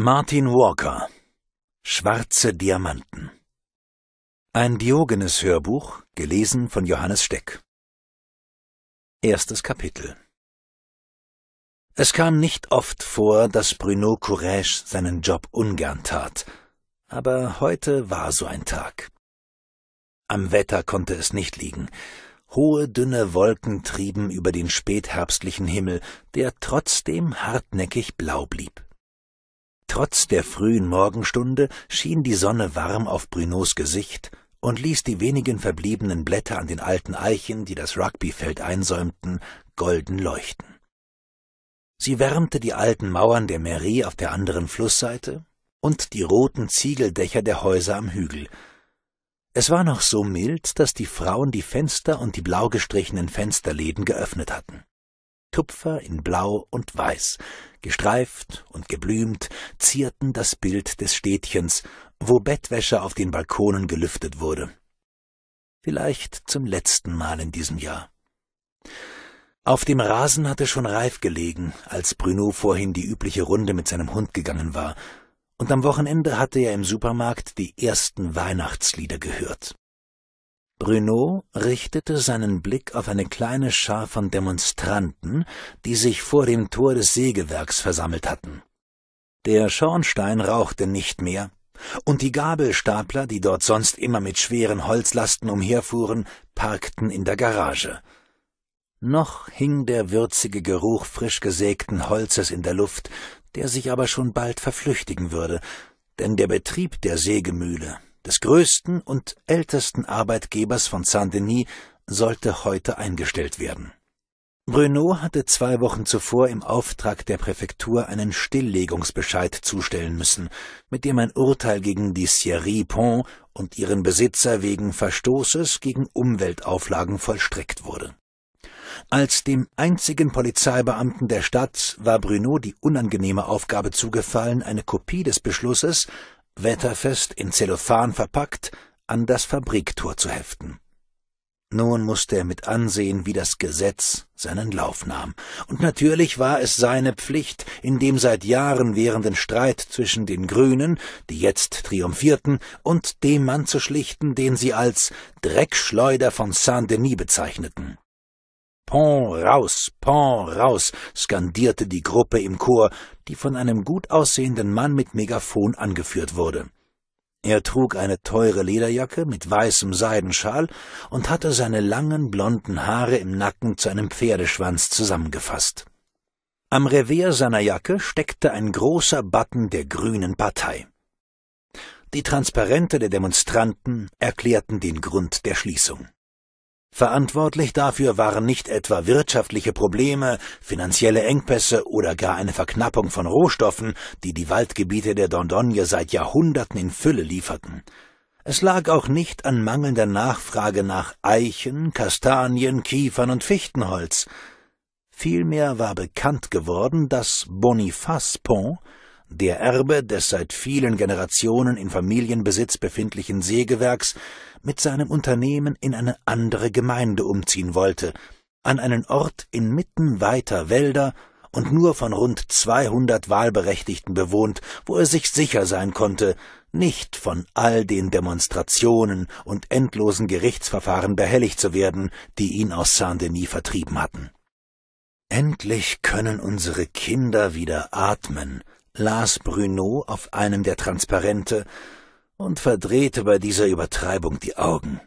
Martin Walker Schwarze Diamanten Ein Diogenes-Hörbuch, gelesen von Johannes Steck Erstes Kapitel Es kam nicht oft vor, dass Bruno Courage seinen Job ungern tat, aber heute war so ein Tag. Am Wetter konnte es nicht liegen. Hohe, dünne Wolken trieben über den spätherbstlichen Himmel, der trotzdem hartnäckig blau blieb. Trotz der frühen Morgenstunde schien die Sonne warm auf Brunots Gesicht und ließ die wenigen verbliebenen Blätter an den alten Eichen, die das Rugbyfeld einsäumten, golden leuchten. Sie wärmte die alten Mauern der Mairie auf der anderen Flussseite und die roten Ziegeldächer der Häuser am Hügel. Es war noch so mild, dass die Frauen die Fenster und die blau gestrichenen Fensterläden geöffnet hatten. Tupfer in Blau und Weiß, gestreift und geblümt, zierten das Bild des Städtchens, wo Bettwäsche auf den Balkonen gelüftet wurde. Vielleicht zum letzten Mal in diesem Jahr. Auf dem Rasen hatte schon Reif gelegen, als Bruno vorhin die übliche Runde mit seinem Hund gegangen war, und am Wochenende hatte er im Supermarkt die ersten Weihnachtslieder gehört. Bruno richtete seinen Blick auf eine kleine Schar von Demonstranten, die sich vor dem Tor des Sägewerks versammelt hatten. Der Schornstein rauchte nicht mehr, und die Gabelstapler, die dort sonst immer mit schweren Holzlasten umherfuhren, parkten in der Garage. Noch hing der würzige Geruch frisch gesägten Holzes in der Luft, der sich aber schon bald verflüchtigen würde, denn der Betrieb der Sägemühle des größten und ältesten Arbeitgebers von Saint-Denis, sollte heute eingestellt werden. Bruno hatte zwei Wochen zuvor im Auftrag der Präfektur einen Stilllegungsbescheid zustellen müssen, mit dem ein Urteil gegen die Sierry Pont und ihren Besitzer wegen Verstoßes gegen Umweltauflagen vollstreckt wurde. Als dem einzigen Polizeibeamten der Stadt war Bruno die unangenehme Aufgabe zugefallen, eine Kopie des Beschlusses wetterfest in Zellophan verpackt, an das Fabriktor zu heften. Nun musste er mit ansehen, wie das Gesetz seinen Lauf nahm. Und natürlich war es seine Pflicht, in dem seit Jahren währenden Streit zwischen den Grünen, die jetzt triumphierten, und dem Mann zu schlichten, den sie als Dreckschleuder von Saint-Denis bezeichneten. Pont raus, Pont raus, skandierte die Gruppe im Chor, die von einem gut aussehenden Mann mit Megafon angeführt wurde. Er trug eine teure Lederjacke mit weißem Seidenschal und hatte seine langen blonden Haare im Nacken zu einem Pferdeschwanz zusammengefasst. Am Revers seiner Jacke steckte ein großer Button der Grünen Partei. Die Transparente der Demonstranten erklärten den Grund der Schließung. Verantwortlich dafür waren nicht etwa wirtschaftliche Probleme, finanzielle Engpässe oder gar eine Verknappung von Rohstoffen, die die Waldgebiete der Dordogne seit Jahrhunderten in Fülle lieferten. Es lag auch nicht an mangelnder Nachfrage nach Eichen, Kastanien, Kiefern und Fichtenholz. Vielmehr war bekannt geworden, dass Boniface Pont der Erbe des seit vielen Generationen in Familienbesitz befindlichen Sägewerks mit seinem Unternehmen in eine andere Gemeinde umziehen wollte, an einen Ort inmitten weiter Wälder und nur von rund 200 Wahlberechtigten bewohnt, wo er sich sicher sein konnte, nicht von all den Demonstrationen und endlosen Gerichtsverfahren behelligt zu werden, die ihn aus Saint-Denis vertrieben hatten. Endlich können unsere Kinder wieder atmen, las Bruno auf einem der Transparente und verdrehte bei dieser Übertreibung die Augen.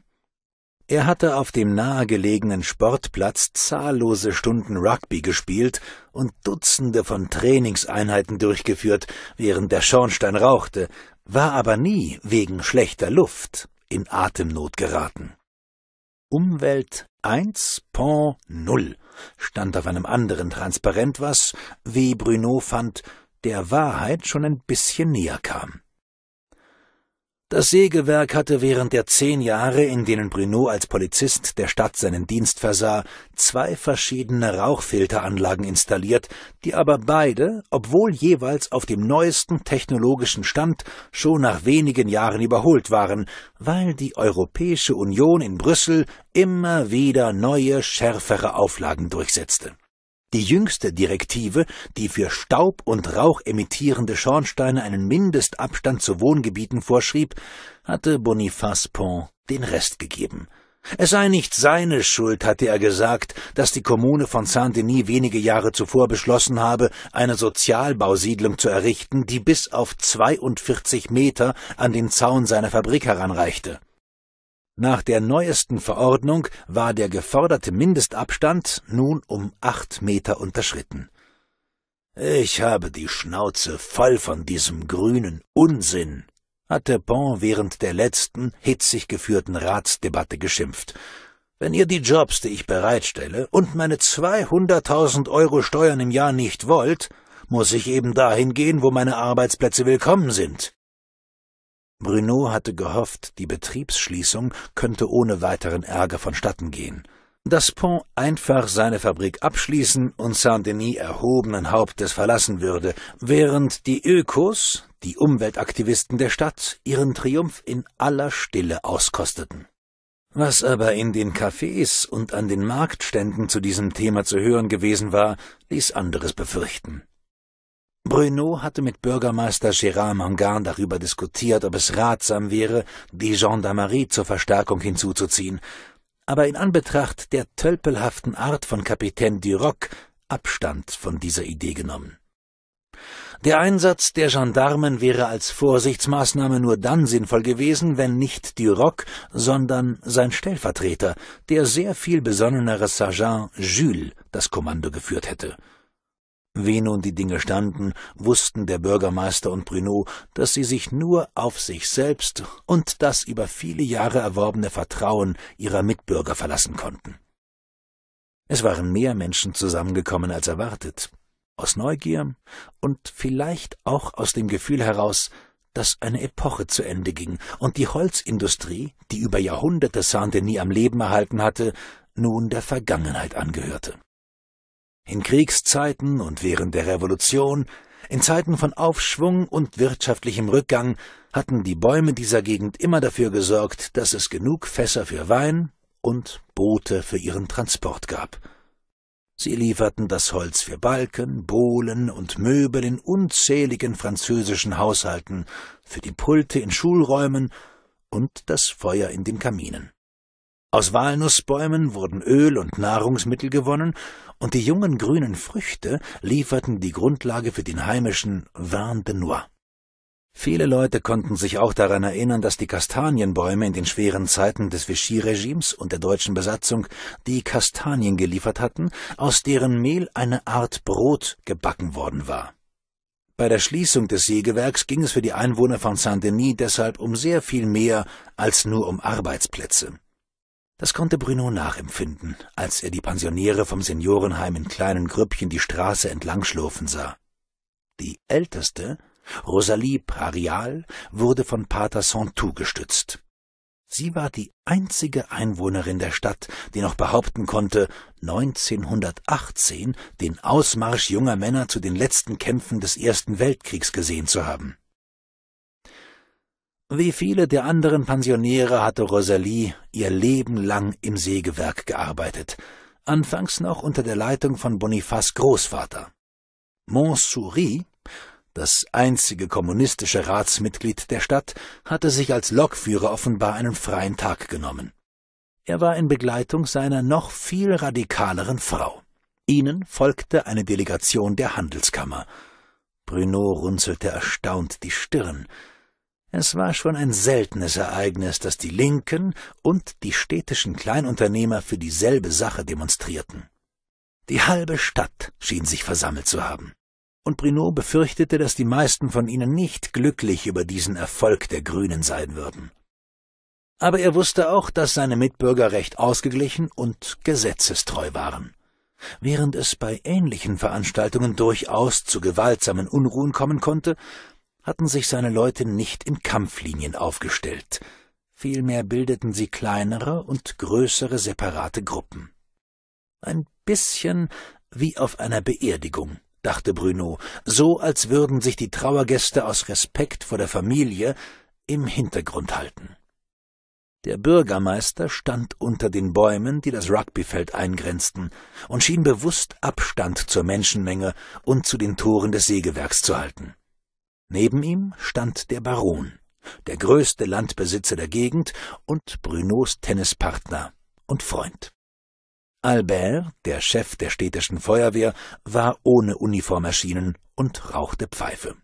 Er hatte auf dem nahegelegenen Sportplatz zahllose Stunden Rugby gespielt und Dutzende von Trainingseinheiten durchgeführt, während der Schornstein rauchte, war aber nie wegen schlechter Luft in Atemnot geraten. Umwelt 1.0 stand auf einem anderen Transparent, was, wie Bruno fand, der Wahrheit schon ein bisschen näher kam. Das Sägewerk hatte während der zehn Jahre, in denen Bruno als Polizist der Stadt seinen Dienst versah, zwei verschiedene Rauchfilteranlagen installiert, die aber beide, obwohl jeweils auf dem neuesten technologischen Stand, schon nach wenigen Jahren überholt waren, weil die Europäische Union in Brüssel immer wieder neue, schärfere Auflagen durchsetzte. Die jüngste Direktive, die für Staub und Rauch emittierende Schornsteine einen Mindestabstand zu Wohngebieten vorschrieb, hatte Boniface Pont den Rest gegeben. Es sei nicht seine Schuld, hatte er gesagt, dass die Kommune von Saint-Denis wenige Jahre zuvor beschlossen habe, eine Sozialbausiedlung zu errichten, die bis auf 42 Meter an den Zaun seiner Fabrik heranreichte. Nach der neuesten Verordnung war der geforderte Mindestabstand nun um acht Meter unterschritten. Ich habe die Schnauze voll von diesem grünen Unsinn, hatte Pont während der letzten hitzig geführten Ratsdebatte geschimpft. Wenn ihr die Jobs, die ich bereitstelle, und meine 200.000 Euro Steuern im Jahr nicht wollt, muss ich eben dahin gehen, wo meine Arbeitsplätze willkommen sind. Bruno hatte gehofft, die Betriebsschließung könnte ohne weiteren Ärger vonstatten gehen. Dass Pont einfach seine Fabrik abschließen und Saint-Denis erhobenen Hauptes verlassen würde, während die Ökos, die Umweltaktivisten der Stadt, ihren Triumph in aller Stille auskosteten. Was aber in den Cafés und an den Marktständen zu diesem Thema zu hören gewesen war, ließ anderes befürchten. Bruno hatte mit Bürgermeister Gérard Mangan darüber diskutiert, ob es ratsam wäre, die Gendarmerie zur Verstärkung hinzuzuziehen, aber in Anbetracht der tölpelhaften Art von Kapitän Duroc Abstand von dieser Idee genommen. Der Einsatz der Gendarmen wäre als Vorsichtsmaßnahme nur dann sinnvoll gewesen, wenn nicht Duroc, sondern sein Stellvertreter, der sehr viel besonnenere Sergeant Jules, das Kommando geführt hätte. Wie nun die Dinge standen, wussten der Bürgermeister und Bruno, dass sie sich nur auf sich selbst und das über viele Jahre erworbene Vertrauen ihrer Mitbürger verlassen konnten. Es waren mehr Menschen zusammengekommen als erwartet, aus Neugier und vielleicht auch aus dem Gefühl heraus, dass eine Epoche zu Ende ging und die Holzindustrie, die über Jahrhunderte Saint-Denis am Leben erhalten hatte, nun der Vergangenheit angehörte. In Kriegszeiten und während der Revolution, in Zeiten von Aufschwung und wirtschaftlichem Rückgang hatten die Bäume dieser Gegend immer dafür gesorgt, dass es genug Fässer für Wein und Boote für ihren Transport gab. Sie lieferten das Holz für Balken, Bohlen und Möbel in unzähligen französischen Haushalten, für die Pulte in Schulräumen und das Feuer in den Kaminen. Aus Walnussbäumen wurden Öl und Nahrungsmittel gewonnen und die jungen grünen Früchte lieferten die Grundlage für den heimischen Vin de Noix. Viele Leute konnten sich auch daran erinnern, dass die Kastanienbäume in den schweren Zeiten des Vichy-Regimes und der deutschen Besatzung die Kastanien geliefert hatten, aus deren Mehl eine Art Brot gebacken worden war. Bei der Schließung des Sägewerks ging es für die Einwohner von Saint-Denis deshalb um sehr viel mehr als nur um Arbeitsplätze. Das konnte Bruno nachempfinden, als er die Pensionäre vom Seniorenheim in kleinen Grüppchen die Straße entlang schlurfen sah. Die älteste, Rosalie Parial, wurde von Pater Santou gestützt. Sie war die einzige Einwohnerin der Stadt, die noch behaupten konnte, 1918 den Ausmarsch junger Männer zu den letzten Kämpfen des Ersten Weltkriegs gesehen zu haben. Wie viele der anderen Pensionäre hatte Rosalie ihr Leben lang im Sägewerk gearbeitet, anfangs noch unter der Leitung von Boniface Großvater. Montsouris, das einzige kommunistische Ratsmitglied der Stadt, hatte sich als Lokführer offenbar einen freien Tag genommen. Er war in Begleitung seiner noch viel radikaleren Frau. Ihnen folgte eine Delegation der Handelskammer. Bruno runzelte erstaunt die Stirn. Es war schon ein seltenes Ereignis, dass die Linken und die städtischen Kleinunternehmer für dieselbe Sache demonstrierten. Die halbe Stadt schien sich versammelt zu haben. Und Bruno befürchtete, dass die meisten von ihnen nicht glücklich über diesen Erfolg der Grünen sein würden. Aber er wusste auch, dass seine Mitbürger recht ausgeglichen und gesetzestreu waren. Während es bei ähnlichen Veranstaltungen durchaus zu gewaltsamen Unruhen kommen konnte, hatten sich seine Leute nicht in Kampflinien aufgestellt, vielmehr bildeten sie kleinere und größere separate Gruppen. Ein bisschen wie auf einer Beerdigung, dachte Bruno, so als würden sich die Trauergäste aus Respekt vor der Familie im Hintergrund halten. Der Bürgermeister stand unter den Bäumen, die das Rugbyfeld eingrenzten, und schien bewusst Abstand zur Menschenmenge und zu den Toren des Sägewerks zu halten. Neben ihm stand der Baron, der größte Landbesitzer der Gegend und Brunots Tennispartner und Freund. Albert, der Chef der städtischen Feuerwehr, war ohne Uniform erschienen und rauchte Pfeife.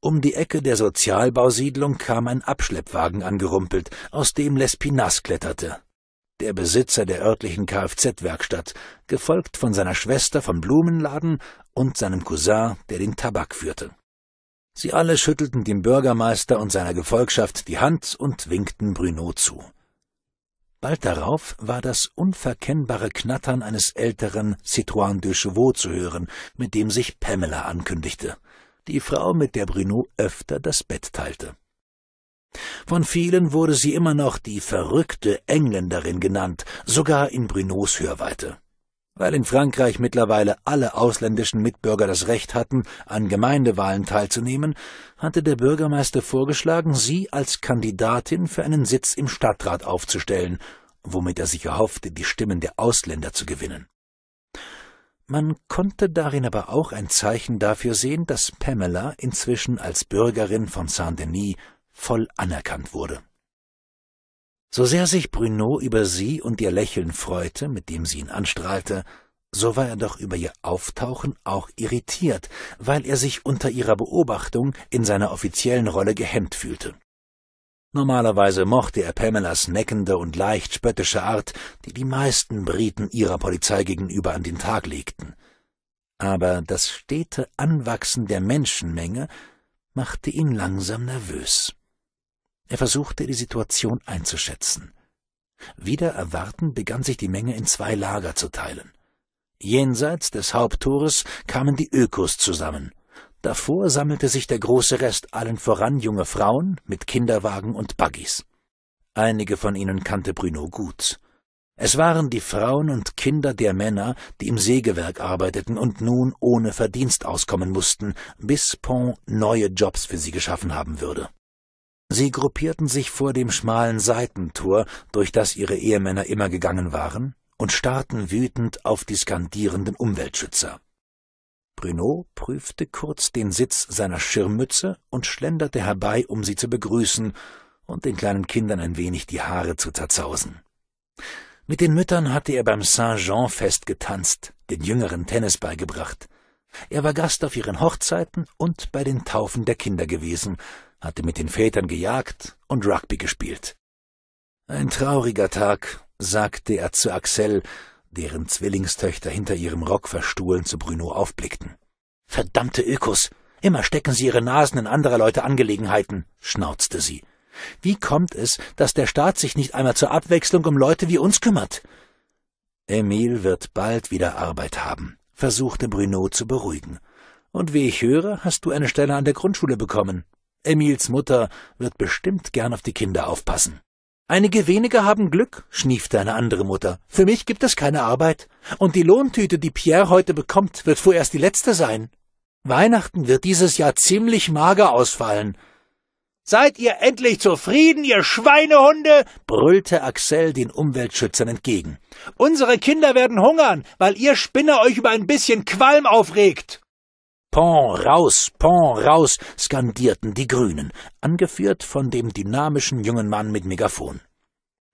Um die Ecke der Sozialbausiedlung kam ein Abschleppwagen angerumpelt, aus dem Lespinasse kletterte. Der Besitzer der örtlichen Kfz-Werkstatt, gefolgt von seiner Schwester vom Blumenladen und seinem Cousin, der den Tabak führte. Sie alle schüttelten dem Bürgermeister und seiner Gefolgschaft die Hand und winkten Bruno zu. Bald darauf war das unverkennbare Knattern eines älteren Citroën de Chevaux zu hören, mit dem sich Pamela ankündigte, die Frau, mit der Bruno öfter das Bett teilte. Von vielen wurde sie immer noch die verrückte Engländerin genannt, sogar in Bruneaus Hörweite. Weil in Frankreich mittlerweile alle ausländischen Mitbürger das Recht hatten, an Gemeindewahlen teilzunehmen, hatte der Bürgermeister vorgeschlagen, sie als Kandidatin für einen Sitz im Stadtrat aufzustellen, womit er sich erhoffte, die Stimmen der Ausländer zu gewinnen. Man konnte darin aber auch ein Zeichen dafür sehen, dass Pamela inzwischen als Bürgerin von Saint-Denis voll anerkannt wurde. So sehr sich Bruno über sie und ihr Lächeln freute, mit dem sie ihn anstrahlte, so war er doch über ihr Auftauchen auch irritiert, weil er sich unter ihrer Beobachtung in seiner offiziellen Rolle gehemmt fühlte. Normalerweise mochte er Pamelas neckende und leicht spöttische Art, die die meisten Briten ihrer Polizei gegenüber an den Tag legten. Aber das stete Anwachsen der Menschenmenge machte ihn langsam nervös. Er versuchte, die Situation einzuschätzen. Wieder erwarten begann sich die Menge in zwei Lager zu teilen. Jenseits des Haupttores kamen die Ökos zusammen. Davor sammelte sich der große Rest allen voran junge Frauen mit Kinderwagen und Buggies. Einige von ihnen kannte Bruno gut. Es waren die Frauen und Kinder der Männer, die im Sägewerk arbeiteten und nun ohne Verdienst auskommen mussten, bis Pont neue Jobs für sie geschaffen haben würde. Sie gruppierten sich vor dem schmalen Seitentor, durch das ihre Ehemänner immer gegangen waren, und starrten wütend auf die skandierenden Umweltschützer. Bruno prüfte kurz den Sitz seiner Schirmmütze und schlenderte herbei, um sie zu begrüßen und den kleinen Kindern ein wenig die Haare zu zerzausen. Mit den Müttern hatte er beim Saint-Jean-Fest getanzt, den Jüngeren Tennis beigebracht. Er war Gast auf ihren Hochzeiten und bei den Taufen der Kinder gewesen hatte mit den Vätern gejagt und Rugby gespielt. Ein trauriger Tag, sagte er zu Axel, deren Zwillingstöchter hinter ihrem Rock verstohlen zu Bruno aufblickten. Verdammte Ökos! Immer stecken sie ihre Nasen in anderer Leute Angelegenheiten, schnauzte sie. Wie kommt es, dass der Staat sich nicht einmal zur Abwechslung um Leute wie uns kümmert? Emil wird bald wieder Arbeit haben, versuchte Bruno zu beruhigen. Und wie ich höre, hast du eine Stelle an der Grundschule bekommen. Emils Mutter wird bestimmt gern auf die Kinder aufpassen. Einige wenige haben Glück, schniefte eine andere Mutter. Für mich gibt es keine Arbeit. Und die Lohntüte, die Pierre heute bekommt, wird vorerst die letzte sein. Weihnachten wird dieses Jahr ziemlich mager ausfallen. Seid ihr endlich zufrieden, ihr Schweinehunde? brüllte Axel den Umweltschützern entgegen. Unsere Kinder werden hungern, weil ihr Spinner euch über ein bisschen Qualm aufregt. Pont raus, Pont raus, skandierten die Grünen, angeführt von dem dynamischen jungen Mann mit Megafon.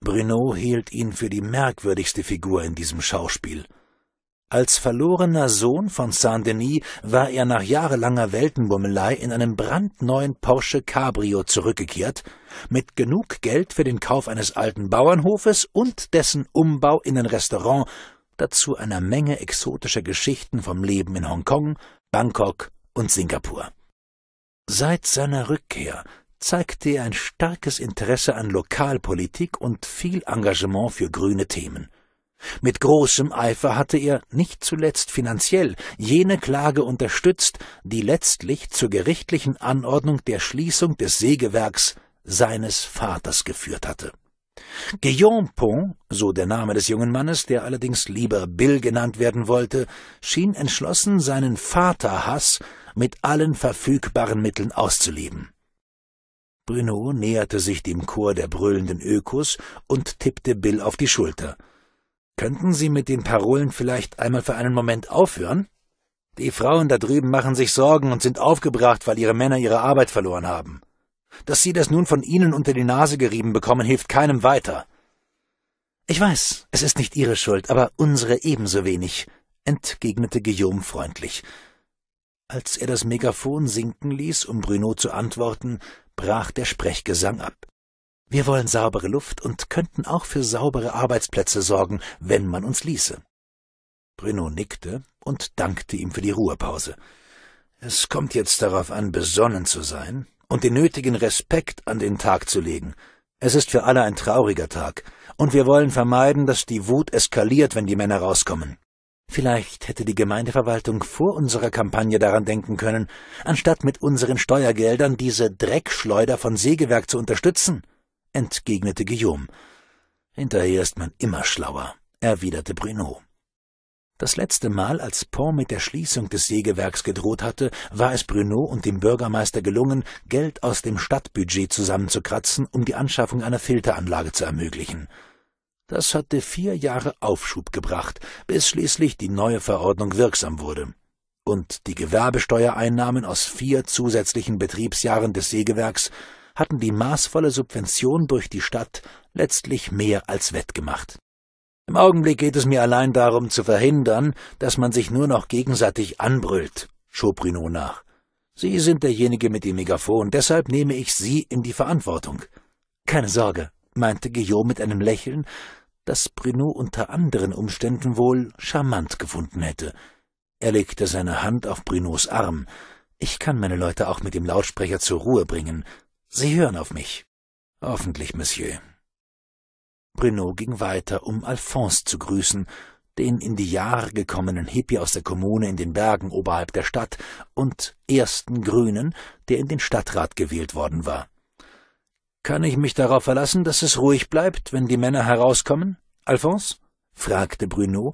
Bruno hielt ihn für die merkwürdigste Figur in diesem Schauspiel. Als verlorener Sohn von Saint-Denis war er nach jahrelanger Weltenbummelei in einem brandneuen Porsche Cabrio zurückgekehrt, mit genug Geld für den Kauf eines alten Bauernhofes und dessen Umbau in ein Restaurant, dazu einer Menge exotischer Geschichten vom Leben in Hongkong, Bangkok und Singapur. Seit seiner Rückkehr zeigte er ein starkes Interesse an Lokalpolitik und viel Engagement für grüne Themen. Mit großem Eifer hatte er, nicht zuletzt finanziell, jene Klage unterstützt, die letztlich zur gerichtlichen Anordnung der Schließung des Sägewerks seines Vaters geführt hatte Guillaume Pont, so der Name des jungen Mannes, der allerdings lieber Bill genannt werden wollte, schien entschlossen, seinen Vaterhass mit allen verfügbaren Mitteln auszuleben. Bruno näherte sich dem Chor der brüllenden Ökos und tippte Bill auf die Schulter. Könnten Sie mit den Parolen vielleicht einmal für einen Moment aufhören? Die Frauen da drüben machen sich Sorgen und sind aufgebracht, weil ihre Männer ihre Arbeit verloren haben. Dass Sie das nun von Ihnen unter die Nase gerieben bekommen, hilft keinem weiter. Ich weiß, es ist nicht Ihre Schuld, aber unsere ebenso wenig, entgegnete Guillaume freundlich. Als er das Megafon sinken ließ, um Bruno zu antworten, brach der Sprechgesang ab. Wir wollen saubere Luft und könnten auch für saubere Arbeitsplätze sorgen, wenn man uns ließe. Bruno nickte und dankte ihm für die Ruhepause. Es kommt jetzt darauf an, besonnen zu sein, und den nötigen Respekt an den Tag zu legen. Es ist für alle ein trauriger Tag, und wir wollen vermeiden, dass die Wut eskaliert, wenn die Männer rauskommen. Vielleicht hätte die Gemeindeverwaltung vor unserer Kampagne daran denken können, anstatt mit unseren Steuergeldern diese Dreckschleuder von Sägewerk zu unterstützen, entgegnete Guillaume. Hinterher ist man immer schlauer, erwiderte Bruno. Das letzte Mal, als Pont mit der Schließung des Sägewerks gedroht hatte, war es Bruno und dem Bürgermeister gelungen, Geld aus dem Stadtbudget zusammenzukratzen, um die Anschaffung einer Filteranlage zu ermöglichen. Das hatte vier Jahre Aufschub gebracht, bis schließlich die neue Verordnung wirksam wurde. Und die Gewerbesteuereinnahmen aus vier zusätzlichen Betriebsjahren des Sägewerks hatten die maßvolle Subvention durch die Stadt letztlich mehr als wettgemacht. Im Augenblick geht es mir allein darum, zu verhindern, dass man sich nur noch gegenseitig anbrüllt, schob Bruno nach. Sie sind derjenige mit dem Megafon, deshalb nehme ich Sie in die Verantwortung. Keine Sorge, meinte Guillaume mit einem Lächeln, das Bruno unter anderen Umständen wohl charmant gefunden hätte. Er legte seine Hand auf Brunos Arm. Ich kann meine Leute auch mit dem Lautsprecher zur Ruhe bringen. Sie hören auf mich. Hoffentlich, Monsieur. Bruno ging weiter, um Alphonse zu grüßen, den in die Jahre gekommenen Hippie aus der Kommune in den Bergen oberhalb der Stadt und ersten Grünen, der in den Stadtrat gewählt worden war. Kann ich mich darauf verlassen, dass es ruhig bleibt, wenn die Männer herauskommen, Alphonse? fragte Bruno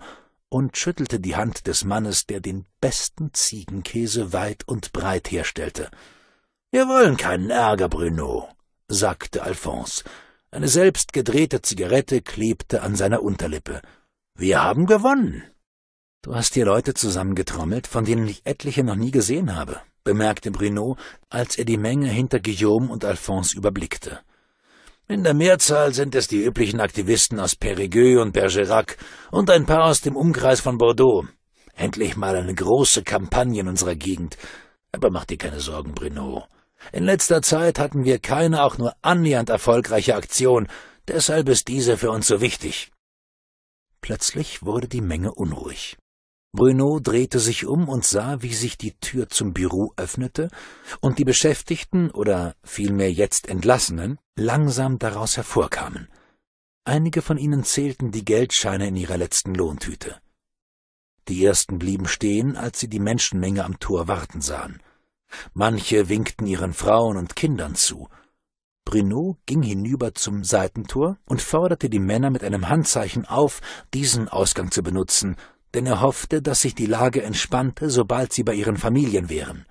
und schüttelte die Hand des Mannes, der den besten Ziegenkäse weit und breit herstellte. Wir wollen keinen Ärger, Bruno, sagte Alphonse, eine selbst gedrehte Zigarette klebte an seiner Unterlippe. Wir haben gewonnen. Du hast hier Leute zusammengetrommelt, von denen ich etliche noch nie gesehen habe, bemerkte Bruno, als er die Menge hinter Guillaume und Alphonse überblickte. In der Mehrzahl sind es die üblichen Aktivisten aus Périgueux und Bergerac und ein paar aus dem Umkreis von Bordeaux. Endlich mal eine große Kampagne in unserer Gegend. Aber mach dir keine Sorgen, Bruno. In letzter Zeit hatten wir keine auch nur annähernd erfolgreiche Aktion, deshalb ist diese für uns so wichtig. Plötzlich wurde die Menge unruhig. Bruno drehte sich um und sah, wie sich die Tür zum Büro öffnete und die Beschäftigten oder vielmehr jetzt Entlassenen langsam daraus hervorkamen. Einige von ihnen zählten die Geldscheine in ihrer letzten Lohntüte. Die ersten blieben stehen, als sie die Menschenmenge am Tor warten sahen. Manche winkten ihren Frauen und Kindern zu. Bruno ging hinüber zum Seitentor und forderte die Männer mit einem Handzeichen auf, diesen Ausgang zu benutzen, denn er hoffte, dass sich die Lage entspannte, sobald sie bei ihren Familien wären.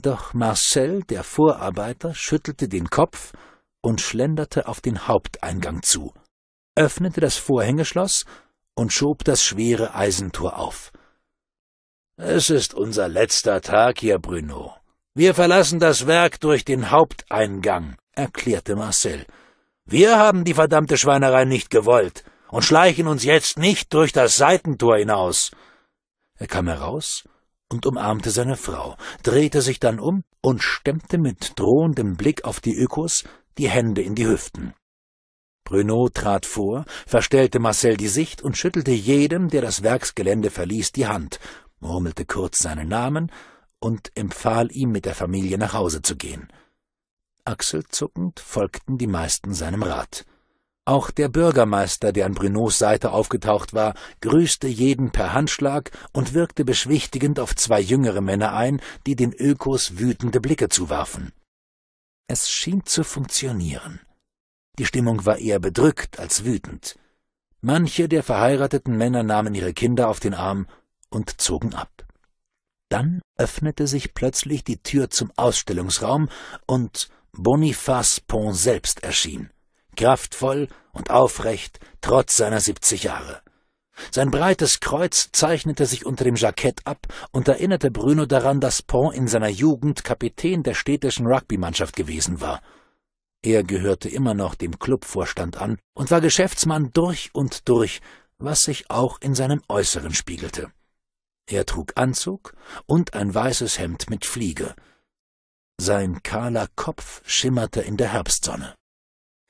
Doch Marcel, der Vorarbeiter, schüttelte den Kopf und schlenderte auf den Haupteingang zu, öffnete das Vorhängeschloss und schob das schwere Eisentor auf. Es ist unser letzter Tag hier, Bruno. Wir verlassen das Werk durch den Haupteingang, erklärte Marcel. Wir haben die verdammte Schweinerei nicht gewollt und schleichen uns jetzt nicht durch das Seitentor hinaus. Er kam heraus und umarmte seine Frau, drehte sich dann um und stemmte mit drohendem Blick auf die Ökos die Hände in die Hüften. Bruno trat vor, verstellte Marcel die Sicht und schüttelte jedem, der das Werksgelände verließ, die Hand murmelte kurz seinen Namen und empfahl ihm, mit der Familie nach Hause zu gehen. Achselzuckend folgten die meisten seinem Rat. Auch der Bürgermeister, der an Brunots Seite aufgetaucht war, grüßte jeden per Handschlag und wirkte beschwichtigend auf zwei jüngere Männer ein, die den Ökos wütende Blicke zuwarfen. Es schien zu funktionieren. Die Stimmung war eher bedrückt als wütend. Manche der verheirateten Männer nahmen ihre Kinder auf den Arm und zogen ab. Dann öffnete sich plötzlich die Tür zum Ausstellungsraum und Boniface Pont selbst erschien, kraftvoll und aufrecht, trotz seiner 70 Jahre. Sein breites Kreuz zeichnete sich unter dem Jackett ab und erinnerte Bruno daran, dass Pont in seiner Jugend Kapitän der städtischen Rugbymannschaft gewesen war. Er gehörte immer noch dem Clubvorstand an und war Geschäftsmann durch und durch, was sich auch in seinem Äußeren spiegelte. Er trug Anzug und ein weißes Hemd mit Fliege. Sein kahler Kopf schimmerte in der Herbstsonne.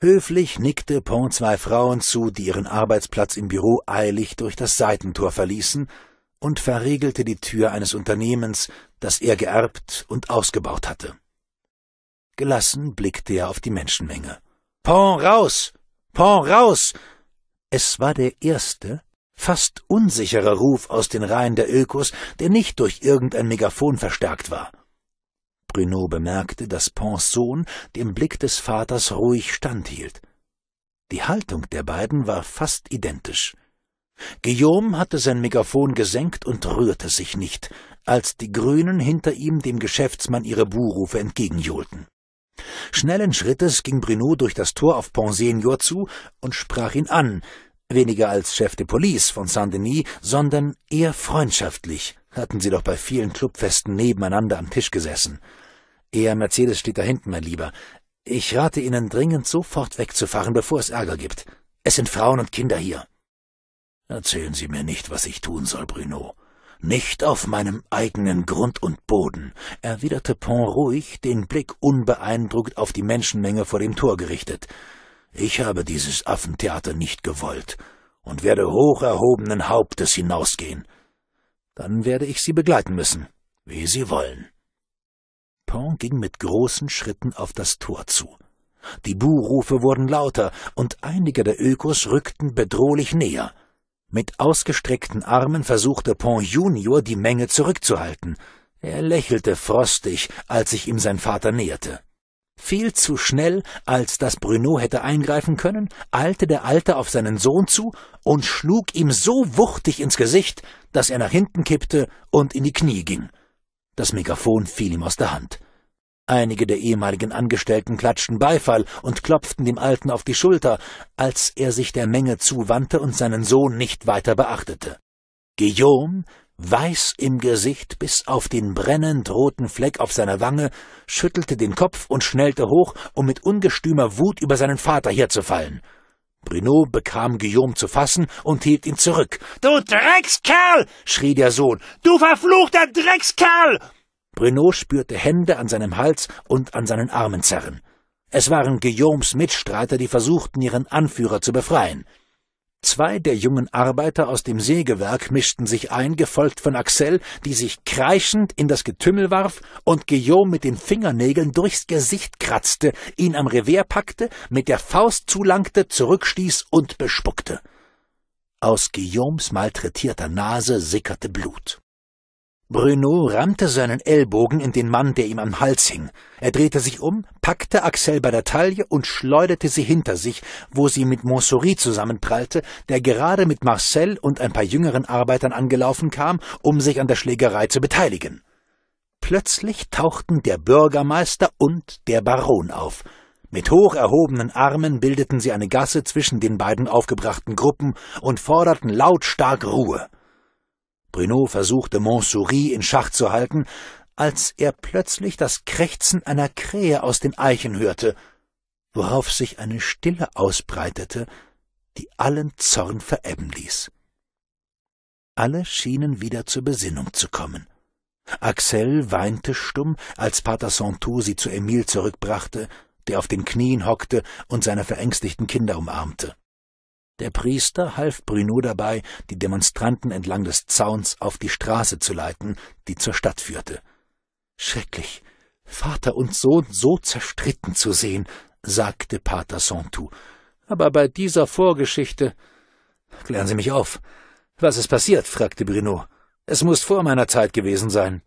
Höflich nickte Pont zwei Frauen zu, die ihren Arbeitsplatz im Büro eilig durch das Seitentor verließen und verriegelte die Tür eines Unternehmens, das er geerbt und ausgebaut hatte. Gelassen blickte er auf die Menschenmenge. Pont raus! Pont raus! Es war der Erste, fast unsicherer Ruf aus den Reihen der Ökos, der nicht durch irgendein Megafon verstärkt war. Bruno bemerkte, dass Pons Sohn dem Blick des Vaters ruhig standhielt. Die Haltung der beiden war fast identisch. Guillaume hatte sein Megafon gesenkt und rührte sich nicht, als die Grünen hinter ihm dem Geschäftsmann ihre Buhrufe entgegenjohlten. Schnellen Schrittes ging Bruno durch das Tor auf Pont Senior zu und sprach ihn an, weniger als Chef de Police von Saint-Denis, sondern eher freundschaftlich, hatten sie doch bei vielen Clubfesten nebeneinander am Tisch gesessen. Ihr Mercedes steht da hinten, mein Lieber. Ich rate Ihnen dringend, sofort wegzufahren, bevor es Ärger gibt. Es sind Frauen und Kinder hier. Erzählen Sie mir nicht, was ich tun soll, Bruno. Nicht auf meinem eigenen Grund und Boden, erwiderte Pont ruhig, den Blick unbeeindruckt auf die Menschenmenge vor dem Tor gerichtet. Ich habe dieses Affentheater nicht gewollt und werde hoch erhobenen Hauptes hinausgehen. Dann werde ich Sie begleiten müssen, wie Sie wollen. Pont ging mit großen Schritten auf das Tor zu. Die Buhrufe wurden lauter, und einige der Ökos rückten bedrohlich näher. Mit ausgestreckten Armen versuchte Pont Junior, die Menge zurückzuhalten. Er lächelte frostig, als sich ihm sein Vater näherte. Viel zu schnell, als dass Bruno hätte eingreifen können, eilte der Alte auf seinen Sohn zu und schlug ihm so wuchtig ins Gesicht, dass er nach hinten kippte und in die Knie ging. Das Megafon fiel ihm aus der Hand. Einige der ehemaligen Angestellten klatschten Beifall und klopften dem Alten auf die Schulter, als er sich der Menge zuwandte und seinen Sohn nicht weiter beachtete. Guillaume weiß im Gesicht bis auf den brennend roten Fleck auf seiner Wange, schüttelte den Kopf und schnellte hoch, um mit ungestümer Wut über seinen Vater herzufallen. Bruno bekam Guillaume zu fassen und hielt ihn zurück. Du Dreckskerl! schrie der Sohn. Du verfluchter Dreckskerl! Bruno spürte Hände an seinem Hals und an seinen Armen zerren. Es waren Guillaumes Mitstreiter, die versuchten, ihren Anführer zu befreien. Zwei der jungen Arbeiter aus dem Sägewerk mischten sich ein, gefolgt von Axel, die sich kreischend in das Getümmel warf und Guillaume mit den Fingernägeln durchs Gesicht kratzte, ihn am Revers packte, mit der Faust zulangte, zurückstieß und bespuckte. Aus Guillaumes malträtierter Nase sickerte Blut. Bruno rammte seinen Ellbogen in den Mann, der ihm am Hals hing. Er drehte sich um, packte Axel bei der Taille und schleuderte sie hinter sich, wo sie mit Montsouris zusammenprallte, der gerade mit Marcel und ein paar jüngeren Arbeitern angelaufen kam, um sich an der Schlägerei zu beteiligen. Plötzlich tauchten der Bürgermeister und der Baron auf. Mit hoch erhobenen Armen bildeten sie eine Gasse zwischen den beiden aufgebrachten Gruppen und forderten lautstark Ruhe. Bruno versuchte Montsouris in Schach zu halten, als er plötzlich das Krächzen einer Krähe aus den Eichen hörte, worauf sich eine Stille ausbreitete, die allen Zorn verebben ließ. Alle schienen wieder zur Besinnung zu kommen. Axel weinte stumm, als Pater Santou sie zu Emil zurückbrachte, der auf den Knien hockte und seine verängstigten Kinder umarmte. Der Priester half Bruno dabei, die Demonstranten entlang des Zauns auf die Straße zu leiten, die zur Stadt führte. Schrecklich, Vater und Sohn so zerstritten zu sehen, sagte Pater Santu. Aber bei dieser Vorgeschichte. Klären Sie mich auf. Was ist passiert? fragte Bruno. Es muss vor meiner Zeit gewesen sein.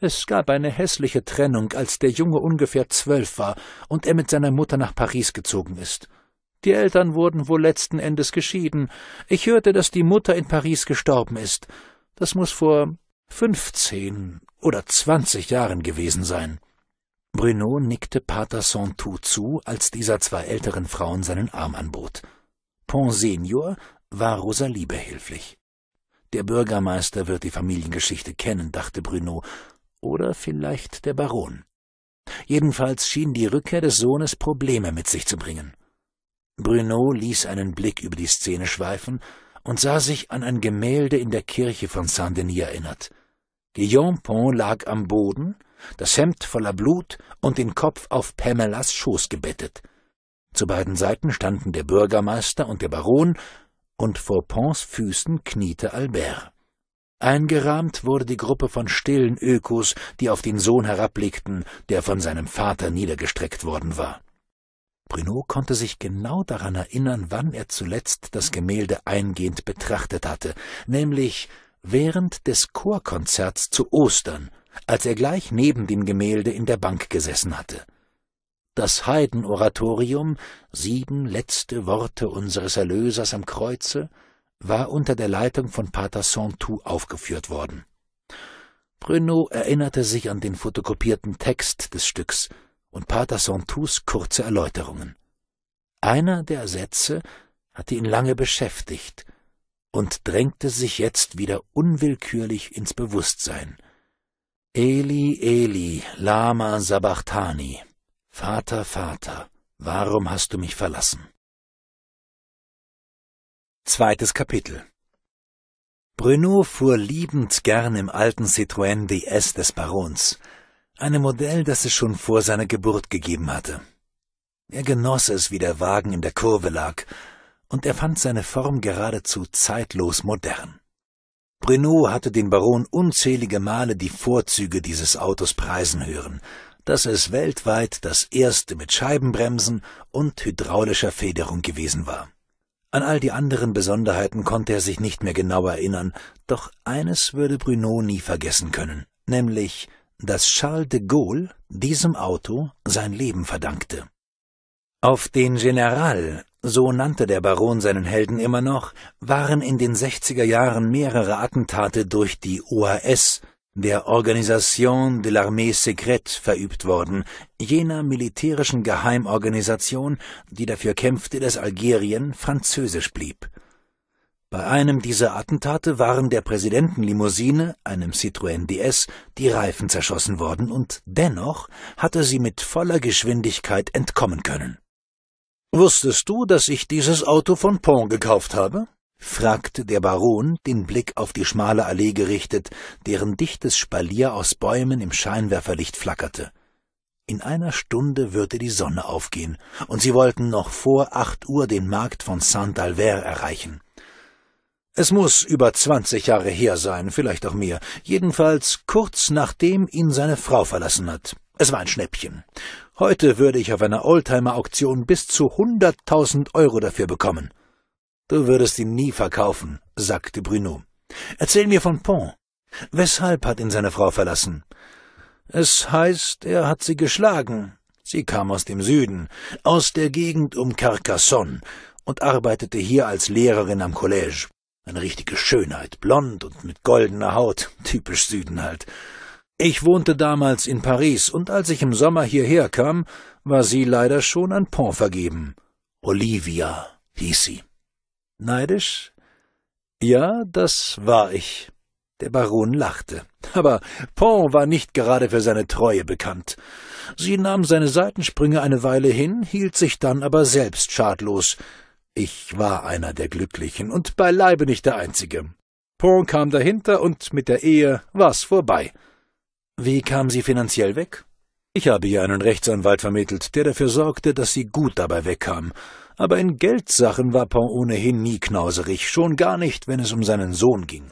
Es gab eine hässliche Trennung, als der Junge ungefähr zwölf war und er mit seiner Mutter nach Paris gezogen ist. Die Eltern wurden wohl letzten Endes geschieden. Ich hörte, dass die Mutter in Paris gestorben ist. Das muss vor fünfzehn oder zwanzig Jahren gewesen sein. Bruno nickte Pater Santou zu, als dieser zwei älteren Frauen seinen Arm anbot. Pont Senior war Rosalie behilflich. Der Bürgermeister wird die Familiengeschichte kennen, dachte Bruno, oder vielleicht der Baron. Jedenfalls schien die Rückkehr des Sohnes Probleme mit sich zu bringen. Bruno ließ einen Blick über die Szene schweifen und sah sich an ein Gemälde in der Kirche von Saint-Denis erinnert. Guillaume Pont lag am Boden, das Hemd voller Blut und den Kopf auf Pamelas Schoß gebettet. Zu beiden Seiten standen der Bürgermeister und der Baron, und vor Pons Füßen kniete Albert. Eingerahmt wurde die Gruppe von stillen Ökos, die auf den Sohn herabblickten, der von seinem Vater niedergestreckt worden war. Bruno konnte sich genau daran erinnern, wann er zuletzt das Gemälde eingehend betrachtet hatte, nämlich während des Chorkonzerts zu Ostern, als er gleich neben dem Gemälde in der Bank gesessen hatte. Das Heidenoratorium, sieben letzte Worte unseres Erlösers am Kreuze, war unter der Leitung von Pater Santou aufgeführt worden. Bruno erinnerte sich an den fotokopierten Text des Stücks, und Pater Santous kurze Erläuterungen. Einer der Sätze hatte ihn lange beschäftigt und drängte sich jetzt wieder unwillkürlich ins Bewusstsein. Eli, Eli, lama sabachthani, Vater, Vater, warum hast du mich verlassen? Zweites Kapitel Bruno fuhr liebend gern im alten Citroën DS des Barons, einem Modell, das es schon vor seiner Geburt gegeben hatte. Er genoss es, wie der Wagen in der Kurve lag, und er fand seine Form geradezu zeitlos modern. Bruno hatte den Baron unzählige Male die Vorzüge dieses Autos preisen hören, dass es weltweit das erste mit Scheibenbremsen und hydraulischer Federung gewesen war. An all die anderen Besonderheiten konnte er sich nicht mehr genau erinnern, doch eines würde Bruno nie vergessen können, nämlich, dass Charles de Gaulle diesem Auto sein Leben verdankte. Auf den General, so nannte der Baron seinen Helden immer noch, waren in den 60er Jahren mehrere Attentate durch die OAS, der Organisation de l'Armée Secrète, verübt worden, jener militärischen Geheimorganisation, die dafür kämpfte, dass Algerien französisch blieb. Bei einem dieser Attentate waren der Präsidentenlimousine, einem Citroën DS, die Reifen zerschossen worden und dennoch hatte sie mit voller Geschwindigkeit entkommen können. Wusstest du, dass ich dieses Auto von Pont gekauft habe? fragte der Baron, den Blick auf die schmale Allee gerichtet, deren dichtes Spalier aus Bäumen im Scheinwerferlicht flackerte. In einer Stunde würde die Sonne aufgehen, und sie wollten noch vor acht Uhr den Markt von Saint-Albert erreichen. Es muss über 20 Jahre her sein, vielleicht auch mehr. Jedenfalls kurz nachdem ihn seine Frau verlassen hat. Es war ein Schnäppchen. Heute würde ich auf einer Oldtimer-Auktion bis zu 100.000 Euro dafür bekommen. Du würdest ihn nie verkaufen, sagte Bruno. Erzähl mir von Pont. Weshalb hat ihn seine Frau verlassen? Es heißt, er hat sie geschlagen. Sie kam aus dem Süden, aus der Gegend um Carcassonne und arbeitete hier als Lehrerin am Collège. Eine richtige Schönheit, blond und mit goldener Haut, typisch Süden halt. Ich wohnte damals in Paris, und als ich im Sommer hierher kam, war sie leider schon an Pont vergeben. Olivia hieß sie. Neidisch? Ja, das war ich. Der Baron lachte. Aber Pont war nicht gerade für seine Treue bekannt. Sie nahm seine Seitensprünge eine Weile hin, hielt sich dann aber selbst schadlos. Ich war einer der Glücklichen und beileibe nicht der Einzige. Pon kam dahinter und mit der Ehe war's vorbei. Wie kam sie finanziell weg? Ich habe ihr einen Rechtsanwalt vermittelt, der dafür sorgte, dass sie gut dabei wegkam. Aber in Geldsachen war Pon ohnehin nie knauserig, schon gar nicht, wenn es um seinen Sohn ging.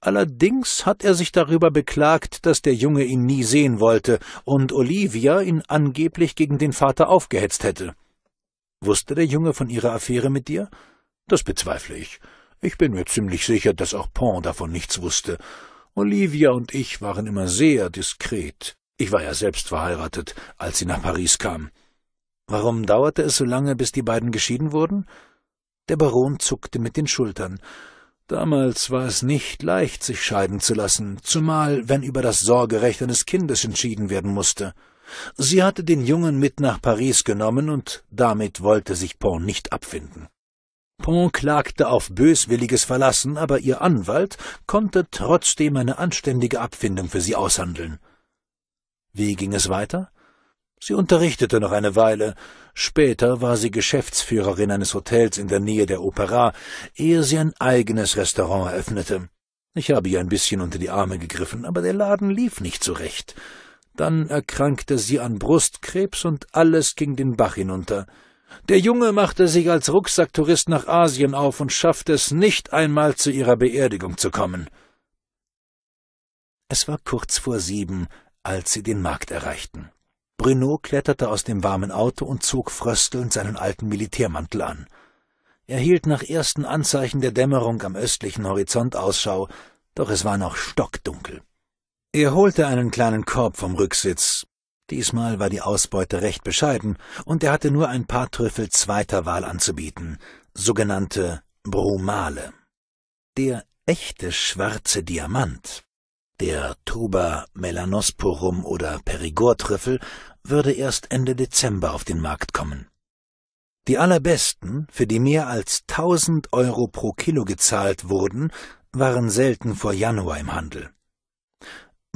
Allerdings hat er sich darüber beklagt, dass der Junge ihn nie sehen wollte und Olivia ihn angeblich gegen den Vater aufgehetzt hätte. Wusste der Junge von ihrer Affäre mit dir? Das bezweifle ich. Ich bin mir ziemlich sicher, dass auch Pont davon nichts wusste. Olivia und ich waren immer sehr diskret. Ich war ja selbst verheiratet, als sie nach Paris kam. Warum dauerte es so lange, bis die beiden geschieden wurden? Der Baron zuckte mit den Schultern. Damals war es nicht leicht, sich scheiden zu lassen, zumal wenn über das Sorgerecht eines Kindes entschieden werden musste. Sie hatte den Jungen mit nach Paris genommen und damit wollte sich Pont nicht abfinden. Pont klagte auf böswilliges Verlassen, aber ihr Anwalt konnte trotzdem eine anständige Abfindung für sie aushandeln. Wie ging es weiter? Sie unterrichtete noch eine Weile. Später war sie Geschäftsführerin eines Hotels in der Nähe der Opera, ehe sie ein eigenes Restaurant eröffnete. Ich habe ihr ein bisschen unter die Arme gegriffen, aber der Laden lief nicht so recht. Dann erkrankte sie an Brustkrebs und alles ging den Bach hinunter. Der Junge machte sich als Rucksacktourist nach Asien auf und schaffte es nicht einmal zu ihrer Beerdigung zu kommen. Es war kurz vor sieben, als sie den Markt erreichten. Bruno kletterte aus dem warmen Auto und zog fröstelnd seinen alten Militärmantel an. Er hielt nach ersten Anzeichen der Dämmerung am östlichen Horizont Ausschau, doch es war noch stockdunkel. Er holte einen kleinen Korb vom Rücksitz. Diesmal war die Ausbeute recht bescheiden, und er hatte nur ein paar Trüffel zweiter Wahl anzubieten, sogenannte Brumale. Der echte schwarze Diamant, der Tuba melanosporum oder Perigortrüffel, würde erst Ende Dezember auf den Markt kommen. Die allerbesten, für die mehr als 1000 Euro pro Kilo gezahlt wurden, waren selten vor Januar im Handel.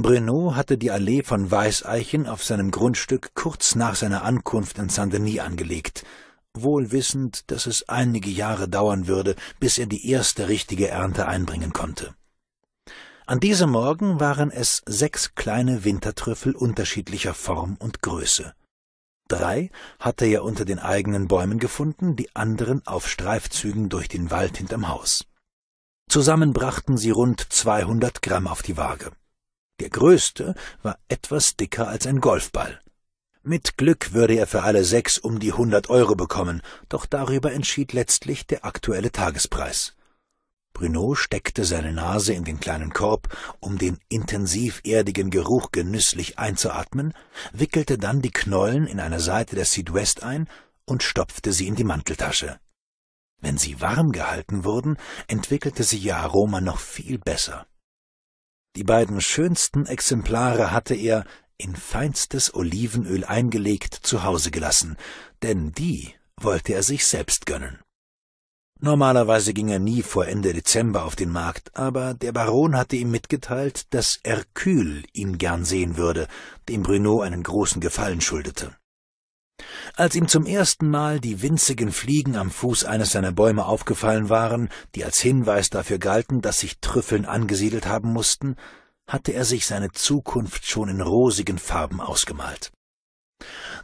Brenot hatte die Allee von Weißeichen auf seinem Grundstück kurz nach seiner Ankunft in Saint-Denis angelegt, wohl wissend, dass es einige Jahre dauern würde, bis er die erste richtige Ernte einbringen konnte. An diesem Morgen waren es sechs kleine Wintertrüffel unterschiedlicher Form und Größe. Drei hatte er unter den eigenen Bäumen gefunden, die anderen auf Streifzügen durch den Wald hinterm Haus. Zusammen brachten sie rund 200 Gramm auf die Waage. Der größte war etwas dicker als ein Golfball. Mit Glück würde er für alle sechs um die hundert Euro bekommen, doch darüber entschied letztlich der aktuelle Tagespreis. Bruno steckte seine Nase in den kleinen Korb, um den intensiv erdigen Geruch genüsslich einzuatmen, wickelte dann die Knollen in einer Seite der Südwest ein und stopfte sie in die Manteltasche. Wenn sie warm gehalten wurden, entwickelte sich ihr Aroma noch viel besser. Die beiden schönsten Exemplare hatte er, in feinstes Olivenöl eingelegt, zu Hause gelassen, denn die wollte er sich selbst gönnen. Normalerweise ging er nie vor Ende Dezember auf den Markt, aber der Baron hatte ihm mitgeteilt, dass Hercule ihn gern sehen würde, dem Bruno einen großen Gefallen schuldete. Als ihm zum ersten Mal die winzigen Fliegen am Fuß eines seiner Bäume aufgefallen waren, die als Hinweis dafür galten, dass sich Trüffeln angesiedelt haben mussten, hatte er sich seine Zukunft schon in rosigen Farben ausgemalt.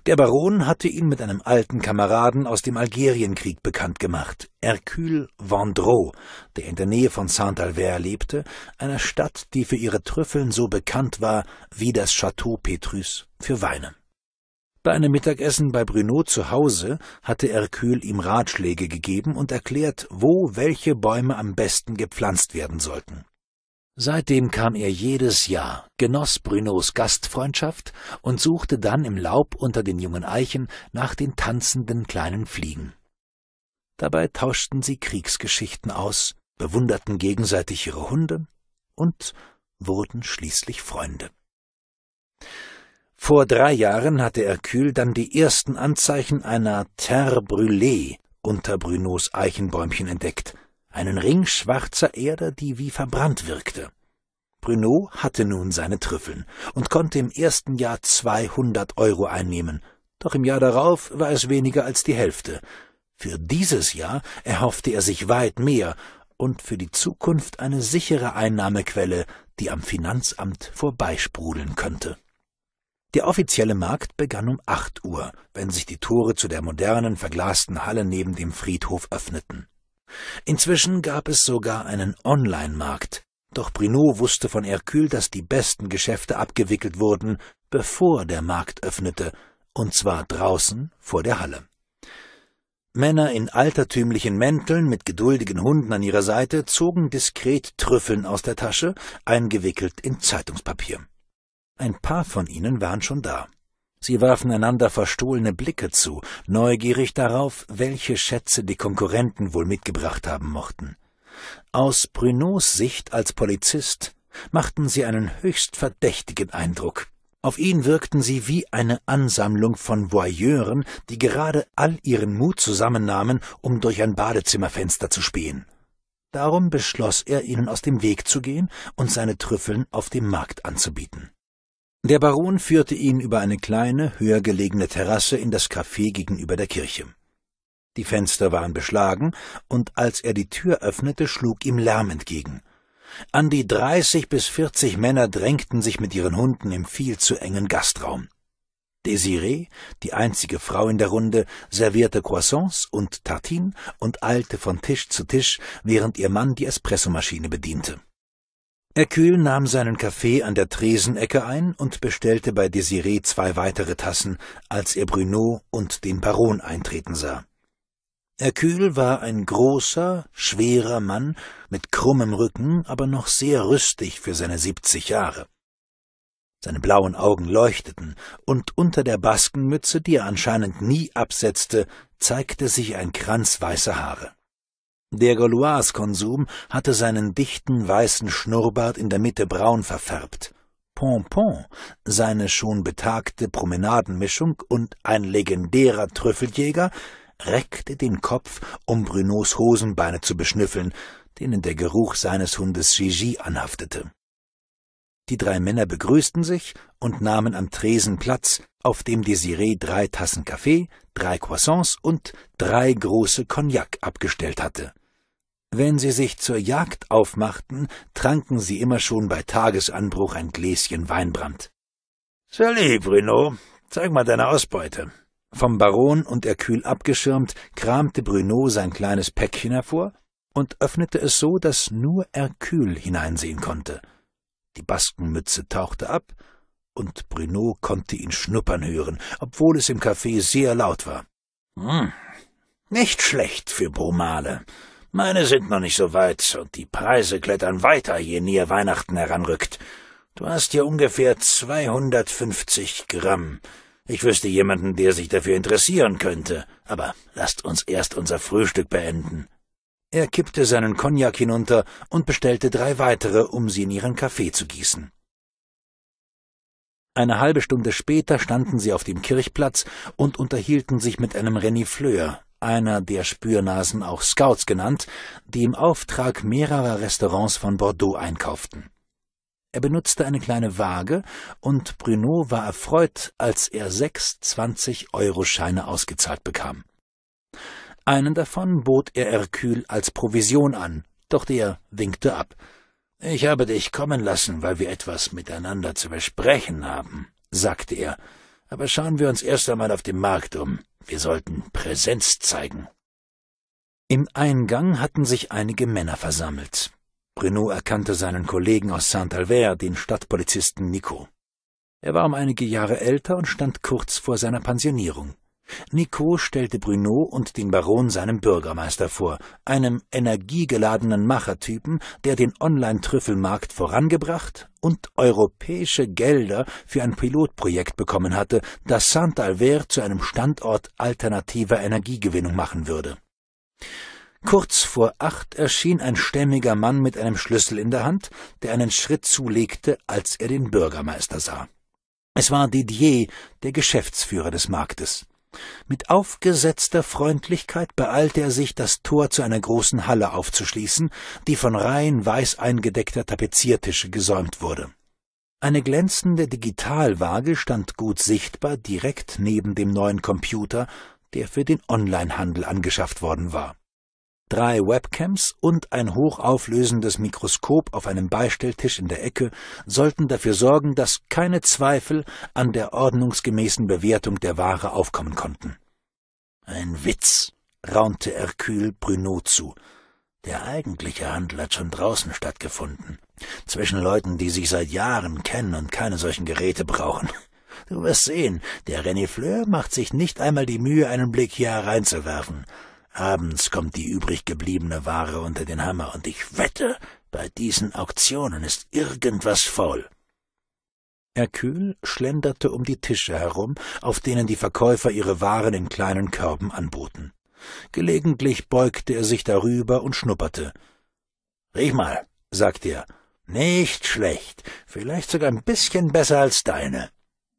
Der Baron hatte ihn mit einem alten Kameraden aus dem Algerienkrieg bekannt gemacht, Hercule Vendreau, der in der Nähe von Saint-Albert lebte, einer Stadt, die für ihre Trüffeln so bekannt war wie das Château Petrus für Weine. Bei einem Mittagessen bei Bruno zu Hause hatte Hercule ihm Ratschläge gegeben und erklärt, wo welche Bäume am besten gepflanzt werden sollten. Seitdem kam er jedes Jahr, genoss Brunos Gastfreundschaft und suchte dann im Laub unter den jungen Eichen nach den tanzenden kleinen Fliegen. Dabei tauschten sie Kriegsgeschichten aus, bewunderten gegenseitig ihre Hunde und wurden schließlich Freunde. Vor drei Jahren hatte Hercule dann die ersten Anzeichen einer Terre brûlée unter Brunos Eichenbäumchen entdeckt, einen Ring schwarzer Erde, die wie verbrannt wirkte. Bruno hatte nun seine Trüffeln und konnte im ersten Jahr 200 Euro einnehmen, doch im Jahr darauf war es weniger als die Hälfte. Für dieses Jahr erhoffte er sich weit mehr und für die Zukunft eine sichere Einnahmequelle, die am Finanzamt vorbeisprudeln könnte. Der offizielle Markt begann um 8 Uhr, wenn sich die Tore zu der modernen, verglasten Halle neben dem Friedhof öffneten. Inzwischen gab es sogar einen Online-Markt, doch Bruno wusste von Hercule, dass die besten Geschäfte abgewickelt wurden, bevor der Markt öffnete, und zwar draußen vor der Halle. Männer in altertümlichen Mänteln mit geduldigen Hunden an ihrer Seite zogen diskret Trüffeln aus der Tasche, eingewickelt in Zeitungspapier. Ein paar von ihnen waren schon da. Sie warfen einander verstohlene Blicke zu, neugierig darauf, welche Schätze die Konkurrenten wohl mitgebracht haben mochten. Aus Brunots Sicht als Polizist machten sie einen höchst verdächtigen Eindruck. Auf ihn wirkten sie wie eine Ansammlung von Voyeuren, die gerade all ihren Mut zusammennahmen, um durch ein Badezimmerfenster zu spähen. Darum beschloss er, ihnen aus dem Weg zu gehen und seine Trüffeln auf dem Markt anzubieten. Der Baron führte ihn über eine kleine, höher gelegene Terrasse in das Café gegenüber der Kirche. Die Fenster waren beschlagen, und als er die Tür öffnete, schlug ihm Lärm entgegen. An die dreißig bis vierzig Männer drängten sich mit ihren Hunden im viel zu engen Gastraum. Desiree, die einzige Frau in der Runde, servierte Croissants und Tartinen und eilte von Tisch zu Tisch, während ihr Mann die Espressomaschine bediente. Erkühl nahm seinen Kaffee an der Tresenecke ein und bestellte bei Desiree zwei weitere Tassen, als er Bruno und den Baron eintreten sah. Erkühl war ein großer, schwerer Mann mit krummem Rücken, aber noch sehr rüstig für seine siebzig Jahre. Seine blauen Augen leuchteten, und unter der Baskenmütze, die er anscheinend nie absetzte, zeigte sich ein Kranz weißer Haare. Der Gauloises-Konsum hatte seinen dichten, weißen Schnurrbart in der Mitte braun verfärbt. Pompon, seine schon betagte Promenadenmischung und ein legendärer Trüffeljäger, reckte den Kopf, um Brunots Hosenbeine zu beschnüffeln, denen der Geruch seines Hundes Gigi anhaftete. Die drei Männer begrüßten sich und nahmen am Tresen Platz, auf dem Desiree drei Tassen Kaffee, drei Croissants und drei große Cognac abgestellt hatte. Wenn sie sich zur Jagd aufmachten, tranken sie immer schon bei Tagesanbruch ein Gläschen Weinbrand. Salut, Bruno, zeig mal deine Ausbeute. Vom Baron und er kühl abgeschirmt, kramte Bruno sein kleines Päckchen hervor und öffnete es so, dass nur Erkühl hineinsehen konnte. Die Baskenmütze tauchte ab, und Bruno konnte ihn schnuppern hören, obwohl es im Café sehr laut war. Hm, nicht schlecht für Bromale. Meine sind noch nicht so weit, und die Preise klettern weiter, je näher Weihnachten heranrückt. Du hast hier ungefähr 250 Gramm. Ich wüsste jemanden, der sich dafür interessieren könnte, aber lasst uns erst unser Frühstück beenden. Er kippte seinen Cognac hinunter und bestellte drei weitere, um sie in ihren Kaffee zu gießen. Eine halbe Stunde später standen sie auf dem Kirchplatz und unterhielten sich mit einem Renifleur, einer der Spürnasen auch Scouts genannt, die im Auftrag mehrerer Restaurants von Bordeaux einkauften. Er benutzte eine kleine Waage, und Bruno war erfreut, als er sechs 20-Euro-Scheine ausgezahlt bekam. Einen davon bot er Hercule als Provision an, doch der winkte ab. Ich habe dich kommen lassen, weil wir etwas miteinander zu besprechen haben, sagte er. Aber schauen wir uns erst einmal auf dem Markt um. Wir sollten Präsenz zeigen. Im Eingang hatten sich einige Männer versammelt. Bruno erkannte seinen Kollegen aus Saint-Albert, den Stadtpolizisten Nico. Er war um einige Jahre älter und stand kurz vor seiner Pensionierung. Nico stellte Bruno und den Baron seinem Bürgermeister vor, einem energiegeladenen Machertypen, der den Online-Trüffelmarkt vorangebracht und europäische Gelder für ein Pilotprojekt bekommen hatte, das saint albert zu einem Standort alternativer Energiegewinnung machen würde. Kurz vor acht erschien ein stämmiger Mann mit einem Schlüssel in der Hand, der einen Schritt zulegte, als er den Bürgermeister sah. Es war Didier, der Geschäftsführer des Marktes. Mit aufgesetzter Freundlichkeit beeilte er sich, das Tor zu einer großen Halle aufzuschließen, die von Reihen weiß eingedeckter Tapeziertische gesäumt wurde. Eine glänzende Digitalwaage stand gut sichtbar direkt neben dem neuen Computer, der für den Onlinehandel angeschafft worden war drei Webcams und ein hochauflösendes Mikroskop auf einem Beistelltisch in der Ecke sollten dafür sorgen, dass keine Zweifel an der ordnungsgemäßen Bewertung der Ware aufkommen konnten. Ein Witz, raunte Hercule Bruno zu. Der eigentliche Handel hat schon draußen stattgefunden, zwischen Leuten, die sich seit Jahren kennen und keine solchen Geräte brauchen. Du wirst sehen, der Renifleur macht sich nicht einmal die Mühe, einen Blick hier hereinzuwerfen. Abends kommt die übrig gebliebene Ware unter den Hammer, und ich wette, bei diesen Auktionen ist irgendwas faul. Hercule schlenderte um die Tische herum, auf denen die Verkäufer ihre Waren in kleinen Körben anboten. Gelegentlich beugte er sich darüber und schnupperte. Riech mal, sagte er. Nicht schlecht, vielleicht sogar ein bisschen besser als deine.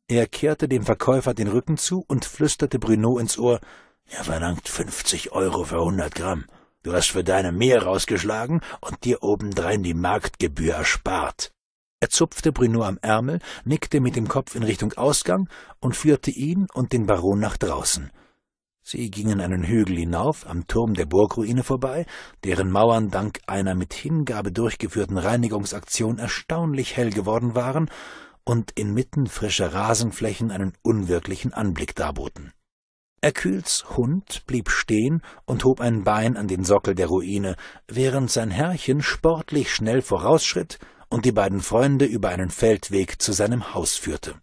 Er kehrte dem Verkäufer den Rücken zu und flüsterte Bruno ins Ohr er verlangt 50 Euro für 100 Gramm. Du hast für deine mehr rausgeschlagen und dir obendrein die Marktgebühr erspart. Er zupfte Bruno am Ärmel, nickte mit dem Kopf in Richtung Ausgang und führte ihn und den Baron nach draußen. Sie gingen einen Hügel hinauf, am Turm der Burgruine vorbei, deren Mauern dank einer mit Hingabe durchgeführten Reinigungsaktion erstaunlich hell geworden waren und inmitten frischer Rasenflächen einen unwirklichen Anblick darboten. Hercules Hund blieb stehen und hob ein Bein an den Sockel der Ruine, während sein Herrchen sportlich schnell vorausschritt und die beiden Freunde über einen Feldweg zu seinem Haus führte.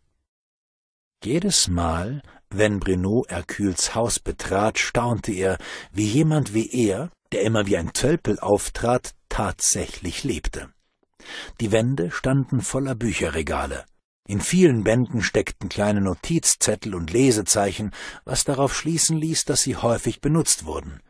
Jedes Mal, wenn Bruno Hercules Haus betrat, staunte er, wie jemand wie er, der immer wie ein Tölpel auftrat, tatsächlich lebte. Die Wände standen voller Bücherregale. In vielen Bänden steckten kleine Notizzettel und Lesezeichen, was darauf schließen ließ, dass sie häufig benutzt wurden.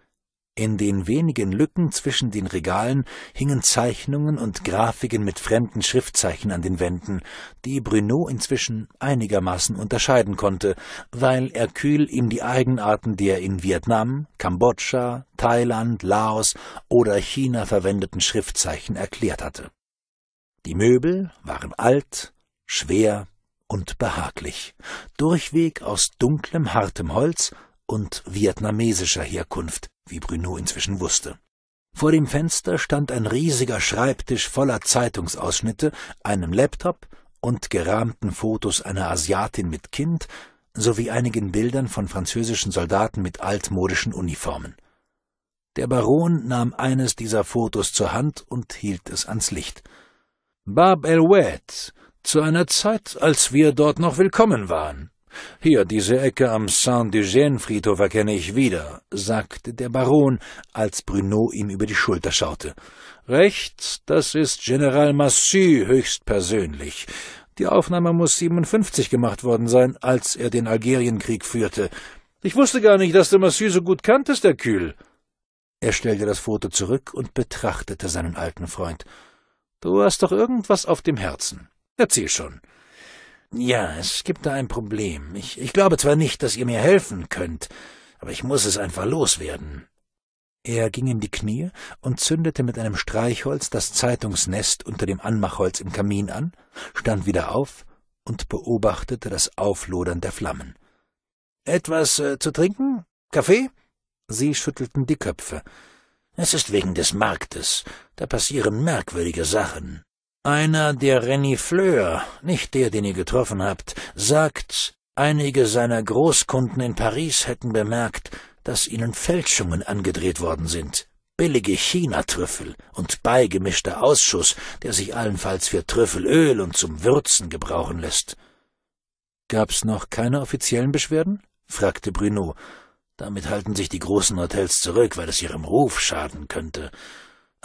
In den wenigen Lücken zwischen den Regalen hingen Zeichnungen und Grafiken mit fremden Schriftzeichen an den Wänden, die Bruno inzwischen einigermaßen unterscheiden konnte, weil Hercule ihm die Eigenarten der in Vietnam, Kambodscha, Thailand, Laos oder China verwendeten Schriftzeichen erklärt hatte. Die Möbel waren alt, schwer und behaglich, durchweg aus dunklem, hartem Holz und vietnamesischer Herkunft, wie Bruno inzwischen wusste. Vor dem Fenster stand ein riesiger Schreibtisch voller Zeitungsausschnitte, einem Laptop und gerahmten Fotos einer Asiatin mit Kind sowie einigen Bildern von französischen Soldaten mit altmodischen Uniformen. Der Baron nahm eines dieser Fotos zur Hand und hielt es ans Licht. Bab El Wed, zu einer Zeit, als wir dort noch willkommen waren. Hier, diese Ecke am Saint-Eugène-Friedhof erkenne ich wieder, sagte der Baron, als Bruno ihm über die Schulter schaute. Rechts, das ist General Massu höchstpersönlich. Die Aufnahme muss 57 gemacht worden sein, als er den Algerienkrieg führte. Ich wusste gar nicht, dass du Massu so gut kanntest, der Kühl. Er stellte das Foto zurück und betrachtete seinen alten Freund. Du hast doch irgendwas auf dem Herzen. Erzähl schon. Ja, es gibt da ein Problem. Ich, ich glaube zwar nicht, dass ihr mir helfen könnt, aber ich muss es einfach loswerden. Er ging in die Knie und zündete mit einem Streichholz das Zeitungsnest unter dem Anmachholz im Kamin an, stand wieder auf und beobachtete das Auflodern der Flammen. Etwas äh, zu trinken? Kaffee? Sie schüttelten die Köpfe. Es ist wegen des Marktes. Da passieren merkwürdige Sachen. Einer der Renifleur, nicht der, den ihr getroffen habt, sagt, einige seiner Großkunden in Paris hätten bemerkt, dass ihnen Fälschungen angedreht worden sind. Billige China-Trüffel und beigemischter Ausschuss, der sich allenfalls für Trüffelöl und zum Würzen gebrauchen lässt. Gab's noch keine offiziellen Beschwerden? fragte Bruno. Damit halten sich die großen Hotels zurück, weil es ihrem Ruf schaden könnte.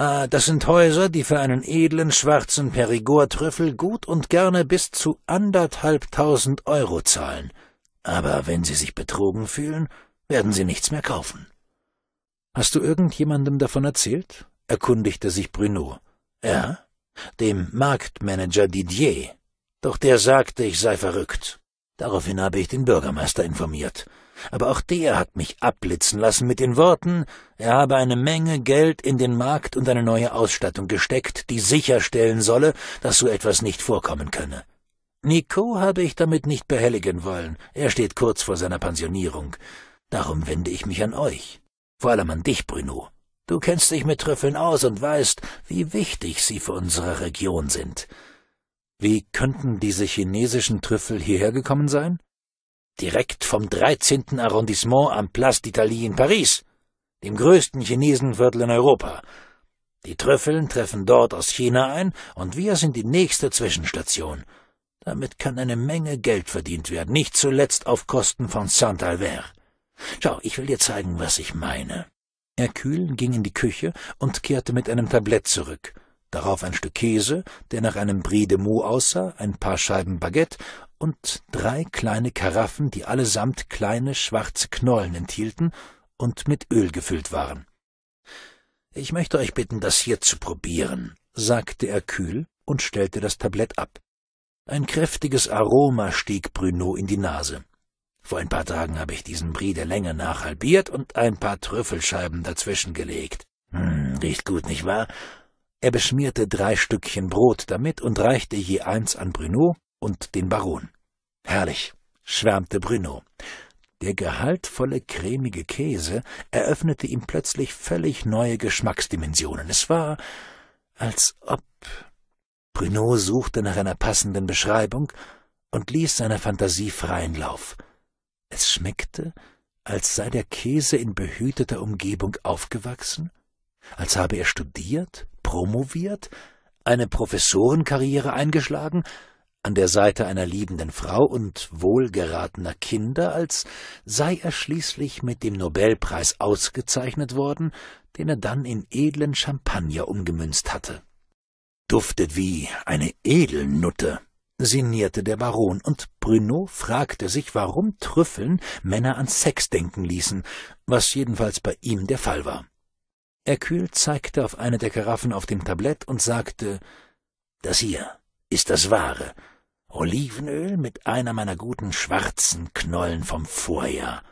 Ah, das sind Häuser, die für einen edlen schwarzen Perigord-Trüffel gut und gerne bis zu anderthalbtausend Euro zahlen. Aber wenn sie sich betrogen fühlen, werden sie nichts mehr kaufen. Hast du irgendjemandem davon erzählt? erkundigte sich Bruno. Ja, dem Marktmanager Didier. Doch der sagte, ich sei verrückt. Daraufhin habe ich den Bürgermeister informiert aber auch der hat mich abblitzen lassen mit den Worten, er habe eine Menge Geld in den Markt und eine neue Ausstattung gesteckt, die sicherstellen solle, dass so etwas nicht vorkommen könne. Nico habe ich damit nicht behelligen wollen, er steht kurz vor seiner Pensionierung. Darum wende ich mich an euch, vor allem an dich, Bruno. Du kennst dich mit Trüffeln aus und weißt, wie wichtig sie für unsere Region sind. Wie könnten diese chinesischen Trüffel hierher gekommen sein? direkt vom 13. Arrondissement am Place d'Italie in Paris, dem größten Chinesenviertel in Europa. Die Trüffeln treffen dort aus China ein und wir sind die nächste Zwischenstation. Damit kann eine Menge Geld verdient werden, nicht zuletzt auf Kosten von Saint-Albert. Schau, ich will dir zeigen, was ich meine. Hercule ging in die Küche und kehrte mit einem Tablett zurück. Darauf ein Stück Käse, der nach einem Brie de Mou aussah, ein paar Scheiben Baguette und drei kleine Karaffen, die allesamt kleine schwarze Knollen enthielten und mit Öl gefüllt waren. Ich möchte euch bitten, das hier zu probieren, sagte er kühl und stellte das Tablett ab. Ein kräftiges Aroma stieg Bruno in die Nase. Vor ein paar Tagen habe ich diesen Brie der Länge nach halbiert und ein paar Trüffelscheiben dazwischen gelegt. Hm, riecht gut, nicht wahr? Er beschmierte drei Stückchen Brot damit und reichte je eins an Bruno, und den Baron. Herrlich, schwärmte Bruno. Der gehaltvolle, cremige Käse eröffnete ihm plötzlich völlig neue Geschmacksdimensionen. Es war, als ob. Bruno suchte nach einer passenden Beschreibung und ließ seiner Fantasie freien Lauf. Es schmeckte, als sei der Käse in behüteter Umgebung aufgewachsen, als habe er studiert, promoviert, eine Professorenkarriere eingeschlagen an der Seite einer liebenden Frau und wohlgeratener Kinder, als sei er schließlich mit dem Nobelpreis ausgezeichnet worden, den er dann in edlen Champagner umgemünzt hatte. Duftet wie eine Edelnutte, sinnierte der Baron, und Bruno fragte sich, warum Trüffeln Männer an Sex denken ließen, was jedenfalls bei ihm der Fall war. Er kühl zeigte auf eine der Karaffen auf dem Tablett und sagte, das hier ist das Wahre. Olivenöl mit einer meiner guten schwarzen Knollen vom Vorjahr.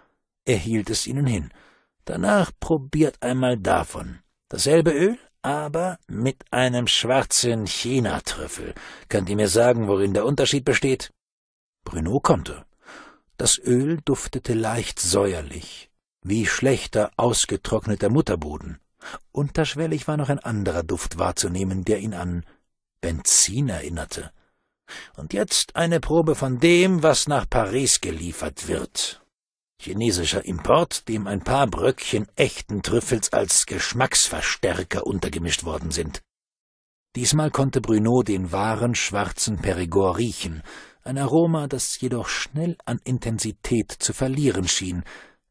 Er hielt es ihnen hin. Danach probiert einmal davon. Dasselbe Öl, aber mit einem schwarzen China-Trüffel. Könnt ihr mir sagen, worin der Unterschied besteht? Bruno konnte. Das Öl duftete leicht säuerlich, wie schlechter, ausgetrockneter Mutterboden. Unterschwellig war noch ein anderer Duft wahrzunehmen, der ihn an Benzin erinnerte. Und jetzt eine Probe von dem, was nach Paris geliefert wird. Chinesischer Import, dem ein paar Bröckchen echten Trüffels als Geschmacksverstärker untergemischt worden sind. Diesmal konnte Bruno den wahren schwarzen Perigord riechen, ein Aroma, das jedoch schnell an Intensität zu verlieren schien,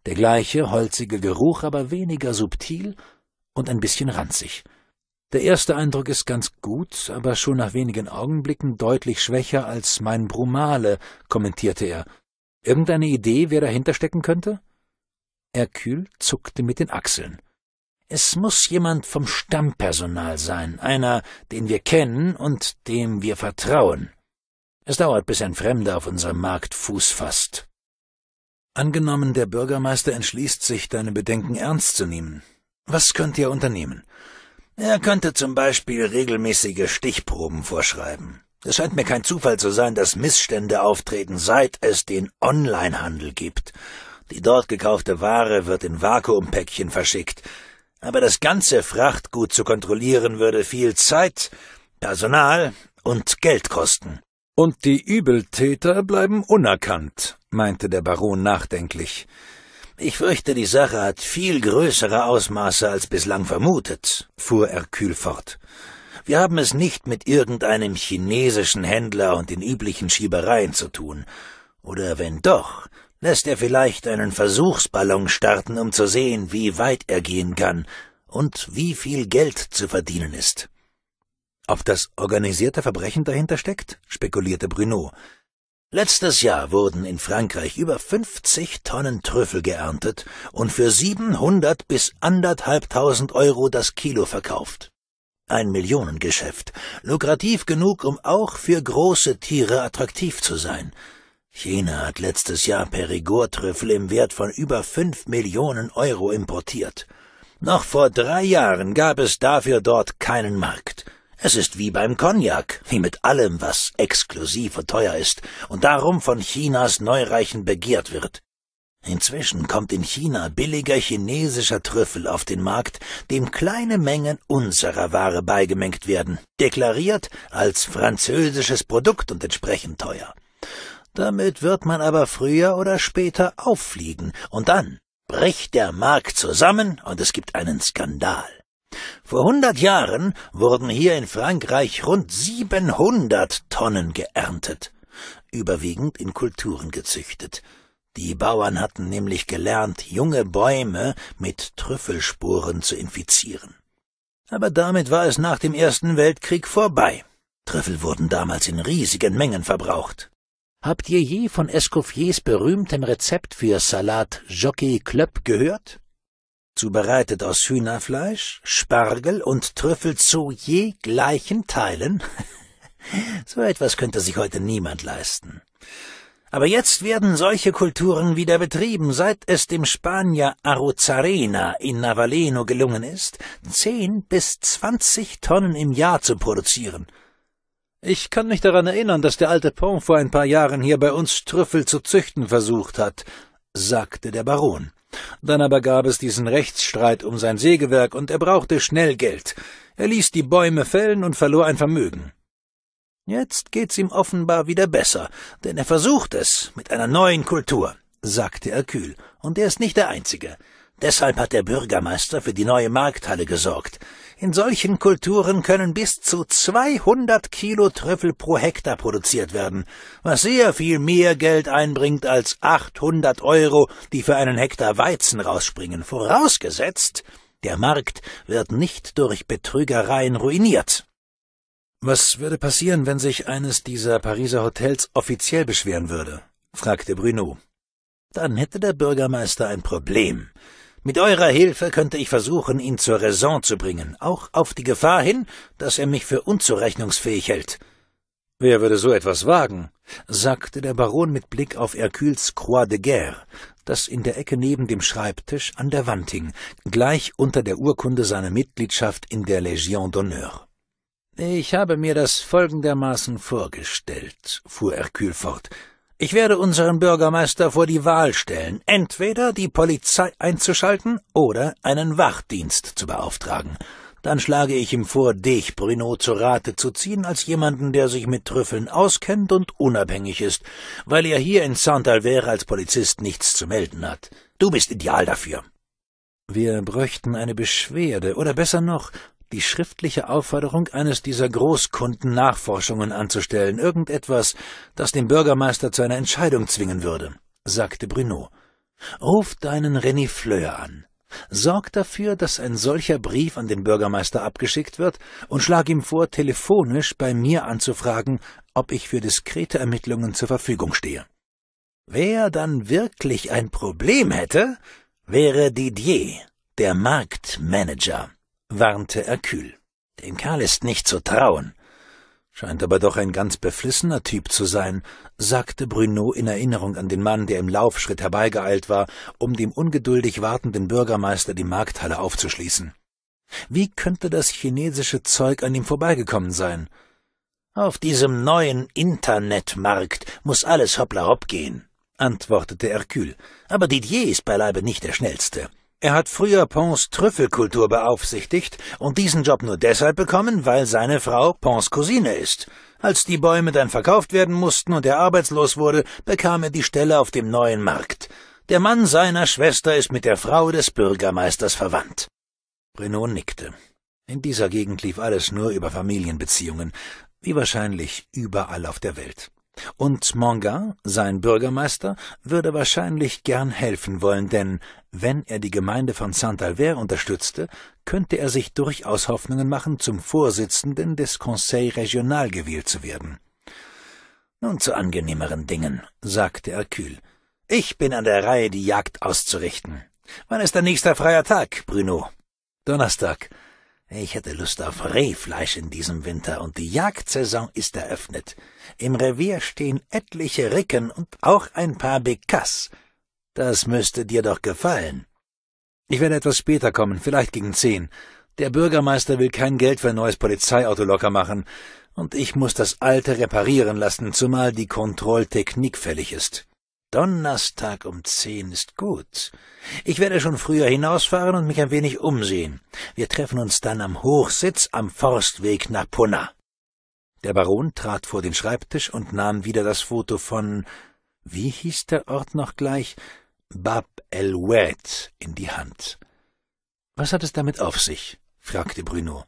der gleiche holzige Geruch aber weniger subtil und ein bisschen ranzig. Der erste Eindruck ist ganz gut, aber schon nach wenigen Augenblicken deutlich schwächer als mein Brumale, kommentierte er. Irgendeine Idee, wer dahinter stecken könnte? Erkühl zuckte mit den Achseln. Es muss jemand vom Stammpersonal sein, einer, den wir kennen und dem wir vertrauen. Es dauert, bis ein Fremder auf unserem Markt Fuß fasst. Angenommen, der Bürgermeister entschließt sich, deine Bedenken ernst zu nehmen. Was könnt ihr unternehmen? Er könnte zum Beispiel regelmäßige Stichproben vorschreiben. Es scheint mir kein Zufall zu sein, dass Missstände auftreten, seit es den Onlinehandel gibt. Die dort gekaufte Ware wird in Vakuumpäckchen verschickt. Aber das ganze Frachtgut zu kontrollieren würde viel Zeit, Personal und Geld kosten. Und die Übeltäter bleiben unerkannt, meinte der Baron nachdenklich. Ich fürchte, die Sache hat viel größere Ausmaße als bislang vermutet, fuhr Hercule fort. Wir haben es nicht mit irgendeinem chinesischen Händler und den üblichen Schiebereien zu tun. Oder wenn doch, lässt er vielleicht einen Versuchsballon starten, um zu sehen, wie weit er gehen kann und wie viel Geld zu verdienen ist. Ob das organisierte Verbrechen dahinter steckt? spekulierte Bruno. Letztes Jahr wurden in Frankreich über 50 Tonnen Trüffel geerntet und für 700 bis anderthalbtausend Euro das Kilo verkauft. Ein Millionengeschäft, lukrativ genug, um auch für große Tiere attraktiv zu sein. China hat letztes Jahr Perigord-Trüffel im Wert von über 5 Millionen Euro importiert. Noch vor drei Jahren gab es dafür dort keinen Markt. Es ist wie beim Cognac, wie mit allem, was exklusiv und teuer ist und darum von Chinas Neureichen begehrt wird. Inzwischen kommt in China billiger chinesischer Trüffel auf den Markt, dem kleine Mengen unserer Ware beigemengt werden, deklariert als französisches Produkt und entsprechend teuer. Damit wird man aber früher oder später auffliegen, und dann bricht der Markt zusammen und es gibt einen Skandal. Vor hundert Jahren wurden hier in Frankreich rund 700 Tonnen geerntet, überwiegend in Kulturen gezüchtet. Die Bauern hatten nämlich gelernt, junge Bäume mit Trüffelsporen zu infizieren. Aber damit war es nach dem Ersten Weltkrieg vorbei. Trüffel wurden damals in riesigen Mengen verbraucht. Habt ihr je von Escoffiers berühmtem Rezept für Salat Jockey Klöpp gehört? zubereitet aus Hühnerfleisch, Spargel und Trüffel zu je gleichen Teilen? so etwas könnte sich heute niemand leisten. Aber jetzt werden solche Kulturen wieder betrieben, seit es dem Spanier Arozarena in Navaleno gelungen ist, zehn bis zwanzig Tonnen im Jahr zu produzieren. Ich kann mich daran erinnern, dass der alte Pont vor ein paar Jahren hier bei uns Trüffel zu züchten versucht hat, sagte der Baron. Dann aber gab es diesen Rechtsstreit um sein Sägewerk und er brauchte schnell Geld. Er ließ die Bäume fällen und verlor ein Vermögen. Jetzt geht's ihm offenbar wieder besser, denn er versucht es mit einer neuen Kultur, sagte er kühl, und er ist nicht der Einzige. Deshalb hat der Bürgermeister für die neue Markthalle gesorgt. In solchen Kulturen können bis zu 200 Kilo Trüffel pro Hektar produziert werden, was sehr viel mehr Geld einbringt als 800 Euro, die für einen Hektar Weizen rausspringen, vorausgesetzt, der Markt wird nicht durch Betrügereien ruiniert. Was würde passieren, wenn sich eines dieser Pariser Hotels offiziell beschweren würde? fragte Bruno. Dann hätte der Bürgermeister ein Problem. Mit eurer Hilfe könnte ich versuchen, ihn zur Raison zu bringen, auch auf die Gefahr hin, dass er mich für unzurechnungsfähig hält. Wer würde so etwas wagen? sagte der Baron mit Blick auf Hercules Croix de Guerre, das in der Ecke neben dem Schreibtisch an der Wand hing, gleich unter der Urkunde seiner Mitgliedschaft in der Legion d'Honneur. Ich habe mir das folgendermaßen vorgestellt, fuhr Hercule fort. Ich werde unseren Bürgermeister vor die Wahl stellen, entweder die Polizei einzuschalten oder einen Wachdienst zu beauftragen. Dann schlage ich ihm vor, dich, Bruno, zur Rate zu ziehen, als jemanden, der sich mit Trüffeln auskennt und unabhängig ist, weil er hier in Saint-Albert als Polizist nichts zu melden hat. Du bist ideal dafür. Wir bräuchten eine Beschwerde oder besser noch die schriftliche Aufforderung, eines dieser Großkunden Nachforschungen anzustellen, irgendetwas, das den Bürgermeister zu einer Entscheidung zwingen würde, sagte Bruno. Ruf deinen Renifleur an. Sorg dafür, dass ein solcher Brief an den Bürgermeister abgeschickt wird und schlag ihm vor, telefonisch bei mir anzufragen, ob ich für diskrete Ermittlungen zur Verfügung stehe. Wer dann wirklich ein Problem hätte, wäre Didier, der Marktmanager warnte er kühl. Dem Kerl ist nicht zu trauen. Scheint aber doch ein ganz beflissener Typ zu sein, sagte Bruno in Erinnerung an den Mann, der im Laufschritt herbeigeeilt war, um dem ungeduldig wartenden Bürgermeister die Markthalle aufzuschließen. Wie könnte das chinesische Zeug an ihm vorbeigekommen sein? Auf diesem neuen Internetmarkt muss alles hoppla hopp gehen, antwortete Hercule, aber Didier ist beileibe nicht der Schnellste. Er hat früher Pons Trüffelkultur beaufsichtigt und diesen Job nur deshalb bekommen, weil seine Frau Pons Cousine ist. Als die Bäume dann verkauft werden mussten und er arbeitslos wurde, bekam er die Stelle auf dem neuen Markt. Der Mann seiner Schwester ist mit der Frau des Bürgermeisters verwandt. Renault nickte. In dieser Gegend lief alles nur über Familienbeziehungen, wie wahrscheinlich überall auf der Welt. Und Monga, sein Bürgermeister, würde wahrscheinlich gern helfen wollen, denn wenn er die Gemeinde von saint albert unterstützte, könnte er sich durchaus Hoffnungen machen, zum Vorsitzenden des Conseil Regional gewählt zu werden. Nun zu angenehmeren Dingen, sagte er kühl. Ich bin an der Reihe, die Jagd auszurichten. Wann ist der nächste freier Tag, Bruno? Donnerstag. Ich hätte Lust auf Rehfleisch in diesem Winter und die Jagdsaison ist eröffnet. Im Revier stehen etliche Ricken und auch ein paar Bekass. Das müsste dir doch gefallen. Ich werde etwas später kommen, vielleicht gegen zehn. Der Bürgermeister will kein Geld für ein neues Polizeiauto locker machen und ich muss das alte reparieren lassen, zumal die Kontrolltechnik fällig ist. Donnerstag um zehn ist gut. Ich werde schon früher hinausfahren und mich ein wenig umsehen. Wir treffen uns dann am Hochsitz am Forstweg nach Punna. Der Baron trat vor den Schreibtisch und nahm wieder das Foto von wie hieß der Ort noch gleich? Bab el Wed in die Hand. Was hat es damit auf sich? fragte Bruno.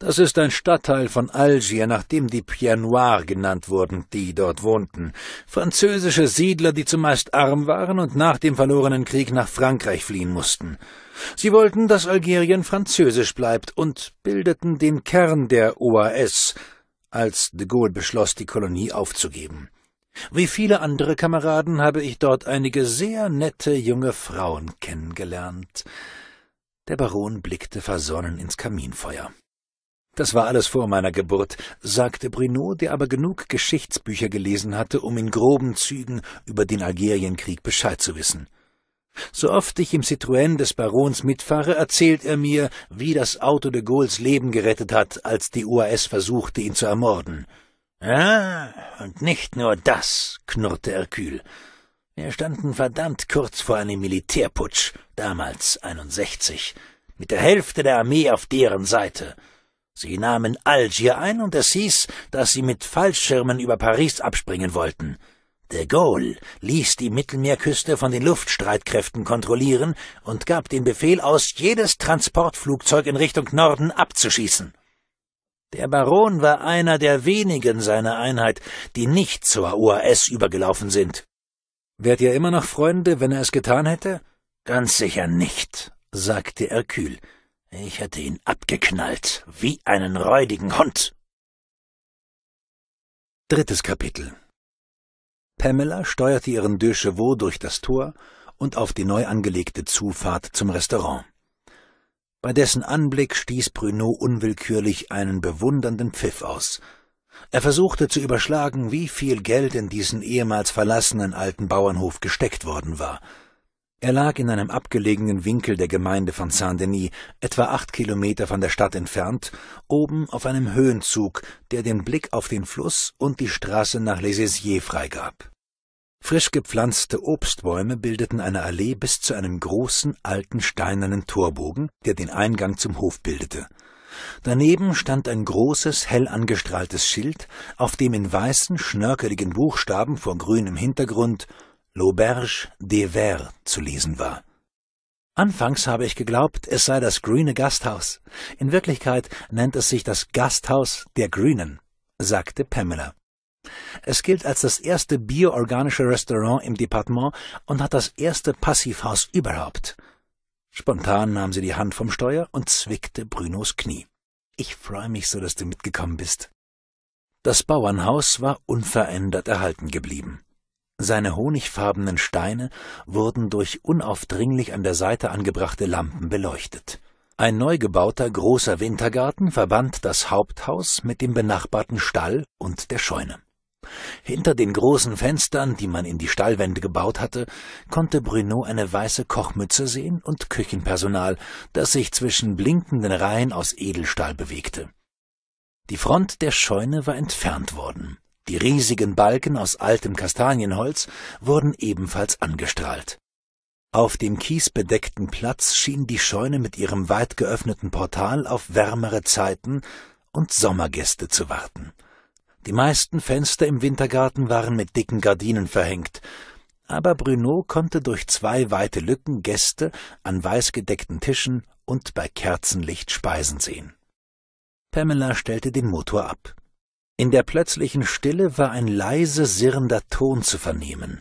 Das ist ein Stadtteil von Algier, nach dem die Pierre Noir genannt wurden, die dort wohnten. Französische Siedler, die zumeist arm waren und nach dem verlorenen Krieg nach Frankreich fliehen mussten. Sie wollten, dass Algerien französisch bleibt und bildeten den Kern der OAS, als de Gaulle beschloss, die Kolonie aufzugeben. Wie viele andere Kameraden habe ich dort einige sehr nette junge Frauen kennengelernt. Der Baron blickte versonnen ins Kaminfeuer. Das war alles vor meiner Geburt, sagte Bruno, der aber genug Geschichtsbücher gelesen hatte, um in groben Zügen über den Algerienkrieg Bescheid zu wissen. So oft ich im Citroën des Barons mitfahre, erzählt er mir, wie das Auto de Gaulles Leben gerettet hat, als die UAS versuchte, ihn zu ermorden. Ah, und nicht nur das, knurrte Hercule. Wir standen verdammt kurz vor einem Militärputsch, damals 61, mit der Hälfte der Armee auf deren Seite. Sie nahmen Algier ein und es hieß, dass sie mit Fallschirmen über Paris abspringen wollten. De Gaulle ließ die Mittelmeerküste von den Luftstreitkräften kontrollieren und gab den Befehl aus, jedes Transportflugzeug in Richtung Norden abzuschießen. Der Baron war einer der wenigen seiner Einheit, die nicht zur UAS übergelaufen sind. Wärt ihr immer noch Freunde, wenn er es getan hätte? Ganz sicher nicht, sagte er kühl. Ich hätte ihn abgeknallt, wie einen räudigen Hund. Drittes Kapitel Pamela steuerte ihren Deux-Chevaux durch das Tor und auf die neu angelegte Zufahrt zum Restaurant. Bei dessen Anblick stieß Bruno unwillkürlich einen bewundernden Pfiff aus. Er versuchte zu überschlagen, wie viel Geld in diesen ehemals verlassenen alten Bauernhof gesteckt worden war – er lag in einem abgelegenen Winkel der Gemeinde von Saint-Denis, etwa acht Kilometer von der Stadt entfernt, oben auf einem Höhenzug, der den Blick auf den Fluss und die Straße nach Les Aisiers freigab. Frisch gepflanzte Obstbäume bildeten eine Allee bis zu einem großen alten steinernen Torbogen, der den Eingang zum Hof bildete. Daneben stand ein großes, hell angestrahltes Schild, auf dem in weißen, schnörkeligen Buchstaben vor grünem Hintergrund L'Auberge des Verts zu lesen war. Anfangs habe ich geglaubt, es sei das grüne Gasthaus. In Wirklichkeit nennt es sich das Gasthaus der Grünen, sagte Pamela. Es gilt als das erste bioorganische Restaurant im Departement und hat das erste Passivhaus überhaupt. Spontan nahm sie die Hand vom Steuer und zwickte Brunos Knie. Ich freue mich so, dass du mitgekommen bist. Das Bauernhaus war unverändert erhalten geblieben. Seine honigfarbenen Steine wurden durch unaufdringlich an der Seite angebrachte Lampen beleuchtet. Ein neu gebauter großer Wintergarten verband das Haupthaus mit dem benachbarten Stall und der Scheune. Hinter den großen Fenstern, die man in die Stallwände gebaut hatte, konnte Bruno eine weiße Kochmütze sehen und Küchenpersonal, das sich zwischen blinkenden Reihen aus Edelstahl bewegte. Die Front der Scheune war entfernt worden. Die riesigen Balken aus altem Kastanienholz wurden ebenfalls angestrahlt. Auf dem kiesbedeckten Platz schien die Scheune mit ihrem weit geöffneten Portal auf wärmere Zeiten und Sommergäste zu warten. Die meisten Fenster im Wintergarten waren mit dicken Gardinen verhängt, aber Bruno konnte durch zwei weite Lücken Gäste an weißgedeckten Tischen und bei Kerzenlicht speisen sehen. Pamela stellte den Motor ab. In der plötzlichen Stille war ein leise sirrender Ton zu vernehmen.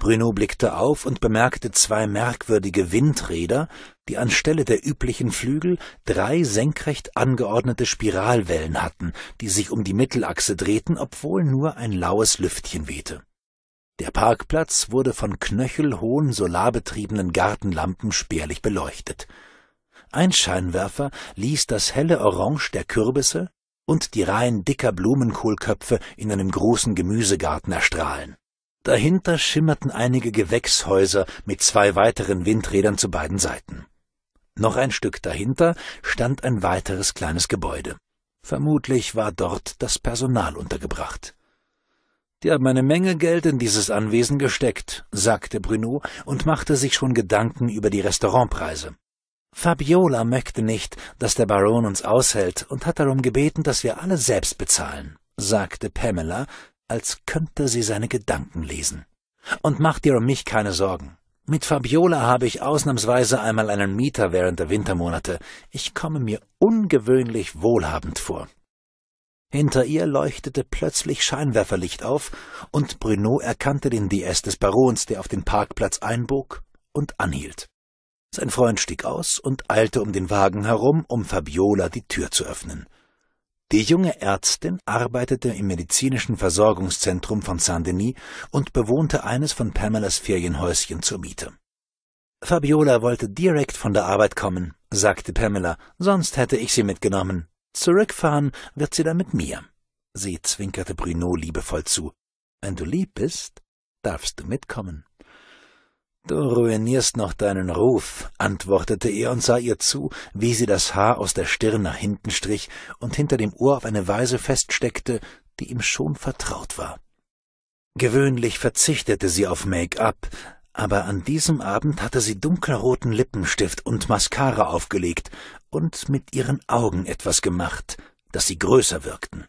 Bruno blickte auf und bemerkte zwei merkwürdige Windräder, die anstelle der üblichen Flügel drei senkrecht angeordnete Spiralwellen hatten, die sich um die Mittelachse drehten, obwohl nur ein laues Lüftchen wehte. Der Parkplatz wurde von knöchelhohen solarbetriebenen Gartenlampen spärlich beleuchtet. Ein Scheinwerfer ließ das helle Orange der Kürbisse, und die Reihen dicker Blumenkohlköpfe in einem großen Gemüsegarten erstrahlen. Dahinter schimmerten einige Gewächshäuser mit zwei weiteren Windrädern zu beiden Seiten. Noch ein Stück dahinter stand ein weiteres kleines Gebäude. Vermutlich war dort das Personal untergebracht. Die haben eine Menge Geld in dieses Anwesen gesteckt, sagte Bruno und machte sich schon Gedanken über die Restaurantpreise. Fabiola möchte nicht, dass der Baron uns aushält und hat darum gebeten, dass wir alle selbst bezahlen, sagte Pamela, als könnte sie seine Gedanken lesen. Und mach dir um mich keine Sorgen. Mit Fabiola habe ich ausnahmsweise einmal einen Mieter während der Wintermonate. Ich komme mir ungewöhnlich wohlhabend vor. Hinter ihr leuchtete plötzlich Scheinwerferlicht auf, und Bruno erkannte den DS des Barons, der auf den Parkplatz einbog und anhielt. Sein Freund stieg aus und eilte um den Wagen herum, um Fabiola die Tür zu öffnen. Die junge Ärztin arbeitete im medizinischen Versorgungszentrum von Saint-Denis und bewohnte eines von Pamelas Ferienhäuschen zur Miete. Fabiola wollte direkt von der Arbeit kommen, sagte Pamela, sonst hätte ich sie mitgenommen. Zurückfahren wird sie dann mit mir. Sie zwinkerte Bruno liebevoll zu. Wenn du lieb bist, darfst du mitkommen. Du ruinierst noch deinen Ruf, antwortete er und sah ihr zu, wie sie das Haar aus der Stirn nach hinten strich und hinter dem Ohr auf eine Weise feststeckte, die ihm schon vertraut war. Gewöhnlich verzichtete sie auf Make-up, aber an diesem Abend hatte sie dunkelroten Lippenstift und Mascara aufgelegt und mit ihren Augen etwas gemacht, dass sie größer wirkten.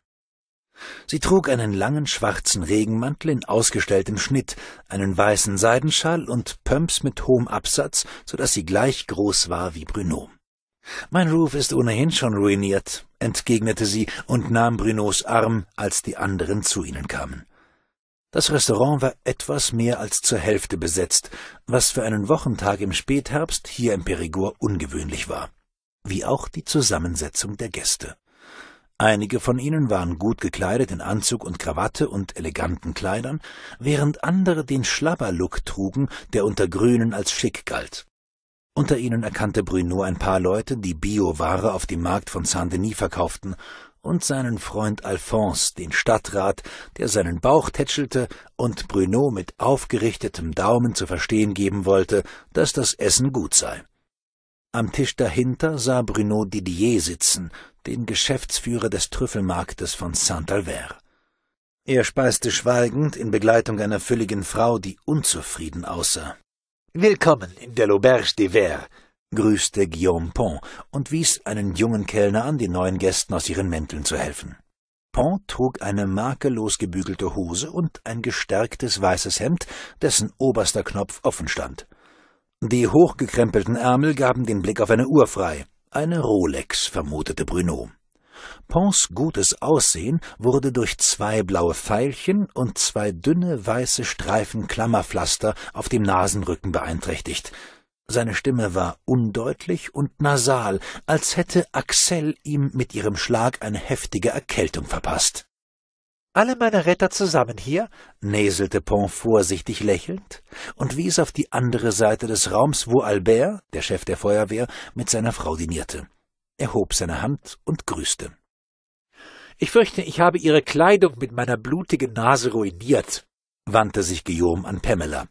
Sie trug einen langen schwarzen Regenmantel in ausgestelltem Schnitt, einen weißen Seidenschal und Pumps mit hohem Absatz, so dass sie gleich groß war wie Bruno. Mein Ruf ist ohnehin schon ruiniert, entgegnete sie und nahm Brunos Arm, als die anderen zu ihnen kamen. Das Restaurant war etwas mehr als zur Hälfte besetzt, was für einen Wochentag im Spätherbst hier im Perigord ungewöhnlich war, wie auch die Zusammensetzung der Gäste. Einige von ihnen waren gut gekleidet in Anzug und Krawatte und eleganten Kleidern, während andere den Schlabberlook trugen, der unter Grünen als schick galt. Unter ihnen erkannte Bruno ein paar Leute, die Bioware auf dem Markt von Saint-Denis verkauften, und seinen Freund Alphonse, den Stadtrat, der seinen Bauch tätschelte und Bruno mit aufgerichtetem Daumen zu verstehen geben wollte, dass das Essen gut sei. Am Tisch dahinter sah Bruno Didier sitzen, den Geschäftsführer des Trüffelmarktes von Saint-Albert. Er speiste schweigend in Begleitung einer fülligen Frau, die unzufrieden aussah. Willkommen in der L'Auberge des Verts, grüßte Guillaume Pont und wies einen jungen Kellner an, den neuen Gästen aus ihren Mänteln zu helfen. Pont trug eine makellos gebügelte Hose und ein gestärktes weißes Hemd, dessen oberster Knopf offen stand. Die hochgekrempelten Ärmel gaben den Blick auf eine Uhr frei. Eine Rolex, vermutete Bruno. Pons gutes Aussehen wurde durch zwei blaue Pfeilchen und zwei dünne weiße Streifen Klammerpflaster auf dem Nasenrücken beeinträchtigt. Seine Stimme war undeutlich und nasal, als hätte Axel ihm mit ihrem Schlag eine heftige Erkältung verpasst. Alle meine Retter zusammen hier? näselte Pont vorsichtig lächelnd und wies auf die andere Seite des Raums, wo Albert, der Chef der Feuerwehr, mit seiner Frau dinierte. Er hob seine Hand und grüßte. Ich fürchte, ich habe Ihre Kleidung mit meiner blutigen Nase ruiniert, wandte sich Guillaume an Pamela.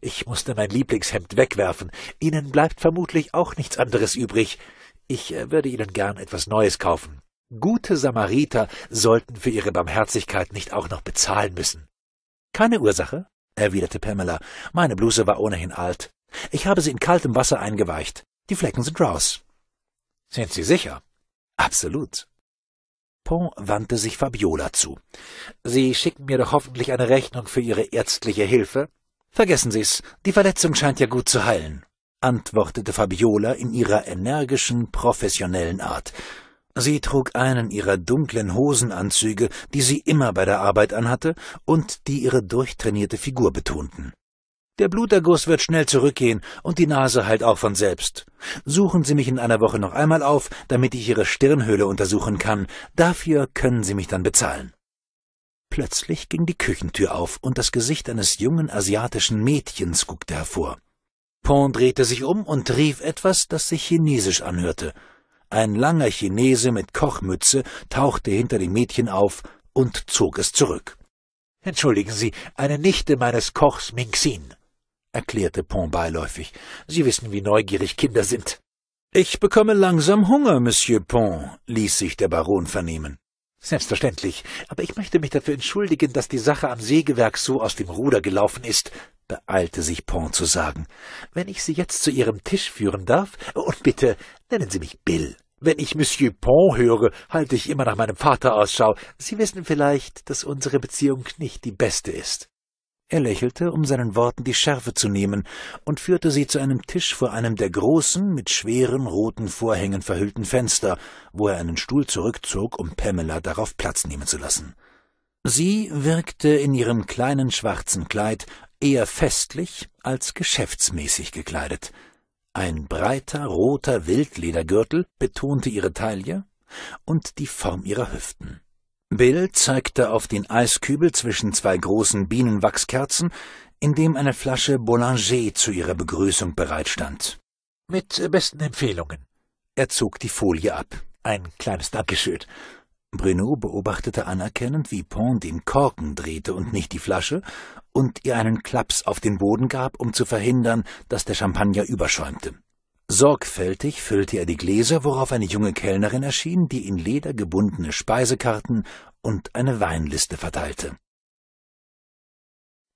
Ich musste mein Lieblingshemd wegwerfen. Ihnen bleibt vermutlich auch nichts anderes übrig. Ich äh, würde Ihnen gern etwas Neues kaufen. Gute Samariter sollten für ihre Barmherzigkeit nicht auch noch bezahlen müssen. Keine Ursache, erwiderte Pamela. Meine Bluse war ohnehin alt. Ich habe sie in kaltem Wasser eingeweicht. Die Flecken sind raus. Sind Sie sicher? Absolut. Pont wandte sich Fabiola zu. Sie schicken mir doch hoffentlich eine Rechnung für Ihre ärztliche Hilfe. Vergessen Sie's, die Verletzung scheint ja gut zu heilen, antwortete Fabiola in ihrer energischen, professionellen Art. Sie trug einen ihrer dunklen Hosenanzüge, die sie immer bei der Arbeit anhatte und die ihre durchtrainierte Figur betonten. Der Bluterguss wird schnell zurückgehen und die Nase heilt auch von selbst. Suchen Sie mich in einer Woche noch einmal auf, damit ich Ihre Stirnhöhle untersuchen kann. Dafür können Sie mich dann bezahlen. Plötzlich ging die Küchentür auf und das Gesicht eines jungen asiatischen Mädchens guckte hervor. Pond drehte sich um und rief etwas, das sich chinesisch anhörte. Ein langer Chinese mit Kochmütze tauchte hinter dem Mädchen auf und zog es zurück. Entschuldigen Sie, eine Nichte meines Kochs Mingxin, erklärte Pont beiläufig. Sie wissen, wie neugierig Kinder sind. Ich bekomme langsam Hunger, Monsieur Pont, ließ sich der Baron vernehmen. Selbstverständlich, aber ich möchte mich dafür entschuldigen, dass die Sache am Sägewerk so aus dem Ruder gelaufen ist, beeilte sich Pont zu sagen. Wenn ich Sie jetzt zu Ihrem Tisch führen darf, und bitte nennen Sie mich Bill. Wenn ich Monsieur Pont höre, halte ich immer nach meinem Vater Ausschau. Sie wissen vielleicht, dass unsere Beziehung nicht die beste ist. Er lächelte, um seinen Worten die Schärfe zu nehmen, und führte sie zu einem Tisch vor einem der großen, mit schweren roten Vorhängen verhüllten Fenster, wo er einen Stuhl zurückzog, um Pamela darauf Platz nehmen zu lassen. Sie wirkte in ihrem kleinen schwarzen Kleid eher festlich als geschäftsmäßig gekleidet. Ein breiter roter Wildledergürtel betonte ihre Taille und die Form ihrer Hüften. Bill zeigte auf den Eiskübel zwischen zwei großen Bienenwachskerzen, in dem eine Flasche Boulanger zu ihrer Begrüßung bereitstand. Mit äh, besten Empfehlungen. Er zog die Folie ab. Ein kleines Dankeschön. Bruno beobachtete anerkennend, wie Pont den Korken drehte und nicht die Flasche und ihr einen Klaps auf den Boden gab, um zu verhindern, dass der Champagner überschäumte. Sorgfältig füllte er die Gläser, worauf eine junge Kellnerin erschien, die in Leder gebundene Speisekarten und eine Weinliste verteilte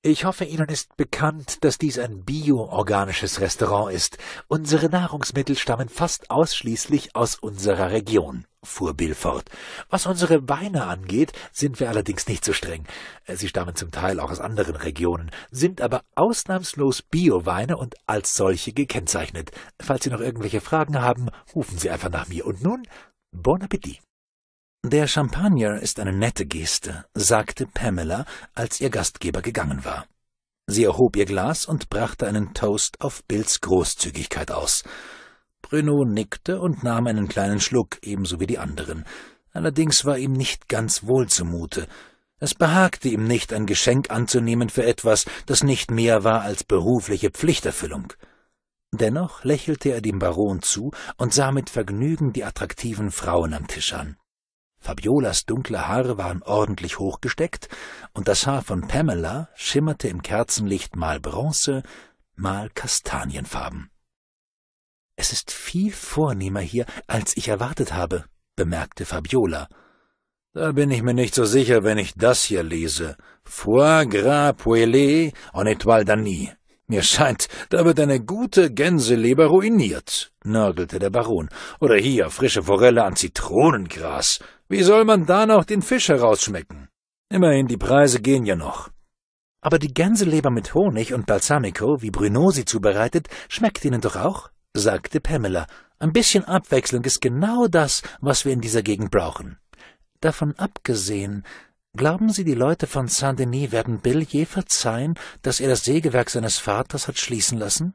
ich hoffe, Ihnen ist bekannt, dass dies ein bioorganisches Restaurant ist. Unsere Nahrungsmittel stammen fast ausschließlich aus unserer Region, fuhr Bill fort. Was unsere Weine angeht, sind wir allerdings nicht so streng. Sie stammen zum Teil auch aus anderen Regionen, sind aber ausnahmslos Bio-Weine und als solche gekennzeichnet. Falls Sie noch irgendwelche Fragen haben, rufen Sie einfach nach mir. Und nun, bon appétit! Der Champagner ist eine nette Geste, sagte Pamela, als ihr Gastgeber gegangen war. Sie erhob ihr Glas und brachte einen Toast auf Bills Großzügigkeit aus. Bruno nickte und nahm einen kleinen Schluck, ebenso wie die anderen. Allerdings war ihm nicht ganz wohl zumute. Es behagte ihm nicht, ein Geschenk anzunehmen für etwas, das nicht mehr war als berufliche Pflichterfüllung. Dennoch lächelte er dem Baron zu und sah mit Vergnügen die attraktiven Frauen am Tisch an. Fabiolas dunkle Haare waren ordentlich hochgesteckt, und das Haar von Pamela schimmerte im Kerzenlicht mal bronze, mal kastanienfarben. Es ist viel vornehmer hier, als ich erwartet habe, bemerkte Fabiola. Da bin ich mir nicht so sicher, wenn ich das hier lese. Foie gras poêlé en étoile d'Annie. Mir scheint, da wird eine gute Gänseleber ruiniert, nörgelte der Baron. Oder hier frische Forelle an Zitronengras. Wie soll man da noch den Fisch herausschmecken? Immerhin, die Preise gehen ja noch. Aber die Gänseleber mit Honig und Balsamico, wie Bruno sie zubereitet, schmeckt Ihnen doch auch? sagte Pamela. Ein bisschen Abwechslung ist genau das, was wir in dieser Gegend brauchen. Davon abgesehen, glauben Sie, die Leute von Saint-Denis werden Bill je verzeihen, dass er das Sägewerk seines Vaters hat schließen lassen?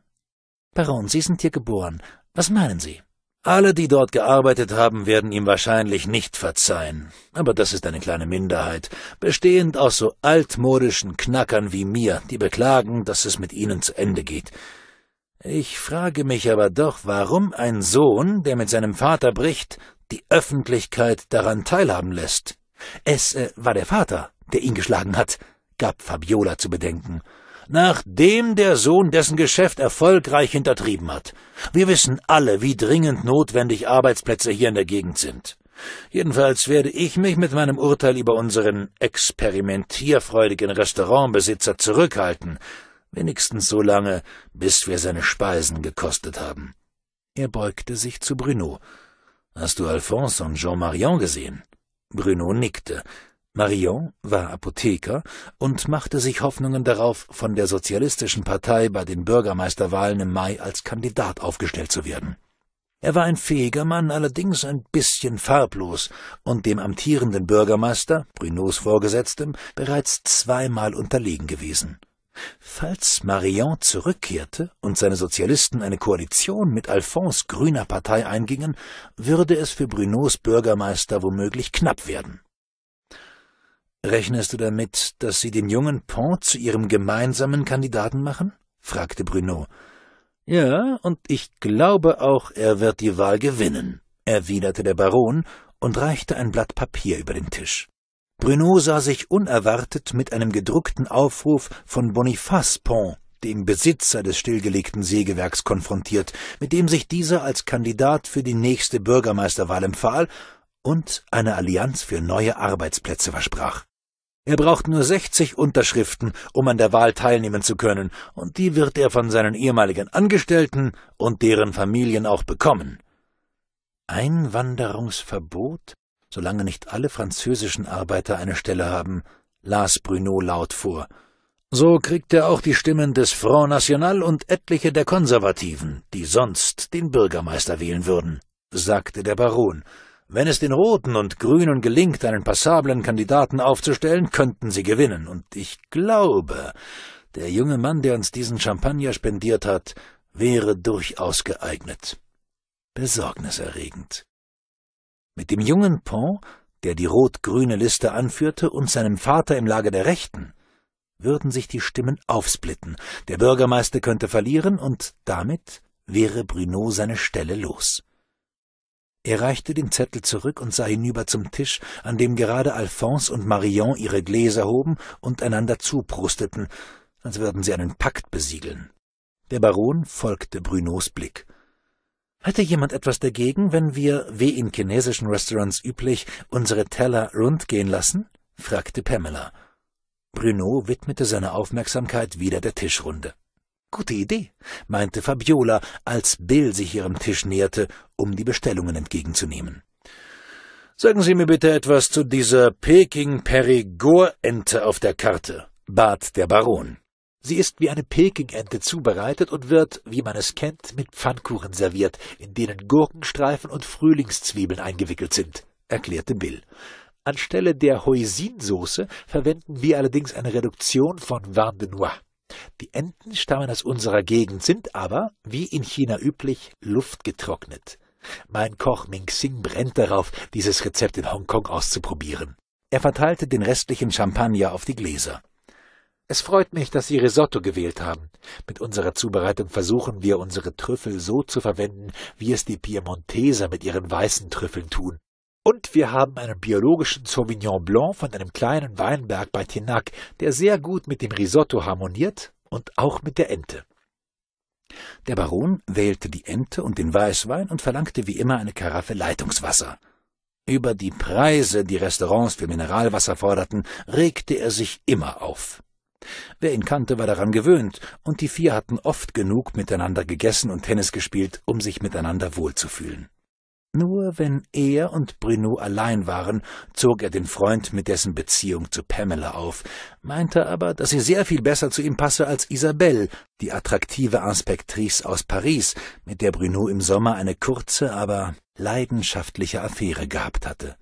Baron, Sie sind hier geboren. Was meinen Sie? Alle, die dort gearbeitet haben, werden ihm wahrscheinlich nicht verzeihen. Aber das ist eine kleine Minderheit, bestehend aus so altmodischen Knackern wie mir, die beklagen, dass es mit ihnen zu Ende geht. Ich frage mich aber doch, warum ein Sohn, der mit seinem Vater bricht, die Öffentlichkeit daran teilhaben lässt. Es äh, war der Vater, der ihn geschlagen hat, gab Fabiola zu bedenken nachdem der Sohn dessen Geschäft erfolgreich hintertrieben hat. Wir wissen alle, wie dringend notwendig Arbeitsplätze hier in der Gegend sind. Jedenfalls werde ich mich mit meinem Urteil über unseren experimentierfreudigen Restaurantbesitzer zurückhalten, wenigstens so lange, bis wir seine Speisen gekostet haben. Er beugte sich zu Bruno. Hast du Alphonse und Jean Marion gesehen? Bruno nickte. Marion war Apotheker und machte sich Hoffnungen darauf, von der Sozialistischen Partei bei den Bürgermeisterwahlen im Mai als Kandidat aufgestellt zu werden. Er war ein fähiger Mann, allerdings ein bisschen farblos und dem amtierenden Bürgermeister, Brunots Vorgesetztem, bereits zweimal unterlegen gewesen. Falls Marion zurückkehrte und seine Sozialisten eine Koalition mit Alphons grüner Partei eingingen, würde es für Brunots Bürgermeister womöglich knapp werden. Rechnest du damit, dass sie den jungen Pont zu ihrem gemeinsamen Kandidaten machen? fragte Bruno. Ja, und ich glaube auch, er wird die Wahl gewinnen, erwiderte der Baron und reichte ein Blatt Papier über den Tisch. Bruno sah sich unerwartet mit einem gedruckten Aufruf von Boniface Pont, dem Besitzer des stillgelegten Sägewerks, konfrontiert, mit dem sich dieser als Kandidat für die nächste Bürgermeisterwahl empfahl und eine Allianz für neue Arbeitsplätze versprach. Er braucht nur 60 Unterschriften, um an der Wahl teilnehmen zu können, und die wird er von seinen ehemaligen Angestellten und deren Familien auch bekommen. Einwanderungsverbot, solange nicht alle französischen Arbeiter eine Stelle haben, las Bruno laut vor. So kriegt er auch die Stimmen des Front National und etliche der Konservativen, die sonst den Bürgermeister wählen würden, sagte der Baron, wenn es den Roten und Grünen gelingt, einen passablen Kandidaten aufzustellen, könnten sie gewinnen. Und ich glaube, der junge Mann, der uns diesen Champagner spendiert hat, wäre durchaus geeignet. Besorgniserregend. Mit dem jungen Pont, der die rot-grüne Liste anführte, und seinem Vater im Lager der Rechten, würden sich die Stimmen aufsplitten, der Bürgermeister könnte verlieren, und damit wäre Bruno seine Stelle los. Er reichte den Zettel zurück und sah hinüber zum Tisch, an dem gerade Alphonse und Marion ihre Gläser hoben und einander zuprusteten, als würden sie einen Pakt besiegeln. Der Baron folgte Brunots Blick. Hätte jemand etwas dagegen, wenn wir, wie in chinesischen Restaurants üblich, unsere Teller rundgehen lassen? fragte Pamela. Bruno widmete seine Aufmerksamkeit wieder der Tischrunde. Gute Idee, meinte Fabiola, als Bill sich ihrem Tisch näherte, um die Bestellungen entgegenzunehmen. Sagen Sie mir bitte etwas zu dieser Peking Perigord-Ente auf der Karte, bat der Baron. Sie ist wie eine Peking-Ente zubereitet und wird, wie man es kennt, mit Pfannkuchen serviert, in denen Gurkenstreifen und Frühlingszwiebeln eingewickelt sind, erklärte Bill. Anstelle der Hoisinsoße verwenden wir allerdings eine Reduktion von Vin de Noix. Die Enten stammen aus unserer Gegend, sind aber, wie in China üblich, luftgetrocknet. Mein Koch Ming Xing brennt darauf, dieses Rezept in Hongkong auszuprobieren. Er verteilte den restlichen Champagner auf die Gläser. Es freut mich, dass Sie Risotto gewählt haben. Mit unserer Zubereitung versuchen wir, unsere Trüffel so zu verwenden, wie es die Piemonteser mit ihren weißen Trüffeln tun. Und wir haben einen biologischen Sauvignon Blanc von einem kleinen Weinberg bei Tinac, der sehr gut mit dem Risotto harmoniert und auch mit der Ente. Der Baron wählte die Ente und den Weißwein und verlangte wie immer eine Karaffe Leitungswasser. Über die Preise, die Restaurants für Mineralwasser forderten, regte er sich immer auf. Wer ihn kannte, war daran gewöhnt, und die vier hatten oft genug miteinander gegessen und Tennis gespielt, um sich miteinander wohlzufühlen. Nur wenn er und Bruno allein waren, zog er den Freund mit dessen Beziehung zu Pamela auf, meinte aber, dass sie sehr viel besser zu ihm passe als Isabelle, die attraktive Inspektrice aus Paris, mit der Bruno im Sommer eine kurze, aber leidenschaftliche Affäre gehabt hatte.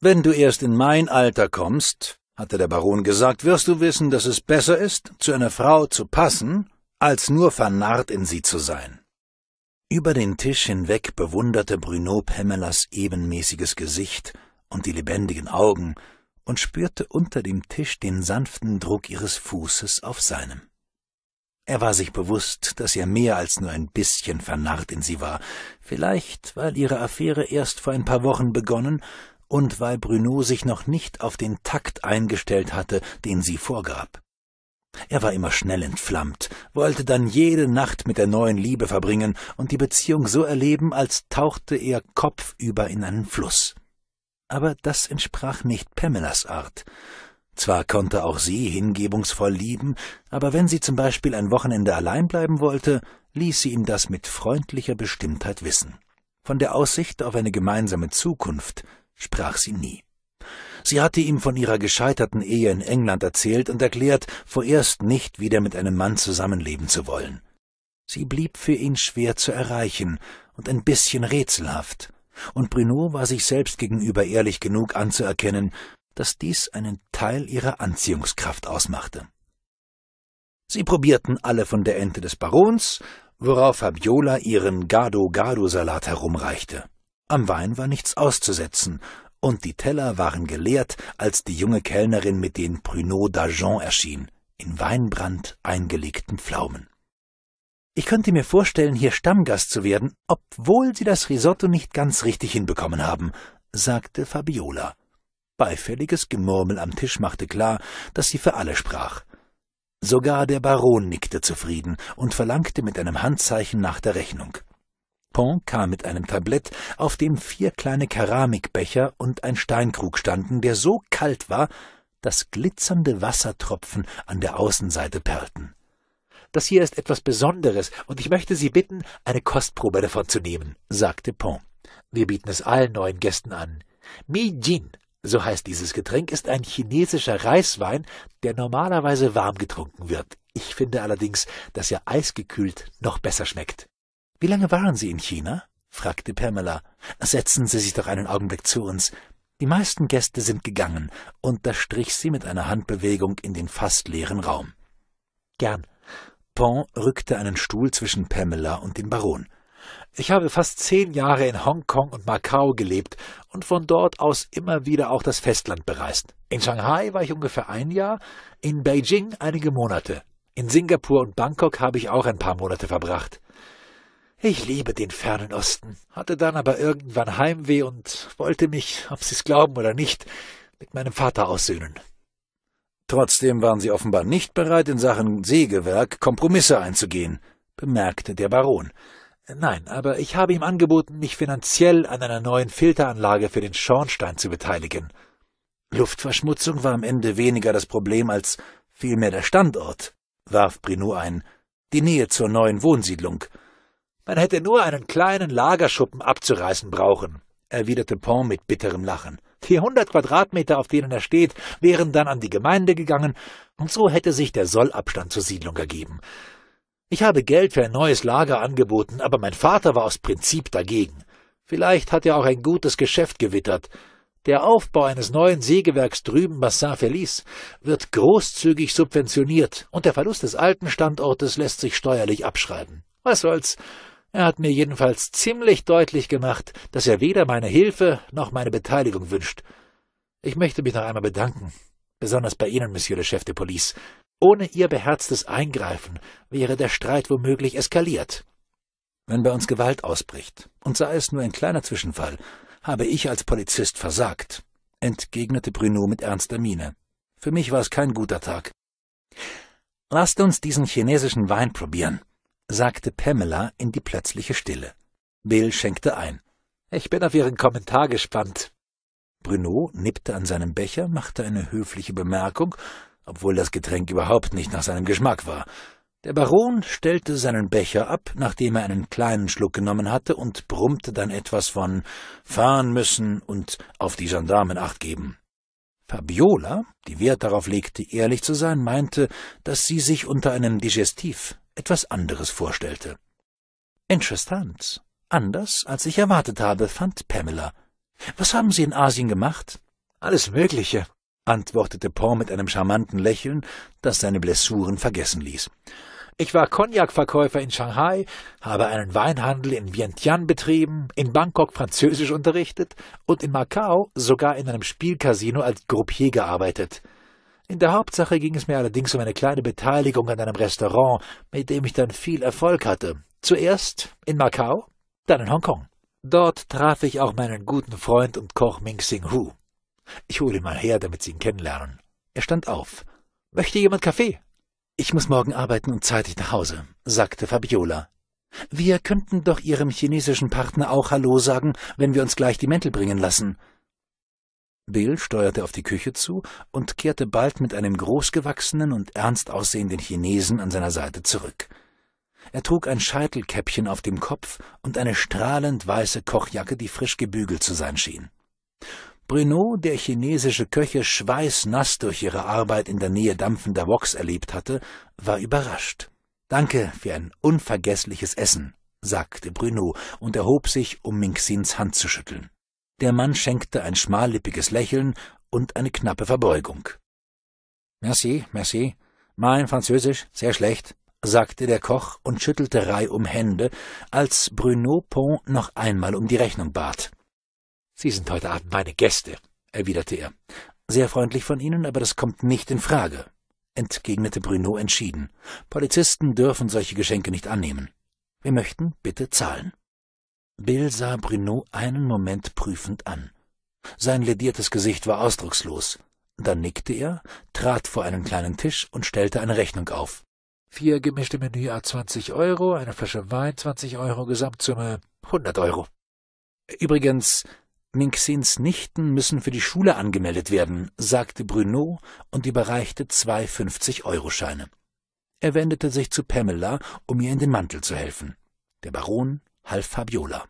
Wenn du erst in mein Alter kommst, hatte der Baron gesagt, wirst du wissen, dass es besser ist, zu einer Frau zu passen, als nur vernarrt in sie zu sein. Über den Tisch hinweg bewunderte Bruno Pamelas ebenmäßiges Gesicht und die lebendigen Augen und spürte unter dem Tisch den sanften Druck ihres Fußes auf seinem. Er war sich bewusst, dass er mehr als nur ein bisschen vernarrt in sie war, vielleicht weil ihre Affäre erst vor ein paar Wochen begonnen und weil Bruno sich noch nicht auf den Takt eingestellt hatte, den sie vorgab. Er war immer schnell entflammt, wollte dann jede Nacht mit der neuen Liebe verbringen und die Beziehung so erleben, als tauchte er kopfüber in einen Fluss. Aber das entsprach nicht Pamelas Art. Zwar konnte auch sie hingebungsvoll lieben, aber wenn sie zum Beispiel ein Wochenende allein bleiben wollte, ließ sie ihm das mit freundlicher Bestimmtheit wissen. Von der Aussicht auf eine gemeinsame Zukunft sprach sie nie. Sie hatte ihm von ihrer gescheiterten Ehe in England erzählt und erklärt, vorerst nicht wieder mit einem Mann zusammenleben zu wollen. Sie blieb für ihn schwer zu erreichen und ein bisschen rätselhaft, und Bruno war sich selbst gegenüber ehrlich genug anzuerkennen, dass dies einen Teil ihrer Anziehungskraft ausmachte. Sie probierten alle von der Ente des Barons, worauf Fabiola ihren Gado-Gado-Salat herumreichte. Am Wein war nichts auszusetzen, und die Teller waren geleert, als die junge Kellnerin mit den Pruneau d'Argent erschien, in Weinbrand eingelegten Pflaumen. Ich könnte mir vorstellen, hier Stammgast zu werden, obwohl Sie das Risotto nicht ganz richtig hinbekommen haben, sagte Fabiola. Beifälliges Gemurmel am Tisch machte klar, dass sie für alle sprach. Sogar der Baron nickte zufrieden und verlangte mit einem Handzeichen nach der Rechnung. Pont kam mit einem Tablett, auf dem vier kleine Keramikbecher und ein Steinkrug standen, der so kalt war, dass glitzernde Wassertropfen an der Außenseite perlten. Das hier ist etwas Besonderes, und ich möchte Sie bitten, eine Kostprobe davon zu nehmen, sagte Pont. Wir bieten es allen neuen Gästen an. Mi Jin, so heißt dieses Getränk, ist ein chinesischer Reiswein, der normalerweise warm getrunken wird. Ich finde allerdings, dass er eisgekühlt noch besser schmeckt. Wie lange waren Sie in China? fragte Pamela. Setzen Sie sich doch einen Augenblick zu uns. Die meisten Gäste sind gegangen, unterstrich sie mit einer Handbewegung in den fast leeren Raum. Gern. Pont rückte einen Stuhl zwischen Pamela und dem Baron. Ich habe fast zehn Jahre in Hongkong und Macau gelebt und von dort aus immer wieder auch das Festland bereist. In Shanghai war ich ungefähr ein Jahr, in Beijing einige Monate. In Singapur und Bangkok habe ich auch ein paar Monate verbracht. Ich liebe den fernen Osten, hatte dann aber irgendwann Heimweh und wollte mich, ob Sie es glauben oder nicht, mit meinem Vater aussöhnen. Trotzdem waren Sie offenbar nicht bereit, in Sachen Sägewerk Kompromisse einzugehen, bemerkte der Baron. Nein, aber ich habe ihm angeboten, mich finanziell an einer neuen Filteranlage für den Schornstein zu beteiligen. Luftverschmutzung war am Ende weniger das Problem als vielmehr der Standort, warf Brinou ein, die Nähe zur neuen Wohnsiedlung – man hätte nur einen kleinen Lagerschuppen abzureißen brauchen, erwiderte Pont mit bitterem Lachen. Die hundert Quadratmeter, auf denen er steht, wären dann an die Gemeinde gegangen, und so hätte sich der Sollabstand zur Siedlung ergeben. Ich habe Geld für ein neues Lager angeboten, aber mein Vater war aus Prinzip dagegen. Vielleicht hat er auch ein gutes Geschäft gewittert. Der Aufbau eines neuen Sägewerks drüben bei Saint-Felice wird großzügig subventioniert und der Verlust des alten Standortes lässt sich steuerlich abschreiben. Was soll's? Er hat mir jedenfalls ziemlich deutlich gemacht, dass er weder meine Hilfe noch meine Beteiligung wünscht. Ich möchte mich noch einmal bedanken, besonders bei Ihnen, Monsieur le Chef de Police. Ohne Ihr beherztes Eingreifen wäre der Streit womöglich eskaliert. Wenn bei uns Gewalt ausbricht, und sei es nur ein kleiner Zwischenfall, habe ich als Polizist versagt, entgegnete Bruno mit ernster Miene. Für mich war es kein guter Tag. Lasst uns diesen chinesischen Wein probieren, sagte Pamela in die plötzliche Stille. Bill schenkte ein. Ich bin auf Ihren Kommentar gespannt. Bruno nippte an seinem Becher, machte eine höfliche Bemerkung, obwohl das Getränk überhaupt nicht nach seinem Geschmack war. Der Baron stellte seinen Becher ab, nachdem er einen kleinen Schluck genommen hatte, und brummte dann etwas von fahren müssen und auf die Gendarmen acht geben. Fabiola, die Wert darauf legte, ehrlich zu sein, meinte, dass sie sich unter einem Digestiv etwas anderes vorstellte. Interessant. Anders, als ich erwartet habe, fand Pamela. Was haben Sie in Asien gemacht? Alles Mögliche, antwortete Paul mit einem charmanten Lächeln, das seine Blessuren vergessen ließ. Ich war Cognac-Verkäufer in Shanghai, habe einen Weinhandel in Vientiane betrieben, in Bangkok Französisch unterrichtet und in Macau sogar in einem Spielcasino als Gruppier gearbeitet. In der Hauptsache ging es mir allerdings um eine kleine Beteiligung an einem Restaurant, mit dem ich dann viel Erfolg hatte. Zuerst in Macau, dann in Hongkong. Dort traf ich auch meinen guten Freund und Koch Ming Sing Hu. Ich hole ihn mal her, damit Sie ihn kennenlernen. Er stand auf. Möchte jemand Kaffee? Ich muss morgen arbeiten und zeitig nach Hause, sagte Fabiola. Wir könnten doch Ihrem chinesischen Partner auch Hallo sagen, wenn wir uns gleich die Mäntel bringen lassen. Bill steuerte auf die Küche zu und kehrte bald mit einem großgewachsenen und ernst aussehenden Chinesen an seiner Seite zurück. Er trug ein Scheitelkäppchen auf dem Kopf und eine strahlend weiße Kochjacke, die frisch gebügelt zu sein schien. Bruno, der chinesische Köche schweißnass durch ihre Arbeit in der Nähe dampfender Woks erlebt hatte, war überrascht. Danke für ein unvergessliches Essen, sagte Bruno und erhob sich, um Minxins Hand zu schütteln. Der Mann schenkte ein schmallippiges Lächeln und eine knappe Verbeugung. Merci, merci. Mein Französisch sehr schlecht, sagte der Koch und schüttelte reihum Hände, als Bruno Pont noch einmal um die Rechnung bat. Sie sind heute Abend meine Gäste, erwiderte er. Sehr freundlich von Ihnen, aber das kommt nicht in Frage, entgegnete Bruno entschieden. Polizisten dürfen solche Geschenke nicht annehmen. Wir möchten bitte zahlen. Bill sah Bruno einen Moment prüfend an. Sein lediertes Gesicht war ausdruckslos. Dann nickte er, trat vor einen kleinen Tisch und stellte eine Rechnung auf. Vier gemischte Menü a 20 Euro, eine Flasche Wein 20 Euro, Gesamtsumme 100 Euro. Übrigens, Minxins Nichten müssen für die Schule angemeldet werden, sagte Bruno und überreichte zwei 50-Euro-Scheine. Er wendete sich zu Pamela, um ihr in den Mantel zu helfen. Der Baron half Fabiola.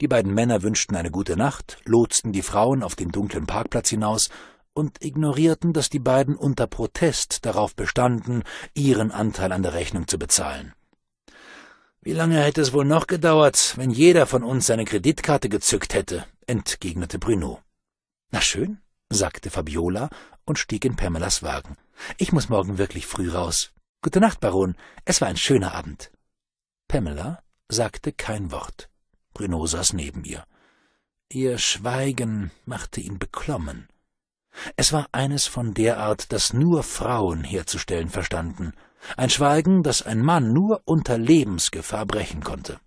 Die beiden Männer wünschten eine gute Nacht, lotsten die Frauen auf den dunklen Parkplatz hinaus und ignorierten, dass die beiden unter Protest darauf bestanden, ihren Anteil an der Rechnung zu bezahlen. Wie lange hätte es wohl noch gedauert, wenn jeder von uns seine Kreditkarte gezückt hätte? entgegnete Bruno. Na schön, sagte Fabiola und stieg in Pamelas Wagen. Ich muss morgen wirklich früh raus. Gute Nacht, Baron. Es war ein schöner Abend. Pamela sagte kein Wort. Bruno saß neben ihr. Ihr Schweigen machte ihn beklommen. Es war eines von der Art, das nur Frauen herzustellen verstanden, ein Schweigen, das ein Mann nur unter Lebensgefahr brechen konnte.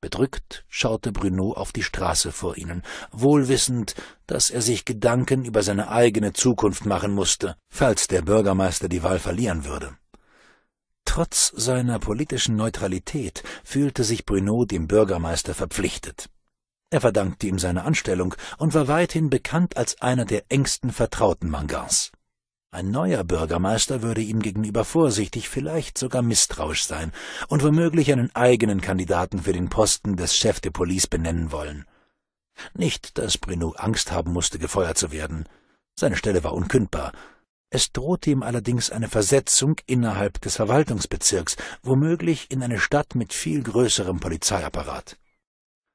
Bedrückt schaute Bruno auf die Straße vor ihnen, wohlwissend, dass er sich Gedanken über seine eigene Zukunft machen musste, falls der Bürgermeister die Wahl verlieren würde. Trotz seiner politischen Neutralität fühlte sich Bruno dem Bürgermeister verpflichtet. Er verdankte ihm seine Anstellung und war weithin bekannt als einer der engsten Vertrauten Mangans. Ein neuer Bürgermeister würde ihm gegenüber vorsichtig, vielleicht sogar misstrauisch sein und womöglich einen eigenen Kandidaten für den Posten des Chef de Police benennen wollen. Nicht, dass Bruno Angst haben musste, gefeuert zu werden. Seine Stelle war unkündbar, es drohte ihm allerdings eine Versetzung innerhalb des Verwaltungsbezirks, womöglich in eine Stadt mit viel größerem Polizeiapparat.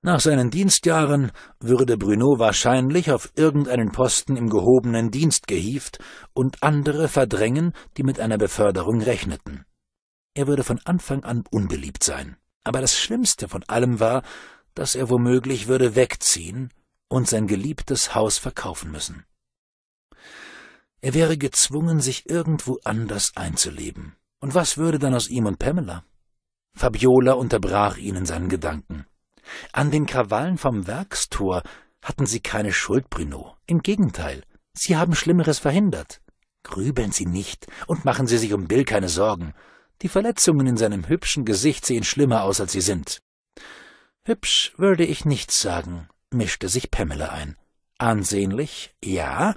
Nach seinen Dienstjahren würde Bruno wahrscheinlich auf irgendeinen Posten im gehobenen Dienst gehieft und andere verdrängen, die mit einer Beförderung rechneten. Er würde von Anfang an unbeliebt sein. Aber das Schlimmste von allem war, dass er womöglich würde wegziehen und sein geliebtes Haus verkaufen müssen. Er wäre gezwungen, sich irgendwo anders einzuleben. Und was würde dann aus ihm und Pamela? Fabiola unterbrach ihn in seinen Gedanken. An den Krawallen vom Werkstor hatten sie keine Schuld, Bruno. Im Gegenteil, sie haben Schlimmeres verhindert. Grübeln Sie nicht und machen Sie sich um Bill keine Sorgen. Die Verletzungen in seinem hübschen Gesicht sehen schlimmer aus, als sie sind. Hübsch würde ich nichts sagen, mischte sich Pamela ein. Ansehnlich, ja,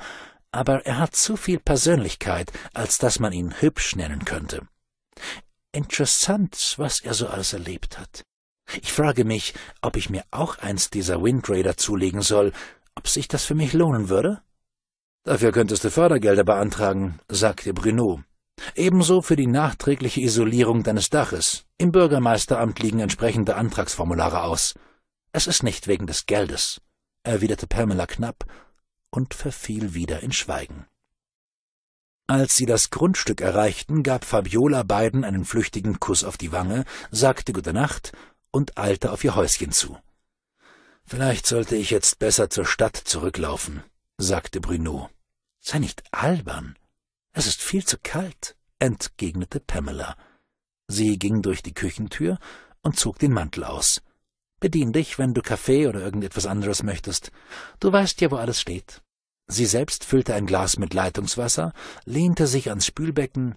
aber er hat zu viel Persönlichkeit, als dass man ihn hübsch nennen könnte. Interessant, was er so alles erlebt hat. Ich frage mich, ob ich mir auch eins dieser Windraider zulegen soll, ob sich das für mich lohnen würde? Dafür könntest du Fördergelder beantragen, sagte Bruno. Ebenso für die nachträgliche Isolierung deines Daches. Im Bürgermeisteramt liegen entsprechende Antragsformulare aus. Es ist nicht wegen des Geldes, erwiderte Pamela knapp und verfiel wieder in Schweigen. Als sie das Grundstück erreichten, gab Fabiola beiden einen flüchtigen Kuss auf die Wange, sagte Gute Nacht und eilte auf ihr Häuschen zu. Vielleicht sollte ich jetzt besser zur Stadt zurücklaufen, sagte Bruno. Sei nicht albern. Es ist viel zu kalt, entgegnete Pamela. Sie ging durch die Küchentür und zog den Mantel aus. Bedien dich, wenn du Kaffee oder irgendetwas anderes möchtest. Du weißt ja, wo alles steht. Sie selbst füllte ein Glas mit Leitungswasser, lehnte sich ans Spülbecken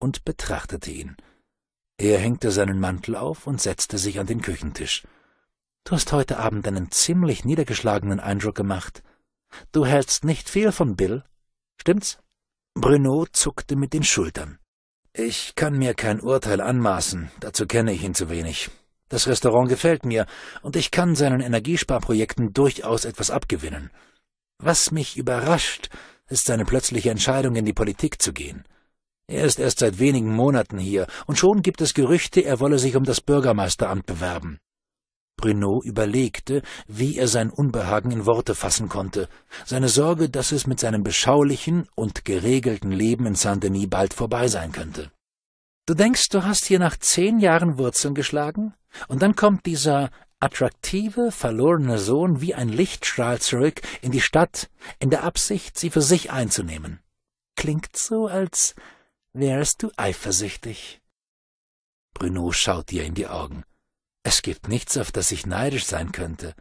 und betrachtete ihn. Er hängte seinen Mantel auf und setzte sich an den Küchentisch. Du hast heute Abend einen ziemlich niedergeschlagenen Eindruck gemacht. Du hältst nicht viel von Bill, stimmt's? Bruno zuckte mit den Schultern. Ich kann mir kein Urteil anmaßen, dazu kenne ich ihn zu wenig. Das Restaurant gefällt mir, und ich kann seinen Energiesparprojekten durchaus etwas abgewinnen. Was mich überrascht, ist seine plötzliche Entscheidung, in die Politik zu gehen. Er ist erst seit wenigen Monaten hier, und schon gibt es Gerüchte, er wolle sich um das Bürgermeisteramt bewerben. Bruno überlegte, wie er sein Unbehagen in Worte fassen konnte, seine Sorge, dass es mit seinem beschaulichen und geregelten Leben in Saint-Denis bald vorbei sein könnte. Du denkst, du hast hier nach zehn Jahren Wurzeln geschlagen? Und dann kommt dieser attraktive, verlorene Sohn wie ein Lichtstrahl zurück in die Stadt, in der Absicht, sie für sich einzunehmen. Klingt so, als wärst du eifersüchtig. Bruno schaut dir in die Augen. Es gibt nichts, auf das ich neidisch sein könnte.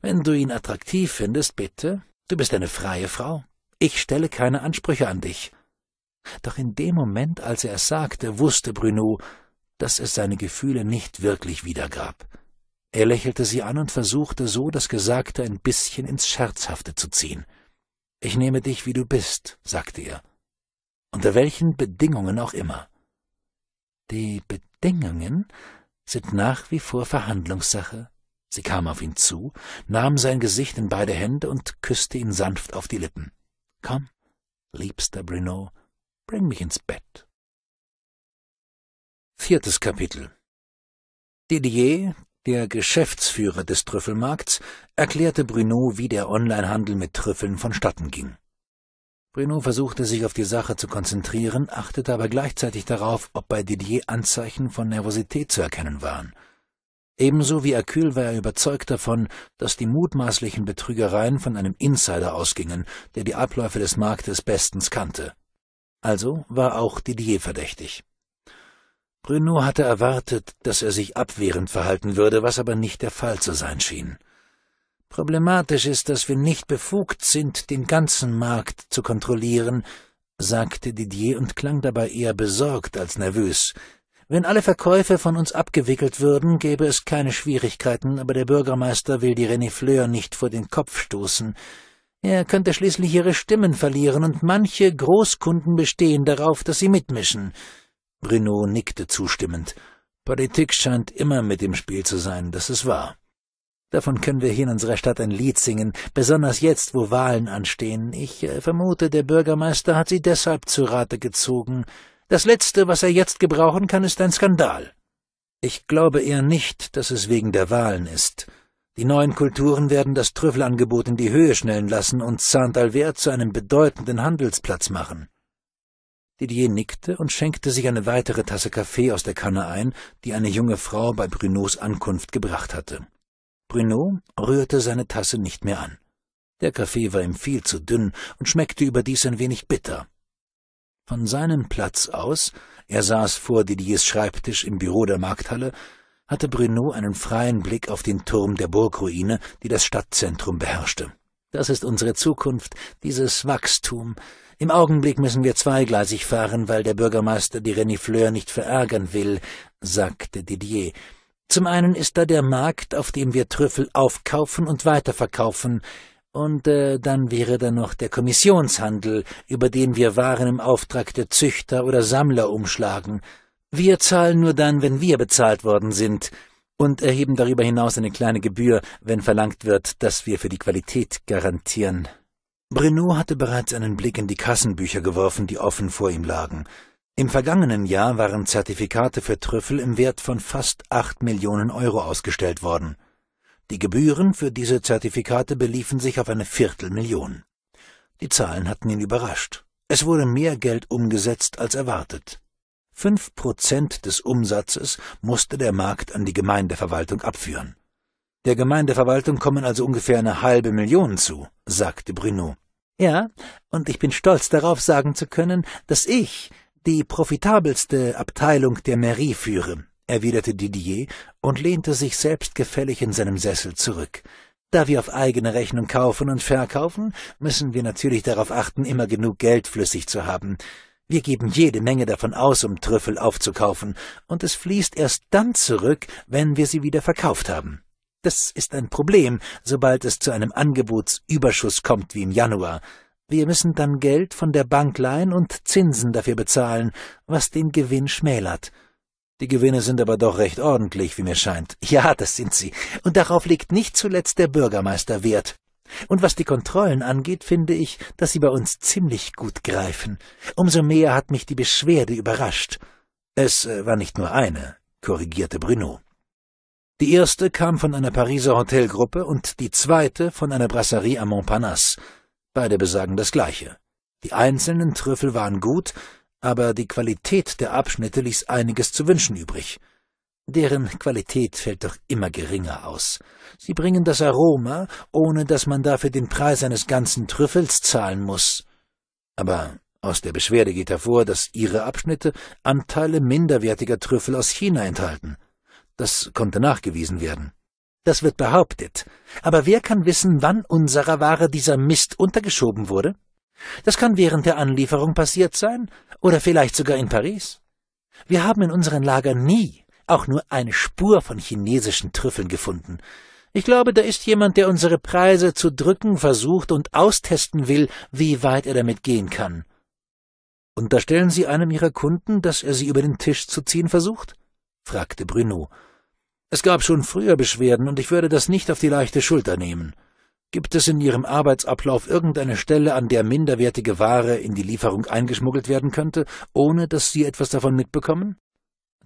Wenn du ihn attraktiv findest, bitte, du bist eine freie Frau. Ich stelle keine Ansprüche an dich. Doch in dem Moment, als er es sagte, wusste Bruno, dass es seine Gefühle nicht wirklich wiedergab. Er lächelte sie an und versuchte so, das Gesagte ein bisschen ins Scherzhafte zu ziehen. Ich nehme dich, wie du bist, sagte er. Unter welchen Bedingungen auch immer. Die Bedingungen sind nach wie vor Verhandlungssache. Sie kam auf ihn zu, nahm sein Gesicht in beide Hände und küsste ihn sanft auf die Lippen. Komm, liebster Bruno, Bring mich ins Bett. Viertes Kapitel Didier, der Geschäftsführer des Trüffelmarkts, erklärte Bruno, wie der Onlinehandel mit Trüffeln vonstatten ging. Bruno versuchte sich auf die Sache zu konzentrieren, achtete aber gleichzeitig darauf, ob bei Didier Anzeichen von Nervosität zu erkennen waren. Ebenso wie Akül war er überzeugt davon, dass die mutmaßlichen Betrügereien von einem Insider ausgingen, der die Abläufe des Marktes bestens kannte. Also war auch Didier verdächtig. Bruno hatte erwartet, dass er sich abwehrend verhalten würde, was aber nicht der Fall zu sein schien. Problematisch ist, dass wir nicht befugt sind, den ganzen Markt zu kontrollieren, sagte Didier und klang dabei eher besorgt als nervös. Wenn alle Verkäufe von uns abgewickelt würden, gäbe es keine Schwierigkeiten, aber der Bürgermeister will die Renifleur nicht vor den Kopf stoßen. Er könnte schließlich ihre Stimmen verlieren, und manche Großkunden bestehen darauf, dass sie mitmischen. Bruno nickte zustimmend. Politik scheint immer mit im Spiel zu sein, das ist wahr. Davon können wir hier in unserer Stadt ein Lied singen, besonders jetzt, wo Wahlen anstehen. Ich äh, vermute, der Bürgermeister hat sie deshalb zu Rate gezogen. Das Letzte, was er jetzt gebrauchen kann, ist ein Skandal. Ich glaube eher nicht, dass es wegen der Wahlen ist. Die neuen Kulturen werden das Trüffelangebot in die Höhe schnellen lassen und Saint-Albert zu einem bedeutenden Handelsplatz machen. Didier nickte und schenkte sich eine weitere Tasse Kaffee aus der Kanne ein, die eine junge Frau bei Brunos Ankunft gebracht hatte. Bruno rührte seine Tasse nicht mehr an. Der Kaffee war ihm viel zu dünn und schmeckte überdies ein wenig bitter. Von seinem Platz aus, er saß vor Didiers Schreibtisch im Büro der Markthalle, hatte Bruno einen freien Blick auf den Turm der Burgruine, die das Stadtzentrum beherrschte. Das ist unsere Zukunft, dieses Wachstum. Im Augenblick müssen wir zweigleisig fahren, weil der Bürgermeister die Renifleur nicht verärgern will, sagte Didier. Zum einen ist da der Markt, auf dem wir Trüffel aufkaufen und weiterverkaufen, und äh, dann wäre da noch der Kommissionshandel, über den wir Waren im Auftrag der Züchter oder Sammler umschlagen. Wir zahlen nur dann, wenn wir bezahlt worden sind und erheben darüber hinaus eine kleine Gebühr, wenn verlangt wird, dass wir für die Qualität garantieren. Brenot hatte bereits einen Blick in die Kassenbücher geworfen, die offen vor ihm lagen. Im vergangenen Jahr waren Zertifikate für Trüffel im Wert von fast acht Millionen Euro ausgestellt worden. Die Gebühren für diese Zertifikate beliefen sich auf eine Viertelmillion. Die Zahlen hatten ihn überrascht. Es wurde mehr Geld umgesetzt als erwartet. Fünf Prozent des Umsatzes musste der Markt an die Gemeindeverwaltung abführen. Der Gemeindeverwaltung kommen also ungefähr eine halbe Million zu, sagte Bruno. Ja, und ich bin stolz darauf sagen zu können, dass ich die profitabelste Abteilung der Mairie führe, erwiderte Didier und lehnte sich selbstgefällig in seinem Sessel zurück. Da wir auf eigene Rechnung kaufen und verkaufen, müssen wir natürlich darauf achten, immer genug Geld flüssig zu haben. Wir geben jede Menge davon aus, um Trüffel aufzukaufen, und es fließt erst dann zurück, wenn wir sie wieder verkauft haben. Das ist ein Problem, sobald es zu einem Angebotsüberschuss kommt wie im Januar. Wir müssen dann Geld von der Bank leihen und Zinsen dafür bezahlen, was den Gewinn schmälert. Die Gewinne sind aber doch recht ordentlich, wie mir scheint. Ja, das sind sie. Und darauf legt nicht zuletzt der Bürgermeister Wert. Und was die Kontrollen angeht, finde ich, dass sie bei uns ziemlich gut greifen. Umso mehr hat mich die Beschwerde überrascht. Es äh, war nicht nur eine, korrigierte Bruno. Die erste kam von einer Pariser Hotelgruppe und die zweite von einer Brasserie am Montparnasse. Beide besagen das Gleiche. Die einzelnen Trüffel waren gut, aber die Qualität der Abschnitte ließ einiges zu wünschen übrig. Deren Qualität fällt doch immer geringer aus. Sie bringen das Aroma, ohne dass man dafür den Preis eines ganzen Trüffels zahlen muss. Aber aus der Beschwerde geht hervor, dass ihre Abschnitte Anteile minderwertiger Trüffel aus China enthalten. Das konnte nachgewiesen werden. Das wird behauptet. Aber wer kann wissen, wann unserer Ware dieser Mist untergeschoben wurde? Das kann während der Anlieferung passiert sein oder vielleicht sogar in Paris. Wir haben in unseren Lagern nie auch nur eine Spur von chinesischen Trüffeln gefunden. Ich glaube, da ist jemand, der unsere Preise zu drücken versucht und austesten will, wie weit er damit gehen kann. Unterstellen Sie einem Ihrer Kunden, dass er Sie über den Tisch zu ziehen versucht? fragte Bruno. Es gab schon früher Beschwerden, und ich würde das nicht auf die leichte Schulter nehmen. Gibt es in Ihrem Arbeitsablauf irgendeine Stelle, an der minderwertige Ware in die Lieferung eingeschmuggelt werden könnte, ohne dass Sie etwas davon mitbekommen?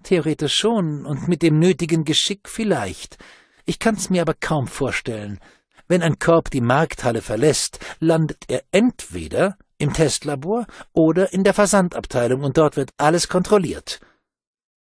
Theoretisch schon, und mit dem nötigen Geschick vielleicht. Ich kann's mir aber kaum vorstellen. Wenn ein Korb die Markthalle verlässt, landet er entweder im Testlabor oder in der Versandabteilung, und dort wird alles kontrolliert.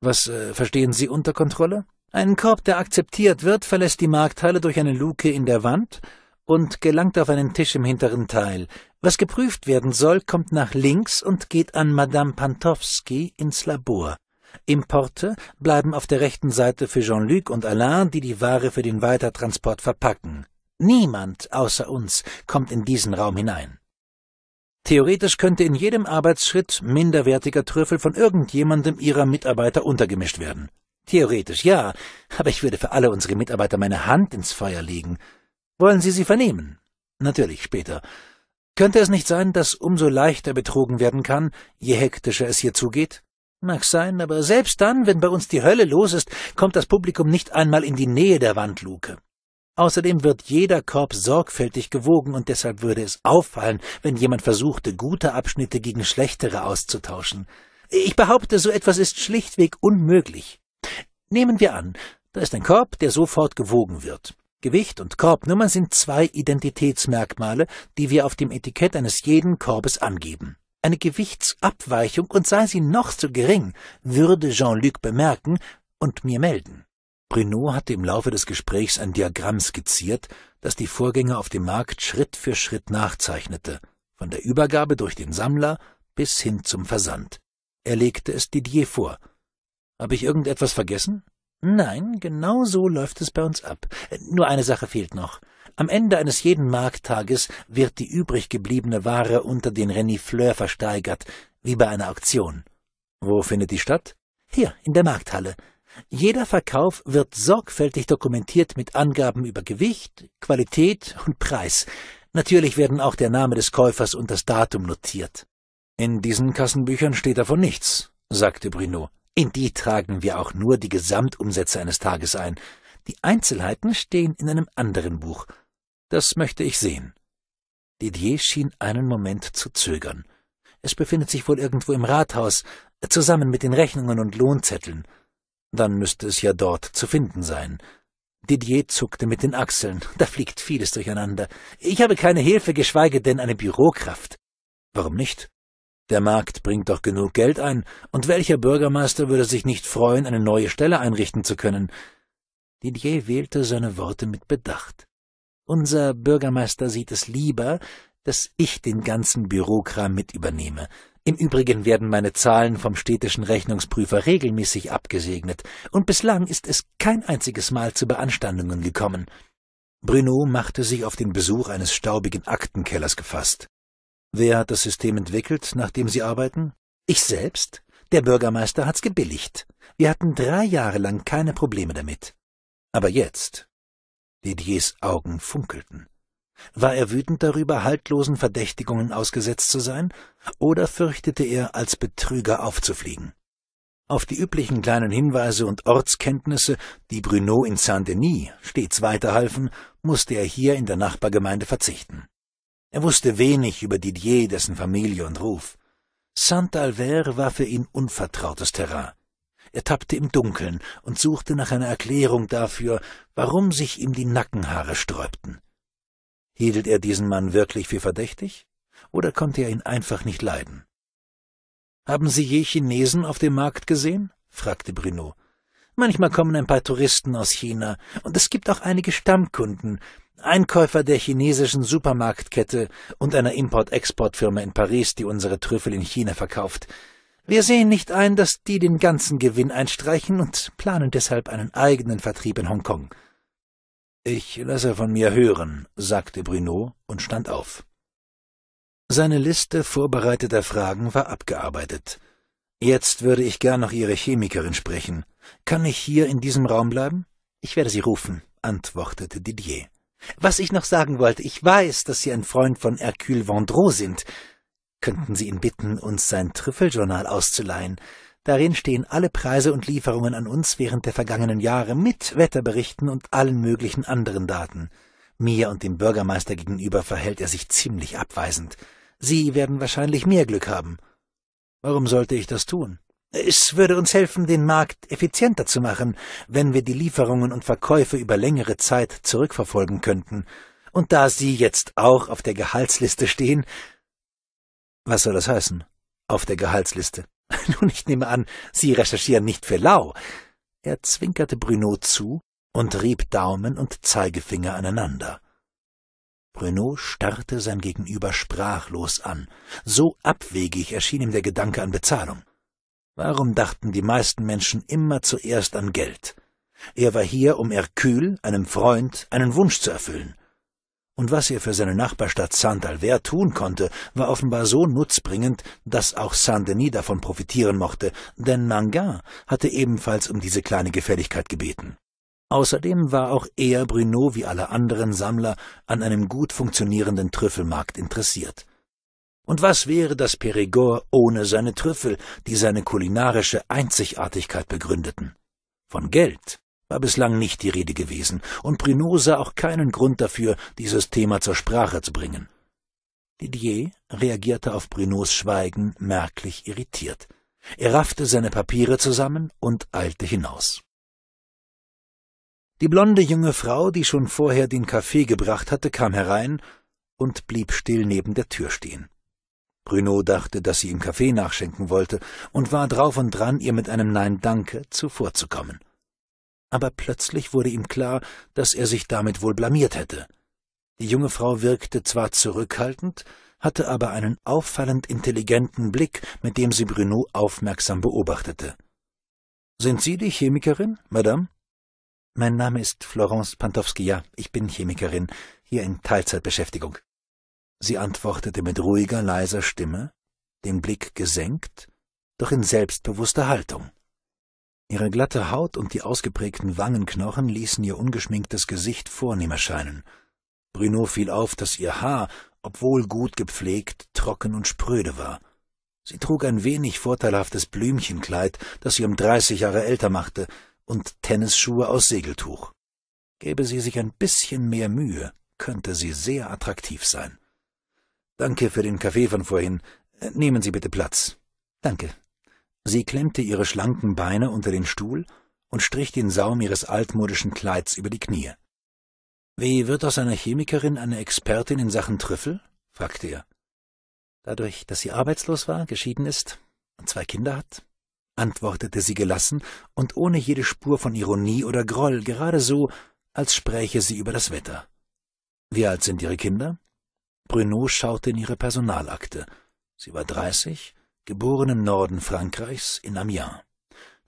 Was äh, verstehen Sie unter Kontrolle? Ein Korb, der akzeptiert wird, verlässt die Markthalle durch eine Luke in der Wand und gelangt auf einen Tisch im hinteren Teil. Was geprüft werden soll, kommt nach links und geht an Madame Pantowski ins Labor. Importe bleiben auf der rechten Seite für Jean-Luc und Alain, die die Ware für den Weitertransport verpacken. Niemand außer uns kommt in diesen Raum hinein. Theoretisch könnte in jedem Arbeitsschritt minderwertiger Trüffel von irgendjemandem ihrer Mitarbeiter untergemischt werden. Theoretisch ja, aber ich würde für alle unsere Mitarbeiter meine Hand ins Feuer legen. Wollen Sie sie vernehmen? Natürlich später. Könnte es nicht sein, dass umso leichter betrogen werden kann, je hektischer es hier zugeht? Mag sein, aber selbst dann, wenn bei uns die Hölle los ist, kommt das Publikum nicht einmal in die Nähe der Wandluke. Außerdem wird jeder Korb sorgfältig gewogen und deshalb würde es auffallen, wenn jemand versuchte, gute Abschnitte gegen schlechtere auszutauschen. Ich behaupte, so etwas ist schlichtweg unmöglich. Nehmen wir an, da ist ein Korb, der sofort gewogen wird. Gewicht und Korbnummer sind zwei Identitätsmerkmale, die wir auf dem Etikett eines jeden Korbes angeben. Eine Gewichtsabweichung, und sei sie noch so gering, würde Jean-Luc bemerken und mir melden. Bruno hatte im Laufe des Gesprächs ein Diagramm skizziert, das die Vorgänge auf dem Markt Schritt für Schritt nachzeichnete, von der Übergabe durch den Sammler bis hin zum Versand. Er legte es Didier vor. Habe ich irgendetwas vergessen? Nein, genau so läuft es bei uns ab. Nur eine Sache fehlt noch. Am Ende eines jeden Markttages wird die übrig gebliebene Ware unter den Renifleur versteigert, wie bei einer Auktion. Wo findet die statt? Hier, in der Markthalle. Jeder Verkauf wird sorgfältig dokumentiert mit Angaben über Gewicht, Qualität und Preis. Natürlich werden auch der Name des Käufers und das Datum notiert. In diesen Kassenbüchern steht davon nichts, sagte Bruno. In die tragen wir auch nur die Gesamtumsätze eines Tages ein. Die Einzelheiten stehen in einem anderen Buch. Das möchte ich sehen. Didier schien einen Moment zu zögern. Es befindet sich wohl irgendwo im Rathaus, zusammen mit den Rechnungen und Lohnzetteln. Dann müsste es ja dort zu finden sein. Didier zuckte mit den Achseln. Da fliegt vieles durcheinander. Ich habe keine Hilfe, geschweige denn eine Bürokraft. Warum nicht? Der Markt bringt doch genug Geld ein, und welcher Bürgermeister würde sich nicht freuen, eine neue Stelle einrichten zu können? Didier wählte seine Worte mit Bedacht. Unser Bürgermeister sieht es lieber, dass ich den ganzen Bürokram mit übernehme. Im Übrigen werden meine Zahlen vom städtischen Rechnungsprüfer regelmäßig abgesegnet, und bislang ist es kein einziges Mal zu Beanstandungen gekommen. Bruno machte sich auf den Besuch eines staubigen Aktenkellers gefasst. Wer hat das System entwickelt, nach dem Sie arbeiten? Ich selbst. Der Bürgermeister hat's gebilligt. Wir hatten drei Jahre lang keine Probleme damit. Aber jetzt, Didiers Augen funkelten. War er wütend darüber, haltlosen Verdächtigungen ausgesetzt zu sein, oder fürchtete er, als Betrüger aufzufliegen? Auf die üblichen kleinen Hinweise und Ortskenntnisse, die Bruno in Saint-Denis stets weiterhalfen, musste er hier in der Nachbargemeinde verzichten. Er wusste wenig über Didier, dessen Familie und Ruf. saint albert war für ihn unvertrautes Terrain. Er tappte im Dunkeln und suchte nach einer Erklärung dafür, warum sich ihm die Nackenhaare sträubten. Hielt er diesen Mann wirklich für verdächtig? Oder konnte er ihn einfach nicht leiden? Haben Sie je Chinesen auf dem Markt gesehen? fragte Bruno. Manchmal kommen ein paar Touristen aus China, und es gibt auch einige Stammkunden, Einkäufer der chinesischen Supermarktkette und einer Import-Export-Firma in Paris, die unsere Trüffel in China verkauft. Wir sehen nicht ein, dass die den ganzen Gewinn einstreichen und planen deshalb einen eigenen Vertrieb in Hongkong. Ich lasse von mir hören, sagte Bruno und stand auf. Seine Liste vorbereiteter Fragen war abgearbeitet. Jetzt würde ich gern noch Ihre Chemikerin sprechen. Kann ich hier in diesem Raum bleiben? Ich werde Sie rufen, antwortete Didier. Was ich noch sagen wollte, ich weiß, dass Sie ein Freund von Hercule Vendreau sind könnten Sie ihn bitten, uns sein Trüffeljournal auszuleihen. Darin stehen alle Preise und Lieferungen an uns während der vergangenen Jahre mit Wetterberichten und allen möglichen anderen Daten. Mir und dem Bürgermeister gegenüber verhält er sich ziemlich abweisend. Sie werden wahrscheinlich mehr Glück haben. Warum sollte ich das tun? Es würde uns helfen, den Markt effizienter zu machen, wenn wir die Lieferungen und Verkäufe über längere Zeit zurückverfolgen könnten. Und da Sie jetzt auch auf der Gehaltsliste stehen, was soll das heißen? Auf der Gehaltsliste. Nun, ich nehme an, Sie recherchieren nicht für lau. Er zwinkerte Bruno zu und rieb Daumen und Zeigefinger aneinander. Bruno starrte sein Gegenüber sprachlos an. So abwegig erschien ihm der Gedanke an Bezahlung. Warum dachten die meisten Menschen immer zuerst an Geld? Er war hier, um Hercule, einem Freund, einen Wunsch zu erfüllen und was er für seine Nachbarstadt Saint-Albert tun konnte, war offenbar so nutzbringend, dass auch Saint-Denis davon profitieren mochte, denn Mangin hatte ebenfalls um diese kleine Gefälligkeit gebeten. Außerdem war auch er Bruno wie alle anderen Sammler an einem gut funktionierenden Trüffelmarkt interessiert. Und was wäre das Perigord ohne seine Trüffel, die seine kulinarische Einzigartigkeit begründeten? Von Geld war bislang nicht die Rede gewesen, und Bruno sah auch keinen Grund dafür, dieses Thema zur Sprache zu bringen. Didier reagierte auf Prinots Schweigen merklich irritiert. Er raffte seine Papiere zusammen und eilte hinaus. Die blonde junge Frau, die schon vorher den Kaffee gebracht hatte, kam herein und blieb still neben der Tür stehen. Bruno dachte, dass sie ihm Kaffee nachschenken wollte und war drauf und dran, ihr mit einem Nein Danke zuvorzukommen aber plötzlich wurde ihm klar, dass er sich damit wohl blamiert hätte. Die junge Frau wirkte zwar zurückhaltend, hatte aber einen auffallend intelligenten Blick, mit dem sie Bruno aufmerksam beobachtete. Sind Sie die Chemikerin, Madame? Mein Name ist Florence Pantowski, ja, ich bin Chemikerin, hier in Teilzeitbeschäftigung. Sie antwortete mit ruhiger, leiser Stimme, den Blick gesenkt, doch in selbstbewusster Haltung. Ihre glatte Haut und die ausgeprägten Wangenknochen ließen ihr ungeschminktes Gesicht vornehm erscheinen. Bruno fiel auf, dass ihr Haar, obwohl gut gepflegt, trocken und spröde war. Sie trug ein wenig vorteilhaftes Blümchenkleid, das sie um dreißig Jahre älter machte, und Tennisschuhe aus Segeltuch. Gäbe sie sich ein bisschen mehr Mühe, könnte sie sehr attraktiv sein. Danke für den Kaffee von vorhin. Nehmen Sie bitte Platz. Danke. Sie klemmte ihre schlanken Beine unter den Stuhl und strich den Saum ihres altmodischen Kleids über die Knie. Wie wird aus einer Chemikerin eine Expertin in Sachen Trüffel? fragte er. Dadurch, dass sie arbeitslos war, geschieden ist und zwei Kinder hat? antwortete sie gelassen und ohne jede Spur von Ironie oder Groll, gerade so, als spräche sie über das Wetter. Wie alt sind Ihre Kinder? Bruno schaute in ihre Personalakte. Sie war dreißig geboren im Norden Frankreichs in Amiens.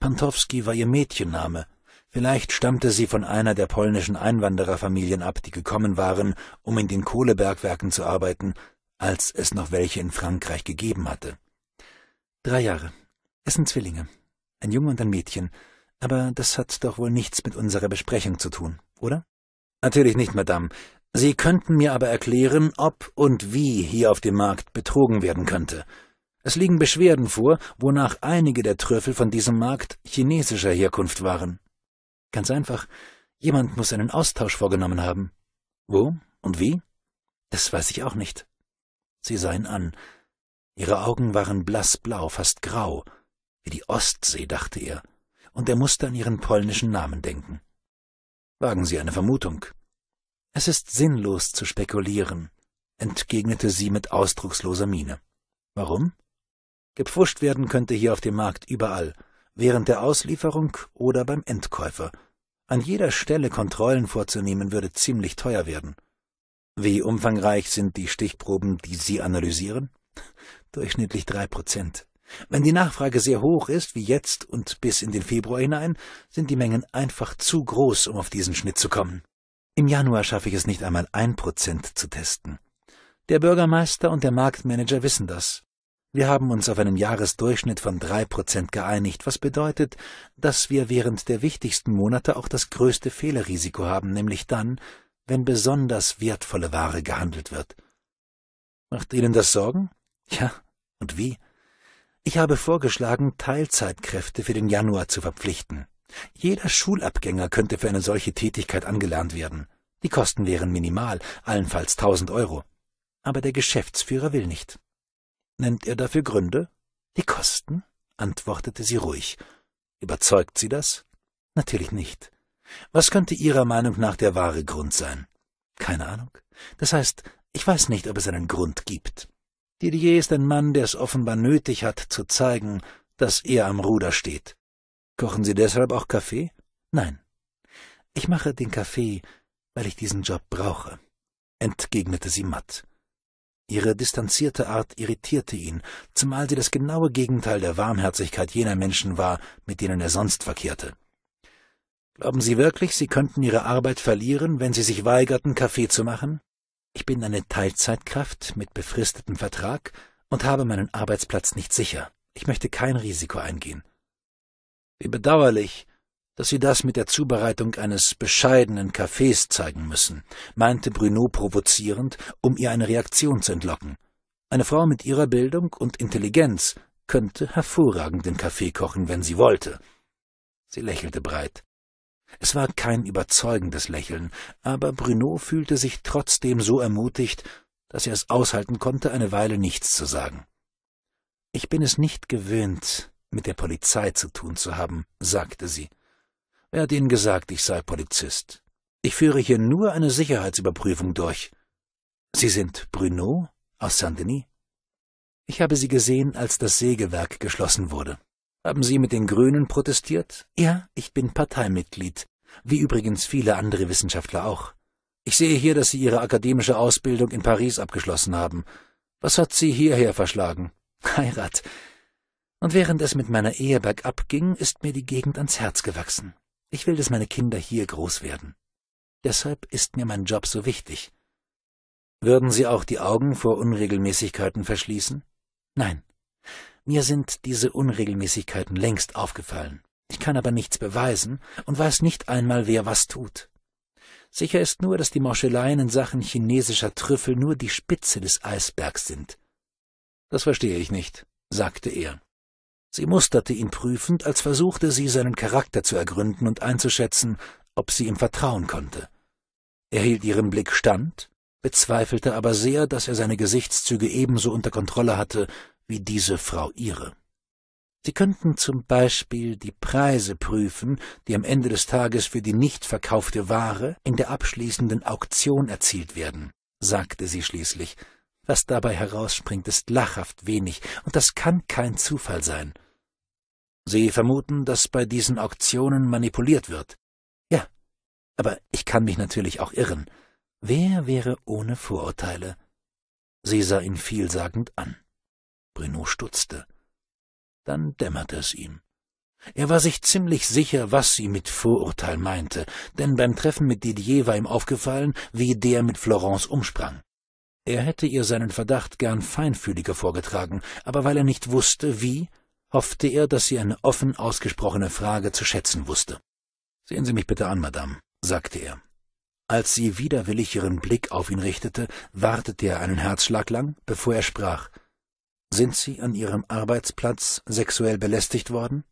Pantowski war ihr Mädchenname, vielleicht stammte sie von einer der polnischen Einwandererfamilien ab, die gekommen waren, um in den Kohlebergwerken zu arbeiten, als es noch welche in Frankreich gegeben hatte. Drei Jahre. Es sind Zwillinge. Ein Junge und ein Mädchen. Aber das hat doch wohl nichts mit unserer Besprechung zu tun, oder? Natürlich nicht, Madame. Sie könnten mir aber erklären, ob und wie hier auf dem Markt betrogen werden könnte. Es liegen Beschwerden vor, wonach einige der Trüffel von diesem Markt chinesischer Herkunft waren. Ganz einfach, jemand muss einen Austausch vorgenommen haben. Wo und wie? Das weiß ich auch nicht. Sie sah ihn an. Ihre Augen waren blassblau, fast grau, wie die Ostsee, dachte er, und er musste an ihren polnischen Namen denken. Wagen Sie eine Vermutung. Es ist sinnlos zu spekulieren, entgegnete sie mit ausdrucksloser Miene. Warum? Gepfuscht werden könnte hier auf dem Markt überall, während der Auslieferung oder beim Endkäufer. An jeder Stelle Kontrollen vorzunehmen würde ziemlich teuer werden. Wie umfangreich sind die Stichproben, die Sie analysieren? Durchschnittlich drei Prozent. Wenn die Nachfrage sehr hoch ist, wie jetzt und bis in den Februar hinein, sind die Mengen einfach zu groß, um auf diesen Schnitt zu kommen. Im Januar schaffe ich es nicht einmal ein Prozent zu testen. Der Bürgermeister und der Marktmanager wissen das. Wir haben uns auf einen Jahresdurchschnitt von drei Prozent geeinigt, was bedeutet, dass wir während der wichtigsten Monate auch das größte Fehlerrisiko haben, nämlich dann, wenn besonders wertvolle Ware gehandelt wird. Macht Ihnen das Sorgen? Ja, und wie? Ich habe vorgeschlagen, Teilzeitkräfte für den Januar zu verpflichten. Jeder Schulabgänger könnte für eine solche Tätigkeit angelernt werden. Die Kosten wären minimal, allenfalls tausend Euro. Aber der Geschäftsführer will nicht. Nennt er dafür Gründe? Die Kosten, antwortete sie ruhig. Überzeugt sie das? Natürlich nicht. Was könnte Ihrer Meinung nach der wahre Grund sein? Keine Ahnung. Das heißt, ich weiß nicht, ob es einen Grund gibt. Didier ist ein Mann, der es offenbar nötig hat, zu zeigen, dass er am Ruder steht. Kochen Sie deshalb auch Kaffee? Nein. Ich mache den Kaffee, weil ich diesen Job brauche, entgegnete sie matt. Ihre distanzierte Art irritierte ihn, zumal sie das genaue Gegenteil der Warmherzigkeit jener Menschen war, mit denen er sonst verkehrte. Glauben Sie wirklich, Sie könnten Ihre Arbeit verlieren, wenn Sie sich weigerten, Kaffee zu machen? Ich bin eine Teilzeitkraft mit befristetem Vertrag und habe meinen Arbeitsplatz nicht sicher. Ich möchte kein Risiko eingehen. Wie bedauerlich dass sie das mit der Zubereitung eines bescheidenen Kaffees zeigen müssen, meinte Bruno provozierend, um ihr eine Reaktion zu entlocken. Eine Frau mit ihrer Bildung und Intelligenz könnte hervorragend den Kaffee kochen, wenn sie wollte. Sie lächelte breit. Es war kein überzeugendes Lächeln, aber Bruno fühlte sich trotzdem so ermutigt, dass er es aushalten konnte, eine Weile nichts zu sagen. Ich bin es nicht gewöhnt, mit der Polizei zu tun zu haben, sagte sie. Wer hat ihnen gesagt, ich sei Polizist. Ich führe hier nur eine Sicherheitsüberprüfung durch. Sie sind Bruno aus Saint-Denis? Ich habe Sie gesehen, als das Sägewerk geschlossen wurde. Haben Sie mit den Grünen protestiert? Ja, ich bin Parteimitglied, wie übrigens viele andere Wissenschaftler auch. Ich sehe hier, dass Sie Ihre akademische Ausbildung in Paris abgeschlossen haben. Was hat Sie hierher verschlagen? Heirat. Und während es mit meiner Ehe bergab ging, ist mir die Gegend ans Herz gewachsen. Ich will, dass meine Kinder hier groß werden. Deshalb ist mir mein Job so wichtig. Würden Sie auch die Augen vor Unregelmäßigkeiten verschließen? Nein. Mir sind diese Unregelmäßigkeiten längst aufgefallen. Ich kann aber nichts beweisen und weiß nicht einmal, wer was tut. Sicher ist nur, dass die Morscheleien in Sachen chinesischer Trüffel nur die Spitze des Eisbergs sind. Das verstehe ich nicht, sagte er. Sie musterte ihn prüfend, als versuchte sie, seinen Charakter zu ergründen und einzuschätzen, ob sie ihm vertrauen konnte. Er hielt ihren Blick stand, bezweifelte aber sehr, dass er seine Gesichtszüge ebenso unter Kontrolle hatte wie diese Frau ihre. Sie könnten zum Beispiel die Preise prüfen, die am Ende des Tages für die nicht verkaufte Ware in der abschließenden Auktion erzielt werden, sagte sie schließlich. Was dabei herausspringt, ist lachhaft wenig, und das kann kein Zufall sein. Sie vermuten, dass bei diesen Auktionen manipuliert wird. Ja, aber ich kann mich natürlich auch irren. Wer wäre ohne Vorurteile? Sie sah ihn vielsagend an. Bruno stutzte. Dann dämmerte es ihm. Er war sich ziemlich sicher, was sie mit Vorurteil meinte, denn beim Treffen mit Didier war ihm aufgefallen, wie der mit Florence umsprang. Er hätte ihr seinen Verdacht gern feinfühliger vorgetragen, aber weil er nicht wusste, wie, hoffte er, dass sie eine offen ausgesprochene Frage zu schätzen wusste. Sehen Sie mich bitte an, Madame, sagte er. Als sie widerwillig ihren Blick auf ihn richtete, wartete er einen Herzschlag lang, bevor er sprach. Sind Sie an Ihrem Arbeitsplatz sexuell belästigt worden?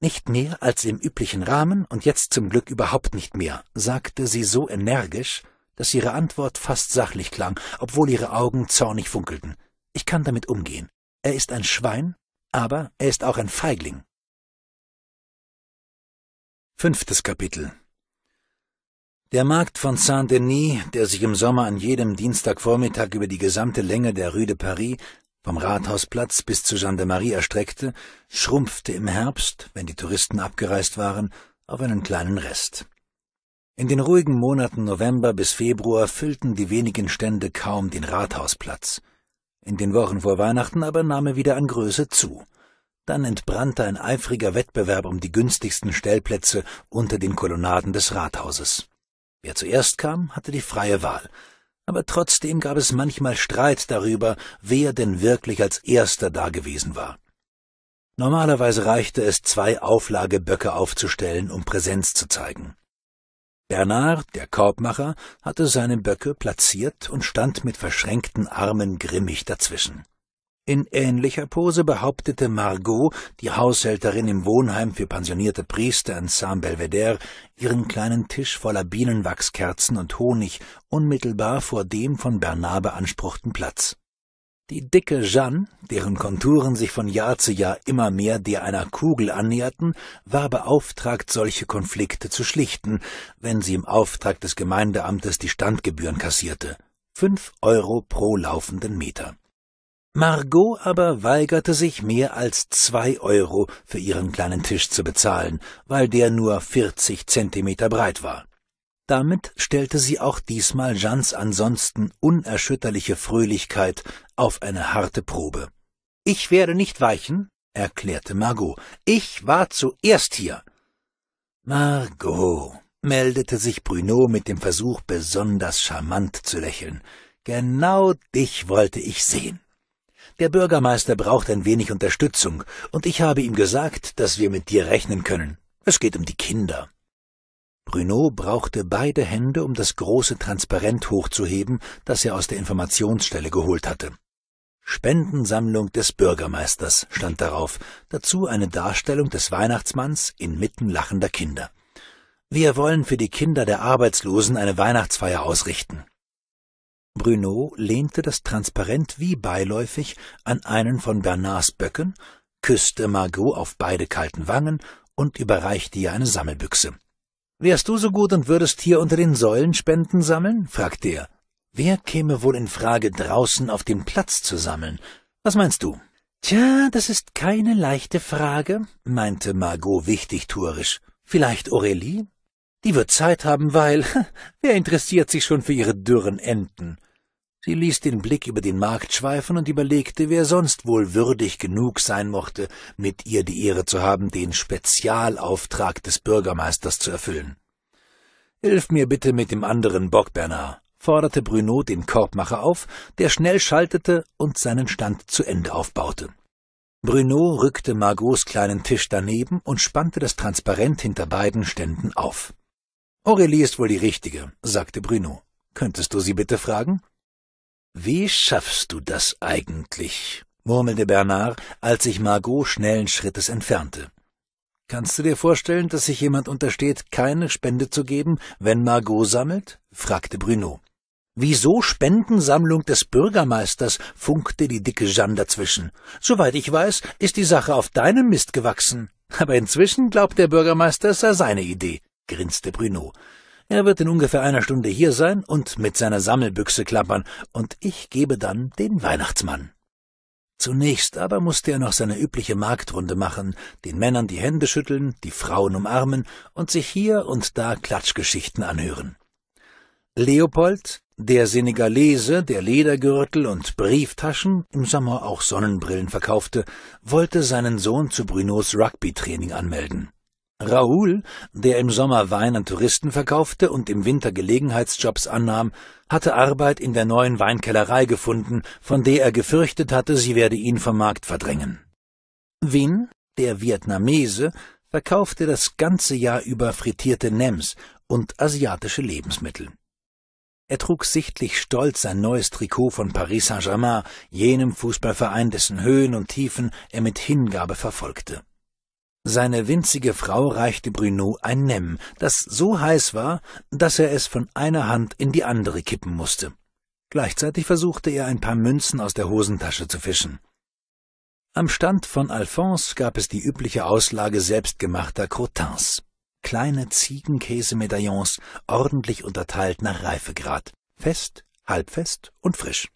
Nicht mehr als im üblichen Rahmen und jetzt zum Glück überhaupt nicht mehr, sagte sie so energisch, dass ihre Antwort fast sachlich klang, obwohl ihre Augen zornig funkelten. Ich kann damit umgehen. Er ist ein Schwein aber er ist auch ein Feigling. Fünftes Kapitel Der Markt von Saint-Denis, der sich im Sommer an jedem Dienstagvormittag über die gesamte Länge der Rue de Paris, vom Rathausplatz bis zu Gendarmerie erstreckte, schrumpfte im Herbst, wenn die Touristen abgereist waren, auf einen kleinen Rest. In den ruhigen Monaten November bis Februar füllten die wenigen Stände kaum den Rathausplatz. In den Wochen vor Weihnachten aber nahm er wieder an Größe zu. Dann entbrannte ein eifriger Wettbewerb um die günstigsten Stellplätze unter den Kolonnaden des Rathauses. Wer zuerst kam, hatte die freie Wahl. Aber trotzdem gab es manchmal Streit darüber, wer denn wirklich als erster dagewesen war. Normalerweise reichte es, zwei Auflageböcke aufzustellen, um Präsenz zu zeigen. Bernard, der Korbmacher, hatte seine Böcke platziert und stand mit verschränkten Armen grimmig dazwischen. In ähnlicher Pose behauptete Margot, die Haushälterin im Wohnheim für pensionierte Priester in Saint-Belvedere, ihren kleinen Tisch voller Bienenwachskerzen und Honig unmittelbar vor dem von Bernard beanspruchten Platz. Die dicke Jeanne, deren Konturen sich von Jahr zu Jahr immer mehr der einer Kugel annäherten, war beauftragt, solche Konflikte zu schlichten, wenn sie im Auftrag des Gemeindeamtes die Standgebühren kassierte. Fünf Euro pro laufenden Meter. Margot aber weigerte sich, mehr als zwei Euro für ihren kleinen Tisch zu bezahlen, weil der nur 40 Zentimeter breit war. Damit stellte sie auch diesmal Jans ansonsten unerschütterliche Fröhlichkeit auf eine harte Probe. Ich werde nicht weichen, erklärte Margot. Ich war zuerst hier. Margot, meldete sich Bruno mit dem Versuch, besonders charmant zu lächeln. Genau dich wollte ich sehen. Der Bürgermeister braucht ein wenig Unterstützung, und ich habe ihm gesagt, dass wir mit dir rechnen können. Es geht um die Kinder. Bruno brauchte beide Hände, um das große Transparent hochzuheben, das er aus der Informationsstelle geholt hatte. Spendensammlung des Bürgermeisters stand darauf, dazu eine Darstellung des Weihnachtsmanns inmitten lachender Kinder. Wir wollen für die Kinder der Arbeitslosen eine Weihnachtsfeier ausrichten. Bruno lehnte das Transparent wie beiläufig an einen von Bernards Böcken, küsste Margot auf beide kalten Wangen und überreichte ihr eine Sammelbüchse. Wärst du so gut und würdest hier unter den Säulen Spenden sammeln? fragte er. Wer käme wohl in Frage, draußen auf dem Platz zu sammeln? Was meinst du? Tja, das ist keine leichte Frage, meinte Margot wichtigtuerisch. Vielleicht Aurelie? Die wird Zeit haben, weil wer interessiert sich schon für ihre dürren Enten? Sie ließ den Blick über den Markt schweifen und überlegte, wer sonst wohl würdig genug sein mochte, mit ihr die Ehre zu haben, den Spezialauftrag des Bürgermeisters zu erfüllen. Hilf mir bitte mit dem anderen Bock, Bernard, forderte Bruno den Korbmacher auf, der schnell schaltete und seinen Stand zu Ende aufbaute. Bruno rückte Margots kleinen Tisch daneben und spannte das Transparent hinter beiden Ständen auf. Aurelie ist wohl die Richtige, sagte Bruno. Könntest du sie bitte fragen? Wie schaffst du das eigentlich? murmelte Bernard, als sich Margot schnellen Schrittes entfernte. Kannst du dir vorstellen, dass sich jemand untersteht, keine Spende zu geben, wenn Margot sammelt? fragte Bruno. Wieso Spendensammlung des Bürgermeisters? funkte die dicke Jeanne dazwischen. Soweit ich weiß, ist die Sache auf deinem Mist gewachsen. Aber inzwischen glaubt der Bürgermeister, es sei seine Idee, grinste Bruno. Er wird in ungefähr einer Stunde hier sein und mit seiner Sammelbüchse klappern, und ich gebe dann den Weihnachtsmann. Zunächst aber musste er noch seine übliche Marktrunde machen, den Männern die Hände schütteln, die Frauen umarmen und sich hier und da Klatschgeschichten anhören. Leopold, der Senegalese, der Ledergürtel und Brieftaschen, im Sommer auch Sonnenbrillen verkaufte, wollte seinen Sohn zu Brunos Rugby-Training anmelden. Raoul, der im Sommer Wein an Touristen verkaufte und im Winter Gelegenheitsjobs annahm, hatte Arbeit in der neuen Weinkellerei gefunden, von der er gefürchtet hatte, sie werde ihn vom Markt verdrängen. Win, der Vietnamese, verkaufte das ganze Jahr über frittierte Nems und asiatische Lebensmittel. Er trug sichtlich stolz sein neues Trikot von Paris Saint-Germain, jenem Fußballverein, dessen Höhen und Tiefen er mit Hingabe verfolgte. Seine winzige Frau reichte Bruno ein Nem, das so heiß war, dass er es von einer Hand in die andere kippen musste. Gleichzeitig versuchte er ein paar Münzen aus der Hosentasche zu fischen. Am Stand von Alphonse gab es die übliche Auslage selbstgemachter Crottins. Kleine Ziegenkäsemedaillons, ordentlich unterteilt nach Reifegrad. Fest, halbfest und frisch.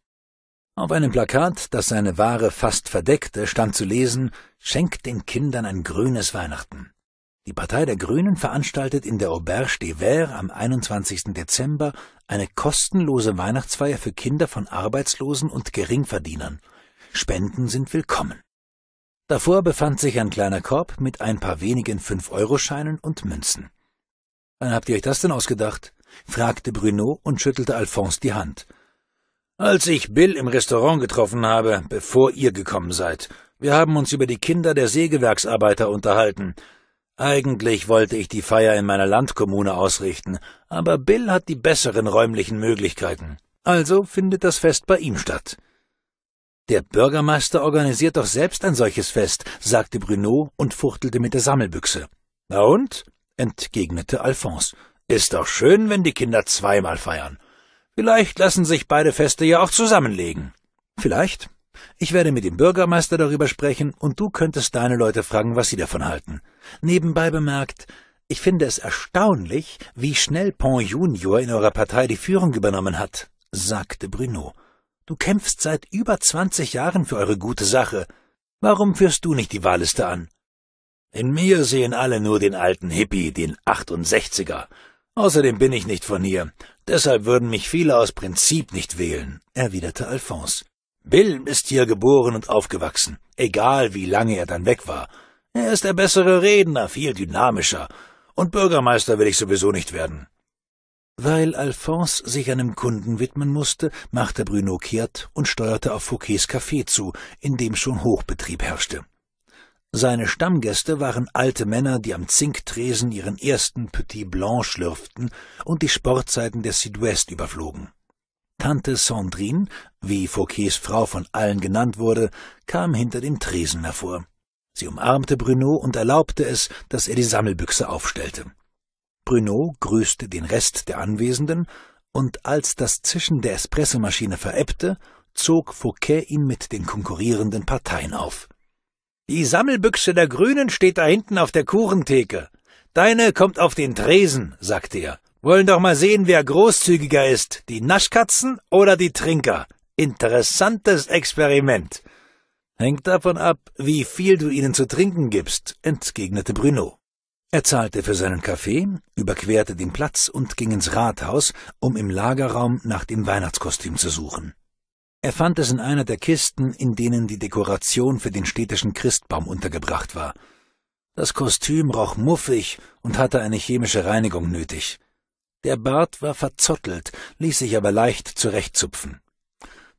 Auf einem Plakat, das seine Ware fast verdeckte, stand zu lesen Schenkt den Kindern ein grünes Weihnachten. Die Partei der Grünen veranstaltet in der Auberge des Verts am 21. Dezember eine kostenlose Weihnachtsfeier für Kinder von Arbeitslosen und Geringverdienern. Spenden sind willkommen. Davor befand sich ein kleiner Korb mit ein paar wenigen 5-Euro-Scheinen und Münzen. Wann habt ihr euch das denn ausgedacht? fragte Bruno und schüttelte Alphonse die Hand. Als ich Bill im Restaurant getroffen habe, bevor ihr gekommen seid, wir haben uns über die Kinder der Sägewerksarbeiter unterhalten. Eigentlich wollte ich die Feier in meiner Landkommune ausrichten, aber Bill hat die besseren räumlichen Möglichkeiten. Also findet das Fest bei ihm statt. Der Bürgermeister organisiert doch selbst ein solches Fest, sagte Bruno und fuchtelte mit der Sammelbüchse. Na und? entgegnete Alphonse. Ist doch schön, wenn die Kinder zweimal feiern. Vielleicht lassen sich beide Feste ja auch zusammenlegen. Vielleicht. Ich werde mit dem Bürgermeister darüber sprechen, und du könntest deine Leute fragen, was sie davon halten. Nebenbei bemerkt, ich finde es erstaunlich, wie schnell Pont Junior in eurer Partei die Führung übernommen hat, sagte Bruno. Du kämpfst seit über zwanzig Jahren für eure gute Sache. Warum führst du nicht die Wahlliste an? In mir sehen alle nur den alten Hippie, den 68er, Außerdem bin ich nicht von hier. Deshalb würden mich viele aus Prinzip nicht wählen, erwiderte Alphonse. Bill ist hier geboren und aufgewachsen, egal wie lange er dann weg war. Er ist der bessere Redner, viel dynamischer. Und Bürgermeister will ich sowieso nicht werden. Weil Alphonse sich einem Kunden widmen musste, machte Bruno kehrt und steuerte auf Fouquets Café zu, in dem schon Hochbetrieb herrschte. Seine Stammgäste waren alte Männer, die am Zinktresen ihren ersten Petit Blanc schlürften und die Sportzeiten der Südwest überflogen. Tante Sandrine, wie Fouquets Frau von allen genannt wurde, kam hinter dem Tresen hervor. Sie umarmte Bruno und erlaubte es, dass er die Sammelbüchse aufstellte. Bruno grüßte den Rest der Anwesenden, und als das Zischen der Espressemaschine verebbte, zog Fouquet ihn mit den konkurrierenden Parteien auf. Die Sammelbüchse der Grünen steht da hinten auf der Kuchentheke. Deine kommt auf den Tresen, sagte er. Wollen doch mal sehen, wer großzügiger ist, die Naschkatzen oder die Trinker. Interessantes Experiment. Hängt davon ab, wie viel du ihnen zu trinken gibst, entgegnete Bruno. Er zahlte für seinen Kaffee, überquerte den Platz und ging ins Rathaus, um im Lagerraum nach dem Weihnachtskostüm zu suchen. Er fand es in einer der Kisten, in denen die Dekoration für den städtischen Christbaum untergebracht war. Das Kostüm roch muffig und hatte eine chemische Reinigung nötig. Der Bart war verzottelt, ließ sich aber leicht zurechtzupfen.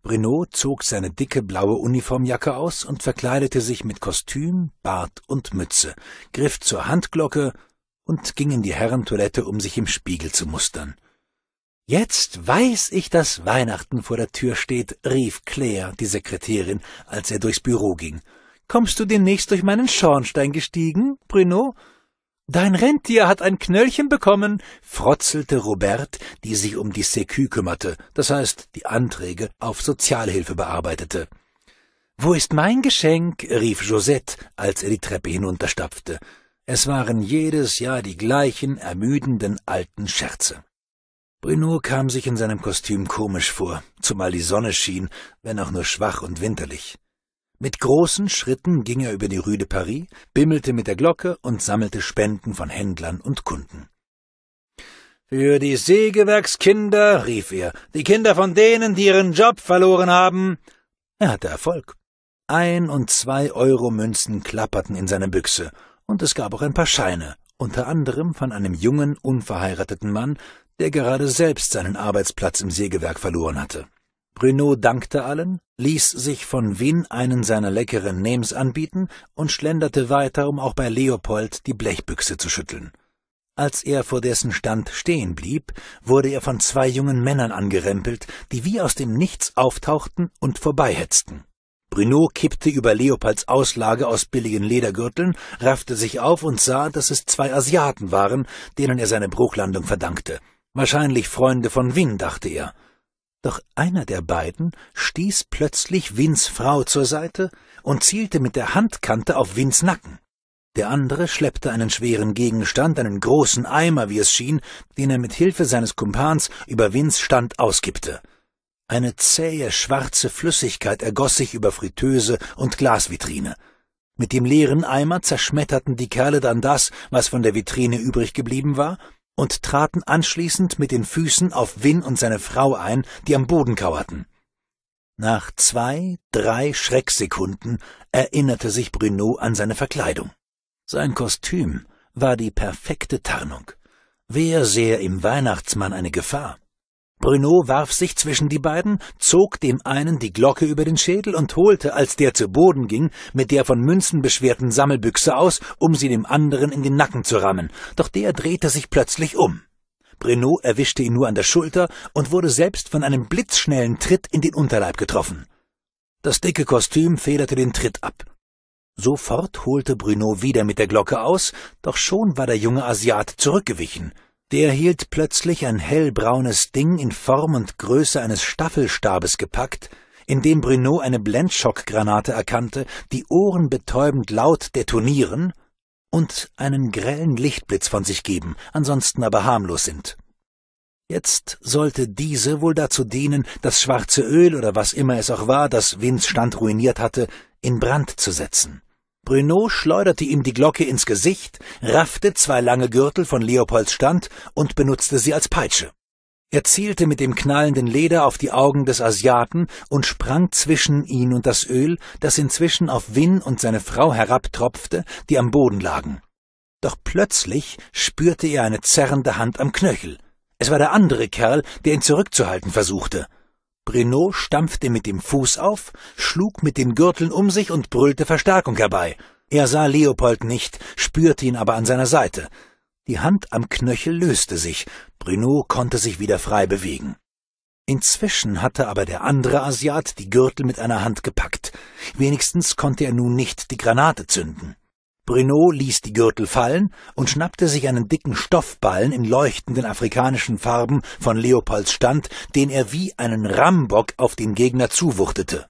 Bruno zog seine dicke blaue Uniformjacke aus und verkleidete sich mit Kostüm, Bart und Mütze, griff zur Handglocke und ging in die Herrentoilette, um sich im Spiegel zu mustern. Jetzt weiß ich, dass Weihnachten vor der Tür steht, rief Claire, die Sekretärin, als er durchs Büro ging. Kommst du demnächst durch meinen Schornstein gestiegen, Bruno? Dein Rentier hat ein Knöllchen bekommen, frotzelte Robert, die sich um die Sécu kümmerte, das heißt die Anträge auf Sozialhilfe bearbeitete. Wo ist mein Geschenk? rief Josette, als er die Treppe hinunterstapfte. Es waren jedes Jahr die gleichen ermüdenden alten Scherze. Bruno kam sich in seinem Kostüm komisch vor, zumal die Sonne schien, wenn auch nur schwach und winterlich. Mit großen Schritten ging er über die Rue de Paris, bimmelte mit der Glocke und sammelte Spenden von Händlern und Kunden. Für die Sägewerkskinder, rief er, die Kinder von denen, die ihren Job verloren haben. Er hatte Erfolg. Ein und zwei Euro Münzen klapperten in seiner Büchse, und es gab auch ein paar Scheine, unter anderem von einem jungen, unverheirateten Mann, der gerade selbst seinen Arbeitsplatz im Sägewerk verloren hatte. Bruno dankte allen, ließ sich von Wien einen seiner leckeren Names anbieten und schlenderte weiter, um auch bei Leopold die Blechbüchse zu schütteln. Als er vor dessen Stand stehen blieb, wurde er von zwei jungen Männern angerempelt, die wie aus dem Nichts auftauchten und vorbeihetzten. Bruno kippte über Leopolds Auslage aus billigen Ledergürteln, raffte sich auf und sah, dass es zwei Asiaten waren, denen er seine Bruchlandung verdankte wahrscheinlich Freunde von Win, dachte er. Doch einer der beiden stieß plötzlich Wins Frau zur Seite und zielte mit der Handkante auf Wins Nacken. Der andere schleppte einen schweren Gegenstand, einen großen Eimer, wie es schien, den er mit Hilfe seines Kumpans über Wins Stand auskippte. Eine zähe, schwarze Flüssigkeit ergoss sich über Fritteuse und Glasvitrine. Mit dem leeren Eimer zerschmetterten die Kerle dann das, was von der Vitrine übrig geblieben war, und traten anschließend mit den Füßen auf Win und seine Frau ein, die am Boden kauerten. Nach zwei, drei Schrecksekunden erinnerte sich Bruno an seine Verkleidung. Sein Kostüm war die perfekte Tarnung. Wer sähe im Weihnachtsmann eine Gefahr? Bruno warf sich zwischen die beiden, zog dem einen die Glocke über den Schädel und holte, als der zu Boden ging, mit der von Münzen beschwerten Sammelbüchse aus, um sie dem anderen in den Nacken zu rammen, doch der drehte sich plötzlich um. Bruno erwischte ihn nur an der Schulter und wurde selbst von einem blitzschnellen Tritt in den Unterleib getroffen. Das dicke Kostüm federte den Tritt ab. Sofort holte Bruno wieder mit der Glocke aus, doch schon war der junge Asiat zurückgewichen. Der hielt plötzlich ein hellbraunes Ding in Form und Größe eines Staffelstabes gepackt, in dem Bruno eine Blendschockgranate erkannte, die ohrenbetäubend laut detonieren und einen grellen Lichtblitz von sich geben, ansonsten aber harmlos sind. Jetzt sollte diese wohl dazu dienen, das schwarze Öl oder was immer es auch war, das Vins Stand ruiniert hatte, in Brand zu setzen. Bruno schleuderte ihm die Glocke ins Gesicht, raffte zwei lange Gürtel von Leopolds Stand und benutzte sie als Peitsche. Er zielte mit dem knallenden Leder auf die Augen des Asiaten und sprang zwischen ihn und das Öl, das inzwischen auf Win und seine Frau herabtropfte, die am Boden lagen. Doch plötzlich spürte er eine zerrende Hand am Knöchel. Es war der andere Kerl, der ihn zurückzuhalten versuchte. Brenot stampfte mit dem Fuß auf, schlug mit den Gürteln um sich und brüllte Verstärkung herbei. Er sah Leopold nicht, spürte ihn aber an seiner Seite. Die Hand am Knöchel löste sich, Bruno konnte sich wieder frei bewegen. Inzwischen hatte aber der andere Asiat die Gürtel mit einer Hand gepackt. Wenigstens konnte er nun nicht die Granate zünden. Bruno ließ die Gürtel fallen und schnappte sich einen dicken Stoffballen in leuchtenden afrikanischen Farben von Leopolds Stand, den er wie einen Rambock auf den Gegner zuwuchtete.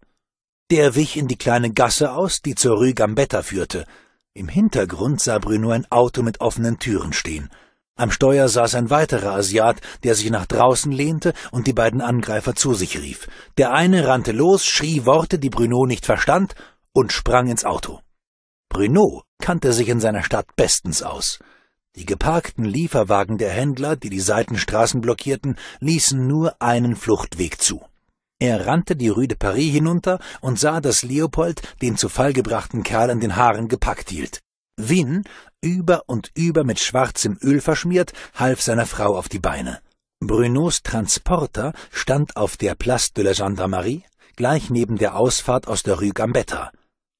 Der wich in die kleine Gasse aus, die zur Rue Gambetta führte. Im Hintergrund sah Bruno ein Auto mit offenen Türen stehen. Am Steuer saß ein weiterer Asiat, der sich nach draußen lehnte und die beiden Angreifer zu sich rief. Der eine rannte los, schrie Worte, die Bruno nicht verstand, und sprang ins Auto. Bruno kannte sich in seiner Stadt bestens aus. Die geparkten Lieferwagen der Händler, die die Seitenstraßen blockierten, ließen nur einen Fluchtweg zu. Er rannte die Rue de Paris hinunter und sah, dass Leopold den zu Fall gebrachten Kerl an den Haaren gepackt hielt. Win, über und über mit schwarzem Öl verschmiert, half seiner Frau auf die Beine. Brunos Transporter stand auf der Place de la Gendarmerie, gleich neben der Ausfahrt aus der Rue Gambetta.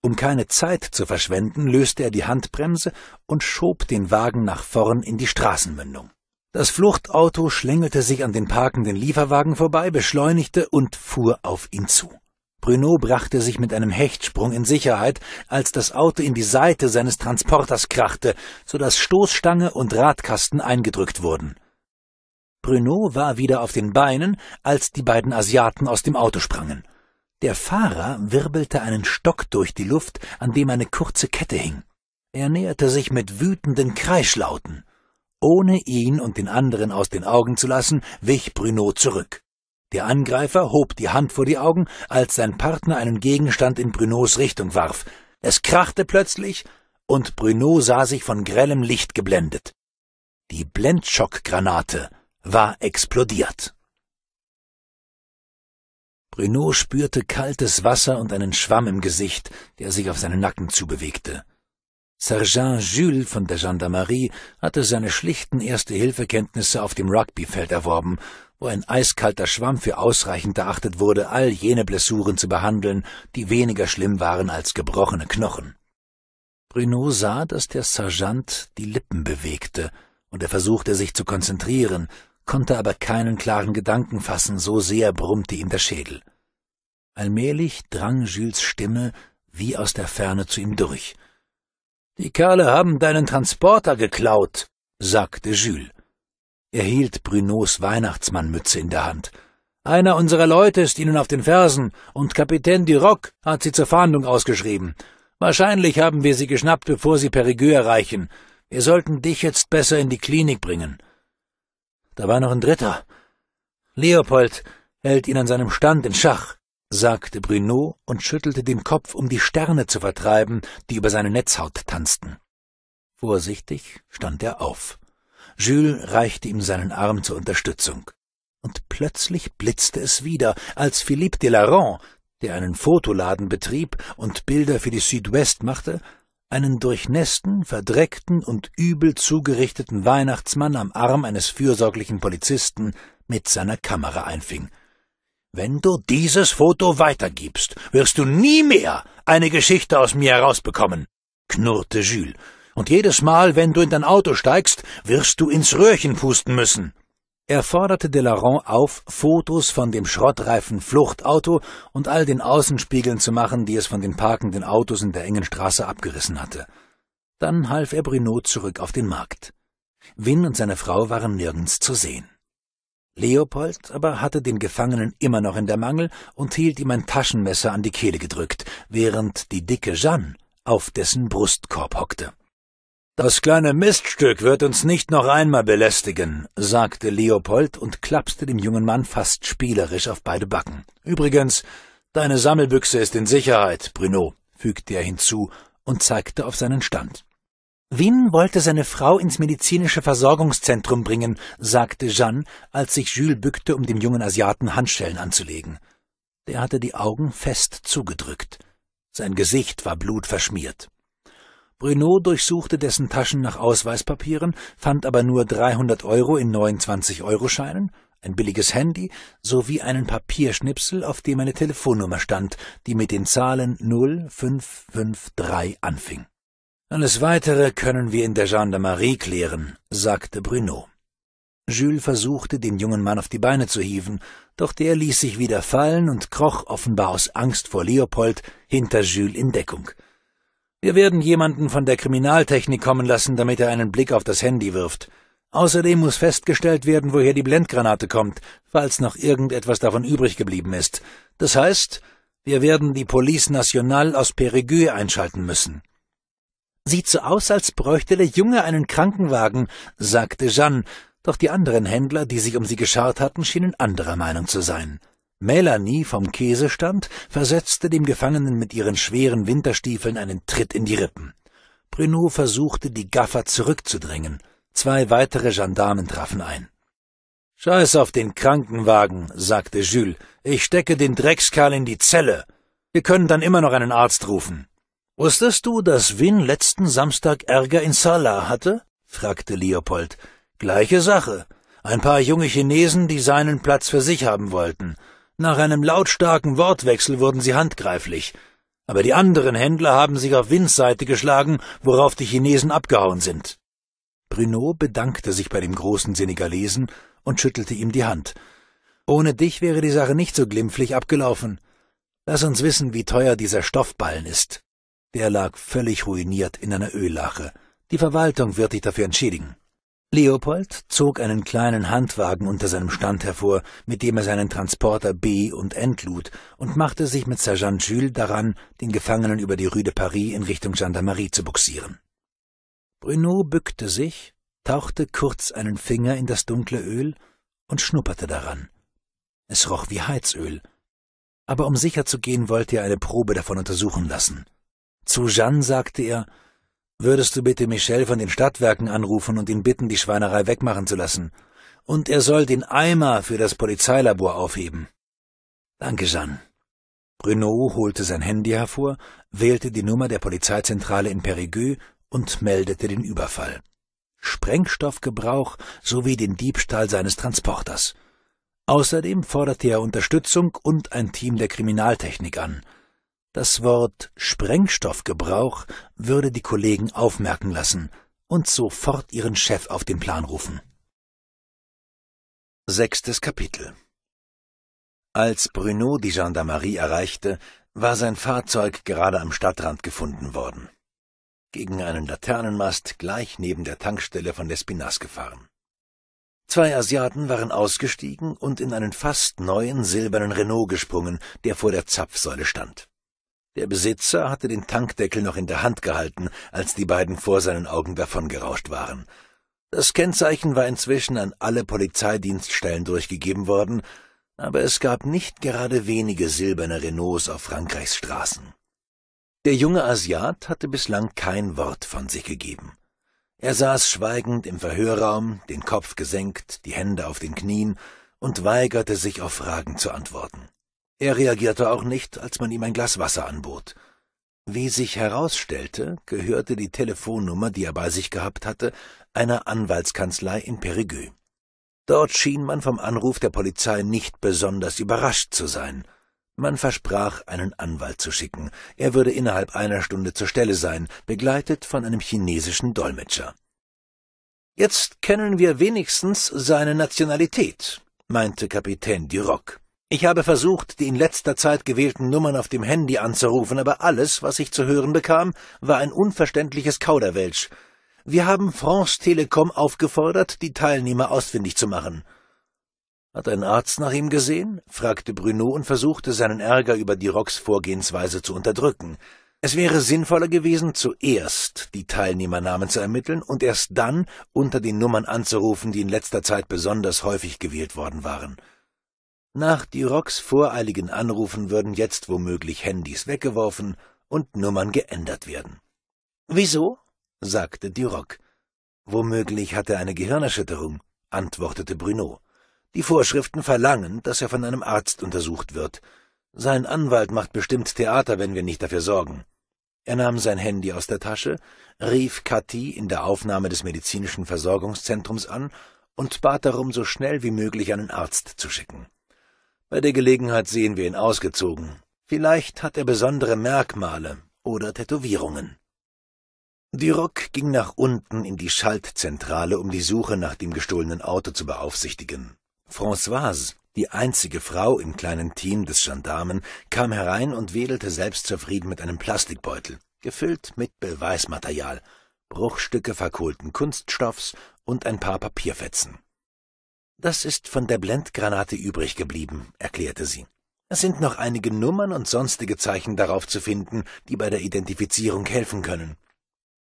Um keine Zeit zu verschwenden, löste er die Handbremse und schob den Wagen nach vorn in die Straßenmündung. Das Fluchtauto schlängelte sich an den parkenden Lieferwagen vorbei, beschleunigte und fuhr auf ihn zu. Bruno brachte sich mit einem Hechtsprung in Sicherheit, als das Auto in die Seite seines Transporters krachte, so dass Stoßstange und Radkasten eingedrückt wurden. Bruno war wieder auf den Beinen, als die beiden Asiaten aus dem Auto sprangen. Der Fahrer wirbelte einen Stock durch die Luft, an dem eine kurze Kette hing. Er näherte sich mit wütenden Kreischlauten. Ohne ihn und den anderen aus den Augen zu lassen, wich Bruno zurück. Der Angreifer hob die Hand vor die Augen, als sein Partner einen Gegenstand in Brunos Richtung warf. Es krachte plötzlich, und Bruno sah sich von grellem Licht geblendet. Die Blendschockgranate war explodiert. Bruno spürte kaltes Wasser und einen Schwamm im Gesicht, der sich auf seinen Nacken zubewegte. Sergeant Jules von der Gendarmerie hatte seine schlichten Erste-Hilfe-Kenntnisse auf dem Rugbyfeld erworben, wo ein eiskalter Schwamm für ausreichend erachtet wurde, all jene Blessuren zu behandeln, die weniger schlimm waren als gebrochene Knochen. Bruno sah, dass der Sergeant die Lippen bewegte, und er versuchte sich zu konzentrieren, konnte aber keinen klaren Gedanken fassen, so sehr brummte ihm der Schädel. Allmählich drang Jules Stimme wie aus der Ferne zu ihm durch. Die Kerle haben deinen Transporter geklaut, sagte Jules. Er hielt Brunots Weihnachtsmannmütze in der Hand. Einer unserer Leute ist ihnen auf den Fersen, und Kapitän Duroc hat sie zur Fahndung ausgeschrieben. Wahrscheinlich haben wir sie geschnappt, bevor sie Perigueux erreichen. Wir sollten dich jetzt besser in die Klinik bringen. Da war noch ein dritter. Leopold hält ihn an seinem Stand in Schach, sagte Bruno und schüttelte den Kopf, um die Sterne zu vertreiben, die über seine Netzhaut tanzten. Vorsichtig stand er auf. Jules reichte ihm seinen Arm zur Unterstützung. Und plötzlich blitzte es wieder, als Philippe de Delaron, der einen Fotoladen betrieb und Bilder für die Südwest machte, einen durchnässten, verdreckten und übel zugerichteten Weihnachtsmann am Arm eines fürsorglichen Polizisten mit seiner Kamera einfing. Wenn du dieses Foto weitergibst, wirst du nie mehr eine Geschichte aus mir herausbekommen, knurrte Jules. Und jedes Mal, wenn du in dein Auto steigst, wirst du ins Röhrchen pusten müssen. Er forderte Delaron auf, Fotos von dem schrottreifen Fluchtauto und all den Außenspiegeln zu machen, die es von den parkenden Autos in der engen Straße abgerissen hatte. Dann half er Bruno zurück auf den Markt. Win und seine Frau waren nirgends zu sehen. Leopold aber hatte den Gefangenen immer noch in der Mangel und hielt ihm ein Taschenmesser an die Kehle gedrückt, während die dicke Jeanne auf dessen Brustkorb hockte. Das kleine Miststück wird uns nicht noch einmal belästigen, sagte Leopold und klapste dem jungen Mann fast spielerisch auf beide Backen. Übrigens, deine Sammelbüchse ist in Sicherheit, Bruno, fügte er hinzu und zeigte auf seinen Stand. Wien wollte seine Frau ins medizinische Versorgungszentrum bringen, sagte Jeanne, als sich Jules bückte, um dem jungen Asiaten Handschellen anzulegen. Der hatte die Augen fest zugedrückt. Sein Gesicht war blutverschmiert. Bruno durchsuchte dessen Taschen nach Ausweispapieren, fand aber nur 300 Euro in 29-Euro-Scheinen, ein billiges Handy sowie einen Papierschnipsel, auf dem eine Telefonnummer stand, die mit den Zahlen 0553 anfing. Alles Weitere können wir in der Gendarmerie klären, sagte Bruno. Jules versuchte, den jungen Mann auf die Beine zu hieven, doch der ließ sich wieder fallen und kroch offenbar aus Angst vor Leopold hinter Jules in Deckung. Wir werden jemanden von der Kriminaltechnik kommen lassen, damit er einen Blick auf das Handy wirft. Außerdem muss festgestellt werden, woher die Blendgranate kommt, falls noch irgendetwas davon übrig geblieben ist. Das heißt, wir werden die Police Nationale aus Périgueux einschalten müssen. Sieht so aus, als bräuchte der Junge einen Krankenwagen, sagte Jeanne, doch die anderen Händler, die sich um sie geschart hatten, schienen anderer Meinung zu sein. Melanie vom Käsestand versetzte dem Gefangenen mit ihren schweren Winterstiefeln einen Tritt in die Rippen. Bruno versuchte, die Gaffer zurückzudrängen. Zwei weitere Gendarmen trafen ein. Scheiß auf den Krankenwagen, sagte Jules. Ich stecke den Dreckskerl in die Zelle. Wir können dann immer noch einen Arzt rufen. Wusstest du, dass Win letzten Samstag Ärger in Salah hatte? fragte Leopold. Gleiche Sache. Ein paar junge Chinesen, die seinen Platz für sich haben wollten. Nach einem lautstarken Wortwechsel wurden sie handgreiflich. Aber die anderen Händler haben sich auf Wins Seite geschlagen, worauf die Chinesen abgehauen sind. Bruno bedankte sich bei dem großen Senegalesen und schüttelte ihm die Hand. Ohne dich wäre die Sache nicht so glimpflich abgelaufen. Lass uns wissen, wie teuer dieser Stoffballen ist. Der lag völlig ruiniert in einer Öllache. Die Verwaltung wird dich dafür entschädigen. Leopold zog einen kleinen Handwagen unter seinem Stand hervor, mit dem er seinen Transporter B und entlud und machte sich mit Sergeant Jules daran, den Gefangenen über die Rue de Paris in Richtung Gendarmerie zu buxieren. Bruno bückte sich, tauchte kurz einen Finger in das dunkle Öl und schnupperte daran. Es roch wie Heizöl. Aber um sicher zu gehen, wollte er eine Probe davon untersuchen lassen. Zu Jeanne sagte er, Würdest du bitte Michel von den Stadtwerken anrufen und ihn bitten, die Schweinerei wegmachen zu lassen? Und er soll den Eimer für das Polizeilabor aufheben. Danke, Jeanne. Bruno holte sein Handy hervor, wählte die Nummer der Polizeizentrale in Périgueux und meldete den Überfall. Sprengstoffgebrauch sowie den Diebstahl seines Transporters. Außerdem forderte er Unterstützung und ein Team der Kriminaltechnik an – das Wort Sprengstoffgebrauch würde die Kollegen aufmerken lassen und sofort ihren Chef auf den Plan rufen. Sechstes Kapitel Als Bruno die Gendarmerie erreichte, war sein Fahrzeug gerade am Stadtrand gefunden worden. Gegen einen Laternenmast gleich neben der Tankstelle von Lespinas gefahren. Zwei Asiaten waren ausgestiegen und in einen fast neuen silbernen Renault gesprungen, der vor der Zapfsäule stand. Der Besitzer hatte den Tankdeckel noch in der Hand gehalten, als die beiden vor seinen Augen davongerauscht waren. Das Kennzeichen war inzwischen an alle Polizeidienststellen durchgegeben worden, aber es gab nicht gerade wenige silberne Renaults auf Frankreichs Straßen. Der junge Asiat hatte bislang kein Wort von sich gegeben. Er saß schweigend im Verhörraum, den Kopf gesenkt, die Hände auf den Knien und weigerte sich auf Fragen zu antworten. Er reagierte auch nicht, als man ihm ein Glas Wasser anbot. Wie sich herausstellte, gehörte die Telefonnummer, die er bei sich gehabt hatte, einer Anwaltskanzlei in Périgueux. Dort schien man vom Anruf der Polizei nicht besonders überrascht zu sein. Man versprach, einen Anwalt zu schicken. Er würde innerhalb einer Stunde zur Stelle sein, begleitet von einem chinesischen Dolmetscher. Jetzt kennen wir wenigstens seine Nationalität, meinte Kapitän Duroc. Ich habe versucht, die in letzter Zeit gewählten Nummern auf dem Handy anzurufen, aber alles, was ich zu hören bekam, war ein unverständliches Kauderwelsch. Wir haben France Telekom aufgefordert, die Teilnehmer ausfindig zu machen. Hat ein Arzt nach ihm gesehen? fragte Bruno und versuchte, seinen Ärger über die Rocks Vorgehensweise zu unterdrücken. Es wäre sinnvoller gewesen, zuerst die Teilnehmernamen zu ermitteln und erst dann unter den Nummern anzurufen, die in letzter Zeit besonders häufig gewählt worden waren. Nach Durocs voreiligen Anrufen würden jetzt womöglich Handys weggeworfen und Nummern geändert werden. Wieso? sagte Duroc. Womöglich hat er eine Gehirnerschütterung, antwortete Bruno. Die Vorschriften verlangen, dass er von einem Arzt untersucht wird. Sein Anwalt macht bestimmt Theater, wenn wir nicht dafür sorgen. Er nahm sein Handy aus der Tasche, rief Cathy in der Aufnahme des medizinischen Versorgungszentrums an und bat darum, so schnell wie möglich einen Arzt zu schicken. Bei der Gelegenheit sehen wir ihn ausgezogen. Vielleicht hat er besondere Merkmale oder Tätowierungen. Duroc ging nach unten in die Schaltzentrale, um die Suche nach dem gestohlenen Auto zu beaufsichtigen. Françoise, die einzige Frau im kleinen Team des Gendarmen, kam herein und wedelte selbstzufrieden mit einem Plastikbeutel, gefüllt mit Beweismaterial, Bruchstücke verkohlten Kunststoffs und ein paar Papierfetzen. Das ist von der Blendgranate übrig geblieben, erklärte sie. Es sind noch einige Nummern und sonstige Zeichen darauf zu finden, die bei der Identifizierung helfen können.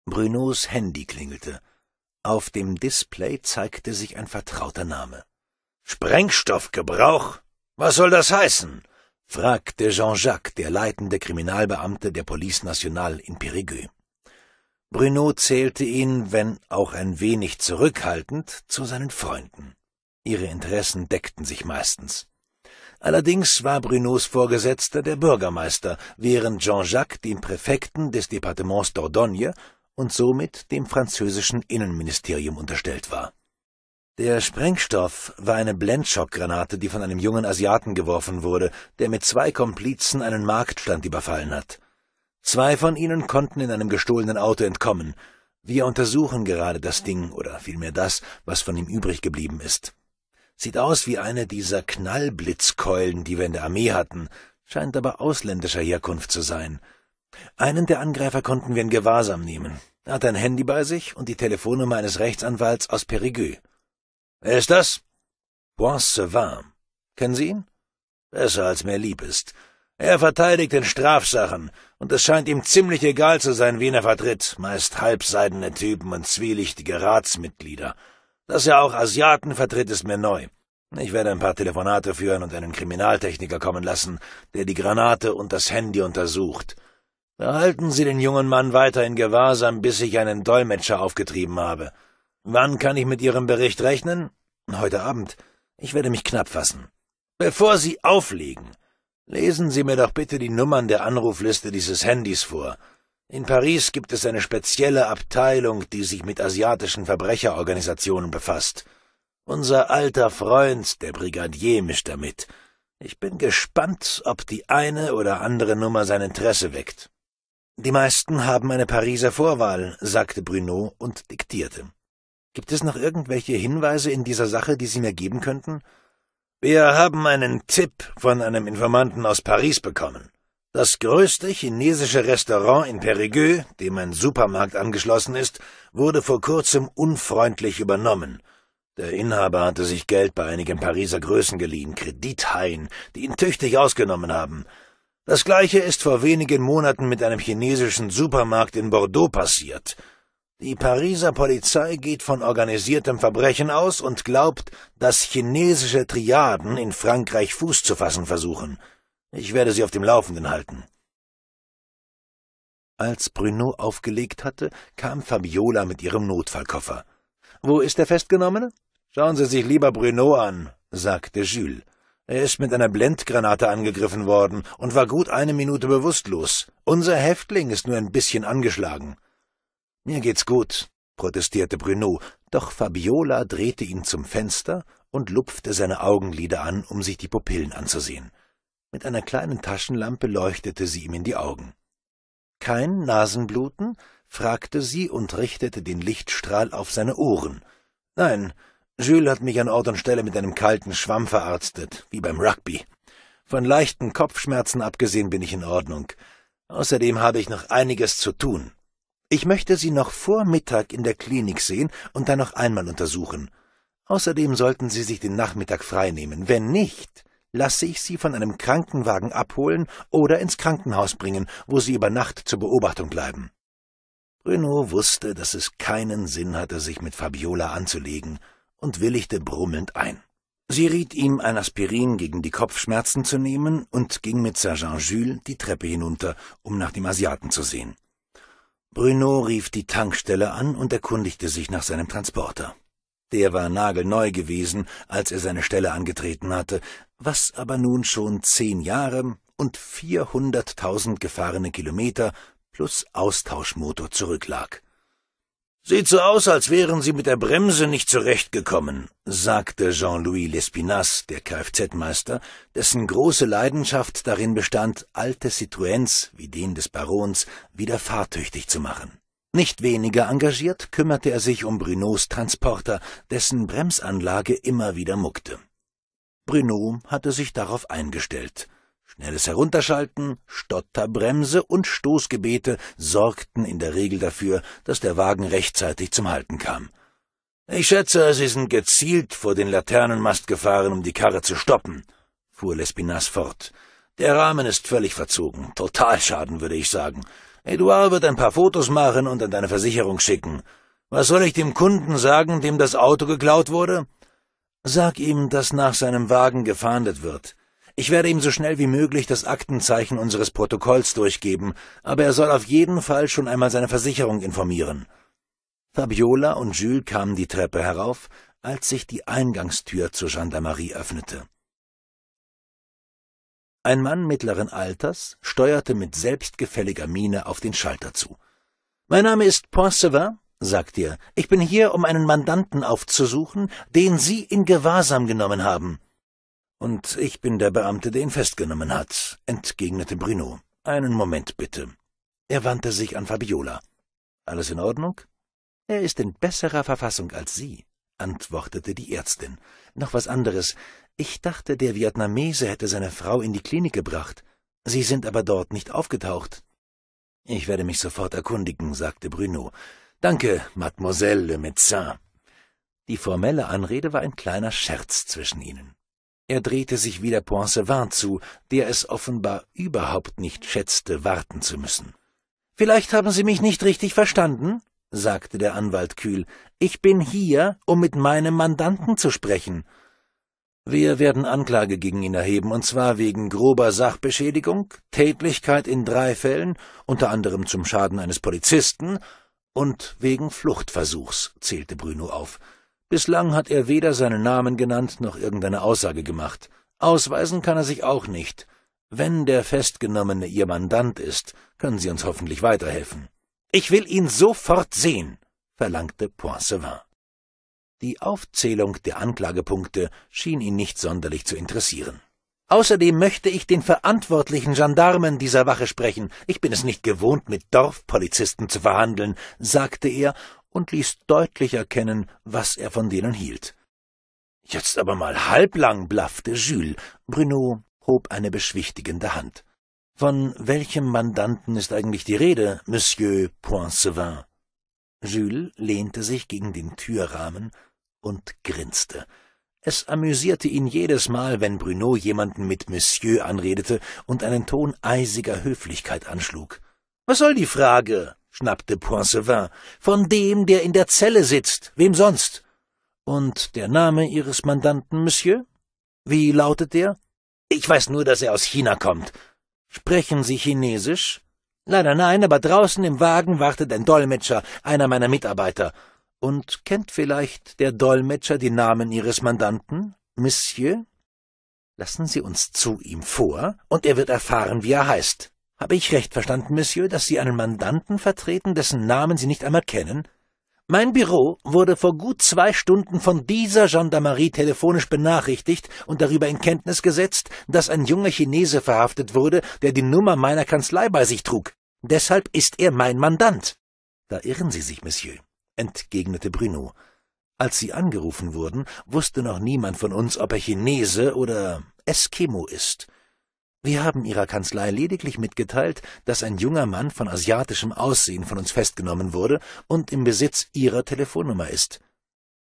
Brunos Handy klingelte. Auf dem Display zeigte sich ein vertrauter Name. Sprengstoffgebrauch? Was soll das heißen? fragte Jean-Jacques, der leitende Kriminalbeamte der Police Nationale in Périgueux. Bruno zählte ihn, wenn auch ein wenig zurückhaltend, zu seinen Freunden. Ihre Interessen deckten sich meistens. Allerdings war Brunos Vorgesetzter der Bürgermeister, während Jean-Jacques dem Präfekten des Departements d'Ordogne und somit dem französischen Innenministerium unterstellt war. Der Sprengstoff war eine Blendschockgranate, die von einem jungen Asiaten geworfen wurde, der mit zwei Komplizen einen Marktstand überfallen hat. Zwei von ihnen konnten in einem gestohlenen Auto entkommen. Wir untersuchen gerade das Ding oder vielmehr das, was von ihm übrig geblieben ist. Sieht aus wie eine dieser Knallblitzkeulen, die wir in der Armee hatten, scheint aber ausländischer Herkunft zu sein. Einen der Angreifer konnten wir in Gewahrsam nehmen. Er hat ein Handy bei sich und die Telefonnummer eines Rechtsanwalts aus Périgueux. Wer ist das? Boissevin. Kennen Sie ihn? Besser als mir lieb ist. Er verteidigt in Strafsachen, und es scheint ihm ziemlich egal zu sein, wen er vertritt, meist halbseidene Typen und zwielichtige Ratsmitglieder. Dass er auch Asiaten vertritt, ist mir neu. Ich werde ein paar Telefonate führen und einen Kriminaltechniker kommen lassen, der die Granate und das Handy untersucht. Behalten Sie den jungen Mann weiter in Gewahrsam, bis ich einen Dolmetscher aufgetrieben habe. Wann kann ich mit Ihrem Bericht rechnen? Heute Abend. Ich werde mich knapp fassen. Bevor Sie auflegen, lesen Sie mir doch bitte die Nummern der Anrufliste dieses Handys vor. In Paris gibt es eine spezielle Abteilung, die sich mit asiatischen Verbrecherorganisationen befasst. Unser alter Freund, der Brigadier, mischt damit. Ich bin gespannt, ob die eine oder andere Nummer sein Interesse weckt. Die meisten haben eine Pariser Vorwahl, sagte Bruno und diktierte. Gibt es noch irgendwelche Hinweise in dieser Sache, die Sie mir geben könnten? Wir haben einen Tipp von einem Informanten aus Paris bekommen. Das größte chinesische Restaurant in Périgueux, dem ein Supermarkt angeschlossen ist, wurde vor kurzem unfreundlich übernommen. Der Inhaber hatte sich Geld bei einigen Pariser Größen geliehen, Kredithaien, die ihn tüchtig ausgenommen haben. Das gleiche ist vor wenigen Monaten mit einem chinesischen Supermarkt in Bordeaux passiert. Die Pariser Polizei geht von organisiertem Verbrechen aus und glaubt, dass chinesische Triaden in Frankreich Fuß zu fassen versuchen. Ich werde Sie auf dem Laufenden halten. Als Bruno aufgelegt hatte, kam Fabiola mit ihrem Notfallkoffer. Wo ist der Festgenommene? Schauen Sie sich lieber Bruno an, sagte Jules. Er ist mit einer Blendgranate angegriffen worden und war gut eine Minute bewusstlos. Unser Häftling ist nur ein bisschen angeschlagen. Mir geht's gut, protestierte Bruno, doch Fabiola drehte ihn zum Fenster und lupfte seine Augenlider an, um sich die Pupillen anzusehen. Mit einer kleinen Taschenlampe leuchtete sie ihm in die Augen. Kein Nasenbluten? fragte sie und richtete den Lichtstrahl auf seine Ohren. Nein, Jules hat mich an Ort und Stelle mit einem kalten Schwamm verarztet, wie beim Rugby. Von leichten Kopfschmerzen abgesehen bin ich in Ordnung. Außerdem habe ich noch einiges zu tun. Ich möchte Sie noch vor Mittag in der Klinik sehen und dann noch einmal untersuchen. Außerdem sollten Sie sich den Nachmittag freinehmen. Wenn nicht, lasse ich sie von einem Krankenwagen abholen oder ins Krankenhaus bringen, wo sie über Nacht zur Beobachtung bleiben. Bruno wusste, dass es keinen Sinn hatte, sich mit Fabiola anzulegen, und willigte brummelnd ein. Sie riet ihm, ein Aspirin gegen die Kopfschmerzen zu nehmen und ging mit Sergeant Jules die Treppe hinunter, um nach dem Asiaten zu sehen. Bruno rief die Tankstelle an und erkundigte sich nach seinem Transporter. Der war nagelneu gewesen, als er seine Stelle angetreten hatte, was aber nun schon zehn Jahre und 400.000 gefahrene Kilometer plus Austauschmotor zurücklag. Sieht so aus, als wären Sie mit der Bremse nicht zurechtgekommen, sagte Jean-Louis Lespinasse, der Kfz-Meister, dessen große Leidenschaft darin bestand, alte Citroëns wie den des Barons wieder fahrtüchtig zu machen. Nicht weniger engagiert kümmerte er sich um Brunos Transporter, dessen Bremsanlage immer wieder muckte. Bruno hatte sich darauf eingestellt. Schnelles Herunterschalten, Stotterbremse und Stoßgebete sorgten in der Regel dafür, dass der Wagen rechtzeitig zum Halten kam. Ich schätze, Sie sind gezielt vor den Laternenmast gefahren, um die Karre zu stoppen, fuhr Lespinas fort. Der Rahmen ist völlig verzogen. Totalschaden, würde ich sagen. Edouard wird ein paar Fotos machen und an deine Versicherung schicken. Was soll ich dem Kunden sagen, dem das Auto geklaut wurde? Sag ihm, dass nach seinem Wagen gefahndet wird. Ich werde ihm so schnell wie möglich das Aktenzeichen unseres Protokolls durchgeben, aber er soll auf jeden Fall schon einmal seine Versicherung informieren. Fabiola und Jules kamen die Treppe herauf, als sich die Eingangstür zur Gendarmerie öffnete. Ein Mann mittleren Alters steuerte mit selbstgefälliger Miene auf den Schalter zu. Mein Name ist Poissevin, sagt er. Ich bin hier, um einen Mandanten aufzusuchen, den Sie in Gewahrsam genommen haben. Und ich bin der Beamte, der ihn festgenommen hat, entgegnete Bruno. Einen Moment bitte. Er wandte sich an Fabiola. Alles in Ordnung? Er ist in besserer Verfassung als Sie, antwortete die Ärztin. Noch was anderes. Ich dachte, der Vietnamese hätte seine Frau in die Klinik gebracht. Sie sind aber dort nicht aufgetaucht. Ich werde mich sofort erkundigen, sagte Bruno. Danke, Mademoiselle le Médecin. Die formelle Anrede war ein kleiner Scherz zwischen ihnen. Er drehte sich wieder Poincevin zu, der es offenbar überhaupt nicht schätzte, warten zu müssen. Vielleicht haben Sie mich nicht richtig verstanden, sagte der Anwalt kühl. Ich bin hier, um mit meinem Mandanten zu sprechen. Wir werden Anklage gegen ihn erheben, und zwar wegen grober Sachbeschädigung, Tätlichkeit in drei Fällen, unter anderem zum Schaden eines Polizisten, und wegen Fluchtversuchs, zählte Bruno auf. Bislang hat er weder seinen Namen genannt noch irgendeine Aussage gemacht. Ausweisen kann er sich auch nicht. Wenn der Festgenommene Ihr Mandant ist, können Sie uns hoffentlich weiterhelfen. Ich will ihn sofort sehen, verlangte Poincevin. Die Aufzählung der Anklagepunkte schien ihn nicht sonderlich zu interessieren. Außerdem möchte ich den verantwortlichen Gendarmen dieser Wache sprechen. Ich bin es nicht gewohnt, mit Dorfpolizisten zu verhandeln, sagte er und ließ deutlich erkennen, was er von denen hielt. Jetzt aber mal halblang, blaffte Jules. Bruno hob eine beschwichtigende Hand. Von welchem Mandanten ist eigentlich die Rede, Monsieur Poincevin? Jules lehnte sich gegen den Türrahmen und grinste. Es amüsierte ihn jedes Mal, wenn Bruno jemanden mit Monsieur anredete und einen Ton eisiger Höflichkeit anschlug. Was soll die Frage? schnappte Poincevin. Von dem, der in der Zelle sitzt. Wem sonst? Und der Name Ihres Mandanten, Monsieur? Wie lautet der? Ich weiß nur, dass er aus China kommt. Sprechen Sie Chinesisch? Leider nein, aber draußen im Wagen wartet ein Dolmetscher, einer meiner Mitarbeiter. Und kennt vielleicht der Dolmetscher die Namen Ihres Mandanten, Monsieur? Lassen Sie uns zu ihm vor, und er wird erfahren, wie er heißt. Habe ich recht verstanden, Monsieur, dass Sie einen Mandanten vertreten, dessen Namen Sie nicht einmal kennen? Mein Büro wurde vor gut zwei Stunden von dieser Gendarmerie telefonisch benachrichtigt und darüber in Kenntnis gesetzt, dass ein junger Chinese verhaftet wurde, der die Nummer meiner Kanzlei bei sich trug. Deshalb ist er mein Mandant. Da irren Sie sich, Monsieur entgegnete Bruno. Als Sie angerufen wurden, wusste noch niemand von uns, ob er Chinese oder Eskimo ist. Wir haben Ihrer Kanzlei lediglich mitgeteilt, dass ein junger Mann von asiatischem Aussehen von uns festgenommen wurde und im Besitz Ihrer Telefonnummer ist.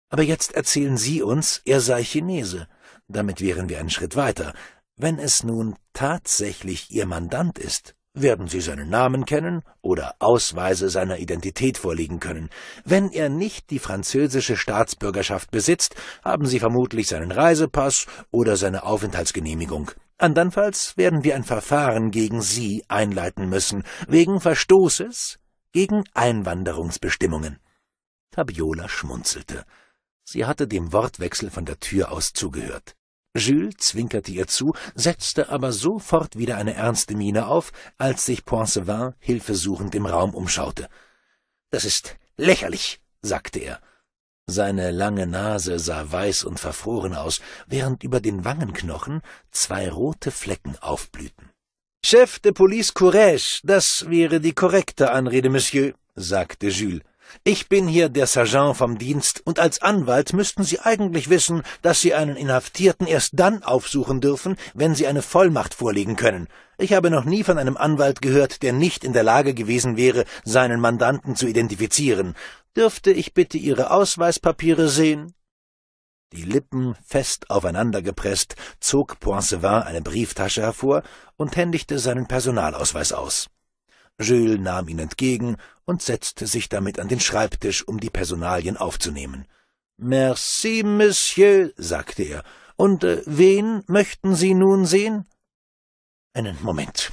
Aber jetzt erzählen Sie uns, er sei Chinese. Damit wären wir einen Schritt weiter. Wenn es nun tatsächlich Ihr Mandant ist, werden Sie seinen Namen kennen oder Ausweise seiner Identität vorlegen können. Wenn er nicht die französische Staatsbürgerschaft besitzt, haben Sie vermutlich seinen Reisepass oder seine Aufenthaltsgenehmigung. Andernfalls werden wir ein Verfahren gegen Sie einleiten müssen, wegen Verstoßes gegen Einwanderungsbestimmungen. Fabiola schmunzelte. Sie hatte dem Wortwechsel von der Tür aus zugehört. Jules zwinkerte ihr zu, setzte aber sofort wieder eine ernste Miene auf, als sich Poincevin hilfesuchend im Raum umschaute. Das ist lächerlich, sagte er. Seine lange Nase sah weiß und verfroren aus, während über den Wangenknochen zwei rote Flecken aufblühten. Chef de Police Courage, das wäre die korrekte Anrede, Monsieur, sagte Jules. Ich bin hier der Sergeant vom Dienst, und als Anwalt müssten Sie eigentlich wissen, dass Sie einen Inhaftierten erst dann aufsuchen dürfen, wenn Sie eine Vollmacht vorlegen können. Ich habe noch nie von einem Anwalt gehört, der nicht in der Lage gewesen wäre, seinen Mandanten zu identifizieren. Dürfte ich bitte Ihre Ausweispapiere sehen? Die Lippen fest aufeinandergepresst, zog Poincevin eine Brieftasche hervor und händigte seinen Personalausweis aus. Jules nahm ihn entgegen und setzte sich damit an den Schreibtisch, um die Personalien aufzunehmen. Merci, Monsieur, sagte er. Und äh, wen möchten Sie nun sehen? Einen Moment.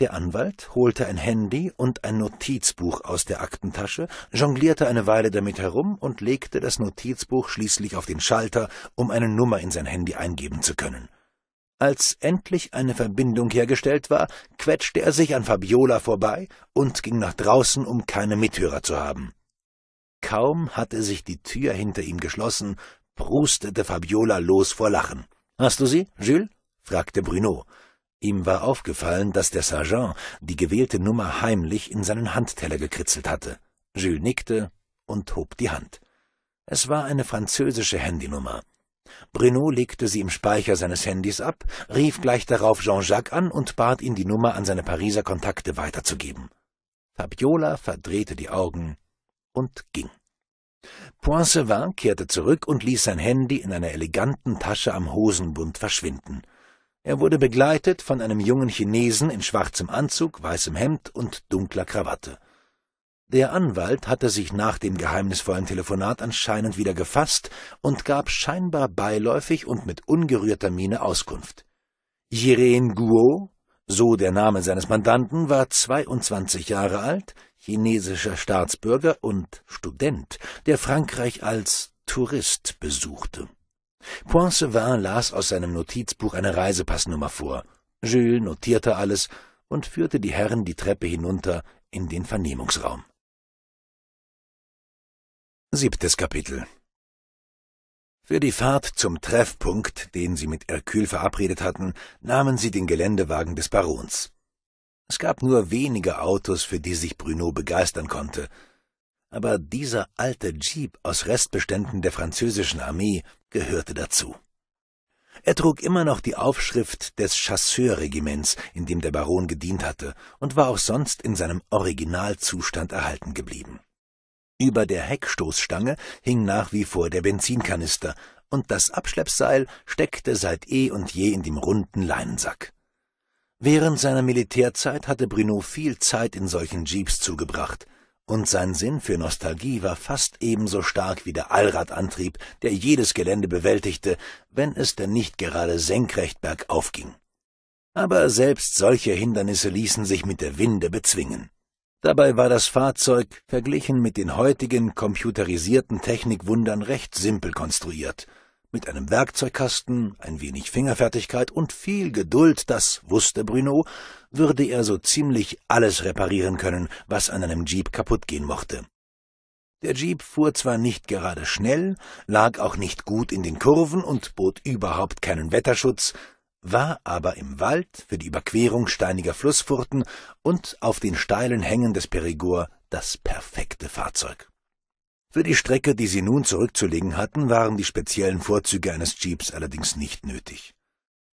Der Anwalt holte ein Handy und ein Notizbuch aus der Aktentasche, jonglierte eine Weile damit herum und legte das Notizbuch schließlich auf den Schalter, um eine Nummer in sein Handy eingeben zu können. Als endlich eine Verbindung hergestellt war, quetschte er sich an Fabiola vorbei und ging nach draußen, um keine Mithörer zu haben. Kaum hatte sich die Tür hinter ihm geschlossen, prustete Fabiola los vor Lachen. Hast du sie, Jules? fragte Bruno. Ihm war aufgefallen, dass der Sergeant die gewählte Nummer heimlich in seinen Handteller gekritzelt hatte. Jules nickte und hob die Hand. Es war eine französische Handynummer. Bruno legte sie im Speicher seines Handys ab, rief gleich darauf Jean-Jacques an und bat ihn, die Nummer an seine Pariser Kontakte weiterzugeben. Fabiola verdrehte die Augen und ging. Poincevin kehrte zurück und ließ sein Handy in einer eleganten Tasche am Hosenbund verschwinden. Er wurde begleitet von einem jungen Chinesen in schwarzem Anzug, weißem Hemd und dunkler Krawatte. Der Anwalt hatte sich nach dem geheimnisvollen Telefonat anscheinend wieder gefasst und gab scheinbar beiläufig und mit ungerührter Miene Auskunft. Jiren Guo, so der Name seines Mandanten, war 22 Jahre alt, chinesischer Staatsbürger und Student, der Frankreich als Tourist besuchte. Poincevin las aus seinem Notizbuch eine Reisepassnummer vor. Jules notierte alles und führte die Herren die Treppe hinunter in den Vernehmungsraum. Siebtes Kapitel Für die Fahrt zum Treffpunkt, den sie mit Hercule verabredet hatten, nahmen sie den Geländewagen des Barons. Es gab nur wenige Autos, für die sich Bruno begeistern konnte. Aber dieser alte Jeep aus Restbeständen der französischen Armee gehörte dazu. Er trug immer noch die Aufschrift des Chasseurregiments, in dem der Baron gedient hatte, und war auch sonst in seinem Originalzustand erhalten geblieben. Über der Heckstoßstange hing nach wie vor der Benzinkanister, und das Abschleppseil steckte seit eh und je in dem runden Leinensack. Während seiner Militärzeit hatte Bruno viel Zeit in solchen Jeeps zugebracht, und sein Sinn für Nostalgie war fast ebenso stark wie der Allradantrieb, der jedes Gelände bewältigte, wenn es denn nicht gerade senkrecht bergauf ging. Aber selbst solche Hindernisse ließen sich mit der Winde bezwingen. Dabei war das Fahrzeug verglichen mit den heutigen computerisierten Technikwundern recht simpel konstruiert. Mit einem Werkzeugkasten, ein wenig Fingerfertigkeit und viel Geduld, das wusste Bruno, würde er so ziemlich alles reparieren können, was an einem Jeep kaputtgehen mochte. Der Jeep fuhr zwar nicht gerade schnell, lag auch nicht gut in den Kurven und bot überhaupt keinen Wetterschutz, war aber im Wald für die Überquerung steiniger Flussfurten und auf den steilen Hängen des Perigord das perfekte Fahrzeug. Für die Strecke, die sie nun zurückzulegen hatten, waren die speziellen Vorzüge eines Jeeps allerdings nicht nötig.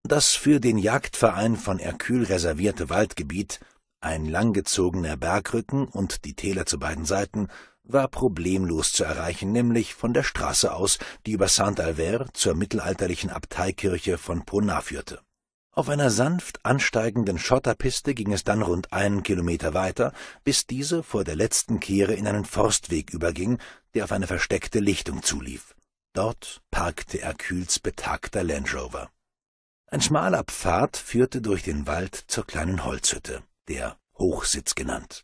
Das für den Jagdverein von Hercule reservierte Waldgebiet, ein langgezogener Bergrücken und die Täler zu beiden Seiten, war problemlos zu erreichen, nämlich von der Straße aus, die über saint albert zur mittelalterlichen Abteikirche von Pona führte. Auf einer sanft ansteigenden Schotterpiste ging es dann rund einen Kilometer weiter, bis diese vor der letzten Kehre in einen Forstweg überging, der auf eine versteckte Lichtung zulief. Dort parkte er kühls betagter Land Rover. Ein schmaler Pfad führte durch den Wald zur kleinen Holzhütte, der Hochsitz genannt.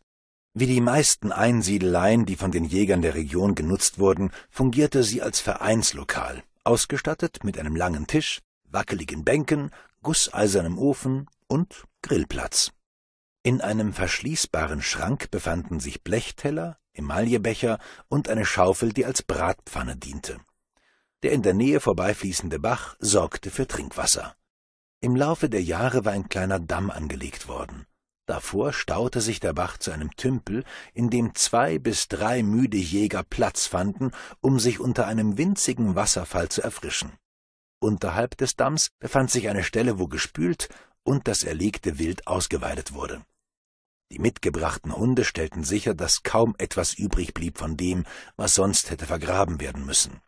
Wie die meisten Einsiedeleien, die von den Jägern der Region genutzt wurden, fungierte sie als Vereinslokal, ausgestattet mit einem langen Tisch, wackeligen Bänken, gusseisernem Ofen und Grillplatz. In einem verschließbaren Schrank befanden sich Blechteller, Emaillebecher und eine Schaufel, die als Bratpfanne diente. Der in der Nähe vorbeifließende Bach sorgte für Trinkwasser. Im Laufe der Jahre war ein kleiner Damm angelegt worden. Davor staute sich der Bach zu einem Tümpel, in dem zwei bis drei müde Jäger Platz fanden, um sich unter einem winzigen Wasserfall zu erfrischen. Unterhalb des Damms befand sich eine Stelle, wo gespült und das erlegte Wild ausgeweidet wurde. Die mitgebrachten Hunde stellten sicher, dass kaum etwas übrig blieb von dem, was sonst hätte vergraben werden müssen.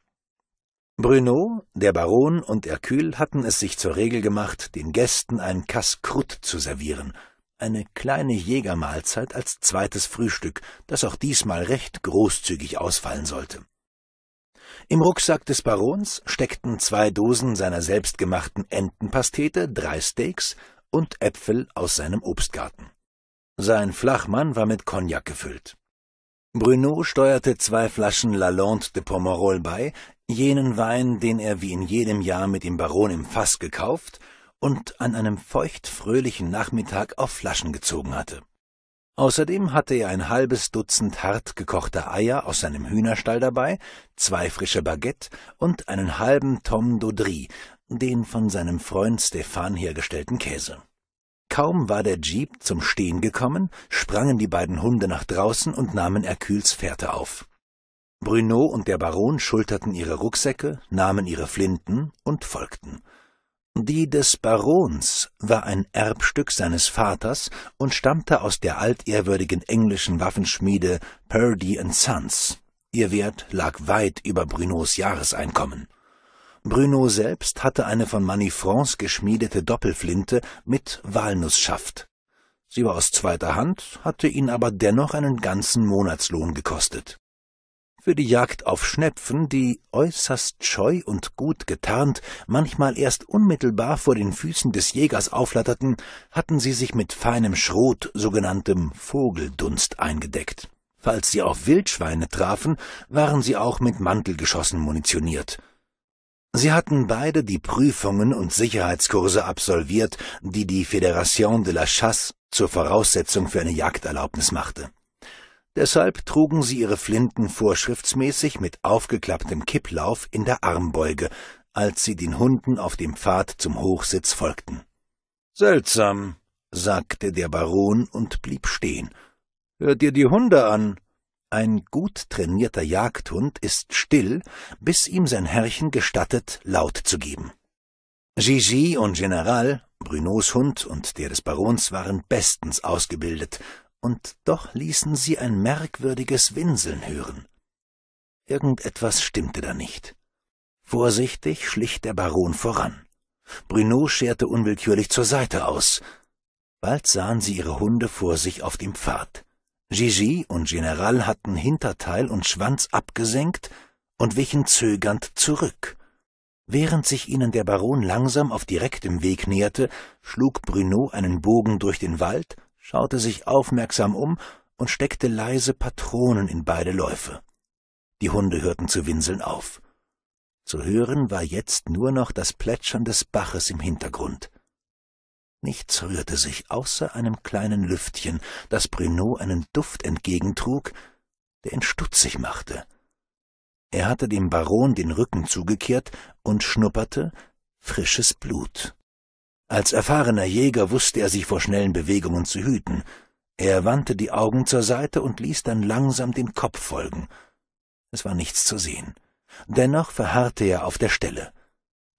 Bruno, der Baron und Hercule hatten es sich zur Regel gemacht, den Gästen ein Kaskrut zu servieren, eine kleine Jägermahlzeit als zweites Frühstück, das auch diesmal recht großzügig ausfallen sollte. Im Rucksack des Barons steckten zwei Dosen seiner selbstgemachten Entenpastete, drei Steaks und Äpfel aus seinem Obstgarten. Sein Flachmann war mit Cognac gefüllt. Bruno steuerte zwei Flaschen Lalande de Pomerol bei, jenen Wein, den er wie in jedem Jahr mit dem Baron im Fass gekauft und an einem feuchtfröhlichen Nachmittag auf Flaschen gezogen hatte. Außerdem hatte er ein halbes Dutzend hart gekochter Eier aus seinem Hühnerstall dabei, zwei frische Baguette und einen halben Tom d'Audry, den von seinem Freund Stefan hergestellten Käse. Kaum war der Jeep zum Stehen gekommen, sprangen die beiden Hunde nach draußen und nahmen Erkühls Fährte auf. Bruno und der Baron schulterten ihre Rucksäcke, nahmen ihre Flinten und folgten. Die des Barons war ein Erbstück seines Vaters und stammte aus der altehrwürdigen englischen Waffenschmiede Purdy Sons. Ihr Wert lag weit über Brunos Jahreseinkommen. Bruno selbst hatte eine von Manifrance geschmiedete Doppelflinte mit Walnussschaft. Sie war aus zweiter Hand, hatte ihn aber dennoch einen ganzen Monatslohn gekostet für die Jagd auf Schnepfen, die äußerst scheu und gut getarnt, manchmal erst unmittelbar vor den Füßen des Jägers aufflatterten, hatten sie sich mit feinem Schrot, sogenanntem Vogeldunst, eingedeckt. Falls sie auf Wildschweine trafen, waren sie auch mit Mantelgeschossen munitioniert. Sie hatten beide die Prüfungen und Sicherheitskurse absolviert, die die Fédération de la Chasse zur Voraussetzung für eine Jagderlaubnis machte. Deshalb trugen sie ihre Flinten vorschriftsmäßig mit aufgeklapptem Kipplauf in der Armbeuge, als sie den Hunden auf dem Pfad zum Hochsitz folgten. Seltsam, sagte der Baron und blieb stehen. Hört ihr die Hunde an? Ein gut trainierter Jagdhund ist still, bis ihm sein Herrchen gestattet, laut zu geben. Gigi und General, Brunos Hund und der des Barons, waren bestens ausgebildet und doch ließen sie ein merkwürdiges Winseln hören. Irgendetwas stimmte da nicht. Vorsichtig schlich der Baron voran. Bruno scherte unwillkürlich zur Seite aus. Bald sahen sie ihre Hunde vor sich auf dem Pfad. Gigi und General hatten Hinterteil und Schwanz abgesenkt und wichen zögernd zurück. Während sich ihnen der Baron langsam auf direktem Weg näherte, schlug Bruno einen Bogen durch den Wald schaute sich aufmerksam um und steckte leise Patronen in beide Läufe. Die Hunde hörten zu winseln auf. Zu hören war jetzt nur noch das Plätschern des Baches im Hintergrund. Nichts rührte sich außer einem kleinen Lüftchen, das Bruno einen Duft entgegentrug, der ihn stutzig machte. Er hatte dem Baron den Rücken zugekehrt und schnupperte frisches Blut. Als erfahrener Jäger wusste er sich vor schnellen Bewegungen zu hüten. Er wandte die Augen zur Seite und ließ dann langsam den Kopf folgen. Es war nichts zu sehen. Dennoch verharrte er auf der Stelle.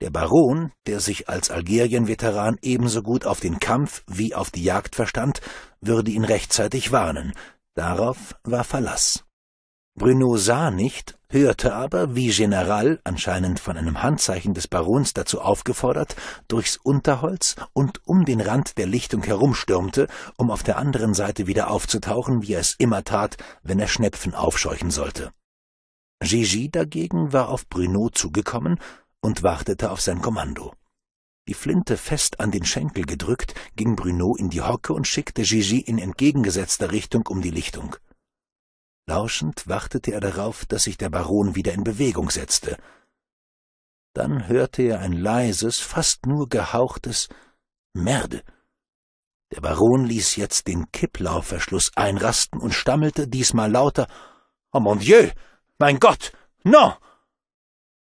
Der Baron, der sich als Algerienveteran ebenso gut auf den Kampf wie auf die Jagd verstand, würde ihn rechtzeitig warnen. Darauf war Verlass. Bruno sah nicht, hörte aber, wie General, anscheinend von einem Handzeichen des Barons dazu aufgefordert, durchs Unterholz und um den Rand der Lichtung herumstürmte, um auf der anderen Seite wieder aufzutauchen, wie er es immer tat, wenn er Schnepfen aufscheuchen sollte. Gigi dagegen war auf Bruno zugekommen und wartete auf sein Kommando. Die Flinte fest an den Schenkel gedrückt, ging Bruno in die Hocke und schickte Gigi in entgegengesetzter Richtung um die Lichtung. Lauschend wartete er darauf, dass sich der Baron wieder in Bewegung setzte. Dann hörte er ein leises, fast nur gehauchtes Merde. Der Baron ließ jetzt den Kipplaufverschluss einrasten und stammelte diesmal lauter Oh mon Dieu! Mein Gott! Non!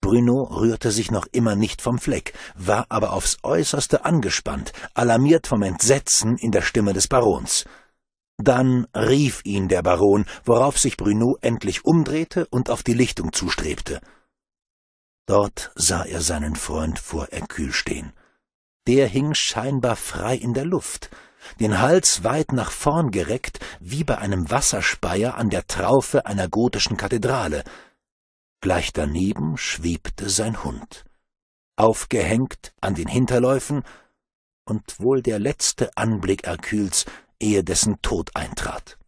Bruno rührte sich noch immer nicht vom Fleck, war aber aufs äußerste angespannt, alarmiert vom Entsetzen in der Stimme des Barons. Dann rief ihn der Baron, worauf sich Bruno endlich umdrehte und auf die Lichtung zustrebte. Dort sah er seinen Freund vor Erkühl stehen. Der hing scheinbar frei in der Luft, den Hals weit nach vorn gereckt, wie bei einem Wasserspeier an der Traufe einer gotischen Kathedrale. Gleich daneben schwebte sein Hund, aufgehängt an den Hinterläufen, und wohl der letzte Anblick Erkühls, ehe dessen Tod eintrat.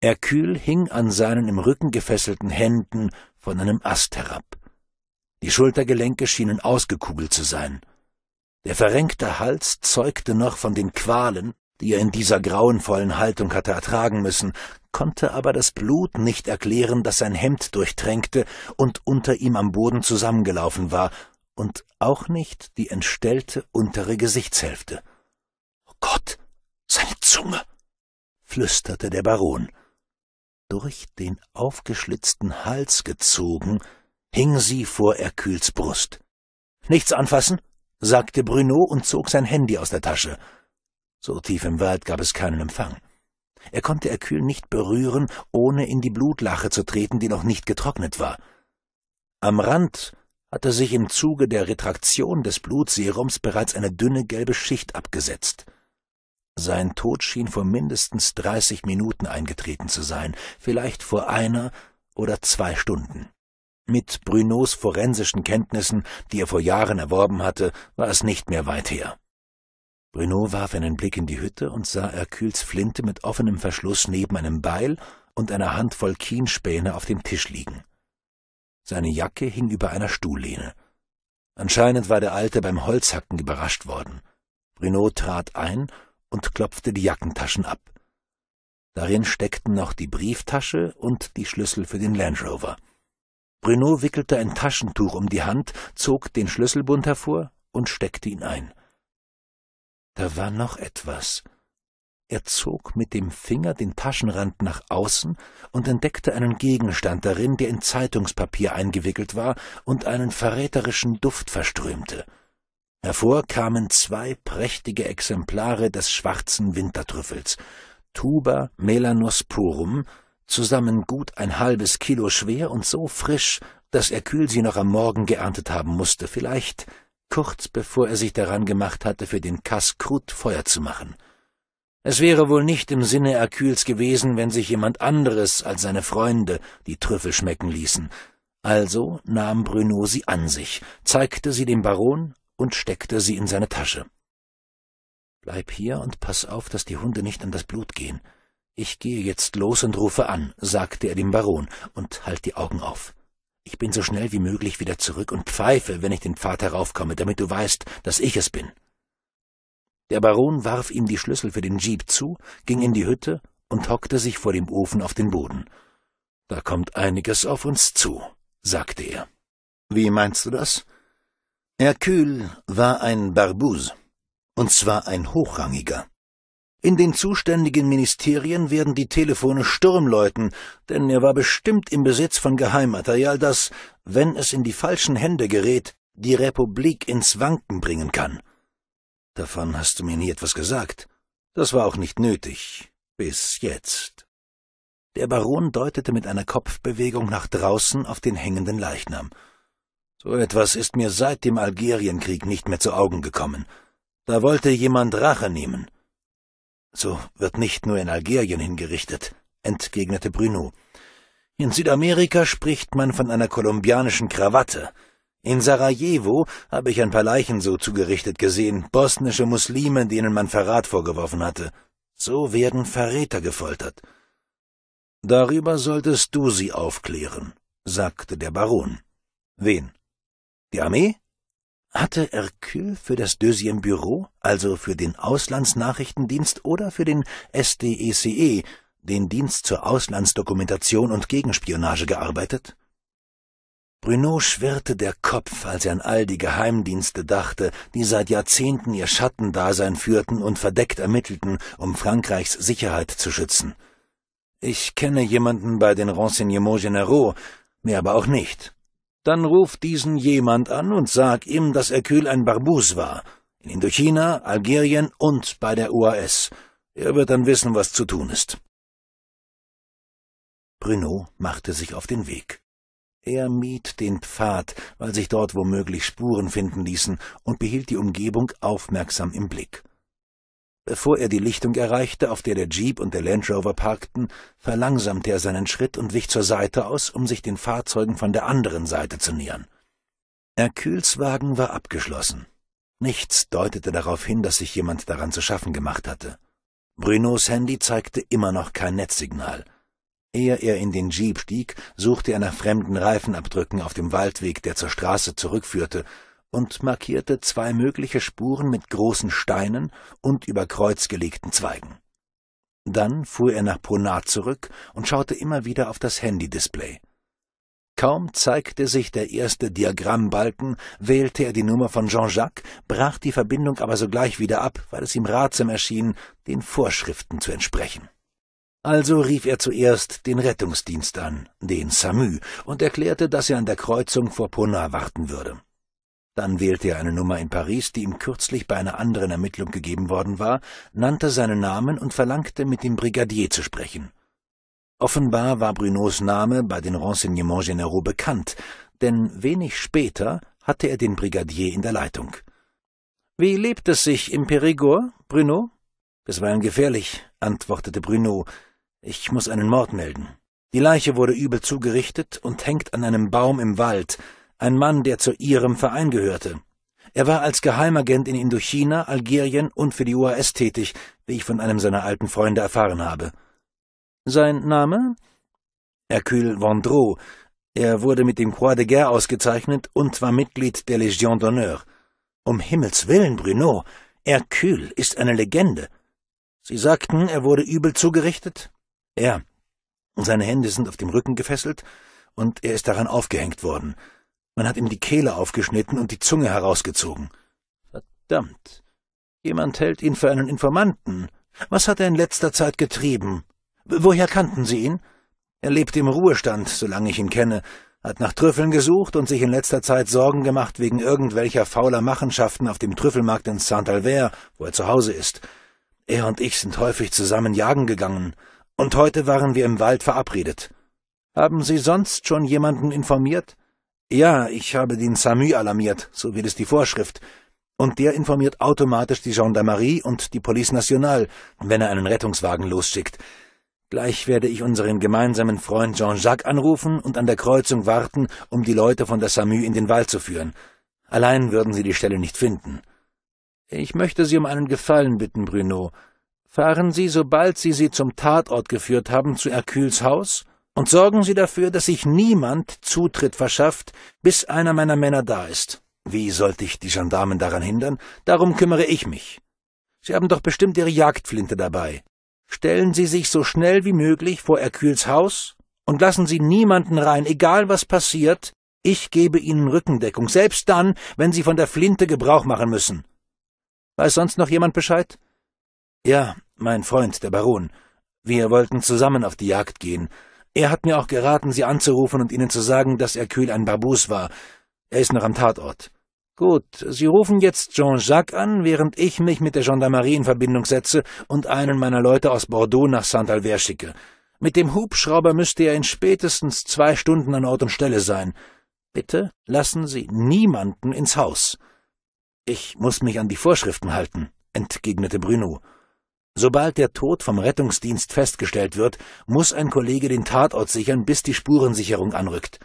Herkül hing an seinen im Rücken gefesselten Händen von einem Ast herab. Die Schultergelenke schienen ausgekugelt zu sein. Der verrenkte Hals zeugte noch von den Qualen, die er in dieser grauenvollen Haltung hatte ertragen müssen, konnte aber das Blut nicht erklären, das sein Hemd durchtränkte und unter ihm am Boden zusammengelaufen war, und auch nicht die entstellte untere Gesichtshälfte. Oh Gott, seine Zunge, flüsterte der Baron. Durch den aufgeschlitzten Hals gezogen, hing sie vor Erkühls Brust. Nichts anfassen, sagte Bruno und zog sein Handy aus der Tasche. So tief im Wald gab es keinen Empfang. Er konnte Erkühl nicht berühren, ohne in die Blutlache zu treten, die noch nicht getrocknet war. Am Rand hatte sich im Zuge der Retraktion des Blutserums bereits eine dünne gelbe Schicht abgesetzt. Sein Tod schien vor mindestens dreißig Minuten eingetreten zu sein, vielleicht vor einer oder zwei Stunden. Mit Brunots forensischen Kenntnissen, die er vor Jahren erworben hatte, war es nicht mehr weit her. Bruno warf einen Blick in die Hütte und sah Hercules Flinte mit offenem Verschluss neben einem Beil und einer Handvoll Kienspäne auf dem Tisch liegen. Seine Jacke hing über einer Stuhllehne. Anscheinend war der Alte beim Holzhacken überrascht worden. Bruno trat ein und klopfte die Jackentaschen ab. Darin steckten noch die Brieftasche und die Schlüssel für den Land Rover. Bruno wickelte ein Taschentuch um die Hand, zog den Schlüsselbund hervor und steckte ihn ein. Da war noch etwas. Er zog mit dem Finger den Taschenrand nach außen und entdeckte einen Gegenstand darin, der in Zeitungspapier eingewickelt war und einen verräterischen Duft verströmte. Hervor kamen zwei prächtige Exemplare des schwarzen Wintertrüffels, Tuber melanosporum, zusammen gut ein halbes Kilo schwer und so frisch, dass er kühl sie noch am Morgen geerntet haben musste, vielleicht kurz bevor er sich daran gemacht hatte, für den Kaskrut Feuer zu machen. Es wäre wohl nicht im Sinne Herküls gewesen, wenn sich jemand anderes als seine Freunde die Trüffel schmecken ließen. Also nahm Bruno sie an sich, zeigte sie dem Baron und steckte sie in seine Tasche. Bleib hier und pass auf, dass die Hunde nicht an das Blut gehen. Ich gehe jetzt los und rufe an, sagte er dem Baron, und halt die Augen auf. Ich bin so schnell wie möglich wieder zurück und pfeife, wenn ich den Pfad heraufkomme, damit du weißt, dass ich es bin. Der Baron warf ihm die Schlüssel für den Jeep zu, ging in die Hütte und hockte sich vor dem Ofen auf den Boden. Da kommt einiges auf uns zu, sagte er. Wie meinst du das? Hercule war ein Barbus, und zwar ein hochrangiger. In den zuständigen Ministerien werden die Telefone Sturm läuten, denn er war bestimmt im Besitz von Geheimmaterial, das, wenn es in die falschen Hände gerät, die Republik ins Wanken bringen kann. Davon hast du mir nie etwas gesagt. Das war auch nicht nötig. Bis jetzt. Der Baron deutete mit einer Kopfbewegung nach draußen auf den hängenden Leichnam. So etwas ist mir seit dem Algerienkrieg nicht mehr zu Augen gekommen. Da wollte jemand Rache nehmen. So wird nicht nur in Algerien hingerichtet, entgegnete Bruno. In Südamerika spricht man von einer kolumbianischen Krawatte. In Sarajevo habe ich ein paar Leichen so zugerichtet gesehen, bosnische Muslime, denen man Verrat vorgeworfen hatte. So werden Verräter gefoltert. Darüber solltest du sie aufklären, sagte der Baron. Wen? Die Armee? Hatte Hercule für das Deuxième Bureau, also für den Auslandsnachrichtendienst oder für den SDECE, e, den Dienst zur Auslandsdokumentation und Gegenspionage, gearbeitet? Bruno schwirrte der Kopf, als er an all die Geheimdienste dachte, die seit Jahrzehnten ihr Schattendasein führten und verdeckt ermittelten, um Frankreichs Sicherheit zu schützen. Ich kenne jemanden bei den Renseignements Généraux, mehr aber auch nicht. Dann ruf diesen jemand an und sag ihm, dass Hercule ein Barbus war. In Indochina, Algerien und bei der UAS. Er wird dann wissen, was zu tun ist. Bruno machte sich auf den Weg. Er mied den Pfad, weil sich dort womöglich Spuren finden ließen, und behielt die Umgebung aufmerksam im Blick. Bevor er die Lichtung erreichte, auf der der Jeep und der Land Rover parkten, verlangsamte er seinen Schritt und wich zur Seite aus, um sich den Fahrzeugen von der anderen Seite zu nähern. Erkühls Wagen war abgeschlossen. Nichts deutete darauf hin, dass sich jemand daran zu schaffen gemacht hatte. Brunos Handy zeigte immer noch kein Netzsignal. Ehe er in den Jeep stieg, suchte er nach fremden Reifenabdrücken auf dem Waldweg, der zur Straße zurückführte, und markierte zwei mögliche Spuren mit großen Steinen und über Kreuz gelegten Zweigen. Dann fuhr er nach Ponar zurück und schaute immer wieder auf das Handy-Display. Kaum zeigte sich der erste Diagrammbalken, wählte er die Nummer von Jean-Jacques, brach die Verbindung aber sogleich wieder ab, weil es ihm ratsam erschien, den Vorschriften zu entsprechen. Also rief er zuerst den Rettungsdienst an, den SAMU, und erklärte, dass er an der Kreuzung vor Ponar warten würde. Dann wählte er eine Nummer in Paris, die ihm kürzlich bei einer anderen Ermittlung gegeben worden war, nannte seinen Namen und verlangte, mit dem Brigadier zu sprechen. Offenbar war Brunots Name bei den Renseignements Généraux bekannt, denn wenig später hatte er den Brigadier in der Leitung. Wie lebt es sich im Perigord, Bruno? Bisweilen gefährlich, antwortete Bruno. Ich muss einen Mord melden. Die Leiche wurde übel zugerichtet und hängt an einem Baum im Wald ein Mann, der zu ihrem Verein gehörte. Er war als Geheimagent in Indochina, Algerien und für die UAS tätig, wie ich von einem seiner alten Freunde erfahren habe. Sein Name? Hercule Vendroux. Er wurde mit dem Croix de Guerre ausgezeichnet und war Mitglied der Legion d'Honneur. Um Himmels willen, Bruno, Hercule ist eine Legende. Sie sagten, er wurde übel zugerichtet? Ja. Seine Hände sind auf dem Rücken gefesselt und er ist daran aufgehängt worden. Man hat ihm die Kehle aufgeschnitten und die Zunge herausgezogen. Verdammt. Jemand hält ihn für einen Informanten. Was hat er in letzter Zeit getrieben? Woher kannten Sie ihn? Er lebt im Ruhestand, solange ich ihn kenne, hat nach Trüffeln gesucht und sich in letzter Zeit Sorgen gemacht wegen irgendwelcher fauler Machenschaften auf dem Trüffelmarkt in Saint-Albert, wo er zu Hause ist. Er und ich sind häufig zusammen jagen gegangen, und heute waren wir im Wald verabredet. Haben Sie sonst schon jemanden informiert? Ja, ich habe den SAMU alarmiert, so wird es die Vorschrift. Und der informiert automatisch die Gendarmerie und die Police Nationale, wenn er einen Rettungswagen losschickt. Gleich werde ich unseren gemeinsamen Freund Jean-Jacques anrufen und an der Kreuzung warten, um die Leute von der SAMU in den Wald zu führen. Allein würden sie die Stelle nicht finden. Ich möchte Sie um einen Gefallen bitten, Bruno. Fahren Sie, sobald Sie sie zum Tatort geführt haben, zu Hercules Haus und sorgen Sie dafür, dass sich niemand Zutritt verschafft, bis einer meiner Männer da ist. Wie sollte ich die Gendarmen daran hindern? Darum kümmere ich mich. Sie haben doch bestimmt Ihre Jagdflinte dabei. Stellen Sie sich so schnell wie möglich vor Erkühls Haus und lassen Sie niemanden rein, egal was passiert, ich gebe Ihnen Rückendeckung, selbst dann, wenn Sie von der Flinte Gebrauch machen müssen. Weiß sonst noch jemand Bescheid? Ja, mein Freund, der Baron. Wir wollten zusammen auf die Jagd gehen, er hat mir auch geraten, Sie anzurufen und Ihnen zu sagen, dass er kühl ein Barbus war. Er ist noch am Tatort. Gut, Sie rufen jetzt Jean-Jacques an, während ich mich mit der Gendarmerie in Verbindung setze und einen meiner Leute aus Bordeaux nach saint albert schicke. Mit dem Hubschrauber müsste er in spätestens zwei Stunden an Ort und Stelle sein. Bitte lassen Sie niemanden ins Haus. Ich muss mich an die Vorschriften halten, entgegnete Bruno. Sobald der Tod vom Rettungsdienst festgestellt wird, muss ein Kollege den Tatort sichern, bis die Spurensicherung anrückt.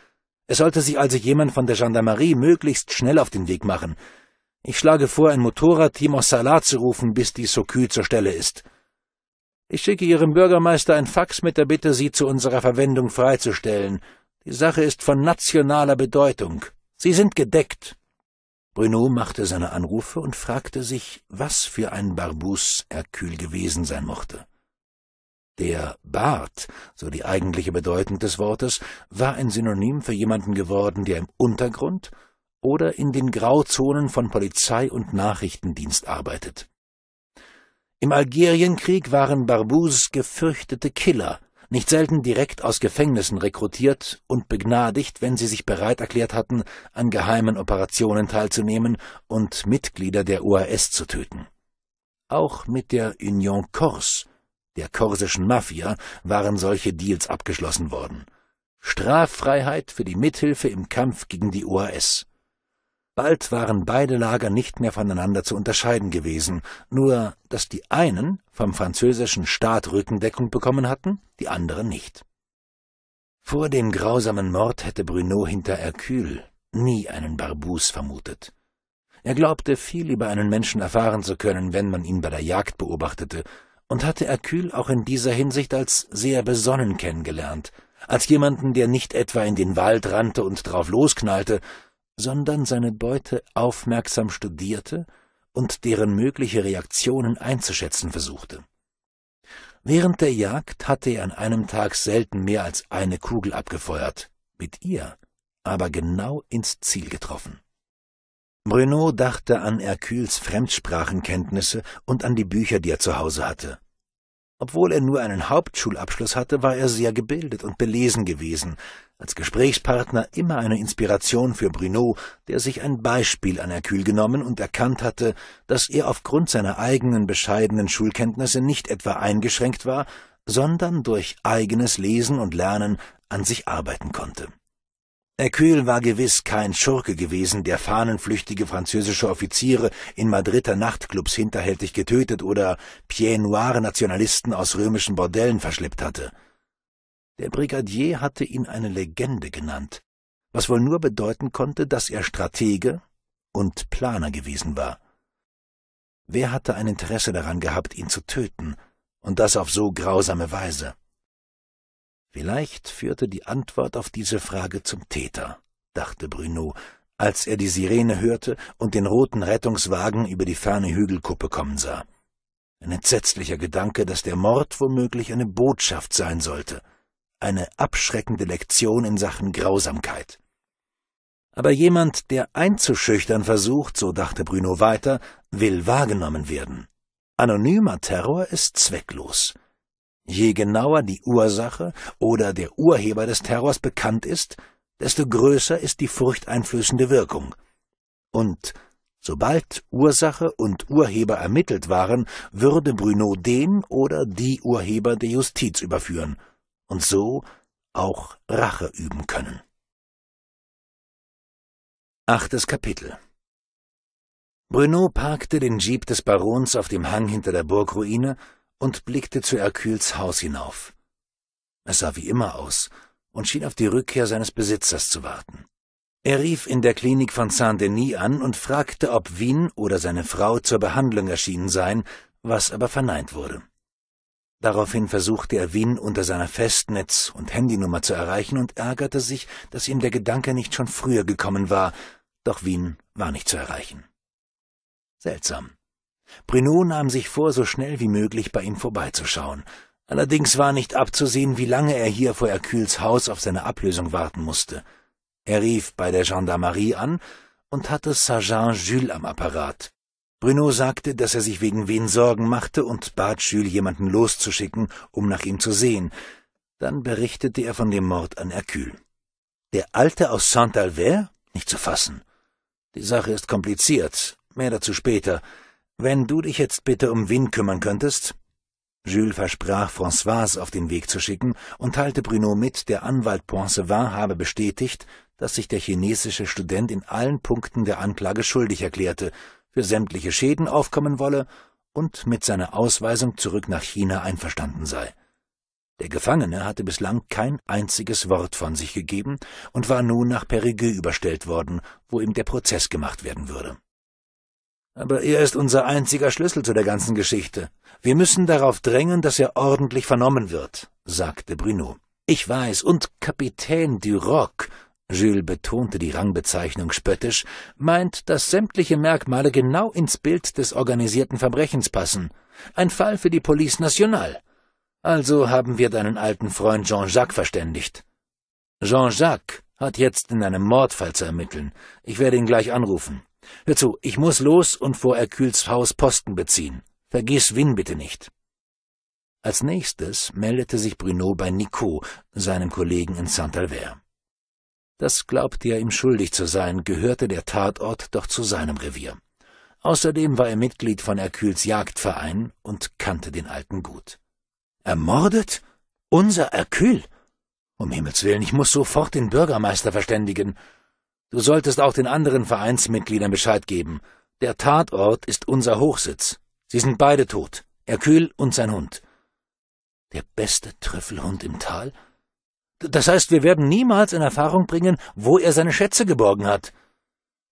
Es sollte sich also jemand von der Gendarmerie möglichst schnell auf den Weg machen. Ich schlage vor, ein Motorradteam aus Salat zu rufen, bis die Sokü zur Stelle ist. Ich schicke Ihrem Bürgermeister ein Fax mit der Bitte, sie zu unserer Verwendung freizustellen. Die Sache ist von nationaler Bedeutung. Sie sind gedeckt. Bruno machte seine Anrufe und fragte sich, was für ein Barbus Hercule gewesen sein mochte. Der Bart, so die eigentliche Bedeutung des Wortes, war ein Synonym für jemanden geworden, der im Untergrund oder in den Grauzonen von Polizei und Nachrichtendienst arbeitet. Im Algerienkrieg waren Barbus gefürchtete Killer, nicht selten direkt aus Gefängnissen rekrutiert und begnadigt, wenn sie sich bereit erklärt hatten, an geheimen Operationen teilzunehmen und Mitglieder der UAS zu töten. Auch mit der Union Corse, der korsischen Mafia, waren solche Deals abgeschlossen worden. Straffreiheit für die Mithilfe im Kampf gegen die UAS. Bald waren beide Lager nicht mehr voneinander zu unterscheiden gewesen, nur dass die einen vom französischen Staat Rückendeckung bekommen hatten, die anderen nicht. Vor dem grausamen Mord hätte Bruno hinter Hercule nie einen Barbus vermutet. Er glaubte, viel über einen Menschen erfahren zu können, wenn man ihn bei der Jagd beobachtete, und hatte Hercule auch in dieser Hinsicht als sehr besonnen kennengelernt, als jemanden, der nicht etwa in den Wald rannte und drauf losknallte, sondern seine Beute aufmerksam studierte und deren mögliche Reaktionen einzuschätzen versuchte. Während der Jagd hatte er an einem Tag selten mehr als eine Kugel abgefeuert, mit ihr aber genau ins Ziel getroffen. Bruno dachte an Hercules Fremdsprachenkenntnisse und an die Bücher, die er zu Hause hatte. Obwohl er nur einen Hauptschulabschluss hatte, war er sehr gebildet und belesen gewesen, als Gesprächspartner immer eine Inspiration für Bruno, der sich ein Beispiel an Hercule genommen und erkannt hatte, dass er aufgrund seiner eigenen bescheidenen Schulkenntnisse nicht etwa eingeschränkt war, sondern durch eigenes Lesen und Lernen an sich arbeiten konnte. Hercule war gewiss kein Schurke gewesen, der fahnenflüchtige französische Offiziere in Madrider Nachtclubs hinterhältig getötet oder Pied-Noir-Nationalisten aus römischen Bordellen verschleppt hatte – der Brigadier hatte ihn eine Legende genannt, was wohl nur bedeuten konnte, dass er Stratege und Planer gewesen war. Wer hatte ein Interesse daran gehabt, ihn zu töten, und das auf so grausame Weise? Vielleicht führte die Antwort auf diese Frage zum Täter, dachte Bruno, als er die Sirene hörte und den roten Rettungswagen über die ferne Hügelkuppe kommen sah. Ein entsetzlicher Gedanke, dass der Mord womöglich eine Botschaft sein sollte eine abschreckende Lektion in Sachen Grausamkeit. Aber jemand, der einzuschüchtern versucht, so dachte Bruno weiter, will wahrgenommen werden. Anonymer Terror ist zwecklos. Je genauer die Ursache oder der Urheber des Terrors bekannt ist, desto größer ist die furchteinflößende Wirkung. Und sobald Ursache und Urheber ermittelt waren, würde Bruno den oder die Urheber der Justiz überführen – und so auch Rache üben können. Achtes Kapitel Bruno parkte den Jeep des Barons auf dem Hang hinter der Burgruine und blickte zu Erküls Haus hinauf. Es sah wie immer aus und schien auf die Rückkehr seines Besitzers zu warten. Er rief in der Klinik von Saint-Denis an und fragte, ob Wien oder seine Frau zur Behandlung erschienen seien, was aber verneint wurde. Daraufhin versuchte er Wien unter seiner Festnetz- und Handynummer zu erreichen und ärgerte sich, dass ihm der Gedanke nicht schon früher gekommen war, doch Wien war nicht zu erreichen. Seltsam. Bruno nahm sich vor, so schnell wie möglich bei ihm vorbeizuschauen. Allerdings war nicht abzusehen, wie lange er hier vor Erküls Haus auf seine Ablösung warten musste. Er rief bei der Gendarmerie an und hatte Sergeant Jules am Apparat, Bruno sagte, dass er sich wegen wen Sorgen machte und bat Jules, jemanden loszuschicken, um nach ihm zu sehen. Dann berichtete er von dem Mord an Hercule. Der Alte aus saint albert Nicht zu fassen. Die Sache ist kompliziert. Mehr dazu später. Wenn du dich jetzt bitte um Wien kümmern könntest? Jules versprach, Françoise auf den Weg zu schicken und teilte Bruno mit, der Anwalt Poincevin habe bestätigt, dass sich der chinesische Student in allen Punkten der Anklage schuldig erklärte für sämtliche Schäden aufkommen wolle und mit seiner Ausweisung zurück nach China einverstanden sei. Der Gefangene hatte bislang kein einziges Wort von sich gegeben und war nun nach Périgueux überstellt worden, wo ihm der Prozess gemacht werden würde. Aber er ist unser einziger Schlüssel zu der ganzen Geschichte. Wir müssen darauf drängen, dass er ordentlich vernommen wird, sagte Bruno. Ich weiß, und Kapitän Duroc Jules betonte die Rangbezeichnung spöttisch, meint, dass sämtliche Merkmale genau ins Bild des organisierten Verbrechens passen. Ein Fall für die Police Nationale. Also haben wir deinen alten Freund Jean-Jacques verständigt. Jean-Jacques hat jetzt in einem Mordfall zu ermitteln. Ich werde ihn gleich anrufen. Hör zu, ich muss los und vor Erkühls Haus Posten beziehen. Vergiss Win bitte nicht. Als nächstes meldete sich Bruno bei Nico, seinem Kollegen in Saint-Albert. Das glaubte er ihm schuldig zu sein, gehörte der Tatort doch zu seinem Revier. Außerdem war er Mitglied von Herkules Jagdverein und kannte den Alten gut. Ermordet? Unser Erkühl? Um Himmels willen, ich muss sofort den Bürgermeister verständigen. Du solltest auch den anderen Vereinsmitgliedern Bescheid geben. Der Tatort ist unser Hochsitz. Sie sind beide tot, Erkühl und sein Hund. Der beste Trüffelhund im Tal? Das heißt, wir werden niemals in Erfahrung bringen, wo er seine Schätze geborgen hat.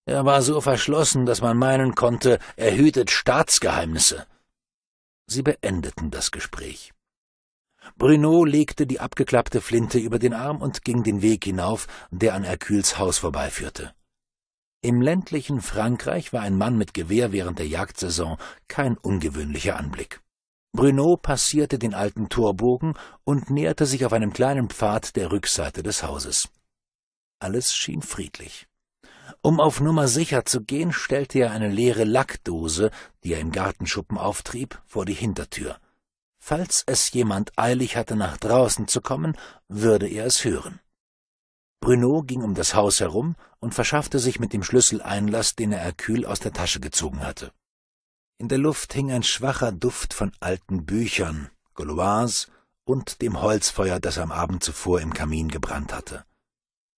Er war so verschlossen, dass man meinen konnte, er hütet Staatsgeheimnisse. Sie beendeten das Gespräch. Bruno legte die abgeklappte Flinte über den Arm und ging den Weg hinauf, der an Hercules Haus vorbeiführte. Im ländlichen Frankreich war ein Mann mit Gewehr während der Jagdsaison kein ungewöhnlicher Anblick. Bruno passierte den alten Torbogen und näherte sich auf einem kleinen Pfad der Rückseite des Hauses. Alles schien friedlich. Um auf Nummer sicher zu gehen, stellte er eine leere Lackdose, die er im Gartenschuppen auftrieb, vor die Hintertür. Falls es jemand eilig hatte, nach draußen zu kommen, würde er es hören. Bruno ging um das Haus herum und verschaffte sich mit dem Schlüssel Einlass, den er Hercule aus der Tasche gezogen hatte. In der Luft hing ein schwacher Duft von alten Büchern, Gauloirs und dem Holzfeuer, das am Abend zuvor im Kamin gebrannt hatte.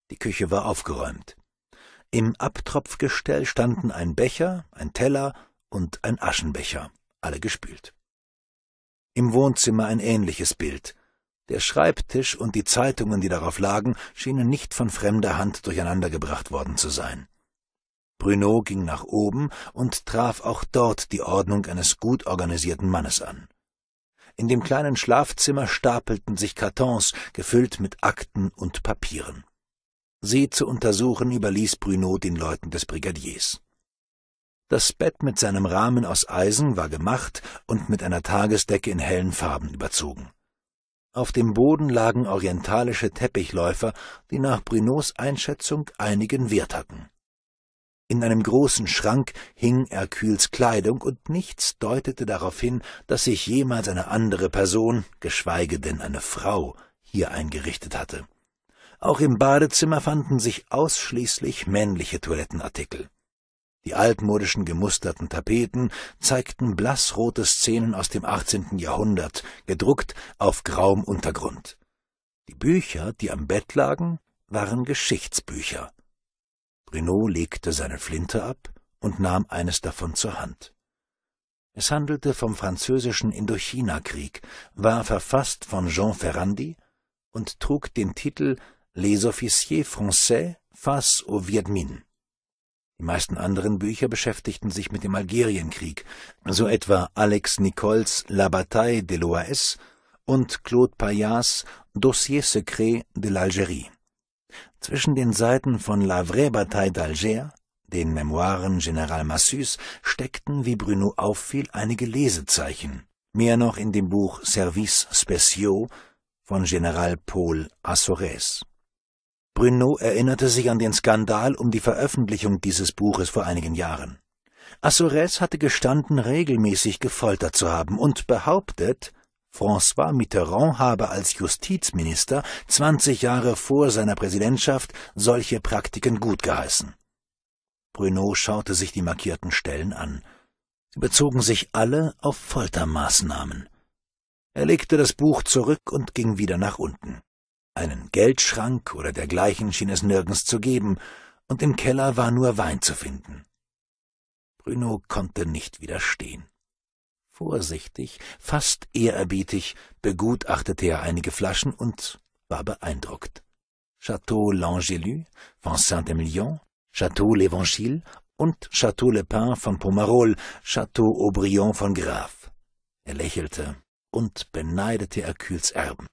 Die Küche war aufgeräumt. Im Abtropfgestell standen ein Becher, ein Teller und ein Aschenbecher, alle gespült. Im Wohnzimmer ein ähnliches Bild. Der Schreibtisch und die Zeitungen, die darauf lagen, schienen nicht von fremder Hand durcheinandergebracht worden zu sein. Bruno ging nach oben und traf auch dort die Ordnung eines gut organisierten Mannes an. In dem kleinen Schlafzimmer stapelten sich Kartons, gefüllt mit Akten und Papieren. Sie zu untersuchen überließ Bruno den Leuten des Brigadiers. Das Bett mit seinem Rahmen aus Eisen war gemacht und mit einer Tagesdecke in hellen Farben überzogen. Auf dem Boden lagen orientalische Teppichläufer, die nach Brunos Einschätzung einigen Wert hatten. In einem großen Schrank hing Herkules Kleidung, und nichts deutete darauf hin, dass sich jemals eine andere Person, geschweige denn eine Frau, hier eingerichtet hatte. Auch im Badezimmer fanden sich ausschließlich männliche Toilettenartikel. Die altmodischen gemusterten Tapeten zeigten blassrote Szenen aus dem 18. Jahrhundert, gedruckt auf grauem Untergrund. Die Bücher, die am Bett lagen, waren Geschichtsbücher. Renault legte seine Flinte ab und nahm eines davon zur Hand. Es handelte vom französischen Indochina-Krieg, war verfasst von Jean Ferrandi und trug den Titel Les Officiers Français face au Viet Minh. Die meisten anderen Bücher beschäftigten sich mit dem Algerienkrieg, so etwa Alex Nicoles La Bataille de l'Oise und Claude Payas Dossier secret de l'Algérie. Zwischen den Seiten von La Vraie Bataille d'Alger, den Memoiren General Massus, steckten, wie Bruno auffiel, einige Lesezeichen. Mehr noch in dem Buch Service Spéciaux von General Paul Assores. Bruno erinnerte sich an den Skandal um die Veröffentlichung dieses Buches vor einigen Jahren. Assores hatte gestanden, regelmäßig gefoltert zu haben und behauptet, François Mitterrand habe als Justizminister 20 Jahre vor seiner Präsidentschaft solche Praktiken gutgeheißen. Bruno schaute sich die markierten Stellen an. Sie bezogen sich alle auf Foltermaßnahmen. Er legte das Buch zurück und ging wieder nach unten. Einen Geldschrank oder dergleichen schien es nirgends zu geben, und im Keller war nur Wein zu finden. Bruno konnte nicht widerstehen. Vorsichtig, fast ehrerbietig begutachtete er einige Flaschen und war beeindruckt. Château L'Angélus von Saint-Emilion, Château L'Evanchil und Château Le Pin von Pomerol, Château Aubryon von Graf. Er lächelte und beneidete Hercules Erben.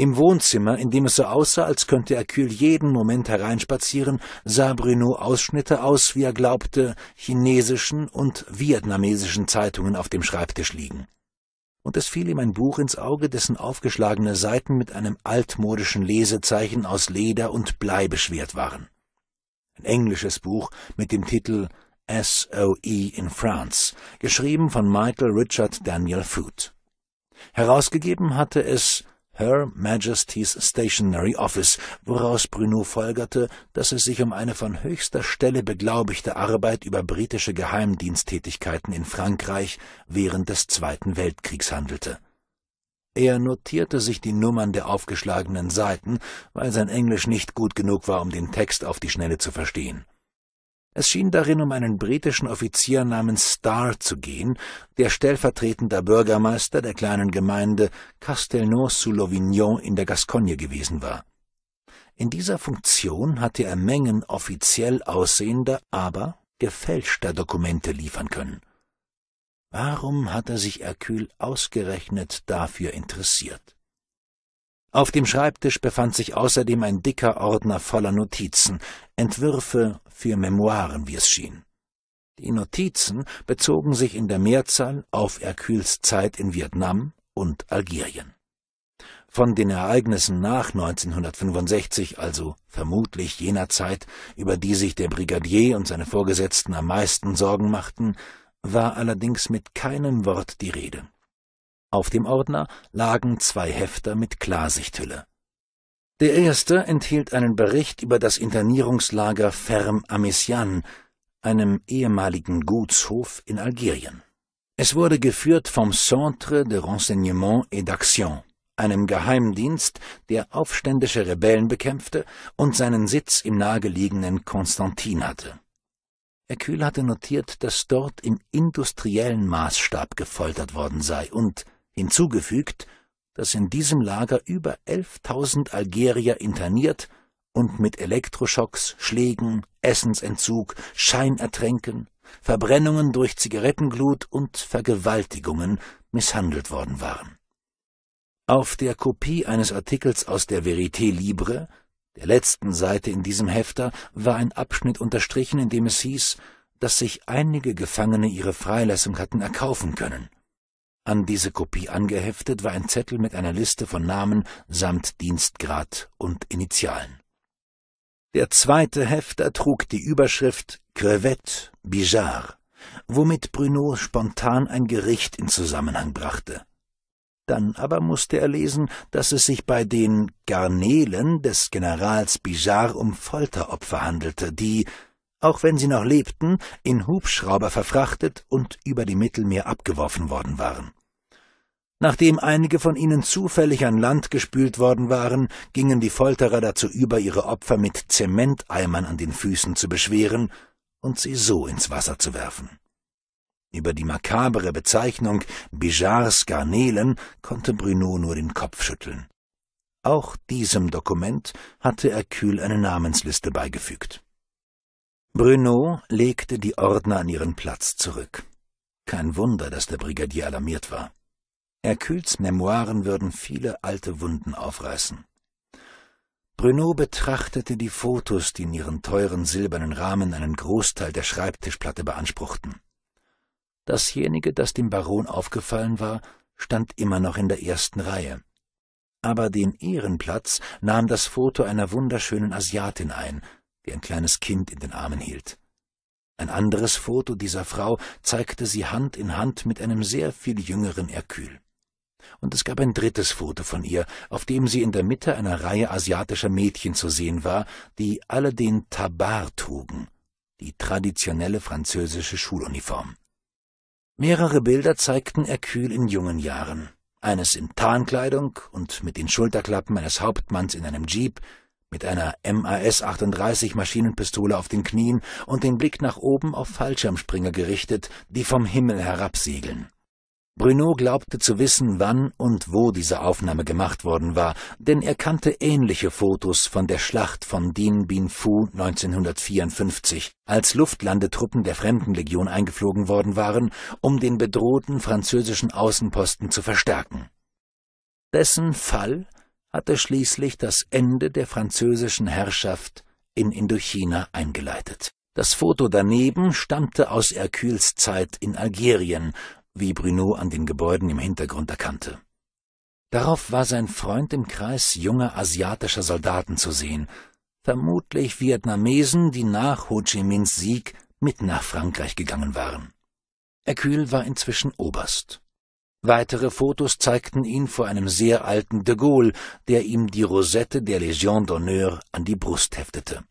Im Wohnzimmer, in dem es so aussah, als könnte Hercule jeden Moment hereinspazieren, sah Bruno Ausschnitte aus, wie er glaubte, chinesischen und vietnamesischen Zeitungen auf dem Schreibtisch liegen. Und es fiel ihm ein Buch ins Auge, dessen aufgeschlagene Seiten mit einem altmodischen Lesezeichen aus Leder und Blei beschwert waren. Ein englisches Buch mit dem Titel SOE in France, geschrieben von Michael Richard Daniel Foote. Herausgegeben hatte es Her Majesty's Stationary Office, woraus Bruno folgerte, dass es sich um eine von höchster Stelle beglaubigte Arbeit über britische Geheimdiensttätigkeiten in Frankreich während des Zweiten Weltkriegs handelte. Er notierte sich die Nummern der aufgeschlagenen Seiten, weil sein Englisch nicht gut genug war, um den Text auf die Schnelle zu verstehen. Es schien darin um einen britischen Offizier namens Starr zu gehen, der stellvertretender Bürgermeister der kleinen Gemeinde Castelnau-sous-Lovignon in der Gascogne gewesen war. In dieser Funktion hatte er Mengen offiziell aussehender, aber gefälschter Dokumente liefern können. Warum hatte sich Hercule ausgerechnet dafür interessiert? Auf dem Schreibtisch befand sich außerdem ein dicker Ordner voller Notizen, Entwürfe für Memoiren, wie es schien. Die Notizen bezogen sich in der Mehrzahl auf Erkühls Zeit in Vietnam und Algerien. Von den Ereignissen nach 1965, also vermutlich jener Zeit, über die sich der Brigadier und seine Vorgesetzten am meisten Sorgen machten, war allerdings mit keinem Wort die Rede. Auf dem Ordner lagen zwei Hefter mit Klarsichthülle. Der erste enthielt einen Bericht über das Internierungslager Ferm Amissian, einem ehemaligen Gutshof in Algerien. Es wurde geführt vom Centre de Renseignement et d'Action, einem Geheimdienst, der aufständische Rebellen bekämpfte und seinen Sitz im nahegelegenen Konstantin hatte. Erkühl hatte notiert, dass dort im industriellen Maßstab gefoltert worden sei und hinzugefügt, dass in diesem Lager über 11.000 Algerier interniert und mit Elektroschocks, Schlägen, Essensentzug, Scheinertränken, Verbrennungen durch Zigarettenglut und Vergewaltigungen misshandelt worden waren. Auf der Kopie eines Artikels aus der Verité Libre, der letzten Seite in diesem Hefter, war ein Abschnitt unterstrichen, in dem es hieß, dass sich einige Gefangene ihre Freilassung hatten erkaufen können. An diese Kopie angeheftet war ein Zettel mit einer Liste von Namen samt Dienstgrad und Initialen. Der zweite Hefter trug die Überschrift Crevette Bijard, womit Bruno spontan ein Gericht in Zusammenhang brachte. Dann aber musste er lesen, dass es sich bei den Garnelen des Generals Bijard um Folteropfer handelte, die, auch wenn sie noch lebten, in Hubschrauber verfrachtet und über die Mittelmeer abgeworfen worden waren. Nachdem einige von ihnen zufällig an Land gespült worden waren, gingen die Folterer dazu über, ihre Opfer mit Zementeimern an den Füßen zu beschweren und sie so ins Wasser zu werfen. Über die makabere Bezeichnung Bijars Garnelen konnte Bruno nur den Kopf schütteln. Auch diesem Dokument hatte er kühl eine Namensliste beigefügt. Bruno legte die Ordner an ihren Platz zurück. Kein Wunder, dass der Brigadier alarmiert war. Hercules Memoiren würden viele alte Wunden aufreißen. Bruno betrachtete die Fotos, die in ihren teuren silbernen Rahmen einen Großteil der Schreibtischplatte beanspruchten. Dasjenige, das dem Baron aufgefallen war, stand immer noch in der ersten Reihe. Aber den Ehrenplatz nahm das Foto einer wunderschönen Asiatin ein, die ein kleines Kind in den Armen hielt. Ein anderes Foto dieser Frau zeigte sie Hand in Hand mit einem sehr viel jüngeren Erkühl. Und es gab ein drittes Foto von ihr, auf dem sie in der Mitte einer Reihe asiatischer Mädchen zu sehen war, die alle den Tabar trugen, die traditionelle französische Schuluniform. Mehrere Bilder zeigten Hercule in jungen Jahren. Eines in Tarnkleidung und mit den Schulterklappen eines Hauptmanns in einem Jeep, mit einer MAS 38 Maschinenpistole auf den Knien und den Blick nach oben auf Fallschirmspringer gerichtet, die vom Himmel herabsegeln. Bruno glaubte zu wissen, wann und wo diese Aufnahme gemacht worden war, denn er kannte ähnliche Fotos von der Schlacht von Dien Bin Phu 1954, als Luftlandetruppen der Fremdenlegion eingeflogen worden waren, um den bedrohten französischen Außenposten zu verstärken. Dessen Fall hatte schließlich das Ende der französischen Herrschaft in Indochina eingeleitet. Das Foto daneben stammte aus Erküls Zeit in Algerien wie Bruno an den Gebäuden im Hintergrund erkannte. Darauf war sein Freund im Kreis junger asiatischer Soldaten zu sehen, vermutlich Vietnamesen, die nach Ho Chi Minhs Sieg mit nach Frankreich gegangen waren. Erkühl war inzwischen Oberst. Weitere Fotos zeigten ihn vor einem sehr alten de Gaulle, der ihm die Rosette der Légion d'honneur an die Brust heftete.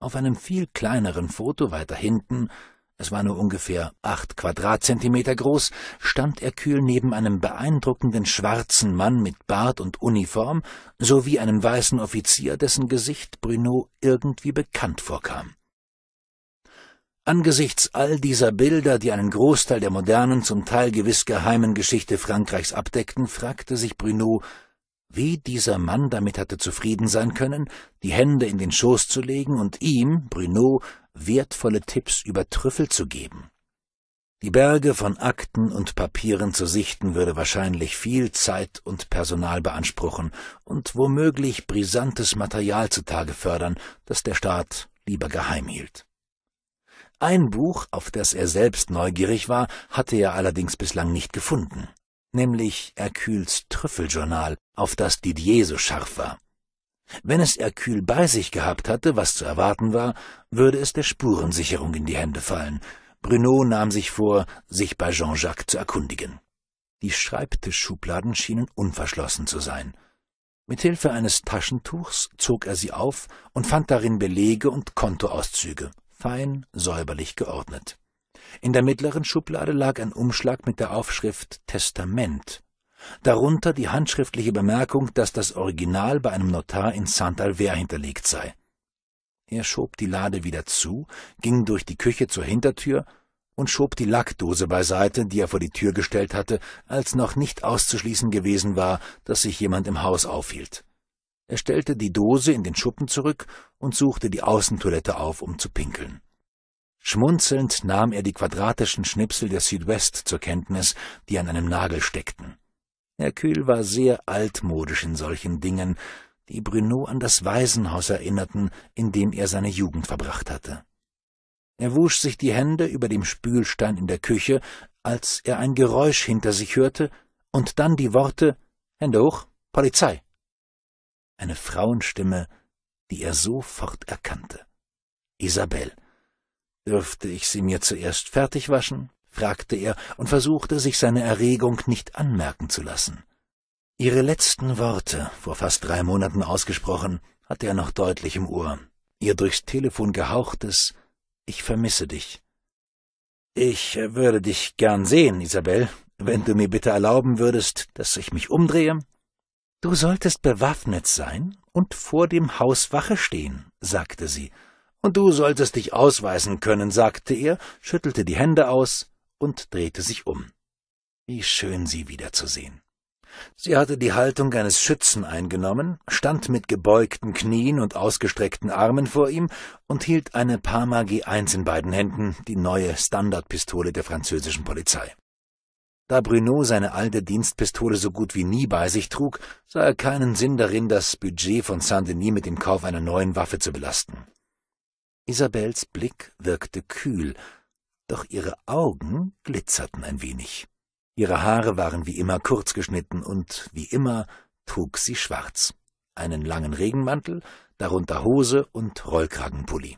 Auf einem viel kleineren Foto weiter hinten es war nur ungefähr acht Quadratzentimeter groß, stand er kühl neben einem beeindruckenden schwarzen Mann mit Bart und Uniform sowie einem weißen Offizier, dessen Gesicht Bruno irgendwie bekannt vorkam. Angesichts all dieser Bilder, die einen Großteil der modernen, zum Teil gewiss geheimen Geschichte Frankreichs abdeckten, fragte sich Bruno, wie dieser Mann damit hatte zufrieden sein können, die Hände in den Schoß zu legen und ihm, Bruno, wertvolle Tipps über Trüffel zu geben. Die Berge von Akten und Papieren zu sichten würde wahrscheinlich viel Zeit und Personal beanspruchen und womöglich brisantes Material zutage fördern, das der Staat lieber geheim hielt. Ein Buch, auf das er selbst neugierig war, hatte er allerdings bislang nicht gefunden nämlich Erkühls Trüffeljournal, auf das Didier so scharf war. Wenn es Erkühl bei sich gehabt hatte, was zu erwarten war, würde es der Spurensicherung in die Hände fallen. Bruno nahm sich vor, sich bei Jean-Jacques zu erkundigen. Die Schreibtischschubladen schienen unverschlossen zu sein. Mithilfe eines Taschentuchs zog er sie auf und fand darin Belege und Kontoauszüge, fein säuberlich geordnet. In der mittleren Schublade lag ein Umschlag mit der Aufschrift Testament, darunter die handschriftliche Bemerkung, dass das Original bei einem Notar in saint albert hinterlegt sei. Er schob die Lade wieder zu, ging durch die Küche zur Hintertür und schob die Lackdose beiseite, die er vor die Tür gestellt hatte, als noch nicht auszuschließen gewesen war, dass sich jemand im Haus aufhielt. Er stellte die Dose in den Schuppen zurück und suchte die Außentoilette auf, um zu pinkeln. Schmunzelnd nahm er die quadratischen Schnipsel der Südwest zur Kenntnis, die an einem Nagel steckten. Hercule war sehr altmodisch in solchen Dingen, die Bruno an das Waisenhaus erinnerten, in dem er seine Jugend verbracht hatte. Er wusch sich die Hände über dem Spülstein in der Küche, als er ein Geräusch hinter sich hörte und dann die Worte Hände hoch, Polizei. Eine Frauenstimme, die er sofort erkannte. Isabelle, Dürfte ich sie mir zuerst fertig waschen? fragte er und versuchte, sich seine Erregung nicht anmerken zu lassen. Ihre letzten Worte, vor fast drei Monaten ausgesprochen, hatte er noch deutlich im Ohr. Ihr durchs Telefon gehauchtes Ich vermisse dich. Ich würde dich gern sehen, Isabel, wenn du mir bitte erlauben würdest, dass ich mich umdrehe. Du solltest bewaffnet sein und vor dem Haus Wache stehen, sagte sie und du solltest dich ausweisen können, sagte er, schüttelte die Hände aus und drehte sich um. Wie schön, sie wiederzusehen. Sie hatte die Haltung eines Schützen eingenommen, stand mit gebeugten Knien und ausgestreckten Armen vor ihm und hielt eine Parma G1 in beiden Händen, die neue Standardpistole der französischen Polizei. Da Bruno seine alte Dienstpistole so gut wie nie bei sich trug, sah er keinen Sinn darin, das Budget von Saint-Denis mit dem Kauf einer neuen Waffe zu belasten. Isabels Blick wirkte kühl, doch ihre Augen glitzerten ein wenig. Ihre Haare waren wie immer kurz geschnitten und wie immer trug sie schwarz. Einen langen Regenmantel, darunter Hose und Rollkragenpulli.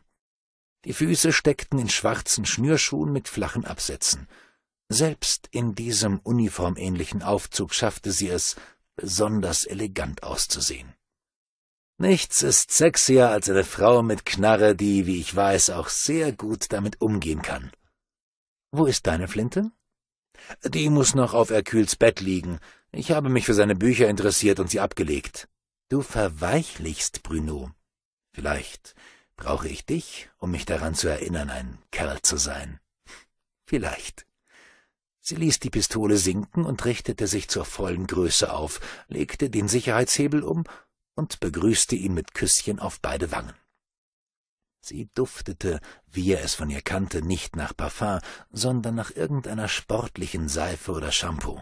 Die Füße steckten in schwarzen Schnürschuhen mit flachen Absätzen. Selbst in diesem uniformähnlichen Aufzug schaffte sie es, besonders elegant auszusehen. Nichts ist sexier als eine Frau mit Knarre, die, wie ich weiß, auch sehr gut damit umgehen kann. Wo ist deine Flinte? Die muss noch auf Erkühls Bett liegen. Ich habe mich für seine Bücher interessiert und sie abgelegt. Du verweichlichst, Bruno. Vielleicht brauche ich dich, um mich daran zu erinnern, ein Kerl zu sein. Vielleicht. Sie ließ die Pistole sinken und richtete sich zur vollen Größe auf, legte den Sicherheitshebel um und begrüßte ihn mit Küsschen auf beide Wangen. Sie duftete, wie er es von ihr kannte, nicht nach Parfum, sondern nach irgendeiner sportlichen Seife oder Shampoo.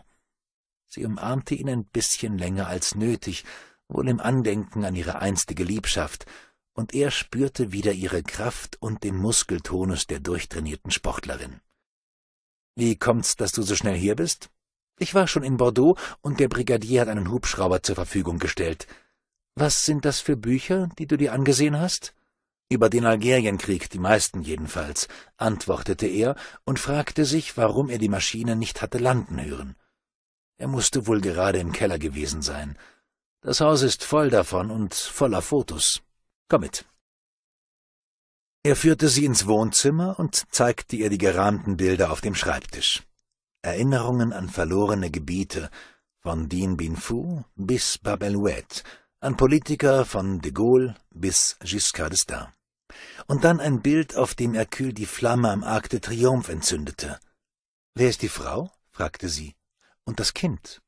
Sie umarmte ihn ein bisschen länger als nötig, wohl im Andenken an ihre einstige Liebschaft, und er spürte wieder ihre Kraft und den Muskeltonus der durchtrainierten Sportlerin. Wie kommt's, dass du so schnell hier bist? Ich war schon in Bordeaux und der Brigadier hat einen Hubschrauber zur Verfügung gestellt. Was sind das für Bücher, die du dir angesehen hast? Über den Algerienkrieg, die meisten jedenfalls, antwortete er und fragte sich, warum er die Maschine nicht hatte landen hören. Er musste wohl gerade im Keller gewesen sein. Das Haus ist voll davon und voller Fotos. Komm mit. Er führte sie ins Wohnzimmer und zeigte ihr die gerahmten Bilder auf dem Schreibtisch. Erinnerungen an verlorene Gebiete, von Dien Bin Phu bis Babelouette, an Politiker von de Gaulle bis Giscard d'Estaing. Und dann ein Bild, auf dem Hercule die Flamme am Arc de Triomphe entzündete. Wer ist die Frau? fragte sie. Und das Kind?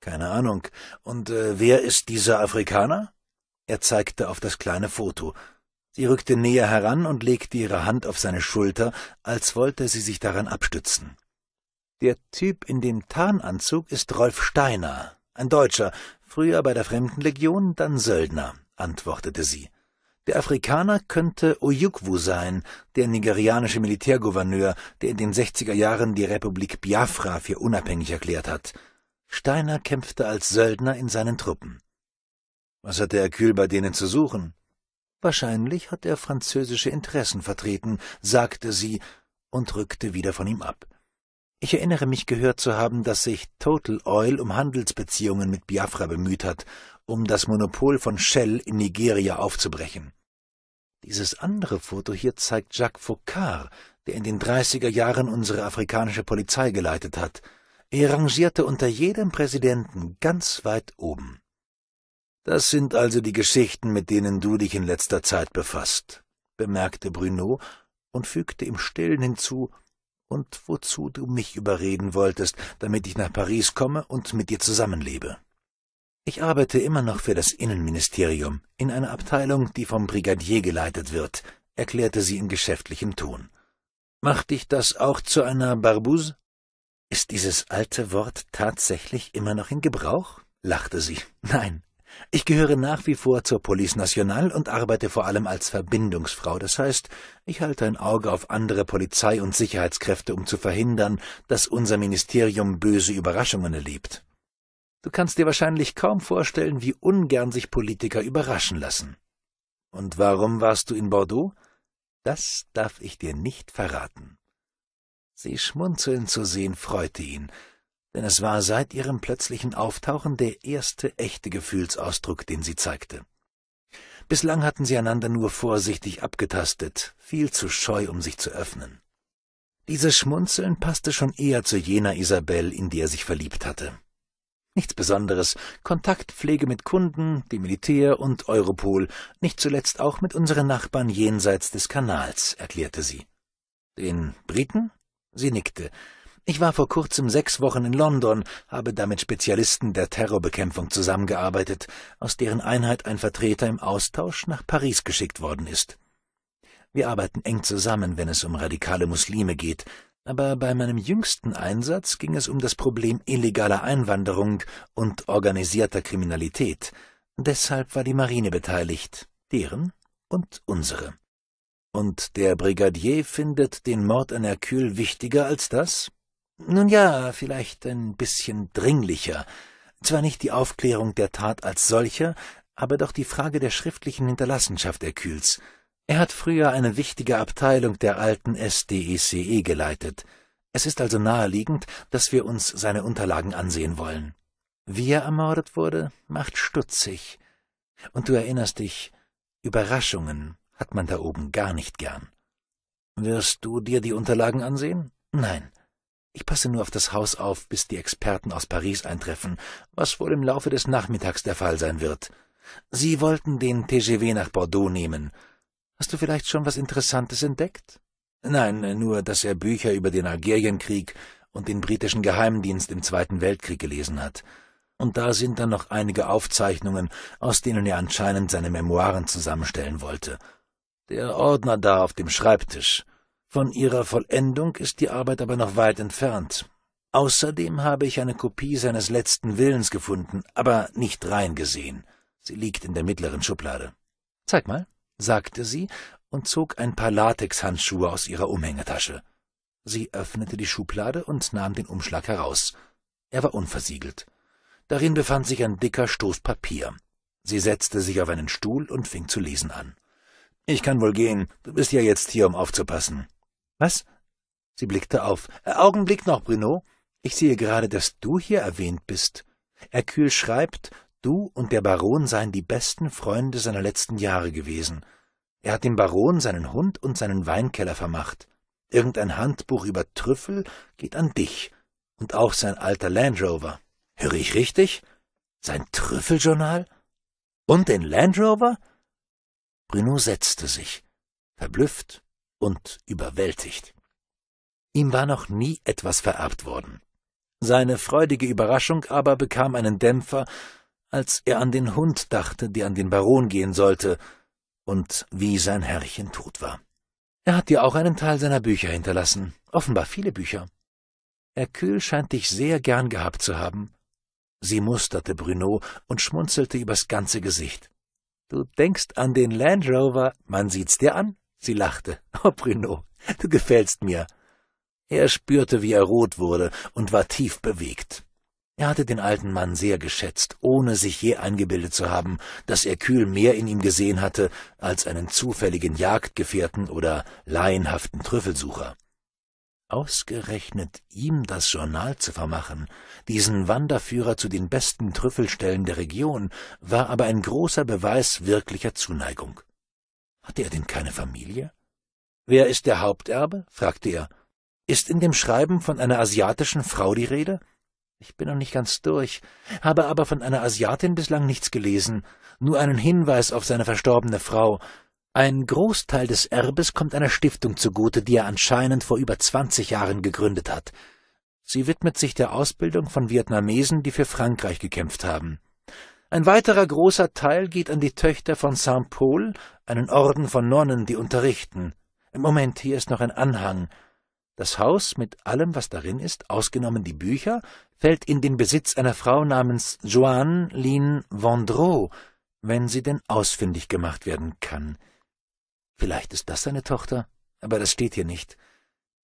Keine Ahnung. Und äh, wer ist dieser Afrikaner? Er zeigte auf das kleine Foto. Sie rückte näher heran und legte ihre Hand auf seine Schulter, als wollte sie sich daran abstützen. Der Typ in dem Tarnanzug ist Rolf Steiner, ein Deutscher, Früher bei der Fremdenlegion, dann Söldner, antwortete sie. Der Afrikaner könnte Oyukwu sein, der nigerianische Militärgouverneur, der in den 60er Jahren die Republik Biafra für unabhängig erklärt hat. Steiner kämpfte als Söldner in seinen Truppen. Was hatte er kühl bei denen zu suchen? Wahrscheinlich hat er französische Interessen vertreten, sagte sie und rückte wieder von ihm ab. Ich erinnere mich gehört zu haben, dass sich Total Oil um Handelsbeziehungen mit Biafra bemüht hat, um das Monopol von Shell in Nigeria aufzubrechen. Dieses andere Foto hier zeigt Jacques Foucault, der in den 30er Jahren unsere afrikanische Polizei geleitet hat. Er rangierte unter jedem Präsidenten ganz weit oben. Das sind also die Geschichten, mit denen du dich in letzter Zeit befasst, bemerkte Bruno und fügte im Stillen hinzu, und wozu du mich überreden wolltest, damit ich nach Paris komme und mit dir zusammenlebe. Ich arbeite immer noch für das Innenministerium, in einer Abteilung, die vom Brigadier geleitet wird, erklärte sie in geschäftlichem Ton. Macht dich das auch zu einer Barbuse? Ist dieses alte Wort tatsächlich immer noch in Gebrauch? lachte sie. Nein, ich gehöre nach wie vor zur Police Nationale und arbeite vor allem als Verbindungsfrau. Das heißt, ich halte ein Auge auf andere Polizei- und Sicherheitskräfte, um zu verhindern, dass unser Ministerium böse Überraschungen erlebt. Du kannst dir wahrscheinlich kaum vorstellen, wie ungern sich Politiker überraschen lassen. Und warum warst du in Bordeaux? Das darf ich dir nicht verraten. Sie schmunzeln zu sehen, freute ihn, denn es war seit ihrem plötzlichen Auftauchen der erste echte Gefühlsausdruck, den sie zeigte. Bislang hatten sie einander nur vorsichtig abgetastet, viel zu scheu, um sich zu öffnen. Dieses Schmunzeln passte schon eher zu jener Isabel, in die er sich verliebt hatte. Nichts Besonderes, Kontaktpflege mit Kunden, dem Militär und Europol, nicht zuletzt auch mit unseren Nachbarn jenseits des Kanals, erklärte sie. Den Briten? Sie nickte. Ich war vor kurzem sechs Wochen in London, habe da mit Spezialisten der Terrorbekämpfung zusammengearbeitet, aus deren Einheit ein Vertreter im Austausch nach Paris geschickt worden ist. Wir arbeiten eng zusammen, wenn es um radikale Muslime geht, aber bei meinem jüngsten Einsatz ging es um das Problem illegaler Einwanderung und organisierter Kriminalität. Deshalb war die Marine beteiligt, deren und unsere. Und der Brigadier findet den Mord an Hercule wichtiger als das? Nun ja, vielleicht ein bisschen dringlicher. Zwar nicht die Aufklärung der Tat als solcher, aber doch die Frage der schriftlichen Hinterlassenschaft Erkühls. Er hat früher eine wichtige Abteilung der alten SDECE e geleitet. Es ist also naheliegend, dass wir uns seine Unterlagen ansehen wollen. Wie er ermordet wurde, macht stutzig. Und du erinnerst dich, Überraschungen hat man da oben gar nicht gern. Wirst du dir die Unterlagen ansehen? Nein. Ich passe nur auf das Haus auf, bis die Experten aus Paris eintreffen, was wohl im Laufe des Nachmittags der Fall sein wird. Sie wollten den TGV nach Bordeaux nehmen. Hast du vielleicht schon was Interessantes entdeckt? Nein, nur, dass er Bücher über den Algerienkrieg und den britischen Geheimdienst im Zweiten Weltkrieg gelesen hat. Und da sind dann noch einige Aufzeichnungen, aus denen er anscheinend seine Memoiren zusammenstellen wollte. Der Ordner da auf dem Schreibtisch. Von ihrer Vollendung ist die Arbeit aber noch weit entfernt. Außerdem habe ich eine Kopie seines letzten Willens gefunden, aber nicht reingesehen. Sie liegt in der mittleren Schublade. Zeig mal, sagte sie und zog ein paar Latexhandschuhe aus ihrer Umhängetasche. Sie öffnete die Schublade und nahm den Umschlag heraus. Er war unversiegelt. Darin befand sich ein dicker Stoß Papier. Sie setzte sich auf einen Stuhl und fing zu lesen an. Ich kann wohl gehen, du bist ja jetzt hier, um aufzupassen. Was? Sie blickte auf. Äh, Augenblick noch, Bruno. Ich sehe gerade, dass du hier erwähnt bist. Hercule schreibt, du und der Baron seien die besten Freunde seiner letzten Jahre gewesen. Er hat dem Baron seinen Hund und seinen Weinkeller vermacht. Irgendein Handbuch über Trüffel geht an dich und auch sein alter Land Rover. Höre ich richtig? Sein Trüffeljournal? Und den Land Rover? Bruno setzte sich, verblüfft und überwältigt. Ihm war noch nie etwas vererbt worden. Seine freudige Überraschung aber bekam einen Dämpfer, als er an den Hund dachte, der an den Baron gehen sollte, und wie sein Herrchen tot war. Er hat dir auch einen Teil seiner Bücher hinterlassen, offenbar viele Bücher. Erkühl scheint dich sehr gern gehabt zu haben. Sie musterte Bruno und schmunzelte übers ganze Gesicht. Du denkst an den Land Rover, man sieht's dir an, Sie lachte. Oh, Bruno, du gefällst mir. Er spürte, wie er rot wurde und war tief bewegt. Er hatte den alten Mann sehr geschätzt, ohne sich je eingebildet zu haben, dass er kühl mehr in ihm gesehen hatte als einen zufälligen Jagdgefährten oder laienhaften Trüffelsucher. Ausgerechnet ihm das Journal zu vermachen, diesen Wanderführer zu den besten Trüffelstellen der Region, war aber ein großer Beweis wirklicher Zuneigung. Hatte er denn keine Familie? Wer ist der Haupterbe? fragte er. Ist in dem Schreiben von einer asiatischen Frau die Rede? Ich bin noch nicht ganz durch, habe aber von einer Asiatin bislang nichts gelesen, nur einen Hinweis auf seine verstorbene Frau. Ein Großteil des Erbes kommt einer Stiftung zugute, die er anscheinend vor über zwanzig Jahren gegründet hat. Sie widmet sich der Ausbildung von Vietnamesen, die für Frankreich gekämpft haben. Ein weiterer großer Teil geht an die Töchter von Saint Paul, einen Orden von Nonnen, die unterrichten. Im Moment, hier ist noch ein Anhang. Das Haus mit allem, was darin ist, ausgenommen die Bücher, fällt in den Besitz einer Frau namens Joanne Lynn Vendreau, wenn sie denn ausfindig gemacht werden kann. Vielleicht ist das seine Tochter, aber das steht hier nicht.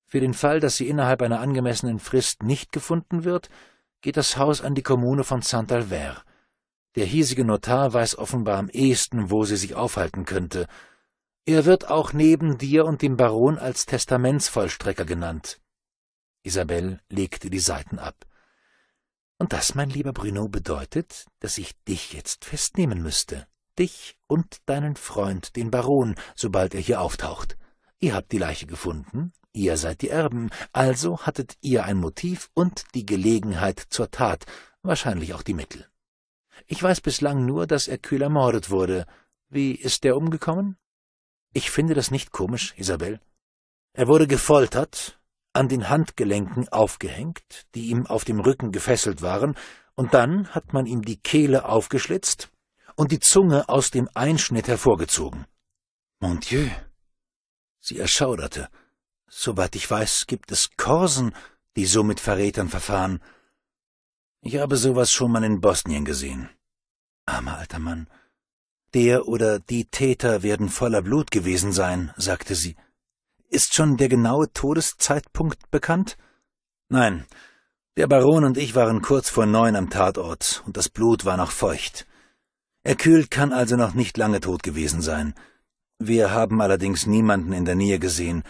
Für den Fall, dass sie innerhalb einer angemessenen Frist nicht gefunden wird, geht das Haus an die Kommune von Saint-Albert. Der hiesige Notar weiß offenbar am ehesten, wo sie sich aufhalten könnte. Er wird auch neben dir und dem Baron als Testamentsvollstrecker genannt. Isabel legte die Seiten ab. Und das, mein lieber Bruno, bedeutet, dass ich dich jetzt festnehmen müsste. Dich und deinen Freund, den Baron, sobald er hier auftaucht. Ihr habt die Leiche gefunden, ihr seid die Erben, also hattet ihr ein Motiv und die Gelegenheit zur Tat, wahrscheinlich auch die Mittel. Ich weiß bislang nur, dass er kühl ermordet wurde. Wie ist er umgekommen? Ich finde das nicht komisch, Isabel. Er wurde gefoltert, an den Handgelenken aufgehängt, die ihm auf dem Rücken gefesselt waren, und dann hat man ihm die Kehle aufgeschlitzt und die Zunge aus dem Einschnitt hervorgezogen. Mon Dieu! Sie erschauderte. Soweit ich weiß, gibt es Korsen, die so mit Verrätern verfahren. Ich habe sowas schon mal in Bosnien gesehen. Armer alter Mann. Der oder die Täter werden voller Blut gewesen sein, sagte sie. Ist schon der genaue Todeszeitpunkt bekannt? Nein. Der Baron und ich waren kurz vor neun am Tatort, und das Blut war noch feucht. Erkühlt kann also noch nicht lange tot gewesen sein. Wir haben allerdings niemanden in der Nähe gesehen,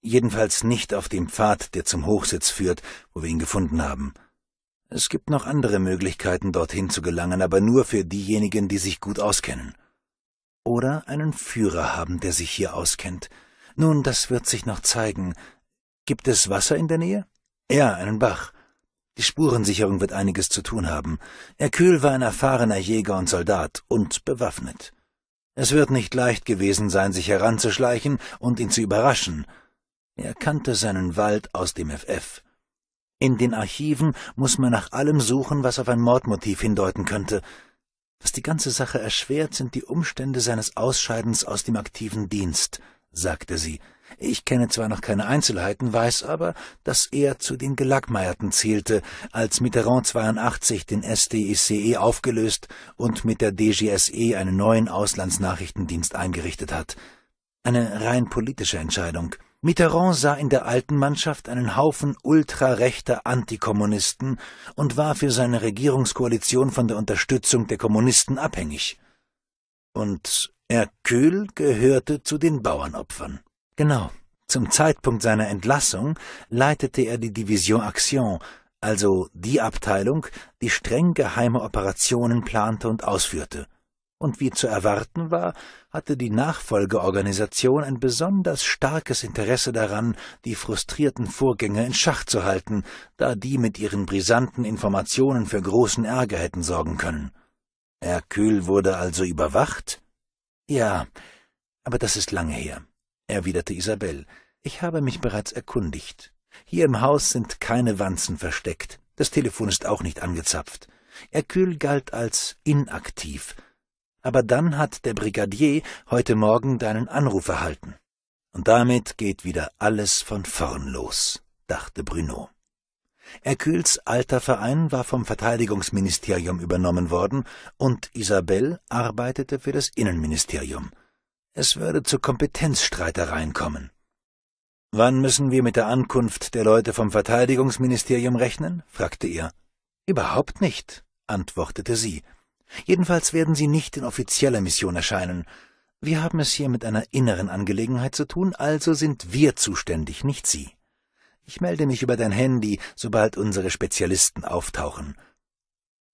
jedenfalls nicht auf dem Pfad, der zum Hochsitz führt, wo wir ihn gefunden haben. Es gibt noch andere Möglichkeiten, dorthin zu gelangen, aber nur für diejenigen, die sich gut auskennen. Oder einen Führer haben, der sich hier auskennt. Nun, das wird sich noch zeigen. Gibt es Wasser in der Nähe? Ja, einen Bach. Die Spurensicherung wird einiges zu tun haben. Erkühl war ein erfahrener Jäger und Soldat und bewaffnet. Es wird nicht leicht gewesen sein, sich heranzuschleichen und ihn zu überraschen. Er kannte seinen Wald aus dem FF. In den Archiven muss man nach allem suchen, was auf ein Mordmotiv hindeuten könnte. Was die ganze Sache erschwert, sind die Umstände seines Ausscheidens aus dem aktiven Dienst, sagte sie. Ich kenne zwar noch keine Einzelheiten, weiß aber, dass er zu den Gelackmeierten zählte, als Mitterrand 82 den SDICE aufgelöst und mit der DGSE einen neuen Auslandsnachrichtendienst eingerichtet hat. Eine rein politische Entscheidung. Mitterrand sah in der alten Mannschaft einen Haufen ultrarechter Antikommunisten und war für seine Regierungskoalition von der Unterstützung der Kommunisten abhängig. Und Hercule gehörte zu den Bauernopfern. Genau. Zum Zeitpunkt seiner Entlassung leitete er die Division Action, also die Abteilung, die streng geheime Operationen plante und ausführte – und wie zu erwarten war, hatte die Nachfolgeorganisation ein besonders starkes Interesse daran, die frustrierten Vorgänger in Schach zu halten, da die mit ihren brisanten Informationen für großen Ärger hätten sorgen können. Hercule wurde also überwacht? Ja, aber das ist lange her, erwiderte Isabel. Ich habe mich bereits erkundigt. Hier im Haus sind keine Wanzen versteckt. Das Telefon ist auch nicht angezapft. Hercule galt als inaktiv, aber dann hat der Brigadier heute Morgen deinen Anruf erhalten. Und damit geht wieder alles von vorn los, dachte Bruno. Erkühls alter Verein war vom Verteidigungsministerium übernommen worden und Isabelle arbeitete für das Innenministerium. Es würde zu Kompetenzstreitereien kommen. Wann müssen wir mit der Ankunft der Leute vom Verteidigungsministerium rechnen? fragte er. Überhaupt nicht, antwortete sie. Jedenfalls werden sie nicht in offizieller Mission erscheinen. Wir haben es hier mit einer inneren Angelegenheit zu tun, also sind wir zuständig, nicht Sie. Ich melde mich über dein Handy, sobald unsere Spezialisten auftauchen.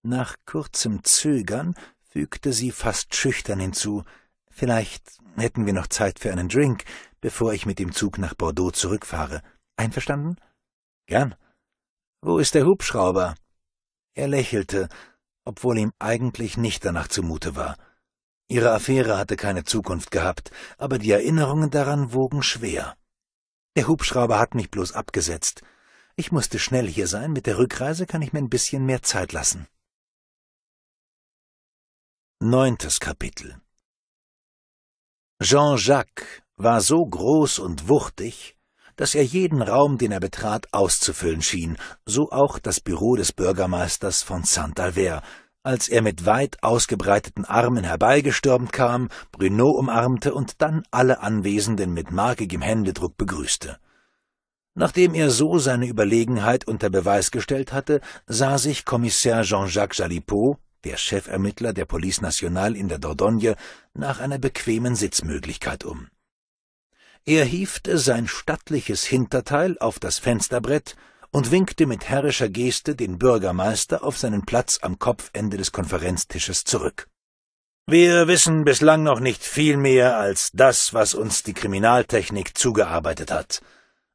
Nach kurzem Zögern fügte sie fast schüchtern hinzu, vielleicht hätten wir noch Zeit für einen Drink, bevor ich mit dem Zug nach Bordeaux zurückfahre. Einverstanden? Gern. Wo ist der Hubschrauber? Er lächelte, obwohl ihm eigentlich nicht danach zumute war. Ihre Affäre hatte keine Zukunft gehabt, aber die Erinnerungen daran wogen schwer. Der Hubschrauber hat mich bloß abgesetzt. Ich musste schnell hier sein, mit der Rückreise kann ich mir ein bisschen mehr Zeit lassen. Neuntes Kapitel Jean-Jacques war so groß und wuchtig, dass er jeden Raum, den er betrat, auszufüllen schien, so auch das Büro des Bürgermeisters von saint albert Als er mit weit ausgebreiteten Armen herbeigestürmt kam, Bruno umarmte und dann alle Anwesenden mit markigem Händedruck begrüßte. Nachdem er so seine Überlegenheit unter Beweis gestellt hatte, sah sich Kommissar Jean-Jacques Jalipot, der Chefermittler der Police Nationale in der Dordogne, nach einer bequemen Sitzmöglichkeit um. Er hiefte sein stattliches Hinterteil auf das Fensterbrett und winkte mit herrischer Geste den Bürgermeister auf seinen Platz am Kopfende des Konferenztisches zurück. Wir wissen bislang noch nicht viel mehr als das, was uns die Kriminaltechnik zugearbeitet hat.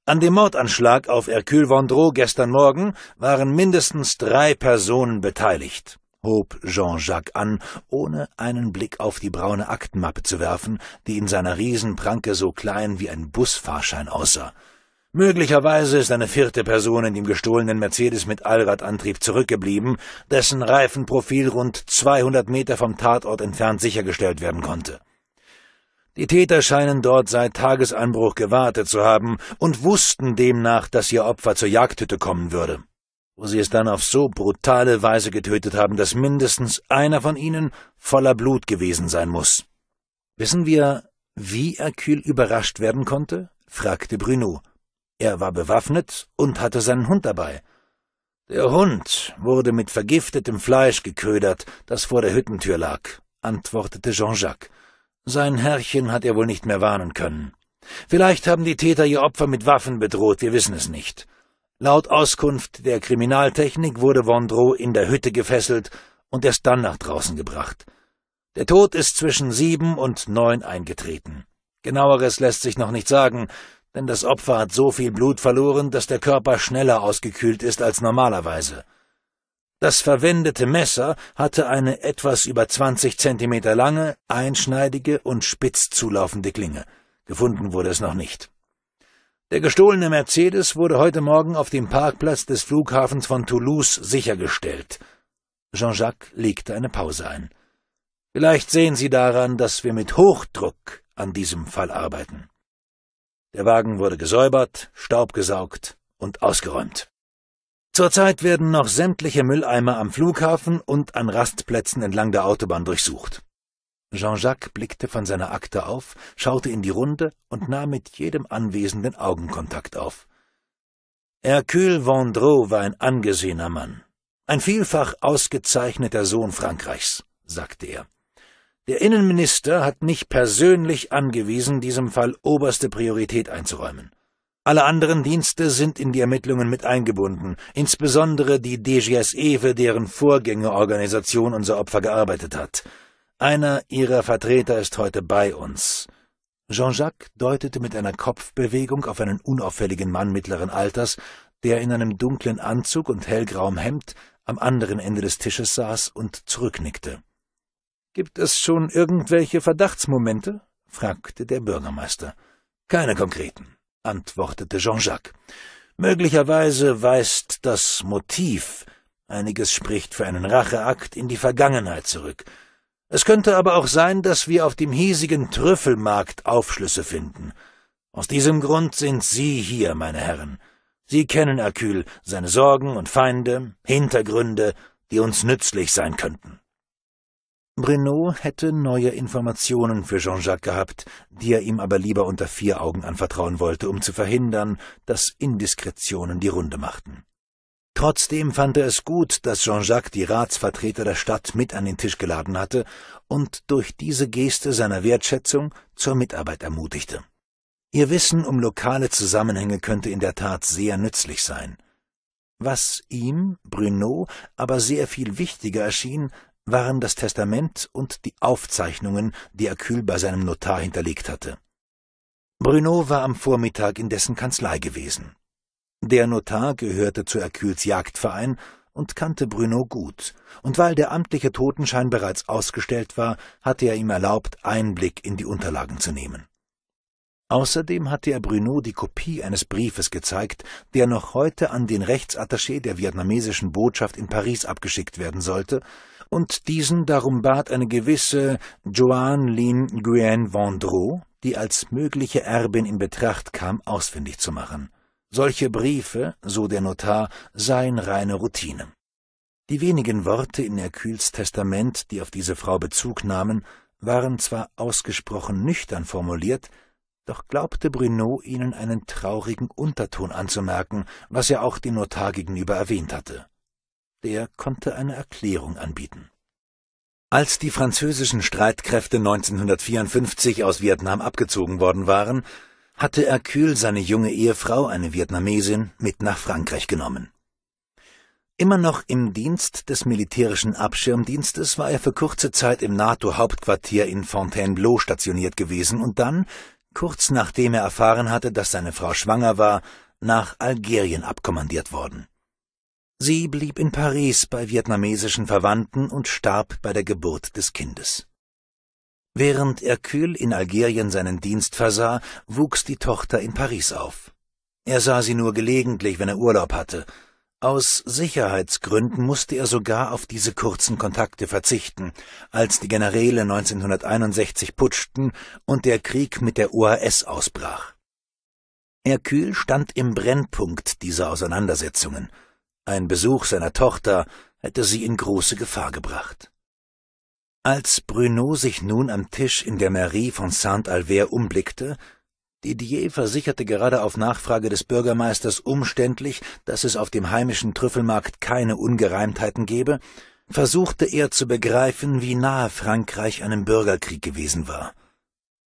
An dem Mordanschlag auf Hercule Vendreau gestern Morgen waren mindestens drei Personen beteiligt hob Jean-Jacques an, ohne einen Blick auf die braune Aktenmappe zu werfen, die in seiner Riesenpranke so klein wie ein Busfahrschein aussah. Möglicherweise ist eine vierte Person in dem gestohlenen Mercedes mit Allradantrieb zurückgeblieben, dessen Reifenprofil rund 200 Meter vom Tatort entfernt sichergestellt werden konnte. Die Täter scheinen dort seit Tagesanbruch gewartet zu haben und wussten demnach, dass ihr Opfer zur Jagdhütte kommen würde wo sie es dann auf so brutale Weise getötet haben, dass mindestens einer von ihnen voller Blut gewesen sein muss. Wissen wir, wie Hercule überrascht werden konnte? fragte Bruno. Er war bewaffnet und hatte seinen Hund dabei. Der Hund wurde mit vergiftetem Fleisch geködert, das vor der Hüttentür lag, antwortete Jean-Jacques. Sein Herrchen hat er wohl nicht mehr warnen können. Vielleicht haben die Täter ihr Opfer mit Waffen bedroht, wir wissen es nicht. Laut Auskunft der Kriminaltechnik wurde Vondro in der Hütte gefesselt und erst dann nach draußen gebracht. Der Tod ist zwischen sieben und neun eingetreten. Genaueres lässt sich noch nicht sagen, denn das Opfer hat so viel Blut verloren, dass der Körper schneller ausgekühlt ist als normalerweise. Das verwendete Messer hatte eine etwas über 20 Zentimeter lange, einschneidige und spitz zulaufende Klinge. Gefunden wurde es noch nicht. Der gestohlene Mercedes wurde heute Morgen auf dem Parkplatz des Flughafens von Toulouse sichergestellt. Jean-Jacques legte eine Pause ein. Vielleicht sehen Sie daran, dass wir mit Hochdruck an diesem Fall arbeiten. Der Wagen wurde gesäubert, Staub gesaugt und ausgeräumt. Zurzeit werden noch sämtliche Mülleimer am Flughafen und an Rastplätzen entlang der Autobahn durchsucht. Jean-Jacques blickte von seiner Akte auf, schaute in die Runde und nahm mit jedem Anwesenden Augenkontakt auf. Hercule Vendreau war ein angesehener Mann, ein vielfach ausgezeichneter Sohn Frankreichs, sagte er. Der Innenminister hat mich persönlich angewiesen, diesem Fall oberste Priorität einzuräumen. Alle anderen Dienste sind in die Ermittlungen mit eingebunden, insbesondere die DGSE, für deren Vorgängerorganisation unser Opfer gearbeitet hat. Einer ihrer Vertreter ist heute bei uns. Jean-Jacques deutete mit einer Kopfbewegung auf einen unauffälligen Mann mittleren Alters, der in einem dunklen Anzug und hellgrauem Hemd am anderen Ende des Tisches saß und zurücknickte. Gibt es schon irgendwelche Verdachtsmomente? fragte der Bürgermeister. Keine konkreten, antwortete Jean-Jacques. Möglicherweise weist das Motiv, einiges spricht für einen Racheakt, in die Vergangenheit zurück. Es könnte aber auch sein, dass wir auf dem hiesigen Trüffelmarkt Aufschlüsse finden. Aus diesem Grund sind Sie hier, meine Herren. Sie kennen Akül, seine Sorgen und Feinde, Hintergründe, die uns nützlich sein könnten. Bruno hätte neue Informationen für Jean-Jacques gehabt, die er ihm aber lieber unter vier Augen anvertrauen wollte, um zu verhindern, dass Indiskretionen die Runde machten. Trotzdem fand er es gut, dass Jean-Jacques die Ratsvertreter der Stadt mit an den Tisch geladen hatte und durch diese Geste seiner Wertschätzung zur Mitarbeit ermutigte. Ihr Wissen um lokale Zusammenhänge könnte in der Tat sehr nützlich sein. Was ihm, Bruno, aber sehr viel wichtiger erschien, waren das Testament und die Aufzeichnungen, die Hercule bei seinem Notar hinterlegt hatte. Bruno war am Vormittag in dessen Kanzlei gewesen. Der Notar gehörte zu Hercules Jagdverein und kannte Bruno gut, und weil der amtliche Totenschein bereits ausgestellt war, hatte er ihm erlaubt, Einblick in die Unterlagen zu nehmen. Außerdem hatte er Bruno die Kopie eines Briefes gezeigt, der noch heute an den Rechtsattaché der vietnamesischen Botschaft in Paris abgeschickt werden sollte, und diesen darum bat, eine gewisse Joanne Lin Nguyen Vendreau, die als mögliche Erbin in Betracht kam, ausfindig zu machen. Solche Briefe, so der Notar, seien reine Routine. Die wenigen Worte in Herküls Testament, die auf diese Frau Bezug nahmen, waren zwar ausgesprochen nüchtern formuliert, doch glaubte Bruneau ihnen einen traurigen Unterton anzumerken, was er auch dem Notar gegenüber erwähnt hatte. Der konnte eine Erklärung anbieten. Als die französischen Streitkräfte 1954 aus Vietnam abgezogen worden waren, hatte Hercule seine junge Ehefrau, eine Vietnamesin, mit nach Frankreich genommen. Immer noch im Dienst des militärischen Abschirmdienstes war er für kurze Zeit im NATO-Hauptquartier in Fontainebleau stationiert gewesen und dann, kurz nachdem er erfahren hatte, dass seine Frau schwanger war, nach Algerien abkommandiert worden. Sie blieb in Paris bei vietnamesischen Verwandten und starb bei der Geburt des Kindes. Während Hercule in Algerien seinen Dienst versah, wuchs die Tochter in Paris auf. Er sah sie nur gelegentlich, wenn er Urlaub hatte. Aus Sicherheitsgründen musste er sogar auf diese kurzen Kontakte verzichten, als die Generäle 1961 putschten und der Krieg mit der OAS ausbrach. Hercule stand im Brennpunkt dieser Auseinandersetzungen. Ein Besuch seiner Tochter hätte sie in große Gefahr gebracht. Als Bruno sich nun am Tisch in der Mairie von saint albert umblickte, Didier versicherte gerade auf Nachfrage des Bürgermeisters umständlich, dass es auf dem heimischen Trüffelmarkt keine Ungereimtheiten gebe, versuchte er zu begreifen, wie nahe Frankreich einem Bürgerkrieg gewesen war.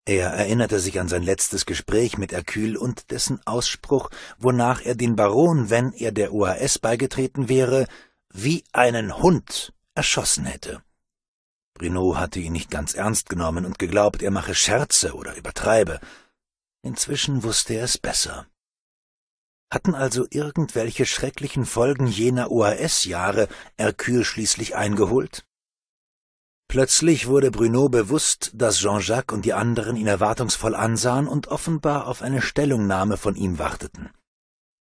Er erinnerte sich an sein letztes Gespräch mit Hercule und dessen Ausspruch, wonach er den Baron, wenn er der OAS beigetreten wäre, wie einen Hund erschossen hätte. Bruno hatte ihn nicht ganz ernst genommen und geglaubt, er mache Scherze oder übertreibe. Inzwischen wusste er es besser. Hatten also irgendwelche schrecklichen Folgen jener OAS-Jahre Hercule schließlich eingeholt? Plötzlich wurde Bruno bewusst, dass Jean-Jacques und die anderen ihn erwartungsvoll ansahen und offenbar auf eine Stellungnahme von ihm warteten.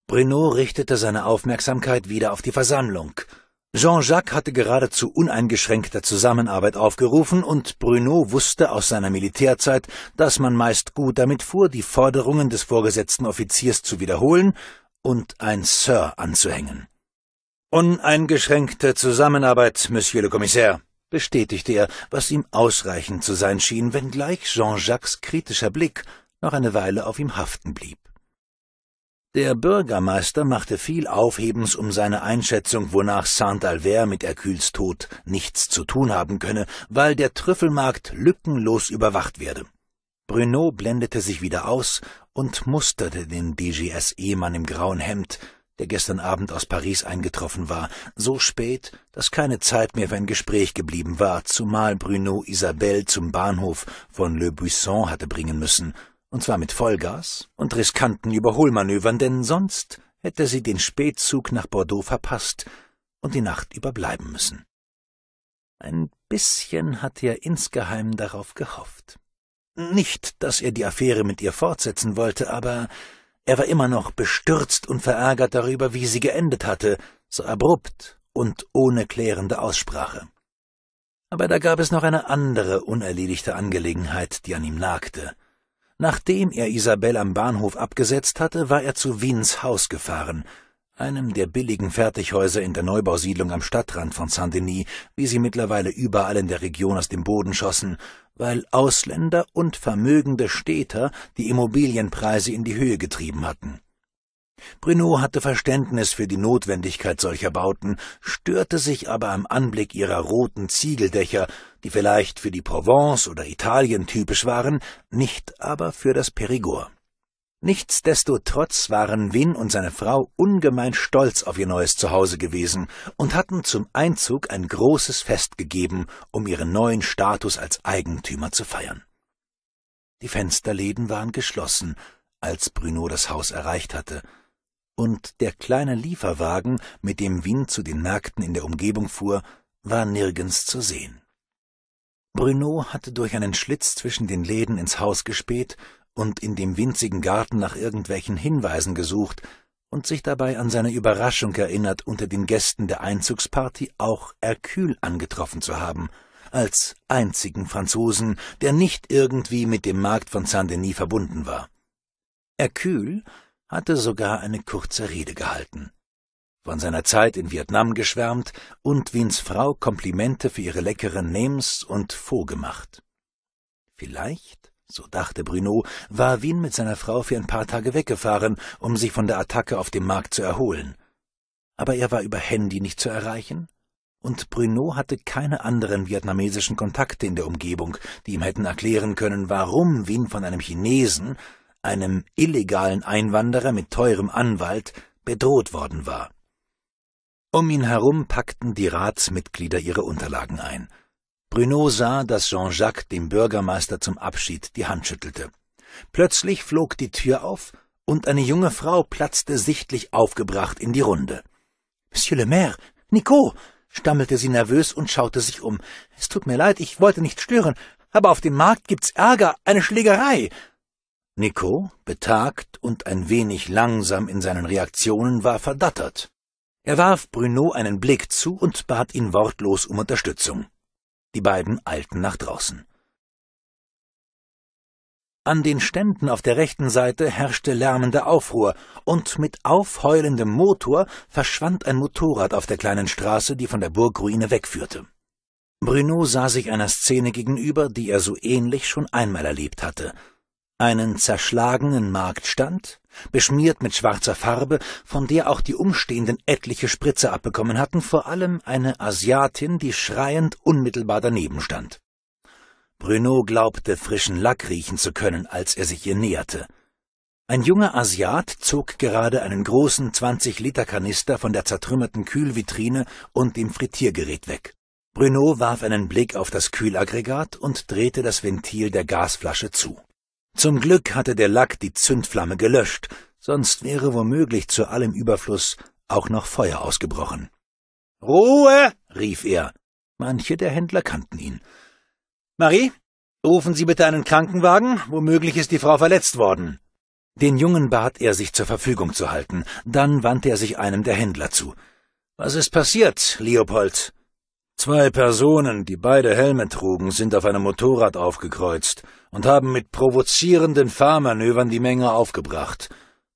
Bruno richtete seine Aufmerksamkeit wieder auf die Versammlung — Jean-Jacques hatte geradezu uneingeschränkter Zusammenarbeit aufgerufen und Bruno wusste aus seiner Militärzeit, dass man meist gut damit fuhr, die Forderungen des vorgesetzten Offiziers zu wiederholen und ein Sir anzuhängen. Uneingeschränkte Zusammenarbeit, Monsieur le Commissaire, bestätigte er, was ihm ausreichend zu sein schien, wenngleich Jean-Jacques kritischer Blick noch eine Weile auf ihm haften blieb. Der Bürgermeister machte viel Aufhebens um seine Einschätzung, wonach saint Albert mit Hercules Tod nichts zu tun haben könne, weil der Trüffelmarkt lückenlos überwacht werde. Bruno blendete sich wieder aus und musterte den dgs e mann im grauen Hemd, der gestern Abend aus Paris eingetroffen war, so spät, dass keine Zeit mehr für ein Gespräch geblieben war, zumal Bruno Isabelle zum Bahnhof von Le Buisson hatte bringen müssen und zwar mit Vollgas und riskanten Überholmanövern, denn sonst hätte sie den Spätzug nach Bordeaux verpasst und die Nacht überbleiben müssen. Ein bisschen hatte er insgeheim darauf gehofft. Nicht, dass er die Affäre mit ihr fortsetzen wollte, aber er war immer noch bestürzt und verärgert darüber, wie sie geendet hatte, so abrupt und ohne klärende Aussprache. Aber da gab es noch eine andere unerledigte Angelegenheit, die an ihm nagte. Nachdem er Isabel am Bahnhof abgesetzt hatte, war er zu Wiens Haus gefahren, einem der billigen Fertighäuser in der Neubausiedlung am Stadtrand von Saint-Denis, wie sie mittlerweile überall in der Region aus dem Boden schossen, weil Ausländer und vermögende Städter die Immobilienpreise in die Höhe getrieben hatten. Bruno hatte Verständnis für die Notwendigkeit solcher Bauten, störte sich aber am Anblick ihrer roten Ziegeldächer, die vielleicht für die Provence oder Italien typisch waren, nicht aber für das Perigord. Nichtsdestotrotz waren Win und seine Frau ungemein stolz auf ihr neues Zuhause gewesen und hatten zum Einzug ein großes Fest gegeben, um ihren neuen Status als Eigentümer zu feiern. Die Fensterläden waren geschlossen, als Bruno das Haus erreicht hatte, und der kleine Lieferwagen, mit dem Win zu den Märkten in der Umgebung fuhr, war nirgends zu sehen. Bruno hatte durch einen Schlitz zwischen den Läden ins Haus gespäht und in dem winzigen Garten nach irgendwelchen Hinweisen gesucht und sich dabei an seine Überraschung erinnert, unter den Gästen der Einzugsparty auch Hercule angetroffen zu haben, als einzigen Franzosen, der nicht irgendwie mit dem Markt von Saint-Denis verbunden war. Hercule hatte sogar eine kurze Rede gehalten von seiner Zeit in Vietnam geschwärmt und Wiens Frau Komplimente für ihre leckeren Nems und Pho gemacht. Vielleicht, so dachte Bruno, war Wien mit seiner Frau für ein paar Tage weggefahren, um sich von der Attacke auf dem Markt zu erholen. Aber er war über Handy nicht zu erreichen, und Bruno hatte keine anderen vietnamesischen Kontakte in der Umgebung, die ihm hätten erklären können, warum Wien von einem Chinesen, einem illegalen Einwanderer mit teurem Anwalt, bedroht worden war. Um ihn herum packten die Ratsmitglieder ihre Unterlagen ein. Bruno sah, dass Jean-Jacques dem Bürgermeister zum Abschied die Hand schüttelte. Plötzlich flog die Tür auf und eine junge Frau platzte sichtlich aufgebracht in die Runde. Monsieur le Maire, Nico, stammelte sie nervös und schaute sich um. Es tut mir leid, ich wollte nicht stören, aber auf dem Markt gibt's Ärger, eine Schlägerei. Nico, betagt und ein wenig langsam in seinen Reaktionen, war verdattert. Er warf Bruno einen Blick zu und bat ihn wortlos um Unterstützung. Die beiden eilten nach draußen. An den Ständen auf der rechten Seite herrschte lärmender Aufruhr, und mit aufheulendem Motor verschwand ein Motorrad auf der kleinen Straße, die von der Burgruine wegführte. Bruno sah sich einer Szene gegenüber, die er so ähnlich schon einmal erlebt hatte – einen zerschlagenen Marktstand, beschmiert mit schwarzer Farbe, von der auch die Umstehenden etliche Spritze abbekommen hatten, vor allem eine Asiatin, die schreiend unmittelbar daneben stand. Bruno glaubte, frischen Lack riechen zu können, als er sich ihr näherte. Ein junger Asiat zog gerade einen großen 20-Liter-Kanister von der zertrümmerten Kühlvitrine und dem Frittiergerät weg. Bruno warf einen Blick auf das Kühlaggregat und drehte das Ventil der Gasflasche zu. Zum Glück hatte der Lack die Zündflamme gelöscht, sonst wäre womöglich zu allem Überfluss auch noch Feuer ausgebrochen. Ruhe! rief er. Manche der Händler kannten ihn. Marie, rufen Sie bitte einen Krankenwagen, womöglich ist die Frau verletzt worden. Den Jungen bat er, sich zur Verfügung zu halten, dann wandte er sich einem der Händler zu. Was ist passiert, Leopold? Zwei Personen, die beide Helme trugen, sind auf einem Motorrad aufgekreuzt und haben mit provozierenden Fahrmanövern die Menge aufgebracht.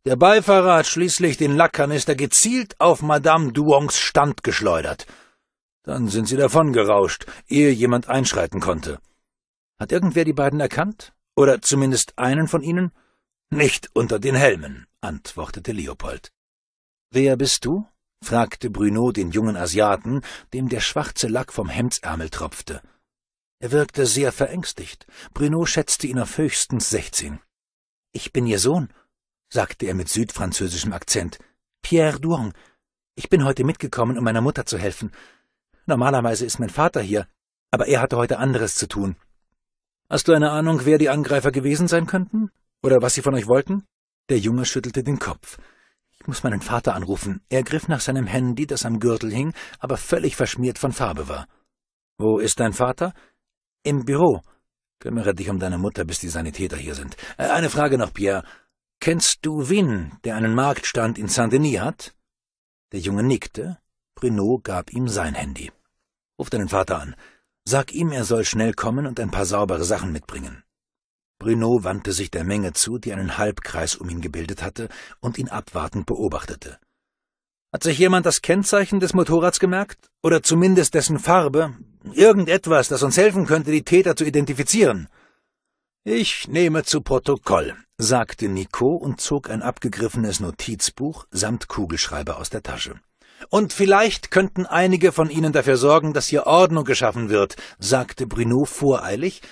Der Beifahrer hat schließlich den Lackkanister gezielt auf Madame Duongs Stand geschleudert. Dann sind sie davongerauscht, ehe jemand einschreiten konnte. Hat irgendwer die beiden erkannt? Oder zumindest einen von ihnen? Nicht unter den Helmen, antwortete Leopold. Wer bist du? fragte Bruno den jungen Asiaten, dem der schwarze Lack vom Hemdsärmel tropfte. Er wirkte sehr verängstigt. Bruno schätzte ihn auf höchstens sechzehn. Ich bin Ihr Sohn, sagte er mit südfranzösischem Akzent. Pierre Duong. Ich bin heute mitgekommen, um meiner Mutter zu helfen. Normalerweise ist mein Vater hier, aber er hatte heute anderes zu tun. Hast du eine Ahnung, wer die Angreifer gewesen sein könnten? Oder was sie von euch wollten? Der Junge schüttelte den Kopf muss meinen Vater anrufen. Er griff nach seinem Handy, das am Gürtel hing, aber völlig verschmiert von Farbe war. Wo ist dein Vater? Im Büro. Kümmere dich um deine Mutter, bis die Sanitäter hier sind. Äh, eine Frage noch, Pierre. Kennst du Wien, der einen Marktstand in Saint-Denis hat? Der Junge nickte. Bruno gab ihm sein Handy. Ruf deinen Vater an. Sag ihm, er soll schnell kommen und ein paar saubere Sachen mitbringen. Bruno wandte sich der Menge zu, die einen Halbkreis um ihn gebildet hatte und ihn abwartend beobachtete. Hat sich jemand das Kennzeichen des Motorrads gemerkt? Oder zumindest dessen Farbe? Irgendetwas, das uns helfen könnte, die Täter zu identifizieren? Ich nehme zu Protokoll, sagte Nico und zog ein abgegriffenes Notizbuch samt Kugelschreiber aus der Tasche. Und vielleicht könnten einige von Ihnen dafür sorgen, dass hier Ordnung geschaffen wird, sagte Bruno voreilig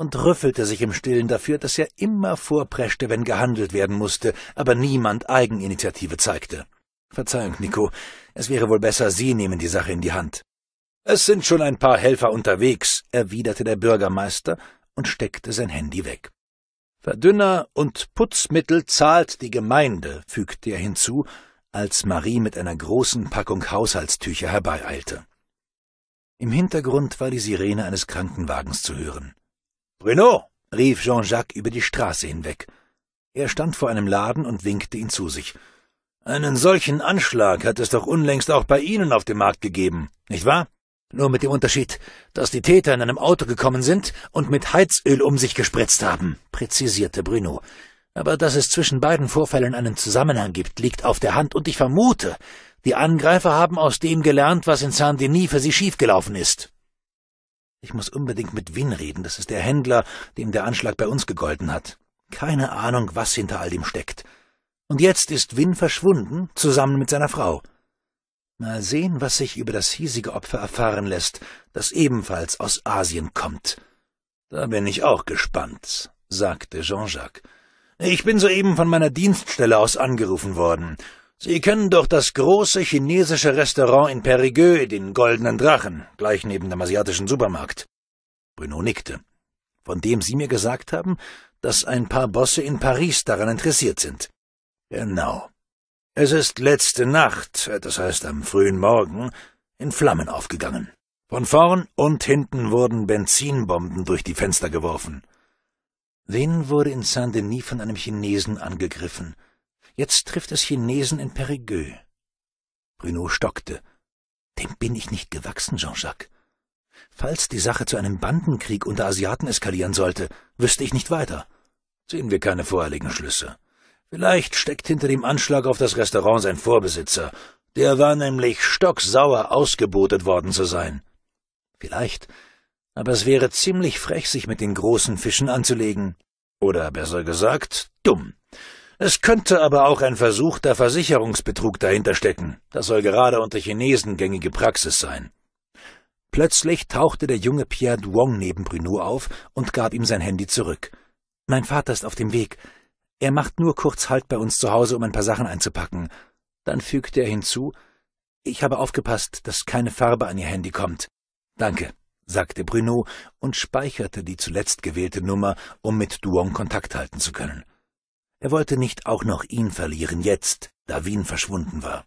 und rüffelte sich im Stillen dafür, dass er immer vorpreschte, wenn gehandelt werden musste, aber niemand Eigeninitiative zeigte. Verzeihung, Nico, es wäre wohl besser, Sie nehmen die Sache in die Hand. Es sind schon ein paar Helfer unterwegs, erwiderte der Bürgermeister und steckte sein Handy weg. Verdünner und Putzmittel zahlt die Gemeinde, fügte er hinzu, als Marie mit einer großen Packung Haushaltstücher herbeieilte. Im Hintergrund war die Sirene eines Krankenwagens zu hören. Bruno! rief Jean-Jacques über die Straße hinweg. Er stand vor einem Laden und winkte ihn zu sich. Einen solchen Anschlag hat es doch unlängst auch bei Ihnen auf dem Markt gegeben, nicht wahr? Nur mit dem Unterschied, dass die Täter in einem Auto gekommen sind und mit Heizöl um sich gespritzt haben, präzisierte Bruno. Aber dass es zwischen beiden Vorfällen einen Zusammenhang gibt, liegt auf der Hand, und ich vermute, die Angreifer haben aus dem gelernt, was in Saint-Denis für sie schiefgelaufen ist. Ich muss unbedingt mit Win reden, das ist der Händler, dem der Anschlag bei uns gegolten hat. Keine Ahnung, was hinter all dem steckt. Und jetzt ist Win verschwunden, zusammen mit seiner Frau. Mal sehen, was sich über das hiesige Opfer erfahren lässt, das ebenfalls aus Asien kommt. Da bin ich auch gespannt, sagte Jean-Jacques. Ich bin soeben von meiner Dienststelle aus angerufen worden. Sie kennen doch das große chinesische Restaurant in Périgueux, den Goldenen Drachen, gleich neben dem asiatischen Supermarkt. Bruno nickte. Von dem Sie mir gesagt haben, dass ein paar Bosse in Paris daran interessiert sind. Genau. Es ist letzte Nacht, das heißt am frühen Morgen, in Flammen aufgegangen. Von vorn und hinten wurden Benzinbomben durch die Fenster geworfen. Wen wurde in Saint-Denis von einem Chinesen angegriffen. Jetzt trifft es Chinesen in Perigueux. Bruno stockte. Dem bin ich nicht gewachsen, Jean-Jacques. Falls die Sache zu einem Bandenkrieg unter Asiaten eskalieren sollte, wüsste ich nicht weiter. Ziehen wir keine voreiligen Schlüsse. Vielleicht steckt hinter dem Anschlag auf das Restaurant sein Vorbesitzer. Der war nämlich stocksauer ausgebotet worden zu sein. Vielleicht. Aber es wäre ziemlich frech, sich mit den großen Fischen anzulegen. Oder besser gesagt, dumm. Es könnte aber auch ein versuchter Versicherungsbetrug dahinter stecken. Das soll gerade unter Chinesen gängige Praxis sein. Plötzlich tauchte der junge Pierre Duong neben Bruno auf und gab ihm sein Handy zurück. Mein Vater ist auf dem Weg. Er macht nur kurz Halt bei uns zu Hause, um ein paar Sachen einzupacken. Dann fügte er hinzu, ich habe aufgepasst, dass keine Farbe an ihr Handy kommt. Danke, sagte Bruno und speicherte die zuletzt gewählte Nummer, um mit Duong Kontakt halten zu können. Er wollte nicht auch noch ihn verlieren, jetzt, da Wien verschwunden war.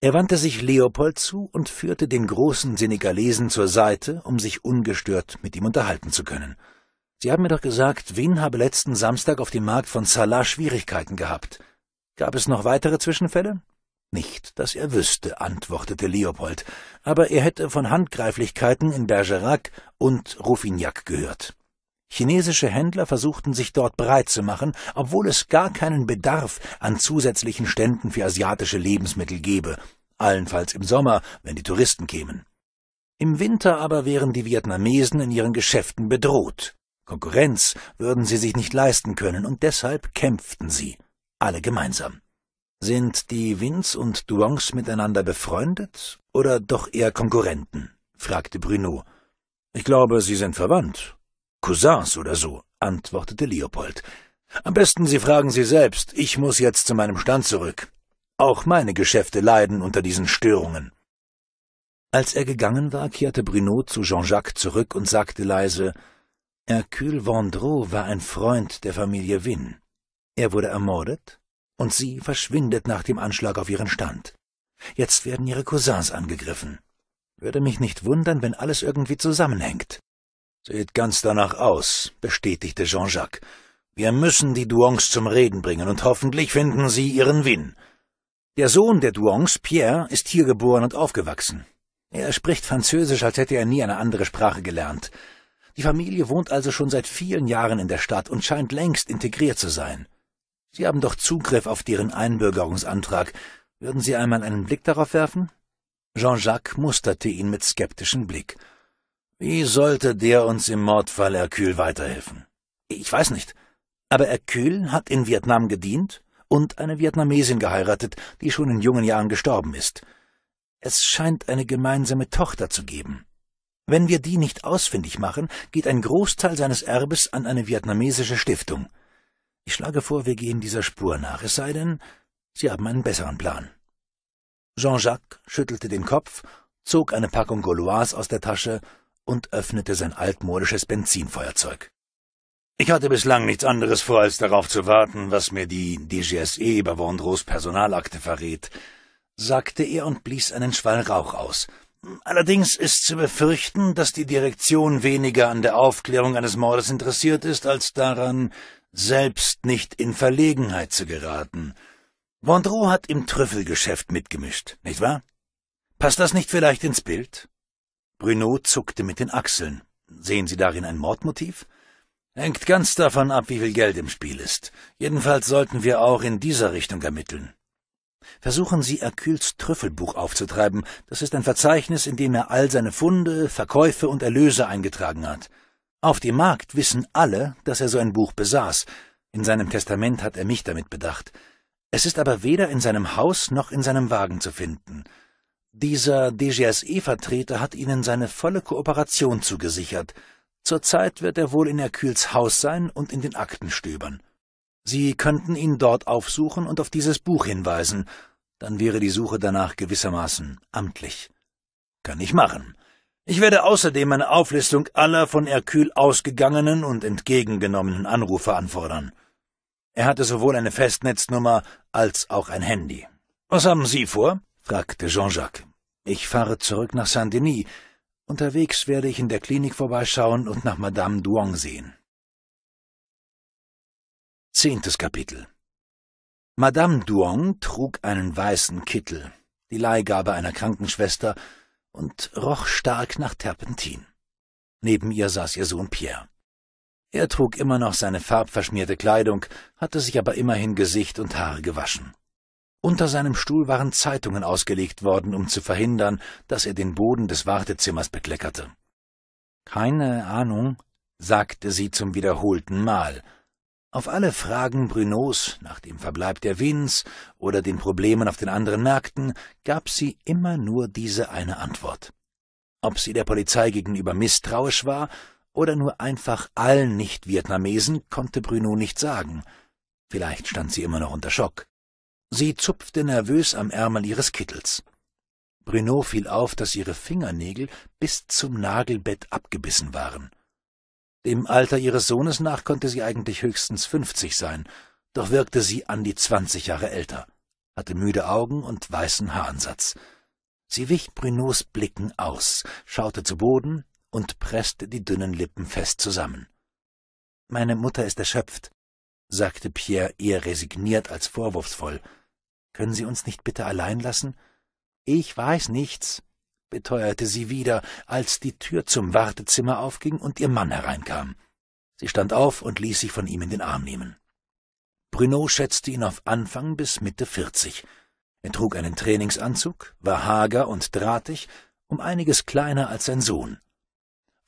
Er wandte sich Leopold zu und führte den großen Senegalesen zur Seite, um sich ungestört mit ihm unterhalten zu können. Sie haben mir doch gesagt, Wien habe letzten Samstag auf dem Markt von Salah Schwierigkeiten gehabt. Gab es noch weitere Zwischenfälle? Nicht, dass er wüsste, antwortete Leopold, aber er hätte von Handgreiflichkeiten in Bergerac und Rouffignac gehört. Chinesische Händler versuchten sich dort breit zu machen, obwohl es gar keinen Bedarf an zusätzlichen Ständen für asiatische Lebensmittel gebe, allenfalls im Sommer, wenn die Touristen kämen. Im Winter aber wären die Vietnamesen in ihren Geschäften bedroht. Konkurrenz würden sie sich nicht leisten können, und deshalb kämpften sie, alle gemeinsam. Sind die Wins und Duongs miteinander befreundet oder doch eher Konkurrenten? fragte Bruno. Ich glaube, sie sind verwandt, Cousins oder so, antwortete Leopold. Am besten Sie fragen sie selbst, ich muss jetzt zu meinem Stand zurück. Auch meine Geschäfte leiden unter diesen Störungen. Als er gegangen war, kehrte Bruno zu Jean-Jacques zurück und sagte leise, Hercule Vendreau war ein Freund der Familie Wynne. Er wurde ermordet und sie verschwindet nach dem Anschlag auf ihren Stand. Jetzt werden ihre Cousins angegriffen. Würde mich nicht wundern, wenn alles irgendwie zusammenhängt. Sieht ganz danach aus, bestätigte Jean-Jacques. Wir müssen die Duongs zum Reden bringen und hoffentlich finden sie ihren Win. Der Sohn der Duongs, Pierre, ist hier geboren und aufgewachsen. Er spricht Französisch, als hätte er nie eine andere Sprache gelernt. Die Familie wohnt also schon seit vielen Jahren in der Stadt und scheint längst integriert zu sein. Sie haben doch Zugriff auf deren Einbürgerungsantrag. Würden Sie einmal einen Blick darauf werfen? Jean-Jacques musterte ihn mit skeptischem Blick. Wie sollte der uns im Mordfall Erkühl weiterhelfen? Ich weiß nicht. Aber Erkühl hat in Vietnam gedient und eine Vietnamesin geheiratet, die schon in jungen Jahren gestorben ist. Es scheint eine gemeinsame Tochter zu geben. Wenn wir die nicht ausfindig machen, geht ein Großteil seines Erbes an eine vietnamesische Stiftung. Ich schlage vor, wir gehen dieser Spur nach, es sei denn, Sie haben einen besseren Plan. Jean-Jacques schüttelte den Kopf, zog eine Packung Gaulois aus der Tasche und öffnete sein altmodisches Benzinfeuerzeug. Ich hatte bislang nichts anderes vor, als darauf zu warten, was mir die DGSE über Wondros Personalakte verrät, sagte er und blies einen Schwall Rauch aus. Allerdings ist zu befürchten, dass die Direktion weniger an der Aufklärung eines Mordes interessiert ist, als daran, selbst nicht in Verlegenheit zu geraten. Vondreau hat im Trüffelgeschäft mitgemischt, nicht wahr? Passt das nicht vielleicht ins Bild? Bruno zuckte mit den Achseln. Sehen Sie darin ein Mordmotiv? Hängt ganz davon ab, wie viel Geld im Spiel ist. Jedenfalls sollten wir auch in dieser Richtung ermitteln. Versuchen Sie, Hercules Trüffelbuch aufzutreiben. Das ist ein Verzeichnis, in dem er all seine Funde, Verkäufe und Erlöse eingetragen hat. Auf dem Markt wissen alle, dass er so ein Buch besaß. In seinem Testament hat er mich damit bedacht. Es ist aber weder in seinem Haus noch in seinem Wagen zu finden. Dieser DGSE-Vertreter hat Ihnen seine volle Kooperation zugesichert. Zurzeit wird er wohl in Herküls Haus sein und in den Akten stöbern. Sie könnten ihn dort aufsuchen und auf dieses Buch hinweisen. Dann wäre die Suche danach gewissermaßen amtlich. Kann ich machen. Ich werde außerdem eine Auflistung aller von Herkül ausgegangenen und entgegengenommenen Anrufe anfordern. Er hatte sowohl eine Festnetznummer als auch ein Handy. Was haben Sie vor? fragte Jean-Jacques. Ich fahre zurück nach Saint-Denis. Unterwegs werde ich in der Klinik vorbeischauen und nach Madame Duong sehen. Zehntes Kapitel Madame Duong trug einen weißen Kittel, die Leihgabe einer Krankenschwester, und roch stark nach Terpentin. Neben ihr saß ihr Sohn Pierre. Er trug immer noch seine farbverschmierte Kleidung, hatte sich aber immerhin Gesicht und Haare gewaschen. Unter seinem Stuhl waren Zeitungen ausgelegt worden, um zu verhindern, dass er den Boden des Wartezimmers bekleckerte. Keine Ahnung, sagte sie zum wiederholten Mal. Auf alle Fragen Brunos nach dem Verbleib der Vins oder den Problemen auf den anderen Märkten gab sie immer nur diese eine Antwort. Ob sie der Polizei gegenüber misstrauisch war oder nur einfach allen Nicht-Vietnamesen, konnte Bruno nicht sagen. Vielleicht stand sie immer noch unter Schock. Sie zupfte nervös am Ärmel ihres Kittels. Bruno fiel auf, dass ihre Fingernägel bis zum Nagelbett abgebissen waren. Dem Alter ihres Sohnes nach konnte sie eigentlich höchstens fünfzig sein, doch wirkte sie an die zwanzig Jahre älter, hatte müde Augen und weißen Haaransatz. Sie wich Brunos Blicken aus, schaute zu Boden und presste die dünnen Lippen fest zusammen. Meine Mutter ist erschöpft, sagte Pierre eher resigniert als vorwurfsvoll. Können Sie uns nicht bitte allein lassen? Ich weiß nichts, beteuerte sie wieder, als die Tür zum Wartezimmer aufging und ihr Mann hereinkam. Sie stand auf und ließ sich von ihm in den Arm nehmen. Bruno schätzte ihn auf Anfang bis Mitte vierzig. Er trug einen Trainingsanzug, war hager und drahtig, um einiges kleiner als sein Sohn.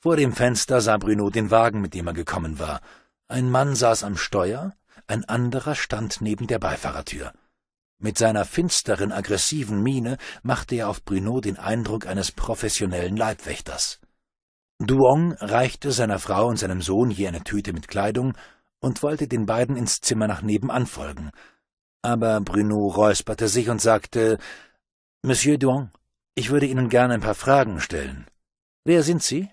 Vor dem Fenster sah Bruno den Wagen, mit dem er gekommen war. Ein Mann saß am Steuer, ein anderer stand neben der Beifahrertür. Mit seiner finsteren, aggressiven Miene machte er auf Bruno den Eindruck eines professionellen Leibwächters. Duong reichte seiner Frau und seinem Sohn je eine Tüte mit Kleidung und wollte den beiden ins Zimmer nach nebenan folgen. Aber Bruno räusperte sich und sagte, »Monsieur Duong, ich würde Ihnen gerne ein paar Fragen stellen. Wer sind Sie?«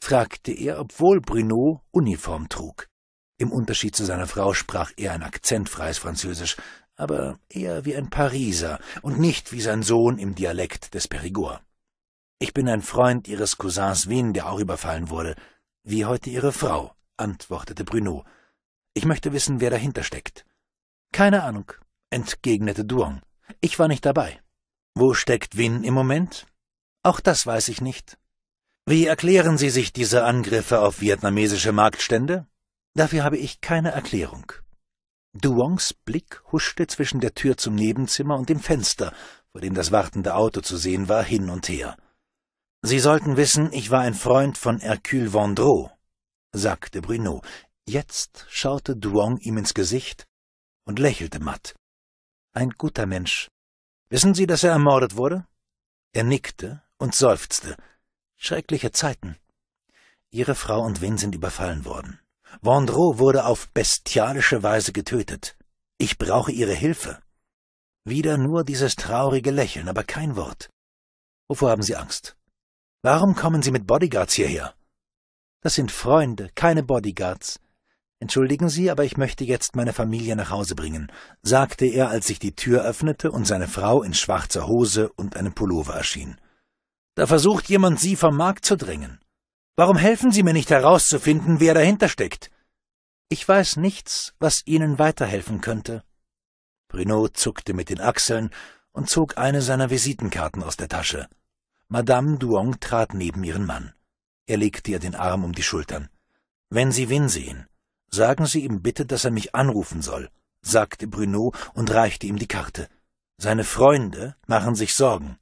fragte er, obwohl Bruno Uniform trug. Im Unterschied zu seiner Frau sprach er ein akzentfreies Französisch, aber eher wie ein Pariser und nicht wie sein Sohn im Dialekt des Perigord. Ich bin ein Freund Ihres Cousins Wien, der auch überfallen wurde, wie heute Ihre Frau, antwortete Bruno. Ich möchte wissen, wer dahinter steckt. Keine Ahnung, entgegnete Duong. Ich war nicht dabei. Wo steckt Wien im Moment? Auch das weiß ich nicht. Wie erklären Sie sich diese Angriffe auf vietnamesische Marktstände? Dafür habe ich keine Erklärung. Duongs Blick huschte zwischen der Tür zum Nebenzimmer und dem Fenster, vor dem das wartende Auto zu sehen war, hin und her. Sie sollten wissen, ich war ein Freund von Hercule Vendreau, sagte Bruno. Jetzt schaute Duong ihm ins Gesicht und lächelte matt. Ein guter Mensch. Wissen Sie, dass er ermordet wurde? Er nickte und seufzte. Schreckliche Zeiten. Ihre Frau und Win sind überfallen worden. Vendreau wurde auf bestialische Weise getötet. Ich brauche Ihre Hilfe. Wieder nur dieses traurige Lächeln, aber kein Wort. Wovor haben Sie Angst? Warum kommen Sie mit Bodyguards hierher? Das sind Freunde, keine Bodyguards. Entschuldigen Sie, aber ich möchte jetzt meine Familie nach Hause bringen, sagte er, als sich die Tür öffnete und seine Frau in schwarzer Hose und einem Pullover erschien. Da versucht jemand, Sie vom Markt zu drängen. Warum helfen Sie mir nicht herauszufinden, wer dahinter steckt? Ich weiß nichts, was Ihnen weiterhelfen könnte. Bruno zuckte mit den Achseln und zog eine seiner Visitenkarten aus der Tasche. Madame Duong trat neben ihren Mann. Er legte ihr den Arm um die Schultern. Wenn Sie Win sehen, sagen Sie ihm bitte, dass er mich anrufen soll, sagte Bruno und reichte ihm die Karte. Seine Freunde machen sich Sorgen.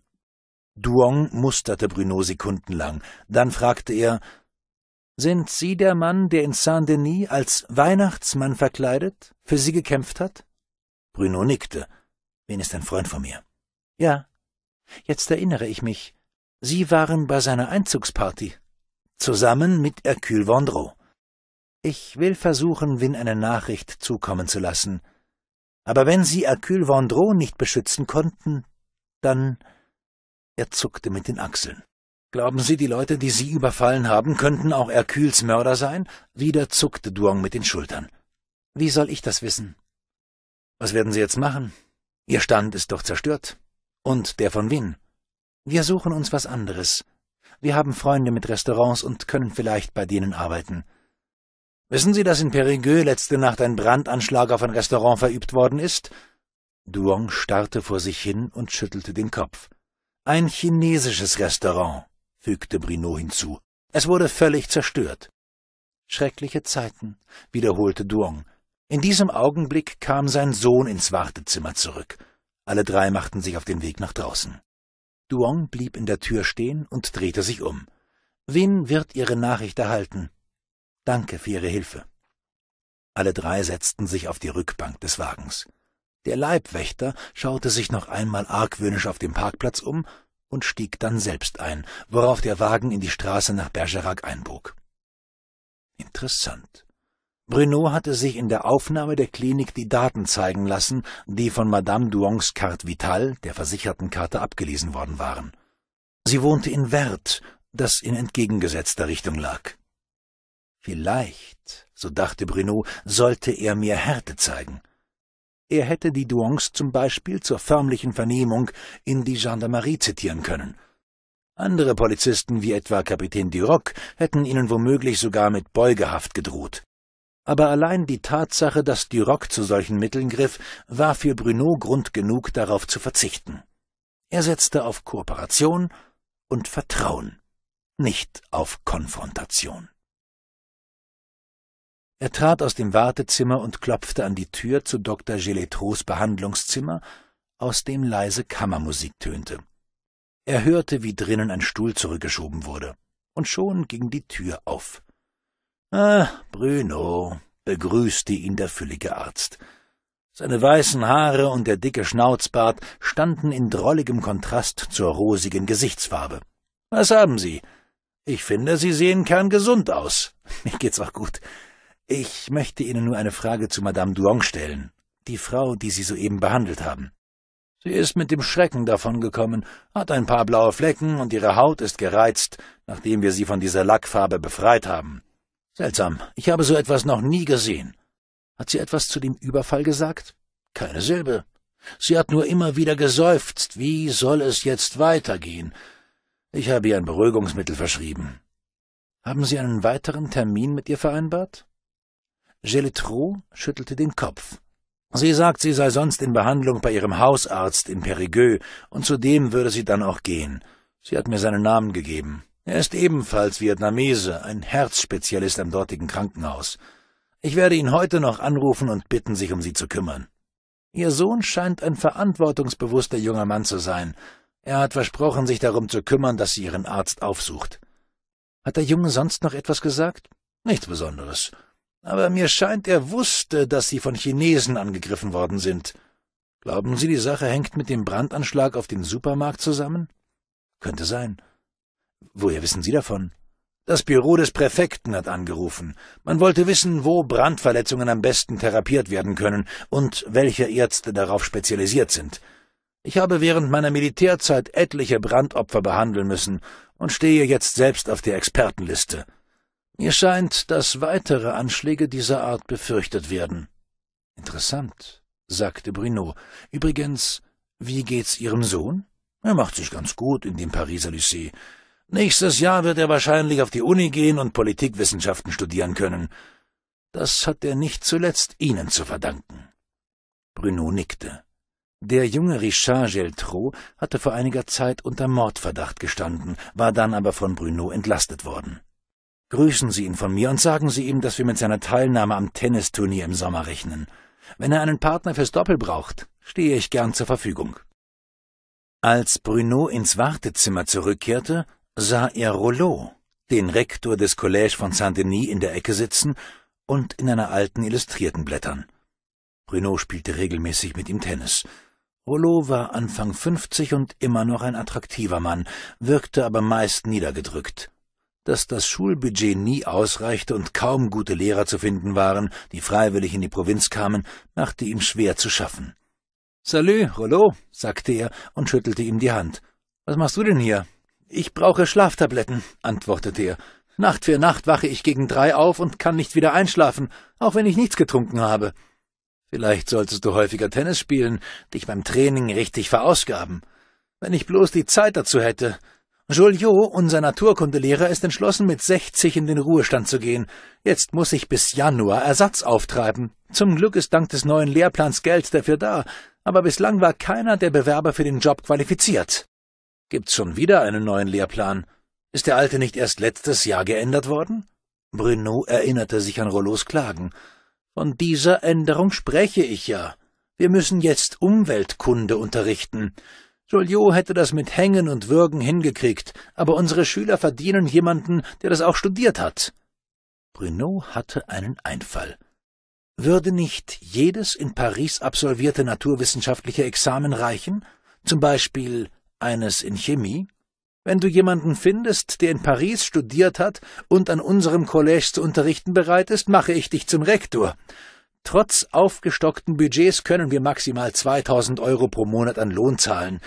Duong musterte Bruno sekundenlang. Dann fragte er: Sind Sie der Mann, der in Saint-Denis als Weihnachtsmann verkleidet für Sie gekämpft hat? Bruno nickte. Wen ist ein Freund von mir? Ja. Jetzt erinnere ich mich. Sie waren bei seiner Einzugsparty. Zusammen mit Hercule Vendreau. Ich will versuchen, Win eine Nachricht zukommen zu lassen. Aber wenn Sie Hercule Vendreau nicht beschützen konnten, dann er zuckte mit den Achseln. Glauben Sie, die Leute, die Sie überfallen haben, könnten auch Erküls Mörder sein? Wieder zuckte Duong mit den Schultern. Wie soll ich das wissen? Was werden Sie jetzt machen? Ihr Stand ist doch zerstört. Und der von Win. Wir suchen uns was anderes. Wir haben Freunde mit Restaurants und können vielleicht bei denen arbeiten. Wissen Sie, dass in Perigueux letzte Nacht ein Brandanschlag auf ein Restaurant verübt worden ist? Duong starrte vor sich hin und schüttelte den Kopf. Ein chinesisches Restaurant, fügte Bruno hinzu. Es wurde völlig zerstört. Schreckliche Zeiten, wiederholte Duong. In diesem Augenblick kam sein Sohn ins Wartezimmer zurück. Alle drei machten sich auf den Weg nach draußen. Duong blieb in der Tür stehen und drehte sich um. Wen wird Ihre Nachricht erhalten. Danke für Ihre Hilfe. Alle drei setzten sich auf die Rückbank des Wagens. Der Leibwächter schaute sich noch einmal argwöhnisch auf dem Parkplatz um und stieg dann selbst ein, worauf der Wagen in die Straße nach Bergerac einbog. Interessant. Bruno hatte sich in der Aufnahme der Klinik die Daten zeigen lassen, die von Madame Duongs Carte Vital, der Versichertenkarte, abgelesen worden waren. Sie wohnte in Wert, das in entgegengesetzter Richtung lag. Vielleicht, so dachte Bruno, sollte er mir Härte zeigen. Er hätte die Duongs zum Beispiel zur förmlichen Vernehmung in die Gendarmerie zitieren können. Andere Polizisten, wie etwa Kapitän Duroc, hätten ihnen womöglich sogar mit Beugehaft gedroht. Aber allein die Tatsache, dass Duroc zu solchen Mitteln griff, war für Bruno Grund genug, darauf zu verzichten. Er setzte auf Kooperation und Vertrauen, nicht auf Konfrontation. Er trat aus dem Wartezimmer und klopfte an die Tür zu Dr. Geletros Behandlungszimmer, aus dem leise Kammermusik tönte. Er hörte, wie drinnen ein Stuhl zurückgeschoben wurde, und schon ging die Tür auf. Ah, Bruno, begrüßte ihn der füllige Arzt. Seine weißen Haare und der dicke Schnauzbart standen in drolligem Kontrast zur rosigen Gesichtsfarbe. Was haben Sie? Ich finde, Sie sehen kerngesund aus. Mir geht's auch gut. Ich möchte Ihnen nur eine Frage zu Madame Duong stellen, die Frau, die Sie soeben behandelt haben. Sie ist mit dem Schrecken davongekommen, hat ein paar blaue Flecken und ihre Haut ist gereizt, nachdem wir sie von dieser Lackfarbe befreit haben. Seltsam, ich habe so etwas noch nie gesehen. Hat sie etwas zu dem Überfall gesagt? Keine Silbe. Sie hat nur immer wieder geseufzt. Wie soll es jetzt weitergehen? Ich habe ihr ein Beruhigungsmittel verschrieben. Haben Sie einen weiteren Termin mit ihr vereinbart? Geletroux schüttelte den Kopf. Sie sagt, sie sei sonst in Behandlung bei ihrem Hausarzt in Périgueux, und zu dem würde sie dann auch gehen. Sie hat mir seinen Namen gegeben. Er ist ebenfalls Vietnamese, ein Herzspezialist am dortigen Krankenhaus. Ich werde ihn heute noch anrufen und bitten, sich um sie zu kümmern. Ihr Sohn scheint ein verantwortungsbewusster junger Mann zu sein. Er hat versprochen, sich darum zu kümmern, dass sie ihren Arzt aufsucht. Hat der Junge sonst noch etwas gesagt? Nichts Besonderes aber mir scheint, er wusste, dass Sie von Chinesen angegriffen worden sind. Glauben Sie, die Sache hängt mit dem Brandanschlag auf den Supermarkt zusammen? Könnte sein. Woher wissen Sie davon? Das Büro des Präfekten hat angerufen. Man wollte wissen, wo Brandverletzungen am besten therapiert werden können und welche Ärzte darauf spezialisiert sind. Ich habe während meiner Militärzeit etliche Brandopfer behandeln müssen und stehe jetzt selbst auf der Expertenliste. Mir scheint, dass weitere Anschläge dieser Art befürchtet werden. Interessant, sagte Bruno. Übrigens, wie geht's Ihrem Sohn? Er macht sich ganz gut in dem Pariser Lycée. Nächstes Jahr wird er wahrscheinlich auf die Uni gehen und Politikwissenschaften studieren können. Das hat er nicht zuletzt Ihnen zu verdanken. Bruno nickte. Der junge Richard Geltraud hatte vor einiger Zeit unter Mordverdacht gestanden, war dann aber von Bruno entlastet worden. Grüßen Sie ihn von mir und sagen Sie ihm, dass wir mit seiner Teilnahme am Tennisturnier im Sommer rechnen. Wenn er einen Partner fürs Doppel braucht, stehe ich gern zur Verfügung. Als Bruno ins Wartezimmer zurückkehrte, sah er Rollo, den Rektor des Collège von Saint-Denis, in der Ecke sitzen und in einer alten Illustrierten blättern. Bruno spielte regelmäßig mit ihm Tennis. Rollo war Anfang fünfzig und immer noch ein attraktiver Mann, wirkte aber meist niedergedrückt dass das Schulbudget nie ausreichte und kaum gute Lehrer zu finden waren, die freiwillig in die Provinz kamen, machte ihm schwer zu schaffen. Salü, Rollo, sagte er und schüttelte ihm die Hand. Was machst du denn hier? Ich brauche Schlaftabletten, antwortete er. Nacht für Nacht wache ich gegen drei auf und kann nicht wieder einschlafen, auch wenn ich nichts getrunken habe. Vielleicht solltest du häufiger Tennis spielen, dich beim Training richtig verausgaben. Wenn ich bloß die Zeit dazu hätte, Joliot, unser Naturkundelehrer, ist entschlossen, mit 60 in den Ruhestand zu gehen. Jetzt muss ich bis Januar Ersatz auftreiben. Zum Glück ist dank des neuen Lehrplans Geld dafür da, aber bislang war keiner der Bewerber für den Job qualifiziert. Gibt's schon wieder einen neuen Lehrplan? Ist der alte nicht erst letztes Jahr geändert worden? Bruno erinnerte sich an Rollos Klagen. Von dieser Änderung spreche ich ja. Wir müssen jetzt Umweltkunde unterrichten. Joliot hätte das mit Hängen und Würgen hingekriegt, aber unsere Schüler verdienen jemanden, der das auch studiert hat. Bruno hatte einen Einfall. Würde nicht jedes in Paris absolvierte naturwissenschaftliche Examen reichen? Zum Beispiel eines in Chemie? Wenn du jemanden findest, der in Paris studiert hat und an unserem College zu unterrichten bereit ist, mache ich dich zum Rektor. Trotz aufgestockten Budgets können wir maximal 2000 Euro pro Monat an Lohn zahlen.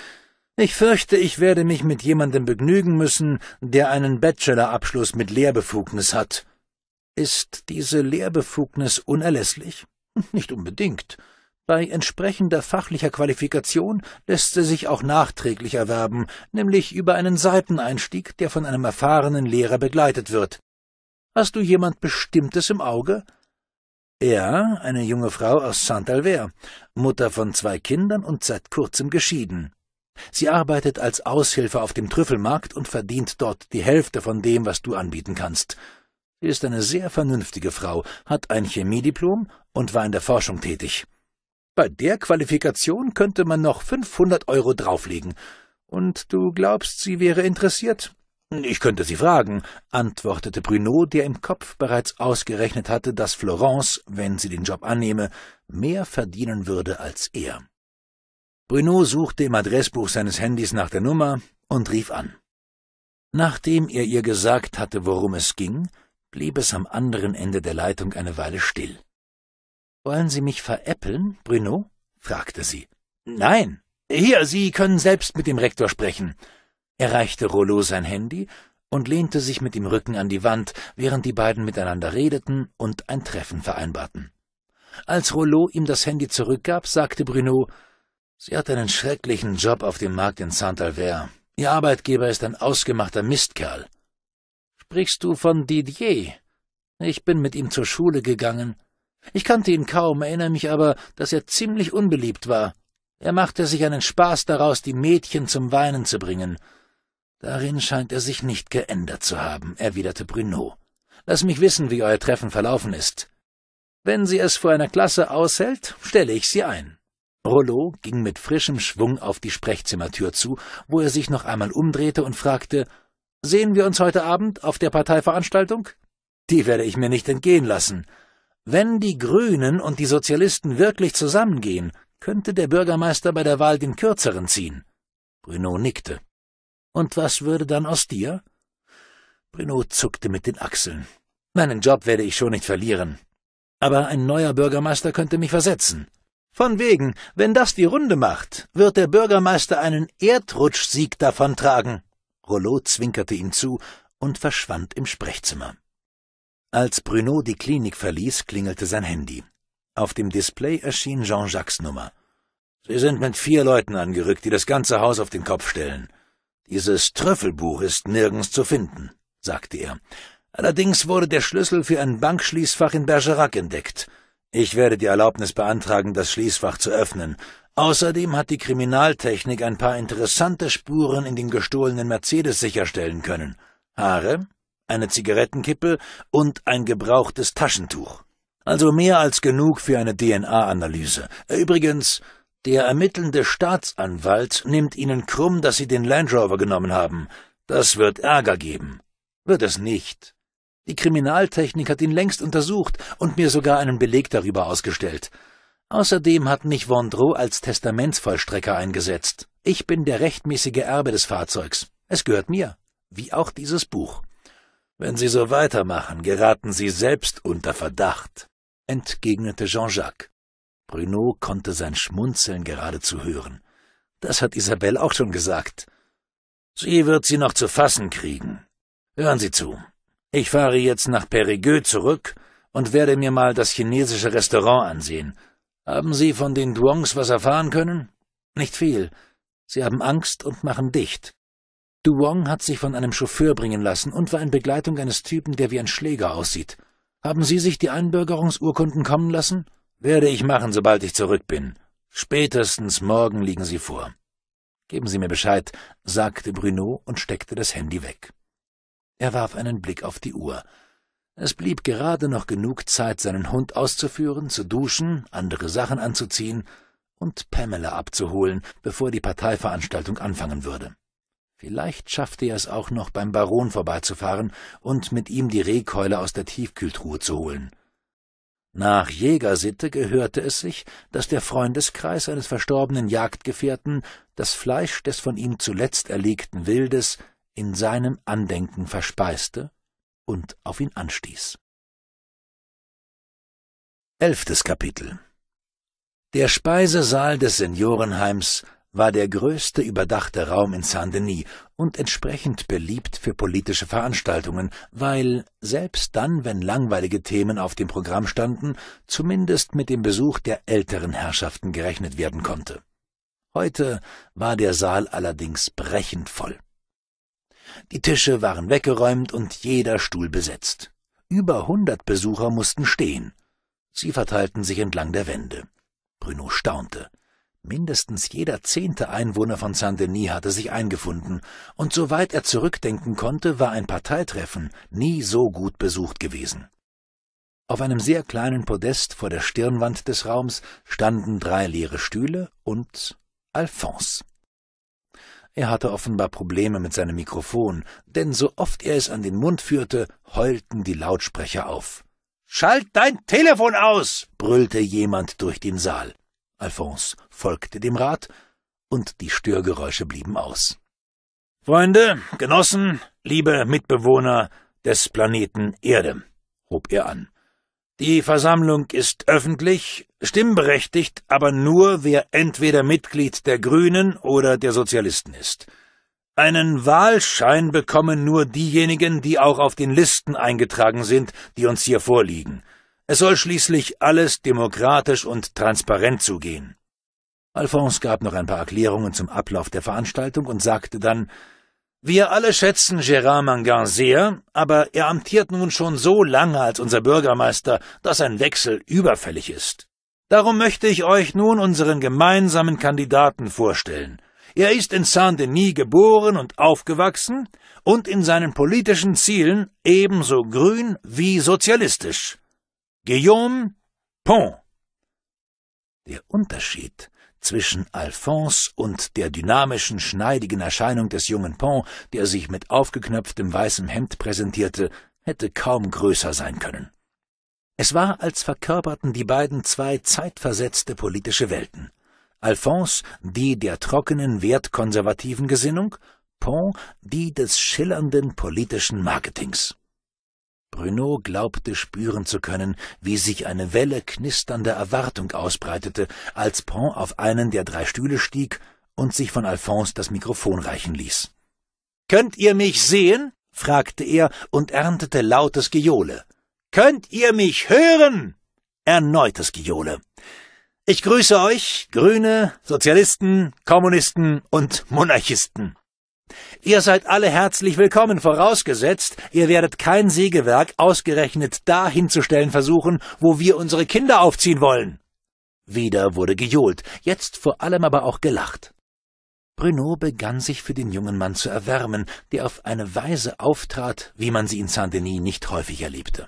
Ich fürchte, ich werde mich mit jemandem begnügen müssen, der einen Bachelorabschluss mit Lehrbefugnis hat. Ist diese Lehrbefugnis unerlässlich? Nicht unbedingt. Bei entsprechender fachlicher Qualifikation lässt sie sich auch nachträglich erwerben, nämlich über einen Seiteneinstieg, der von einem erfahrenen Lehrer begleitet wird. Hast du jemand Bestimmtes im Auge? Ja, eine junge Frau aus Saint-Albert, Mutter von zwei Kindern und seit kurzem geschieden. Sie arbeitet als Aushilfe auf dem Trüffelmarkt und verdient dort die Hälfte von dem, was du anbieten kannst. Sie ist eine sehr vernünftige Frau, hat ein Chemiediplom und war in der Forschung tätig. Bei der Qualifikation könnte man noch 500 Euro drauflegen. Und du glaubst, sie wäre interessiert? Ich könnte Sie fragen, antwortete Bruno, der im Kopf bereits ausgerechnet hatte, dass Florence, wenn sie den Job annehme, mehr verdienen würde als er. Bruno suchte im Adressbuch seines Handys nach der Nummer und rief an. Nachdem er ihr gesagt hatte, worum es ging, blieb es am anderen Ende der Leitung eine Weile still. Wollen Sie mich veräppeln, Bruno? fragte sie. Nein. Hier, Sie können selbst mit dem Rektor sprechen erreichte Rollo sein Handy und lehnte sich mit dem Rücken an die Wand, während die beiden miteinander redeten und ein Treffen vereinbarten. Als Rollo ihm das Handy zurückgab, sagte Bruno, Sie hat einen schrecklichen Job auf dem Markt in saint albert Ihr Arbeitgeber ist ein ausgemachter Mistkerl. Sprichst du von Didier? Ich bin mit ihm zur Schule gegangen. Ich kannte ihn kaum, erinnere mich aber, dass er ziemlich unbeliebt war. Er machte sich einen Spaß daraus, die Mädchen zum Weinen zu bringen. Darin scheint er sich nicht geändert zu haben, erwiderte Bruno. Lass mich wissen, wie euer Treffen verlaufen ist. Wenn sie es vor einer Klasse aushält, stelle ich sie ein. Rollo ging mit frischem Schwung auf die Sprechzimmertür zu, wo er sich noch einmal umdrehte und fragte Sehen wir uns heute Abend auf der Parteiveranstaltung? Die werde ich mir nicht entgehen lassen. Wenn die Grünen und die Sozialisten wirklich zusammengehen, könnte der Bürgermeister bei der Wahl den Kürzeren ziehen. Bruno nickte. Und was würde dann aus dir? Bruno zuckte mit den Achseln. Meinen Job werde ich schon nicht verlieren. Aber ein neuer Bürgermeister könnte mich versetzen. Von wegen, wenn das die Runde macht, wird der Bürgermeister einen Erdrutschsieg davontragen. Rollo zwinkerte ihm zu und verschwand im Sprechzimmer. Als Bruno die Klinik verließ, klingelte sein Handy. Auf dem Display erschien Jean-Jacques Nummer. Sie sind mit vier Leuten angerückt, die das ganze Haus auf den Kopf stellen. Dieses Trüffelbuch ist nirgends zu finden, sagte er. Allerdings wurde der Schlüssel für ein Bankschließfach in Bergerac entdeckt. Ich werde die Erlaubnis beantragen, das Schließfach zu öffnen. Außerdem hat die Kriminaltechnik ein paar interessante Spuren in den gestohlenen Mercedes sicherstellen können. Haare, eine Zigarettenkippe und ein gebrauchtes Taschentuch. Also mehr als genug für eine DNA-Analyse. Übrigens, der ermittelnde Staatsanwalt nimmt Ihnen krumm, dass Sie den Land Rover genommen haben. Das wird Ärger geben. Wird es nicht. Die Kriminaltechnik hat ihn längst untersucht und mir sogar einen Beleg darüber ausgestellt. Außerdem hat mich Vondreau als Testamentsvollstrecker eingesetzt. Ich bin der rechtmäßige Erbe des Fahrzeugs. Es gehört mir, wie auch dieses Buch. Wenn Sie so weitermachen, geraten Sie selbst unter Verdacht, entgegnete Jean-Jacques. Bruno konnte sein Schmunzeln geradezu hören. Das hat Isabelle auch schon gesagt. Sie wird sie noch zu fassen kriegen. Hören Sie zu. Ich fahre jetzt nach Perigueux zurück und werde mir mal das chinesische Restaurant ansehen. Haben Sie von den Duongs was erfahren können? Nicht viel. Sie haben Angst und machen dicht. Duong hat sich von einem Chauffeur bringen lassen und war in Begleitung eines Typen, der wie ein Schläger aussieht. Haben Sie sich die Einbürgerungsurkunden kommen lassen? Werde ich machen, sobald ich zurück bin. Spätestens morgen liegen sie vor. Geben Sie mir Bescheid, sagte Bruno und steckte das Handy weg. Er warf einen Blick auf die Uhr. Es blieb gerade noch genug Zeit, seinen Hund auszuführen, zu duschen, andere Sachen anzuziehen und Pamela abzuholen, bevor die Parteiveranstaltung anfangen würde. Vielleicht schaffte er es auch noch beim Baron vorbeizufahren und mit ihm die Rehkeule aus der Tiefkühltruhe zu holen. Nach Jägersitte gehörte es sich, dass der Freundeskreis eines verstorbenen Jagdgefährten das Fleisch des von ihm zuletzt erlegten Wildes in seinem Andenken verspeiste und auf ihn anstieß. Elftes Kapitel Der Speisesaal des Seniorenheims war der größte überdachte Raum in Saint-Denis und entsprechend beliebt für politische Veranstaltungen, weil, selbst dann, wenn langweilige Themen auf dem Programm standen, zumindest mit dem Besuch der älteren Herrschaften gerechnet werden konnte. Heute war der Saal allerdings brechend voll. Die Tische waren weggeräumt und jeder Stuhl besetzt. Über hundert Besucher mussten stehen. Sie verteilten sich entlang der Wände. Bruno staunte. Mindestens jeder zehnte Einwohner von Saint-Denis hatte sich eingefunden, und soweit er zurückdenken konnte, war ein Parteitreffen nie so gut besucht gewesen. Auf einem sehr kleinen Podest vor der Stirnwand des Raums standen drei leere Stühle und Alphonse. Er hatte offenbar Probleme mit seinem Mikrofon, denn so oft er es an den Mund führte, heulten die Lautsprecher auf. Schalt dein Telefon aus! brüllte jemand durch den Saal. Alphonse folgte dem Rat, und die Störgeräusche blieben aus. Freunde, Genossen, liebe Mitbewohner des Planeten Erde, hob er an. Die Versammlung ist öffentlich, stimmberechtigt, aber nur wer entweder Mitglied der Grünen oder der Sozialisten ist. Einen Wahlschein bekommen nur diejenigen, die auch auf den Listen eingetragen sind, die uns hier vorliegen. Es soll schließlich alles demokratisch und transparent zugehen. Alphonse gab noch ein paar Erklärungen zum Ablauf der Veranstaltung und sagte dann, wir alle schätzen Gérard Mangan sehr, aber er amtiert nun schon so lange als unser Bürgermeister, dass ein Wechsel überfällig ist. Darum möchte ich euch nun unseren gemeinsamen Kandidaten vorstellen. Er ist in Saint-Denis geboren und aufgewachsen und in seinen politischen Zielen ebenso grün wie sozialistisch. Guillaume Pont. Der Unterschied zwischen Alphonse und der dynamischen, schneidigen Erscheinung des jungen Pont, der sich mit aufgeknöpftem weißem Hemd präsentierte, hätte kaum größer sein können. Es war, als verkörperten die beiden zwei zeitversetzte politische Welten. Alphonse die der trockenen, wertkonservativen Gesinnung, Pont die des schillernden politischen Marketings. Bruno glaubte spüren zu können, wie sich eine Welle knisternder Erwartung ausbreitete, als Pont auf einen der drei Stühle stieg und sich von Alphonse das Mikrofon reichen ließ. Könnt ihr mich sehen? fragte er und erntete lautes Gejohle. Könnt ihr mich hören? Erneutes Gejohle. Ich grüße euch, Grüne, Sozialisten, Kommunisten und Monarchisten. Ihr seid alle herzlich willkommen, vorausgesetzt, ihr werdet kein Sägewerk ausgerechnet da hinzustellen versuchen, wo wir unsere Kinder aufziehen wollen. Wieder wurde gejohlt, jetzt vor allem aber auch gelacht. Bruno begann sich für den jungen Mann zu erwärmen, der auf eine Weise auftrat, wie man sie in Saint-Denis nicht häufig erlebte.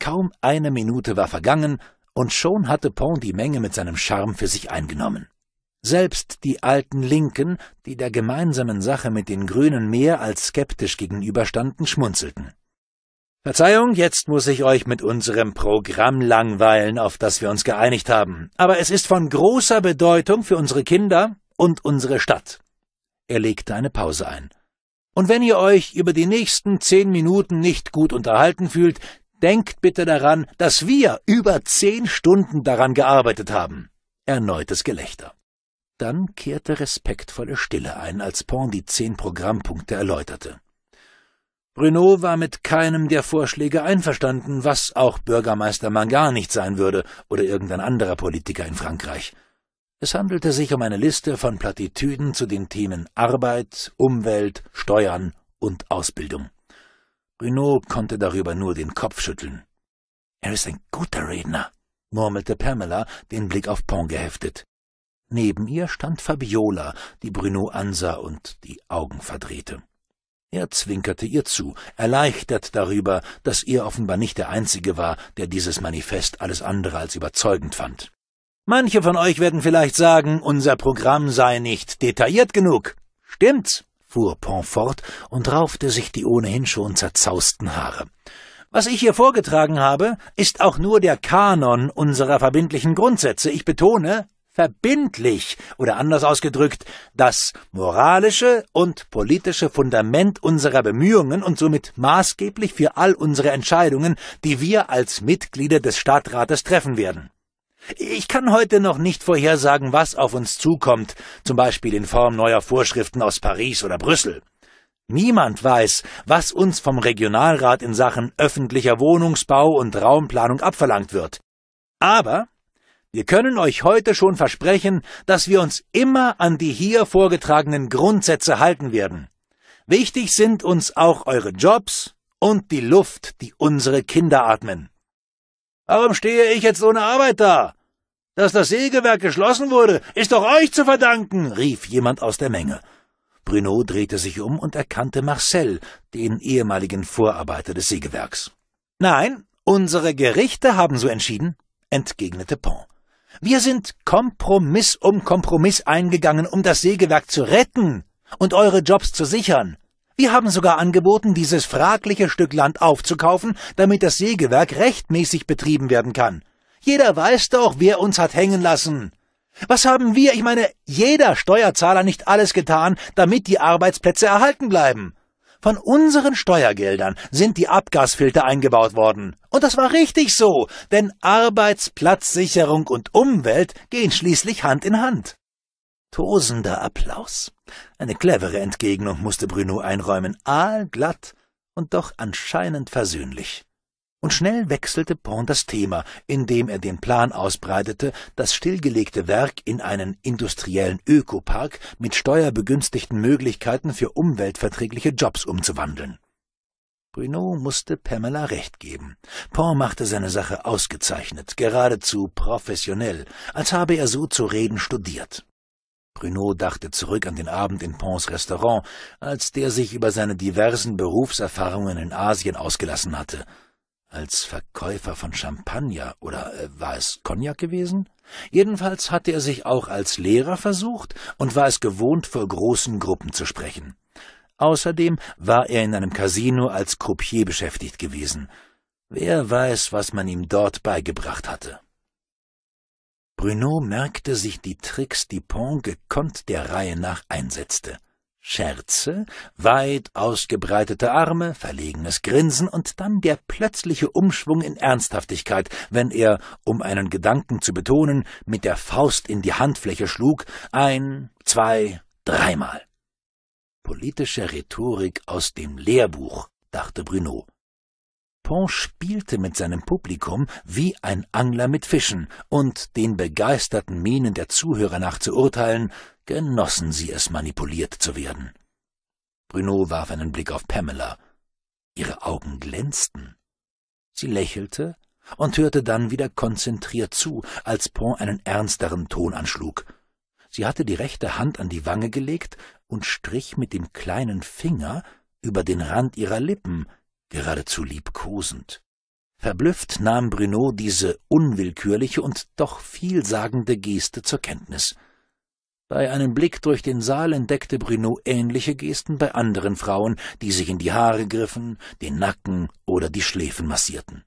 Kaum eine Minute war vergangen, und schon hatte Pont die Menge mit seinem Charme für sich eingenommen. Selbst die alten Linken, die der gemeinsamen Sache mit den Grünen mehr als skeptisch gegenüberstanden, schmunzelten. Verzeihung, jetzt muss ich euch mit unserem Programm langweilen, auf das wir uns geeinigt haben, aber es ist von großer Bedeutung für unsere Kinder und unsere Stadt. Er legte eine Pause ein. Und wenn ihr euch über die nächsten zehn Minuten nicht gut unterhalten fühlt, denkt bitte daran, dass wir über zehn Stunden daran gearbeitet haben. Erneutes Gelächter. Dann kehrte respektvolle Stille ein, als Pont die zehn Programmpunkte erläuterte. Bruno war mit keinem der Vorschläge einverstanden, was auch Bürgermeister Mangar nicht sein würde oder irgendein anderer Politiker in Frankreich. Es handelte sich um eine Liste von Plattitüden zu den Themen Arbeit, Umwelt, Steuern und Ausbildung. Bruno konnte darüber nur den Kopf schütteln. Er ist ein guter Redner, murmelte Pamela, den Blick auf Pont geheftet. Neben ihr stand Fabiola, die Bruno ansah und die Augen verdrehte. Er zwinkerte ihr zu, erleichtert darüber, dass er offenbar nicht der Einzige war, der dieses Manifest alles andere als überzeugend fand. Manche von euch werden vielleicht sagen, unser Programm sei nicht detailliert genug. Stimmt's? fuhr Pont fort und raufte sich die ohnehin schon zerzausten Haare. Was ich hier vorgetragen habe, ist auch nur der Kanon unserer verbindlichen Grundsätze. Ich betone, verbindlich oder anders ausgedrückt das moralische und politische Fundament unserer Bemühungen und somit maßgeblich für all unsere Entscheidungen, die wir als Mitglieder des Stadtrates treffen werden. Ich kann heute noch nicht vorhersagen, was auf uns zukommt, zum Beispiel in Form neuer Vorschriften aus Paris oder Brüssel. Niemand weiß, was uns vom Regionalrat in Sachen öffentlicher Wohnungsbau und Raumplanung abverlangt wird. Aber wir können euch heute schon versprechen, dass wir uns immer an die hier vorgetragenen Grundsätze halten werden. Wichtig sind uns auch eure Jobs und die Luft, die unsere Kinder atmen. Warum stehe ich jetzt ohne Arbeit da? Dass das Sägewerk geschlossen wurde, ist doch euch zu verdanken, rief jemand aus der Menge. Bruno drehte sich um und erkannte Marcel, den ehemaligen Vorarbeiter des Sägewerks. Nein, unsere Gerichte haben so entschieden, entgegnete Pont. Wir sind Kompromiss um Kompromiss eingegangen, um das Sägewerk zu retten und eure Jobs zu sichern. Wir haben sogar angeboten, dieses fragliche Stück Land aufzukaufen, damit das Sägewerk rechtmäßig betrieben werden kann. Jeder weiß doch, wer uns hat hängen lassen. Was haben wir, ich meine, jeder Steuerzahler nicht alles getan, damit die Arbeitsplätze erhalten bleiben? Von unseren Steuergeldern sind die Abgasfilter eingebaut worden. Und das war richtig so, denn Arbeitsplatzsicherung und Umwelt gehen schließlich Hand in Hand. Tosender Applaus. Eine clevere Entgegnung musste Bruno einräumen, aalglatt und doch anscheinend versöhnlich und schnell wechselte Pont das Thema, indem er den Plan ausbreitete, das stillgelegte Werk in einen industriellen Ökopark mit steuerbegünstigten Möglichkeiten für umweltverträgliche Jobs umzuwandeln. Bruno musste Pamela recht geben. Pont machte seine Sache ausgezeichnet, geradezu professionell, als habe er so zu reden studiert. Bruno dachte zurück an den Abend in Pons Restaurant, als der sich über seine diversen Berufserfahrungen in Asien ausgelassen hatte – als Verkäufer von Champagner oder äh, war es Cognac gewesen? Jedenfalls hatte er sich auch als Lehrer versucht und war es gewohnt, vor großen Gruppen zu sprechen. Außerdem war er in einem Casino als Croupier beschäftigt gewesen. Wer weiß, was man ihm dort beigebracht hatte. Bruno merkte sich die Tricks, die Pont gekonnt der Reihe nach einsetzte. Scherze, weit ausgebreitete Arme, verlegenes Grinsen und dann der plötzliche Umschwung in Ernsthaftigkeit, wenn er, um einen Gedanken zu betonen, mit der Faust in die Handfläche schlug, ein, zwei, dreimal. Politische Rhetorik aus dem Lehrbuch, dachte Bruno. Pont spielte mit seinem Publikum wie ein Angler mit Fischen, und den begeisterten Mienen der Zuhörer nach zu urteilen, genossen sie es, manipuliert zu werden. Bruno warf einen Blick auf Pamela. Ihre Augen glänzten. Sie lächelte und hörte dann wieder konzentriert zu, als Pont einen ernsteren Ton anschlug. Sie hatte die rechte Hand an die Wange gelegt und strich mit dem kleinen Finger über den Rand ihrer Lippen, geradezu liebkosend. Verblüfft nahm Bruno diese unwillkürliche und doch vielsagende Geste zur Kenntnis. Bei einem Blick durch den Saal entdeckte Bruno ähnliche Gesten bei anderen Frauen, die sich in die Haare griffen, den Nacken oder die Schläfen massierten.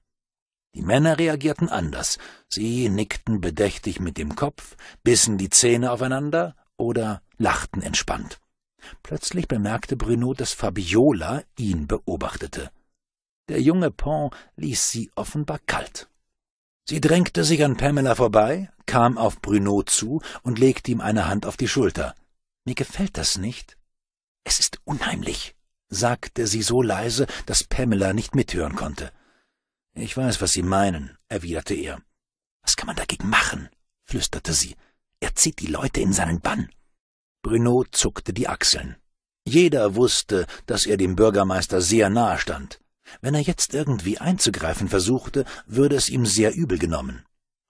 Die Männer reagierten anders. Sie nickten bedächtig mit dem Kopf, bissen die Zähne aufeinander oder lachten entspannt. Plötzlich bemerkte Bruno, dass Fabiola ihn beobachtete. Der junge Pont ließ sie offenbar kalt. Sie drängte sich an Pamela vorbei, kam auf Bruno zu und legte ihm eine Hand auf die Schulter. Mir gefällt das nicht. Es ist unheimlich, sagte sie so leise, dass Pamela nicht mithören konnte. Ich weiß, was Sie meinen, erwiderte er. Was kann man dagegen machen? flüsterte sie. Er zieht die Leute in seinen Bann. Bruno zuckte die Achseln. Jeder wusste, dass er dem Bürgermeister sehr nahe stand. Wenn er jetzt irgendwie einzugreifen versuchte, würde es ihm sehr übel genommen.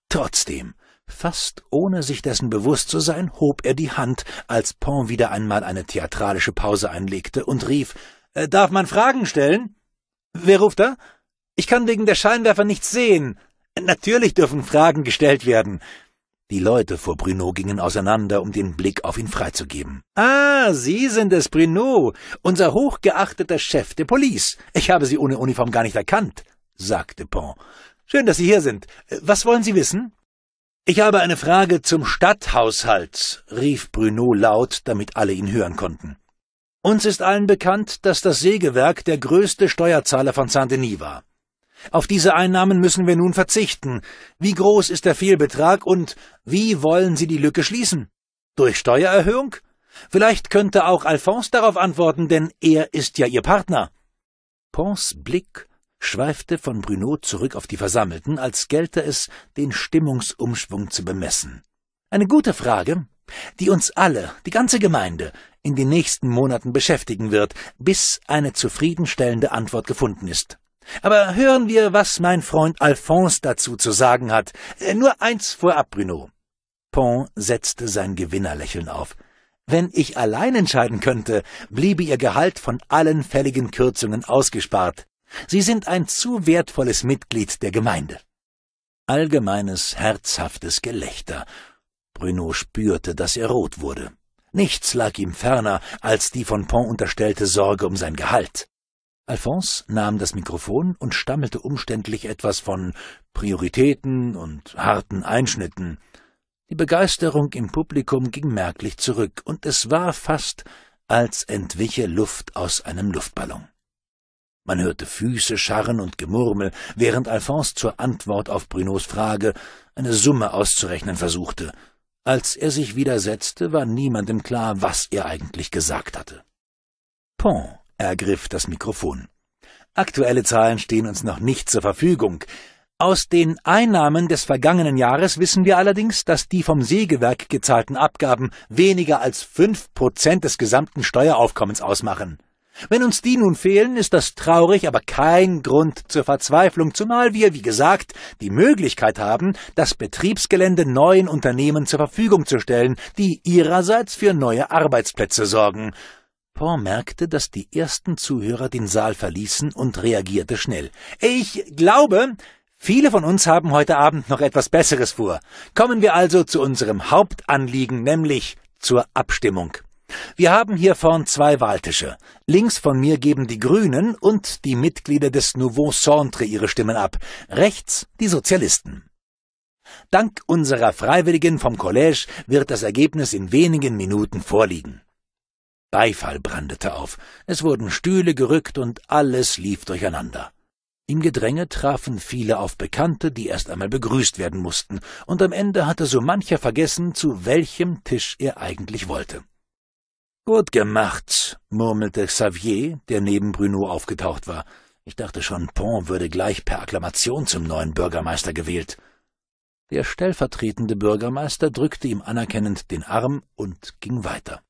Trotzdem, fast ohne sich dessen bewusst zu sein, hob er die Hand, als Pont wieder einmal eine theatralische Pause einlegte und rief äh, Darf man Fragen stellen? Wer ruft da? Ich kann wegen der Scheinwerfer nichts sehen. Natürlich dürfen Fragen gestellt werden. Die Leute vor Bruno gingen auseinander, um den Blick auf ihn freizugeben. Ah, Sie sind es, Bruno, unser hochgeachteter Chef der Police. Ich habe Sie ohne Uniform gar nicht erkannt, sagte Pont. Schön, dass Sie hier sind. Was wollen Sie wissen? Ich habe eine Frage zum Stadthaushalt, rief Bruno laut, damit alle ihn hören konnten. Uns ist allen bekannt, dass das Sägewerk der größte Steuerzahler von Saint-Denis war. Auf diese Einnahmen müssen wir nun verzichten. Wie groß ist der Fehlbetrag und wie wollen Sie die Lücke schließen? Durch Steuererhöhung? Vielleicht könnte auch Alphonse darauf antworten, denn er ist ja Ihr Partner. Pons Blick schweifte von Bruno zurück auf die Versammelten, als gelte es, den Stimmungsumschwung zu bemessen. Eine gute Frage, die uns alle, die ganze Gemeinde, in den nächsten Monaten beschäftigen wird, bis eine zufriedenstellende Antwort gefunden ist. Aber hören wir, was mein Freund Alphonse dazu zu sagen hat. Äh, nur eins vorab, Bruno. Pont setzte sein Gewinnerlächeln auf. Wenn ich allein entscheiden könnte, bliebe ihr Gehalt von allen fälligen Kürzungen ausgespart. Sie sind ein zu wertvolles Mitglied der Gemeinde. Allgemeines, herzhaftes Gelächter. Bruno spürte, dass er rot wurde. Nichts lag ihm ferner als die von Pont unterstellte Sorge um sein Gehalt. Alphonse nahm das Mikrofon und stammelte umständlich etwas von Prioritäten und harten Einschnitten. Die Begeisterung im Publikum ging merklich zurück, und es war fast, als entwiche Luft aus einem Luftballon. Man hörte Füße scharren und Gemurmel, während Alphonse zur Antwort auf Brunos Frage eine Summe auszurechnen versuchte. Als er sich wieder setzte, war niemandem klar, was er eigentlich gesagt hatte. Pont ergriff das Mikrofon. Aktuelle Zahlen stehen uns noch nicht zur Verfügung. Aus den Einnahmen des vergangenen Jahres wissen wir allerdings, dass die vom Sägewerk gezahlten Abgaben weniger als fünf Prozent des gesamten Steueraufkommens ausmachen. Wenn uns die nun fehlen, ist das traurig, aber kein Grund zur Verzweiflung, zumal wir, wie gesagt, die Möglichkeit haben, das Betriebsgelände neuen Unternehmen zur Verfügung zu stellen, die ihrerseits für neue Arbeitsplätze sorgen. Paul merkte, dass die ersten Zuhörer den Saal verließen und reagierte schnell. Ich glaube, viele von uns haben heute Abend noch etwas Besseres vor. Kommen wir also zu unserem Hauptanliegen, nämlich zur Abstimmung. Wir haben hier vorn zwei Wahltische. Links von mir geben die Grünen und die Mitglieder des Nouveau Centre ihre Stimmen ab, rechts die Sozialisten. Dank unserer Freiwilligen vom Collège wird das Ergebnis in wenigen Minuten vorliegen. Beifall brandete auf, es wurden Stühle gerückt und alles lief durcheinander. Im Gedränge trafen viele auf Bekannte, die erst einmal begrüßt werden mussten, und am Ende hatte so mancher vergessen, zu welchem Tisch er eigentlich wollte. Gut gemacht, murmelte Xavier, der neben Bruno aufgetaucht war. Ich dachte schon, Pont würde gleich per Akklamation zum neuen Bürgermeister gewählt. Der stellvertretende Bürgermeister drückte ihm anerkennend den Arm und ging weiter.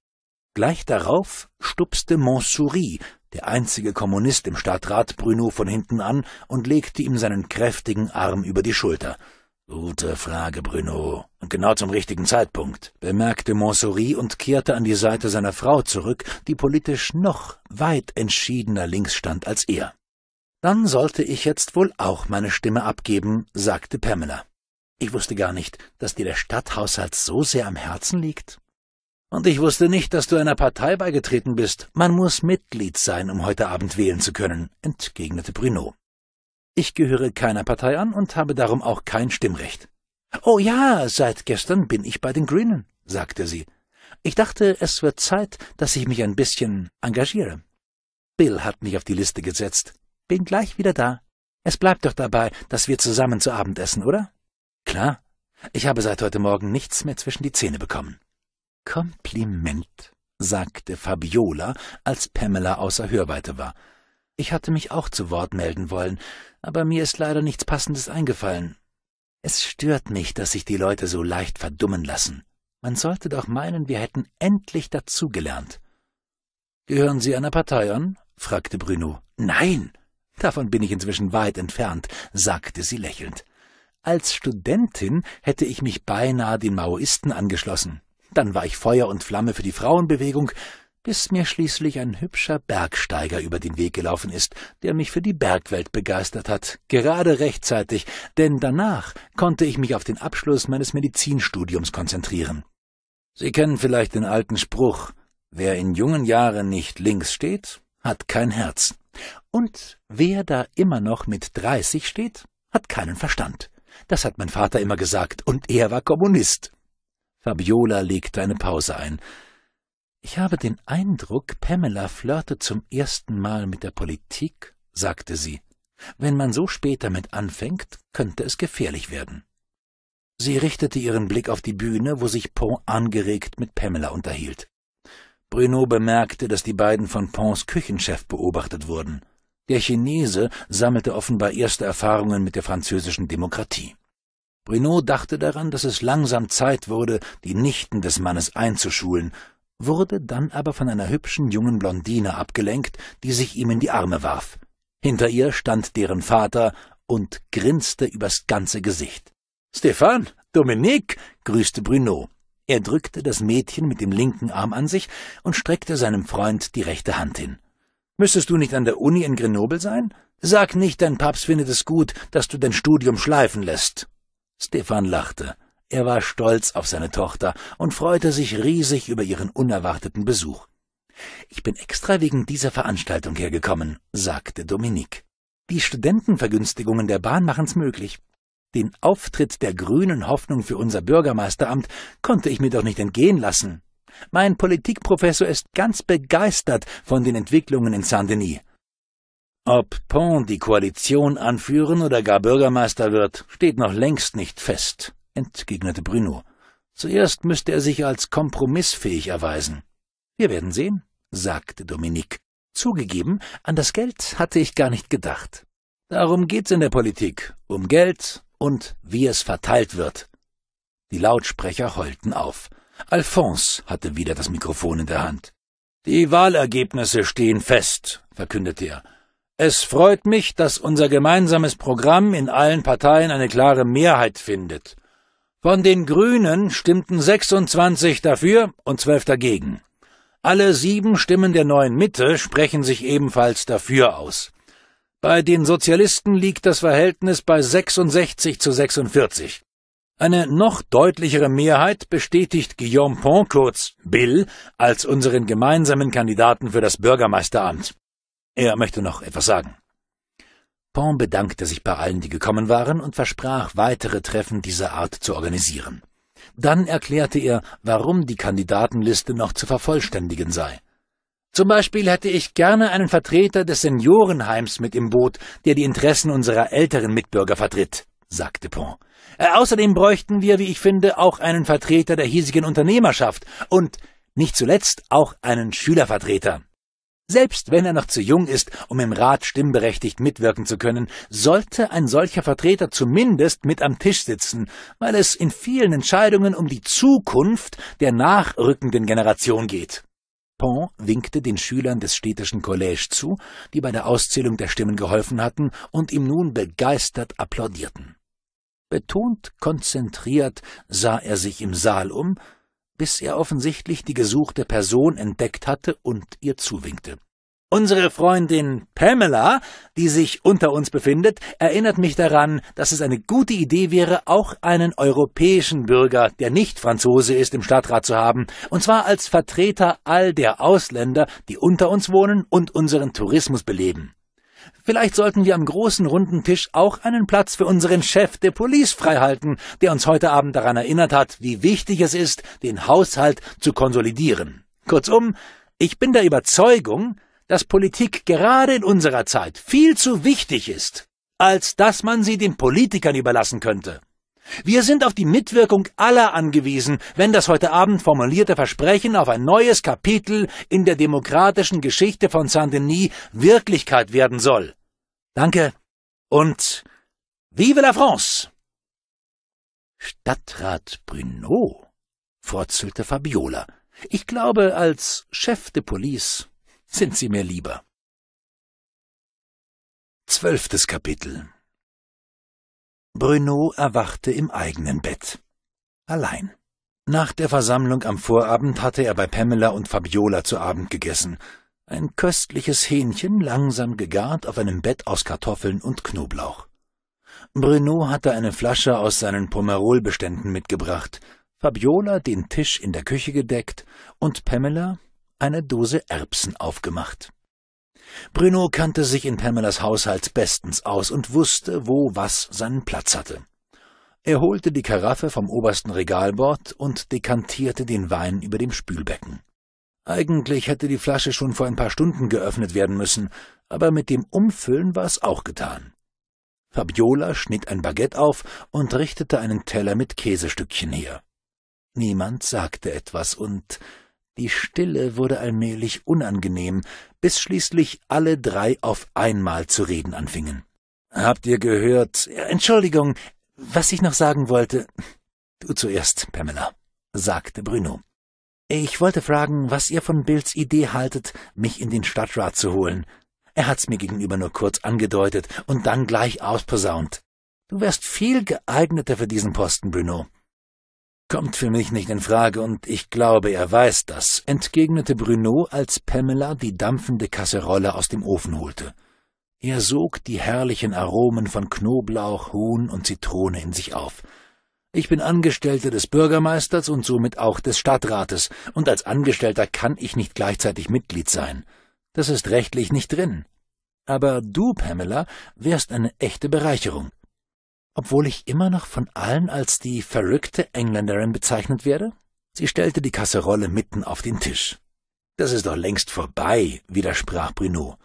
Gleich darauf stupste Montsouris, der einzige Kommunist im Stadtrat, Bruno von hinten an und legte ihm seinen kräftigen Arm über die Schulter. Gute Frage, Bruno. Und genau zum richtigen Zeitpunkt, bemerkte Montsouris und kehrte an die Seite seiner Frau zurück, die politisch noch weit entschiedener links stand als er. Dann sollte ich jetzt wohl auch meine Stimme abgeben, sagte Pamela. Ich wusste gar nicht, dass dir der Stadthaushalt so sehr am Herzen liegt. Und ich wusste nicht, dass du einer Partei beigetreten bist. Man muss Mitglied sein, um heute Abend wählen zu können, entgegnete Bruno. Ich gehöre keiner Partei an und habe darum auch kein Stimmrecht. Oh ja, seit gestern bin ich bei den Grünen, sagte sie. Ich dachte, es wird Zeit, dass ich mich ein bisschen engagiere. Bill hat mich auf die Liste gesetzt. Bin gleich wieder da. Es bleibt doch dabei, dass wir zusammen zu Abend essen, oder? Klar. Ich habe seit heute Morgen nichts mehr zwischen die Zähne bekommen. Kompliment, sagte Fabiola, als Pamela außer Hörweite war. Ich hatte mich auch zu Wort melden wollen, aber mir ist leider nichts Passendes eingefallen. Es stört mich, dass sich die Leute so leicht verdummen lassen. Man sollte doch meinen, wir hätten endlich dazugelernt. Gehören Sie einer Partei an? fragte Bruno. Nein, davon bin ich inzwischen weit entfernt, sagte sie lächelnd. Als Studentin hätte ich mich beinahe den Maoisten angeschlossen. Dann war ich Feuer und Flamme für die Frauenbewegung, bis mir schließlich ein hübscher Bergsteiger über den Weg gelaufen ist, der mich für die Bergwelt begeistert hat, gerade rechtzeitig, denn danach konnte ich mich auf den Abschluss meines Medizinstudiums konzentrieren. Sie kennen vielleicht den alten Spruch, wer in jungen Jahren nicht links steht, hat kein Herz. Und wer da immer noch mit 30 steht, hat keinen Verstand. Das hat mein Vater immer gesagt, und er war Kommunist. Fabiola legte eine Pause ein. Ich habe den Eindruck, Pamela flirte zum ersten Mal mit der Politik, sagte sie. Wenn man so spät damit anfängt, könnte es gefährlich werden. Sie richtete ihren Blick auf die Bühne, wo sich Pont angeregt mit Pamela unterhielt. Bruno bemerkte, dass die beiden von Pons Küchenchef beobachtet wurden. Der Chinese sammelte offenbar erste Erfahrungen mit der französischen Demokratie. Bruno dachte daran, dass es langsam Zeit wurde, die Nichten des Mannes einzuschulen, wurde dann aber von einer hübschen jungen Blondine abgelenkt, die sich ihm in die Arme warf. Hinter ihr stand deren Vater und grinste übers ganze Gesicht. Stefan, Dominique, grüßte Bruno. Er drückte das Mädchen mit dem linken Arm an sich und streckte seinem Freund die rechte Hand hin. Müsstest du nicht an der Uni in Grenoble sein? Sag nicht, dein Papst findet es gut, dass du dein Studium schleifen lässt. Stefan lachte. Er war stolz auf seine Tochter und freute sich riesig über ihren unerwarteten Besuch. Ich bin extra wegen dieser Veranstaltung hergekommen, sagte Dominik. Die Studentenvergünstigungen der Bahn machen's möglich. Den Auftritt der grünen Hoffnung für unser Bürgermeisteramt konnte ich mir doch nicht entgehen lassen. Mein Politikprofessor ist ganz begeistert von den Entwicklungen in Saint-Denis. Ob Pont die Koalition anführen oder gar Bürgermeister wird, steht noch längst nicht fest, entgegnete Bruno. Zuerst müsste er sich als kompromissfähig erweisen. Wir werden sehen, sagte Dominique. Zugegeben, an das Geld hatte ich gar nicht gedacht. Darum geht's in der Politik, um Geld und wie es verteilt wird. Die Lautsprecher heulten auf. Alphonse hatte wieder das Mikrofon in der Hand. Die Wahlergebnisse stehen fest, verkündete er. Es freut mich, dass unser gemeinsames Programm in allen Parteien eine klare Mehrheit findet. Von den Grünen stimmten 26 dafür und 12 dagegen. Alle sieben Stimmen der neuen Mitte sprechen sich ebenfalls dafür aus. Bei den Sozialisten liegt das Verhältnis bei 66 zu 46. Eine noch deutlichere Mehrheit bestätigt Guillaume Pont kurz Bill als unseren gemeinsamen Kandidaten für das Bürgermeisteramt. Er möchte noch etwas sagen. Pont bedankte sich bei allen, die gekommen waren, und versprach, weitere Treffen dieser Art zu organisieren. Dann erklärte er, warum die Kandidatenliste noch zu vervollständigen sei. Zum Beispiel hätte ich gerne einen Vertreter des Seniorenheims mit im Boot, der die Interessen unserer älteren Mitbürger vertritt, sagte Pont. Äh, außerdem bräuchten wir, wie ich finde, auch einen Vertreter der hiesigen Unternehmerschaft und nicht zuletzt auch einen Schülervertreter. Selbst wenn er noch zu jung ist, um im Rat stimmberechtigt mitwirken zu können, sollte ein solcher Vertreter zumindest mit am Tisch sitzen, weil es in vielen Entscheidungen um die Zukunft der nachrückenden Generation geht. Pont winkte den Schülern des städtischen Collège zu, die bei der Auszählung der Stimmen geholfen hatten und ihm nun begeistert applaudierten. Betont konzentriert sah er sich im Saal um, bis er offensichtlich die gesuchte Person entdeckt hatte und ihr zuwinkte. Unsere Freundin Pamela, die sich unter uns befindet, erinnert mich daran, dass es eine gute Idee wäre, auch einen europäischen Bürger, der nicht Franzose ist, im Stadtrat zu haben, und zwar als Vertreter all der Ausländer, die unter uns wohnen und unseren Tourismus beleben. Vielleicht sollten wir am großen runden Tisch auch einen Platz für unseren Chef der Police freihalten, der uns heute Abend daran erinnert hat, wie wichtig es ist, den Haushalt zu konsolidieren. Kurzum, ich bin der Überzeugung, dass Politik gerade in unserer Zeit viel zu wichtig ist, als dass man sie den Politikern überlassen könnte. Wir sind auf die Mitwirkung aller angewiesen, wenn das heute Abend formulierte Versprechen auf ein neues Kapitel in der demokratischen Geschichte von Saint-Denis Wirklichkeit werden soll. Danke und vive la France! Stadtrat Bruno, vorzelte Fabiola. Ich glaube, als Chef de Police sind Sie mir lieber. Zwölftes Kapitel Bruno erwachte im eigenen Bett. Allein. Nach der Versammlung am Vorabend hatte er bei Pamela und Fabiola zu Abend gegessen. Ein köstliches Hähnchen, langsam gegart, auf einem Bett aus Kartoffeln und Knoblauch. Bruno hatte eine Flasche aus seinen Pomerolbeständen mitgebracht, Fabiola den Tisch in der Küche gedeckt und Pamela eine Dose Erbsen aufgemacht. Bruno kannte sich in Pamelas Haushalt bestens aus und wusste, wo was seinen Platz hatte. Er holte die Karaffe vom obersten Regalbord und dekantierte den Wein über dem Spülbecken. Eigentlich hätte die Flasche schon vor ein paar Stunden geöffnet werden müssen, aber mit dem Umfüllen war es auch getan. Fabiola schnitt ein Baguette auf und richtete einen Teller mit Käsestückchen her. Niemand sagte etwas und die Stille wurde allmählich unangenehm, bis schließlich alle drei auf einmal zu reden anfingen. Habt ihr gehört? Entschuldigung, was ich noch sagen wollte. Du zuerst, Pamela, sagte Bruno. Ich wollte fragen, was ihr von Bills Idee haltet, mich in den Stadtrat zu holen. Er hat's mir gegenüber nur kurz angedeutet und dann gleich ausposaunt. Du wärst viel geeigneter für diesen Posten, Bruno. Kommt für mich nicht in Frage und ich glaube, er weiß das, entgegnete Bruno, als Pamela die dampfende Kasserolle aus dem Ofen holte. Er sog die herrlichen Aromen von Knoblauch, Huhn und Zitrone in sich auf. Ich bin Angestellter des Bürgermeisters und somit auch des Stadtrates, und als Angestellter kann ich nicht gleichzeitig Mitglied sein. Das ist rechtlich nicht drin. Aber du, Pamela, wärst eine echte Bereicherung obwohl ich immer noch von allen als die verrückte Engländerin bezeichnet werde? Sie stellte die Kasserolle mitten auf den Tisch. Das ist doch längst vorbei, widersprach Bruno.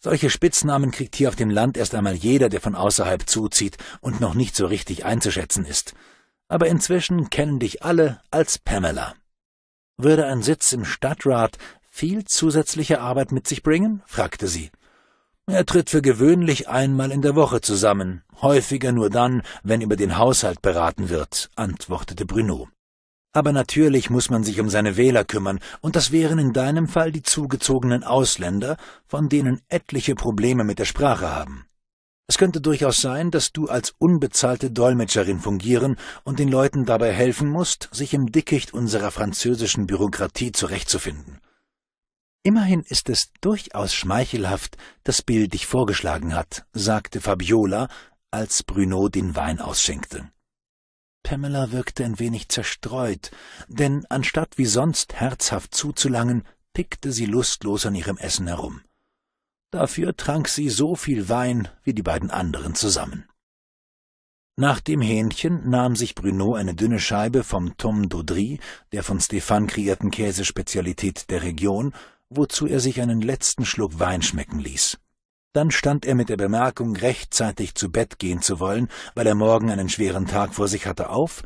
Solche Spitznamen kriegt hier auf dem Land erst einmal jeder, der von außerhalb zuzieht und noch nicht so richtig einzuschätzen ist. Aber inzwischen kennen dich alle als Pamela. Würde ein Sitz im Stadtrat viel zusätzliche Arbeit mit sich bringen? fragte sie. Er tritt für gewöhnlich einmal in der Woche zusammen, häufiger nur dann, wenn über den Haushalt beraten wird, antwortete Bruno. Aber natürlich muss man sich um seine Wähler kümmern, und das wären in deinem Fall die zugezogenen Ausländer, von denen etliche Probleme mit der Sprache haben. Es könnte durchaus sein, dass du als unbezahlte Dolmetscherin fungieren und den Leuten dabei helfen musst, sich im Dickicht unserer französischen Bürokratie zurechtzufinden. Immerhin ist es durchaus schmeichelhaft, dass Bill dich vorgeschlagen hat, sagte Fabiola, als Bruno den Wein ausschenkte. Pamela wirkte ein wenig zerstreut, denn anstatt wie sonst herzhaft zuzulangen, pickte sie lustlos an ihrem Essen herum. Dafür trank sie so viel Wein wie die beiden anderen zusammen. Nach dem Hähnchen nahm sich Bruno eine dünne Scheibe vom Tom d'Audry, der von Stefan kreierten Käsespezialität der Region, wozu er sich einen letzten Schluck Wein schmecken ließ. Dann stand er mit der Bemerkung, rechtzeitig zu Bett gehen zu wollen, weil er morgen einen schweren Tag vor sich hatte, auf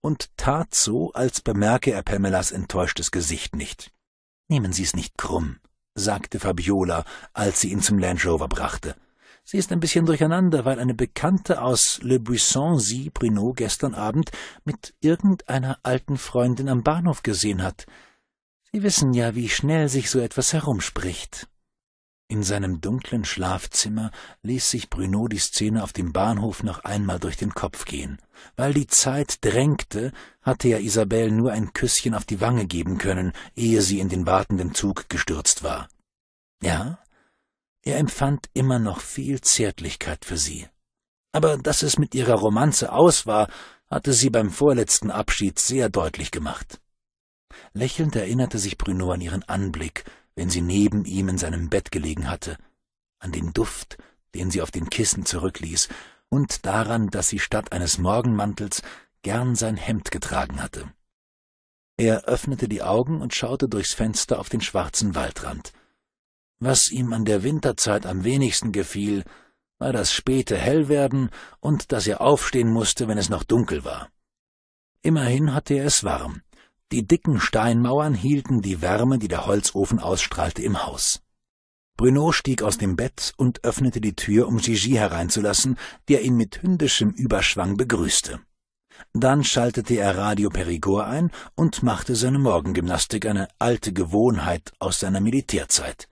und tat so, als bemerke er Pamelas enttäuschtes Gesicht nicht. Nehmen Sie es nicht krumm, sagte Fabiola, als sie ihn zum Land Rover brachte. Sie ist ein bisschen durcheinander, weil eine Bekannte aus Le Buisson sie Bruno gestern Abend mit irgendeiner alten Freundin am Bahnhof gesehen hat. Sie wissen ja, wie schnell sich so etwas herumspricht. In seinem dunklen Schlafzimmer ließ sich Bruno die Szene auf dem Bahnhof noch einmal durch den Kopf gehen. Weil die Zeit drängte, hatte er Isabelle nur ein Küsschen auf die Wange geben können, ehe sie in den wartenden Zug gestürzt war. Ja, er empfand immer noch viel Zärtlichkeit für sie. Aber dass es mit ihrer Romanze aus war, hatte sie beim vorletzten Abschied sehr deutlich gemacht. Lächelnd erinnerte sich Bruno an ihren Anblick, wenn sie neben ihm in seinem Bett gelegen hatte, an den Duft, den sie auf den Kissen zurückließ, und daran, dass sie statt eines Morgenmantels gern sein Hemd getragen hatte. Er öffnete die Augen und schaute durchs Fenster auf den schwarzen Waldrand. Was ihm an der Winterzeit am wenigsten gefiel, war das späte Hellwerden und dass er aufstehen musste, wenn es noch dunkel war. Immerhin hatte er es warm. Die dicken Steinmauern hielten die Wärme, die der Holzofen ausstrahlte, im Haus. Bruno stieg aus dem Bett und öffnete die Tür, um Gigi hereinzulassen, der ihn mit hündischem Überschwang begrüßte. Dann schaltete er Radio Perigord ein und machte seine Morgengymnastik eine alte Gewohnheit aus seiner Militärzeit.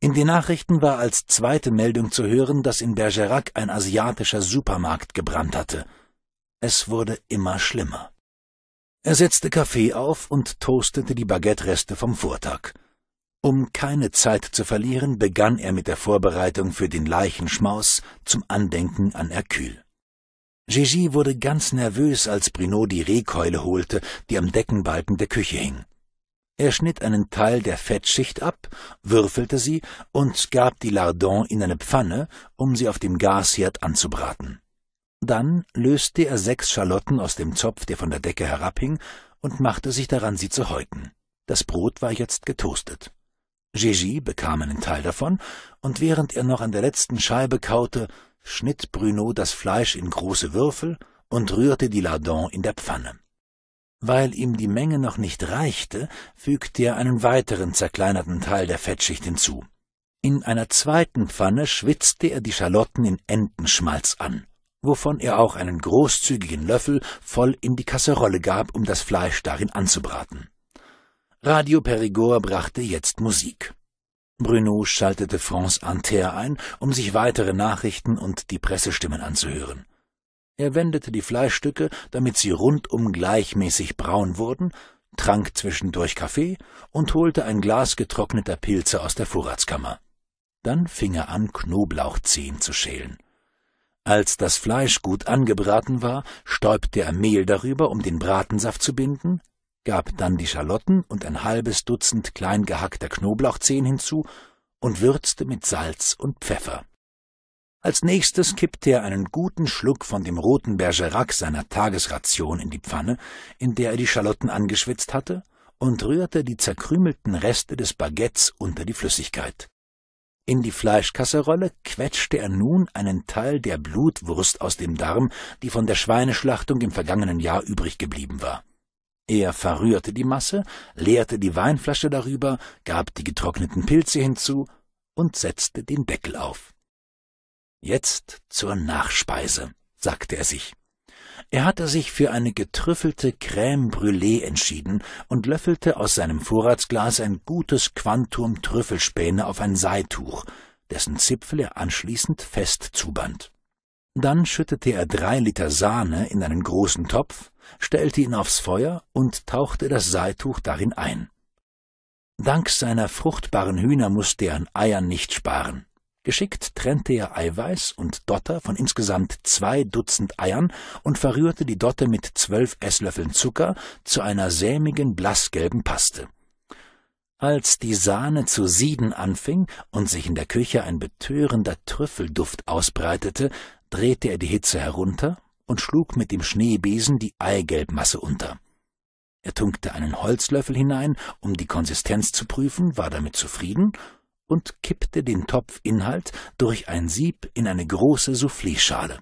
In den Nachrichten war als zweite Meldung zu hören, dass in Bergerac ein asiatischer Supermarkt gebrannt hatte. Es wurde immer schlimmer. Er setzte Kaffee auf und toastete die Baguette-Reste vom Vortag. Um keine Zeit zu verlieren, begann er mit der Vorbereitung für den Leichenschmaus zum Andenken an Hercule. Gigi wurde ganz nervös, als Bruno die Rehkeule holte, die am Deckenbalken der Küche hing. Er schnitt einen Teil der Fettschicht ab, würfelte sie und gab die Lardon in eine Pfanne, um sie auf dem Gasherd anzubraten. Dann löste er sechs Schalotten aus dem Zopf, der von der Decke herabhing, und machte sich daran, sie zu häuten. Das Brot war jetzt getoastet. Gigi bekam einen Teil davon, und während er noch an der letzten Scheibe kaute, schnitt Bruno das Fleisch in große Würfel und rührte die Lardon in der Pfanne. Weil ihm die Menge noch nicht reichte, fügte er einen weiteren zerkleinerten Teil der Fettschicht hinzu. In einer zweiten Pfanne schwitzte er die Schalotten in Entenschmalz an wovon er auch einen großzügigen Löffel voll in die Kasserolle gab, um das Fleisch darin anzubraten. Radio Perigord brachte jetzt Musik. Bruno schaltete France Anter ein, um sich weitere Nachrichten und die Pressestimmen anzuhören. Er wendete die Fleischstücke, damit sie rundum gleichmäßig braun wurden, trank zwischendurch Kaffee und holte ein Glas getrockneter Pilze aus der Vorratskammer. Dann fing er an, Knoblauchzehen zu schälen. Als das Fleisch gut angebraten war, stäubte er Mehl darüber, um den Bratensaft zu binden, gab dann die Schalotten und ein halbes Dutzend klein gehackter Knoblauchzehen hinzu und würzte mit Salz und Pfeffer. Als nächstes kippte er einen guten Schluck von dem roten Bergerac seiner Tagesration in die Pfanne, in der er die Schalotten angeschwitzt hatte, und rührte die zerkrümelten Reste des Baguettes unter die Flüssigkeit. In die Fleischkasserolle quetschte er nun einen Teil der Blutwurst aus dem Darm, die von der Schweineschlachtung im vergangenen Jahr übrig geblieben war. Er verrührte die Masse, leerte die Weinflasche darüber, gab die getrockneten Pilze hinzu und setzte den Deckel auf. Jetzt zur Nachspeise, sagte er sich. Er hatte sich für eine getrüffelte Crème brûlée entschieden und löffelte aus seinem Vorratsglas ein gutes Quantum Trüffelspäne auf ein Seituch, dessen Zipfel er anschließend fest zuband. Dann schüttete er drei Liter Sahne in einen großen Topf, stellte ihn aufs Feuer und tauchte das Seituch darin ein. Dank seiner fruchtbaren Hühner musste er an Eiern nicht sparen. Geschickt trennte er Eiweiß und Dotter von insgesamt zwei Dutzend Eiern und verrührte die Dotte mit zwölf Esslöffeln Zucker zu einer sämigen blassgelben Paste. Als die Sahne zu sieden anfing und sich in der Küche ein betörender Trüffelduft ausbreitete, drehte er die Hitze herunter und schlug mit dem Schneebesen die Eigelbmasse unter. Er tunkte einen Holzlöffel hinein, um die Konsistenz zu prüfen, war damit zufrieden und kippte den Topfinhalt durch ein Sieb in eine große Souffleschale.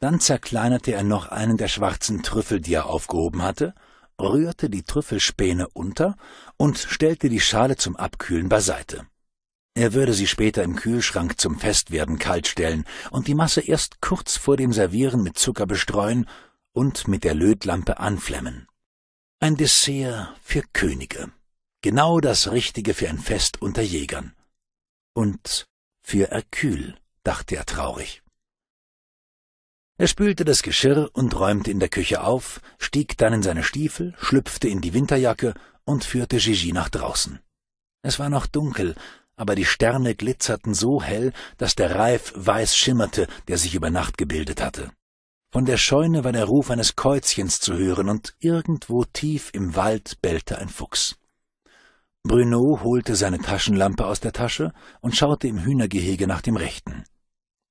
Dann zerkleinerte er noch einen der schwarzen Trüffel, die er aufgehoben hatte, rührte die Trüffelspäne unter und stellte die Schale zum Abkühlen beiseite. Er würde sie später im Kühlschrank zum Festwerden kaltstellen und die Masse erst kurz vor dem Servieren mit Zucker bestreuen und mit der Lötlampe anflammen. Ein Dessert für Könige. Genau das Richtige für ein Fest unter Jägern und für Hercule, dachte er traurig. Er spülte das Geschirr und räumte in der Küche auf, stieg dann in seine Stiefel, schlüpfte in die Winterjacke und führte Gigi nach draußen. Es war noch dunkel, aber die Sterne glitzerten so hell, dass der Reif weiß schimmerte, der sich über Nacht gebildet hatte. Von der Scheune war der Ruf eines Käuzchens zu hören, und irgendwo tief im Wald bellte ein Fuchs. Bruno holte seine Taschenlampe aus der Tasche und schaute im Hühnergehege nach dem Rechten.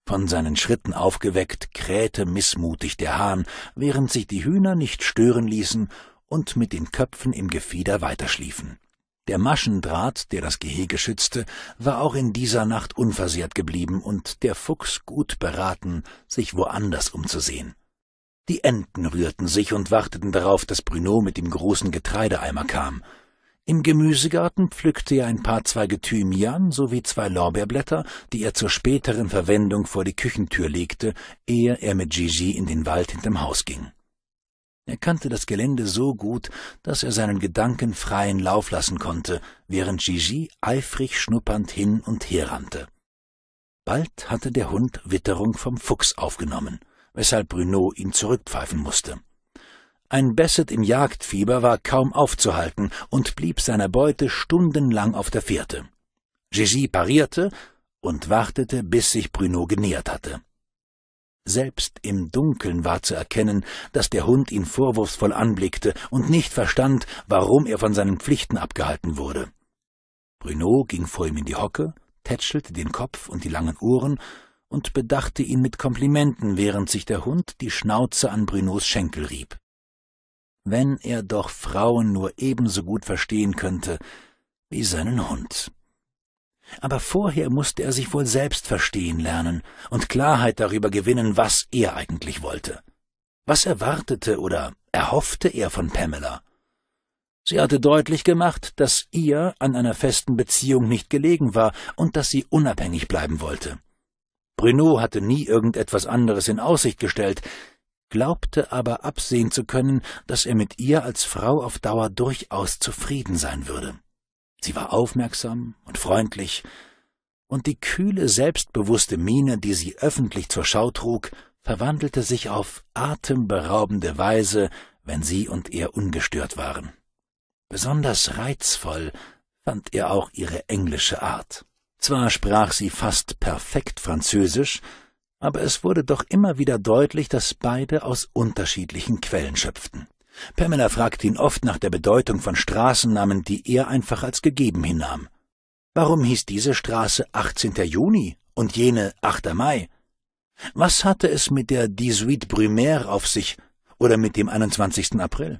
Von seinen Schritten aufgeweckt, krähte mißmutig der Hahn, während sich die Hühner nicht stören ließen und mit den Köpfen im Gefieder weiterschliefen. Der Maschendraht, der das Gehege schützte, war auch in dieser Nacht unversehrt geblieben und der Fuchs gut beraten, sich woanders umzusehen. Die Enten rührten sich und warteten darauf, dass Bruno mit dem großen Getreideeimer kam. Im Gemüsegarten pflückte er ein paar Zweige Thymian sowie zwei Lorbeerblätter, die er zur späteren Verwendung vor die Küchentür legte, ehe er mit Gigi in den Wald hinterm Haus ging. Er kannte das Gelände so gut, dass er seinen Gedanken freien Lauf lassen konnte, während Gigi eifrig schnuppernd hin und her rannte. Bald hatte der Hund Witterung vom Fuchs aufgenommen, weshalb Bruno ihn zurückpfeifen musste. Ein Besset im Jagdfieber war kaum aufzuhalten und blieb seiner Beute stundenlang auf der Fährte. Gigi parierte und wartete, bis sich Bruno genähert hatte. Selbst im Dunkeln war zu erkennen, dass der Hund ihn vorwurfsvoll anblickte und nicht verstand, warum er von seinen Pflichten abgehalten wurde. Bruno ging vor ihm in die Hocke, tätschelte den Kopf und die langen Ohren und bedachte ihn mit Komplimenten, während sich der Hund die Schnauze an Brunos Schenkel rieb wenn er doch Frauen nur ebenso gut verstehen könnte wie seinen Hund. Aber vorher musste er sich wohl selbst verstehen lernen und Klarheit darüber gewinnen, was er eigentlich wollte. Was erwartete oder erhoffte er von Pamela? Sie hatte deutlich gemacht, dass ihr an einer festen Beziehung nicht gelegen war und dass sie unabhängig bleiben wollte. Bruno hatte nie irgendetwas anderes in Aussicht gestellt, glaubte aber absehen zu können, dass er mit ihr als Frau auf Dauer durchaus zufrieden sein würde. Sie war aufmerksam und freundlich, und die kühle, selbstbewusste Miene, die sie öffentlich zur Schau trug, verwandelte sich auf atemberaubende Weise, wenn sie und er ungestört waren. Besonders reizvoll fand er auch ihre englische Art. Zwar sprach sie fast perfekt Französisch, aber es wurde doch immer wieder deutlich, dass beide aus unterschiedlichen Quellen schöpften. Pamela fragte ihn oft nach der Bedeutung von Straßennamen, die er einfach als gegeben hinnahm. Warum hieß diese Straße 18. Juni und jene 8. Mai? Was hatte es mit der 18 Brumaire auf sich oder mit dem 21. April?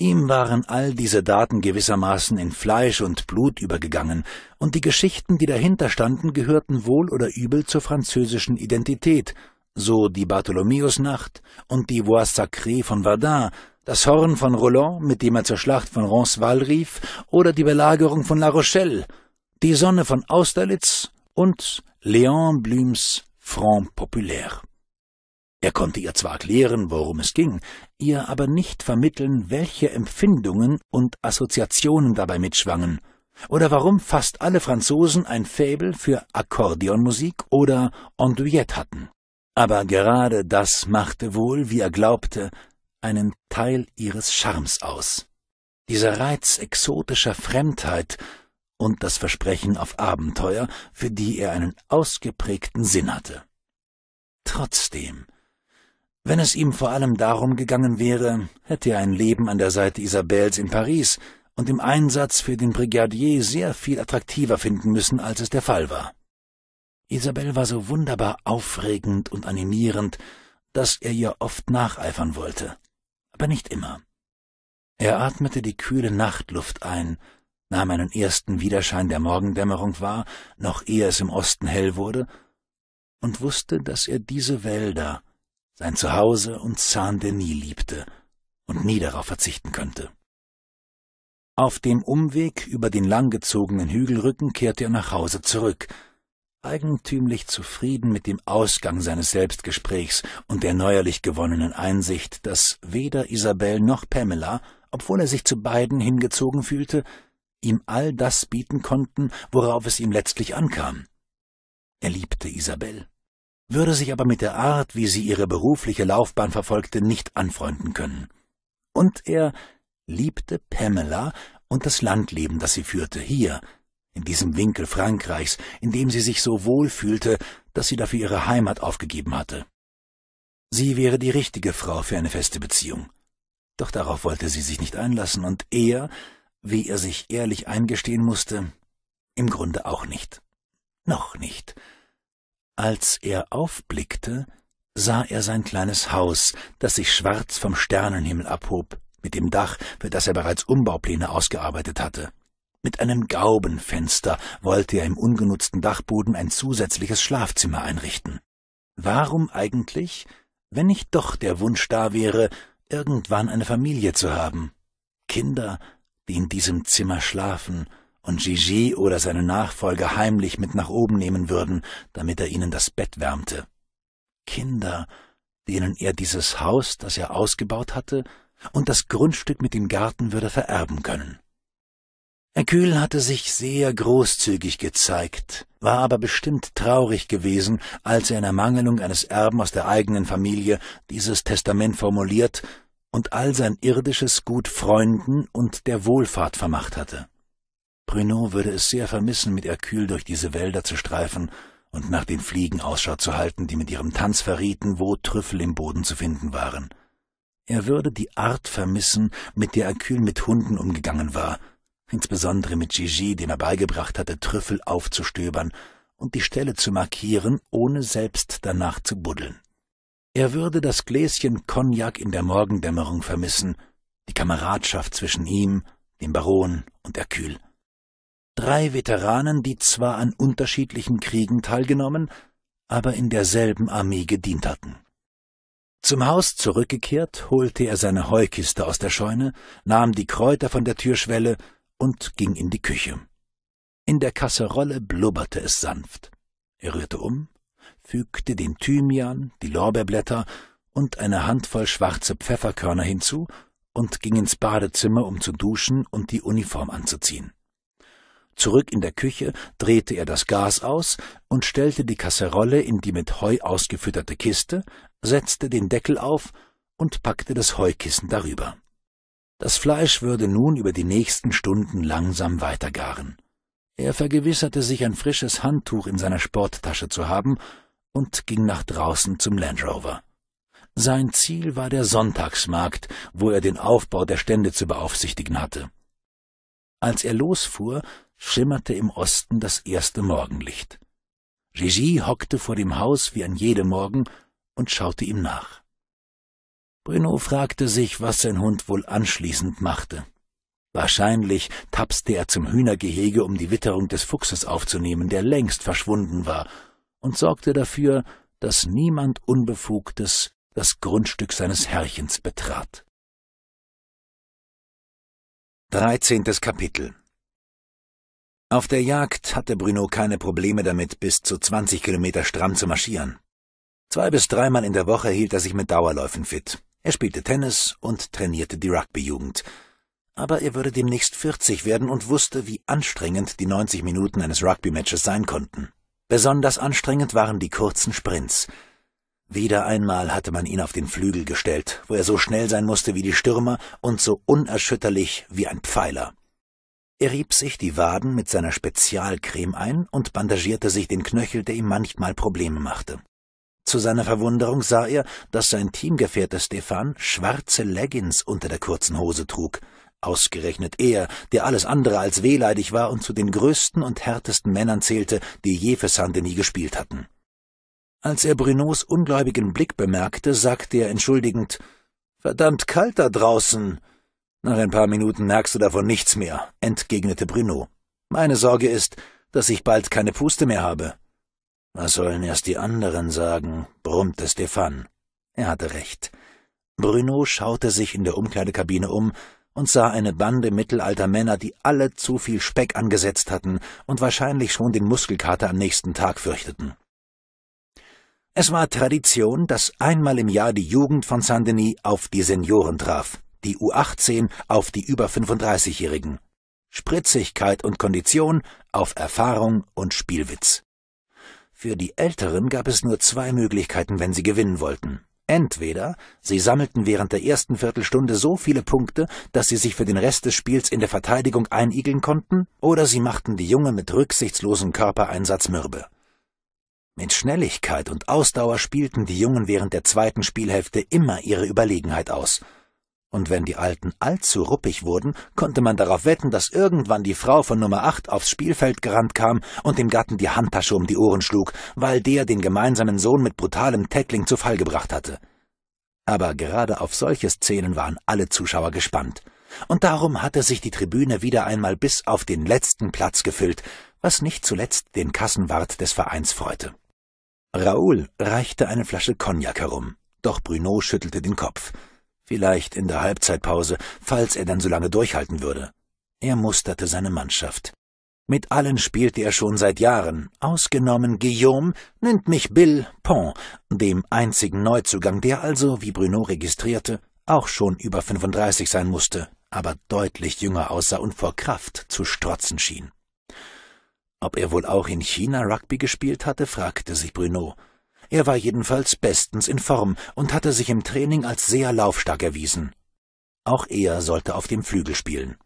Ihm waren all diese Daten gewissermaßen in Fleisch und Blut übergegangen, und die Geschichten, die dahinter standen, gehörten wohl oder übel zur französischen Identität, so die Bartholomäusnacht und die Voix Sacrée von Verdun, das Horn von Roland, mit dem er zur Schlacht von Roncesvalles rief, oder die Belagerung von La Rochelle, die Sonne von Austerlitz und Léon Blüms Front Populaire. Er konnte ihr zwar erklären, worum es ging, ihr aber nicht vermitteln, welche Empfindungen und Assoziationen dabei mitschwangen, oder warum fast alle Franzosen ein Faible für Akkordeonmusik oder Andouillette hatten. Aber gerade das machte wohl, wie er glaubte, einen Teil ihres Charmes aus. Dieser Reiz exotischer Fremdheit und das Versprechen auf Abenteuer, für die er einen ausgeprägten Sinn hatte. Trotzdem wenn es ihm vor allem darum gegangen wäre, hätte er ein Leben an der Seite Isabels in Paris und im Einsatz für den Brigadier sehr viel attraktiver finden müssen, als es der Fall war. Isabel war so wunderbar aufregend und animierend, dass er ihr oft nacheifern wollte, aber nicht immer. Er atmete die kühle Nachtluft ein, nahm einen ersten Widerschein der Morgendämmerung wahr, noch ehe es im Osten hell wurde, und wusste, dass er diese Wälder, sein Zuhause und Saint-Denis liebte und nie darauf verzichten könnte. Auf dem Umweg über den langgezogenen Hügelrücken kehrte er nach Hause zurück, eigentümlich zufrieden mit dem Ausgang seines Selbstgesprächs und der neuerlich gewonnenen Einsicht, dass weder Isabelle noch Pamela, obwohl er sich zu beiden hingezogen fühlte, ihm all das bieten konnten, worauf es ihm letztlich ankam. Er liebte Isabelle würde sich aber mit der Art, wie sie ihre berufliche Laufbahn verfolgte, nicht anfreunden können. Und er liebte Pamela und das Landleben, das sie führte, hier, in diesem Winkel Frankreichs, in dem sie sich so wohl fühlte, dass sie dafür ihre Heimat aufgegeben hatte. Sie wäre die richtige Frau für eine feste Beziehung. Doch darauf wollte sie sich nicht einlassen, und er, wie er sich ehrlich eingestehen musste, im Grunde auch nicht. Noch nicht. Als er aufblickte, sah er sein kleines Haus, das sich schwarz vom Sternenhimmel abhob, mit dem Dach, für das er bereits Umbaupläne ausgearbeitet hatte. Mit einem Gaubenfenster wollte er im ungenutzten Dachboden ein zusätzliches Schlafzimmer einrichten. Warum eigentlich, wenn nicht doch der Wunsch da wäre, irgendwann eine Familie zu haben? Kinder, die in diesem Zimmer schlafen und Gigi oder seine Nachfolger heimlich mit nach oben nehmen würden, damit er ihnen das Bett wärmte. Kinder, denen er dieses Haus, das er ausgebaut hatte, und das Grundstück mit dem Garten würde vererben können. Erkühl hatte sich sehr großzügig gezeigt, war aber bestimmt traurig gewesen, als er in Ermangelung eines Erben aus der eigenen Familie dieses Testament formuliert und all sein irdisches Gut Freunden und der Wohlfahrt vermacht hatte. Bruno würde es sehr vermissen, mit Erkühl durch diese Wälder zu streifen und nach den Fliegen Ausschau zu halten, die mit ihrem Tanz verrieten, wo Trüffel im Boden zu finden waren. Er würde die Art vermissen, mit der Erkühl mit Hunden umgegangen war, insbesondere mit Gigi, dem er beigebracht hatte, Trüffel aufzustöbern und die Stelle zu markieren, ohne selbst danach zu buddeln. Er würde das Gläschen Cognac in der Morgendämmerung vermissen, die Kameradschaft zwischen ihm, dem Baron und Erkühl drei Veteranen, die zwar an unterschiedlichen Kriegen teilgenommen, aber in derselben Armee gedient hatten. Zum Haus zurückgekehrt, holte er seine Heukiste aus der Scheune, nahm die Kräuter von der Türschwelle und ging in die Küche. In der Kasserolle blubberte es sanft. Er rührte um, fügte den Thymian, die Lorbeerblätter und eine Handvoll schwarze Pfefferkörner hinzu und ging ins Badezimmer, um zu duschen und die Uniform anzuziehen. Zurück in der Küche drehte er das Gas aus und stellte die Kasserolle in die mit Heu ausgefütterte Kiste, setzte den Deckel auf und packte das Heukissen darüber. Das Fleisch würde nun über die nächsten Stunden langsam weitergaren. Er vergewisserte sich, ein frisches Handtuch in seiner Sporttasche zu haben und ging nach draußen zum Land Rover. Sein Ziel war der Sonntagsmarkt, wo er den Aufbau der Stände zu beaufsichtigen hatte. Als er losfuhr, schimmerte im Osten das erste Morgenlicht. Gigi hockte vor dem Haus wie an jedem Morgen und schaute ihm nach. Bruno fragte sich, was sein Hund wohl anschließend machte. Wahrscheinlich tapste er zum Hühnergehege, um die Witterung des Fuchses aufzunehmen, der längst verschwunden war, und sorgte dafür, dass niemand Unbefugtes das Grundstück seines Herrchens betrat. Dreizehntes Kapitel auf der Jagd hatte Bruno keine Probleme damit, bis zu 20 Kilometer stramm zu marschieren. Zwei bis dreimal in der Woche hielt er sich mit Dauerläufen fit. Er spielte Tennis und trainierte die Rugby-Jugend. Aber er würde demnächst 40 werden und wusste, wie anstrengend die 90 Minuten eines Rugby-Matches sein konnten. Besonders anstrengend waren die kurzen Sprints. Wieder einmal hatte man ihn auf den Flügel gestellt, wo er so schnell sein musste wie die Stürmer und so unerschütterlich wie ein Pfeiler. Er rieb sich die Waden mit seiner Spezialcreme ein und bandagierte sich den Knöchel, der ihm manchmal Probleme machte. Zu seiner Verwunderung sah er, dass sein Teamgefährte Stefan schwarze Leggings unter der kurzen Hose trug. Ausgerechnet er, der alles andere als wehleidig war und zu den größten und härtesten Männern zählte, die je für Saint-Denis gespielt hatten. Als er Brunos ungläubigen Blick bemerkte, sagte er entschuldigend, »Verdammt kalt da draußen!« nach ein paar Minuten merkst du davon nichts mehr, entgegnete Bruno. Meine Sorge ist, dass ich bald keine Puste mehr habe. Was sollen erst die anderen sagen? brummte Stefan. Er hatte recht. Bruno schaute sich in der Umkleidekabine um und sah eine Bande mittelalter Männer, die alle zu viel Speck angesetzt hatten und wahrscheinlich schon den Muskelkater am nächsten Tag fürchteten. Es war Tradition, dass einmal im Jahr die Jugend von Saint-Denis auf die Senioren traf die U18 auf die über 35-Jährigen, Spritzigkeit und Kondition auf Erfahrung und Spielwitz. Für die Älteren gab es nur zwei Möglichkeiten, wenn sie gewinnen wollten. Entweder sie sammelten während der ersten Viertelstunde so viele Punkte, dass sie sich für den Rest des Spiels in der Verteidigung einigeln konnten, oder sie machten die Junge mit rücksichtslosem Körpereinsatz mürbe. Mit Schnelligkeit und Ausdauer spielten die Jungen während der zweiten Spielhälfte immer ihre Überlegenheit aus – und wenn die Alten allzu ruppig wurden, konnte man darauf wetten, dass irgendwann die Frau von Nummer 8 aufs Spielfeld gerannt kam und dem Gatten die Handtasche um die Ohren schlug, weil der den gemeinsamen Sohn mit brutalem Tackling zu Fall gebracht hatte. Aber gerade auf solche Szenen waren alle Zuschauer gespannt. Und darum hatte sich die Tribüne wieder einmal bis auf den letzten Platz gefüllt, was nicht zuletzt den Kassenwart des Vereins freute. Raoul reichte eine Flasche Cognac herum, doch Bruno schüttelte den Kopf – Vielleicht in der Halbzeitpause, falls er denn so lange durchhalten würde. Er musterte seine Mannschaft. Mit allen spielte er schon seit Jahren, ausgenommen Guillaume, nennt mich Bill Pont, dem einzigen Neuzugang, der also, wie Bruno registrierte, auch schon über 35 sein musste, aber deutlich jünger aussah und vor Kraft zu strotzen schien. Ob er wohl auch in China Rugby gespielt hatte, fragte sich Bruno er war jedenfalls bestens in Form und hatte sich im Training als sehr laufstark erwiesen. Auch er sollte auf dem Flügel spielen.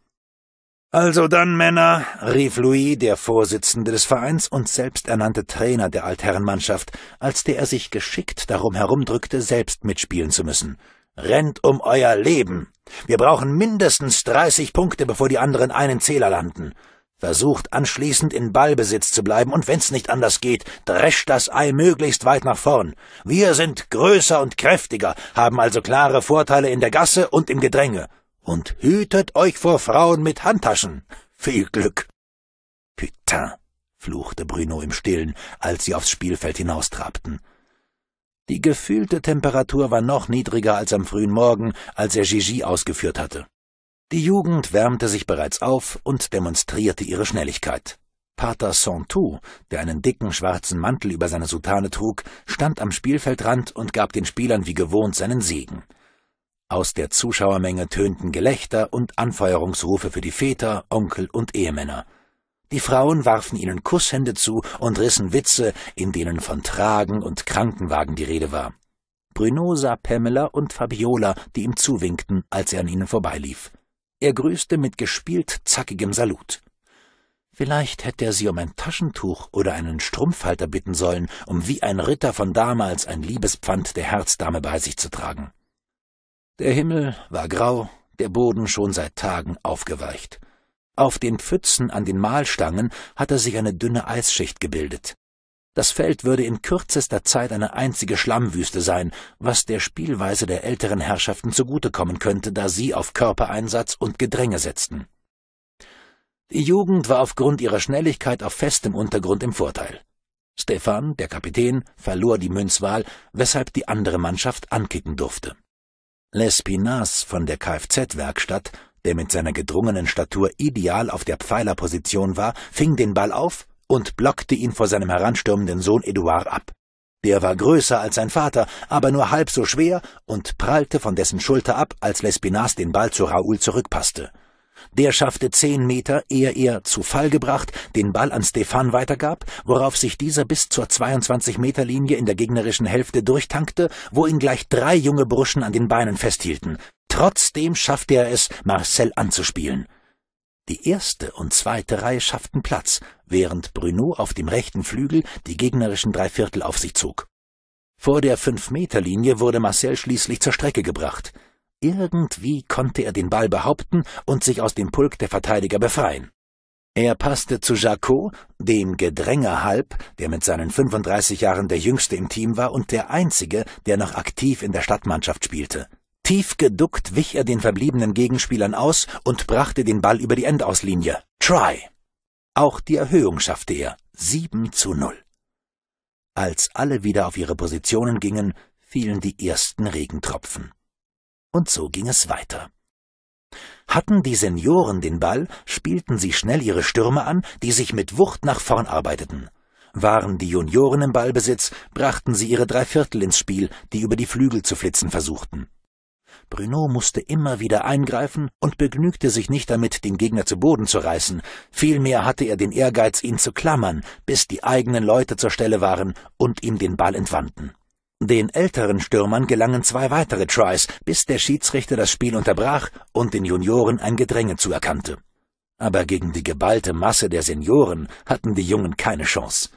Also dann, Männer, rief Louis, der Vorsitzende des Vereins und selbsternannte Trainer der Altherrenmannschaft, als der er sich geschickt darum herumdrückte, selbst mitspielen zu müssen. Rennt um euer Leben! Wir brauchen mindestens dreißig Punkte, bevor die anderen einen Zähler landen. Versucht anschließend in Ballbesitz zu bleiben und wenn's nicht anders geht, drescht das Ei möglichst weit nach vorn. Wir sind größer und kräftiger, haben also klare Vorteile in der Gasse und im Gedränge. Und hütet euch vor Frauen mit Handtaschen. Viel Glück. Putain, fluchte Bruno im Stillen, als sie aufs Spielfeld hinaustrabten. Die gefühlte Temperatur war noch niedriger als am frühen Morgen, als er Gigi ausgeführt hatte. Die Jugend wärmte sich bereits auf und demonstrierte ihre Schnelligkeit. Pater Santou, der einen dicken schwarzen Mantel über seine Soutane trug, stand am Spielfeldrand und gab den Spielern wie gewohnt seinen Segen. Aus der Zuschauermenge tönten Gelächter und Anfeuerungsrufe für die Väter, Onkel und Ehemänner. Die Frauen warfen ihnen Kusshände zu und rissen Witze, in denen von Tragen und Krankenwagen die Rede war. Bruno sah Pamela und Fabiola, die ihm zuwinkten, als er an ihnen vorbeilief. Er grüßte mit gespielt zackigem Salut. Vielleicht hätte er sie um ein Taschentuch oder einen Strumpfhalter bitten sollen, um wie ein Ritter von damals ein Liebespfand der Herzdame bei sich zu tragen. Der Himmel war grau, der Boden schon seit Tagen aufgeweicht. Auf den Pfützen an den Mahlstangen hatte sich eine dünne Eisschicht gebildet. Das Feld würde in kürzester Zeit eine einzige Schlammwüste sein, was der Spielweise der älteren Herrschaften zugutekommen könnte, da sie auf Körpereinsatz und Gedränge setzten. Die Jugend war aufgrund ihrer Schnelligkeit auf festem Untergrund im Vorteil. Stefan, der Kapitän, verlor die Münzwahl, weshalb die andere Mannschaft ankicken durfte. Lespinas von der Kfz-Werkstatt, der mit seiner gedrungenen Statur ideal auf der Pfeilerposition war, fing den Ball auf und blockte ihn vor seinem heranstürmenden Sohn Eduard ab. Der war größer als sein Vater, aber nur halb so schwer und prallte von dessen Schulter ab, als Lespinas den Ball zu Raoul zurückpasste. Der schaffte zehn Meter, ehe er, zu Fall gebracht, den Ball an Stefan weitergab, worauf sich dieser bis zur 22-Meter-Linie in der gegnerischen Hälfte durchtankte, wo ihn gleich drei junge Burschen an den Beinen festhielten. Trotzdem schaffte er es, Marcel anzuspielen. Die erste und zweite Reihe schafften Platz, während Bruno auf dem rechten Flügel die gegnerischen Dreiviertel auf sich zog. Vor der Fünf-Meter-Linie wurde Marcel schließlich zur Strecke gebracht. Irgendwie konnte er den Ball behaupten und sich aus dem Pulk der Verteidiger befreien. Er passte zu Jacot, dem Gedränger halb, der mit seinen 35 Jahren der Jüngste im Team war und der Einzige, der noch aktiv in der Stadtmannschaft spielte. Tief geduckt wich er den verbliebenen Gegenspielern aus und brachte den Ball über die Endauslinie. Try! Auch die Erhöhung schaffte er. Sieben zu null. Als alle wieder auf ihre Positionen gingen, fielen die ersten Regentropfen. Und so ging es weiter. Hatten die Senioren den Ball, spielten sie schnell ihre Stürme an, die sich mit Wucht nach vorn arbeiteten. Waren die Junioren im Ballbesitz, brachten sie ihre Dreiviertel ins Spiel, die über die Flügel zu flitzen versuchten. Bruno musste immer wieder eingreifen und begnügte sich nicht damit, den Gegner zu Boden zu reißen, vielmehr hatte er den Ehrgeiz, ihn zu klammern, bis die eigenen Leute zur Stelle waren und ihm den Ball entwandten. Den älteren Stürmern gelangen zwei weitere Tries, bis der Schiedsrichter das Spiel unterbrach und den Junioren ein Gedränge zuerkannte. Aber gegen die geballte Masse der Senioren hatten die Jungen keine Chance.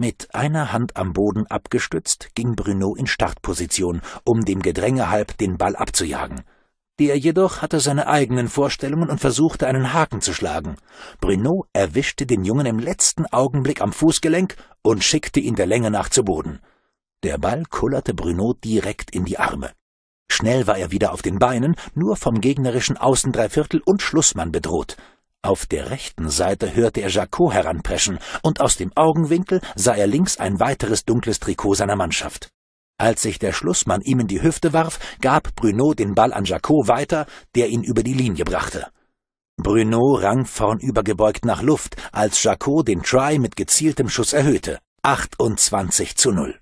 Mit einer Hand am Boden abgestützt, ging Bruno in Startposition, um dem Gedränge halb den Ball abzujagen. Der jedoch hatte seine eigenen Vorstellungen und versuchte einen Haken zu schlagen. Bruno erwischte den Jungen im letzten Augenblick am Fußgelenk und schickte ihn der Länge nach zu Boden. Der Ball kullerte Bruno direkt in die Arme. Schnell war er wieder auf den Beinen, nur vom gegnerischen Außendreiviertel und Schlussmann bedroht. Auf der rechten Seite hörte er Jacot heranpreschen, und aus dem Augenwinkel sah er links ein weiteres dunkles Trikot seiner Mannschaft. Als sich der Schlussmann ihm in die Hüfte warf, gab Bruno den Ball an Jacot weiter, der ihn über die Linie brachte. Bruno rang vornübergebeugt nach Luft, als Jacot den Try mit gezieltem Schuss erhöhte. 28 zu 0.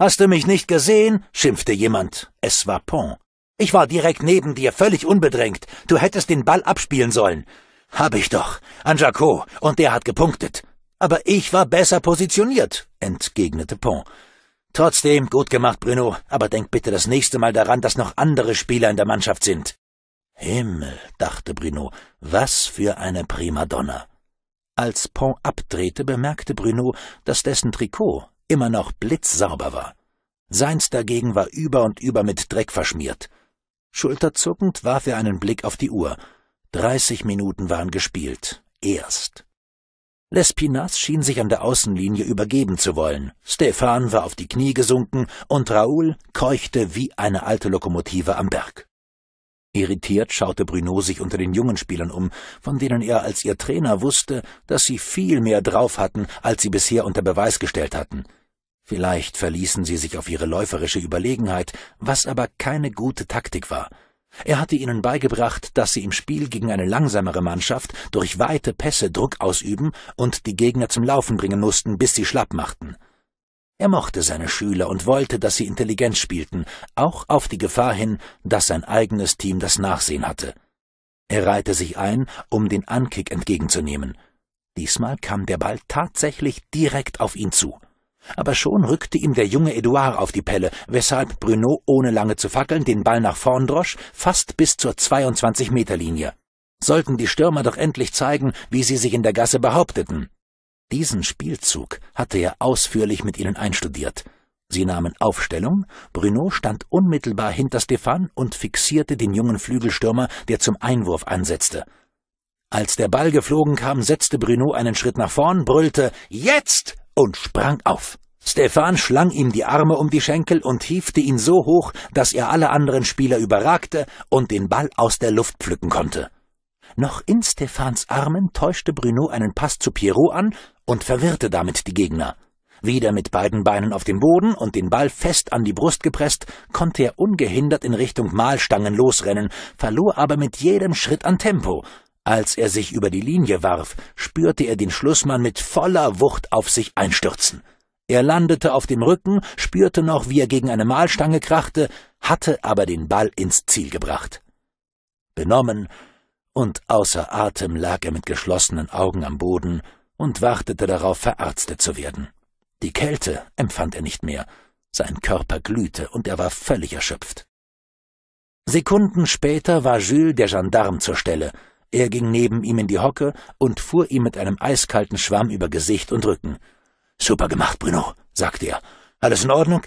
Hast du mich nicht gesehen? schimpfte jemand. Es war Pont. Ich war direkt neben dir, völlig unbedrängt. Du hättest den Ball abspielen sollen. Hab ich doch. An Jacot. Und der hat gepunktet. Aber ich war besser positioniert, entgegnete Pont. Trotzdem, gut gemacht, Bruno, aber denk bitte das nächste Mal daran, dass noch andere Spieler in der Mannschaft sind. Himmel, dachte Bruno, was für eine Primadonna. Als Pont abdrehte, bemerkte Bruno, dass dessen Trikot immer noch blitzsauber war. Seins dagegen war über und über mit Dreck verschmiert. Schulterzuckend warf er einen Blick auf die Uhr. 30 Minuten waren gespielt. Erst. Lespinaz schien sich an der Außenlinie übergeben zu wollen. Stefan war auf die Knie gesunken und Raoul keuchte wie eine alte Lokomotive am Berg. Irritiert schaute Bruno sich unter den jungen Spielern um, von denen er als ihr Trainer wusste, dass sie viel mehr drauf hatten, als sie bisher unter Beweis gestellt hatten. Vielleicht verließen sie sich auf ihre läuferische Überlegenheit, was aber keine gute Taktik war. Er hatte ihnen beigebracht, dass sie im Spiel gegen eine langsamere Mannschaft durch weite Pässe Druck ausüben und die Gegner zum Laufen bringen mussten, bis sie schlapp machten. Er mochte seine Schüler und wollte, dass sie intelligent spielten, auch auf die Gefahr hin, dass sein eigenes Team das Nachsehen hatte. Er reihte sich ein, um den Ankick entgegenzunehmen. Diesmal kam der Ball tatsächlich direkt auf ihn zu. Aber schon rückte ihm der junge Edouard auf die Pelle, weshalb Bruno ohne lange zu fackeln den Ball nach vorn drosch, fast bis zur 22-Meter-Linie. Sollten die Stürmer doch endlich zeigen, wie sie sich in der Gasse behaupteten. Diesen Spielzug hatte er ausführlich mit ihnen einstudiert. Sie nahmen Aufstellung, Bruno stand unmittelbar hinter Stefan und fixierte den jungen Flügelstürmer, der zum Einwurf ansetzte. Als der Ball geflogen kam, setzte Bruno einen Schritt nach vorn, brüllte Jetzt! und sprang auf. Stefan schlang ihm die Arme um die Schenkel und hiefte ihn so hoch, dass er alle anderen Spieler überragte und den Ball aus der Luft pflücken konnte. Noch in Stefans Armen täuschte Bruno einen Pass zu Pierrot an und verwirrte damit die Gegner. Wieder mit beiden Beinen auf dem Boden und den Ball fest an die Brust gepresst, konnte er ungehindert in Richtung Mahlstangen losrennen, verlor aber mit jedem Schritt an Tempo. Als er sich über die Linie warf, spürte er den Schlussmann mit voller Wucht auf sich einstürzen. Er landete auf dem Rücken, spürte noch, wie er gegen eine Mahlstange krachte, hatte aber den Ball ins Ziel gebracht. Benommen und außer Atem lag er mit geschlossenen Augen am Boden und wartete darauf, verarztet zu werden. Die Kälte empfand er nicht mehr, sein Körper glühte und er war völlig erschöpft. Sekunden später war Jules der Gendarm zur Stelle, er ging neben ihm in die Hocke und fuhr ihm mit einem eiskalten Schwamm über Gesicht und Rücken. Super gemacht, Bruno, sagte er. Alles in Ordnung?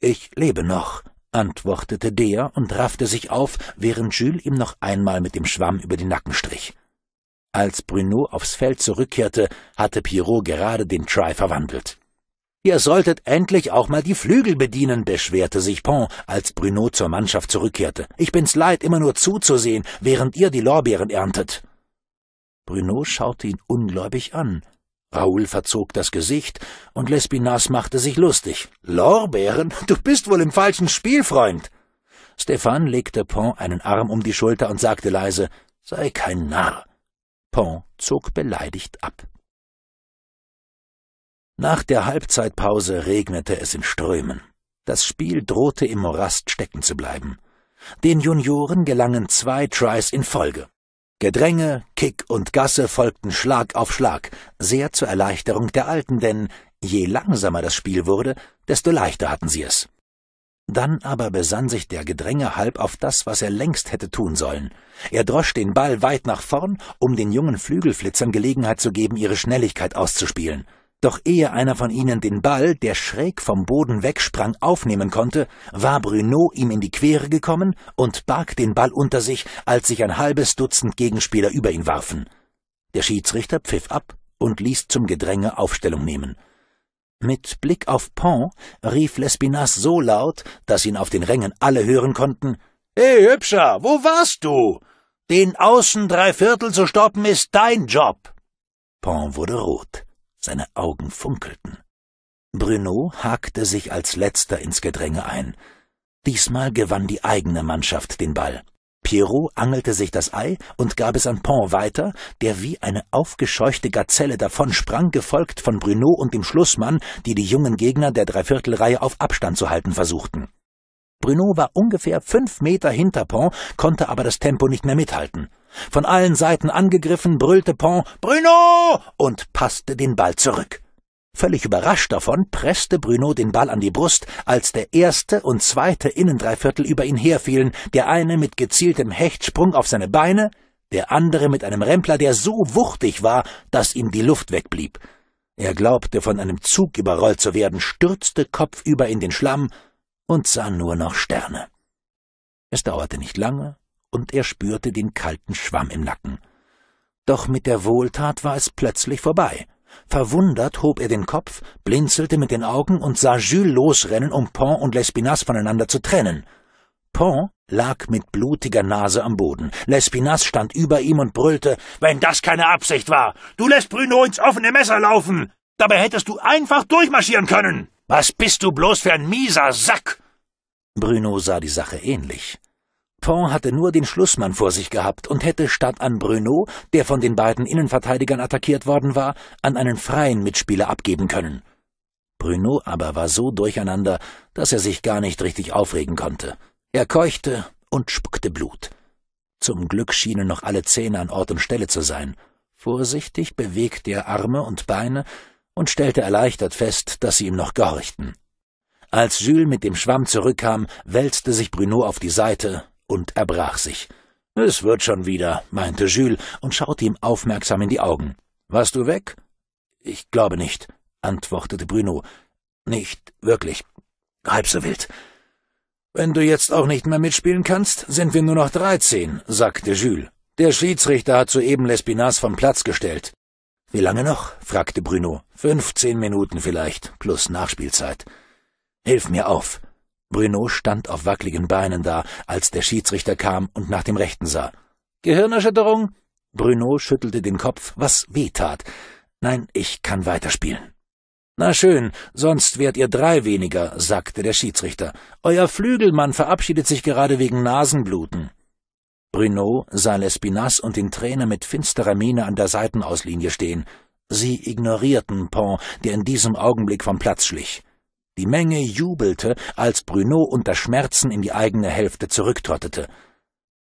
Ich lebe noch, antwortete der und raffte sich auf, während Jules ihm noch einmal mit dem Schwamm über den Nacken strich. Als Bruno aufs Feld zurückkehrte, hatte Pierrot gerade den Try verwandelt. Ihr solltet endlich auch mal die Flügel bedienen, beschwerte sich Pont, als Bruno zur Mannschaft zurückkehrte. Ich bin's leid, immer nur zuzusehen, während ihr die Lorbeeren erntet. Bruno schaute ihn ungläubig an. Raoul verzog das Gesicht und Lespinas machte sich lustig. Lorbeeren? Du bist wohl im falschen Spiel, Freund! Stefan legte Pont einen Arm um die Schulter und sagte leise, sei kein Narr. Pont zog beleidigt ab. Nach der Halbzeitpause regnete es in Strömen. Das Spiel drohte im Morast stecken zu bleiben. Den Junioren gelangen zwei Tries in Folge. Gedränge, Kick und Gasse folgten Schlag auf Schlag, sehr zur Erleichterung der Alten, denn je langsamer das Spiel wurde, desto leichter hatten sie es. Dann aber besann sich der Gedränge halb auf das, was er längst hätte tun sollen. Er drosch den Ball weit nach vorn, um den jungen Flügelflitzern Gelegenheit zu geben, ihre Schnelligkeit auszuspielen. Doch ehe einer von ihnen den Ball, der schräg vom Boden wegsprang, aufnehmen konnte, war Bruno ihm in die Quere gekommen und barg den Ball unter sich, als sich ein halbes Dutzend Gegenspieler über ihn warfen. Der Schiedsrichter pfiff ab und ließ zum Gedränge Aufstellung nehmen. Mit Blick auf Pont rief Lespinas so laut, dass ihn auf den Rängen alle hören konnten, Hey, Hübscher, wo warst du? Den Außen drei Viertel zu stoppen ist dein Job. Pont wurde rot. Seine Augen funkelten. Bruno hakte sich als letzter ins Gedränge ein. Diesmal gewann die eigene Mannschaft den Ball. Pierrot angelte sich das Ei und gab es an Pont weiter, der wie eine aufgescheuchte Gazelle davonsprang, gefolgt von Bruno und dem Schlussmann, die die jungen Gegner der Dreiviertelreihe auf Abstand zu halten versuchten. Bruno war ungefähr fünf Meter hinter Pont, konnte aber das Tempo nicht mehr mithalten. Von allen Seiten angegriffen, brüllte Pont Bruno und passte den Ball zurück. Völlig überrascht davon presste Bruno den Ball an die Brust, als der erste und zweite Innendreiviertel über ihn herfielen, der eine mit gezieltem Hechtsprung auf seine Beine, der andere mit einem Rempler, der so wuchtig war, dass ihm die Luft wegblieb. Er glaubte, von einem Zug überrollt zu werden, stürzte kopfüber in den Schlamm und sah nur noch Sterne. Es dauerte nicht lange, und er spürte den kalten Schwamm im Nacken. Doch mit der Wohltat war es plötzlich vorbei. Verwundert hob er den Kopf, blinzelte mit den Augen und sah Jules losrennen, um Pont und Lespinasse voneinander zu trennen. Pont lag mit blutiger Nase am Boden. Lespinasse stand über ihm und brüllte, »Wenn das keine Absicht war! Du lässt Bruno ins offene Messer laufen! Dabei hättest du einfach durchmarschieren können! Was bist du bloß für ein mieser Sack!« Bruno sah die Sache ähnlich. Pont hatte nur den Schlussmann vor sich gehabt und hätte statt an Bruno, der von den beiden Innenverteidigern attackiert worden war, an einen freien Mitspieler abgeben können. Bruno aber war so durcheinander, dass er sich gar nicht richtig aufregen konnte. Er keuchte und spuckte Blut. Zum Glück schienen noch alle Zähne an Ort und Stelle zu sein. Vorsichtig bewegte er Arme und Beine und stellte erleichtert fest, dass sie ihm noch gehorchten. Als Jules mit dem Schwamm zurückkam, wälzte sich Bruno auf die Seite und erbrach sich. Es wird schon wieder, meinte Jules und schaute ihm aufmerksam in die Augen. Warst du weg? Ich glaube nicht, antwortete Bruno. Nicht wirklich. Halb so wild. Wenn du jetzt auch nicht mehr mitspielen kannst, sind wir nur noch dreizehn, sagte Jules. Der Schiedsrichter hat soeben Lespinas vom Platz gestellt. Wie lange noch? fragte Bruno. Fünfzehn Minuten vielleicht, plus Nachspielzeit. Hilf mir auf. Bruno stand auf wackligen Beinen da, als der Schiedsrichter kam und nach dem Rechten sah. Gehirnerschütterung? Bruno schüttelte den Kopf, was weh tat. Nein, ich kann weiterspielen. Na schön, sonst wärt ihr drei weniger, sagte der Schiedsrichter. Euer Flügelmann verabschiedet sich gerade wegen Nasenbluten. Bruno sah Lespinas und den Trainer mit finsterer Miene an der Seitenauslinie stehen. Sie ignorierten Pont, der in diesem Augenblick vom Platz schlich. Die Menge jubelte, als Bruno unter Schmerzen in die eigene Hälfte zurücktrottete.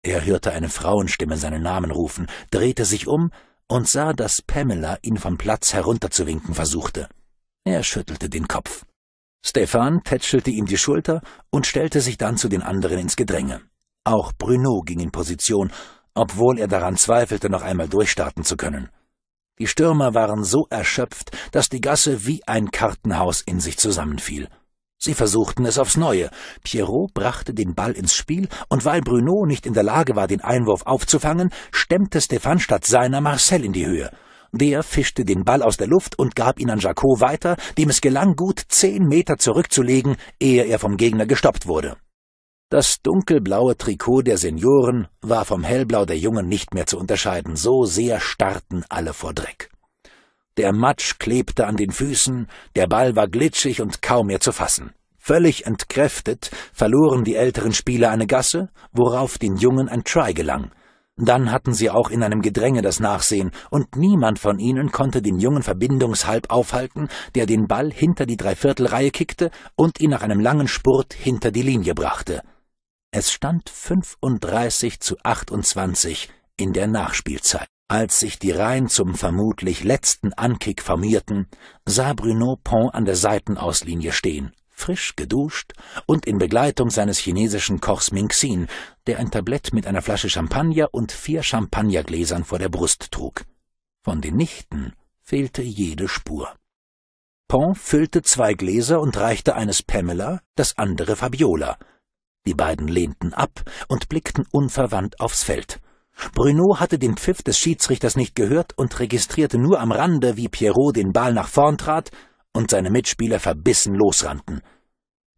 Er hörte eine Frauenstimme seinen Namen rufen, drehte sich um und sah, dass Pamela ihn vom Platz herunterzuwinken versuchte. Er schüttelte den Kopf. Stefan tätschelte ihm die Schulter und stellte sich dann zu den anderen ins Gedränge. Auch Bruno ging in Position, obwohl er daran zweifelte, noch einmal durchstarten zu können. Die Stürmer waren so erschöpft, dass die Gasse wie ein Kartenhaus in sich zusammenfiel. Sie versuchten es aufs Neue. Pierrot brachte den Ball ins Spiel, und weil Bruno nicht in der Lage war, den Einwurf aufzufangen, stemmte Stefan statt seiner Marcel in die Höhe. Der fischte den Ball aus der Luft und gab ihn an Jacot weiter, dem es gelang, gut zehn Meter zurückzulegen, ehe er vom Gegner gestoppt wurde. Das dunkelblaue Trikot der Senioren war vom Hellblau der Jungen nicht mehr zu unterscheiden, so sehr starrten alle vor Dreck. Der Matsch klebte an den Füßen, der Ball war glitschig und kaum mehr zu fassen. Völlig entkräftet verloren die älteren Spieler eine Gasse, worauf den Jungen ein Try gelang. Dann hatten sie auch in einem Gedränge das Nachsehen, und niemand von ihnen konnte den jungen Verbindungshalb aufhalten, der den Ball hinter die Dreiviertelreihe kickte und ihn nach einem langen Spurt hinter die Linie brachte. Es stand 35 zu 28 in der Nachspielzeit. Als sich die Reihen zum vermutlich letzten Ankick formierten, sah Bruno Pont an der Seitenauslinie stehen, frisch geduscht und in Begleitung seines chinesischen Kochs Mingxin, der ein Tablett mit einer Flasche Champagner und vier Champagnergläsern vor der Brust trug. Von den Nichten fehlte jede Spur. Pont füllte zwei Gläser und reichte eines Pamela, das andere Fabiola, die beiden lehnten ab und blickten unverwandt aufs Feld. Bruno hatte den Pfiff des Schiedsrichters nicht gehört und registrierte nur am Rande, wie Pierrot den Ball nach vorn trat und seine Mitspieler verbissen losrannten.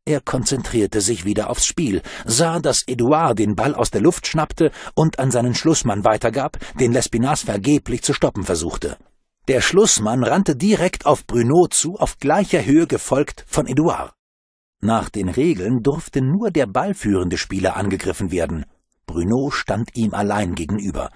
Er konzentrierte sich wieder aufs Spiel, sah, dass Edouard den Ball aus der Luft schnappte und an seinen Schlussmann weitergab, den Lespinas vergeblich zu stoppen versuchte. Der Schlussmann rannte direkt auf Bruno zu, auf gleicher Höhe gefolgt von Edouard. Nach den Regeln durfte nur der ballführende Spieler angegriffen werden. Bruno stand ihm allein gegenüber.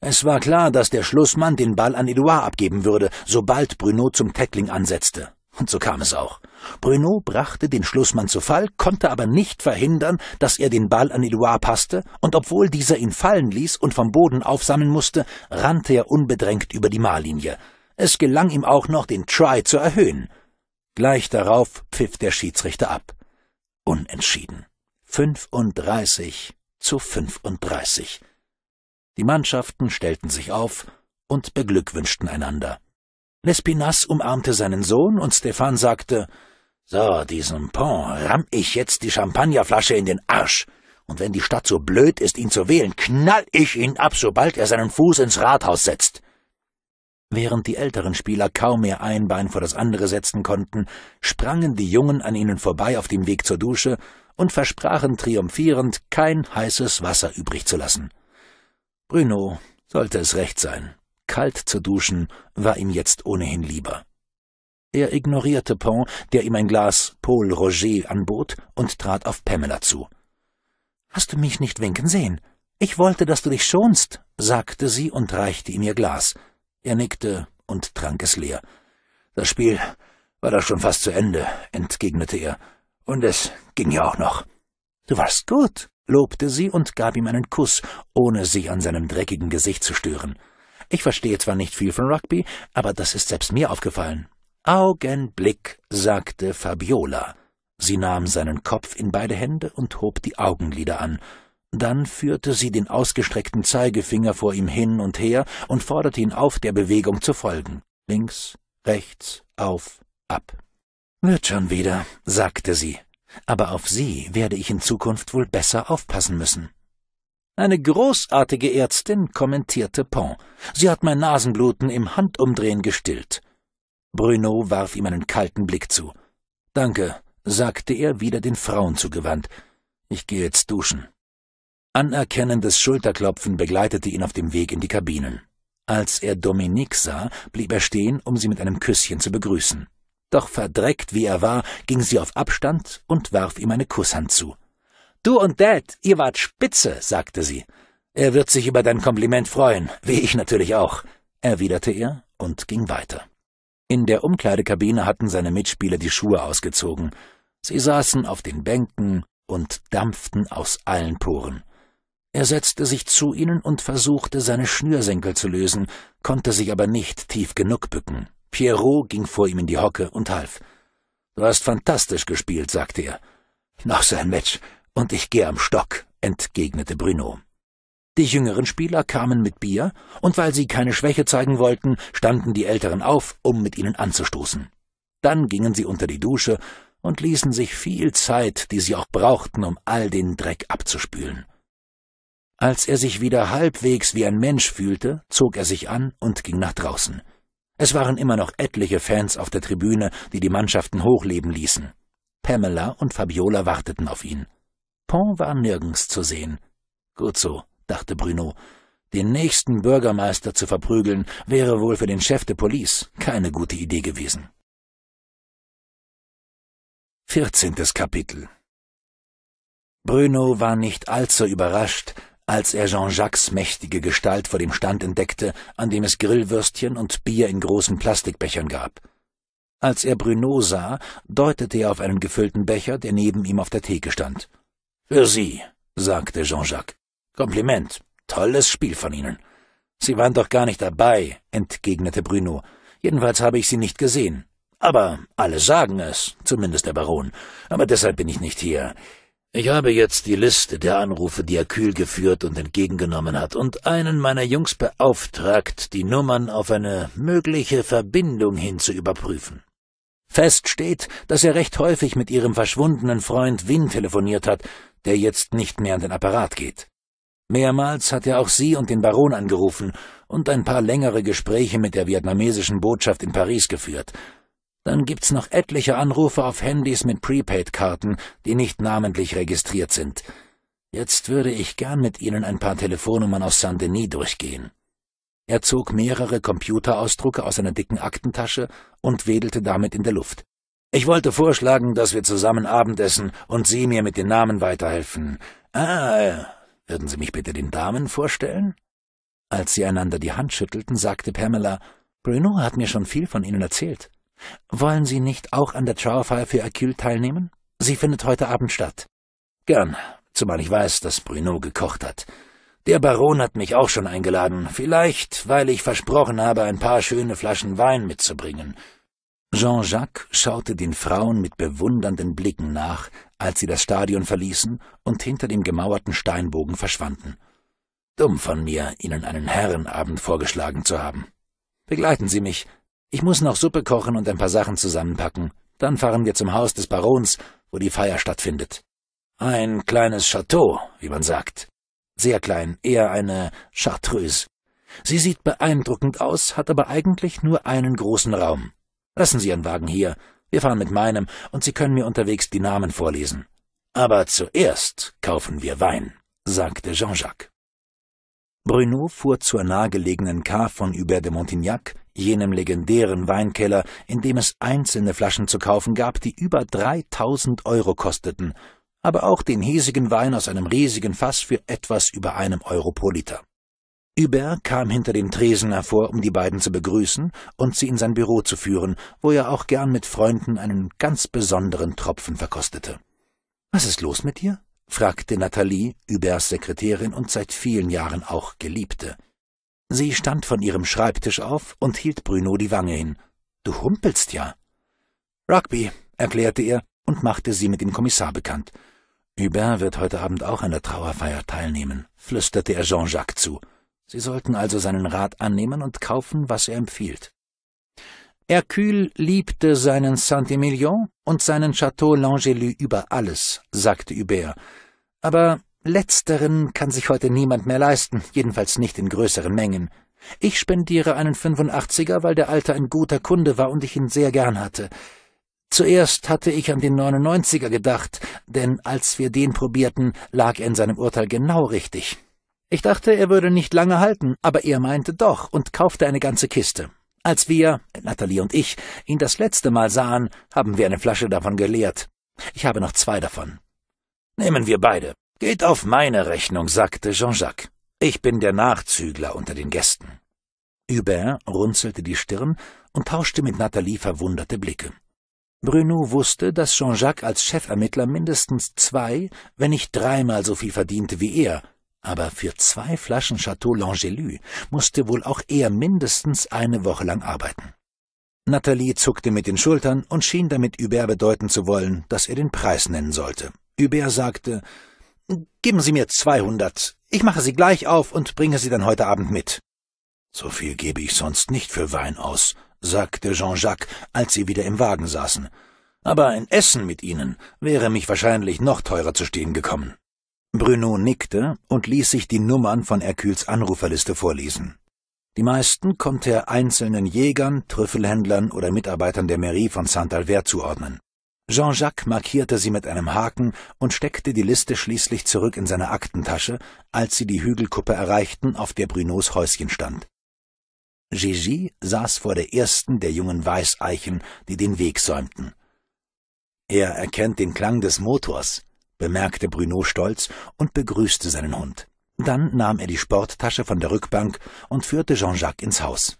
Es war klar, dass der Schlussmann den Ball an Edouard abgeben würde, sobald Bruno zum Tackling ansetzte. Und so kam es auch. Bruno brachte den Schlussmann zu Fall, konnte aber nicht verhindern, dass er den Ball an Edouard passte, und obwohl dieser ihn fallen ließ und vom Boden aufsammeln musste, rannte er unbedrängt über die Mahllinie. Es gelang ihm auch noch, den Try zu erhöhen. Gleich darauf pfiff der Schiedsrichter ab. Unentschieden. 35 zu 35. Die Mannschaften stellten sich auf und beglückwünschten einander. Lespinas umarmte seinen Sohn und Stefan sagte, so, diesem Pont ramm ich jetzt die Champagnerflasche in den Arsch. Und wenn die Stadt so blöd ist, ihn zu wählen, knall ich ihn ab, sobald er seinen Fuß ins Rathaus setzt. Während die älteren Spieler kaum mehr ein Bein vor das andere setzen konnten, sprangen die Jungen an ihnen vorbei auf dem Weg zur Dusche und versprachen triumphierend, kein heißes Wasser übrig zu lassen. Bruno sollte es recht sein. Kalt zu duschen war ihm jetzt ohnehin lieber. Er ignorierte Pont, der ihm ein Glas Paul Roger anbot, und trat auf Pamela zu. Hast du mich nicht winken sehen? Ich wollte, dass du dich schonst, sagte sie und reichte ihm ihr Glas. Er nickte und trank es leer. Das Spiel war doch schon fast zu Ende, entgegnete er. Und es ging ja auch noch. Du warst gut, lobte sie und gab ihm einen Kuss, ohne sich an seinem dreckigen Gesicht zu stören. Ich verstehe zwar nicht viel von Rugby, aber das ist selbst mir aufgefallen. Augenblick, sagte Fabiola. Sie nahm seinen Kopf in beide Hände und hob die Augenlider an. Dann führte sie den ausgestreckten Zeigefinger vor ihm hin und her und forderte ihn auf, der Bewegung zu folgen. Links, rechts, auf, ab. Wird schon wieder, sagte sie, aber auf sie werde ich in Zukunft wohl besser aufpassen müssen. Eine großartige Ärztin, kommentierte Pont. Sie hat mein Nasenbluten im Handumdrehen gestillt. Bruno warf ihm einen kalten Blick zu. Danke, sagte er wieder den Frauen zugewandt. Ich gehe jetzt duschen. Anerkennendes Schulterklopfen begleitete ihn auf dem Weg in die Kabinen. Als er Dominique sah, blieb er stehen, um sie mit einem Küsschen zu begrüßen. Doch verdreckt wie er war, ging sie auf Abstand und warf ihm eine Kusshand zu. Du und Dad, ihr wart spitze, sagte sie. Er wird sich über dein Kompliment freuen, wie ich natürlich auch, erwiderte er und ging weiter. In der Umkleidekabine hatten seine Mitspieler die Schuhe ausgezogen. Sie saßen auf den Bänken und dampften aus allen Poren. Er setzte sich zu ihnen und versuchte, seine Schnürsenkel zu lösen, konnte sich aber nicht tief genug bücken. Pierrot ging vor ihm in die Hocke und half. Du hast fantastisch gespielt, sagte er. Noch so ein Match, und ich gehe am Stock, entgegnete Bruno. Die jüngeren Spieler kamen mit Bier, und weil sie keine Schwäche zeigen wollten, standen die Älteren auf, um mit ihnen anzustoßen. Dann gingen sie unter die Dusche und ließen sich viel Zeit, die sie auch brauchten, um all den Dreck abzuspülen. Als er sich wieder halbwegs wie ein Mensch fühlte, zog er sich an und ging nach draußen. Es waren immer noch etliche Fans auf der Tribüne, die die Mannschaften hochleben ließen. Pamela und Fabiola warteten auf ihn. Pont war nirgends zu sehen. Gut so, dachte Bruno. Den nächsten Bürgermeister zu verprügeln, wäre wohl für den Chef de Police keine gute Idee gewesen. Vierzehntes Kapitel Bruno war nicht allzu überrascht, als er Jean-Jacques mächtige Gestalt vor dem Stand entdeckte, an dem es Grillwürstchen und Bier in großen Plastikbechern gab. Als er Bruno sah, deutete er auf einen gefüllten Becher, der neben ihm auf der Theke stand. Für Sie, sagte Jean-Jacques. Kompliment. Tolles Spiel von Ihnen. Sie waren doch gar nicht dabei, entgegnete Bruno. Jedenfalls habe ich Sie nicht gesehen. Aber alle sagen es, zumindest der Baron. Aber deshalb bin ich nicht hier. Ich habe jetzt die Liste der Anrufe, die er kühl geführt und entgegengenommen hat, und einen meiner Jungs beauftragt, die Nummern auf eine mögliche Verbindung hin zu überprüfen. Fest steht, dass er recht häufig mit ihrem verschwundenen Freund Win telefoniert hat, der jetzt nicht mehr an den Apparat geht. Mehrmals hat er auch sie und den Baron angerufen und ein paar längere Gespräche mit der vietnamesischen Botschaft in Paris geführt, dann gibt's noch etliche Anrufe auf Handys mit Prepaid-Karten, die nicht namentlich registriert sind. Jetzt würde ich gern mit Ihnen ein paar Telefonnummern aus Saint-Denis durchgehen. Er zog mehrere Computerausdrucke aus einer dicken Aktentasche und wedelte damit in der Luft. Ich wollte vorschlagen, dass wir zusammen Abendessen und Sie mir mit den Namen weiterhelfen. Ah, würden Sie mich bitte den Damen vorstellen? Als sie einander die Hand schüttelten, sagte Pamela, Bruno hat mir schon viel von Ihnen erzählt. Wollen Sie nicht auch an der Trauerfeier für Akil teilnehmen? Sie findet heute Abend statt. Gern, zumal ich weiß, dass Bruno gekocht hat. Der Baron hat mich auch schon eingeladen, vielleicht, weil ich versprochen habe, ein paar schöne Flaschen Wein mitzubringen. Jean-Jacques schaute den Frauen mit bewundernden Blicken nach, als sie das Stadion verließen und hinter dem gemauerten Steinbogen verschwanden. Dumm von mir, Ihnen einen Herrenabend vorgeschlagen zu haben. Begleiten Sie mich, ich muss noch Suppe kochen und ein paar Sachen zusammenpacken. Dann fahren wir zum Haus des Barons, wo die Feier stattfindet. Ein kleines Chateau, wie man sagt. Sehr klein, eher eine Chartreuse. Sie sieht beeindruckend aus, hat aber eigentlich nur einen großen Raum. Lassen Sie Ihren Wagen hier. Wir fahren mit meinem und Sie können mir unterwegs die Namen vorlesen. Aber zuerst kaufen wir Wein, sagte Jean-Jacques. Bruno fuhr zur nahegelegenen K von Hubert de Montignac jenem legendären Weinkeller, in dem es einzelne Flaschen zu kaufen gab, die über 3000 Euro kosteten, aber auch den hiesigen Wein aus einem riesigen Fass für etwas über einem Euro pro Liter. Hubert kam hinter dem Tresen hervor, um die beiden zu begrüßen und sie in sein Büro zu führen, wo er auch gern mit Freunden einen ganz besonderen Tropfen verkostete. Was ist los mit dir? fragte Nathalie, Huberts Sekretärin und seit vielen Jahren auch Geliebte. Sie stand von ihrem Schreibtisch auf und hielt Bruno die Wange hin. Du humpelst ja. Rugby, erklärte er und machte sie mit dem Kommissar bekannt. Hubert wird heute Abend auch an der Trauerfeier teilnehmen, flüsterte er Jean-Jacques zu. Sie sollten also seinen Rat annehmen und kaufen, was er empfiehlt. Hercule liebte seinen Saint-Emilion und seinen Château Langelieu über alles, sagte Hubert. Aber Letzteren kann sich heute niemand mehr leisten, jedenfalls nicht in größeren Mengen. Ich spendiere einen 85er, weil der Alte ein guter Kunde war und ich ihn sehr gern hatte. Zuerst hatte ich an den 99er gedacht, denn als wir den probierten, lag er in seinem Urteil genau richtig. Ich dachte, er würde nicht lange halten, aber er meinte doch und kaufte eine ganze Kiste. Als wir, Nathalie und ich, ihn das letzte Mal sahen, haben wir eine Flasche davon geleert. Ich habe noch zwei davon. Nehmen wir beide. Geht auf meine Rechnung, sagte Jean-Jacques. Ich bin der Nachzügler unter den Gästen. Hubert runzelte die Stirn und tauschte mit Nathalie verwunderte Blicke. Bruno wusste, dass Jean-Jacques als Chefermittler mindestens zwei, wenn nicht dreimal so viel verdiente wie er, aber für zwei Flaschen Chateau L'Angelu musste wohl auch er mindestens eine Woche lang arbeiten. Nathalie zuckte mit den Schultern und schien damit Hubert bedeuten zu wollen, dass er den Preis nennen sollte. Hubert sagte, Geben Sie mir zweihundert. Ich mache sie gleich auf und bringe sie dann heute Abend mit. So viel gebe ich sonst nicht für Wein aus, sagte Jean-Jacques, als sie wieder im Wagen saßen. Aber ein Essen mit Ihnen wäre mich wahrscheinlich noch teurer zu stehen gekommen. Bruno nickte und ließ sich die Nummern von Hercules Anruferliste vorlesen. Die meisten konnte er einzelnen Jägern, Trüffelhändlern oder Mitarbeitern der Mairie von Saint-Albert zuordnen. Jean-Jacques markierte sie mit einem Haken und steckte die Liste schließlich zurück in seine Aktentasche, als sie die Hügelkuppe erreichten, auf der Brunots Häuschen stand. Gigi saß vor der ersten der jungen Weißeichen, die den Weg säumten. Er erkennt den Klang des Motors, bemerkte Brunot stolz und begrüßte seinen Hund. Dann nahm er die Sporttasche von der Rückbank und führte Jean-Jacques ins Haus.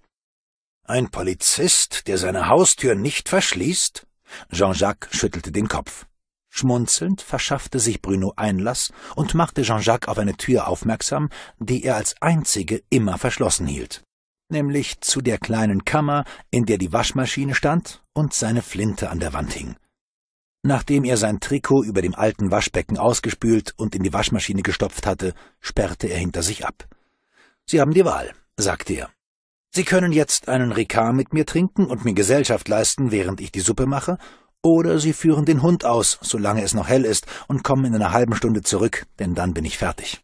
Ein Polizist, der seine Haustür nicht verschließt? Jean-Jacques schüttelte den Kopf. Schmunzelnd verschaffte sich Bruno Einlass und machte Jean-Jacques auf eine Tür aufmerksam, die er als einzige immer verschlossen hielt, nämlich zu der kleinen Kammer, in der die Waschmaschine stand und seine Flinte an der Wand hing. Nachdem er sein Trikot über dem alten Waschbecken ausgespült und in die Waschmaschine gestopft hatte, sperrte er hinter sich ab. Sie haben die Wahl, sagte er. Sie können jetzt einen Ricard mit mir trinken und mir Gesellschaft leisten, während ich die Suppe mache, oder Sie führen den Hund aus, solange es noch hell ist, und kommen in einer halben Stunde zurück, denn dann bin ich fertig.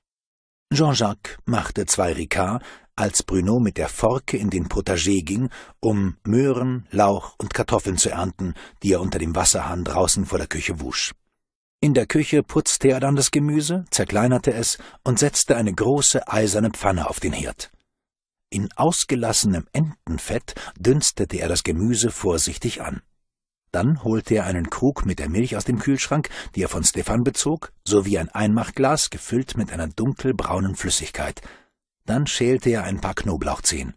Jean-Jacques machte zwei Ricard, als Bruno mit der Forke in den Potager ging, um Möhren, Lauch und Kartoffeln zu ernten, die er unter dem Wasserhahn draußen vor der Küche wusch. In der Küche putzte er dann das Gemüse, zerkleinerte es und setzte eine große eiserne Pfanne auf den Herd. In ausgelassenem Entenfett dünstete er das Gemüse vorsichtig an. Dann holte er einen Krug mit der Milch aus dem Kühlschrank, die er von Stefan bezog, sowie ein Einmachglas gefüllt mit einer dunkelbraunen Flüssigkeit. Dann schälte er ein paar Knoblauchzehen.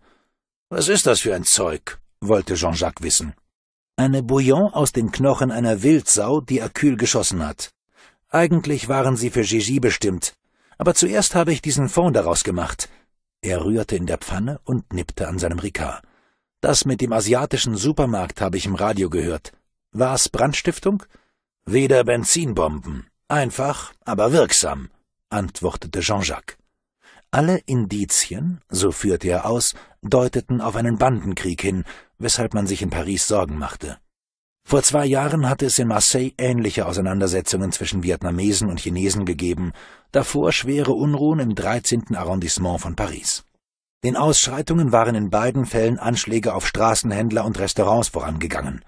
Was ist das für ein Zeug? wollte Jean-Jacques wissen. Eine Bouillon aus den Knochen einer Wildsau, die er kühl geschossen hat. Eigentlich waren sie für Gigi bestimmt, aber zuerst habe ich diesen Fond daraus gemacht. Er rührte in der Pfanne und nippte an seinem Ricard. Das mit dem asiatischen Supermarkt habe ich im Radio gehört. War's Brandstiftung? Weder Benzinbomben. Einfach, aber wirksam, antwortete Jean-Jacques. Alle Indizien, so führte er aus, deuteten auf einen Bandenkrieg hin, weshalb man sich in Paris Sorgen machte. Vor zwei Jahren hatte es in Marseille ähnliche Auseinandersetzungen zwischen Vietnamesen und Chinesen gegeben, davor schwere Unruhen im 13. Arrondissement von Paris. Den Ausschreitungen waren in beiden Fällen Anschläge auf Straßenhändler und Restaurants vorangegangen.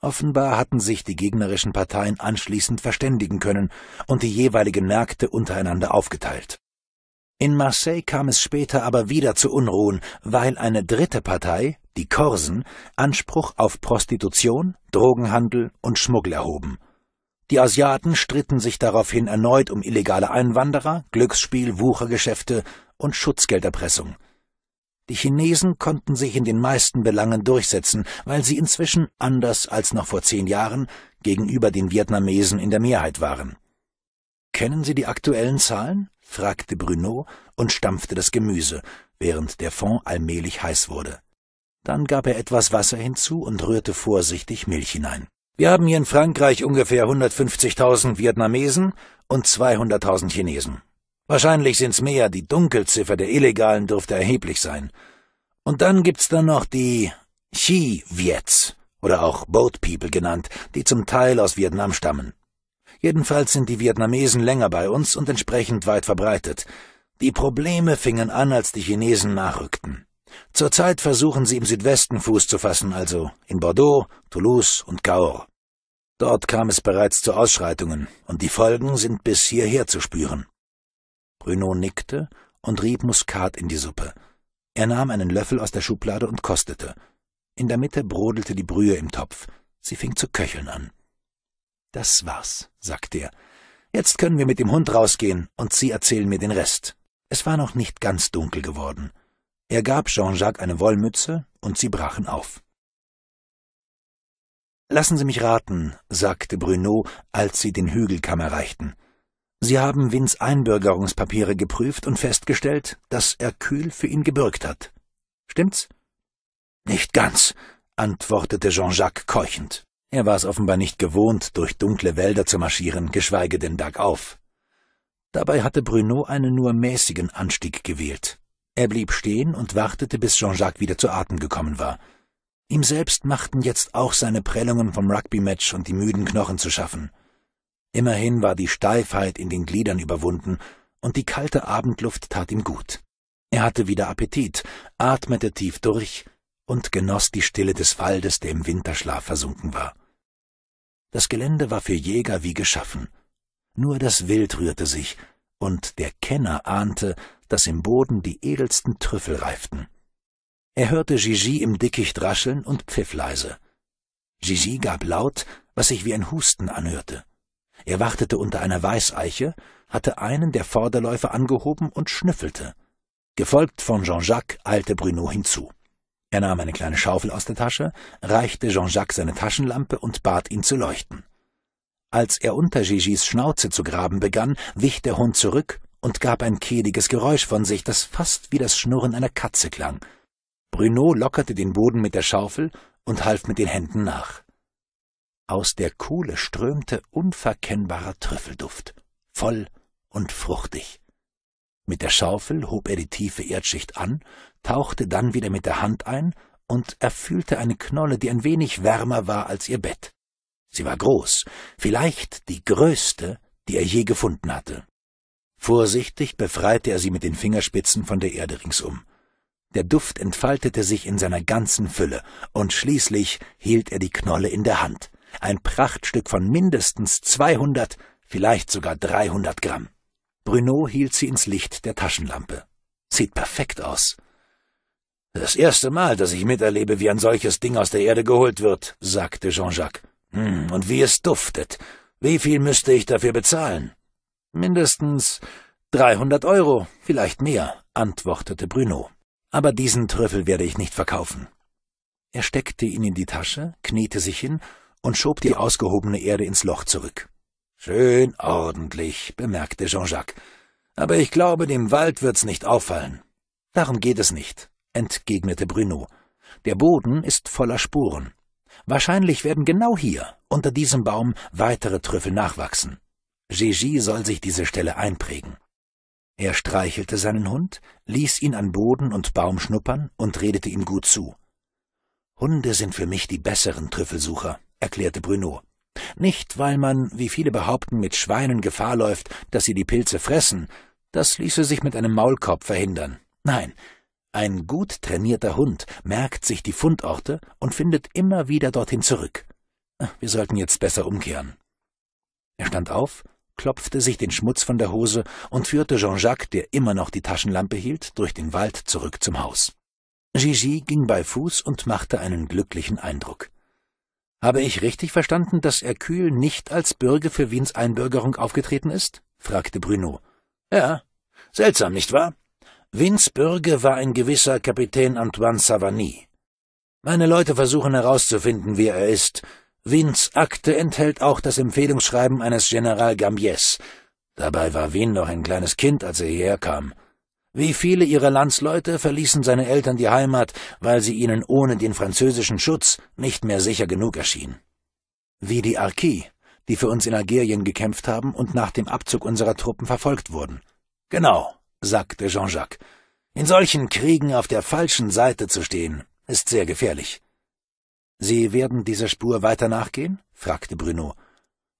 Offenbar hatten sich die gegnerischen Parteien anschließend verständigen können und die jeweiligen Märkte untereinander aufgeteilt. In Marseille kam es später aber wieder zu Unruhen, weil eine dritte Partei, die Korsen, Anspruch auf Prostitution, Drogenhandel und Schmuggel erhoben. Die Asiaten stritten sich daraufhin erneut um illegale Einwanderer, Glücksspiel, Wuchergeschäfte und Schutzgelderpressung. Die Chinesen konnten sich in den meisten Belangen durchsetzen, weil sie inzwischen, anders als noch vor zehn Jahren, gegenüber den Vietnamesen in der Mehrheit waren. Kennen Sie die aktuellen Zahlen? fragte Bruno und stampfte das Gemüse, während der Fond allmählich heiß wurde. Dann gab er etwas Wasser hinzu und rührte vorsichtig Milch hinein. Wir haben hier in Frankreich ungefähr 150.000 Vietnamesen und 200.000 Chinesen. Wahrscheinlich sind's mehr, die Dunkelziffer der Illegalen dürfte erheblich sein. Und dann gibt's da noch die Chi-Viets, oder auch Boat People genannt, die zum Teil aus Vietnam stammen. Jedenfalls sind die Vietnamesen länger bei uns und entsprechend weit verbreitet. Die Probleme fingen an, als die Chinesen nachrückten. Zurzeit versuchen sie im Südwesten Fuß zu fassen, also in Bordeaux, Toulouse und Cahors. Dort kam es bereits zu Ausschreitungen, und die Folgen sind bis hierher zu spüren. Bruno nickte und rieb Muskat in die Suppe. Er nahm einen Löffel aus der Schublade und kostete. In der Mitte brodelte die Brühe im Topf. Sie fing zu köcheln an. Das war's, sagte er. Jetzt können wir mit dem Hund rausgehen und Sie erzählen mir den Rest. Es war noch nicht ganz dunkel geworden. Er gab Jean-Jacques eine Wollmütze und sie brachen auf. Lassen Sie mich raten, sagte Bruno, als sie den Hügelkamm erreichten. Sie haben Wins Einbürgerungspapiere geprüft und festgestellt, dass er Kühl für ihn gebürgt hat. Stimmt's? Nicht ganz, antwortete Jean-Jacques keuchend. Er war es offenbar nicht gewohnt, durch dunkle Wälder zu marschieren, geschweige denn bergauf. Dabei hatte Bruno einen nur mäßigen Anstieg gewählt. Er blieb stehen und wartete, bis Jean-Jacques wieder zu Atem gekommen war. Ihm selbst machten jetzt auch seine Prellungen vom Rugby-Match und die müden Knochen zu schaffen. Immerhin war die Steifheit in den Gliedern überwunden und die kalte Abendluft tat ihm gut. Er hatte wieder Appetit, atmete tief durch, und genoss die Stille des Waldes, der im Winterschlaf versunken war. Das Gelände war für Jäger wie geschaffen. Nur das Wild rührte sich, und der Kenner ahnte, dass im Boden die edelsten Trüffel reiften. Er hörte Gigi im Dickicht rascheln und pfiff leise. Gigi gab laut, was sich wie ein Husten anhörte. Er wartete unter einer Weißeiche, hatte einen der Vorderläufer angehoben und schnüffelte. Gefolgt von Jean-Jacques eilte Bruno hinzu. Er nahm eine kleine Schaufel aus der Tasche, reichte Jean-Jacques seine Taschenlampe und bat ihn zu leuchten. Als er unter Gigi's Schnauze zu graben begann, wich der Hund zurück und gab ein kehliges Geräusch von sich, das fast wie das Schnurren einer Katze klang. Bruno lockerte den Boden mit der Schaufel und half mit den Händen nach. Aus der Kuhle strömte unverkennbarer Trüffelduft, voll und fruchtig. Mit der Schaufel hob er die tiefe Erdschicht an, tauchte dann wieder mit der Hand ein und erfühlte eine Knolle, die ein wenig wärmer war als ihr Bett. Sie war groß, vielleicht die größte, die er je gefunden hatte. Vorsichtig befreite er sie mit den Fingerspitzen von der Erde ringsum. Der Duft entfaltete sich in seiner ganzen Fülle, und schließlich hielt er die Knolle in der Hand, ein Prachtstück von mindestens zweihundert, vielleicht sogar dreihundert Gramm. Bruno hielt sie ins Licht der Taschenlampe. Sieht perfekt aus. Das erste Mal, dass ich miterlebe, wie ein solches Ding aus der Erde geholt wird, sagte Jean-Jacques. Hm, und wie es duftet. Wie viel müsste ich dafür bezahlen? Mindestens dreihundert Euro, vielleicht mehr, antwortete Bruno. Aber diesen Trüffel werde ich nicht verkaufen. Er steckte ihn in die Tasche, kniete sich hin und schob die ausgehobene Erde ins Loch zurück. Schön ordentlich, bemerkte Jean-Jacques. Aber ich glaube, dem Wald wird's nicht auffallen. Darum geht es nicht, entgegnete Bruno. Der Boden ist voller Spuren. Wahrscheinlich werden genau hier, unter diesem Baum, weitere Trüffel nachwachsen. Gigi soll sich diese Stelle einprägen. Er streichelte seinen Hund, ließ ihn an Boden und Baum schnuppern und redete ihm gut zu. Hunde sind für mich die besseren Trüffelsucher, erklärte Bruno. Nicht, weil man, wie viele behaupten, mit Schweinen Gefahr läuft, dass sie die Pilze fressen, das ließe sich mit einem Maulkorb verhindern. Nein, ein gut trainierter Hund merkt sich die Fundorte und findet immer wieder dorthin zurück. Wir sollten jetzt besser umkehren. Er stand auf, klopfte sich den Schmutz von der Hose und führte Jean-Jacques, der immer noch die Taschenlampe hielt, durch den Wald zurück zum Haus. Gigi ging bei Fuß und machte einen glücklichen Eindruck. Habe ich richtig verstanden, dass Hercule nicht als Bürger für Wiens Einbürgerung aufgetreten ist? fragte Bruno. Ja, seltsam, nicht wahr? Wiens Bürger war ein gewisser Kapitän Antoine Savani. Meine Leute versuchen herauszufinden, wer er ist. Wiens Akte enthält auch das Empfehlungsschreiben eines General Gambiers. Dabei war Wien noch ein kleines Kind, als er hierher kam. Wie viele ihrer Landsleute verließen seine Eltern die Heimat, weil sie ihnen ohne den französischen Schutz nicht mehr sicher genug erschienen? Wie die Arki, die für uns in Algerien gekämpft haben und nach dem Abzug unserer Truppen verfolgt wurden. Genau, sagte Jean-Jacques. In solchen Kriegen auf der falschen Seite zu stehen, ist sehr gefährlich. Sie werden dieser Spur weiter nachgehen? fragte Bruno.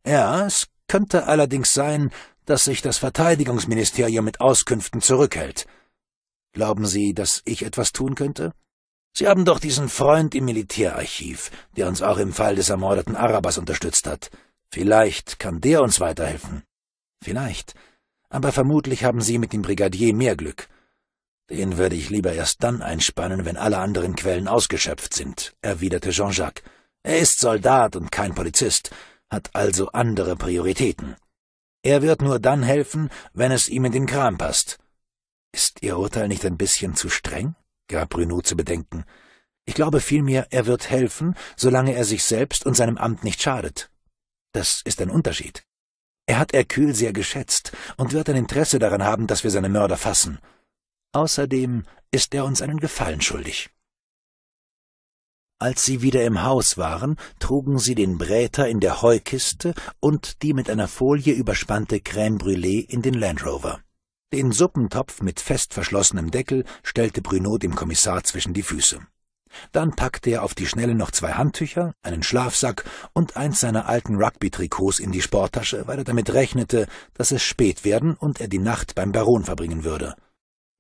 Ja, es könnte allerdings sein, dass sich das Verteidigungsministerium mit Auskünften zurückhält. Glauben Sie, dass ich etwas tun könnte? Sie haben doch diesen Freund im Militärarchiv, der uns auch im Fall des ermordeten Arabers unterstützt hat. Vielleicht kann der uns weiterhelfen. Vielleicht. Aber vermutlich haben Sie mit dem Brigadier mehr Glück. Den würde ich lieber erst dann einspannen, wenn alle anderen Quellen ausgeschöpft sind, erwiderte Jean-Jacques. Er ist Soldat und kein Polizist, hat also andere Prioritäten. Er wird nur dann helfen, wenn es ihm in den Kram passt. Ist Ihr Urteil nicht ein bisschen zu streng? gab Bruno zu bedenken. Ich glaube vielmehr, er wird helfen, solange er sich selbst und seinem Amt nicht schadet. Das ist ein Unterschied. Er hat Hercule sehr geschätzt und wird ein Interesse daran haben, dass wir seine Mörder fassen. Außerdem ist er uns einen Gefallen schuldig. Als sie wieder im Haus waren, trugen sie den Bräter in der Heukiste und die mit einer Folie überspannte Crème brûlée in den Land Rover. Den Suppentopf mit fest verschlossenem Deckel stellte Bruno dem Kommissar zwischen die Füße. Dann packte er auf die Schnelle noch zwei Handtücher, einen Schlafsack und eins seiner alten Rugby-Trikots in die Sporttasche, weil er damit rechnete, dass es spät werden und er die Nacht beim Baron verbringen würde.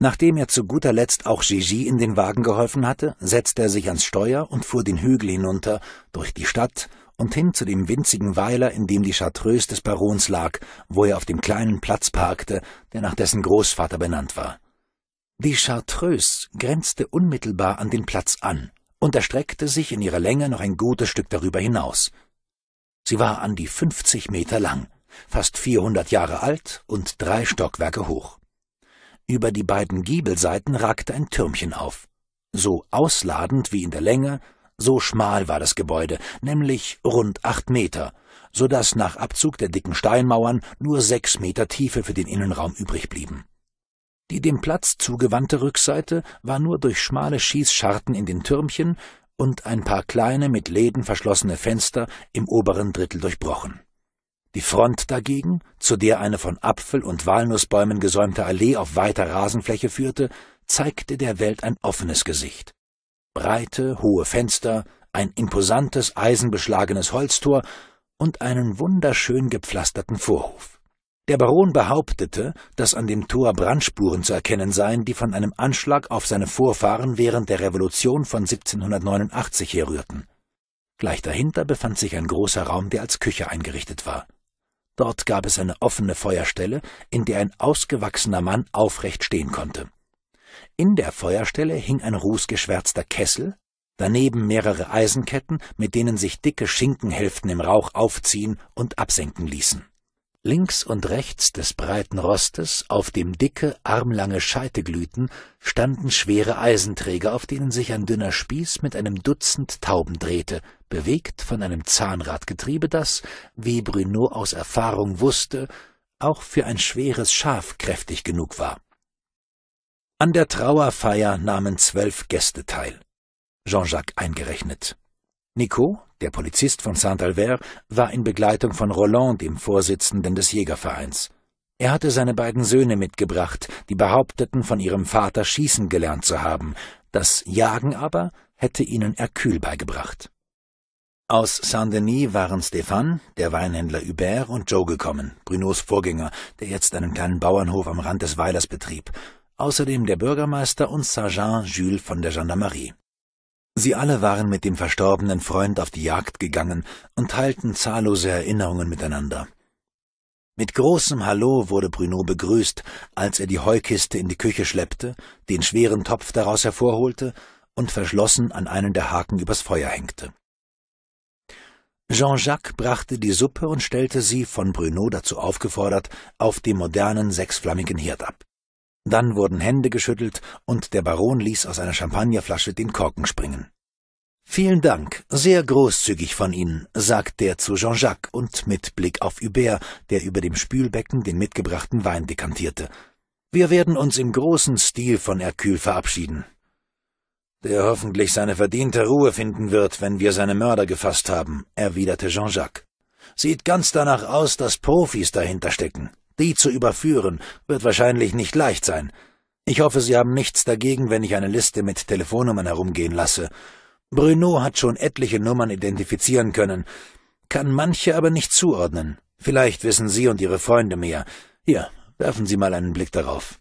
Nachdem er zu guter Letzt auch Gigi in den Wagen geholfen hatte, setzte er sich ans Steuer und fuhr den Hügel hinunter, durch die Stadt und hin zu dem winzigen Weiler, in dem die Chartreuse des Barons lag, wo er auf dem kleinen Platz parkte, der nach dessen Großvater benannt war. Die Chartreuse grenzte unmittelbar an den Platz an und erstreckte sich in ihrer Länge noch ein gutes Stück darüber hinaus. Sie war an die 50 Meter lang, fast 400 Jahre alt und drei Stockwerke hoch. Über die beiden Giebelseiten ragte ein Türmchen auf. So ausladend wie in der Länge, so schmal war das Gebäude, nämlich rund acht Meter, so dass nach Abzug der dicken Steinmauern nur sechs Meter Tiefe für den Innenraum übrig blieben. Die dem Platz zugewandte Rückseite war nur durch schmale Schießscharten in den Türmchen und ein paar kleine mit Läden verschlossene Fenster im oberen Drittel durchbrochen. Die Front dagegen, zu der eine von Apfel- und Walnussbäumen gesäumte Allee auf weiter Rasenfläche führte, zeigte der Welt ein offenes Gesicht. Breite, hohe Fenster, ein imposantes eisenbeschlagenes Holztor und einen wunderschön gepflasterten Vorhof. Der Baron behauptete, dass an dem Tor Brandspuren zu erkennen seien, die von einem Anschlag auf seine Vorfahren während der Revolution von 1789 herrührten. Gleich dahinter befand sich ein großer Raum, der als Küche eingerichtet war. Dort gab es eine offene Feuerstelle, in der ein ausgewachsener Mann aufrecht stehen konnte. In der Feuerstelle hing ein rußgeschwärzter Kessel, daneben mehrere Eisenketten, mit denen sich dicke Schinkenhälften im Rauch aufziehen und absenken ließen. Links und rechts des breiten Rostes, auf dem dicke, armlange Scheite glühten, standen schwere Eisenträger, auf denen sich ein dünner Spieß mit einem Dutzend Tauben drehte, bewegt von einem Zahnradgetriebe, das, wie Bruno aus Erfahrung wusste, auch für ein schweres Schaf kräftig genug war. An der Trauerfeier nahmen zwölf Gäste teil, Jean-Jacques eingerechnet. Nico, der Polizist von Saint-Albert, war in Begleitung von Roland, dem Vorsitzenden des Jägervereins. Er hatte seine beiden Söhne mitgebracht, die behaupteten, von ihrem Vater schießen gelernt zu haben. Das Jagen aber hätte ihnen Hercule beigebracht. Aus Saint-Denis waren Stéphane, der Weinhändler Hubert und Joe gekommen, Brunots Vorgänger, der jetzt einen kleinen Bauernhof am Rand des Weilers betrieb, außerdem der Bürgermeister und Sergeant Jules von der Gendarmerie. Sie alle waren mit dem verstorbenen Freund auf die Jagd gegangen und teilten zahllose Erinnerungen miteinander. Mit großem Hallo wurde Bruno begrüßt, als er die Heukiste in die Küche schleppte, den schweren Topf daraus hervorholte und verschlossen an einen der Haken übers Feuer hängte. Jean-Jacques brachte die Suppe und stellte sie, von Bruno dazu aufgefordert, auf dem modernen sechsflammigen Herd ab. Dann wurden Hände geschüttelt und der Baron ließ aus einer Champagnerflasche den Korken springen. Vielen Dank, sehr großzügig von Ihnen, sagt er zu Jean-Jacques und mit Blick auf Hubert, der über dem Spülbecken den mitgebrachten Wein dekantierte. Wir werden uns im großen Stil von Hercule verabschieden der hoffentlich seine verdiente Ruhe finden wird, wenn wir seine Mörder gefasst haben, erwiderte Jean-Jacques. Sieht ganz danach aus, dass Profis dahinter stecken. Die zu überführen, wird wahrscheinlich nicht leicht sein. Ich hoffe, Sie haben nichts dagegen, wenn ich eine Liste mit Telefonnummern herumgehen lasse. Bruno hat schon etliche Nummern identifizieren können, kann manche aber nicht zuordnen. Vielleicht wissen Sie und Ihre Freunde mehr. Hier, werfen Sie mal einen Blick darauf.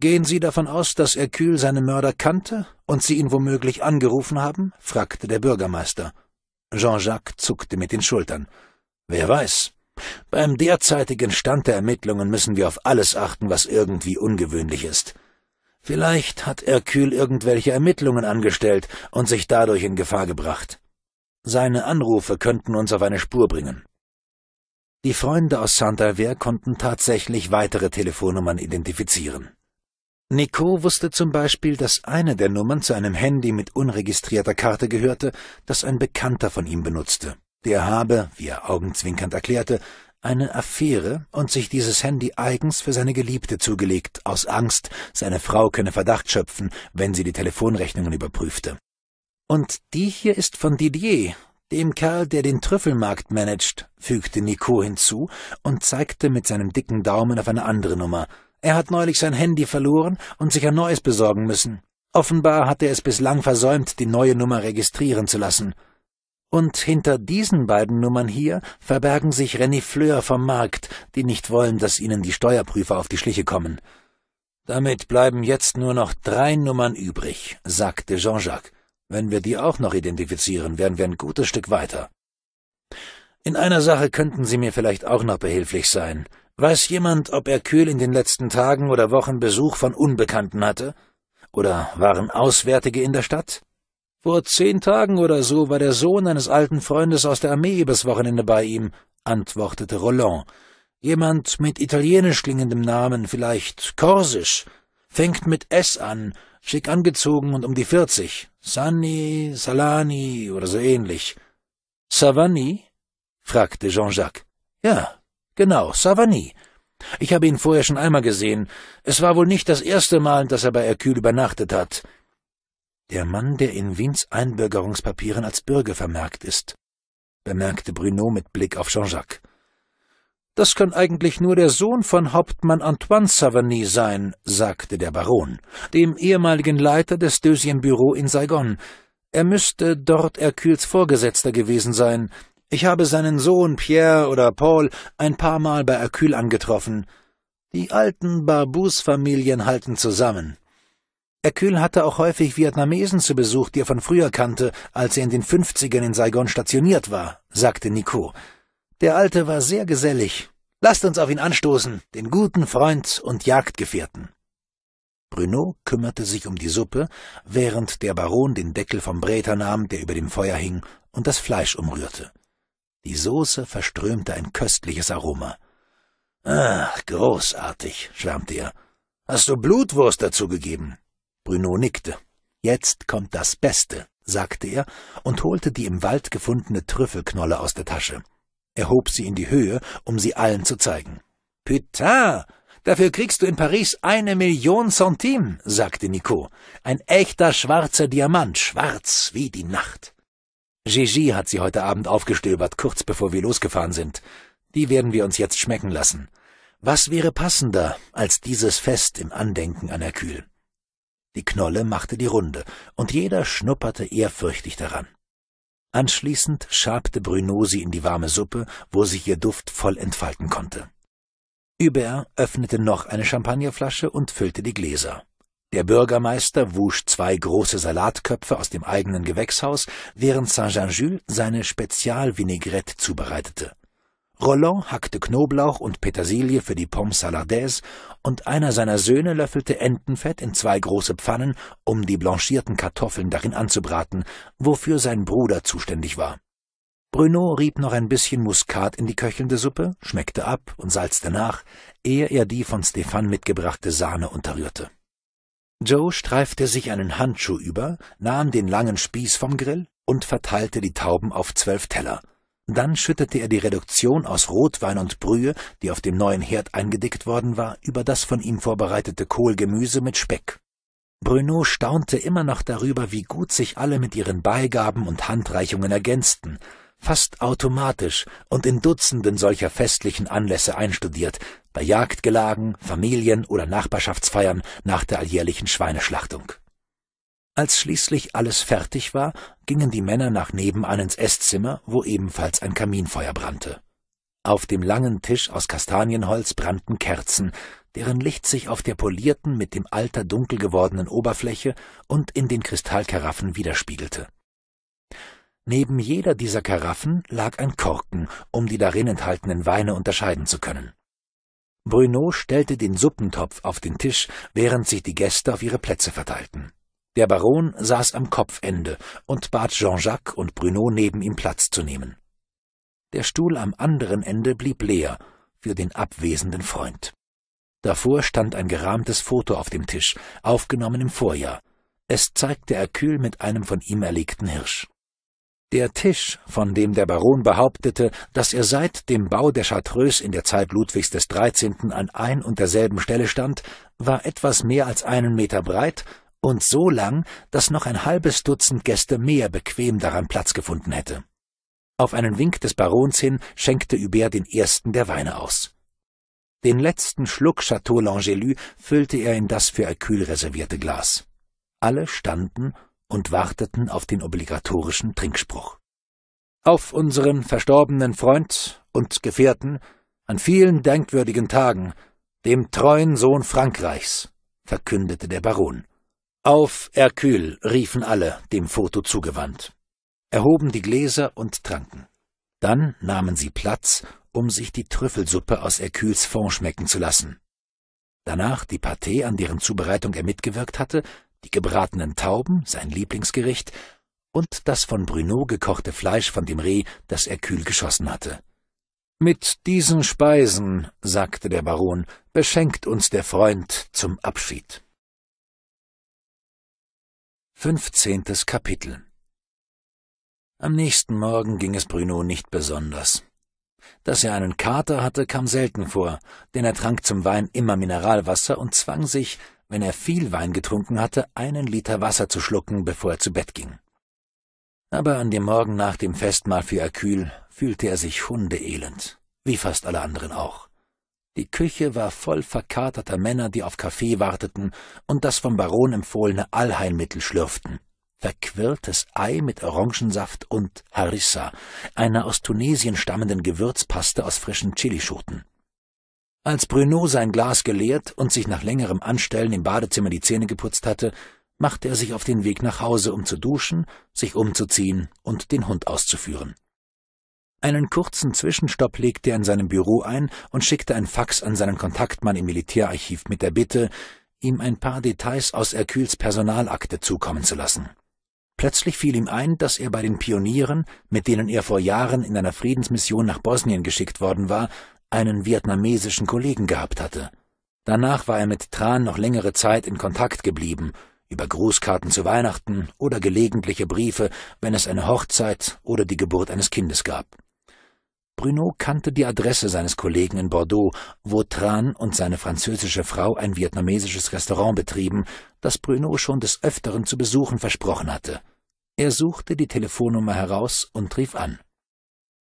Gehen Sie davon aus, dass Erkühl seine Mörder kannte und Sie ihn womöglich angerufen haben? fragte der Bürgermeister. Jean-Jacques zuckte mit den Schultern. Wer weiß. Beim derzeitigen Stand der Ermittlungen müssen wir auf alles achten, was irgendwie ungewöhnlich ist. Vielleicht hat Erkühl irgendwelche Ermittlungen angestellt und sich dadurch in Gefahr gebracht. Seine Anrufe könnten uns auf eine Spur bringen. Die Freunde aus saint albert konnten tatsächlich weitere Telefonnummern identifizieren. Nico wusste zum Beispiel, dass eine der Nummern zu einem Handy mit unregistrierter Karte gehörte, das ein Bekannter von ihm benutzte. Der habe, wie er augenzwinkernd erklärte, eine Affäre und sich dieses Handy eigens für seine Geliebte zugelegt, aus Angst, seine Frau könne Verdacht schöpfen, wenn sie die Telefonrechnungen überprüfte. Und die hier ist von Didier, dem Kerl, der den Trüffelmarkt managt, fügte Nico hinzu und zeigte mit seinem dicken Daumen auf eine andere Nummer, er hat neulich sein Handy verloren und sich ein neues besorgen müssen. Offenbar hat er es bislang versäumt, die neue Nummer registrieren zu lassen. Und hinter diesen beiden Nummern hier verbergen sich Renifleur vom Markt, die nicht wollen, dass ihnen die Steuerprüfer auf die Schliche kommen. Damit bleiben jetzt nur noch drei Nummern übrig, sagte Jean-Jacques. Wenn wir die auch noch identifizieren, wären wir ein gutes Stück weiter. In einer Sache könnten Sie mir vielleicht auch noch behilflich sein. Weiß jemand, ob er Kühl in den letzten Tagen oder Wochen Besuch von Unbekannten hatte? Oder waren Auswärtige in der Stadt? Vor zehn Tagen oder so war der Sohn eines alten Freundes aus der Armee übers Wochenende bei ihm, antwortete Roland. Jemand mit italienisch klingendem Namen, vielleicht Korsisch, fängt mit S an, schick angezogen und um die vierzig. Sani, Salani oder so ähnlich. Savani? fragte Jean-Jacques. Ja, Genau, Savani. Ich habe ihn vorher schon einmal gesehen. Es war wohl nicht das erste Mal, dass er bei Hercule übernachtet hat. Der Mann, der in Wiens Einbürgerungspapieren als Bürger vermerkt ist, bemerkte Bruno mit Blick auf Jean-Jacques. Das kann eigentlich nur der Sohn von Hauptmann Antoine Savany sein, sagte der Baron, dem ehemaligen Leiter des Dösien-Büro in Saigon. Er müsste dort Hercules Vorgesetzter gewesen sein, ich habe seinen Sohn Pierre oder Paul ein paar Mal bei Akül angetroffen. Die alten Barbus-Familien halten zusammen. Akül hatte auch häufig Vietnamesen zu Besuch, die er von früher kannte, als er in den Fünfzigern in Saigon stationiert war, sagte Nico. Der Alte war sehr gesellig. Lasst uns auf ihn anstoßen, den guten Freund und Jagdgefährten. Bruno kümmerte sich um die Suppe, während der Baron den Deckel vom Bräter nahm, der über dem Feuer hing, und das Fleisch umrührte. Die Soße verströmte ein köstliches Aroma. Ach, großartig, schwärmte er. Hast du Blutwurst dazu gegeben? Bruno nickte. Jetzt kommt das Beste, sagte er und holte die im Wald gefundene Trüffelknolle aus der Tasche. Er hob sie in die Höhe, um sie allen zu zeigen. Putain! Dafür kriegst du in Paris eine Million Centime, sagte Nico. Ein echter schwarzer Diamant, schwarz wie die Nacht. Gigi hat sie heute Abend aufgestöbert, kurz bevor wir losgefahren sind. Die werden wir uns jetzt schmecken lassen. Was wäre passender als dieses Fest im Andenken an Herkül? Die Knolle machte die Runde, und jeder schnupperte ehrfürchtig daran. Anschließend schabte Bruno sie in die warme Suppe, wo sich ihr Duft voll entfalten konnte. Hubert öffnete noch eine Champagnerflasche und füllte die Gläser. Der Bürgermeister wusch zwei große Salatköpfe aus dem eigenen Gewächshaus, während Saint-Jean-Jules seine Spezialvinaigrette zubereitete. Roland hackte Knoblauch und Petersilie für die Pommes Saladaise und einer seiner Söhne löffelte Entenfett in zwei große Pfannen, um die blanchierten Kartoffeln darin anzubraten, wofür sein Bruder zuständig war. Bruno rieb noch ein bisschen Muskat in die köchelnde Suppe, schmeckte ab und salzte nach, ehe er die von Stefan mitgebrachte Sahne unterrührte. Joe streifte sich einen Handschuh über, nahm den langen Spieß vom Grill und verteilte die Tauben auf zwölf Teller. Dann schüttete er die Reduktion aus Rotwein und Brühe, die auf dem neuen Herd eingedickt worden war, über das von ihm vorbereitete Kohlgemüse mit Speck. Bruno staunte immer noch darüber, wie gut sich alle mit ihren Beigaben und Handreichungen ergänzten, fast automatisch und in Dutzenden solcher festlichen Anlässe einstudiert, bei Jagdgelagen, Familien- oder Nachbarschaftsfeiern nach der alljährlichen Schweineschlachtung. Als schließlich alles fertig war, gingen die Männer nach nebenan ins Esszimmer, wo ebenfalls ein Kaminfeuer brannte. Auf dem langen Tisch aus Kastanienholz brannten Kerzen, deren Licht sich auf der polierten, mit dem Alter dunkel gewordenen Oberfläche und in den Kristallkaraffen widerspiegelte. Neben jeder dieser Karaffen lag ein Korken, um die darin enthaltenen Weine unterscheiden zu können. Bruno stellte den Suppentopf auf den Tisch, während sich die Gäste auf ihre Plätze verteilten. Der Baron saß am Kopfende und bat Jean-Jacques und Bruno neben ihm Platz zu nehmen. Der Stuhl am anderen Ende blieb leer für den abwesenden Freund. Davor stand ein gerahmtes Foto auf dem Tisch, aufgenommen im Vorjahr. Es zeigte er kühl mit einem von ihm erlegten Hirsch. Der Tisch, von dem der Baron behauptete, dass er seit dem Bau der Chartreuse in der Zeit Ludwigs des 13. an ein und derselben Stelle stand, war etwas mehr als einen Meter breit und so lang, dass noch ein halbes Dutzend Gäste mehr bequem daran Platz gefunden hätte. Auf einen Wink des Barons hin schenkte Hubert den ersten der Weine aus. Den letzten Schluck Chateau L'Angely füllte er in das für Hercule reservierte Glas. Alle standen und warteten auf den obligatorischen Trinkspruch. Auf unseren verstorbenen Freund und Gefährten an vielen denkwürdigen Tagen, dem treuen Sohn Frankreichs, verkündete der Baron. Auf Erkühl, riefen alle, dem Foto zugewandt, erhoben die Gläser und tranken. Dann nahmen sie Platz, um sich die Trüffelsuppe aus Erkühls Fond schmecken zu lassen. Danach die Pâté, an deren Zubereitung er mitgewirkt hatte, die gebratenen Tauben, sein Lieblingsgericht, und das von Bruno gekochte Fleisch von dem Reh, das er kühl geschossen hatte. Mit diesen Speisen, sagte der Baron, beschenkt uns der Freund zum Abschied. Fünfzehntes Kapitel Am nächsten Morgen ging es Bruno nicht besonders. Dass er einen Kater hatte, kam selten vor, denn er trank zum Wein immer Mineralwasser und zwang sich, wenn er viel Wein getrunken hatte, einen Liter Wasser zu schlucken, bevor er zu Bett ging. Aber an dem Morgen nach dem Festmahl für Erkühl fühlte er sich hundeelend, wie fast alle anderen auch. Die Küche war voll verkaterter Männer, die auf Kaffee warteten und das vom Baron empfohlene Allheilmittel schlürften. Verquirltes Ei mit Orangensaft und Harissa, einer aus Tunesien stammenden Gewürzpaste aus frischen Chilischoten. Als Bruno sein Glas geleert und sich nach längerem Anstellen im Badezimmer die Zähne geputzt hatte, machte er sich auf den Weg nach Hause, um zu duschen, sich umzuziehen und den Hund auszuführen. Einen kurzen Zwischenstopp legte er in seinem Büro ein und schickte ein Fax an seinen Kontaktmann im Militärarchiv mit der Bitte, ihm ein paar Details aus Erkühls Personalakte zukommen zu lassen. Plötzlich fiel ihm ein, dass er bei den Pionieren, mit denen er vor Jahren in einer Friedensmission nach Bosnien geschickt worden war, einen vietnamesischen Kollegen gehabt hatte. Danach war er mit Tran noch längere Zeit in Kontakt geblieben, über Grußkarten zu Weihnachten oder gelegentliche Briefe, wenn es eine Hochzeit oder die Geburt eines Kindes gab. Bruno kannte die Adresse seines Kollegen in Bordeaux, wo Tran und seine französische Frau ein vietnamesisches Restaurant betrieben, das Bruno schon des Öfteren zu besuchen versprochen hatte. Er suchte die Telefonnummer heraus und rief an.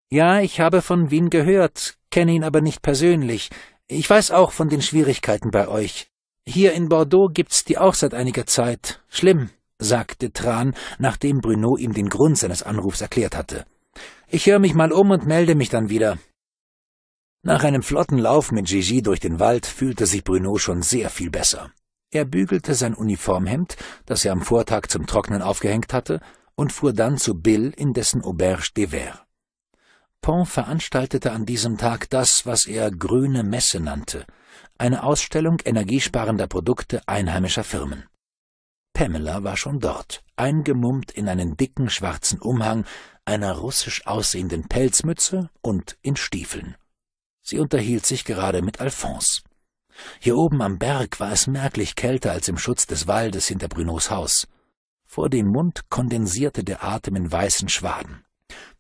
Ja, ich habe von Wien gehört, kenne ihn aber nicht persönlich. Ich weiß auch von den Schwierigkeiten bei euch. Hier in Bordeaux gibt's die auch seit einiger Zeit. Schlimm, sagte Tran, nachdem Bruno ihm den Grund seines Anrufs erklärt hatte. Ich höre mich mal um und melde mich dann wieder. Nach einem flotten Lauf mit Gigi durch den Wald fühlte sich Bruno schon sehr viel besser. Er bügelte sein Uniformhemd, das er am Vortag zum Trocknen aufgehängt hatte, und fuhr dann zu Bill in dessen Auberge des Verts. Dupont veranstaltete an diesem Tag das, was er Grüne Messe nannte, eine Ausstellung energiesparender Produkte einheimischer Firmen. Pamela war schon dort, eingemummt in einen dicken schwarzen Umhang, einer russisch aussehenden Pelzmütze und in Stiefeln. Sie unterhielt sich gerade mit Alphonse. Hier oben am Berg war es merklich kälter als im Schutz des Waldes hinter Brunos Haus. Vor dem Mund kondensierte der Atem in weißen Schwaden.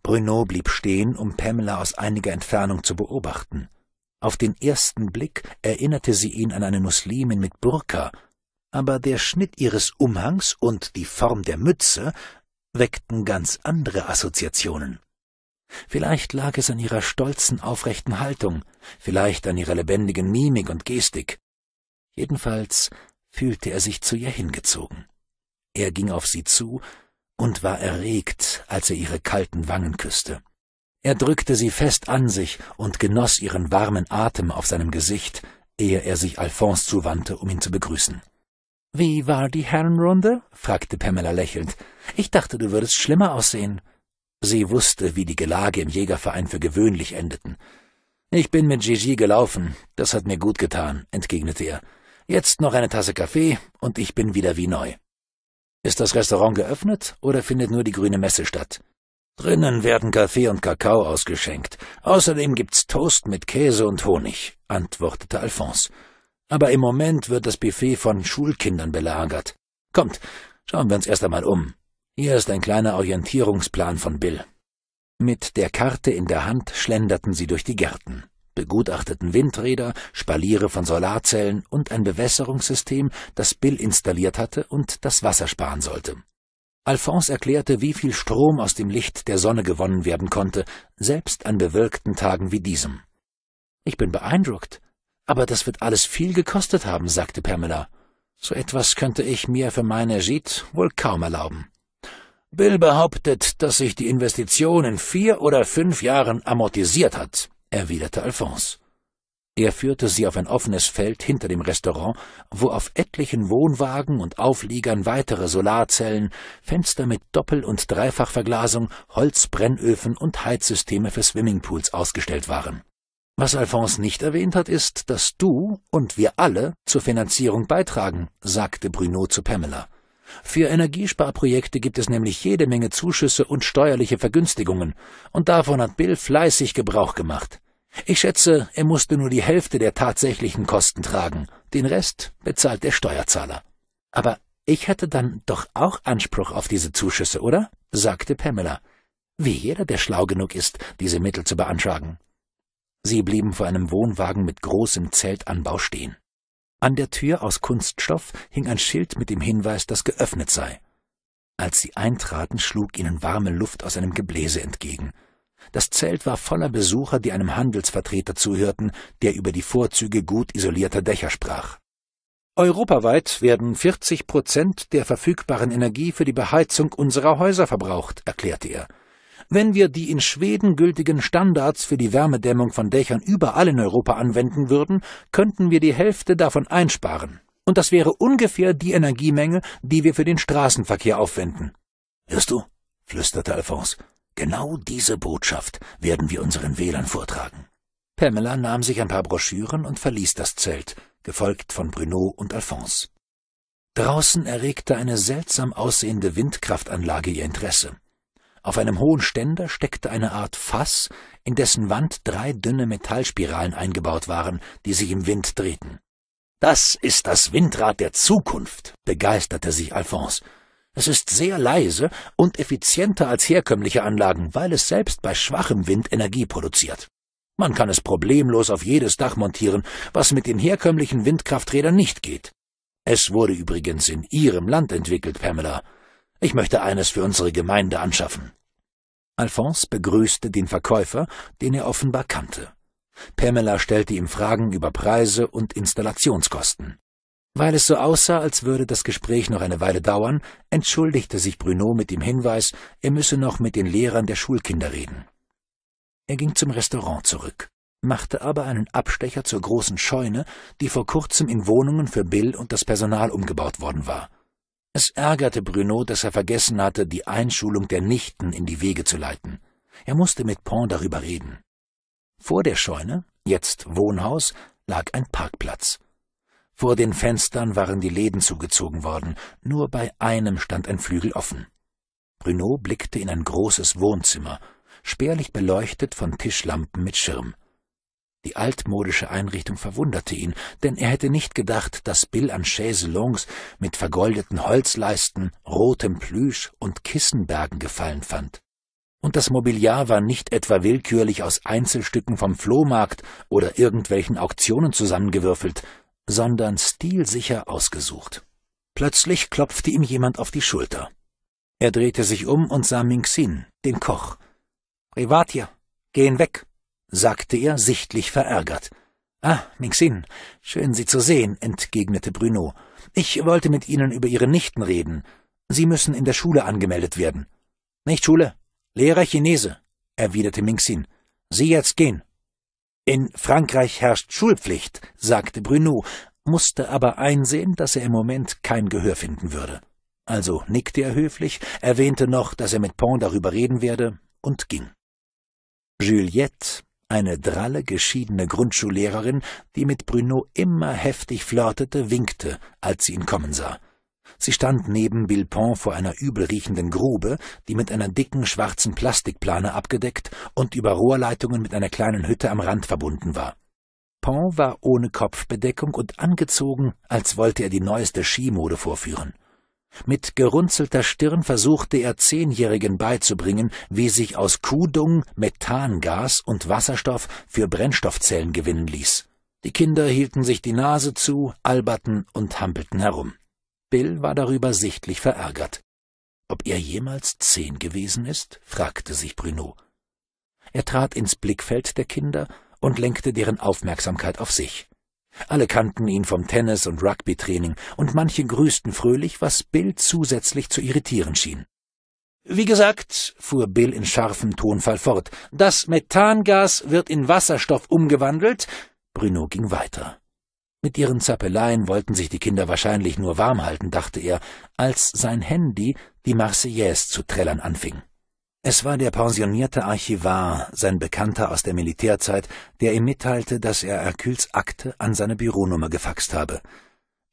Bruno blieb stehen, um Pamela aus einiger Entfernung zu beobachten. Auf den ersten Blick erinnerte sie ihn an eine Muslimin mit Burka, aber der Schnitt ihres Umhangs und die Form der Mütze weckten ganz andere Assoziationen. Vielleicht lag es an ihrer stolzen, aufrechten Haltung, vielleicht an ihrer lebendigen Mimik und Gestik. Jedenfalls fühlte er sich zu ihr hingezogen. Er ging auf sie zu, und war erregt, als er ihre kalten Wangen küsste. Er drückte sie fest an sich und genoss ihren warmen Atem auf seinem Gesicht, ehe er sich Alphonse zuwandte, um ihn zu begrüßen. Wie war die Herrenrunde? fragte Pamela lächelnd. Ich dachte, du würdest schlimmer aussehen. Sie wusste, wie die Gelage im Jägerverein für gewöhnlich endeten. Ich bin mit Gigi gelaufen, das hat mir gut getan, entgegnete er. Jetzt noch eine Tasse Kaffee und ich bin wieder wie neu. Ist das Restaurant geöffnet oder findet nur die grüne Messe statt? Drinnen werden Kaffee und Kakao ausgeschenkt. Außerdem gibt's Toast mit Käse und Honig, antwortete Alphonse. Aber im Moment wird das Buffet von Schulkindern belagert. Kommt, schauen wir uns erst einmal um. Hier ist ein kleiner Orientierungsplan von Bill. Mit der Karte in der Hand schlenderten sie durch die Gärten begutachteten Windräder, Spaliere von Solarzellen und ein Bewässerungssystem, das Bill installiert hatte und das Wasser sparen sollte. Alphonse erklärte, wie viel Strom aus dem Licht der Sonne gewonnen werden konnte, selbst an bewölkten Tagen wie diesem. Ich bin beeindruckt. Aber das wird alles viel gekostet haben, sagte Pamela. So etwas könnte ich mir für meine Energie wohl kaum erlauben. Bill behauptet, dass sich die Investition in vier oder fünf Jahren amortisiert hat erwiderte Alphonse. Er führte sie auf ein offenes Feld hinter dem Restaurant, wo auf etlichen Wohnwagen und Aufliegern weitere Solarzellen, Fenster mit Doppel- und Dreifachverglasung, Holzbrennöfen und Heizsysteme für Swimmingpools ausgestellt waren. Was Alphonse nicht erwähnt hat, ist, dass du und wir alle zur Finanzierung beitragen, sagte Bruno zu Pamela. Für Energiesparprojekte gibt es nämlich jede Menge Zuschüsse und steuerliche Vergünstigungen, und davon hat Bill fleißig Gebrauch gemacht. Ich schätze, er musste nur die Hälfte der tatsächlichen Kosten tragen, den Rest bezahlt der Steuerzahler. Aber ich hätte dann doch auch Anspruch auf diese Zuschüsse, oder? sagte Pamela, wie jeder, der schlau genug ist, diese Mittel zu beantragen. Sie blieben vor einem Wohnwagen mit großem Zeltanbau stehen. An der Tür aus Kunststoff hing ein Schild mit dem Hinweis, dass geöffnet sei. Als sie eintraten, schlug ihnen warme Luft aus einem Gebläse entgegen. Das Zelt war voller Besucher, die einem Handelsvertreter zuhörten, der über die Vorzüge gut isolierter Dächer sprach. Europaweit werden 40 Prozent der verfügbaren Energie für die Beheizung unserer Häuser verbraucht, erklärte er. Wenn wir die in Schweden gültigen Standards für die Wärmedämmung von Dächern überall in Europa anwenden würden, könnten wir die Hälfte davon einsparen. Und das wäre ungefähr die Energiemenge, die wir für den Straßenverkehr aufwenden. Hörst du? flüsterte Alphonse. Genau diese Botschaft werden wir unseren Wählern vortragen. Pamela nahm sich ein paar Broschüren und verließ das Zelt, gefolgt von Bruno und Alphonse. Draußen erregte eine seltsam aussehende Windkraftanlage ihr Interesse. Auf einem hohen Ständer steckte eine Art Fass, in dessen Wand drei dünne Metallspiralen eingebaut waren, die sich im Wind drehten. Das ist das Windrad der Zukunft, begeisterte sich Alphonse. Es ist sehr leise und effizienter als herkömmliche Anlagen, weil es selbst bei schwachem Wind Energie produziert. Man kann es problemlos auf jedes Dach montieren, was mit den herkömmlichen Windkrafträdern nicht geht. Es wurde übrigens in Ihrem Land entwickelt, Pamela. Ich möchte eines für unsere Gemeinde anschaffen. Alphonse begrüßte den Verkäufer, den er offenbar kannte. Pamela stellte ihm Fragen über Preise und Installationskosten. Weil es so aussah, als würde das Gespräch noch eine Weile dauern, entschuldigte sich Bruno mit dem Hinweis, er müsse noch mit den Lehrern der Schulkinder reden. Er ging zum Restaurant zurück, machte aber einen Abstecher zur großen Scheune, die vor kurzem in Wohnungen für Bill und das Personal umgebaut worden war. Es ärgerte Bruno, dass er vergessen hatte, die Einschulung der Nichten in die Wege zu leiten. Er musste mit Pont darüber reden. Vor der Scheune, jetzt Wohnhaus, lag ein Parkplatz. Vor den Fenstern waren die Läden zugezogen worden, nur bei einem stand ein Flügel offen. Bruno blickte in ein großes Wohnzimmer, spärlich beleuchtet von Tischlampen mit Schirm. Die altmodische Einrichtung verwunderte ihn, denn er hätte nicht gedacht, dass Bill an Chaiselongs mit vergoldeten Holzleisten, rotem Plüsch und Kissenbergen gefallen fand. Und das Mobiliar war nicht etwa willkürlich aus Einzelstücken vom Flohmarkt oder irgendwelchen Auktionen zusammengewürfelt, sondern stilsicher ausgesucht. Plötzlich klopfte ihm jemand auf die Schulter. Er drehte sich um und sah Minxin, den Koch. Privat hier, gehen weg, sagte er, sichtlich verärgert. Ah, Minxin, schön Sie zu sehen, entgegnete Bruno. Ich wollte mit Ihnen über Ihre Nichten reden. Sie müssen in der Schule angemeldet werden. Nicht Schule, Lehrer Chinese, erwiderte Minxin. Sie jetzt gehen. In Frankreich herrscht Schulpflicht, sagte Bruno, musste aber einsehen, dass er im Moment kein Gehör finden würde. Also nickte er höflich, erwähnte noch, dass er mit Pont darüber reden werde und ging. Juliette, eine dralle, geschiedene Grundschullehrerin, die mit Bruno immer heftig flirtete, winkte, als sie ihn kommen sah. Sie stand neben Bilpont vor einer übelriechenden Grube, die mit einer dicken schwarzen Plastikplane abgedeckt und über Rohrleitungen mit einer kleinen Hütte am Rand verbunden war. Pont war ohne Kopfbedeckung und angezogen, als wollte er die neueste Skimode vorführen. Mit gerunzelter Stirn versuchte er Zehnjährigen beizubringen, wie sich aus Kuhdung Methangas und Wasserstoff für Brennstoffzellen gewinnen ließ. Die Kinder hielten sich die Nase zu, alberten und hampelten herum. Bill war darüber sichtlich verärgert. Ob er jemals zehn gewesen ist, fragte sich Bruno. Er trat ins Blickfeld der Kinder und lenkte deren Aufmerksamkeit auf sich. Alle kannten ihn vom Tennis- und Rugby-Training und manche grüßten fröhlich, was Bill zusätzlich zu irritieren schien. Wie gesagt, fuhr Bill in scharfem Tonfall fort, das Methangas wird in Wasserstoff umgewandelt. Bruno ging weiter. Mit ihren Zappeleien wollten sich die Kinder wahrscheinlich nur warm halten, dachte er, als sein Handy die Marseillaise zu trällern anfing. Es war der pensionierte Archivar, sein Bekannter aus der Militärzeit, der ihm mitteilte, dass er Hercules Akte an seine Büronummer gefaxt habe.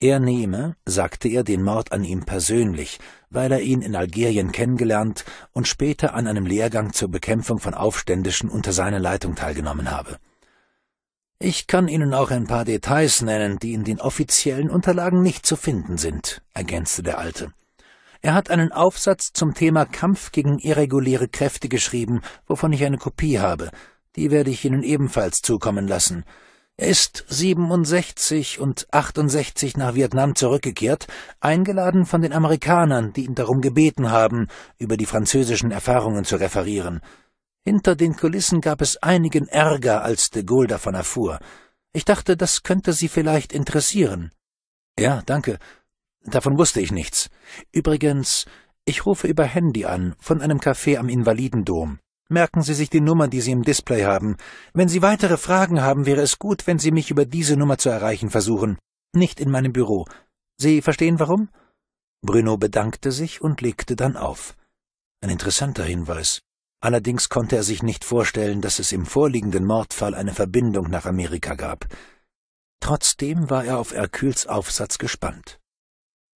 Er nehme, sagte er, den Mord an ihm persönlich, weil er ihn in Algerien kennengelernt und später an einem Lehrgang zur Bekämpfung von Aufständischen unter seiner Leitung teilgenommen habe. Ich kann Ihnen auch ein paar Details nennen, die in den offiziellen Unterlagen nicht zu finden sind, ergänzte der Alte. Er hat einen Aufsatz zum Thema Kampf gegen irreguläre Kräfte geschrieben, wovon ich eine Kopie habe. Die werde ich Ihnen ebenfalls zukommen lassen. Er ist 67 und 68 nach Vietnam zurückgekehrt, eingeladen von den Amerikanern, die ihn darum gebeten haben, über die französischen Erfahrungen zu referieren. Hinter den Kulissen gab es einigen Ärger, als de Gaulle davon erfuhr. Ich dachte, das könnte Sie vielleicht interessieren. Ja, danke. Davon wusste ich nichts. Übrigens, ich rufe über Handy an, von einem Café am Invalidendom. Merken Sie sich die Nummer, die Sie im Display haben. Wenn Sie weitere Fragen haben, wäre es gut, wenn Sie mich über diese Nummer zu erreichen versuchen. Nicht in meinem Büro. Sie verstehen warum? Bruno bedankte sich und legte dann auf. Ein interessanter Hinweis. Allerdings konnte er sich nicht vorstellen, dass es im vorliegenden Mordfall eine Verbindung nach Amerika gab. Trotzdem war er auf Erküls Aufsatz gespannt.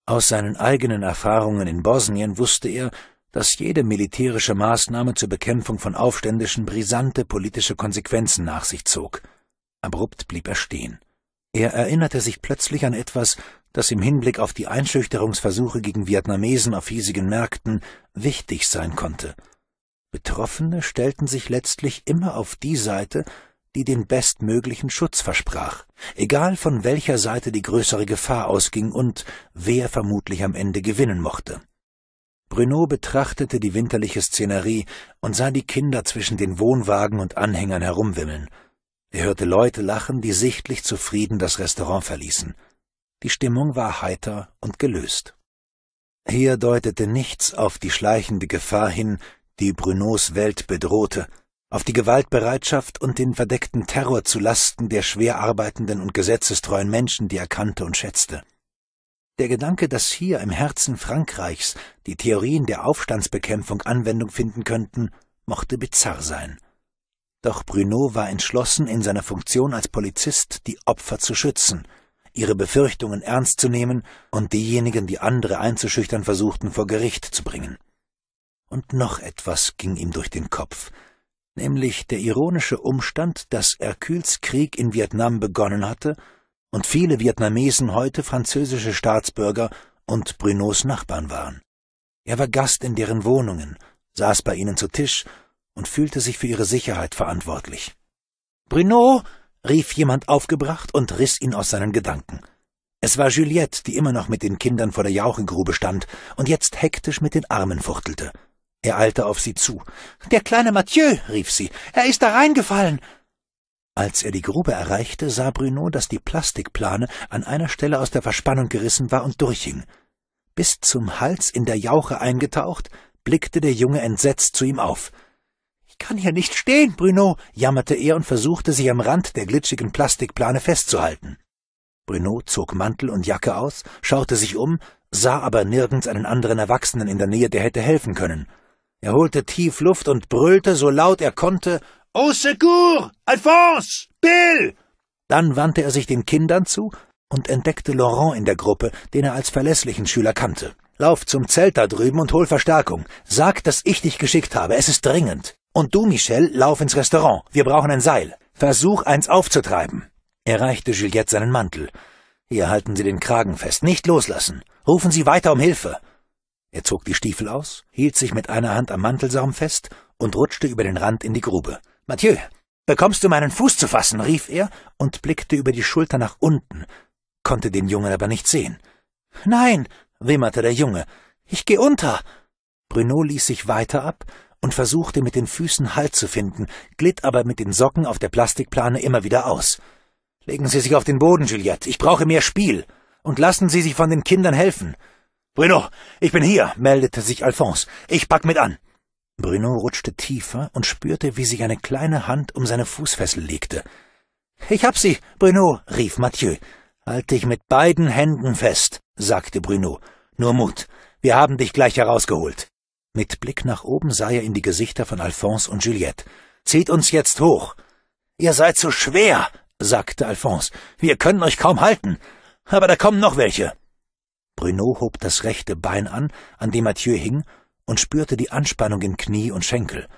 Aus seinen eigenen Erfahrungen in Bosnien wusste er, dass jede militärische Maßnahme zur Bekämpfung von Aufständischen brisante politische Konsequenzen nach sich zog. Abrupt blieb er stehen. Er erinnerte sich plötzlich an etwas, das im Hinblick auf die Einschüchterungsversuche gegen Vietnamesen auf hiesigen Märkten wichtig sein konnte – Betroffene stellten sich letztlich immer auf die Seite, die den bestmöglichen Schutz versprach, egal von welcher Seite die größere Gefahr ausging und wer vermutlich am Ende gewinnen mochte. Bruno betrachtete die winterliche Szenerie und sah die Kinder zwischen den Wohnwagen und Anhängern herumwimmeln. Er hörte Leute lachen, die sichtlich zufrieden das Restaurant verließen. Die Stimmung war heiter und gelöst. Hier deutete nichts auf die schleichende Gefahr hin, die Brunots Welt bedrohte, auf die Gewaltbereitschaft und den verdeckten Terror zu Lasten der schwer arbeitenden und gesetzestreuen Menschen, die er kannte und schätzte. Der Gedanke, dass hier im Herzen Frankreichs die Theorien der Aufstandsbekämpfung Anwendung finden könnten, mochte bizarr sein. Doch Bruno war entschlossen, in seiner Funktion als Polizist die Opfer zu schützen, ihre Befürchtungen ernst zu nehmen und diejenigen, die andere einzuschüchtern versuchten, vor Gericht zu bringen. Und noch etwas ging ihm durch den Kopf, nämlich der ironische Umstand, dass Erküls Krieg in Vietnam begonnen hatte und viele Vietnamesen heute französische Staatsbürger und Brunos Nachbarn waren. Er war Gast in deren Wohnungen, saß bei ihnen zu Tisch und fühlte sich für ihre Sicherheit verantwortlich. Bruno! rief jemand aufgebracht und riss ihn aus seinen Gedanken. Es war Juliette, die immer noch mit den Kindern vor der Jauchegrube stand und jetzt hektisch mit den Armen fuchtelte. Er eilte auf sie zu. Der kleine Mathieu, rief sie, er ist da reingefallen. Als er die Grube erreichte, sah Bruno, dass die Plastikplane an einer Stelle aus der Verspannung gerissen war und durchhing. Bis zum Hals in der Jauche eingetaucht, blickte der Junge entsetzt zu ihm auf. Ich kann hier nicht stehen, Bruno, jammerte er und versuchte, sich am Rand der glitschigen Plastikplane festzuhalten. Bruno zog Mantel und Jacke aus, schaute sich um, sah aber nirgends einen anderen Erwachsenen in der Nähe, der hätte helfen können. Er holte tief Luft und brüllte so laut er konnte Au secours! Alphonse! Bill! Dann wandte er sich den Kindern zu und entdeckte Laurent in der Gruppe, den er als verlässlichen Schüler kannte. Lauf zum Zelt da drüben und hol Verstärkung. Sag, dass ich dich geschickt habe. Es ist dringend. Und du, Michel, lauf ins Restaurant. Wir brauchen ein Seil. Versuch, eins aufzutreiben. Er reichte Juliette seinen Mantel. Hier halten Sie den Kragen fest. Nicht loslassen. Rufen Sie weiter um Hilfe. Er zog die Stiefel aus, hielt sich mit einer Hand am Mantelsaum fest und rutschte über den Rand in die Grube. Mathieu, bekommst du meinen Fuß zu fassen? rief er und blickte über die Schulter nach unten, konnte den Jungen aber nicht sehen. Nein, wimmerte der Junge, ich geh unter. Bruno ließ sich weiter ab und versuchte mit den Füßen Halt zu finden, glitt aber mit den Socken auf der Plastikplane immer wieder aus. Legen Sie sich auf den Boden, Juliette, ich brauche mehr Spiel, und lassen Sie sich von den Kindern helfen. Bruno, ich bin hier, meldete sich Alphonse. Ich pack mit an. Bruno rutschte tiefer und spürte, wie sich eine kleine Hand um seine Fußfessel legte. Ich hab sie, Bruno, rief Mathieu. Halt dich mit beiden Händen fest, sagte Bruno. Nur Mut, wir haben dich gleich herausgeholt. Mit Blick nach oben sah er in die Gesichter von Alphonse und Juliette. Zieht uns jetzt hoch. Ihr seid zu so schwer, sagte Alphonse. Wir können euch kaum halten. Aber da kommen noch welche. Bruno hob das rechte Bein an, an dem Mathieu hing, und spürte die Anspannung in Knie und Schenkel.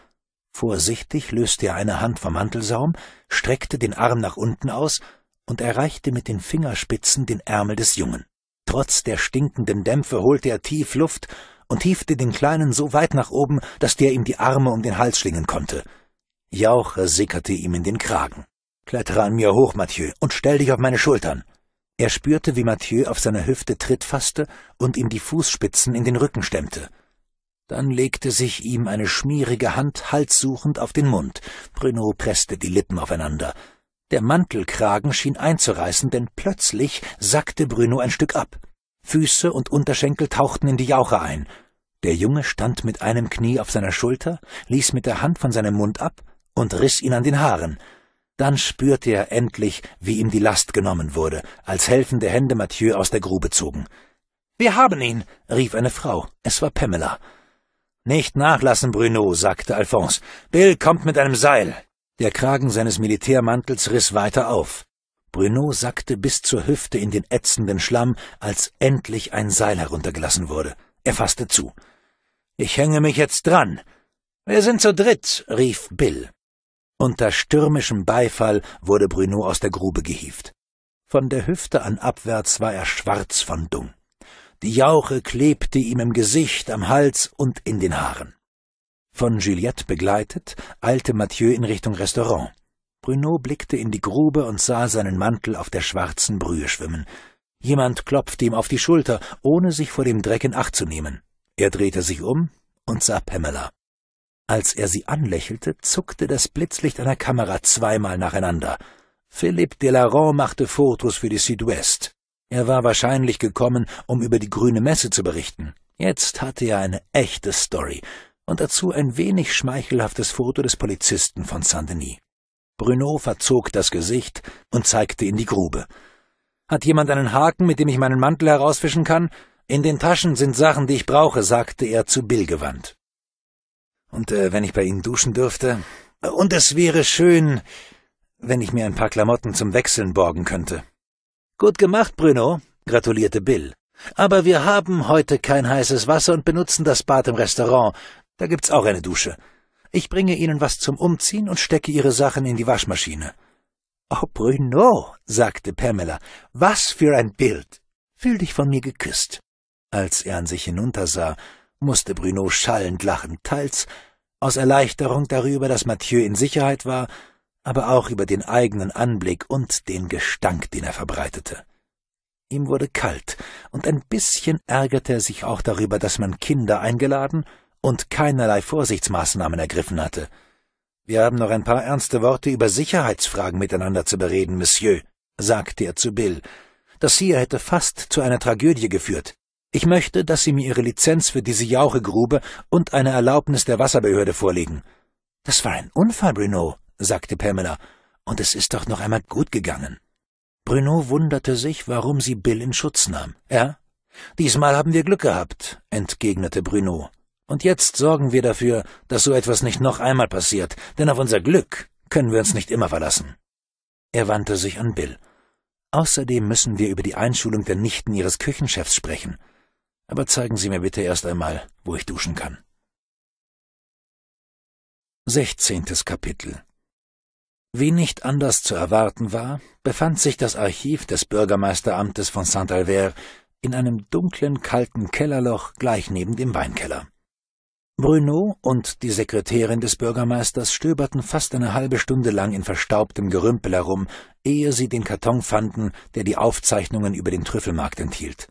Vorsichtig löste er eine Hand vom Mantelsaum, streckte den Arm nach unten aus und erreichte mit den Fingerspitzen den Ärmel des Jungen. Trotz der stinkenden Dämpfe holte er tief Luft und hiefte den Kleinen so weit nach oben, dass der ihm die Arme um den Hals schlingen konnte. Jauche sickerte ihm in den Kragen. Klettere an mir hoch, Mathieu, und stell dich auf meine Schultern. Er spürte, wie Mathieu auf seiner Hüfte Tritt fasste und ihm die Fußspitzen in den Rücken stemmte. Dann legte sich ihm eine schmierige Hand halssuchend auf den Mund. Bruno presste die Lippen aufeinander. Der Mantelkragen schien einzureißen, denn plötzlich sackte Bruno ein Stück ab. Füße und Unterschenkel tauchten in die Jauche ein. Der Junge stand mit einem Knie auf seiner Schulter, ließ mit der Hand von seinem Mund ab und riss ihn an den Haaren. Dann spürte er endlich, wie ihm die Last genommen wurde, als helfende Hände Mathieu aus der Grube zogen. Wir haben ihn, rief eine Frau. Es war Pamela. Nicht nachlassen, Bruno, sagte Alphonse. Bill kommt mit einem Seil. Der Kragen seines Militärmantels riss weiter auf. Bruno sackte bis zur Hüfte in den ätzenden Schlamm, als endlich ein Seil heruntergelassen wurde. Er fasste zu. Ich hänge mich jetzt dran. Wir sind zu dritt, rief Bill. Unter stürmischem Beifall wurde Bruno aus der Grube gehievt. Von der Hüfte an abwärts war er schwarz von Dung. Die Jauche klebte ihm im Gesicht, am Hals und in den Haaren. Von Juliette begleitet, eilte Mathieu in Richtung Restaurant. Bruno blickte in die Grube und sah seinen Mantel auf der schwarzen Brühe schwimmen. Jemand klopfte ihm auf die Schulter, ohne sich vor dem Dreck in Acht zu nehmen. Er drehte sich um und sah Pamela. Als er sie anlächelte, zuckte das Blitzlicht einer Kamera zweimal nacheinander. Philippe Delarand machte Fotos für die Südwest. Er war wahrscheinlich gekommen, um über die grüne Messe zu berichten. Jetzt hatte er eine echte Story und dazu ein wenig schmeichelhaftes Foto des Polizisten von Saint-Denis. Bruno verzog das Gesicht und zeigte in die Grube. Hat jemand einen Haken, mit dem ich meinen Mantel herausfischen kann? In den Taschen sind Sachen, die ich brauche, sagte er zu Bill gewandt. Und äh, wenn ich bei Ihnen duschen dürfte. Und es wäre schön, wenn ich mir ein paar Klamotten zum Wechseln borgen könnte. Gut gemacht, Bruno, gratulierte Bill. Aber wir haben heute kein heißes Wasser und benutzen das Bad im Restaurant. Da gibt's auch eine Dusche. Ich bringe Ihnen was zum Umziehen und stecke Ihre Sachen in die Waschmaschine. Oh, Bruno, sagte Pamela, was für ein Bild. Fühl dich von mir geküsst. Als er an sich hinuntersah, musste Bruno schallend lachen, teils aus Erleichterung darüber, dass Mathieu in Sicherheit war, aber auch über den eigenen Anblick und den Gestank, den er verbreitete. Ihm wurde kalt, und ein bisschen ärgerte er sich auch darüber, dass man Kinder eingeladen und keinerlei Vorsichtsmaßnahmen ergriffen hatte. Wir haben noch ein paar ernste Worte über Sicherheitsfragen miteinander zu bereden, Monsieur, sagte er zu Bill. Das hier hätte fast zu einer Tragödie geführt. Ich möchte, dass Sie mir Ihre Lizenz für diese Jauchegrube und eine Erlaubnis der Wasserbehörde vorlegen. Das war ein Unfall, Bruno, sagte Pamela, und es ist doch noch einmal gut gegangen. Bruno wunderte sich, warum sie Bill in Schutz nahm. Ja? Diesmal haben wir Glück gehabt, entgegnete Bruno. Und jetzt sorgen wir dafür, dass so etwas nicht noch einmal passiert, denn auf unser Glück können wir uns nicht immer verlassen. Er wandte sich an Bill. Außerdem müssen wir über die Einschulung der Nichten ihres Küchenchefs sprechen. Aber zeigen Sie mir bitte erst einmal, wo ich duschen kann. Sechzehntes Kapitel Wie nicht anders zu erwarten war, befand sich das Archiv des Bürgermeisteramtes von saint albert in einem dunklen, kalten Kellerloch gleich neben dem Weinkeller. Bruno und die Sekretärin des Bürgermeisters stöberten fast eine halbe Stunde lang in verstaubtem Gerümpel herum, ehe sie den Karton fanden, der die Aufzeichnungen über den Trüffelmarkt enthielt.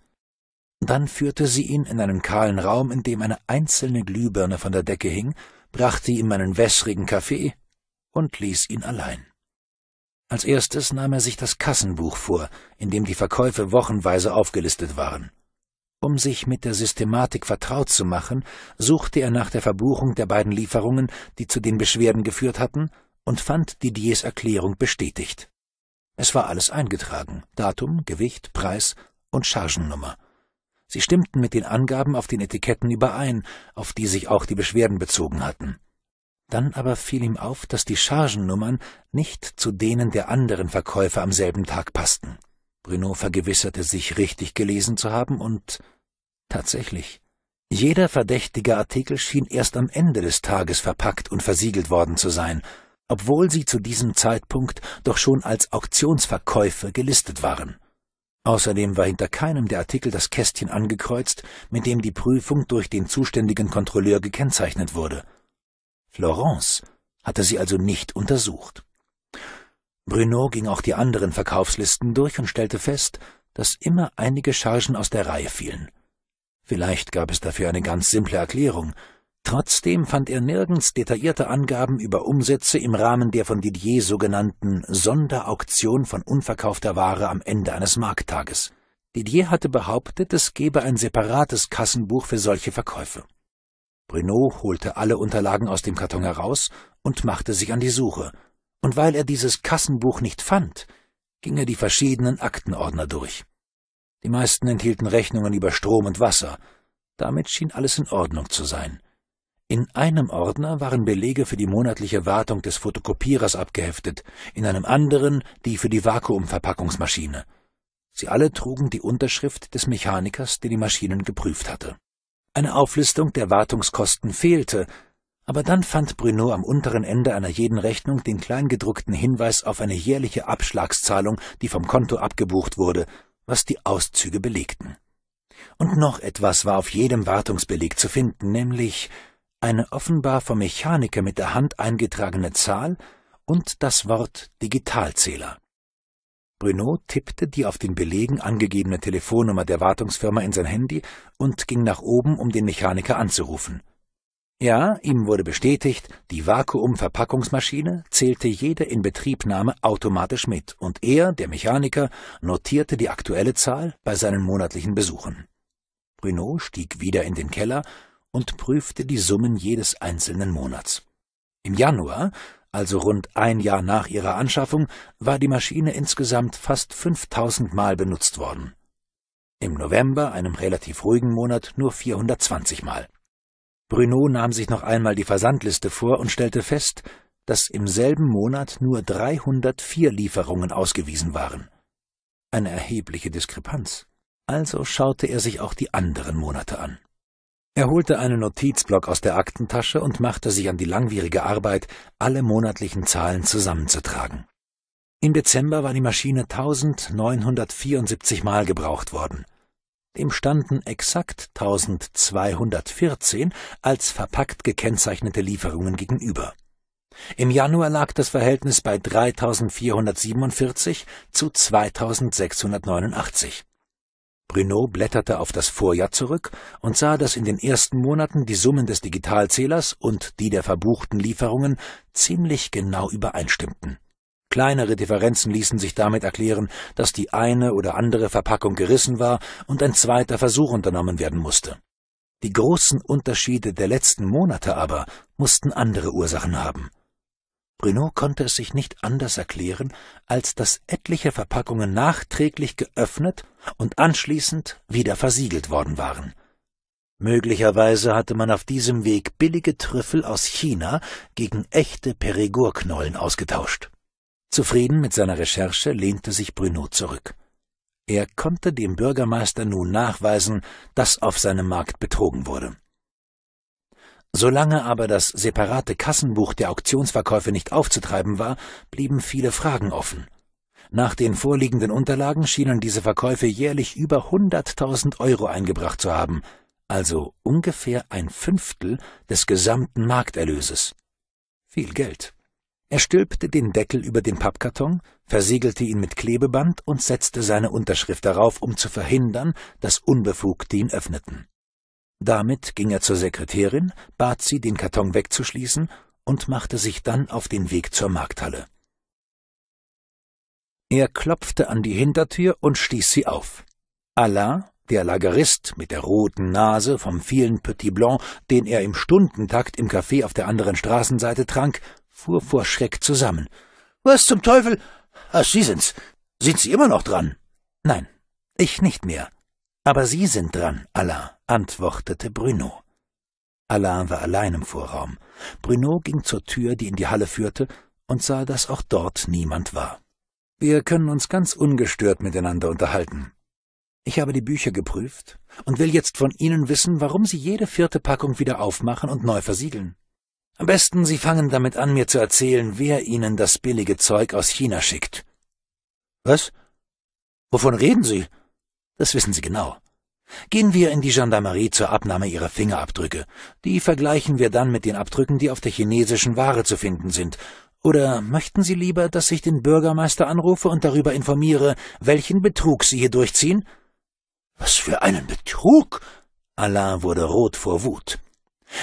Dann führte sie ihn in einen kahlen Raum, in dem eine einzelne Glühbirne von der Decke hing, brachte ihm einen wässrigen Kaffee und ließ ihn allein. Als erstes nahm er sich das Kassenbuch vor, in dem die Verkäufe wochenweise aufgelistet waren. Um sich mit der Systematik vertraut zu machen, suchte er nach der Verbuchung der beiden Lieferungen, die zu den Beschwerden geführt hatten, und fand Didiers Erklärung bestätigt. Es war alles eingetragen Datum, Gewicht, Preis und Chargennummer. Sie stimmten mit den Angaben auf den Etiketten überein, auf die sich auch die Beschwerden bezogen hatten. Dann aber fiel ihm auf, dass die Chargennummern nicht zu denen der anderen Verkäufer am selben Tag passten. Bruno vergewisserte sich, richtig gelesen zu haben, und tatsächlich. Jeder verdächtige Artikel schien erst am Ende des Tages verpackt und versiegelt worden zu sein, obwohl sie zu diesem Zeitpunkt doch schon als Auktionsverkäufe gelistet waren. Außerdem war hinter keinem der Artikel das Kästchen angekreuzt, mit dem die Prüfung durch den zuständigen Kontrolleur gekennzeichnet wurde. Florence hatte sie also nicht untersucht. Bruno ging auch die anderen Verkaufslisten durch und stellte fest, dass immer einige Chargen aus der Reihe fielen. Vielleicht gab es dafür eine ganz simple Erklärung, Trotzdem fand er nirgends detaillierte Angaben über Umsätze im Rahmen der von Didier sogenannten Sonderauktion von unverkaufter Ware am Ende eines Markttages. Didier hatte behauptet, es gebe ein separates Kassenbuch für solche Verkäufe. Bruno holte alle Unterlagen aus dem Karton heraus und machte sich an die Suche. Und weil er dieses Kassenbuch nicht fand, ging er die verschiedenen Aktenordner durch. Die meisten enthielten Rechnungen über Strom und Wasser. Damit schien alles in Ordnung zu sein. In einem Ordner waren Belege für die monatliche Wartung des Fotokopierers abgeheftet, in einem anderen die für die Vakuumverpackungsmaschine. Sie alle trugen die Unterschrift des Mechanikers, der die Maschinen geprüft hatte. Eine Auflistung der Wartungskosten fehlte, aber dann fand Bruno am unteren Ende einer jeden Rechnung den kleingedruckten Hinweis auf eine jährliche Abschlagszahlung, die vom Konto abgebucht wurde, was die Auszüge belegten. Und noch etwas war auf jedem Wartungsbeleg zu finden, nämlich eine offenbar vom Mechaniker mit der Hand eingetragene Zahl und das Wort Digitalzähler. Bruno tippte die auf den Belegen angegebene Telefonnummer der Wartungsfirma in sein Handy und ging nach oben, um den Mechaniker anzurufen. Ja, ihm wurde bestätigt, die Vakuumverpackungsmaschine zählte jede Inbetriebnahme automatisch mit und er, der Mechaniker, notierte die aktuelle Zahl bei seinen monatlichen Besuchen. Bruno stieg wieder in den Keller und prüfte die Summen jedes einzelnen Monats. Im Januar, also rund ein Jahr nach ihrer Anschaffung, war die Maschine insgesamt fast 5000 Mal benutzt worden. Im November, einem relativ ruhigen Monat, nur 420 Mal. Bruno nahm sich noch einmal die Versandliste vor und stellte fest, dass im selben Monat nur 304 Lieferungen ausgewiesen waren. Eine erhebliche Diskrepanz. Also schaute er sich auch die anderen Monate an. Er holte einen Notizblock aus der Aktentasche und machte sich an die langwierige Arbeit, alle monatlichen Zahlen zusammenzutragen. Im Dezember war die Maschine 1974 Mal gebraucht worden. Dem standen exakt 1214 als verpackt gekennzeichnete Lieferungen gegenüber. Im Januar lag das Verhältnis bei 3447 zu 2689. Bruno blätterte auf das Vorjahr zurück und sah, dass in den ersten Monaten die Summen des Digitalzählers und die der verbuchten Lieferungen ziemlich genau übereinstimmten. Kleinere Differenzen ließen sich damit erklären, dass die eine oder andere Verpackung gerissen war und ein zweiter Versuch unternommen werden musste. Die großen Unterschiede der letzten Monate aber mussten andere Ursachen haben. Bruno konnte es sich nicht anders erklären, als dass etliche Verpackungen nachträglich geöffnet und anschließend wieder versiegelt worden waren. Möglicherweise hatte man auf diesem Weg billige Trüffel aus China gegen echte Perigurknollen ausgetauscht. Zufrieden mit seiner Recherche lehnte sich Bruno zurück. Er konnte dem Bürgermeister nun nachweisen, dass auf seinem Markt betrogen wurde. Solange aber das separate Kassenbuch der Auktionsverkäufe nicht aufzutreiben war, blieben viele Fragen offen. Nach den vorliegenden Unterlagen schienen diese Verkäufe jährlich über 100.000 Euro eingebracht zu haben, also ungefähr ein Fünftel des gesamten Markterlöses. Viel Geld. Er stülpte den Deckel über den Pappkarton, versiegelte ihn mit Klebeband und setzte seine Unterschrift darauf, um zu verhindern, dass Unbefugte ihn öffneten. Damit ging er zur Sekretärin, bat sie, den Karton wegzuschließen und machte sich dann auf den Weg zur Markthalle. Er klopfte an die Hintertür und stieß sie auf. Alain, der Lagerist mit der roten Nase vom vielen Petit Blanc, den er im Stundentakt im Café auf der anderen Straßenseite trank, fuhr vor Schreck zusammen. Was zum Teufel? Ach, Sie sind's. Sind Sie immer noch dran? Nein, ich nicht mehr. Aber Sie sind dran, Alain antwortete Bruno. Alain war allein im Vorraum. Bruno ging zur Tür, die in die Halle führte, und sah, dass auch dort niemand war. Wir können uns ganz ungestört miteinander unterhalten. Ich habe die Bücher geprüft und will jetzt von Ihnen wissen, warum Sie jede vierte Packung wieder aufmachen und neu versiegeln. Am besten, Sie fangen damit an, mir zu erzählen, wer Ihnen das billige Zeug aus China schickt. Was? Wovon reden Sie? Das wissen Sie genau. Gehen wir in die Gendarmerie zur Abnahme Ihrer Fingerabdrücke. Die vergleichen wir dann mit den Abdrücken, die auf der chinesischen Ware zu finden sind. Oder möchten Sie lieber, dass ich den Bürgermeister anrufe und darüber informiere, welchen Betrug Sie hier durchziehen? Was für einen Betrug! Alain wurde rot vor Wut.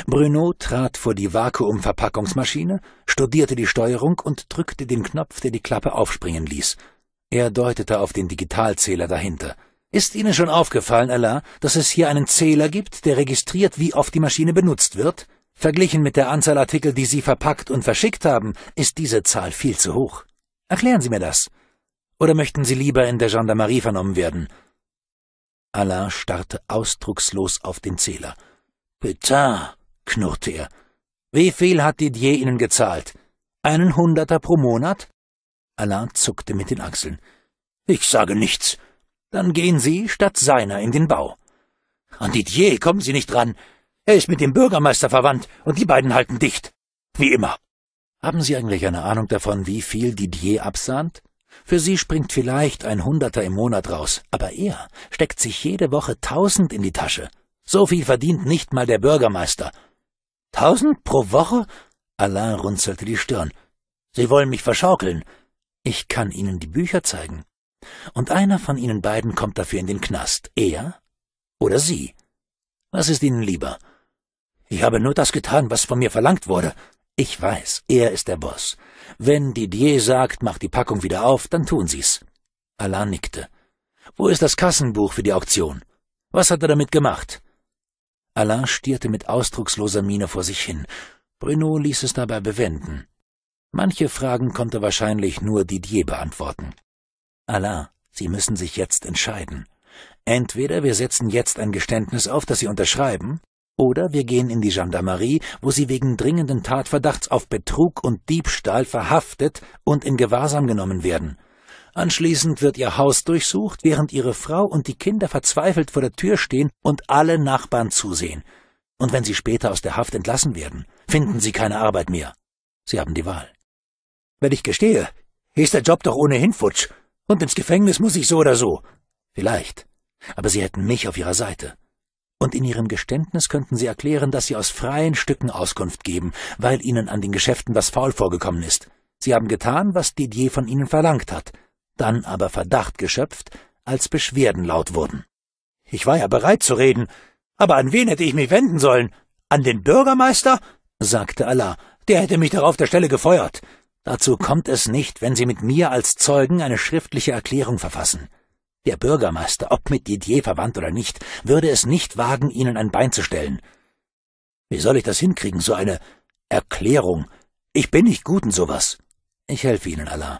Bruno trat vor die Vakuumverpackungsmaschine, studierte die Steuerung und drückte den Knopf, der die Klappe aufspringen ließ. Er deutete auf den Digitalzähler dahinter. Ist Ihnen schon aufgefallen, Alain, dass es hier einen Zähler gibt, der registriert, wie oft die Maschine benutzt wird? Verglichen mit der Anzahl Artikel, die Sie verpackt und verschickt haben, ist diese Zahl viel zu hoch. Erklären Sie mir das. Oder möchten Sie lieber in der Gendarmerie vernommen werden? Alain starrte ausdruckslos auf den Zähler. Petard, knurrte er. Wie viel hat Didier Ihnen gezahlt? Einen Hunderter pro Monat? Alain zuckte mit den Achseln. Ich sage nichts. Dann gehen Sie statt seiner in den Bau. An Didier kommen Sie nicht ran. Er ist mit dem Bürgermeister verwandt und die beiden halten dicht. Wie immer. Haben Sie eigentlich eine Ahnung davon, wie viel Didier absahnt? Für Sie springt vielleicht ein Hunderter im Monat raus, aber er steckt sich jede Woche tausend in die Tasche. So viel verdient nicht mal der Bürgermeister. Tausend pro Woche? Alain runzelte die Stirn. Sie wollen mich verschaukeln. Ich kann Ihnen die Bücher zeigen. Und einer von ihnen beiden kommt dafür in den Knast, er oder sie. Was ist ihnen lieber? Ich habe nur das getan, was von mir verlangt wurde. Ich weiß, er ist der Boss. Wenn Didier sagt, mach die Packung wieder auf, dann tun sie's. Alain nickte. Wo ist das Kassenbuch für die Auktion? Was hat er damit gemacht? Alain stierte mit ausdrucksloser Miene vor sich hin. Bruno ließ es dabei bewenden. Manche Fragen konnte wahrscheinlich nur Didier beantworten. Alain, Sie müssen sich jetzt entscheiden. Entweder wir setzen jetzt ein Geständnis auf, das Sie unterschreiben, oder wir gehen in die Gendarmerie, wo Sie wegen dringenden Tatverdachts auf Betrug und Diebstahl verhaftet und in Gewahrsam genommen werden. Anschließend wird Ihr Haus durchsucht, während Ihre Frau und die Kinder verzweifelt vor der Tür stehen und alle Nachbarn zusehen. Und wenn Sie später aus der Haft entlassen werden, finden Sie keine Arbeit mehr. Sie haben die Wahl. Wenn ich gestehe, ist der Job doch ohnehin futsch, und ins Gefängnis muss ich so oder so. Vielleicht. Aber Sie hätten mich auf Ihrer Seite. Und in Ihrem Geständnis könnten Sie erklären, dass Sie aus freien Stücken Auskunft geben, weil Ihnen an den Geschäften was faul vorgekommen ist. Sie haben getan, was Didier von Ihnen verlangt hat, dann aber Verdacht geschöpft, als Beschwerden laut wurden. Ich war ja bereit zu reden, aber an wen hätte ich mich wenden sollen? An den Bürgermeister? sagte Allah. Der hätte mich darauf der Stelle gefeuert. Dazu kommt es nicht, wenn Sie mit mir als Zeugen eine schriftliche Erklärung verfassen. Der Bürgermeister, ob mit Didier verwandt oder nicht, würde es nicht wagen, Ihnen ein Bein zu stellen. Wie soll ich das hinkriegen, so eine Erklärung? Ich bin nicht gut in sowas. Ich helfe Ihnen, Allah.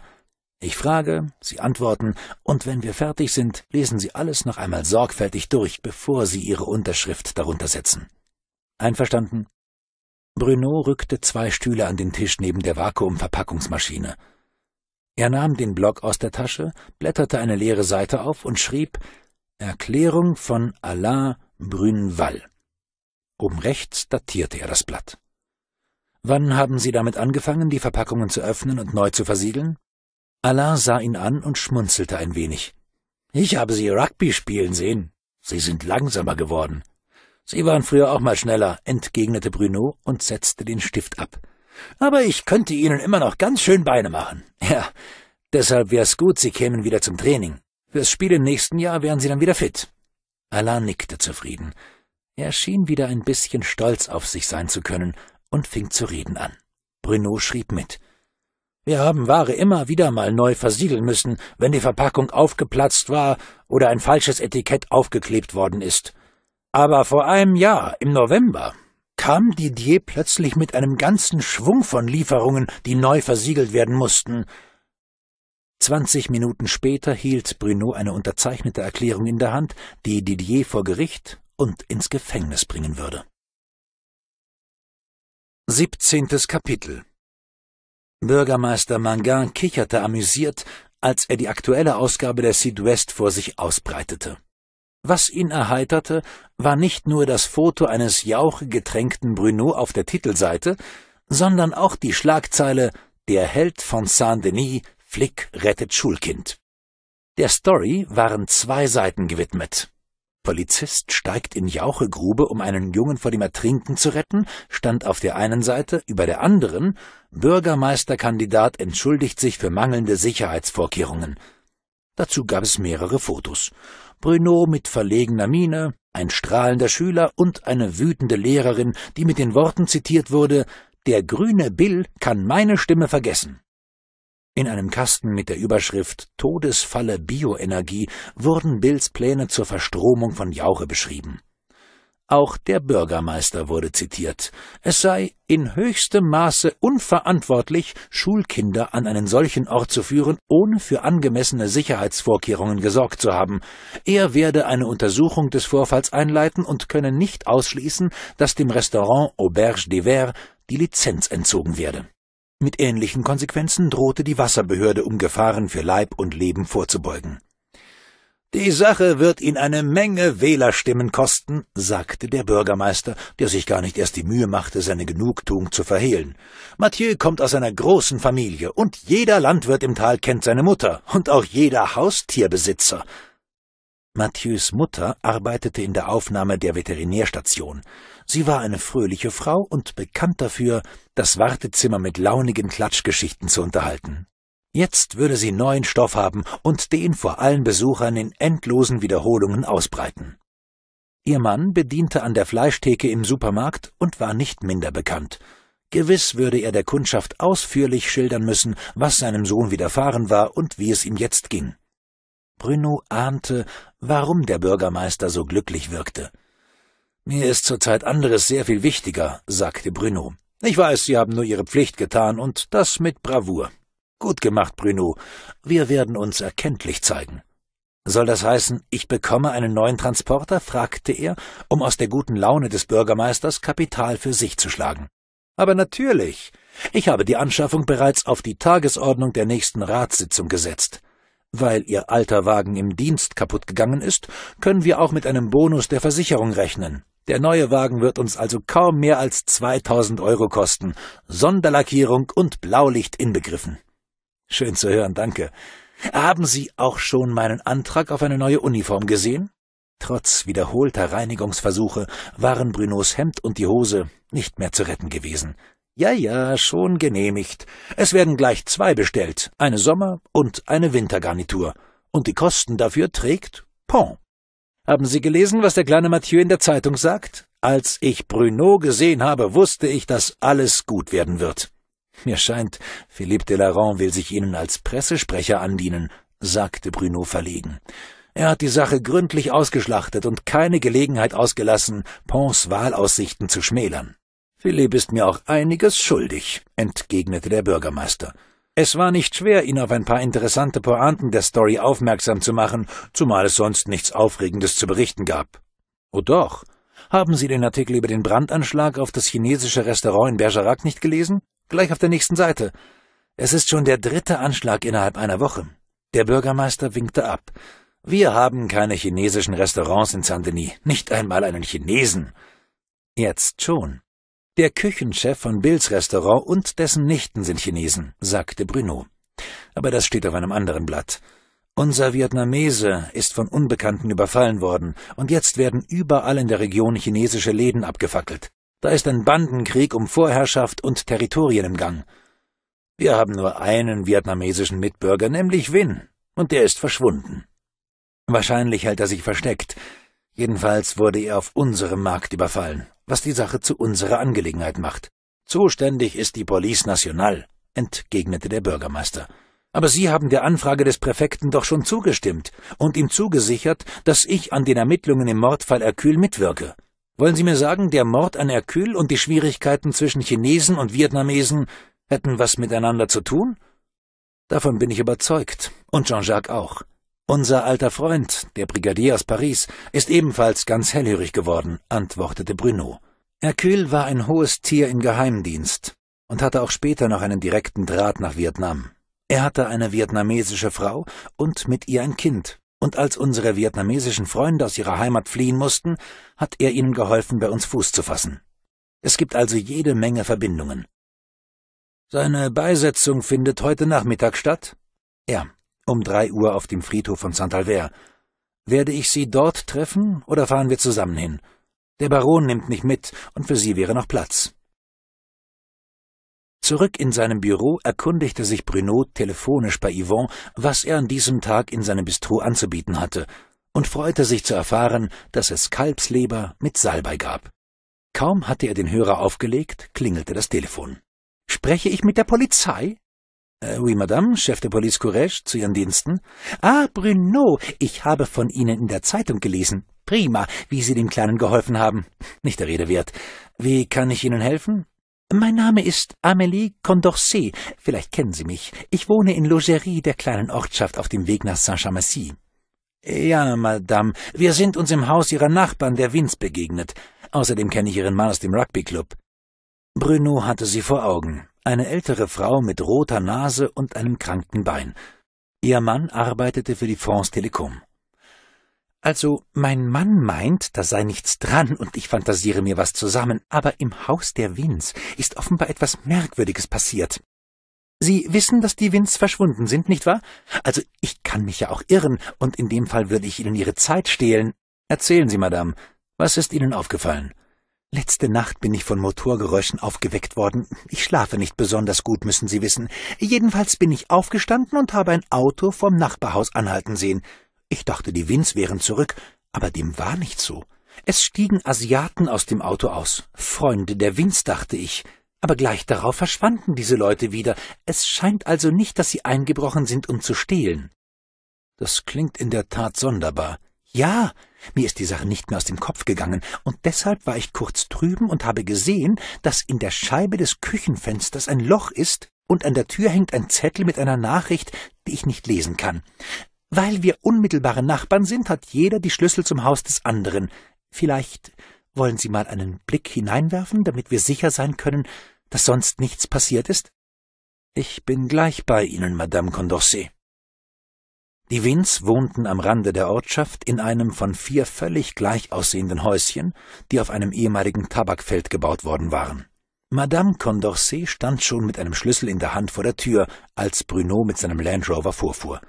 Ich frage, Sie antworten, und wenn wir fertig sind, lesen Sie alles noch einmal sorgfältig durch, bevor Sie Ihre Unterschrift darunter setzen. Einverstanden? Bruno rückte zwei Stühle an den Tisch neben der Vakuumverpackungsmaschine. Er nahm den Block aus der Tasche, blätterte eine leere Seite auf und schrieb Erklärung von Alain Brünval. Oben rechts datierte er das Blatt. Wann haben Sie damit angefangen, die Verpackungen zu öffnen und neu zu versiegeln? Alain sah ihn an und schmunzelte ein wenig. Ich habe Sie Rugby spielen sehen. Sie sind langsamer geworden. Sie waren früher auch mal schneller, entgegnete Bruno und setzte den Stift ab. Aber ich könnte Ihnen immer noch ganz schön Beine machen. Ja, deshalb wär's gut, Sie kämen wieder zum Training. Fürs Spiel im nächsten Jahr wären Sie dann wieder fit. Alain nickte zufrieden. Er schien wieder ein bisschen stolz auf sich sein zu können und fing zu reden an. Bruno schrieb mit. Wir haben Ware immer wieder mal neu versiegeln müssen, wenn die Verpackung aufgeplatzt war oder ein falsches Etikett aufgeklebt worden ist. Aber vor einem Jahr, im November, kam Didier plötzlich mit einem ganzen Schwung von Lieferungen, die neu versiegelt werden mussten. Zwanzig Minuten später hielt Bruno eine unterzeichnete Erklärung in der Hand, die Didier vor Gericht und ins Gefängnis bringen würde. Siebzehntes Kapitel Bürgermeister Mangin kicherte amüsiert, als er die aktuelle Ausgabe der Südwest vor sich ausbreitete. Was ihn erheiterte, war nicht nur das Foto eines jauchgegetränkten Bruno auf der Titelseite, sondern auch die Schlagzeile Der Held von Saint-Denis, Flick rettet Schulkind. Der Story waren zwei Seiten gewidmet. Polizist steigt in Jauchegrube, um einen Jungen vor dem Ertrinken zu retten, stand auf der einen Seite, über der anderen, Bürgermeisterkandidat entschuldigt sich für mangelnde Sicherheitsvorkehrungen. Dazu gab es mehrere Fotos. Bruno mit verlegener Miene, ein strahlender Schüler und eine wütende Lehrerin, die mit den Worten zitiert wurde Der grüne Bill kann meine Stimme vergessen. In einem Kasten mit der Überschrift Todesfalle Bioenergie wurden Bills Pläne zur Verstromung von Jauche beschrieben. Auch der Bürgermeister wurde zitiert. Es sei in höchstem Maße unverantwortlich, Schulkinder an einen solchen Ort zu führen, ohne für angemessene Sicherheitsvorkehrungen gesorgt zu haben. Er werde eine Untersuchung des Vorfalls einleiten und könne nicht ausschließen, dass dem Restaurant Auberge d'Hiver die Lizenz entzogen werde. Mit ähnlichen Konsequenzen drohte die Wasserbehörde, um Gefahren für Leib und Leben vorzubeugen. Die Sache wird ihn eine Menge Wählerstimmen kosten, sagte der Bürgermeister, der sich gar nicht erst die Mühe machte, seine Genugtuung zu verhehlen. Mathieu kommt aus einer großen Familie, und jeder Landwirt im Tal kennt seine Mutter, und auch jeder Haustierbesitzer. Mathieu's Mutter arbeitete in der Aufnahme der Veterinärstation. Sie war eine fröhliche Frau und bekannt dafür, das Wartezimmer mit launigen Klatschgeschichten zu unterhalten. Jetzt würde sie neuen Stoff haben und den vor allen Besuchern in endlosen Wiederholungen ausbreiten. Ihr Mann bediente an der Fleischtheke im Supermarkt und war nicht minder bekannt. Gewiss würde er der Kundschaft ausführlich schildern müssen, was seinem Sohn widerfahren war und wie es ihm jetzt ging. Bruno ahnte, warum der Bürgermeister so glücklich wirkte. Mir ist zurzeit anderes sehr viel wichtiger, sagte Bruno. Ich weiß, Sie haben nur Ihre Pflicht getan und das mit Bravour. Gut gemacht, Bruno. Wir werden uns erkenntlich zeigen. Soll das heißen, ich bekomme einen neuen Transporter? fragte er, um aus der guten Laune des Bürgermeisters Kapital für sich zu schlagen. Aber natürlich. Ich habe die Anschaffung bereits auf die Tagesordnung der nächsten Ratssitzung gesetzt. Weil Ihr alter Wagen im Dienst kaputt gegangen ist, können wir auch mit einem Bonus der Versicherung rechnen. Der neue Wagen wird uns also kaum mehr als 2000 Euro kosten, Sonderlackierung und Blaulicht inbegriffen. Schön zu hören, danke. Haben Sie auch schon meinen Antrag auf eine neue Uniform gesehen? Trotz wiederholter Reinigungsversuche waren Brunos Hemd und die Hose nicht mehr zu retten gewesen. Ja, ja, schon genehmigt. Es werden gleich zwei bestellt, eine Sommer- und eine Wintergarnitur. Und die Kosten dafür trägt Pont. Haben Sie gelesen, was der kleine Mathieu in der Zeitung sagt? Als ich Bruno gesehen habe, wusste ich, dass alles gut werden wird. Mir scheint, Philippe de Delaron will sich Ihnen als Pressesprecher andienen, sagte Bruno verlegen. Er hat die Sache gründlich ausgeschlachtet und keine Gelegenheit ausgelassen, Pons Wahlaussichten zu schmälern. Philipp ist mir auch einiges schuldig, entgegnete der Bürgermeister. Es war nicht schwer, ihn auf ein paar interessante Pointen der Story aufmerksam zu machen, zumal es sonst nichts Aufregendes zu berichten gab. Oh doch. Haben Sie den Artikel über den Brandanschlag auf das chinesische Restaurant in Bergerac nicht gelesen? Gleich auf der nächsten Seite. Es ist schon der dritte Anschlag innerhalb einer Woche. Der Bürgermeister winkte ab. Wir haben keine chinesischen Restaurants in Saint-Denis, nicht einmal einen Chinesen. Jetzt schon. Der Küchenchef von Bills Restaurant und dessen Nichten sind Chinesen, sagte Bruno. Aber das steht auf einem anderen Blatt. Unser Vietnamese ist von Unbekannten überfallen worden, und jetzt werden überall in der Region chinesische Läden abgefackelt. Da ist ein Bandenkrieg um Vorherrschaft und Territorien im Gang. Wir haben nur einen vietnamesischen Mitbürger, nämlich Win, und der ist verschwunden. Wahrscheinlich hält er sich versteckt. Jedenfalls wurde er auf unserem Markt überfallen, was die Sache zu unserer Angelegenheit macht. Zuständig ist die Police Nationale, entgegnete der Bürgermeister. Aber Sie haben der Anfrage des Präfekten doch schon zugestimmt und ihm zugesichert, dass ich an den Ermittlungen im Mordfall Erkühl mitwirke. Wollen Sie mir sagen, der Mord an Erkühl und die Schwierigkeiten zwischen Chinesen und Vietnamesen hätten was miteinander zu tun? Davon bin ich überzeugt. Und Jean-Jacques auch. Unser alter Freund, der Brigadier aus Paris, ist ebenfalls ganz hellhörig geworden, antwortete Bruno. Erkühl war ein hohes Tier im Geheimdienst und hatte auch später noch einen direkten Draht nach Vietnam. Er hatte eine vietnamesische Frau und mit ihr ein Kind, und als unsere vietnamesischen Freunde aus ihrer Heimat fliehen mussten, hat er ihnen geholfen, bei uns Fuß zu fassen. Es gibt also jede Menge Verbindungen. Seine Beisetzung findet heute Nachmittag statt? Ja, um drei Uhr auf dem Friedhof von St. Albert. Werde ich Sie dort treffen oder fahren wir zusammen hin? Der Baron nimmt mich mit und für Sie wäre noch Platz. Zurück in seinem Büro erkundigte sich Bruno telefonisch bei Yvonne, was er an diesem Tag in seinem Bistro anzubieten hatte, und freute sich zu erfahren, dass es Kalbsleber mit Salbei gab. Kaum hatte er den Hörer aufgelegt, klingelte das Telefon. Spreche ich mit der Polizei? Äh, oui, Madame, Chef der Police Courage, zu Ihren Diensten. Ah, Bruno, ich habe von Ihnen in der Zeitung gelesen. Prima, wie Sie dem Kleinen geholfen haben. Nicht der Rede wert. Wie kann ich Ihnen helfen? Mein Name ist Amélie Condorcet. Vielleicht kennen Sie mich. Ich wohne in Logerie, der kleinen Ortschaft auf dem Weg nach Saint-Chamassis. Ja, Madame, wir sind uns im Haus Ihrer Nachbarn, der Vince, begegnet. Außerdem kenne ich Ihren Mann aus dem Rugby-Club. Bruno hatte sie vor Augen. Eine ältere Frau mit roter Nase und einem kranken Bein. Ihr Mann arbeitete für die France Telekom. Also, mein Mann meint, da sei nichts dran und ich fantasiere mir was zusammen, aber im Haus der Wins ist offenbar etwas Merkwürdiges passiert. Sie wissen, dass die Wins verschwunden sind, nicht wahr? Also, ich kann mich ja auch irren und in dem Fall würde ich Ihnen Ihre Zeit stehlen. Erzählen Sie, Madame, was ist Ihnen aufgefallen? Letzte Nacht bin ich von Motorgeräuschen aufgeweckt worden. Ich schlafe nicht besonders gut, müssen Sie wissen. Jedenfalls bin ich aufgestanden und habe ein Auto vom Nachbarhaus anhalten sehen. Ich dachte, die Winds wären zurück, aber dem war nicht so. Es stiegen Asiaten aus dem Auto aus. Freunde der Winds, dachte ich. Aber gleich darauf verschwanden diese Leute wieder. Es scheint also nicht, dass sie eingebrochen sind, um zu stehlen. Das klingt in der Tat sonderbar. Ja, mir ist die Sache nicht mehr aus dem Kopf gegangen, und deshalb war ich kurz drüben und habe gesehen, dass in der Scheibe des Küchenfensters ein Loch ist, und an der Tür hängt ein Zettel mit einer Nachricht, die ich nicht lesen kann. Weil wir unmittelbare Nachbarn sind, hat jeder die Schlüssel zum Haus des anderen. Vielleicht wollen Sie mal einen Blick hineinwerfen, damit wir sicher sein können, dass sonst nichts passiert ist? Ich bin gleich bei Ihnen, Madame Condorcet. Die Wins wohnten am Rande der Ortschaft in einem von vier völlig gleich aussehenden Häuschen, die auf einem ehemaligen Tabakfeld gebaut worden waren. Madame Condorcet stand schon mit einem Schlüssel in der Hand vor der Tür, als Bruno mit seinem Land Rover vorfuhr.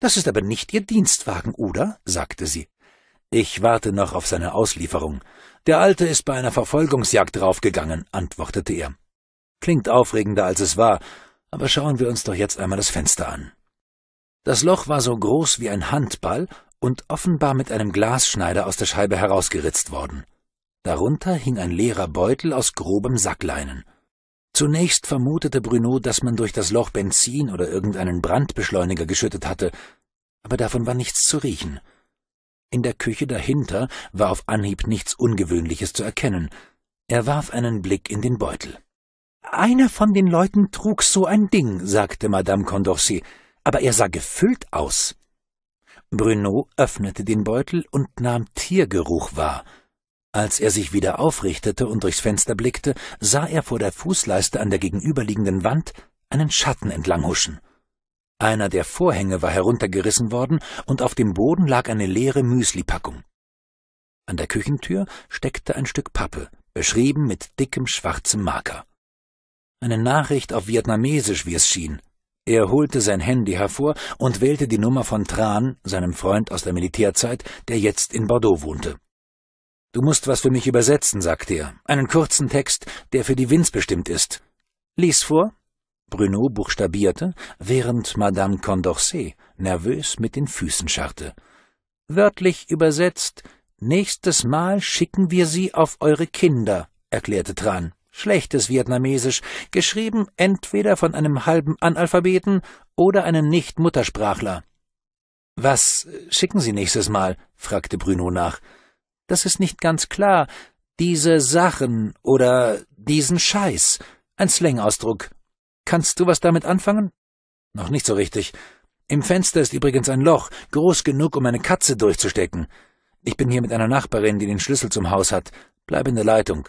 Das ist aber nicht Ihr Dienstwagen, oder? sagte sie. Ich warte noch auf seine Auslieferung. Der Alte ist bei einer Verfolgungsjagd draufgegangen, antwortete er. Klingt aufregender, als es war, aber schauen wir uns doch jetzt einmal das Fenster an. Das Loch war so groß wie ein Handball und offenbar mit einem Glasschneider aus der Scheibe herausgeritzt worden. Darunter hing ein leerer Beutel aus grobem Sackleinen. Zunächst vermutete Bruno, dass man durch das Loch Benzin oder irgendeinen Brandbeschleuniger geschüttet hatte, aber davon war nichts zu riechen. In der Küche dahinter war auf Anhieb nichts Ungewöhnliches zu erkennen. Er warf einen Blick in den Beutel. Einer von den Leuten trug so ein Ding, sagte Madame Condorcet, aber er sah gefüllt aus. Bruno öffnete den Beutel und nahm Tiergeruch wahr. Als er sich wieder aufrichtete und durchs Fenster blickte, sah er vor der Fußleiste an der gegenüberliegenden Wand einen Schatten entlanghuschen. Einer der Vorhänge war heruntergerissen worden und auf dem Boden lag eine leere Müslipackung. An der Küchentür steckte ein Stück Pappe, beschrieben mit dickem schwarzem Marker. Eine Nachricht auf Vietnamesisch, wie es schien. Er holte sein Handy hervor und wählte die Nummer von Tran, seinem Freund aus der Militärzeit, der jetzt in Bordeaux wohnte. Du musst was für mich übersetzen, sagte er. Einen kurzen Text, der für die Winz bestimmt ist. Lies vor. Bruno buchstabierte, während Madame Condorcet nervös mit den Füßen scharrte. Wörtlich übersetzt, nächstes Mal schicken wir sie auf eure Kinder, erklärte Tran. Schlechtes Vietnamesisch, geschrieben entweder von einem halben Analphabeten oder einem Nicht-Muttersprachler. Was äh, schicken Sie nächstes Mal? fragte Bruno nach. Das ist nicht ganz klar. Diese Sachen oder diesen Scheiß. Ein Slang-Ausdruck. Kannst du was damit anfangen? Noch nicht so richtig. Im Fenster ist übrigens ein Loch, groß genug, um eine Katze durchzustecken. Ich bin hier mit einer Nachbarin, die den Schlüssel zum Haus hat. Bleib in der Leitung.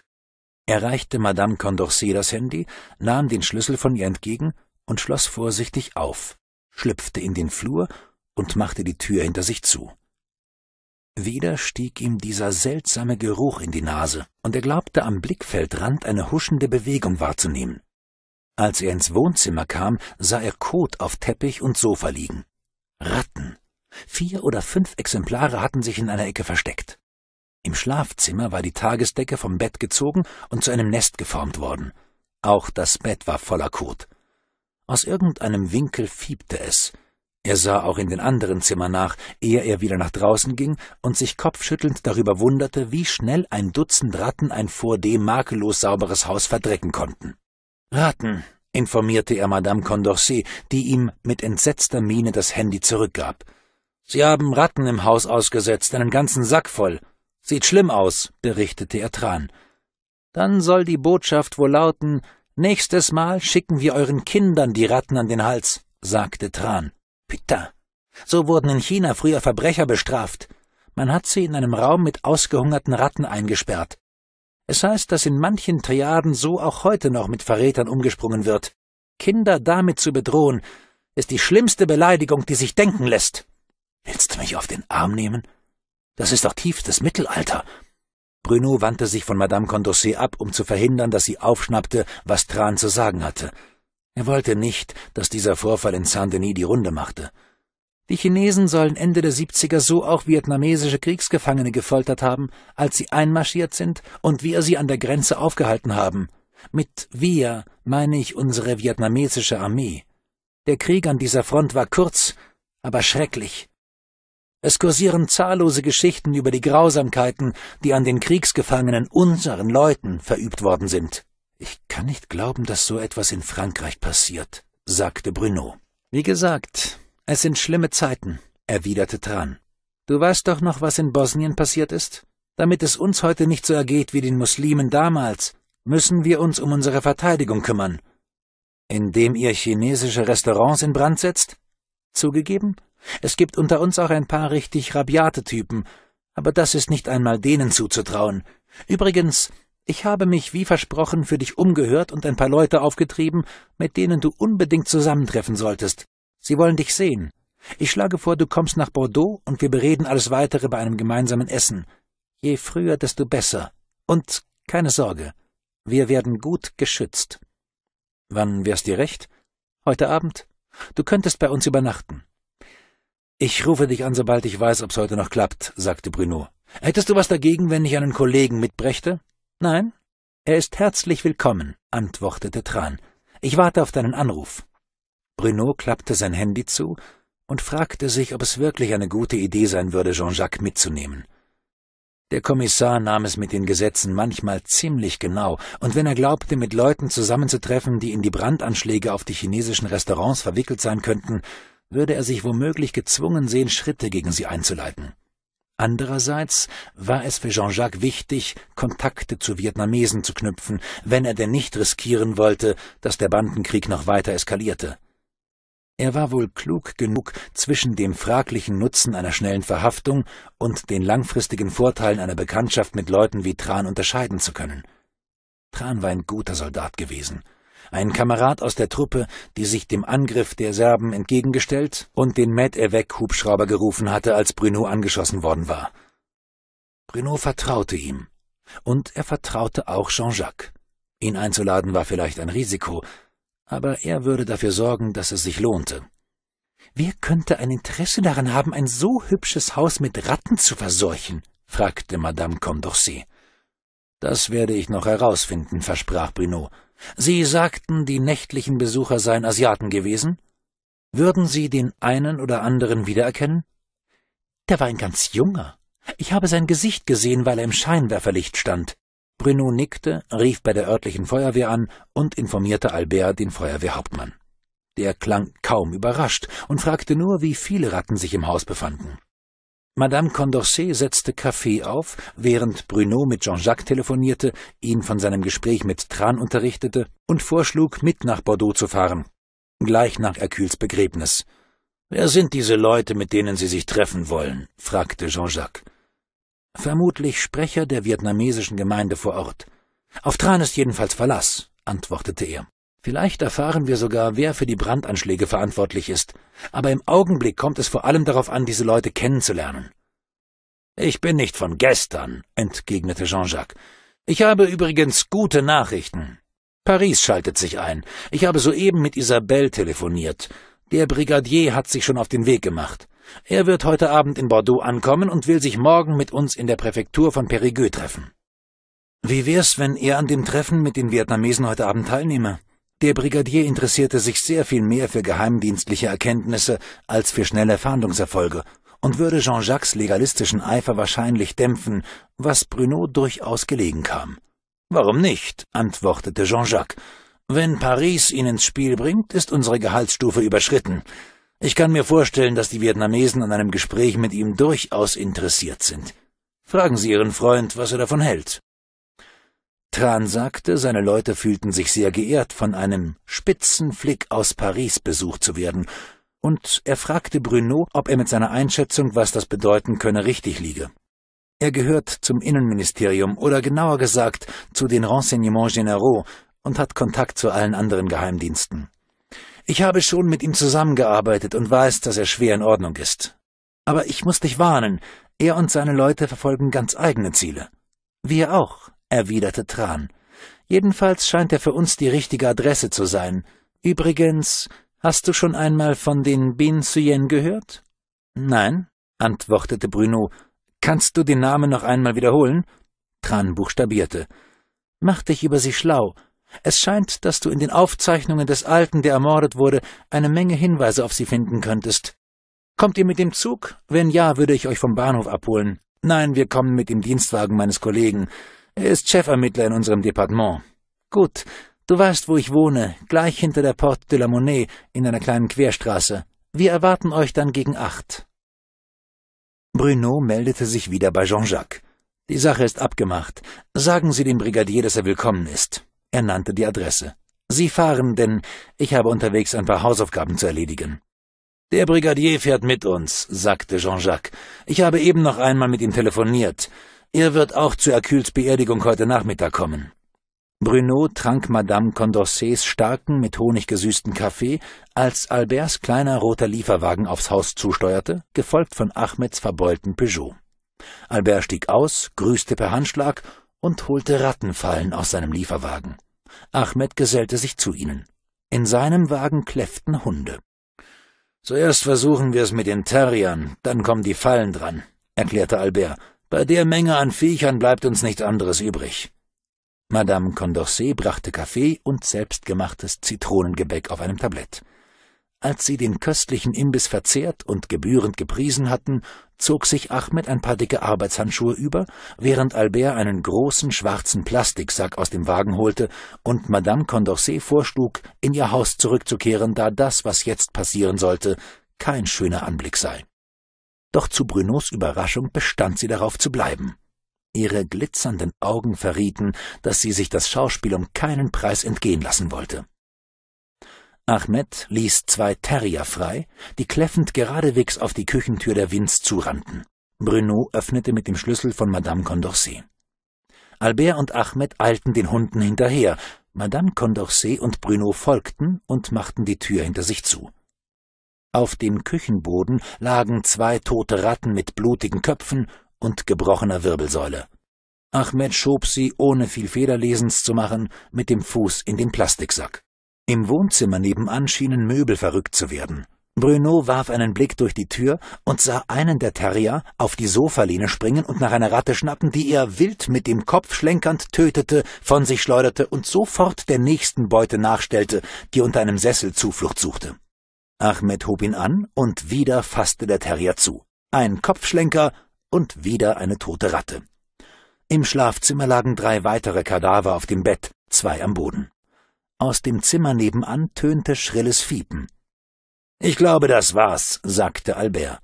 Erreichte Madame Condorcet das Handy, nahm den Schlüssel von ihr entgegen und schloss vorsichtig auf, schlüpfte in den Flur und machte die Tür hinter sich zu. Wieder stieg ihm dieser seltsame Geruch in die Nase, und er glaubte am Blickfeldrand eine huschende Bewegung wahrzunehmen. Als er ins Wohnzimmer kam, sah er Kot auf Teppich und Sofa liegen. Ratten. Vier oder fünf Exemplare hatten sich in einer Ecke versteckt. Im Schlafzimmer war die Tagesdecke vom Bett gezogen und zu einem Nest geformt worden. Auch das Bett war voller Kot. Aus irgendeinem Winkel fiebte es, er sah auch in den anderen Zimmern nach, ehe er wieder nach draußen ging und sich kopfschüttelnd darüber wunderte, wie schnell ein Dutzend Ratten ein vordem makellos sauberes Haus verdrecken konnten. Ratten, informierte er Madame Condorcet, die ihm mit entsetzter Miene das Handy zurückgab. Sie haben Ratten im Haus ausgesetzt, einen ganzen Sack voll. Sieht schlimm aus, berichtete er Tran. Dann soll die Botschaft wohl lauten, nächstes Mal schicken wir euren Kindern die Ratten an den Hals, sagte Tran. Bitter. So wurden in China früher Verbrecher bestraft. Man hat sie in einem Raum mit ausgehungerten Ratten eingesperrt. Es heißt, dass in manchen Triaden so auch heute noch mit Verrätern umgesprungen wird. Kinder damit zu bedrohen, ist die schlimmste Beleidigung, die sich denken lässt. Willst du mich auf den Arm nehmen? Das ist doch tiefstes Mittelalter. Bruno wandte sich von Madame Condorcet ab, um zu verhindern, dass sie aufschnappte, was Tran zu sagen hatte. Er wollte nicht, dass dieser Vorfall in Saint-Denis die Runde machte. Die Chinesen sollen Ende der 70er so auch vietnamesische Kriegsgefangene gefoltert haben, als sie einmarschiert sind und wir sie an der Grenze aufgehalten haben. Mit wir meine ich unsere vietnamesische Armee. Der Krieg an dieser Front war kurz, aber schrecklich. Es kursieren zahllose Geschichten über die Grausamkeiten, die an den Kriegsgefangenen unseren Leuten verübt worden sind. Ich kann nicht glauben, dass so etwas in Frankreich passiert, sagte Bruno. Wie gesagt, es sind schlimme Zeiten, erwiderte Tran. Du weißt doch noch, was in Bosnien passiert ist? Damit es uns heute nicht so ergeht wie den Muslimen damals, müssen wir uns um unsere Verteidigung kümmern. Indem ihr chinesische Restaurants in Brand setzt? Zugegeben, es gibt unter uns auch ein paar richtig rabiate Typen, aber das ist nicht einmal denen zuzutrauen. Übrigens, ich habe mich wie versprochen für dich umgehört und ein paar Leute aufgetrieben, mit denen du unbedingt zusammentreffen solltest. Sie wollen dich sehen. Ich schlage vor, du kommst nach Bordeaux und wir bereden alles weitere bei einem gemeinsamen Essen. Je früher, desto besser. Und keine Sorge, wir werden gut geschützt. Wann wär's dir recht? Heute Abend? Du könntest bei uns übernachten. Ich rufe dich an, sobald ich weiß, ob's heute noch klappt, sagte Bruno. Hättest du was dagegen, wenn ich einen Kollegen mitbrächte? Nein, er ist herzlich willkommen, antwortete Tran. Ich warte auf deinen Anruf. Bruno klappte sein Handy zu und fragte sich, ob es wirklich eine gute Idee sein würde, Jean-Jacques mitzunehmen. Der Kommissar nahm es mit den Gesetzen manchmal ziemlich genau, und wenn er glaubte, mit Leuten zusammenzutreffen, die in die Brandanschläge auf die chinesischen Restaurants verwickelt sein könnten, würde er sich womöglich gezwungen sehen, Schritte gegen sie einzuleiten. Andererseits war es für Jean-Jacques wichtig, Kontakte zu Vietnamesen zu knüpfen, wenn er denn nicht riskieren wollte, dass der Bandenkrieg noch weiter eskalierte. Er war wohl klug genug, zwischen dem fraglichen Nutzen einer schnellen Verhaftung und den langfristigen Vorteilen einer Bekanntschaft mit Leuten wie Tran unterscheiden zu können. Tran war ein guter Soldat gewesen ein Kamerad aus der Truppe, die sich dem Angriff der Serben entgegengestellt und den Med-Evec-Hubschrauber gerufen hatte, als Bruno angeschossen worden war. Bruno vertraute ihm. Und er vertraute auch Jean-Jacques. Ihn einzuladen war vielleicht ein Risiko, aber er würde dafür sorgen, dass es sich lohnte. Wer könnte ein Interesse daran haben, ein so hübsches Haus mit Ratten zu verseuchen? fragte Madame Condorcet. Das werde ich noch herausfinden, versprach Bruno. Sie sagten, die nächtlichen Besucher seien Asiaten gewesen? Würden Sie den einen oder anderen wiedererkennen? Der war ein ganz junger. Ich habe sein Gesicht gesehen, weil er im Scheinwerferlicht stand. Bruno nickte, rief bei der örtlichen Feuerwehr an und informierte Albert, den Feuerwehrhauptmann. Der klang kaum überrascht und fragte nur, wie viele Ratten sich im Haus befanden. Madame Condorcet setzte Kaffee auf, während Bruno mit Jean-Jacques telefonierte, ihn von seinem Gespräch mit Tran unterrichtete und vorschlug, mit nach Bordeaux zu fahren, gleich nach Hercules Begräbnis. Wer sind diese Leute, mit denen Sie sich treffen wollen? fragte Jean-Jacques. Vermutlich Sprecher der vietnamesischen Gemeinde vor Ort. Auf Tran ist jedenfalls Verlass, antwortete er. Vielleicht erfahren wir sogar, wer für die Brandanschläge verantwortlich ist, aber im Augenblick kommt es vor allem darauf an, diese Leute kennenzulernen. Ich bin nicht von gestern, entgegnete Jean-Jacques. Ich habe übrigens gute Nachrichten. Paris schaltet sich ein. Ich habe soeben mit Isabelle telefoniert. Der Brigadier hat sich schon auf den Weg gemacht. Er wird heute Abend in Bordeaux ankommen und will sich morgen mit uns in der Präfektur von Périgueux treffen. Wie wär's, wenn er an dem Treffen mit den Vietnamesen heute Abend teilnehme? Der Brigadier interessierte sich sehr viel mehr für geheimdienstliche Erkenntnisse als für schnelle Fahndungserfolge und würde Jean-Jacques legalistischen Eifer wahrscheinlich dämpfen, was Bruno durchaus gelegen kam. Warum nicht? antwortete Jean-Jacques. Wenn Paris ihn ins Spiel bringt, ist unsere Gehaltsstufe überschritten. Ich kann mir vorstellen, dass die Vietnamesen an einem Gespräch mit ihm durchaus interessiert sind. Fragen Sie Ihren Freund, was er davon hält. Tran sagte, seine Leute fühlten sich sehr geehrt, von einem Spitzenflick aus Paris besucht zu werden, und er fragte Bruno, ob er mit seiner Einschätzung, was das bedeuten könne, richtig liege. Er gehört zum Innenministerium oder genauer gesagt zu den Renseignements Généraux und hat Kontakt zu allen anderen Geheimdiensten. Ich habe schon mit ihm zusammengearbeitet und weiß, dass er schwer in Ordnung ist. Aber ich muss dich warnen, er und seine Leute verfolgen ganz eigene Ziele. Wir auch erwiderte Tran. Jedenfalls scheint er für uns die richtige Adresse zu sein. Übrigens, hast du schon einmal von den Bin Suyen gehört? Nein, antwortete Bruno. Kannst du den Namen noch einmal wiederholen? Tran buchstabierte. Mach dich über sie schlau. Es scheint, dass du in den Aufzeichnungen des Alten, der ermordet wurde, eine Menge Hinweise auf sie finden könntest. Kommt ihr mit dem Zug? Wenn ja, würde ich euch vom Bahnhof abholen. Nein, wir kommen mit dem Dienstwagen meines Kollegen. Er ist Chefermittler in unserem Departement. Gut, du weißt, wo ich wohne, gleich hinter der Porte de la Monnaie, in einer kleinen Querstraße. Wir erwarten euch dann gegen acht. Bruno meldete sich wieder bei Jean-Jacques. Die Sache ist abgemacht. Sagen Sie dem Brigadier, dass er willkommen ist. Er nannte die Adresse. Sie fahren, denn ich habe unterwegs ein paar Hausaufgaben zu erledigen. Der Brigadier fährt mit uns, sagte Jean-Jacques. Ich habe eben noch einmal mit ihm telefoniert. Er wird auch zu Hercules Beerdigung heute Nachmittag kommen. Bruno trank Madame Condorcets starken, mit Honig gesüßten Kaffee, als Alberts kleiner roter Lieferwagen aufs Haus zusteuerte, gefolgt von Ahmeds verbeulten Peugeot. Albert stieg aus, grüßte per Handschlag und holte Rattenfallen aus seinem Lieferwagen. Ahmed gesellte sich zu ihnen. In seinem Wagen kläfften Hunde. Zuerst versuchen wir es mit den Terriern, dann kommen die Fallen dran, erklärte Albert, bei der Menge an Viechern bleibt uns nichts anderes übrig. Madame Condorcet brachte Kaffee und selbstgemachtes Zitronengebäck auf einem Tablett. Als sie den köstlichen Imbiss verzehrt und gebührend gepriesen hatten, zog sich Ahmed ein paar dicke Arbeitshandschuhe über, während Albert einen großen schwarzen Plastiksack aus dem Wagen holte und Madame Condorcet vorschlug, in ihr Haus zurückzukehren, da das, was jetzt passieren sollte, kein schöner Anblick sei doch zu Brunos Überraschung bestand sie darauf zu bleiben. Ihre glitzernden Augen verrieten, dass sie sich das Schauspiel um keinen Preis entgehen lassen wollte. Ahmed ließ zwei Terrier frei, die kläffend geradewegs auf die Küchentür der Winz zurannten. Bruno öffnete mit dem Schlüssel von Madame Condorcet. Albert und Ahmed eilten den Hunden hinterher, Madame Condorcet und Bruno folgten und machten die Tür hinter sich zu. Auf dem Küchenboden lagen zwei tote Ratten mit blutigen Köpfen und gebrochener Wirbelsäule. Ahmed schob sie, ohne viel Federlesens zu machen, mit dem Fuß in den Plastiksack. Im Wohnzimmer nebenan schienen Möbel verrückt zu werden. Bruno warf einen Blick durch die Tür und sah einen der Terrier auf die Sofalehne springen und nach einer Ratte schnappen, die er wild mit dem Kopf schlenkernd tötete, von sich schleuderte und sofort der nächsten Beute nachstellte, die unter einem Sessel Zuflucht suchte. Ahmed hob ihn an und wieder fasste der Terrier zu. Ein Kopfschlenker und wieder eine tote Ratte. Im Schlafzimmer lagen drei weitere Kadaver auf dem Bett, zwei am Boden. Aus dem Zimmer nebenan tönte schrilles Fiepen. Ich glaube, das war's, sagte Albert.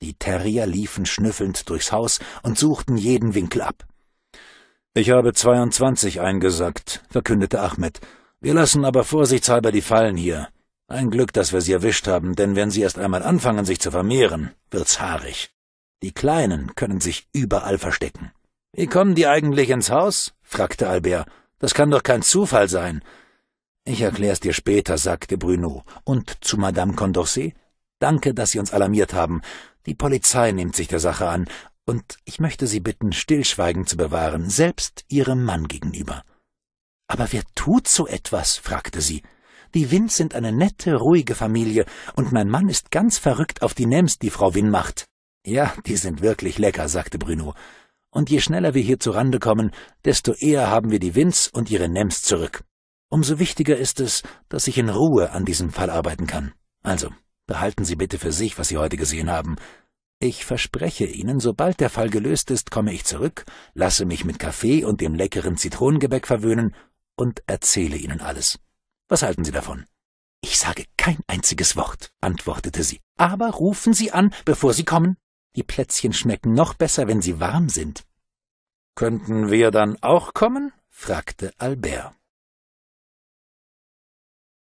Die Terrier liefen schnüffelnd durchs Haus und suchten jeden Winkel ab. Ich habe 22 eingesackt, verkündete Ahmed. Wir lassen aber vorsichtshalber die Fallen hier. Ein Glück, dass wir sie erwischt haben, denn wenn sie erst einmal anfangen, sich zu vermehren, wird's haarig. Die Kleinen können sich überall verstecken. Wie kommen die eigentlich ins Haus? fragte Albert. Das kann doch kein Zufall sein. Ich erklär's dir später, sagte Bruno. Und zu Madame Condorcet? Danke, dass Sie uns alarmiert haben. Die Polizei nimmt sich der Sache an, und ich möchte Sie bitten, Stillschweigen zu bewahren, selbst Ihrem Mann gegenüber. Aber wer tut so etwas? fragte sie. Die Wins sind eine nette, ruhige Familie, und mein Mann ist ganz verrückt auf die Nems, die Frau Winn macht. Ja, die sind wirklich lecker, sagte Bruno. Und je schneller wir hier zu Rande kommen, desto eher haben wir die Wins und ihre Nems zurück. Umso wichtiger ist es, dass ich in Ruhe an diesem Fall arbeiten kann. Also, behalten Sie bitte für sich, was Sie heute gesehen haben. Ich verspreche Ihnen, sobald der Fall gelöst ist, komme ich zurück, lasse mich mit Kaffee und dem leckeren Zitronengebäck verwöhnen und erzähle Ihnen alles. Was halten Sie davon? Ich sage kein einziges Wort, antwortete sie. Aber rufen Sie an, bevor Sie kommen. Die Plätzchen schmecken noch besser, wenn sie warm sind. Könnten wir dann auch kommen? fragte Albert.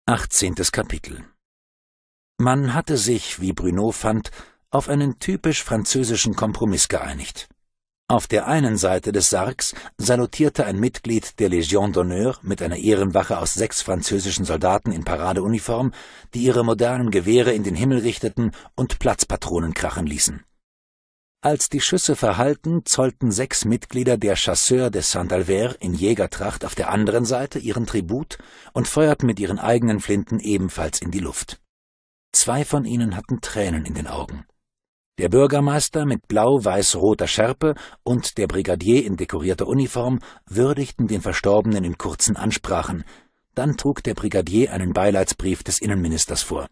18. Kapitel Man hatte sich, wie Bruno fand, auf einen typisch französischen Kompromiss geeinigt. Auf der einen Seite des Sargs salutierte ein Mitglied der Legion d'honneur mit einer Ehrenwache aus sechs französischen Soldaten in Paradeuniform, die ihre modernen Gewehre in den Himmel richteten und Platzpatronen krachen ließen. Als die Schüsse verhalten, zollten sechs Mitglieder der Chasseurs de saint albert in Jägertracht auf der anderen Seite ihren Tribut und feuerten mit ihren eigenen Flinten ebenfalls in die Luft. Zwei von ihnen hatten Tränen in den Augen. Der Bürgermeister mit blau-weiß-roter Schärpe und der Brigadier in dekorierter Uniform würdigten den Verstorbenen in kurzen Ansprachen. Dann trug der Brigadier einen Beileidsbrief des Innenministers vor.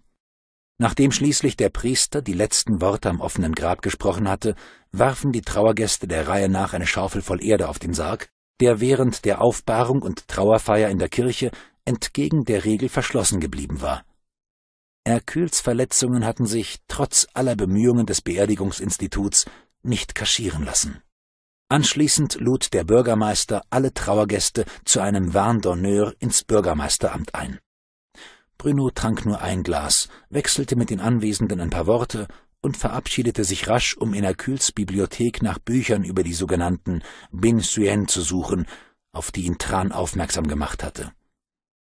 Nachdem schließlich der Priester die letzten Worte am offenen Grab gesprochen hatte, warfen die Trauergäste der Reihe nach eine Schaufel voll Erde auf den Sarg, der während der Aufbahrung und Trauerfeier in der Kirche entgegen der Regel verschlossen geblieben war. Herkules Verletzungen hatten sich, trotz aller Bemühungen des Beerdigungsinstituts, nicht kaschieren lassen. Anschließend lud der Bürgermeister alle Trauergäste zu einem Vin d'honneur ins Bürgermeisteramt ein. Bruno trank nur ein Glas, wechselte mit den Anwesenden ein paar Worte und verabschiedete sich rasch, um in Herkules Bibliothek nach Büchern über die sogenannten Bin Suen zu suchen, auf die ihn Tran aufmerksam gemacht hatte.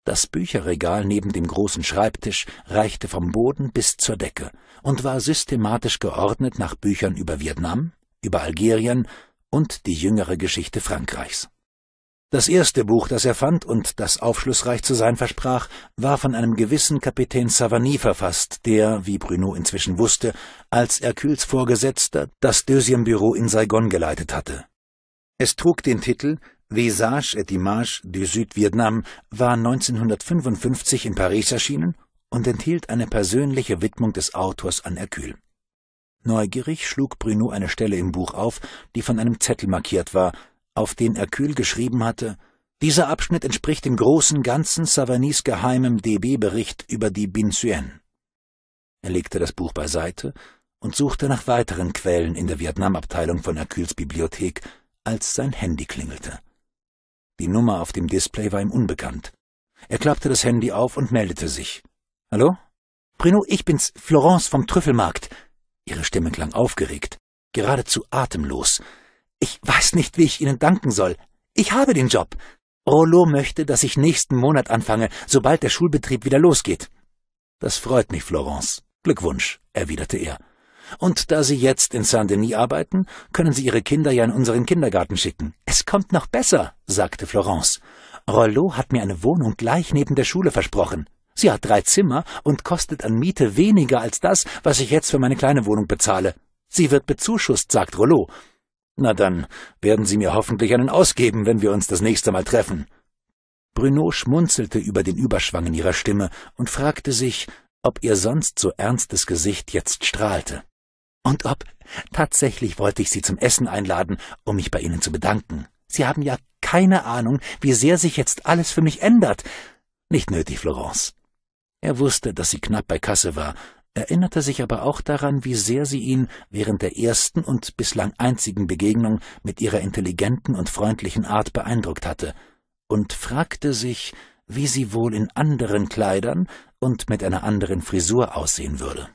Das Bücherregal neben dem großen Schreibtisch reichte vom Boden bis zur Decke und war systematisch geordnet nach Büchern über Vietnam, über Algerien und die jüngere Geschichte Frankreichs. Das erste Buch, das er fand und das aufschlussreich zu sein versprach, war von einem gewissen Kapitän Savani verfasst, der, wie Bruno inzwischen wusste, als Hercules Vorgesetzter das dösium in Saigon geleitet hatte. Es trug den Titel Visage et Image du Südvietnam war 1955 in Paris erschienen und enthielt eine persönliche Widmung des Autors an Hercule. Neugierig schlug Bruno eine Stelle im Buch auf, die von einem Zettel markiert war, auf den Hercule geschrieben hatte, dieser Abschnitt entspricht im großen Ganzen Savanis geheimem DB-Bericht über die Binsuen. Er legte das Buch beiseite und suchte nach weiteren Quellen in der Vietnam-Abteilung von Hercules Bibliothek, als sein Handy klingelte. Die Nummer auf dem Display war ihm unbekannt. Er klappte das Handy auf und meldete sich. Hallo? Bruno, ich bin's, Florence vom Trüffelmarkt. Ihre Stimme klang aufgeregt, geradezu atemlos. Ich weiß nicht, wie ich Ihnen danken soll. Ich habe den Job. Rollo möchte, dass ich nächsten Monat anfange, sobald der Schulbetrieb wieder losgeht. Das freut mich, Florence. Glückwunsch, erwiderte er. Und da Sie jetzt in Saint-Denis arbeiten, können Sie Ihre Kinder ja in unseren Kindergarten schicken. Es kommt noch besser, sagte Florence. Rollo hat mir eine Wohnung gleich neben der Schule versprochen. Sie hat drei Zimmer und kostet an Miete weniger als das, was ich jetzt für meine kleine Wohnung bezahle. Sie wird bezuschusst, sagt Rollo. Na dann werden Sie mir hoffentlich einen ausgeben, wenn wir uns das nächste Mal treffen. Bruno schmunzelte über den Überschwang in ihrer Stimme und fragte sich, ob ihr sonst so ernstes Gesicht jetzt strahlte. Und ob tatsächlich wollte ich Sie zum Essen einladen, um mich bei Ihnen zu bedanken. Sie haben ja keine Ahnung, wie sehr sich jetzt alles für mich ändert. Nicht nötig, Florence. Er wusste, dass sie knapp bei Kasse war, erinnerte sich aber auch daran, wie sehr sie ihn während der ersten und bislang einzigen Begegnung mit ihrer intelligenten und freundlichen Art beeindruckt hatte, und fragte sich, wie sie wohl in anderen Kleidern und mit einer anderen Frisur aussehen würde.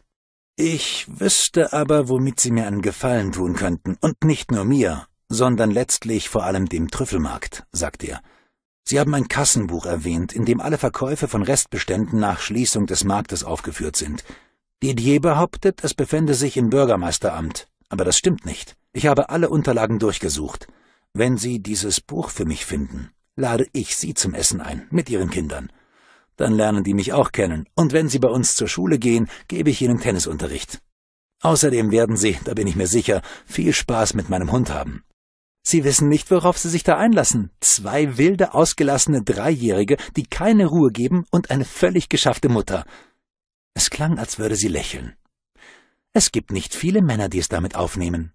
Ich wüsste aber, womit Sie mir einen Gefallen tun könnten, und nicht nur mir, sondern letztlich vor allem dem Trüffelmarkt, sagt er. Sie haben ein Kassenbuch erwähnt, in dem alle Verkäufe von Restbeständen nach Schließung des Marktes aufgeführt sind. Didier behauptet, es befände sich im Bürgermeisteramt, aber das stimmt nicht. Ich habe alle Unterlagen durchgesucht. Wenn Sie dieses Buch für mich finden, lade ich Sie zum Essen ein, mit Ihren Kindern dann lernen die mich auch kennen, und wenn sie bei uns zur Schule gehen, gebe ich ihnen Tennisunterricht. Außerdem werden sie, da bin ich mir sicher, viel Spaß mit meinem Hund haben. Sie wissen nicht, worauf Sie sich da einlassen. Zwei wilde, ausgelassene Dreijährige, die keine Ruhe geben und eine völlig geschaffte Mutter. Es klang, als würde sie lächeln. Es gibt nicht viele Männer, die es damit aufnehmen.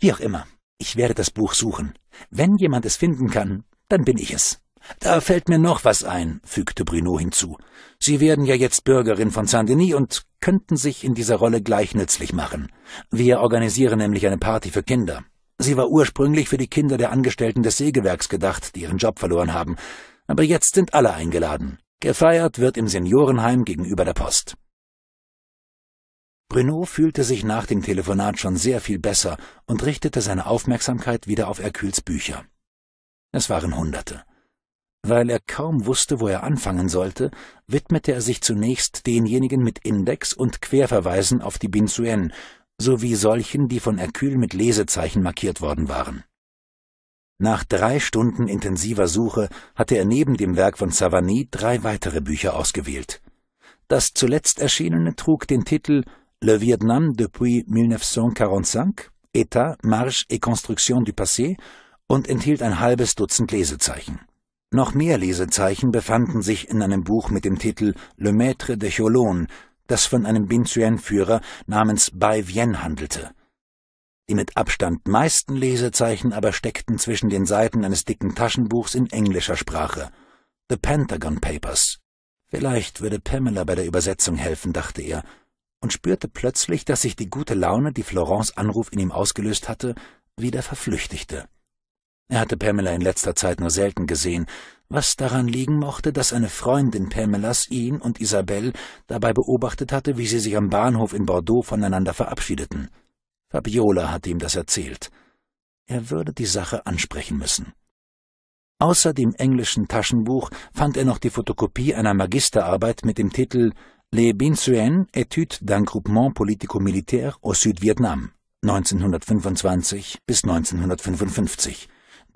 Wie auch immer, ich werde das Buch suchen. Wenn jemand es finden kann, dann bin ich es. Da fällt mir noch was ein, fügte Bruno hinzu. Sie werden ja jetzt Bürgerin von Saint-Denis und könnten sich in dieser Rolle gleich nützlich machen. Wir organisieren nämlich eine Party für Kinder. Sie war ursprünglich für die Kinder der Angestellten des Sägewerks gedacht, die ihren Job verloren haben. Aber jetzt sind alle eingeladen. Gefeiert wird im Seniorenheim gegenüber der Post. Bruno fühlte sich nach dem Telefonat schon sehr viel besser und richtete seine Aufmerksamkeit wieder auf Erküls Bücher. Es waren Hunderte. Weil er kaum wusste, wo er anfangen sollte, widmete er sich zunächst denjenigen mit Index und Querverweisen auf die Binzuen, sowie solchen, die von Hercule mit Lesezeichen markiert worden waren. Nach drei Stunden intensiver Suche hatte er neben dem Werk von Savani drei weitere Bücher ausgewählt. Das zuletzt erschienene trug den Titel Le Vietnam depuis 1945, État, Marche et Construction du Passé und enthielt ein halbes Dutzend Lesezeichen. Noch mehr Lesezeichen befanden sich in einem Buch mit dem Titel Le Maître de Cholon, das von einem Binzuen-Führer namens Bai Vien handelte. Die mit Abstand meisten Lesezeichen aber steckten zwischen den Seiten eines dicken Taschenbuchs in englischer Sprache. The Pentagon Papers. Vielleicht würde Pamela bei der Übersetzung helfen, dachte er, und spürte plötzlich, dass sich die gute Laune, die Florence Anruf in ihm ausgelöst hatte, wieder verflüchtigte. Er hatte Pamela in letzter Zeit nur selten gesehen, was daran liegen mochte, dass eine Freundin Pamelas ihn und Isabelle dabei beobachtet hatte, wie sie sich am Bahnhof in Bordeaux voneinander verabschiedeten. Fabiola hatte ihm das erzählt. Er würde die Sache ansprechen müssen. Außer dem englischen Taschenbuch fand er noch die Fotokopie einer Magisterarbeit mit dem Titel Les Binsuyen Etudes d'un groupement politico-militaire au Südvietnam 1925 bis 1955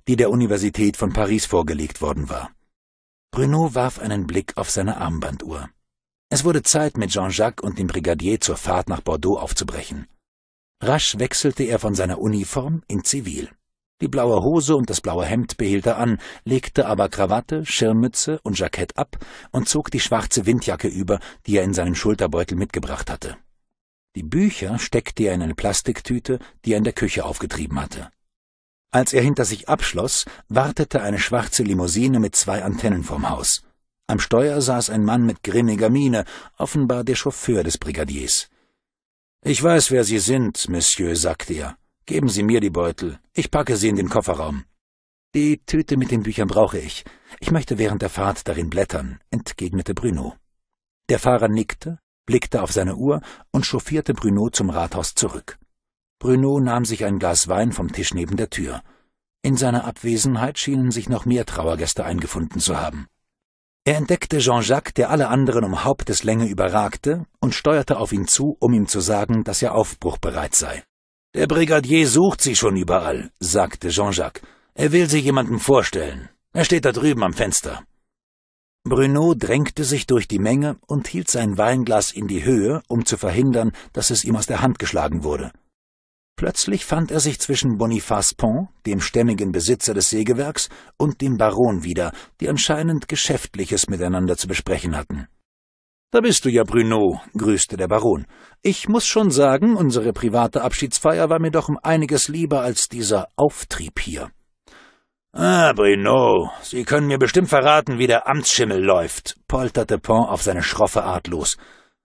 die der Universität von Paris vorgelegt worden war. Bruno warf einen Blick auf seine Armbanduhr. Es wurde Zeit, mit Jean-Jacques und dem Brigadier zur Fahrt nach Bordeaux aufzubrechen. Rasch wechselte er von seiner Uniform in Zivil. Die blaue Hose und das blaue Hemd behielt er an, legte aber Krawatte, Schirmmütze und Jackett ab und zog die schwarze Windjacke über, die er in seinem Schulterbeutel mitgebracht hatte. Die Bücher steckte er in eine Plastiktüte, die er in der Küche aufgetrieben hatte. Als er hinter sich abschloss, wartete eine schwarze Limousine mit zwei Antennen vorm Haus. Am Steuer saß ein Mann mit grimmiger Miene, offenbar der Chauffeur des Brigadiers. Ich weiß, wer Sie sind, Monsieur, sagte er. Geben Sie mir die Beutel. Ich packe sie in den Kofferraum. Die Tüte mit den Büchern brauche ich. Ich möchte während der Fahrt darin blättern, entgegnete Bruno. Der Fahrer nickte, blickte auf seine Uhr und chauffierte Bruno zum Rathaus zurück. Bruno nahm sich ein Glas Wein vom Tisch neben der Tür. In seiner Abwesenheit schienen sich noch mehr Trauergäste eingefunden zu haben. Er entdeckte Jean-Jacques, der alle anderen um Haupteslänge überragte, und steuerte auf ihn zu, um ihm zu sagen, dass er aufbruchbereit sei. Der Brigadier sucht sie schon überall, sagte Jean-Jacques. Er will sie jemandem vorstellen. Er steht da drüben am Fenster. Bruno drängte sich durch die Menge und hielt sein Weinglas in die Höhe, um zu verhindern, dass es ihm aus der Hand geschlagen wurde. Plötzlich fand er sich zwischen Boniface Pont, dem stämmigen Besitzer des Sägewerks, und dem Baron wieder, die anscheinend Geschäftliches miteinander zu besprechen hatten. Da bist du ja, Bruno, grüßte der Baron. Ich muss schon sagen, unsere private Abschiedsfeier war mir doch um einiges lieber als dieser Auftrieb hier. Ah, Bruno, Sie können mir bestimmt verraten, wie der Amtsschimmel läuft, polterte Pont auf seine schroffe Art los.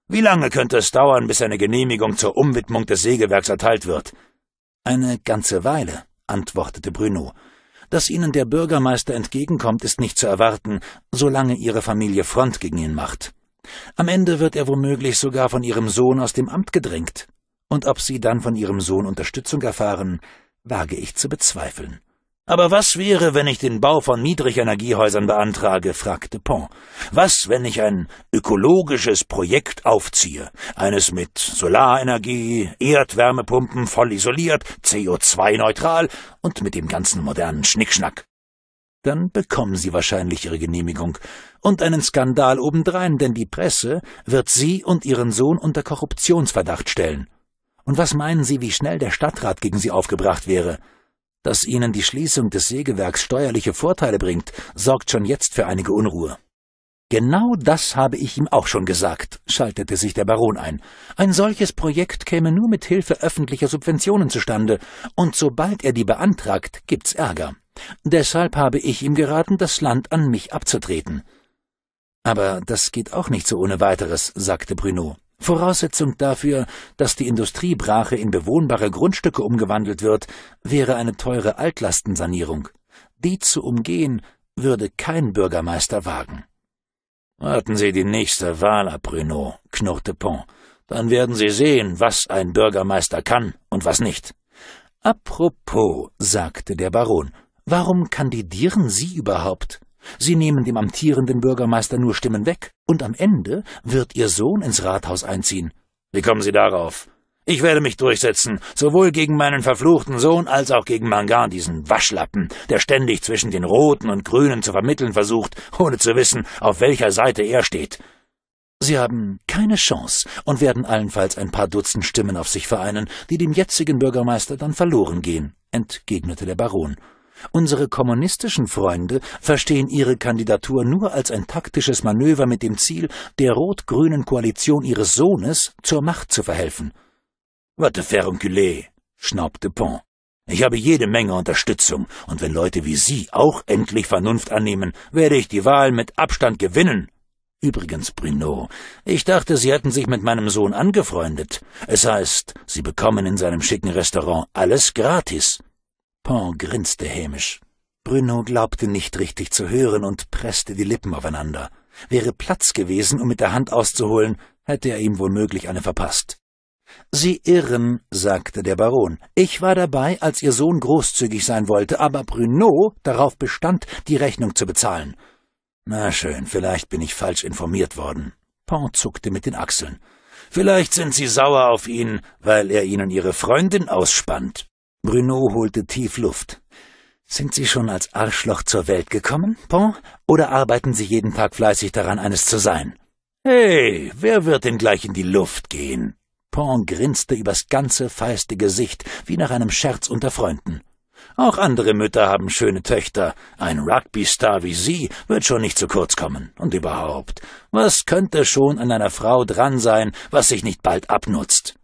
Wie lange könnte es dauern, bis eine Genehmigung zur Umwidmung des Sägewerks erteilt wird? Eine ganze Weile, antwortete Bruno. Dass Ihnen der Bürgermeister entgegenkommt, ist nicht zu erwarten, solange Ihre Familie Front gegen ihn macht. Am Ende wird er womöglich sogar von Ihrem Sohn aus dem Amt gedrängt. Und ob Sie dann von Ihrem Sohn Unterstützung erfahren, wage ich zu bezweifeln. Aber was wäre, wenn ich den Bau von Niedrigenergiehäusern beantrage? fragte Pont. Was, wenn ich ein ökologisches Projekt aufziehe? Eines mit Solarenergie, Erdwärmepumpen voll isoliert, CO2-neutral und mit dem ganzen modernen Schnickschnack. Dann bekommen Sie wahrscheinlich Ihre Genehmigung. Und einen Skandal obendrein, denn die Presse wird Sie und Ihren Sohn unter Korruptionsverdacht stellen. Und was meinen Sie, wie schnell der Stadtrat gegen Sie aufgebracht wäre? dass ihnen die Schließung des Sägewerks steuerliche Vorteile bringt, sorgt schon jetzt für einige Unruhe. Genau das habe ich ihm auch schon gesagt, schaltete sich der Baron ein. Ein solches Projekt käme nur mit Hilfe öffentlicher Subventionen zustande, und sobald er die beantragt, gibt's Ärger. Deshalb habe ich ihm geraten, das Land an mich abzutreten. Aber das geht auch nicht so ohne weiteres, sagte Bruno. Voraussetzung dafür, dass die Industriebrache in bewohnbare Grundstücke umgewandelt wird, wäre eine teure Altlastensanierung. Die zu umgehen, würde kein Bürgermeister wagen. Warten Sie die nächste Wahl ab, Bruno, knurrte Pont. Dann werden Sie sehen, was ein Bürgermeister kann und was nicht. Apropos, sagte der Baron, warum kandidieren Sie überhaupt? Sie nehmen dem amtierenden Bürgermeister nur Stimmen weg, und am Ende wird Ihr Sohn ins Rathaus einziehen. Wie kommen Sie darauf? Ich werde mich durchsetzen, sowohl gegen meinen verfluchten Sohn als auch gegen Mangan, diesen Waschlappen, der ständig zwischen den Roten und Grünen zu vermitteln versucht, ohne zu wissen, auf welcher Seite er steht. Sie haben keine Chance und werden allenfalls ein paar Dutzend Stimmen auf sich vereinen, die dem jetzigen Bürgermeister dann verloren gehen, entgegnete der Baron. Unsere kommunistischen Freunde verstehen ihre Kandidatur nur als ein taktisches Manöver mit dem Ziel, der rot-grünen Koalition ihres Sohnes zur Macht zu verhelfen. Warte, Ferronculé, schnaubte Pont. Ich habe jede Menge Unterstützung, und wenn Leute wie Sie auch endlich Vernunft annehmen, werde ich die Wahl mit Abstand gewinnen. Übrigens, Bruno, ich dachte, Sie hätten sich mit meinem Sohn angefreundet. Es heißt, Sie bekommen in seinem schicken Restaurant alles gratis. Pont grinste hämisch. Bruno glaubte nicht richtig zu hören und presste die Lippen aufeinander. Wäre Platz gewesen, um mit der Hand auszuholen, hätte er ihm womöglich eine verpasst. Sie irren, sagte der Baron. Ich war dabei, als Ihr Sohn großzügig sein wollte, aber Bruno darauf bestand, die Rechnung zu bezahlen. Na schön, vielleicht bin ich falsch informiert worden. Pont zuckte mit den Achseln. Vielleicht sind Sie sauer auf ihn, weil er Ihnen Ihre Freundin ausspannt. Bruno holte tief Luft. Sind Sie schon als Arschloch zur Welt gekommen, Pont, oder arbeiten Sie jeden Tag fleißig daran, eines zu sein? Hey, wer wird denn gleich in die Luft gehen? Pont grinste übers ganze feiste Gesicht, wie nach einem Scherz unter Freunden. Auch andere Mütter haben schöne Töchter. Ein Rugby-Star wie Sie wird schon nicht zu kurz kommen. Und überhaupt, was könnte schon an einer Frau dran sein, was sich nicht bald abnutzt?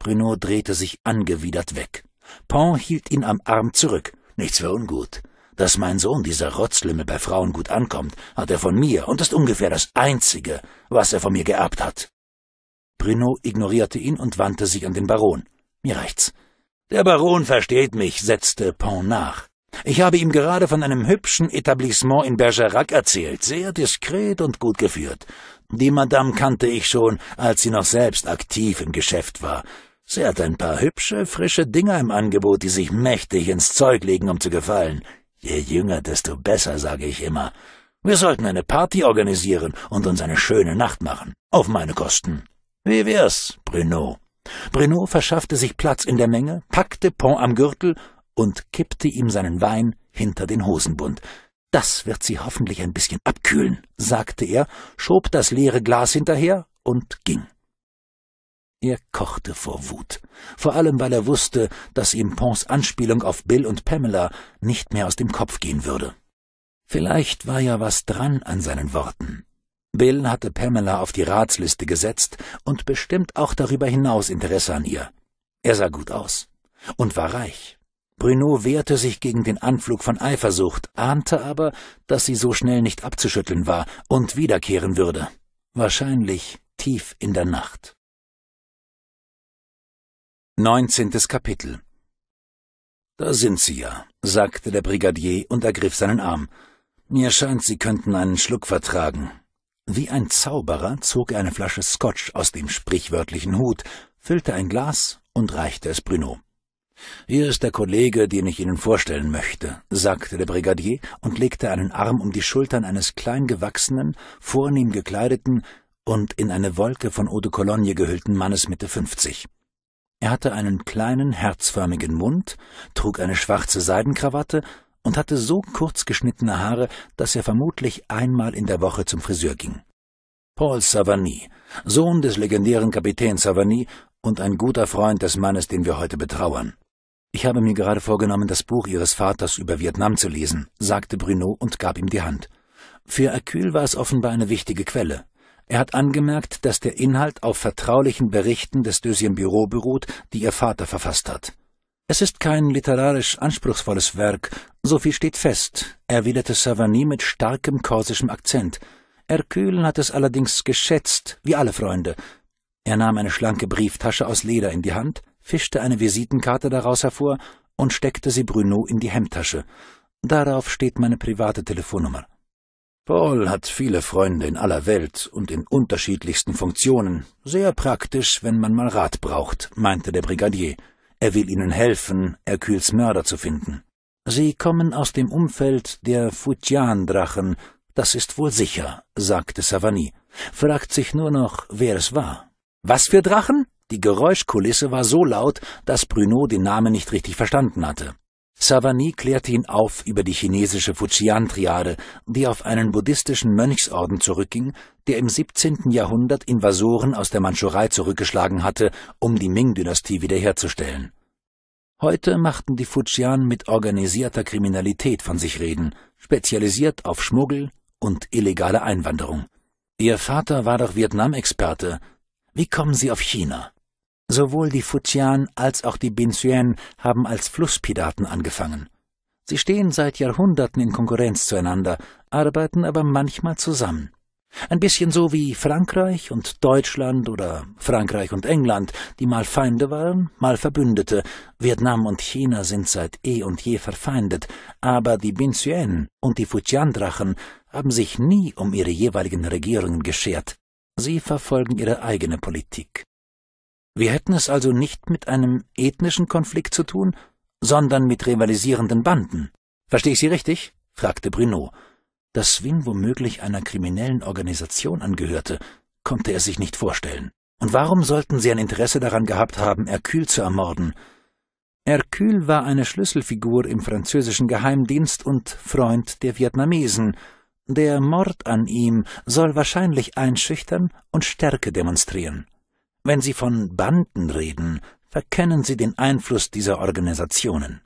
Bruno drehte sich angewidert weg. Pont hielt ihn am Arm zurück. Nichts für ungut. Dass mein Sohn, dieser Rotzlümmel, bei Frauen gut ankommt, hat er von mir und ist ungefähr das Einzige, was er von mir geerbt hat. Bruno ignorierte ihn und wandte sich an den Baron. Mir reicht's. Der Baron versteht mich, setzte Pont nach. Ich habe ihm gerade von einem hübschen Etablissement in Bergerac erzählt, sehr diskret und gut geführt. Die Madame kannte ich schon, als sie noch selbst aktiv im Geschäft war. Sie hat ein paar hübsche, frische Dinger im Angebot, die sich mächtig ins Zeug legen, um zu gefallen. Je jünger, desto besser, sage ich immer. Wir sollten eine Party organisieren und uns eine schöne Nacht machen. Auf meine Kosten. Wie wär's, Bruno? Bruno verschaffte sich Platz in der Menge, packte Pont am Gürtel und kippte ihm seinen Wein hinter den Hosenbund. Das wird sie hoffentlich ein bisschen abkühlen, sagte er, schob das leere Glas hinterher und ging. Er kochte vor Wut, vor allem weil er wusste, dass ihm Pons Anspielung auf Bill und Pamela nicht mehr aus dem Kopf gehen würde. Vielleicht war ja was dran an seinen Worten. Bill hatte Pamela auf die Ratsliste gesetzt und bestimmt auch darüber hinaus Interesse an ihr. Er sah gut aus und war reich. Bruno wehrte sich gegen den Anflug von Eifersucht, ahnte aber, dass sie so schnell nicht abzuschütteln war und wiederkehren würde. Wahrscheinlich tief in der Nacht. Neunzehntes Kapitel Da sind Sie ja, sagte der Brigadier und ergriff seinen Arm. Mir scheint, Sie könnten einen Schluck vertragen. Wie ein Zauberer zog er eine Flasche Scotch aus dem sprichwörtlichen Hut, füllte ein Glas und reichte es Bruno. Hier ist der Kollege, den ich Ihnen vorstellen möchte, sagte der Brigadier und legte einen Arm um die Schultern eines kleingewachsenen, vornehm gekleideten und in eine Wolke von Eau de Cologne gehüllten Mannes Mitte fünfzig. Er hatte einen kleinen, herzförmigen Mund, trug eine schwarze Seidenkrawatte und hatte so kurz geschnittene Haare, dass er vermutlich einmal in der Woche zum Friseur ging. Paul Savani, Sohn des legendären Kapitäns Savani und ein guter Freund des Mannes, den wir heute betrauern. Ich habe mir gerade vorgenommen, das Buch Ihres Vaters über Vietnam zu lesen, sagte Bruno und gab ihm die Hand. Für Akül war es offenbar eine wichtige Quelle. Er hat angemerkt, dass der Inhalt auf vertraulichen Berichten des Dösien Büro beruht, die ihr Vater verfasst hat. Es ist kein literarisch anspruchsvolles Werk, so viel steht fest, erwiderte Savani mit starkem korsischem Akzent. Erkühlen hat es allerdings geschätzt, wie alle Freunde. Er nahm eine schlanke Brieftasche aus Leder in die Hand, fischte eine Visitenkarte daraus hervor und steckte sie Bruno in die Hemdtasche. Darauf steht meine private Telefonnummer. Paul hat viele Freunde in aller Welt und in unterschiedlichsten Funktionen. Sehr praktisch, wenn man mal Rat braucht, meinte der Brigadier. Er will ihnen helfen, Herkules Mörder zu finden. Sie kommen aus dem Umfeld der fujian drachen Das ist wohl sicher, sagte Savani. Fragt sich nur noch, wer es war. Was für Drachen? Die Geräuschkulisse war so laut, dass Bruno den Namen nicht richtig verstanden hatte. Savani klärte ihn auf über die chinesische Fujian-Triade, die auf einen buddhistischen Mönchsorden zurückging, der im 17. Jahrhundert Invasoren aus der Mandschurei zurückgeschlagen hatte, um die Ming-Dynastie wiederherzustellen. Heute machten die Fujian mit organisierter Kriminalität von sich reden, spezialisiert auf Schmuggel und illegale Einwanderung. Ihr Vater war doch Vietnam-Experte. Wie kommen Sie auf China? Sowohl die Fujian als auch die Binzuen haben als Flusspiraten angefangen. Sie stehen seit Jahrhunderten in Konkurrenz zueinander, arbeiten aber manchmal zusammen. Ein bisschen so wie Frankreich und Deutschland oder Frankreich und England, die mal Feinde waren, mal Verbündete. Vietnam und China sind seit eh und je verfeindet, aber die Binzuen und die Fujian-Drachen haben sich nie um ihre jeweiligen Regierungen geschert. Sie verfolgen ihre eigene Politik. Wir hätten es also nicht mit einem ethnischen Konflikt zu tun, sondern mit rivalisierenden Banden. Verstehe ich Sie richtig? fragte Bruno. Dass Swin womöglich einer kriminellen Organisation angehörte, konnte er sich nicht vorstellen. Und warum sollten sie ein Interesse daran gehabt haben, Hercule zu ermorden? Hercule war eine Schlüsselfigur im französischen Geheimdienst und Freund der Vietnamesen. Der Mord an ihm soll wahrscheinlich einschüchtern und Stärke demonstrieren. Wenn Sie von Banden reden, verkennen Sie den Einfluss dieser Organisationen.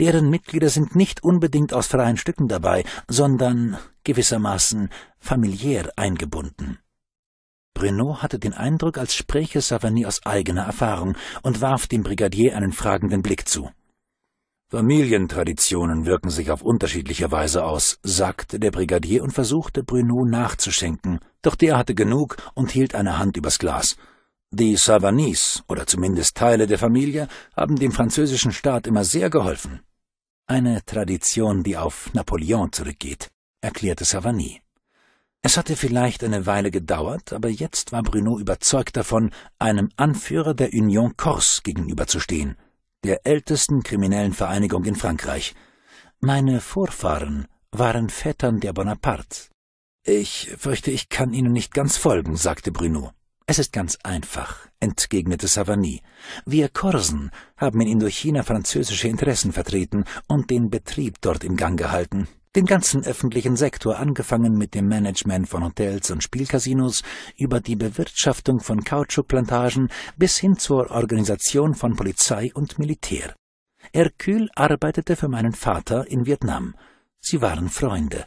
Deren Mitglieder sind nicht unbedingt aus freien Stücken dabei, sondern gewissermaßen familiär eingebunden. Renault hatte den Eindruck, als spräche Savigny aus eigener Erfahrung und warf dem Brigadier einen fragenden Blick zu. Familientraditionen wirken sich auf unterschiedliche Weise aus, sagte der Brigadier und versuchte Bruno nachzuschenken, doch der hatte genug und hielt eine Hand übers Glas. Die Savanis, oder zumindest Teile der Familie, haben dem französischen Staat immer sehr geholfen. Eine Tradition, die auf Napoleon zurückgeht, erklärte Savani. Es hatte vielleicht eine Weile gedauert, aber jetzt war Bruno überzeugt davon, einem Anführer der Union Corse gegenüberzustehen, der ältesten kriminellen Vereinigung in Frankreich. Meine Vorfahren waren Vettern der Bonaparte. Ich fürchte, ich kann Ihnen nicht ganz folgen, sagte Bruno. Es ist ganz einfach, entgegnete Savani. Wir Korsen haben in Indochina französische Interessen vertreten und den Betrieb dort im Gang gehalten. Den ganzen öffentlichen Sektor, angefangen mit dem Management von Hotels und Spielcasinos, über die Bewirtschaftung von Kautschukplantagen bis hin zur Organisation von Polizei und Militär. Hercule arbeitete für meinen Vater in Vietnam. Sie waren Freunde.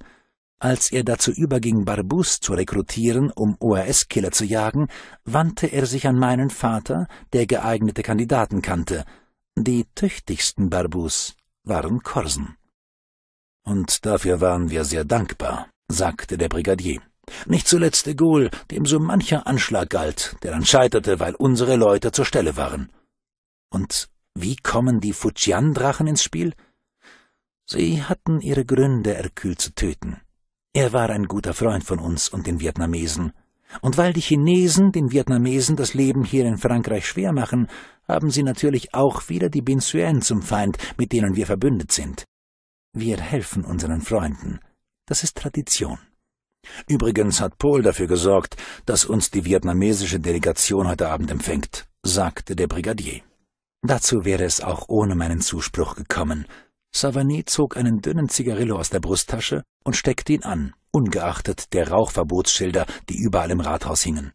Als er dazu überging, Barbus zu rekrutieren, um ORS-Killer zu jagen, wandte er sich an meinen Vater, der geeignete Kandidaten kannte. Die tüchtigsten Barbus waren Korsen. Und dafür waren wir sehr dankbar, sagte der Brigadier. Nicht zuletzt de Gaulle, dem so mancher Anschlag galt, der dann scheiterte, weil unsere Leute zur Stelle waren. Und wie kommen die Fujian-Drachen ins Spiel? Sie hatten ihre Gründe, Erkühl zu töten. Er war ein guter Freund von uns und den Vietnamesen. Und weil die Chinesen den Vietnamesen das Leben hier in Frankreich schwer machen, haben sie natürlich auch wieder die Bin Suen zum Feind, mit denen wir verbündet sind. Wir helfen unseren Freunden. Das ist Tradition. Übrigens hat Pohl dafür gesorgt, dass uns die vietnamesische Delegation heute Abend empfängt, sagte der Brigadier. Dazu wäre es auch ohne meinen Zuspruch gekommen, Savany zog einen dünnen Zigarillo aus der Brusttasche und steckte ihn an, ungeachtet der Rauchverbotsschilder, die überall im Rathaus hingen.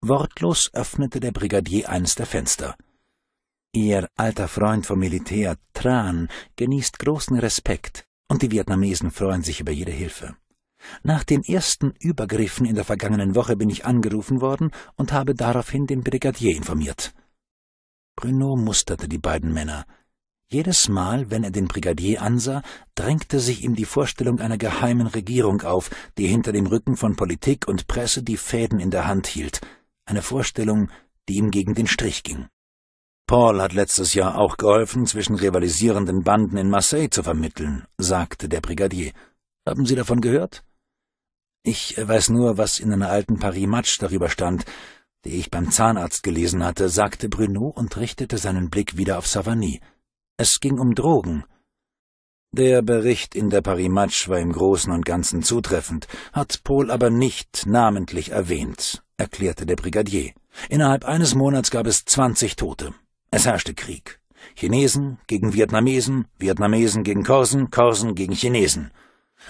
Wortlos öffnete der Brigadier eines der Fenster. Ihr alter Freund vom Militär, Tran, genießt großen Respekt, und die Vietnamesen freuen sich über jede Hilfe. Nach den ersten Übergriffen in der vergangenen Woche bin ich angerufen worden und habe daraufhin den Brigadier informiert. Bruno musterte die beiden Männer, jedes Mal, wenn er den Brigadier ansah, drängte sich ihm die Vorstellung einer geheimen Regierung auf, die hinter dem Rücken von Politik und Presse die Fäden in der Hand hielt, eine Vorstellung, die ihm gegen den Strich ging. Paul hat letztes Jahr auch geholfen, zwischen rivalisierenden Banden in Marseille zu vermitteln, sagte der Brigadier. Haben Sie davon gehört? Ich weiß nur, was in einer alten paris Match darüber stand, die ich beim Zahnarzt gelesen hatte, sagte Bruno und richtete seinen Blick wieder auf Savany. Es ging um Drogen. Der Bericht in der Parimatsch war im Großen und Ganzen zutreffend, hat Pohl aber nicht namentlich erwähnt, erklärte der Brigadier. Innerhalb eines Monats gab es 20 Tote. Es herrschte Krieg. Chinesen gegen Vietnamesen, Vietnamesen gegen Korsen, Korsen gegen Chinesen.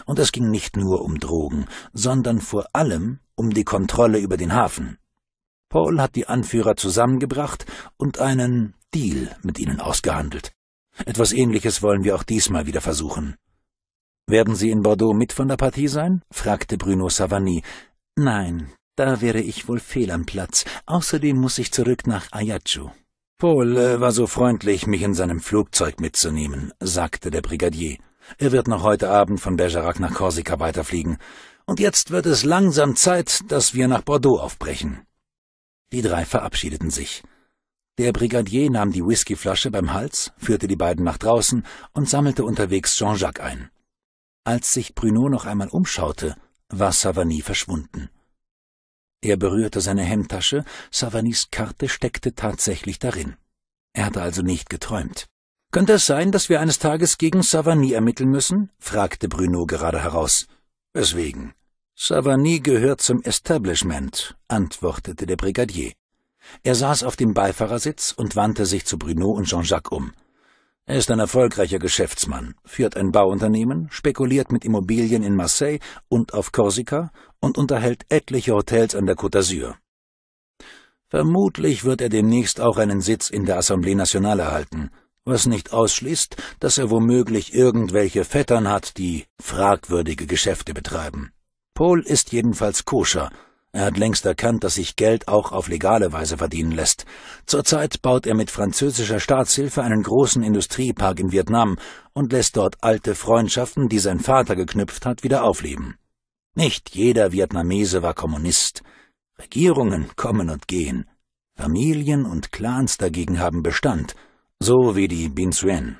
Und es ging nicht nur um Drogen, sondern vor allem um die Kontrolle über den Hafen. Paul hat die Anführer zusammengebracht und einen Deal mit ihnen ausgehandelt. Etwas Ähnliches wollen wir auch diesmal wieder versuchen. Werden Sie in Bordeaux mit von der Partie sein? fragte Bruno Savani. Nein, da wäre ich wohl fehl am Platz. Außerdem muss ich zurück nach Ayachu. Paul äh, war so freundlich, mich in seinem Flugzeug mitzunehmen, sagte der Brigadier. Er wird noch heute Abend von Bergerac nach Korsika weiterfliegen. Und jetzt wird es langsam Zeit, dass wir nach Bordeaux aufbrechen. Die drei verabschiedeten sich. Der Brigadier nahm die Whiskyflasche beim Hals, führte die beiden nach draußen und sammelte unterwegs Jean-Jacques ein. Als sich Bruno noch einmal umschaute, war Savani verschwunden. Er berührte seine Hemdtasche, Savanis Karte steckte tatsächlich darin. Er hatte also nicht geträumt. Könnte es sein, dass wir eines Tages gegen Savani ermitteln müssen? fragte Bruno gerade heraus. Weswegen? Savani gehört zum Establishment, antwortete der Brigadier. Er saß auf dem Beifahrersitz und wandte sich zu Bruno und Jean-Jacques um. Er ist ein erfolgreicher Geschäftsmann, führt ein Bauunternehmen, spekuliert mit Immobilien in Marseille und auf Korsika und unterhält etliche Hotels an der Côte d'Azur. Vermutlich wird er demnächst auch einen Sitz in der Assemblée Nationale erhalten, was nicht ausschließt, dass er womöglich irgendwelche Vettern hat, die fragwürdige Geschäfte betreiben. Paul ist jedenfalls koscher er hat längst erkannt, dass sich Geld auch auf legale Weise verdienen lässt. Zurzeit baut er mit französischer Staatshilfe einen großen Industriepark in Vietnam und lässt dort alte Freundschaften, die sein Vater geknüpft hat, wieder aufleben. Nicht jeder Vietnamese war Kommunist. Regierungen kommen und gehen. Familien und Clans dagegen haben Bestand, so wie die Bin Suen.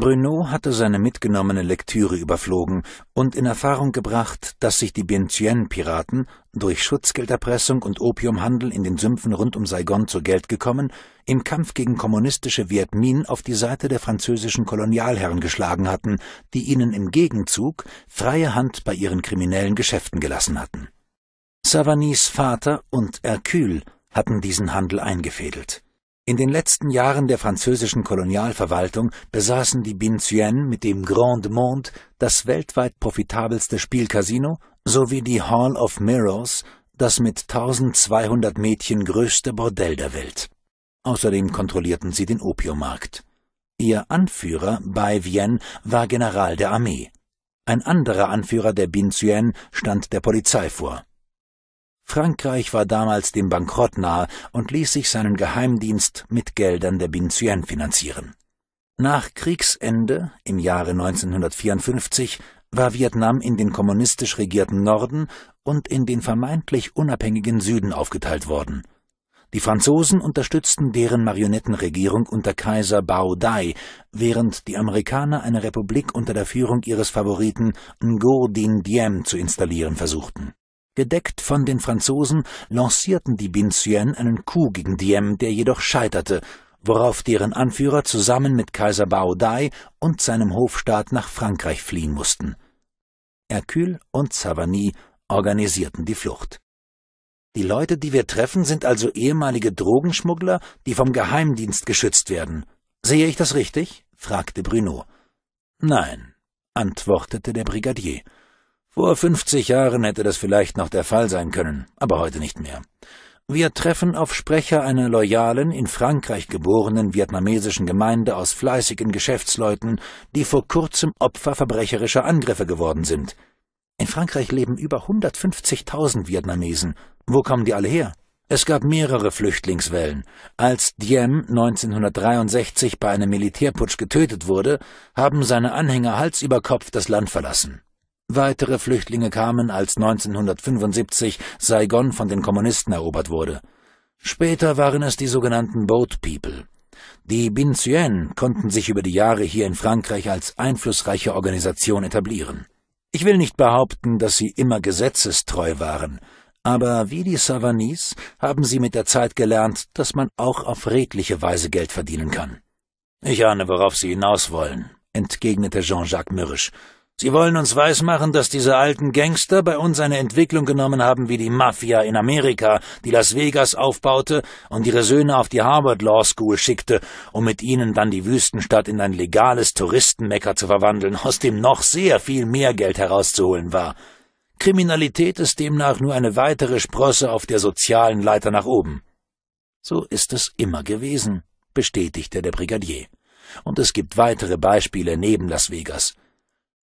Bruneau hatte seine mitgenommene Lektüre überflogen und in Erfahrung gebracht, dass sich die Bientien-Piraten durch Schutzgelderpressung und Opiumhandel in den Sümpfen rund um Saigon zu Geld gekommen, im Kampf gegen kommunistische Viet Minh auf die Seite der französischen Kolonialherren geschlagen hatten, die ihnen im Gegenzug freie Hand bei ihren kriminellen Geschäften gelassen hatten. Savanis Vater und Hercule hatten diesen Handel eingefädelt. In den letzten Jahren der französischen Kolonialverwaltung besaßen die Binzuen mit dem Grand Monde das weltweit profitabelste Spielcasino sowie die Hall of Mirrors, das mit 1200 Mädchen größte Bordell der Welt. Außerdem kontrollierten sie den Opiummarkt. Ihr Anführer Bai Vien war General der Armee. Ein anderer Anführer der Binzuen stand der Polizei vor. Frankreich war damals dem Bankrott nahe und ließ sich seinen Geheimdienst mit Geldern der Binzien finanzieren. Nach Kriegsende im Jahre 1954 war Vietnam in den kommunistisch regierten Norden und in den vermeintlich unabhängigen Süden aufgeteilt worden. Die Franzosen unterstützten deren Marionettenregierung unter Kaiser Bao Dai, während die Amerikaner eine Republik unter der Führung ihres Favoriten Ngo Dinh Diem zu installieren versuchten Gedeckt von den Franzosen lancierten die Binzien einen Coup gegen Diem, der jedoch scheiterte, worauf deren Anführer zusammen mit Kaiser Baodai und seinem Hofstaat nach Frankreich fliehen mussten. Hercule und Savany organisierten die Flucht. Die Leute, die wir treffen, sind also ehemalige Drogenschmuggler, die vom Geheimdienst geschützt werden. Sehe ich das richtig? fragte Bruno. Nein, antwortete der Brigadier. Vor 50 Jahren hätte das vielleicht noch der Fall sein können, aber heute nicht mehr. Wir treffen auf Sprecher einer loyalen, in Frankreich geborenen vietnamesischen Gemeinde aus fleißigen Geschäftsleuten, die vor kurzem Opfer verbrecherischer Angriffe geworden sind. In Frankreich leben über 150.000 Vietnamesen. Wo kommen die alle her? Es gab mehrere Flüchtlingswellen. Als Diem 1963 bei einem Militärputsch getötet wurde, haben seine Anhänger Hals über Kopf das Land verlassen. Weitere Flüchtlinge kamen, als 1975 Saigon von den Kommunisten erobert wurde. Später waren es die sogenannten Boat People. Die Bin Zuen konnten sich über die Jahre hier in Frankreich als einflussreiche Organisation etablieren. Ich will nicht behaupten, dass sie immer gesetzestreu waren, aber wie die Savanis haben sie mit der Zeit gelernt, dass man auch auf redliche Weise Geld verdienen kann. Ich ahne, worauf Sie hinaus wollen, entgegnete Jean-Jacques mürrisch. Sie wollen uns weismachen, dass diese alten Gangster bei uns eine Entwicklung genommen haben wie die Mafia in Amerika, die Las Vegas aufbaute und ihre Söhne auf die Harvard Law School schickte, um mit ihnen dann die Wüstenstadt in ein legales Touristenmecker zu verwandeln, aus dem noch sehr viel mehr Geld herauszuholen war. Kriminalität ist demnach nur eine weitere Sprosse auf der sozialen Leiter nach oben. So ist es immer gewesen, bestätigte der Brigadier. Und es gibt weitere Beispiele neben Las Vegas.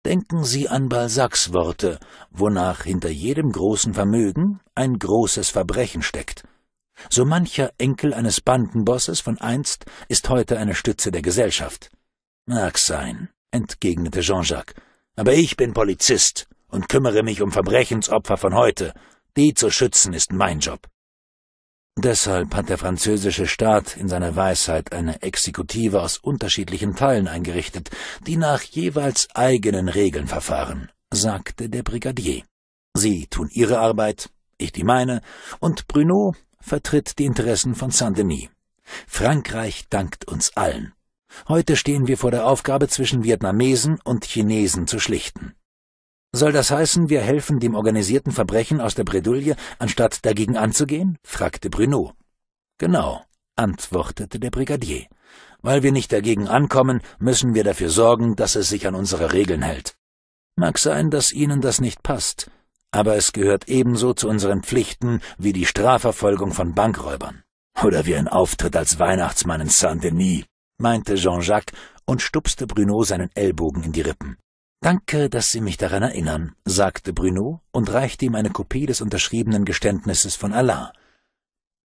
Denken Sie an Balzacs Worte, wonach hinter jedem großen Vermögen ein großes Verbrechen steckt. So mancher Enkel eines Bandenbosses von einst ist heute eine Stütze der Gesellschaft. Mag sein, entgegnete Jean-Jacques, aber ich bin Polizist und kümmere mich um Verbrechensopfer von heute. Die zu schützen ist mein Job. Deshalb hat der französische Staat in seiner Weisheit eine Exekutive aus unterschiedlichen Teilen eingerichtet, die nach jeweils eigenen Regeln verfahren, sagte der Brigadier. Sie tun ihre Arbeit, ich die meine, und Bruno vertritt die Interessen von Saint-Denis. Frankreich dankt uns allen. Heute stehen wir vor der Aufgabe, zwischen Vietnamesen und Chinesen zu schlichten. Soll das heißen, wir helfen dem organisierten Verbrechen aus der Bredouille, anstatt dagegen anzugehen? fragte Bruno. Genau, antwortete der Brigadier. Weil wir nicht dagegen ankommen, müssen wir dafür sorgen, dass es sich an unsere Regeln hält. Mag sein, dass Ihnen das nicht passt, aber es gehört ebenso zu unseren Pflichten wie die Strafverfolgung von Bankräubern. Oder wie ein Auftritt als Weihnachtsmann in Saint-Denis, meinte Jean-Jacques und stupste Bruno seinen Ellbogen in die Rippen. Danke, dass Sie mich daran erinnern, sagte Bruno und reichte ihm eine Kopie des unterschriebenen Geständnisses von Allah.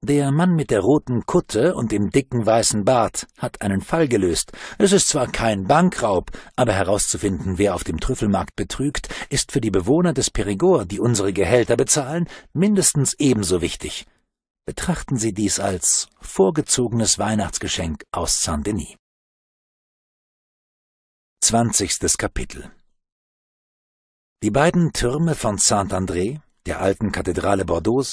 Der Mann mit der roten Kutte und dem dicken weißen Bart hat einen Fall gelöst. Es ist zwar kein Bankraub, aber herauszufinden, wer auf dem Trüffelmarkt betrügt, ist für die Bewohner des Perigord, die unsere Gehälter bezahlen, mindestens ebenso wichtig. Betrachten Sie dies als vorgezogenes Weihnachtsgeschenk aus Saint-Denis. 20. Kapitel die beiden Türme von Saint-André, der alten Kathedrale Bordeaux,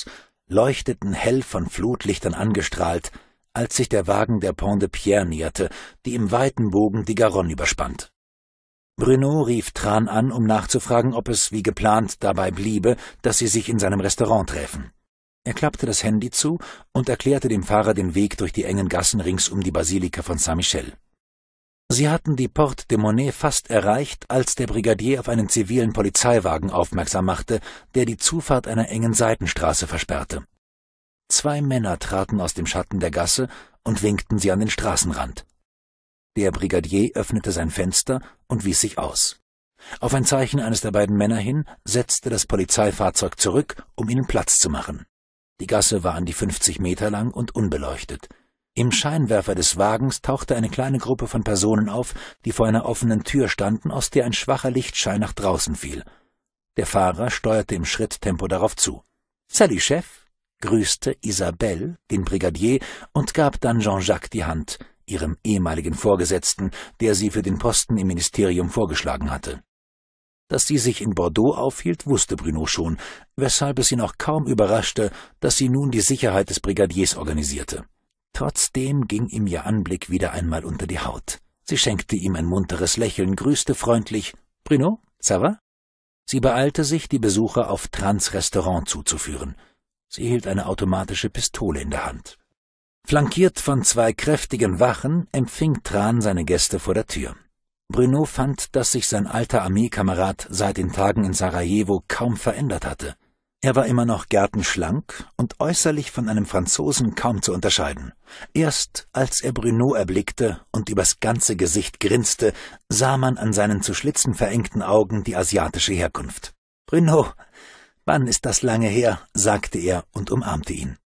leuchteten hell von Flutlichtern angestrahlt, als sich der Wagen der Pont de Pierre näherte, die im weiten Bogen die Garonne überspannt. Bruno rief Tran an, um nachzufragen, ob es wie geplant dabei bliebe, dass sie sich in seinem Restaurant träfen. Er klappte das Handy zu und erklärte dem Fahrer den Weg durch die engen Gassen rings um die Basilika von Saint-Michel. Sie hatten die Porte de Monet fast erreicht, als der Brigadier auf einen zivilen Polizeiwagen aufmerksam machte, der die Zufahrt einer engen Seitenstraße versperrte. Zwei Männer traten aus dem Schatten der Gasse und winkten sie an den Straßenrand. Der Brigadier öffnete sein Fenster und wies sich aus. Auf ein Zeichen eines der beiden Männer hin setzte das Polizeifahrzeug zurück, um ihnen Platz zu machen. Die Gasse war an die 50 Meter lang und unbeleuchtet. Im Scheinwerfer des Wagens tauchte eine kleine Gruppe von Personen auf, die vor einer offenen Tür standen, aus der ein schwacher Lichtschein nach draußen fiel. Der Fahrer steuerte im Schritttempo darauf zu. Salut, Chef, grüßte Isabelle, den Brigadier, und gab dann Jean-Jacques die Hand, ihrem ehemaligen Vorgesetzten, der sie für den Posten im Ministerium vorgeschlagen hatte. Dass sie sich in Bordeaux aufhielt, wusste Bruno schon, weshalb es ihn auch kaum überraschte, dass sie nun die Sicherheit des Brigadiers organisierte. Trotzdem ging ihm ihr Anblick wieder einmal unter die Haut. Sie schenkte ihm ein munteres Lächeln, grüßte freundlich. Bruno, ça va? Sie beeilte sich, die Besucher auf Trans Restaurant zuzuführen. Sie hielt eine automatische Pistole in der Hand. Flankiert von zwei kräftigen Wachen empfing Tran seine Gäste vor der Tür. Bruno fand, dass sich sein alter Armeekamerad seit den Tagen in Sarajevo kaum verändert hatte. Er war immer noch gärtenschlank und äußerlich von einem Franzosen kaum zu unterscheiden. Erst als er Bruno erblickte und übers ganze Gesicht grinste, sah man an seinen zu Schlitzen verengten Augen die asiatische Herkunft. Bruno, wann ist das lange her? sagte er und umarmte ihn.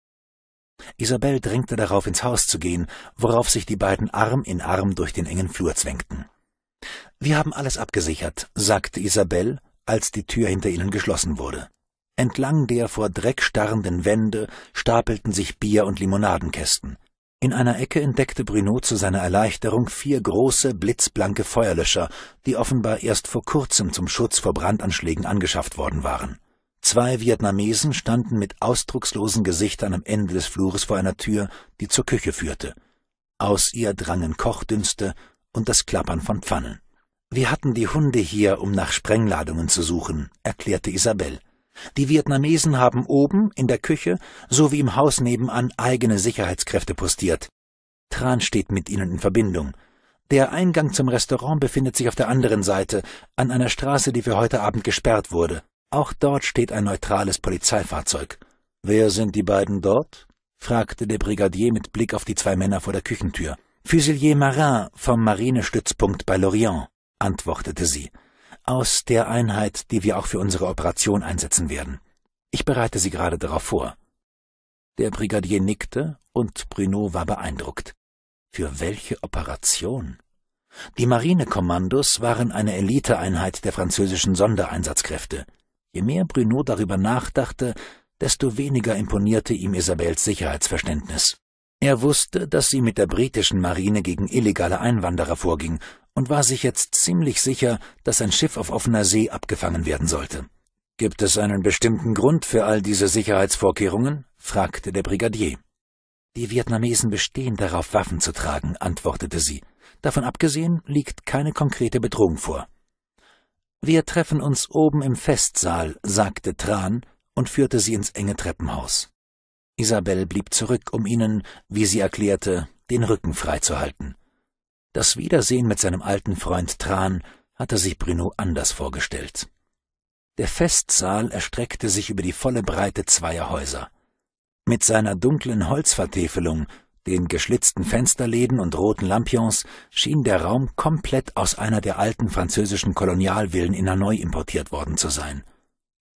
Isabel drängte darauf, ins Haus zu gehen, worauf sich die beiden Arm in Arm durch den engen Flur zwängten. Wir haben alles abgesichert, sagte Isabel, als die Tür hinter ihnen geschlossen wurde. Entlang der vor Dreck starrenden Wände stapelten sich Bier- und Limonadenkästen. In einer Ecke entdeckte Bruno zu seiner Erleichterung vier große, blitzblanke Feuerlöscher, die offenbar erst vor kurzem zum Schutz vor Brandanschlägen angeschafft worden waren. Zwei Vietnamesen standen mit ausdruckslosen Gesichtern am Ende des Flures vor einer Tür, die zur Küche führte. Aus ihr drangen Kochdünste und das Klappern von Pfannen. Wir hatten die Hunde hier, um nach Sprengladungen zu suchen, erklärte Isabel. Die Vietnamesen haben oben, in der Küche, sowie im Haus nebenan eigene Sicherheitskräfte postiert. Tran steht mit ihnen in Verbindung. Der Eingang zum Restaurant befindet sich auf der anderen Seite, an einer Straße, die für heute Abend gesperrt wurde. Auch dort steht ein neutrales Polizeifahrzeug. Wer sind die beiden dort? fragte der Brigadier mit Blick auf die zwei Männer vor der Küchentür. Fusilier Marin vom Marinestützpunkt bei Lorient, antwortete sie aus der Einheit, die wir auch für unsere Operation einsetzen werden. Ich bereite Sie gerade darauf vor. Der Brigadier nickte und Bruno war beeindruckt. Für welche Operation? Die Marinekommandos waren eine Eliteeinheit der französischen Sondereinsatzkräfte. Je mehr Bruno darüber nachdachte, desto weniger imponierte ihm Isabels Sicherheitsverständnis. Er wusste, dass sie mit der britischen Marine gegen illegale Einwanderer vorging und war sich jetzt ziemlich sicher, dass ein Schiff auf offener See abgefangen werden sollte. Gibt es einen bestimmten Grund für all diese Sicherheitsvorkehrungen? fragte der Brigadier. Die Vietnamesen bestehen darauf, Waffen zu tragen, antwortete sie. Davon abgesehen liegt keine konkrete Bedrohung vor. Wir treffen uns oben im Festsaal, sagte Tran und führte sie ins enge Treppenhaus. Isabel blieb zurück, um ihnen, wie sie erklärte, den Rücken freizuhalten. Das Wiedersehen mit seinem alten Freund Tran hatte sich Bruno anders vorgestellt. Der Festsaal erstreckte sich über die volle Breite zweier Häuser. Mit seiner dunklen Holzvertäfelung, den geschlitzten Fensterläden und roten Lampions schien der Raum komplett aus einer der alten französischen Kolonialvillen in Hanoi importiert worden zu sein.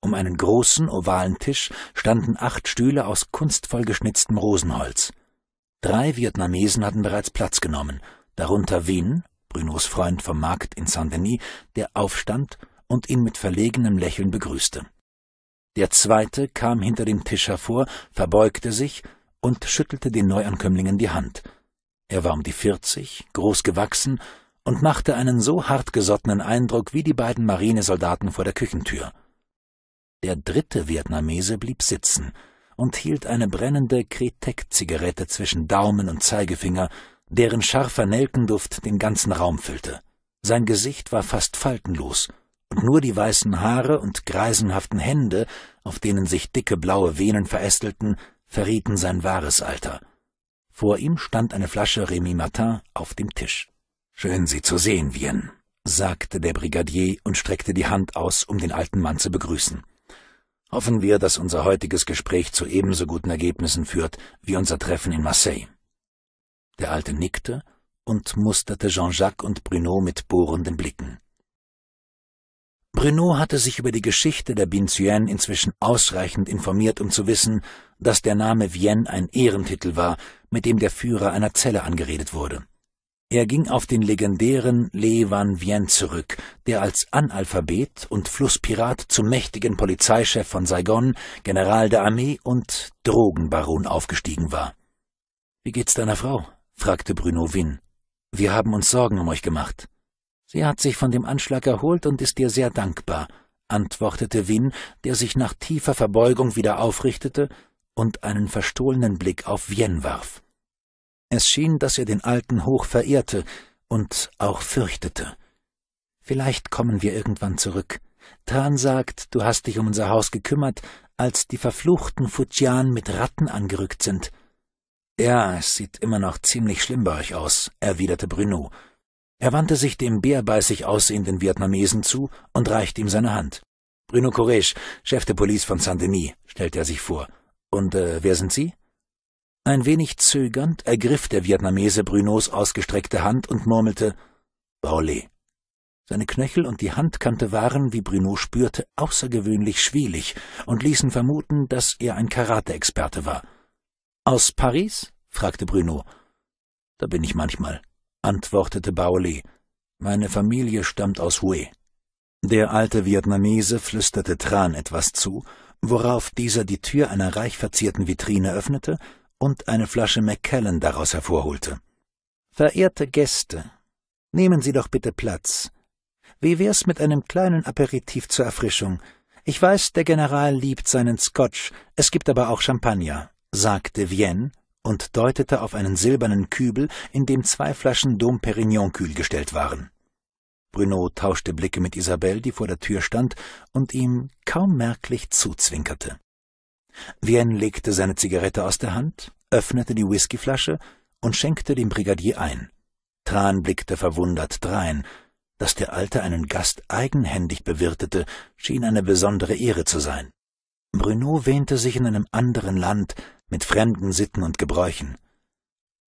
Um einen großen, ovalen Tisch standen acht Stühle aus kunstvoll geschnitztem Rosenholz. Drei Vietnamesen hatten bereits Platz genommen, darunter Wien, Brunos Freund vom Markt in Saint-Denis, der aufstand und ihn mit verlegenem Lächeln begrüßte. Der zweite kam hinter dem Tisch hervor, verbeugte sich und schüttelte den Neuankömmlingen die Hand. Er war um die vierzig, groß gewachsen und machte einen so hartgesottenen Eindruck wie die beiden Marinesoldaten vor der Küchentür. Der dritte Vietnamese blieb sitzen und hielt eine brennende Kretek-Zigarette zwischen Daumen und Zeigefinger, deren scharfer Nelkenduft den ganzen Raum füllte. Sein Gesicht war fast faltenlos, und nur die weißen Haare und greisenhaften Hände, auf denen sich dicke blaue Venen verästelten, verrieten sein wahres Alter. Vor ihm stand eine Flasche Remy Martin auf dem Tisch. Schön, Sie zu sehen, Vien«, sagte der Brigadier und streckte die Hand aus, um den alten Mann zu begrüßen. Hoffen wir, dass unser heutiges Gespräch zu ebenso guten Ergebnissen führt wie unser Treffen in Marseille. Der Alte nickte und musterte Jean-Jacques und Bruno mit bohrenden Blicken. Bruno hatte sich über die Geschichte der Binzuen inzwischen ausreichend informiert, um zu wissen, dass der Name Vienne ein Ehrentitel war, mit dem der Führer einer Zelle angeredet wurde. Er ging auf den legendären Le Van Vien zurück, der als Analphabet und Flusspirat zum mächtigen Polizeichef von Saigon, General der Armee und Drogenbaron aufgestiegen war. Wie geht's deiner Frau? fragte Bruno Win. Wir haben uns Sorgen um euch gemacht. Sie hat sich von dem Anschlag erholt und ist dir sehr dankbar, antwortete Win, der sich nach tiefer Verbeugung wieder aufrichtete und einen verstohlenen Blick auf Vien warf. Es schien, dass er den Alten hoch verehrte und auch fürchtete. Vielleicht kommen wir irgendwann zurück. Tan sagt, du hast dich um unser Haus gekümmert, als die verfluchten Fujian mit Ratten angerückt sind. Ja, es sieht immer noch ziemlich schlimm bei euch aus, erwiderte Bruno. Er wandte sich dem bärbeißig aussehenden Vietnamesen zu und reichte ihm seine Hand. Bruno Koresch, Chef der Police von Saint-Denis, stellte er sich vor. Und äh, wer sind Sie? Ein wenig zögernd ergriff der Vietnamese Brunos ausgestreckte Hand und murmelte Baoli. Seine Knöchel und die Handkante waren, wie Bruno spürte, außergewöhnlich schwielig und ließen vermuten, dass er ein Karate-Experte war. Aus Paris? fragte Bruno. Da bin ich manchmal, antwortete Baoli. Meine Familie stammt aus Hue. Der alte Vietnamese flüsterte Tran etwas zu, worauf dieser die Tür einer reich verzierten Vitrine öffnete und eine Flasche McKellen daraus hervorholte. Verehrte Gäste, nehmen Sie doch bitte Platz. Wie wär's mit einem kleinen Aperitif zur Erfrischung? Ich weiß, der General liebt seinen Scotch, es gibt aber auch Champagner, sagte Vienne und deutete auf einen silbernen Kübel, in dem zwei Flaschen Dom Perignon kühlgestellt waren. Bruno tauschte Blicke mit Isabelle, die vor der Tür stand und ihm kaum merklich zuzwinkerte. Vienne legte seine Zigarette aus der Hand, öffnete die Whiskyflasche und schenkte dem Brigadier ein. Tran blickte verwundert drein. Dass der Alte einen Gast eigenhändig bewirtete, schien eine besondere Ehre zu sein. Bruno wähnte sich in einem anderen Land mit fremden Sitten und Gebräuchen.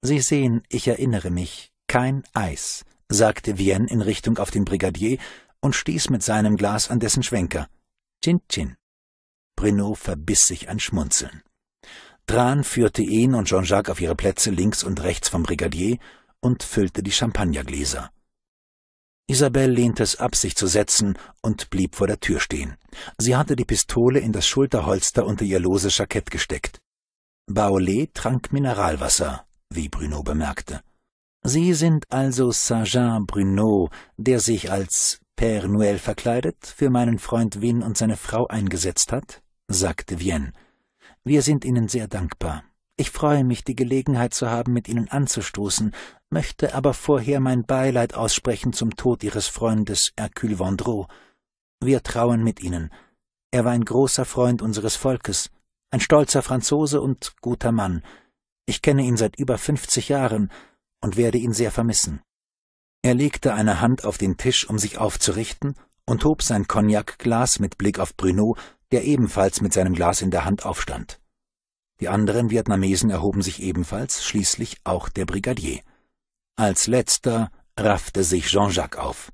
Sie sehen, ich erinnere mich, kein Eis, sagte Vienne in Richtung auf den Brigadier und stieß mit seinem Glas an dessen Schwenker. Chin-Chin. Bruno verbiss sich ein Schmunzeln. Dran führte ihn und Jean-Jacques auf ihre Plätze links und rechts vom Brigadier und füllte die Champagnergläser. Isabelle lehnte es ab, sich zu setzen und blieb vor der Tür stehen. Sie hatte die Pistole in das Schulterholster unter ihr loses Jackett gesteckt. Baolet trank Mineralwasser, wie Bruno bemerkte. Sie sind also Sergeant Bruno, der sich als Père Noël verkleidet für meinen Freund Win und seine Frau eingesetzt hat? sagte Vienne. Wir sind Ihnen sehr dankbar. Ich freue mich, die Gelegenheit zu haben, mit Ihnen anzustoßen, möchte aber vorher mein Beileid aussprechen zum Tod Ihres Freundes Hercule Vendroux. Wir trauen mit Ihnen. Er war ein großer Freund unseres Volkes, ein stolzer Franzose und guter Mann. Ich kenne ihn seit über fünfzig Jahren und werde ihn sehr vermissen. Er legte eine Hand auf den Tisch, um sich aufzurichten, und hob sein Cognacglas mit Blick auf Bruno, der ebenfalls mit seinem Glas in der Hand aufstand. Die anderen Vietnamesen erhoben sich ebenfalls, schließlich auch der Brigadier. Als letzter raffte sich Jean-Jacques auf.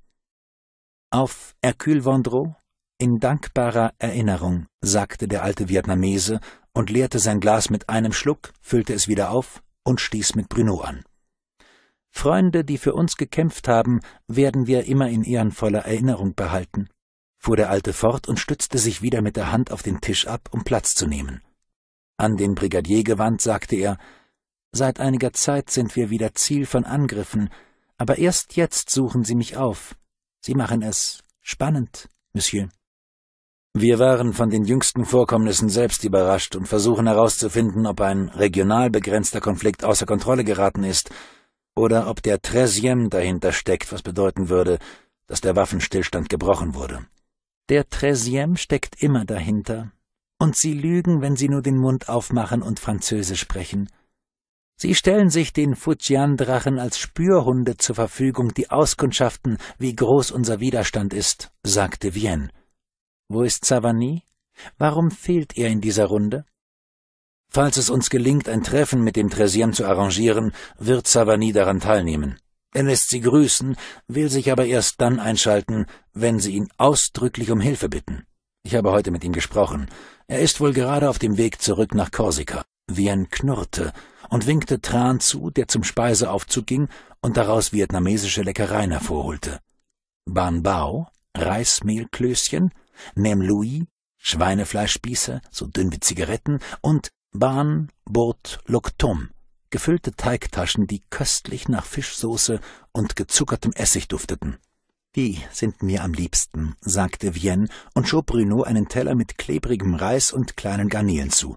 Auf Hercule Vendreau, in dankbarer Erinnerung, sagte der alte Vietnamese und leerte sein Glas mit einem Schluck, füllte es wieder auf und stieß mit Bruno an. Freunde, die für uns gekämpft haben, werden wir immer in ehrenvoller Erinnerung behalten fuhr der Alte fort und stützte sich wieder mit der Hand auf den Tisch ab, um Platz zu nehmen. An den Brigadier gewandt sagte er Seit einiger Zeit sind wir wieder Ziel von Angriffen, aber erst jetzt suchen Sie mich auf. Sie machen es spannend, Monsieur. Wir waren von den jüngsten Vorkommnissen selbst überrascht und versuchen herauszufinden, ob ein regional begrenzter Konflikt außer Kontrolle geraten ist oder ob der Tresiem dahinter steckt, was bedeuten würde, dass der Waffenstillstand gebrochen wurde. Der Treizième steckt immer dahinter. Und sie lügen, wenn sie nur den Mund aufmachen und Französisch sprechen. Sie stellen sich den Fujian-Drachen als Spürhunde zur Verfügung, die auskundschaften, wie groß unser Widerstand ist, sagte Vienne. Wo ist Savani? Warum fehlt er in dieser Runde? Falls es uns gelingt, ein Treffen mit dem Tresien zu arrangieren, wird Savani daran teilnehmen. Er lässt sie grüßen, will sich aber erst dann einschalten, wenn sie ihn ausdrücklich um Hilfe bitten. Ich habe heute mit ihm gesprochen. Er ist wohl gerade auf dem Weg zurück nach Korsika. Vien knurrte und winkte Tran zu, der zum Speiseaufzug ging und daraus vietnamesische Leckereien hervorholte. Ban Bao, Reismehlklößchen, Nem Lui, Schweinefleischspieße, so dünn wie Zigaretten und Ban Bot Lok Tum, gefüllte Teigtaschen, die köstlich nach Fischsoße und gezuckertem Essig dufteten. Die sind mir am liebsten, sagte Vienne und schob Bruno einen Teller mit klebrigem Reis und kleinen Garnelen zu.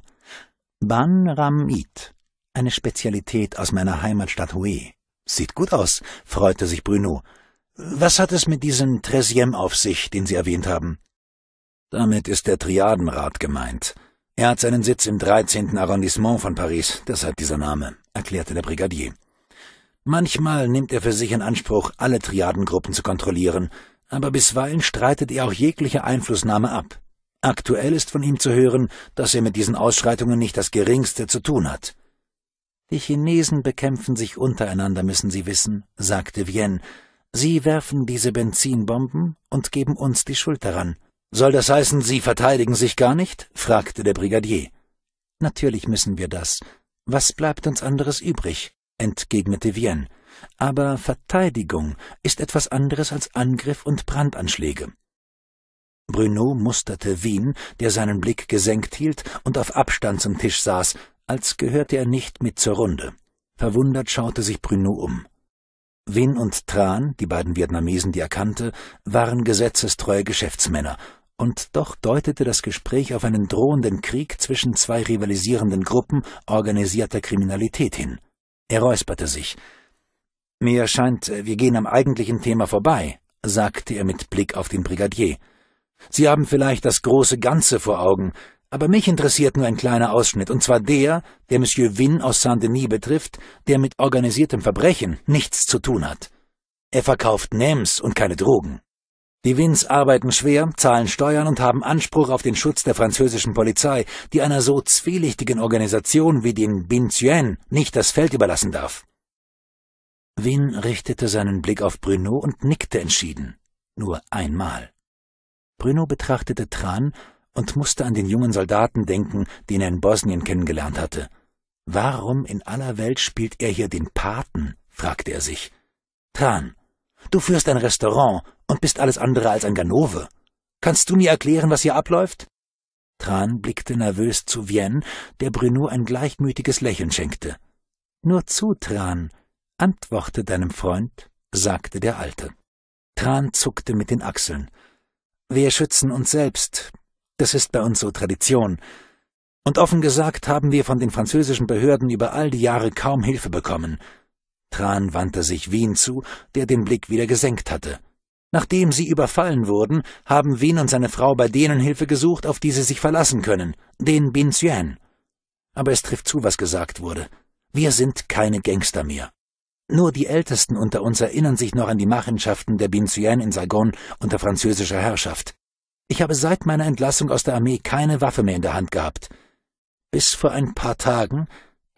Ban Banramit, eine Spezialität aus meiner Heimatstadt Hue. Sieht gut aus, freute sich Bruno. Was hat es mit diesem Tresiem auf sich, den Sie erwähnt haben? Damit ist der Triadenrat gemeint. Er hat seinen Sitz im 13. Arrondissement von Paris, deshalb dieser Name, erklärte der Brigadier. Manchmal nimmt er für sich in Anspruch, alle Triadengruppen zu kontrollieren, aber bisweilen streitet er auch jegliche Einflussnahme ab. Aktuell ist von ihm zu hören, dass er mit diesen Ausschreitungen nicht das geringste zu tun hat. Die Chinesen bekämpfen sich untereinander, müssen Sie wissen, sagte Vienne. Sie werfen diese Benzinbomben und geben uns die Schuld daran. Soll das heißen, Sie verteidigen sich gar nicht? fragte der Brigadier. Natürlich müssen wir das. Was bleibt uns anderes übrig? entgegnete Vienne. Aber Verteidigung ist etwas anderes als Angriff und Brandanschläge. Bruno musterte Wien, der seinen Blick gesenkt hielt und auf Abstand zum Tisch saß, als gehörte er nicht mit zur Runde. Verwundert schaute sich Bruno um. Wien und Tran, die beiden Vietnamesen, die er kannte, waren gesetzestreue Geschäftsmänner und doch deutete das Gespräch auf einen drohenden Krieg zwischen zwei rivalisierenden Gruppen organisierter Kriminalität hin. Er räusperte sich. Mir scheint, wir gehen am eigentlichen Thema vorbei, sagte er mit Blick auf den Brigadier. Sie haben vielleicht das große Ganze vor Augen, aber mich interessiert nur ein kleiner Ausschnitt, und zwar der, der Monsieur Wynne aus Saint-Denis betrifft, der mit organisiertem Verbrechen nichts zu tun hat. Er verkauft Names und keine Drogen. Die Wins arbeiten schwer, zahlen Steuern und haben Anspruch auf den Schutz der französischen Polizei, die einer so zwielichtigen Organisation wie den Binzuen nicht das Feld überlassen darf. Win richtete seinen Blick auf Bruno und nickte entschieden. Nur einmal. Bruno betrachtete Tran und musste an den jungen Soldaten denken, den er in Bosnien kennengelernt hatte. Warum in aller Welt spielt er hier den Paten? fragte er sich. Tran, Du führst ein Restaurant und bist alles andere als ein Ganove. Kannst du mir erklären, was hier abläuft? Tran blickte nervös zu Vienne, der Bruno ein gleichmütiges Lächeln schenkte. Nur zu, Tran, antworte deinem Freund, sagte der Alte. Tran zuckte mit den Achseln. Wir schützen uns selbst. Das ist bei uns so Tradition. Und offen gesagt haben wir von den französischen Behörden über all die Jahre kaum Hilfe bekommen. Tran wandte sich Wien zu, der den Blick wieder gesenkt hatte. Nachdem sie überfallen wurden, haben Wien und seine Frau bei denen Hilfe gesucht, auf die sie sich verlassen können, den Binzüan. Aber es trifft zu, was gesagt wurde. Wir sind keine Gangster mehr. Nur die Ältesten unter uns erinnern sich noch an die Machenschaften der Binzüan in Saigon unter französischer Herrschaft. Ich habe seit meiner Entlassung aus der Armee keine Waffe mehr in der Hand gehabt. Bis vor ein paar Tagen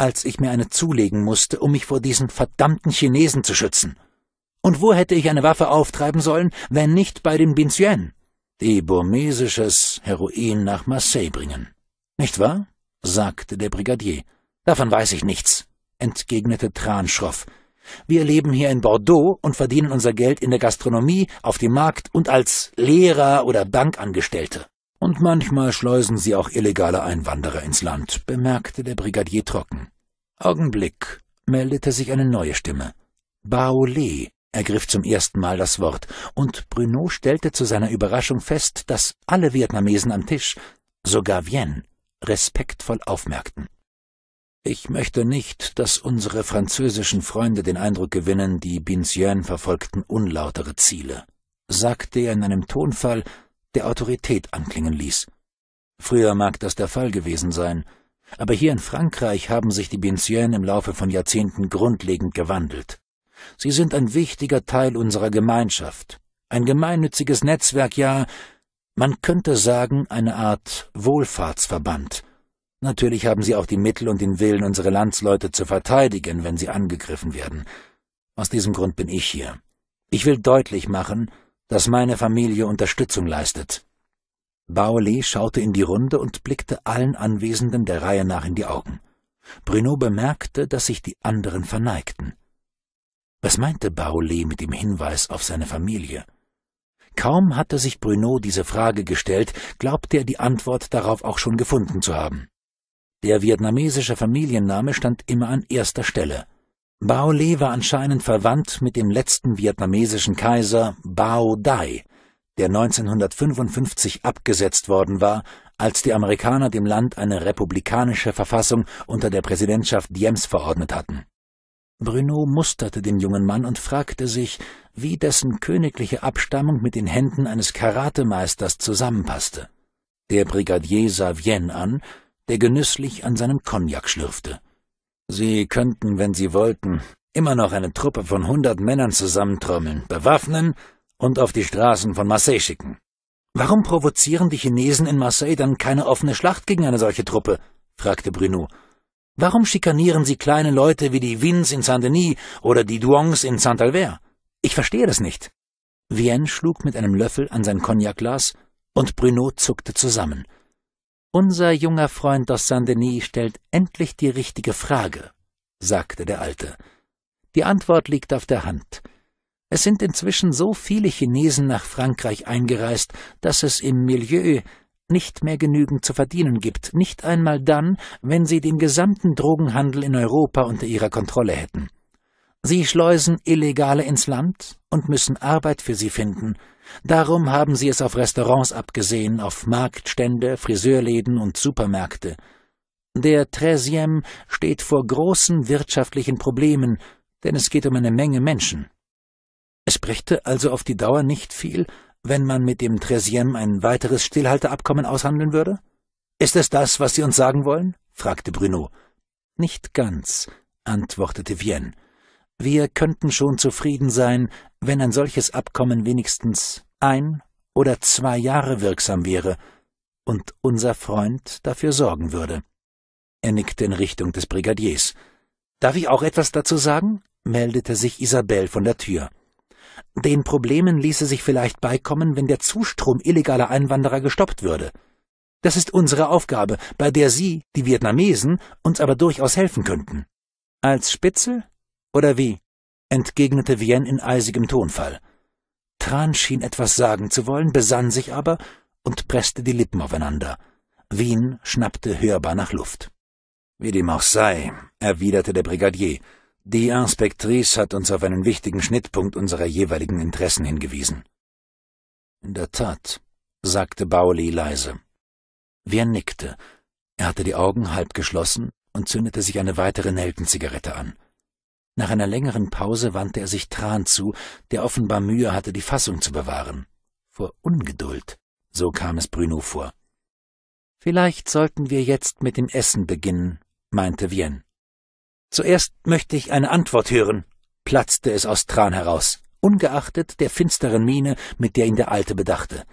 als ich mir eine zulegen musste, um mich vor diesen verdammten Chinesen zu schützen. Und wo hätte ich eine Waffe auftreiben sollen, wenn nicht bei den Binzuen, die burmesisches Heroin nach Marseille bringen? Nicht wahr? sagte der Brigadier. Davon weiß ich nichts, entgegnete Tran schroff. Wir leben hier in Bordeaux und verdienen unser Geld in der Gastronomie, auf dem Markt und als Lehrer oder Bankangestellte. Und manchmal schleusen sie auch illegale Einwanderer ins Land, bemerkte der Brigadier trocken. Augenblick meldete sich eine neue Stimme. Baole ergriff zum ersten Mal das Wort, und Bruno stellte zu seiner Überraschung fest, dass alle Vietnamesen am Tisch, sogar Vien, respektvoll aufmerkten. Ich möchte nicht, dass unsere französischen Freunde den Eindruck gewinnen, die Binzien verfolgten unlautere Ziele, sagte er in einem Tonfall, der Autorität anklingen ließ. Früher mag das der Fall gewesen sein, aber hier in Frankreich haben sich die Binciennes im Laufe von Jahrzehnten grundlegend gewandelt. Sie sind ein wichtiger Teil unserer Gemeinschaft, ein gemeinnütziges Netzwerk, ja, man könnte sagen, eine Art Wohlfahrtsverband. Natürlich haben sie auch die Mittel und den Willen, unsere Landsleute zu verteidigen, wenn sie angegriffen werden. Aus diesem Grund bin ich hier. Ich will deutlich machen, dass meine Familie Unterstützung leistet. Baoli schaute in die Runde und blickte allen Anwesenden der Reihe nach in die Augen. Bruno bemerkte, dass sich die anderen verneigten. Was meinte Baoli mit dem Hinweis auf seine Familie? Kaum hatte sich Bruno diese Frage gestellt, glaubte er die Antwort darauf auch schon gefunden zu haben. Der vietnamesische Familienname stand immer an erster Stelle. Bao Le war anscheinend verwandt mit dem letzten vietnamesischen Kaiser Bao Dai, der 1955 abgesetzt worden war, als die Amerikaner dem Land eine republikanische Verfassung unter der Präsidentschaft Diems verordnet hatten. Bruno musterte den jungen Mann und fragte sich, wie dessen königliche Abstammung mit den Händen eines Karatemeisters zusammenpasste. Der Brigadier sah Vien an, der genüsslich an seinem Cognac schlürfte. Sie könnten, wenn Sie wollten, immer noch eine Truppe von hundert Männern zusammentrommeln, bewaffnen und auf die Straßen von Marseille schicken. Warum provozieren die Chinesen in Marseille dann keine offene Schlacht gegen eine solche Truppe? fragte Bruno. Warum schikanieren sie kleine Leute wie die Wins in Saint-Denis oder die Duongs in Saint-Albert? Ich verstehe das nicht. Vienne schlug mit einem Löffel an sein Cognacglas und Bruno zuckte zusammen. Unser junger Freund aus Saint-Denis stellt endlich die richtige Frage, sagte der Alte. Die Antwort liegt auf der Hand. Es sind inzwischen so viele Chinesen nach Frankreich eingereist, dass es im Milieu nicht mehr genügend zu verdienen gibt, nicht einmal dann, wenn sie den gesamten Drogenhandel in Europa unter ihrer Kontrolle hätten. Sie schleusen Illegale ins Land und müssen Arbeit für sie finden. Darum haben sie es auf Restaurants abgesehen, auf Marktstände, Friseurläden und Supermärkte. Der Treizième steht vor großen wirtschaftlichen Problemen, denn es geht um eine Menge Menschen. Es brächte also auf die Dauer nicht viel, wenn man mit dem Treizième ein weiteres Stillhalteabkommen aushandeln würde? Ist es das, was Sie uns sagen wollen? fragte Bruno. Nicht ganz, antwortete Vienne. Wir könnten schon zufrieden sein, wenn ein solches Abkommen wenigstens ein oder zwei Jahre wirksam wäre und unser Freund dafür sorgen würde. Er nickte in Richtung des Brigadiers. Darf ich auch etwas dazu sagen? meldete sich Isabel von der Tür. Den Problemen ließe sich vielleicht beikommen, wenn der Zustrom illegaler Einwanderer gestoppt würde. Das ist unsere Aufgabe, bei der Sie, die Vietnamesen, uns aber durchaus helfen könnten. Als Spitzel oder wie? entgegnete Vienne in eisigem Tonfall. Tran schien etwas sagen zu wollen, besann sich aber und presste die Lippen aufeinander. Wien schnappte hörbar nach Luft. Wie dem auch sei, erwiderte der Brigadier, die Inspektrice hat uns auf einen wichtigen Schnittpunkt unserer jeweiligen Interessen hingewiesen. In der Tat, sagte Bauli leise. Wien nickte. Er hatte die Augen halb geschlossen und zündete sich eine weitere Nelkenzigarette an. Nach einer längeren Pause wandte er sich Tran zu, der offenbar Mühe hatte, die Fassung zu bewahren. Vor Ungeduld, so kam es Bruno vor. Vielleicht sollten wir jetzt mit dem Essen beginnen, meinte Vienne. Zuerst möchte ich eine Antwort hören, platzte es aus Tran heraus, ungeachtet der finsteren Miene, mit der ihn der Alte bedachte.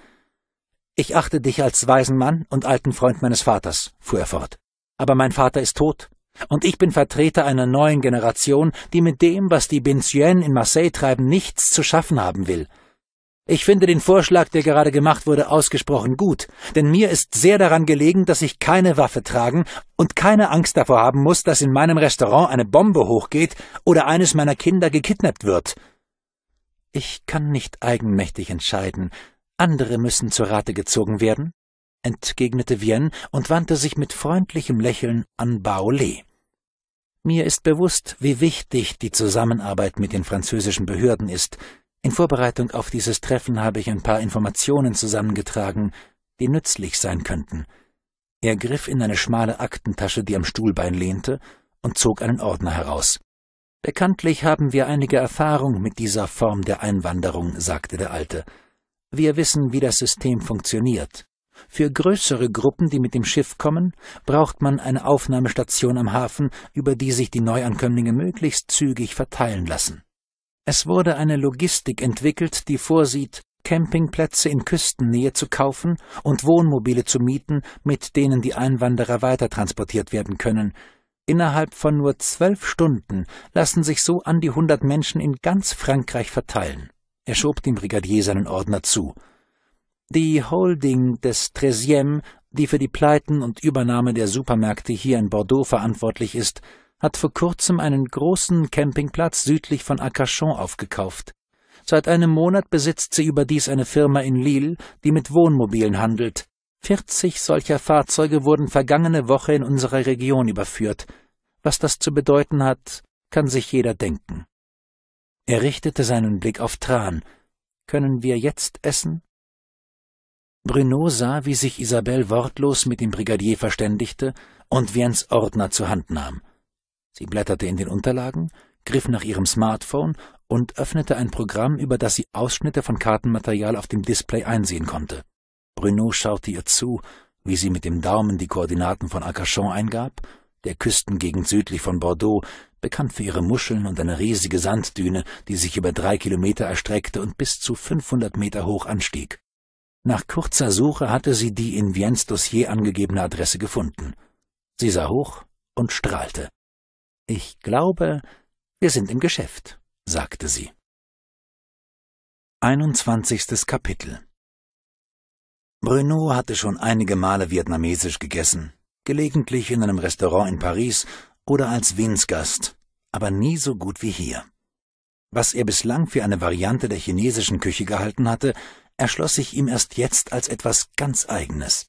Ich achte dich als weisen Mann und alten Freund meines Vaters, fuhr er fort. Aber mein Vater ist tot und ich bin Vertreter einer neuen Generation, die mit dem, was die Binzuen in Marseille treiben, nichts zu schaffen haben will. Ich finde den Vorschlag, der gerade gemacht wurde, ausgesprochen gut, denn mir ist sehr daran gelegen, dass ich keine Waffe tragen und keine Angst davor haben muss, dass in meinem Restaurant eine Bombe hochgeht oder eines meiner Kinder gekidnappt wird. Ich kann nicht eigenmächtig entscheiden, andere müssen zur Rate gezogen werden, entgegnete Vienne und wandte sich mit freundlichem Lächeln an Baolet. Mir ist bewusst, wie wichtig die Zusammenarbeit mit den französischen Behörden ist. In Vorbereitung auf dieses Treffen habe ich ein paar Informationen zusammengetragen, die nützlich sein könnten. Er griff in eine schmale Aktentasche, die am Stuhlbein lehnte, und zog einen Ordner heraus. Bekanntlich haben wir einige Erfahrung mit dieser Form der Einwanderung, sagte der Alte. Wir wissen, wie das System funktioniert, für größere Gruppen, die mit dem Schiff kommen, braucht man eine Aufnahmestation am Hafen, über die sich die Neuankömmlinge möglichst zügig verteilen lassen. Es wurde eine Logistik entwickelt, die vorsieht, Campingplätze in Küstennähe zu kaufen und Wohnmobile zu mieten, mit denen die Einwanderer weitertransportiert werden können. Innerhalb von nur zwölf Stunden lassen sich so an die hundert Menschen in ganz Frankreich verteilen. Er schob dem Brigadier seinen Ordner zu. Die Holding des Tresiem, die für die Pleiten und Übernahme der Supermärkte hier in Bordeaux verantwortlich ist, hat vor kurzem einen großen Campingplatz südlich von Arcachon aufgekauft. Seit einem Monat besitzt sie überdies eine Firma in Lille, die mit Wohnmobilen handelt. 40 solcher Fahrzeuge wurden vergangene Woche in unserer Region überführt. Was das zu bedeuten hat, kann sich jeder denken. Er richtete seinen Blick auf Tran. Können wir jetzt essen? Bruno sah, wie sich Isabelle wortlos mit dem Brigadier verständigte und Viens Ordner zur Hand nahm. Sie blätterte in den Unterlagen, griff nach ihrem Smartphone und öffnete ein Programm, über das sie Ausschnitte von Kartenmaterial auf dem Display einsehen konnte. Bruno schaute ihr zu, wie sie mit dem Daumen die Koordinaten von Arcachon eingab, der Küstengegend südlich von Bordeaux, bekannt für ihre Muscheln und eine riesige Sanddüne, die sich über drei Kilometer erstreckte und bis zu 500 Meter hoch anstieg. Nach kurzer Suche hatte sie die in Viens Dossier angegebene Adresse gefunden. Sie sah hoch und strahlte. Ich glaube, wir sind im Geschäft, sagte sie. 21. Kapitel Bruno hatte schon einige Male vietnamesisch gegessen, gelegentlich in einem Restaurant in Paris oder als Winsgast, aber nie so gut wie hier. Was er bislang für eine Variante der chinesischen Küche gehalten hatte, erschloss sich ihm erst jetzt als etwas ganz Eigenes.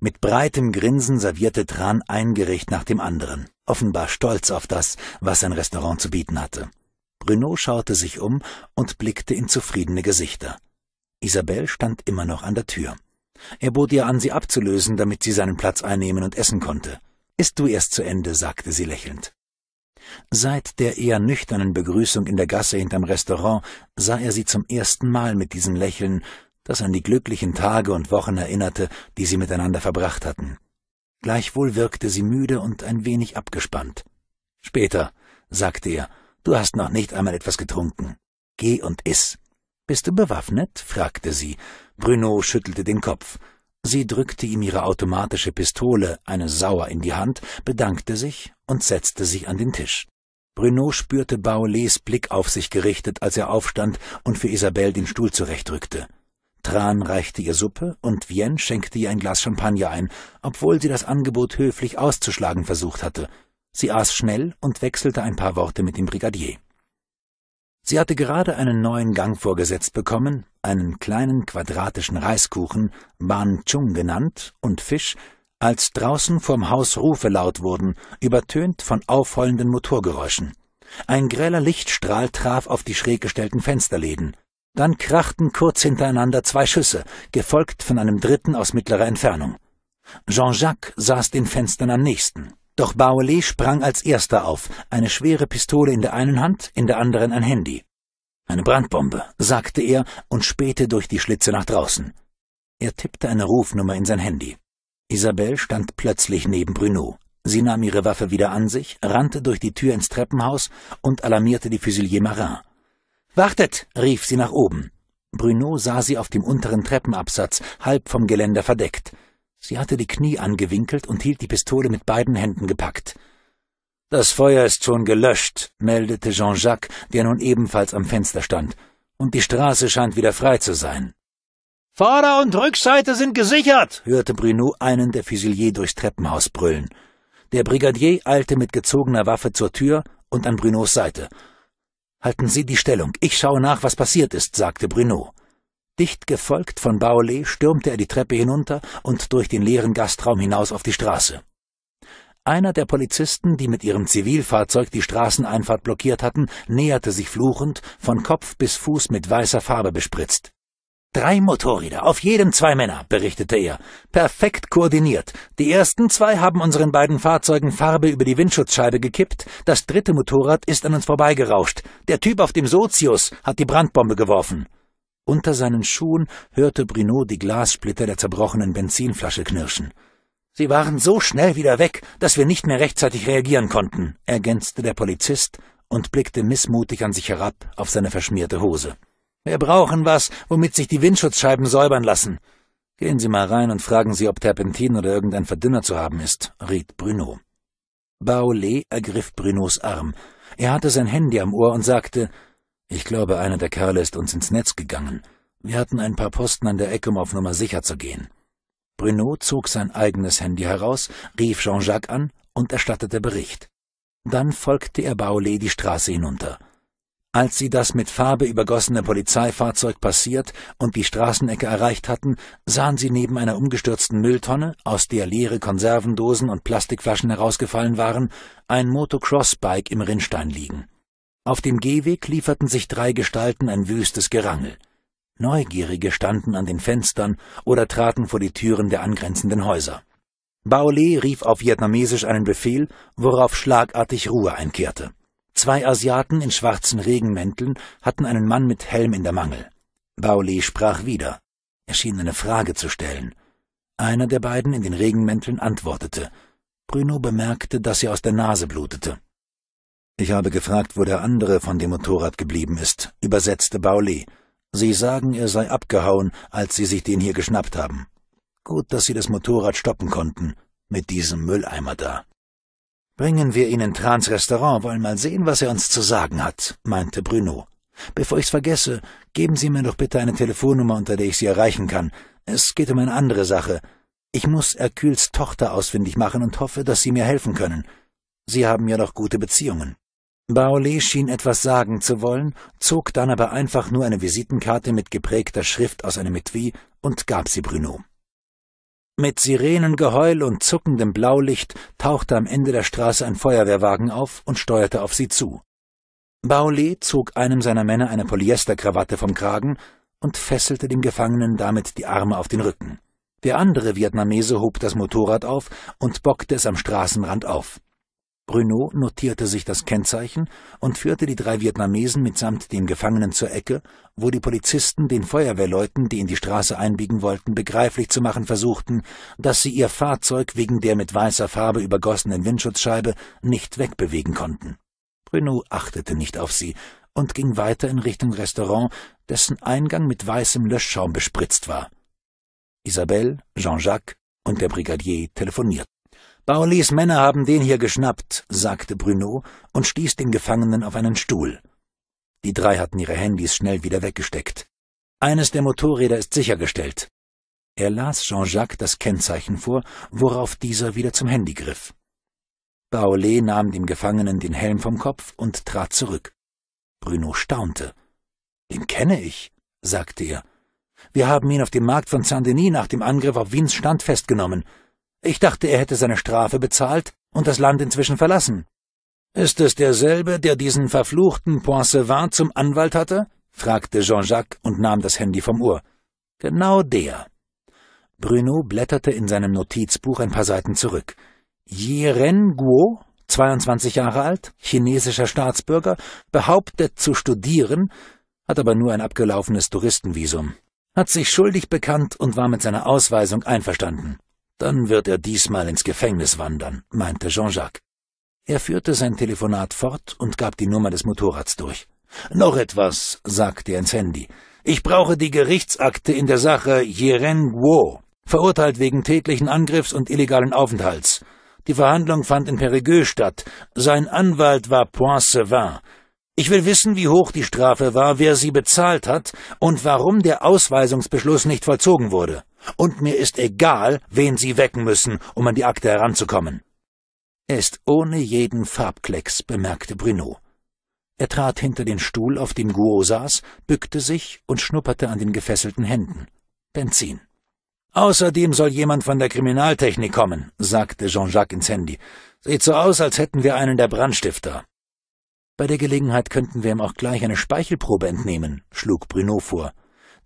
Mit breitem Grinsen servierte Tran ein Gericht nach dem anderen, offenbar stolz auf das, was sein Restaurant zu bieten hatte. Bruno schaute sich um und blickte in zufriedene Gesichter. Isabel stand immer noch an der Tür. Er bot ihr an, sie abzulösen, damit sie seinen Platz einnehmen und essen konnte. Ist du erst zu Ende, sagte sie lächelnd. Seit der eher nüchternen Begrüßung in der Gasse hinterm Restaurant sah er sie zum ersten Mal mit diesem Lächeln, das an die glücklichen Tage und Wochen erinnerte, die sie miteinander verbracht hatten. Gleichwohl wirkte sie müde und ein wenig abgespannt. Später, sagte er, du hast noch nicht einmal etwas getrunken. Geh und iss. Bist du bewaffnet? fragte sie. Bruno schüttelte den Kopf. Sie drückte ihm ihre automatische Pistole, eine Sauer, in die Hand, bedankte sich und setzte sich an den Tisch. Bruno spürte Baulets Blick auf sich gerichtet, als er aufstand und für Isabelle den Stuhl zurechtrückte. Tran reichte ihr Suppe und Vienne schenkte ihr ein Glas Champagner ein, obwohl sie das Angebot höflich auszuschlagen versucht hatte. Sie aß schnell und wechselte ein paar Worte mit dem Brigadier. Sie hatte gerade einen neuen Gang vorgesetzt bekommen, einen kleinen quadratischen Reiskuchen, Ban Chung genannt, und Fisch, als draußen vorm Haus Rufe laut wurden, übertönt von aufheulenden Motorgeräuschen. Ein greller Lichtstrahl traf auf die schräg gestellten Fensterläden. Dann krachten kurz hintereinander zwei Schüsse, gefolgt von einem dritten aus mittlerer Entfernung. Jean-Jacques saß den Fenstern am nächsten. Doch Baolet sprang als erster auf, eine schwere Pistole in der einen Hand, in der anderen ein Handy. Eine Brandbombe, sagte er und spähte durch die Schlitze nach draußen. Er tippte eine Rufnummer in sein Handy. Isabelle stand plötzlich neben Bruno. Sie nahm ihre Waffe wieder an sich, rannte durch die Tür ins Treppenhaus und alarmierte die Fusilier Marin. Wartet! rief sie nach oben. Bruno sah sie auf dem unteren Treppenabsatz, halb vom Geländer verdeckt. Sie hatte die Knie angewinkelt und hielt die Pistole mit beiden Händen gepackt. Das Feuer ist schon gelöscht, meldete Jean-Jacques, der nun ebenfalls am Fenster stand, und die Straße scheint wieder frei zu sein. Vorder- und Rückseite sind gesichert, hörte Bruno einen der Fusilier durchs Treppenhaus brüllen. Der Brigadier eilte mit gezogener Waffe zur Tür und an Brunos Seite. Halten Sie die Stellung, ich schaue nach, was passiert ist, sagte Bruno. Dicht gefolgt von Baolet stürmte er die Treppe hinunter und durch den leeren Gastraum hinaus auf die Straße. Einer der Polizisten, die mit ihrem Zivilfahrzeug die Straßeneinfahrt blockiert hatten, näherte sich fluchend, von Kopf bis Fuß mit weißer Farbe bespritzt. Drei Motorräder, auf jedem zwei Männer, berichtete er. Perfekt koordiniert. Die ersten zwei haben unseren beiden Fahrzeugen Farbe über die Windschutzscheibe gekippt, das dritte Motorrad ist an uns vorbeigerauscht. Der Typ auf dem Sozius hat die Brandbombe geworfen. Unter seinen Schuhen hörte Bruno die Glassplitter der zerbrochenen Benzinflasche knirschen. Sie waren so schnell wieder weg, dass wir nicht mehr rechtzeitig reagieren konnten, ergänzte der Polizist und blickte missmutig an sich herab auf seine verschmierte Hose. Wir brauchen was, womit sich die Windschutzscheiben säubern lassen. Gehen Sie mal rein und fragen Sie, ob Terpentin oder irgendein Verdünner zu haben ist, riet Bruno. Baolet ergriff Brunos Arm. Er hatte sein Handy am Ohr und sagte, ich glaube, einer der Kerle ist uns ins Netz gegangen. Wir hatten ein paar Posten an der Ecke, um auf Nummer sicher zu gehen. Bruno zog sein eigenes Handy heraus, rief Jean-Jacques an und erstattete Bericht. Dann folgte er Baolet die Straße hinunter. Als sie das mit Farbe übergossene Polizeifahrzeug passiert und die Straßenecke erreicht hatten, sahen sie neben einer umgestürzten Mülltonne, aus der leere Konservendosen und Plastikflaschen herausgefallen waren, ein Motocross-Bike im Rinnstein liegen. Auf dem Gehweg lieferten sich drei Gestalten ein wüstes Gerangel. Neugierige standen an den Fenstern oder traten vor die Türen der angrenzenden Häuser. Bao Le rief auf Vietnamesisch einen Befehl, worauf schlagartig Ruhe einkehrte. Zwei Asiaten in schwarzen Regenmänteln hatten einen Mann mit Helm in der Mangel. Bauli sprach wieder. Er schien eine Frage zu stellen. Einer der beiden in den Regenmänteln antwortete. Bruno bemerkte, dass er aus der Nase blutete. Ich habe gefragt, wo der andere von dem Motorrad geblieben ist, übersetzte Bauli. Sie sagen, er sei abgehauen, als sie sich den hier geschnappt haben. Gut, dass sie das Motorrad stoppen konnten, mit diesem Mülleimer da. Bringen wir ihn in Trans Restaurant, wollen mal sehen, was er uns zu sagen hat, meinte Bruno. Bevor ich's vergesse, geben Sie mir doch bitte eine Telefonnummer, unter der ich Sie erreichen kann. Es geht um eine andere Sache. Ich muss Erküls Tochter ausfindig machen und hoffe, dass Sie mir helfen können. Sie haben ja noch gute Beziehungen. Baole schien etwas sagen zu wollen, zog dann aber einfach nur eine Visitenkarte mit geprägter Schrift aus einem Etui und gab sie Bruno. Mit Sirenengeheul und zuckendem Blaulicht tauchte am Ende der Straße ein Feuerwehrwagen auf und steuerte auf sie zu. Baulé zog einem seiner Männer eine Polyesterkrawatte vom Kragen und fesselte dem Gefangenen damit die Arme auf den Rücken. Der andere Vietnamese hob das Motorrad auf und bockte es am Straßenrand auf. Bruno notierte sich das Kennzeichen und führte die drei Vietnamesen mitsamt dem Gefangenen zur Ecke, wo die Polizisten den Feuerwehrleuten, die in die Straße einbiegen wollten, begreiflich zu machen versuchten, dass sie ihr Fahrzeug wegen der mit weißer Farbe übergossenen Windschutzscheibe nicht wegbewegen konnten. Bruno achtete nicht auf sie und ging weiter in Richtung Restaurant, dessen Eingang mit weißem Löschschaum bespritzt war. Isabelle, Jean-Jacques und der Brigadier telefonierten. Paulis Männer haben den hier geschnappt, sagte Bruno und stieß den Gefangenen auf einen Stuhl. Die drei hatten ihre Handys schnell wieder weggesteckt. Eines der Motorräder ist sichergestellt. Er las Jean-Jacques das Kennzeichen vor, worauf dieser wieder zum Handy griff. Baolet nahm dem Gefangenen den Helm vom Kopf und trat zurück. Bruno staunte. Den kenne ich, sagte er. Wir haben ihn auf dem Markt von Saint-Denis nach dem Angriff auf Wiens Stand festgenommen. Ich dachte, er hätte seine Strafe bezahlt und das Land inzwischen verlassen. Ist es derselbe, der diesen verfluchten Poincevin zum Anwalt hatte? fragte Jean-Jacques und nahm das Handy vom Uhr. Genau der. Bruno blätterte in seinem Notizbuch ein paar Seiten zurück. Yiren Guo, 22 Jahre alt, chinesischer Staatsbürger, behauptet zu studieren, hat aber nur ein abgelaufenes Touristenvisum, hat sich schuldig bekannt und war mit seiner Ausweisung einverstanden. Dann wird er diesmal ins Gefängnis wandern, meinte Jean-Jacques. Er führte sein Telefonat fort und gab die Nummer des Motorrads durch. Noch etwas, sagte er ins Handy. Ich brauche die Gerichtsakte in der Sache Yeren Guo, verurteilt wegen tätlichen Angriffs und illegalen Aufenthalts. Die Verhandlung fand in Perigueux statt. Sein Anwalt war Poinsevin. Ich will wissen, wie hoch die Strafe war, wer sie bezahlt hat und warum der Ausweisungsbeschluss nicht vollzogen wurde. Und mir ist egal, wen Sie wecken müssen, um an die Akte heranzukommen. Er ist ohne jeden Farbklecks, bemerkte Bruno. Er trat hinter den Stuhl, auf dem Guo saß, bückte sich und schnupperte an den gefesselten Händen. Benzin. Außerdem soll jemand von der Kriminaltechnik kommen, sagte Jean-Jacques ins Handy. Sieht so aus, als hätten wir einen der Brandstifter. Bei der Gelegenheit könnten wir ihm auch gleich eine Speichelprobe entnehmen, schlug Bruno vor.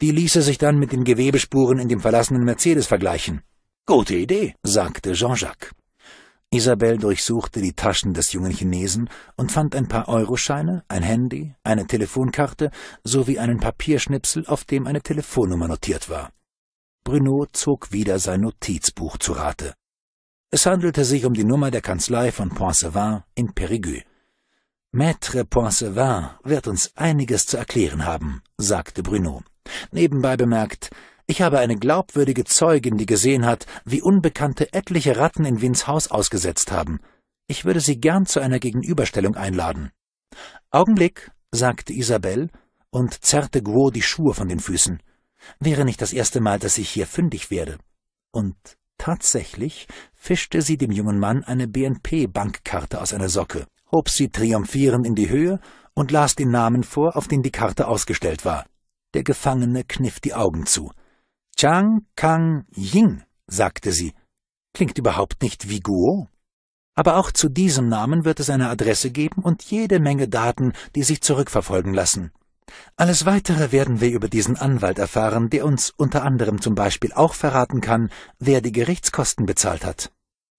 Die ließe sich dann mit den Gewebespuren in dem verlassenen Mercedes vergleichen. Gute Idee, sagte Jean-Jacques. Isabelle durchsuchte die Taschen des jungen Chinesen und fand ein paar Euroscheine, ein Handy, eine Telefonkarte sowie einen Papierschnipsel, auf dem eine Telefonnummer notiert war. Bruno zog wieder sein Notizbuch zu Rate. Es handelte sich um die Nummer der Kanzlei von Poincevin in Périgueux. Maître Poincevin wird uns einiges zu erklären haben, sagte Bruno. Nebenbei bemerkt, ich habe eine glaubwürdige Zeugin, die gesehen hat, wie Unbekannte etliche Ratten in Wins Haus ausgesetzt haben. Ich würde sie gern zu einer Gegenüberstellung einladen. Augenblick, sagte Isabelle und zerrte Guo die Schuhe von den Füßen. Wäre nicht das erste Mal, dass ich hier fündig werde. Und tatsächlich fischte sie dem jungen Mann eine BNP-Bankkarte aus einer Socke hob sie triumphierend in die Höhe und las den Namen vor, auf den die Karte ausgestellt war. Der Gefangene kniff die Augen zu. Chang Kang Ying, sagte sie. Klingt überhaupt nicht wie Guo. Aber auch zu diesem Namen wird es eine Adresse geben und jede Menge Daten, die sich zurückverfolgen lassen. Alles Weitere werden wir über diesen Anwalt erfahren, der uns unter anderem zum Beispiel auch verraten kann, wer die Gerichtskosten bezahlt hat.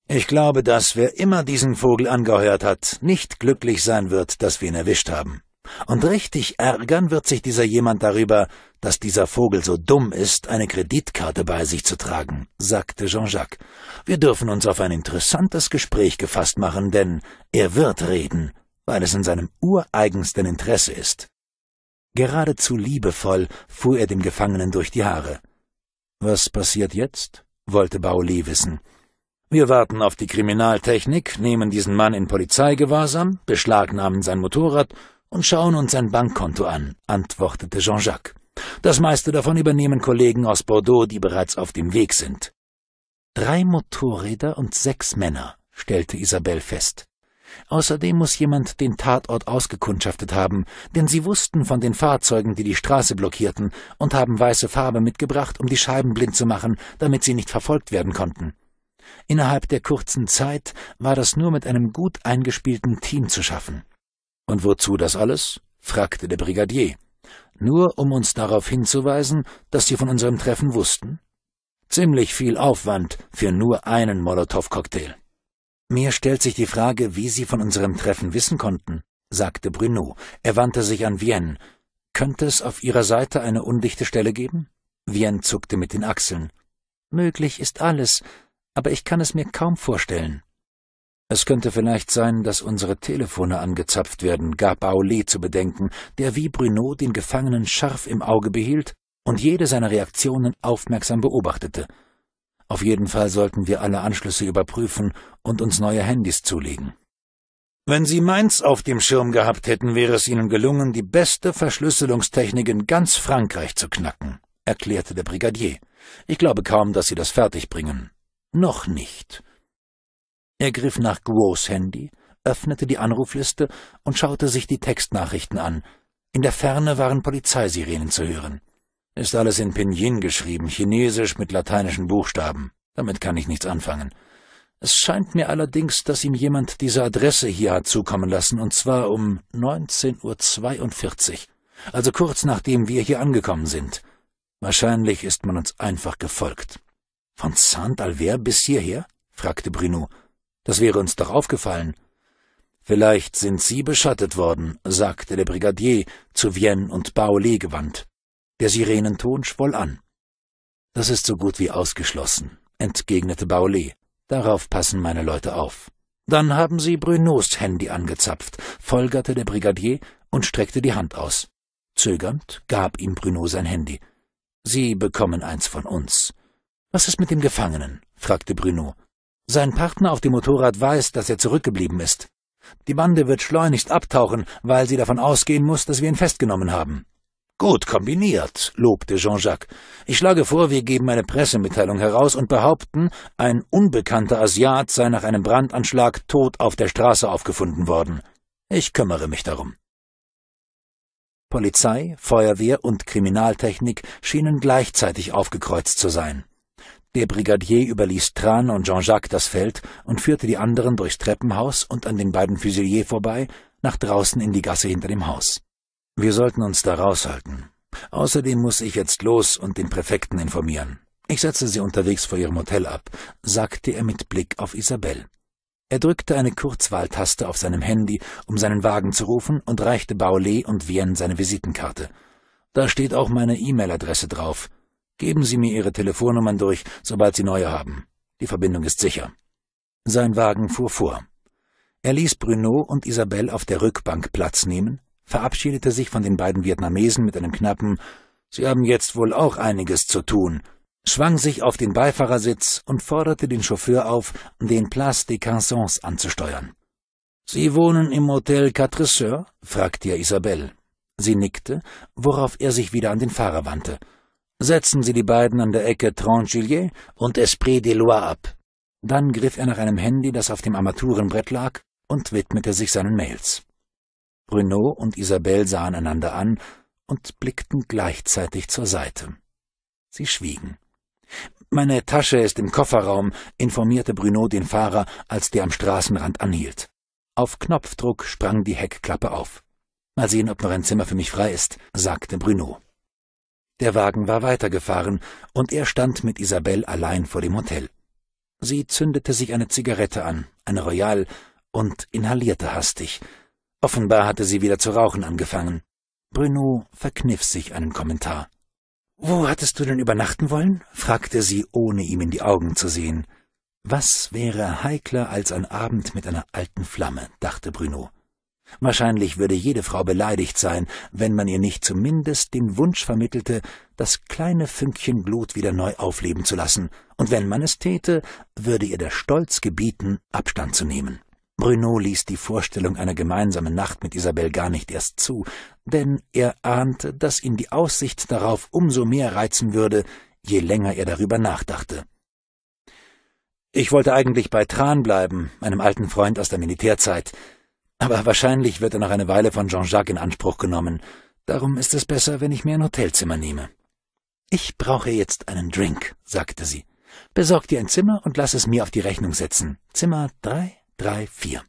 Ich glaube, dass wer immer diesen Vogel angeheuert hat, nicht glücklich sein wird, dass wir ihn erwischt haben. Und richtig ärgern wird sich dieser jemand darüber, dass dieser Vogel so dumm ist, eine Kreditkarte bei sich zu tragen, sagte Jean-Jacques. Wir dürfen uns auf ein interessantes Gespräch gefasst machen, denn er wird reden, weil es in seinem ureigensten Interesse ist. Geradezu liebevoll fuhr er dem Gefangenen durch die Haare. Was passiert jetzt? wollte Baoli wissen. Wir warten auf die Kriminaltechnik, nehmen diesen Mann in Polizeigewahrsam, beschlagnahmen sein Motorrad und schauen uns sein Bankkonto an, antwortete Jean-Jacques. Das meiste davon übernehmen Kollegen aus Bordeaux, die bereits auf dem Weg sind. Drei Motorräder und sechs Männer, stellte Isabelle fest. Außerdem muss jemand den Tatort ausgekundschaftet haben, denn sie wussten von den Fahrzeugen, die die Straße blockierten, und haben weiße Farbe mitgebracht, um die Scheiben blind zu machen, damit sie nicht verfolgt werden konnten. Innerhalb der kurzen Zeit war das nur mit einem gut eingespielten Team zu schaffen. Und wozu das alles? fragte der Brigadier. Nur um uns darauf hinzuweisen, dass sie von unserem Treffen wussten? Ziemlich viel Aufwand für nur einen Molotow-Cocktail. Mir stellt sich die Frage, wie Sie von unserem Treffen wissen konnten, sagte Bruno. Er wandte sich an Vienne. Könnte es auf Ihrer Seite eine undichte Stelle geben? Vienne zuckte mit den Achseln. Möglich ist alles, aber ich kann es mir kaum vorstellen. Es könnte vielleicht sein, dass unsere Telefone angezapft werden, gab Aulé zu bedenken, der wie Bruno den Gefangenen scharf im Auge behielt und jede seiner Reaktionen aufmerksam beobachtete. Auf jeden Fall sollten wir alle Anschlüsse überprüfen und uns neue Handys zulegen. Wenn Sie Mainz auf dem Schirm gehabt hätten, wäre es Ihnen gelungen, die beste Verschlüsselungstechnik in ganz Frankreich zu knacken, erklärte der Brigadier. Ich glaube kaum, dass Sie das fertigbringen. Noch nicht. Er griff nach Grows Handy, öffnete die Anrufliste und schaute sich die Textnachrichten an. In der Ferne waren Polizeisirenen zu hören. Ist alles in Pinyin geschrieben, chinesisch mit lateinischen Buchstaben. Damit kann ich nichts anfangen. Es scheint mir allerdings, dass ihm jemand diese Adresse hier hat zukommen lassen, und zwar um 19.42 Uhr, also kurz nachdem wir hier angekommen sind. Wahrscheinlich ist man uns einfach gefolgt. Von Saint-Albert bis hierher? fragte Bruno. Das wäre uns doch aufgefallen. Vielleicht sind Sie beschattet worden, sagte der Brigadier, zu Vienne und Baolé gewandt. Der Sirenenton schwoll an. Das ist so gut wie ausgeschlossen, entgegnete Baolé. Darauf passen meine Leute auf. Dann haben sie Brunos Handy angezapft, folgerte der Brigadier und streckte die Hand aus. Zögernd gab ihm Bruno sein Handy. Sie bekommen eins von uns. Was ist mit dem Gefangenen? fragte Bruno. Sein Partner auf dem Motorrad weiß, dass er zurückgeblieben ist. Die Bande wird schleunigst abtauchen, weil sie davon ausgehen muss, dass wir ihn festgenommen haben. Gut kombiniert, lobte Jean-Jacques. Ich schlage vor, wir geben eine Pressemitteilung heraus und behaupten, ein unbekannter Asiat sei nach einem Brandanschlag tot auf der Straße aufgefunden worden. Ich kümmere mich darum. Polizei, Feuerwehr und Kriminaltechnik schienen gleichzeitig aufgekreuzt zu sein. Der Brigadier überließ Tran und Jean-Jacques das Feld und führte die anderen durchs Treppenhaus und an den beiden Fusiliers vorbei, nach draußen in die Gasse hinter dem Haus. Wir sollten uns da raushalten. Außerdem muss ich jetzt los und den Präfekten informieren. Ich setze sie unterwegs vor ihrem Hotel ab, sagte er mit Blick auf Isabelle. Er drückte eine Kurzwahltaste auf seinem Handy, um seinen Wagen zu rufen, und reichte Baulet und Vienne seine Visitenkarte. Da steht auch meine E-Mail-Adresse drauf. Geben Sie mir Ihre Telefonnummern durch, sobald Sie neue haben. Die Verbindung ist sicher. Sein Wagen fuhr vor. Er ließ Bruno und Isabelle auf der Rückbank Platz nehmen, verabschiedete sich von den beiden Vietnamesen mit einem knappen Sie haben jetzt wohl auch einiges zu tun, schwang sich auf den Beifahrersitz und forderte den Chauffeur auf, den Place des Cansons anzusteuern. Sie wohnen im Hotel Quatre Sœurs? fragte er Isabelle. Sie nickte, worauf er sich wieder an den Fahrer wandte. Setzen Sie die beiden an der Ecke Tranchillier und Esprit des Lois ab. Dann griff er nach einem Handy, das auf dem Armaturenbrett lag, und widmete sich seinen Mails. Bruno und Isabelle sahen einander an und blickten gleichzeitig zur Seite. Sie schwiegen. Meine Tasche ist im Kofferraum, informierte Bruno den Fahrer, als der am Straßenrand anhielt. Auf Knopfdruck sprang die Heckklappe auf. Mal sehen, ob noch ein Zimmer für mich frei ist, sagte Bruno. Der Wagen war weitergefahren, und er stand mit Isabelle allein vor dem Hotel. Sie zündete sich eine Zigarette an, eine Royal, und inhalierte hastig. Offenbar hatte sie wieder zu rauchen angefangen. Bruno verkniff sich einen Kommentar. Wo hattest du denn übernachten wollen? fragte sie, ohne ihm in die Augen zu sehen. Was wäre heikler als ein Abend mit einer alten Flamme, dachte Bruno. Wahrscheinlich würde jede Frau beleidigt sein, wenn man ihr nicht zumindest den Wunsch vermittelte, das kleine Fünkchen Blut wieder neu aufleben zu lassen, und wenn man es täte, würde ihr der Stolz gebieten, Abstand zu nehmen. Bruno ließ die Vorstellung einer gemeinsamen Nacht mit Isabel gar nicht erst zu, denn er ahnte, dass ihn die Aussicht darauf umso mehr reizen würde, je länger er darüber nachdachte. Ich wollte eigentlich bei Tran bleiben, meinem alten Freund aus der Militärzeit, aber wahrscheinlich wird er noch eine Weile von Jean-Jacques in Anspruch genommen. Darum ist es besser, wenn ich mir ein Hotelzimmer nehme. Ich brauche jetzt einen Drink, sagte sie. Besorg dir ein Zimmer und lass es mir auf die Rechnung setzen. Zimmer 334.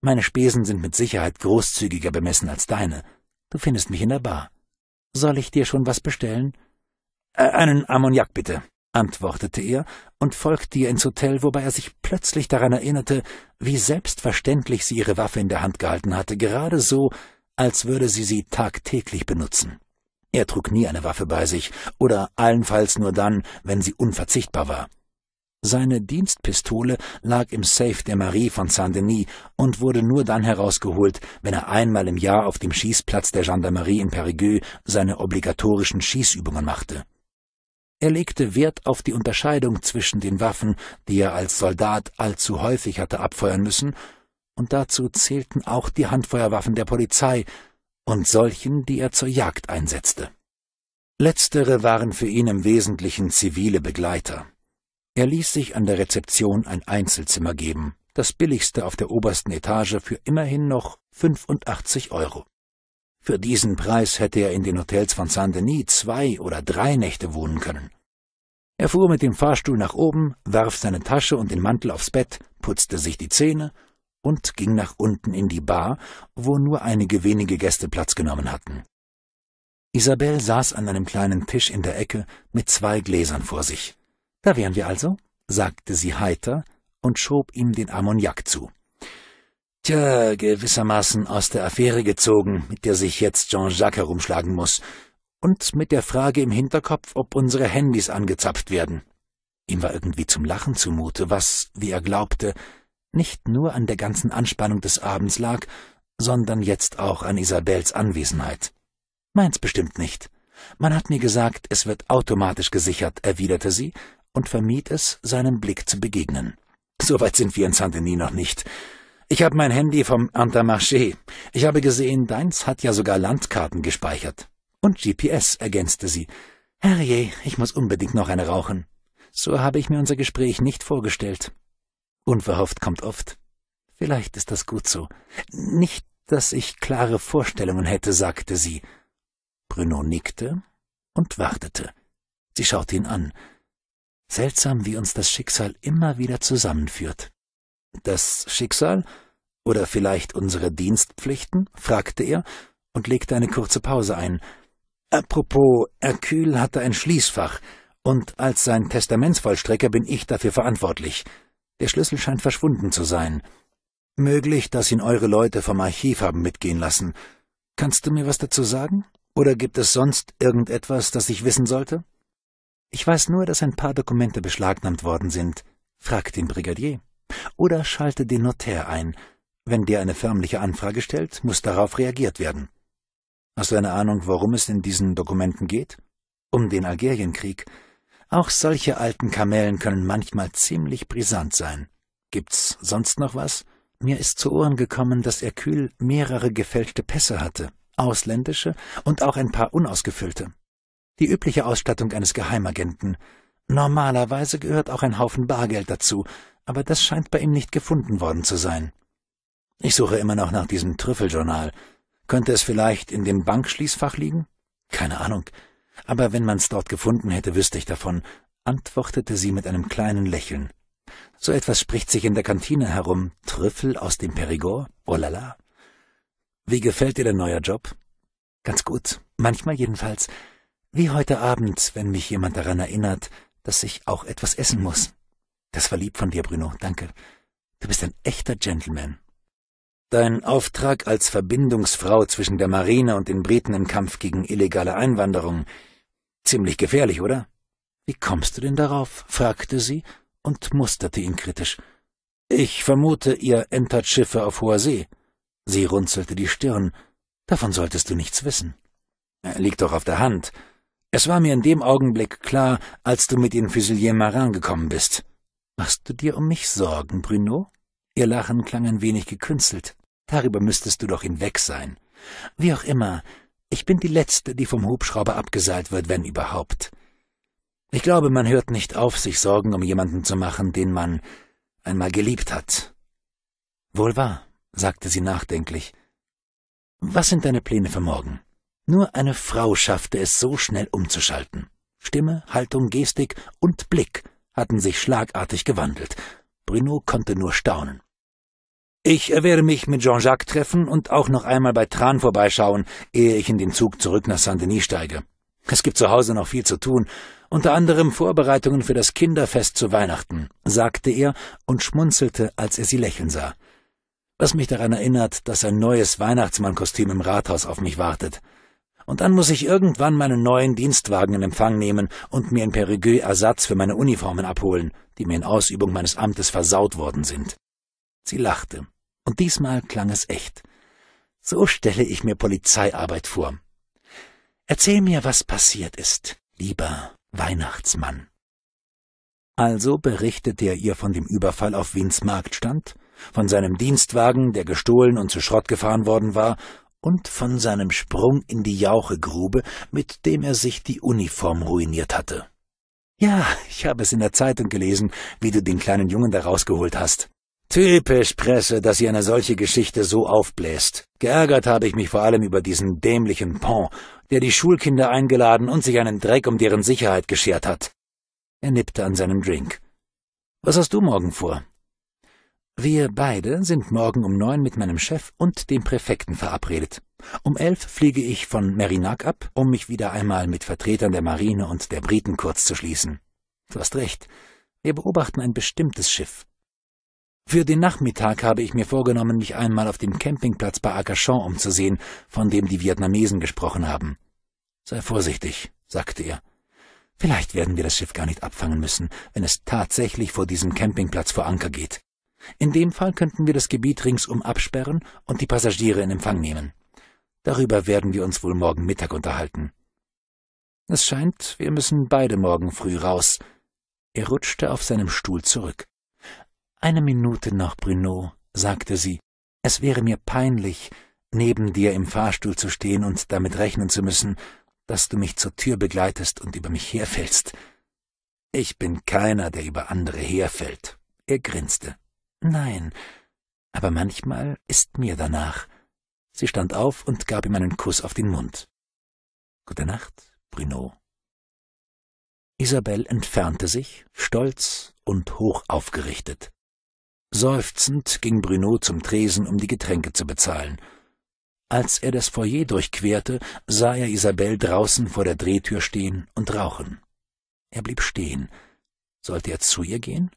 Meine Spesen sind mit Sicherheit großzügiger bemessen als deine. Du findest mich in der Bar. Soll ich dir schon was bestellen? Äh, einen Ammoniak bitte antwortete er und folgte ihr ins Hotel, wobei er sich plötzlich daran erinnerte, wie selbstverständlich sie ihre Waffe in der Hand gehalten hatte, gerade so, als würde sie sie tagtäglich benutzen. Er trug nie eine Waffe bei sich oder allenfalls nur dann, wenn sie unverzichtbar war. Seine Dienstpistole lag im Safe der Marie von Saint-Denis und wurde nur dann herausgeholt, wenn er einmal im Jahr auf dem Schießplatz der Gendarmerie in Périgueux seine obligatorischen Schießübungen machte. Er legte Wert auf die Unterscheidung zwischen den Waffen, die er als Soldat allzu häufig hatte abfeuern müssen, und dazu zählten auch die Handfeuerwaffen der Polizei und solchen, die er zur Jagd einsetzte. Letztere waren für ihn im Wesentlichen zivile Begleiter. Er ließ sich an der Rezeption ein Einzelzimmer geben, das billigste auf der obersten Etage für immerhin noch 85 Euro. Für diesen Preis hätte er in den Hotels von Saint-Denis zwei oder drei Nächte wohnen können. Er fuhr mit dem Fahrstuhl nach oben, warf seine Tasche und den Mantel aufs Bett, putzte sich die Zähne und ging nach unten in die Bar, wo nur einige wenige Gäste Platz genommen hatten. Isabelle saß an einem kleinen Tisch in der Ecke mit zwei Gläsern vor sich. Da wären wir also, sagte sie heiter und schob ihm den Ammoniak zu. Tja, gewissermaßen aus der Affäre gezogen, mit der sich jetzt Jean-Jacques herumschlagen muss. Und mit der Frage im Hinterkopf, ob unsere Handys angezapft werden. Ihm war irgendwie zum Lachen zumute, was, wie er glaubte, nicht nur an der ganzen Anspannung des Abends lag, sondern jetzt auch an Isabels Anwesenheit. Meins bestimmt nicht. Man hat mir gesagt, es wird automatisch gesichert, erwiderte sie und vermied es, seinem Blick zu begegnen. Soweit sind wir in Saint-Denis noch nicht. Ich habe mein Handy vom Intermarché. Ich habe gesehen, deins hat ja sogar Landkarten gespeichert. Und GPS, ergänzte sie. Herrje, ich muss unbedingt noch eine rauchen. So habe ich mir unser Gespräch nicht vorgestellt. Unverhofft kommt oft. Vielleicht ist das gut so. Nicht, dass ich klare Vorstellungen hätte, sagte sie. Bruno nickte und wartete. Sie schaute ihn an. Seltsam, wie uns das Schicksal immer wieder zusammenführt. Das Schicksal oder vielleicht unsere Dienstpflichten? fragte er und legte eine kurze Pause ein. Apropos, Hercule hatte ein Schließfach, und als sein Testamentsvollstrecker bin ich dafür verantwortlich. Der Schlüssel scheint verschwunden zu sein. Möglich, dass ihn eure Leute vom Archiv haben mitgehen lassen. Kannst du mir was dazu sagen? Oder gibt es sonst irgendetwas, das ich wissen sollte? Ich weiß nur, dass ein paar Dokumente beschlagnahmt worden sind, fragt den Brigadier. Oder schalte den Notär ein. Wenn der eine förmliche Anfrage stellt, muss darauf reagiert werden. Hast du eine Ahnung, worum es in diesen Dokumenten geht? Um den Algerienkrieg. Auch solche alten Kamellen können manchmal ziemlich brisant sein. Gibt's sonst noch was? Mir ist zu Ohren gekommen, dass Hercule mehrere gefälschte Pässe hatte, ausländische und auch ein paar unausgefüllte. Die übliche Ausstattung eines Geheimagenten. Normalerweise gehört auch ein Haufen Bargeld dazu, aber das scheint bei ihm nicht gefunden worden zu sein. Ich suche immer noch nach diesem Trüffeljournal. Könnte es vielleicht in dem Bankschließfach liegen? Keine Ahnung. Aber wenn man's dort gefunden hätte, wüsste ich davon, antwortete sie mit einem kleinen Lächeln. So etwas spricht sich in der Kantine herum. Trüffel aus dem Perigord? Oh la la. Wie gefällt dir dein neuer Job? Ganz gut. Manchmal jedenfalls. Wie heute Abend, wenn mich jemand daran erinnert, dass ich auch etwas essen muss. Das war lieb von dir, Bruno. Danke. Du bist ein echter Gentleman. Dein Auftrag als Verbindungsfrau zwischen der Marine und den Briten im Kampf gegen illegale Einwanderung. Ziemlich gefährlich, oder? Wie kommst du denn darauf? fragte sie und musterte ihn kritisch. Ich vermute, ihr entert Schiffe auf hoher See. Sie runzelte die Stirn. Davon solltest du nichts wissen. Äh, liegt doch auf der Hand. Es war mir in dem Augenblick klar, als du mit den Fusiliers Marin gekommen bist. Machst du dir um mich Sorgen, Bruno? Ihr Lachen klang ein wenig gekünstelt. Darüber müsstest du doch hinweg sein. Wie auch immer, ich bin die Letzte, die vom Hubschrauber abgeseilt wird, wenn überhaupt. Ich glaube, man hört nicht auf, sich Sorgen um jemanden zu machen, den man einmal geliebt hat. Wohl wahr, sagte sie nachdenklich. Was sind deine Pläne für morgen? Nur eine Frau schaffte es so schnell umzuschalten. Stimme, Haltung, Gestik und Blick hatten sich schlagartig gewandelt. Bruno konnte nur staunen. Ich werde mich mit Jean-Jacques treffen und auch noch einmal bei Tran vorbeischauen, ehe ich in den Zug zurück nach Saint-Denis steige. Es gibt zu Hause noch viel zu tun, unter anderem Vorbereitungen für das Kinderfest zu Weihnachten, sagte er und schmunzelte, als er sie lächeln sah. Was mich daran erinnert, dass ein neues Weihnachtsmannkostüm im Rathaus auf mich wartet und dann muss ich irgendwann meinen neuen Dienstwagen in Empfang nehmen und mir in Perigueux Ersatz für meine Uniformen abholen, die mir in Ausübung meines Amtes versaut worden sind. Sie lachte, und diesmal klang es echt. So stelle ich mir Polizeiarbeit vor. Erzähl mir, was passiert ist, lieber Weihnachtsmann. Also berichtete er ihr von dem Überfall auf Wiens Marktstand, von seinem Dienstwagen, der gestohlen und zu Schrott gefahren worden war, und von seinem Sprung in die Jauchegrube, mit dem er sich die Uniform ruiniert hatte. Ja, ich habe es in der Zeitung gelesen, wie du den kleinen Jungen da rausgeholt hast. Typisch Presse, dass sie eine solche Geschichte so aufbläst. Geärgert habe ich mich vor allem über diesen dämlichen Pont, der die Schulkinder eingeladen und sich einen Dreck um deren Sicherheit geschert hat. Er nippte an seinem Drink. Was hast du morgen vor? Wir beide sind morgen um neun mit meinem Chef und dem Präfekten verabredet. Um elf fliege ich von Merinac ab, um mich wieder einmal mit Vertretern der Marine und der Briten kurz zu schließen. Du hast recht. Wir beobachten ein bestimmtes Schiff. Für den Nachmittag habe ich mir vorgenommen, mich einmal auf dem Campingplatz bei Akashon umzusehen, von dem die Vietnamesen gesprochen haben. Sei vorsichtig, sagte er. Vielleicht werden wir das Schiff gar nicht abfangen müssen, wenn es tatsächlich vor diesem Campingplatz vor Anker geht. In dem Fall könnten wir das Gebiet ringsum absperren und die Passagiere in Empfang nehmen. Darüber werden wir uns wohl morgen Mittag unterhalten. Es scheint, wir müssen beide morgen früh raus. Er rutschte auf seinem Stuhl zurück. Eine Minute noch, Bruno, sagte sie. Es wäre mir peinlich, neben dir im Fahrstuhl zu stehen und damit rechnen zu müssen, dass du mich zur Tür begleitest und über mich herfällst. Ich bin keiner, der über andere herfällt. Er grinste. Nein, aber manchmal ist mir danach. Sie stand auf und gab ihm einen Kuss auf den Mund. Gute Nacht, Bruno. Isabel entfernte sich, stolz und hoch aufgerichtet. Seufzend ging Bruno zum Tresen, um die Getränke zu bezahlen. Als er das Foyer durchquerte, sah er Isabel draußen vor der Drehtür stehen und rauchen. Er blieb stehen. Sollte er zu ihr gehen?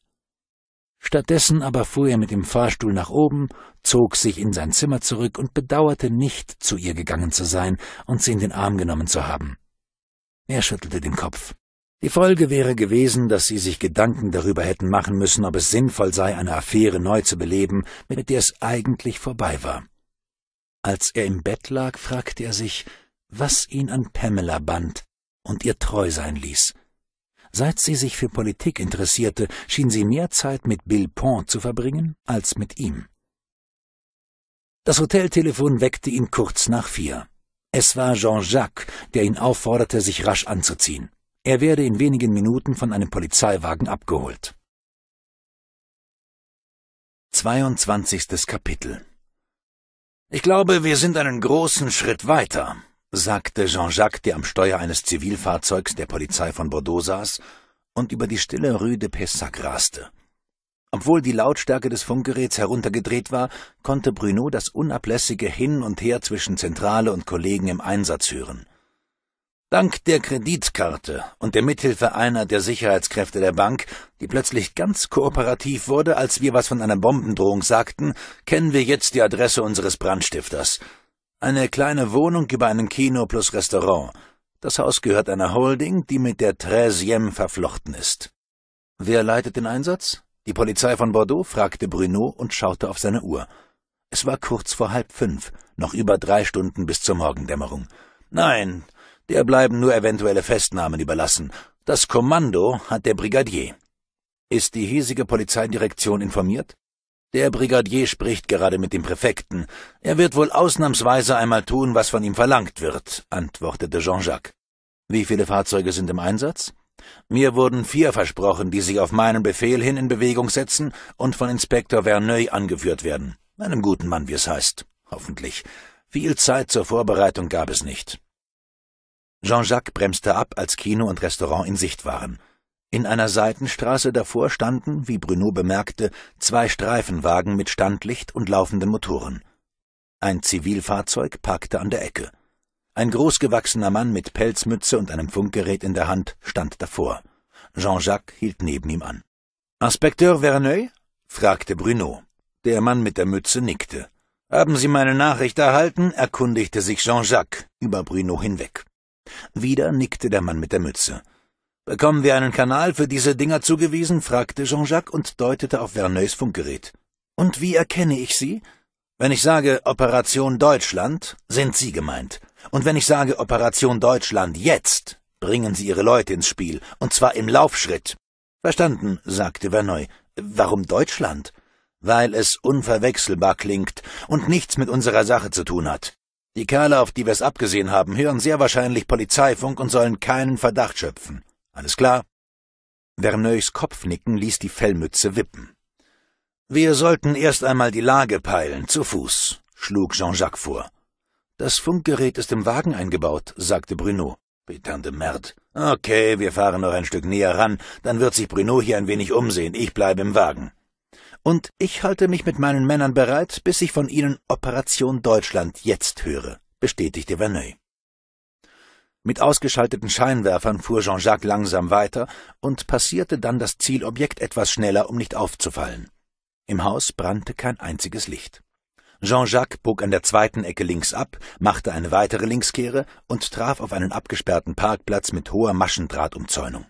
Stattdessen aber fuhr er mit dem Fahrstuhl nach oben, zog sich in sein Zimmer zurück und bedauerte nicht, zu ihr gegangen zu sein und sie in den Arm genommen zu haben. Er schüttelte den Kopf. Die Folge wäre gewesen, dass sie sich Gedanken darüber hätten machen müssen, ob es sinnvoll sei, eine Affäre neu zu beleben, mit der es eigentlich vorbei war. Als er im Bett lag, fragte er sich, was ihn an Pamela band und ihr treu sein ließ, Seit sie sich für Politik interessierte, schien sie mehr Zeit mit Bill Pont zu verbringen als mit ihm. Das Hoteltelefon weckte ihn kurz nach vier. Es war Jean-Jacques, der ihn aufforderte, sich rasch anzuziehen. Er werde in wenigen Minuten von einem Polizeiwagen abgeholt. 22. Kapitel Ich glaube, wir sind einen großen Schritt weiter, sagte Jean-Jacques, der am Steuer eines Zivilfahrzeugs der Polizei von Bordeaux saß und über die stille Rue de Pessac raste. Obwohl die Lautstärke des Funkgeräts heruntergedreht war, konnte Bruno das unablässige Hin und Her zwischen Zentrale und Kollegen im Einsatz hören. Dank der Kreditkarte und der Mithilfe einer der Sicherheitskräfte der Bank, die plötzlich ganz kooperativ wurde, als wir was von einer Bombendrohung sagten, kennen wir jetzt die Adresse unseres Brandstifters. Eine kleine Wohnung über einem Kino plus Restaurant. Das Haus gehört einer Holding, die mit der Treizième verflochten ist. Wer leitet den Einsatz? Die Polizei von Bordeaux? fragte Bruno und schaute auf seine Uhr. Es war kurz vor halb fünf, noch über drei Stunden bis zur Morgendämmerung. Nein, der bleiben nur eventuelle Festnahmen überlassen. Das Kommando hat der Brigadier. Ist die hiesige Polizeidirektion informiert? Der Brigadier spricht gerade mit dem Präfekten. Er wird wohl ausnahmsweise einmal tun, was von ihm verlangt wird, antwortete Jean-Jacques. Wie viele Fahrzeuge sind im Einsatz? Mir wurden vier versprochen, die sich auf meinen Befehl hin in Bewegung setzen und von Inspektor Verneuil angeführt werden. Einem guten Mann, wie es heißt. Hoffentlich. Viel Zeit zur Vorbereitung gab es nicht. Jean-Jacques bremste ab, als Kino und Restaurant in Sicht waren. In einer Seitenstraße davor standen, wie Bruno bemerkte, zwei Streifenwagen mit Standlicht und laufenden Motoren. Ein Zivilfahrzeug parkte an der Ecke. Ein großgewachsener Mann mit Pelzmütze und einem Funkgerät in der Hand stand davor. Jean-Jacques hielt neben ihm an. Inspekteur Verneuil? fragte Bruno. Der Mann mit der Mütze nickte. Haben Sie meine Nachricht erhalten? erkundigte sich Jean-Jacques über Bruno hinweg. Wieder nickte der Mann mit der Mütze. Bekommen wir einen Kanal für diese Dinger zugewiesen? fragte Jean-Jacques und deutete auf Verneuils Funkgerät. Und wie erkenne ich sie? Wenn ich sage Operation Deutschland, sind Sie gemeint. Und wenn ich sage Operation Deutschland jetzt, bringen Sie Ihre Leute ins Spiel, und zwar im Laufschritt. Verstanden, sagte Verneuil. Warum Deutschland? Weil es unverwechselbar klingt und nichts mit unserer Sache zu tun hat. Die Kerle, auf die wir es abgesehen haben, hören sehr wahrscheinlich Polizeifunk und sollen keinen Verdacht schöpfen. Alles klar. Verneuils Kopfnicken ließ die Fellmütze wippen. Wir sollten erst einmal die Lage peilen, zu Fuß, schlug Jean-Jacques vor. Das Funkgerät ist im Wagen eingebaut, sagte Bruno. Betante Merd. Okay, wir fahren noch ein Stück näher ran, dann wird sich Bruno hier ein wenig umsehen, ich bleibe im Wagen. Und ich halte mich mit meinen Männern bereit, bis ich von ihnen Operation Deutschland jetzt höre, bestätigte Verneuil. Mit ausgeschalteten Scheinwerfern fuhr Jean-Jacques langsam weiter und passierte dann das Zielobjekt etwas schneller, um nicht aufzufallen. Im Haus brannte kein einziges Licht. Jean-Jacques bog an der zweiten Ecke links ab, machte eine weitere Linkskehre und traf auf einen abgesperrten Parkplatz mit hoher Maschendrahtumzäunung.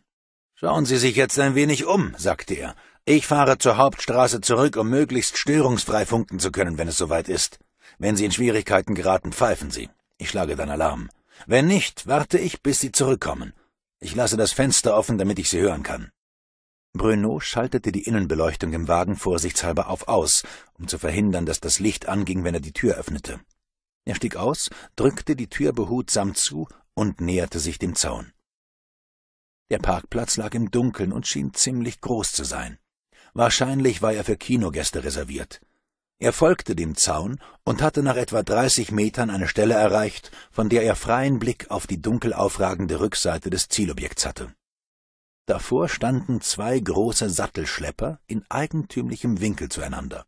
Schauen Sie sich jetzt ein wenig um, sagte er. Ich fahre zur Hauptstraße zurück, um möglichst störungsfrei funken zu können, wenn es soweit ist. Wenn Sie in Schwierigkeiten geraten, pfeifen Sie. Ich schlage dann Alarm. Wenn nicht, warte ich, bis sie zurückkommen. Ich lasse das Fenster offen, damit ich sie hören kann. Bruno schaltete die Innenbeleuchtung im Wagen vorsichtshalber auf aus, um zu verhindern, dass das Licht anging, wenn er die Tür öffnete. Er stieg aus, drückte die Tür behutsam zu und näherte sich dem Zaun. Der Parkplatz lag im Dunkeln und schien ziemlich groß zu sein. Wahrscheinlich war er für Kinogäste reserviert. Er folgte dem Zaun und hatte nach etwa 30 Metern eine Stelle erreicht, von der er freien Blick auf die dunkel aufragende Rückseite des Zielobjekts hatte. Davor standen zwei große Sattelschlepper in eigentümlichem Winkel zueinander.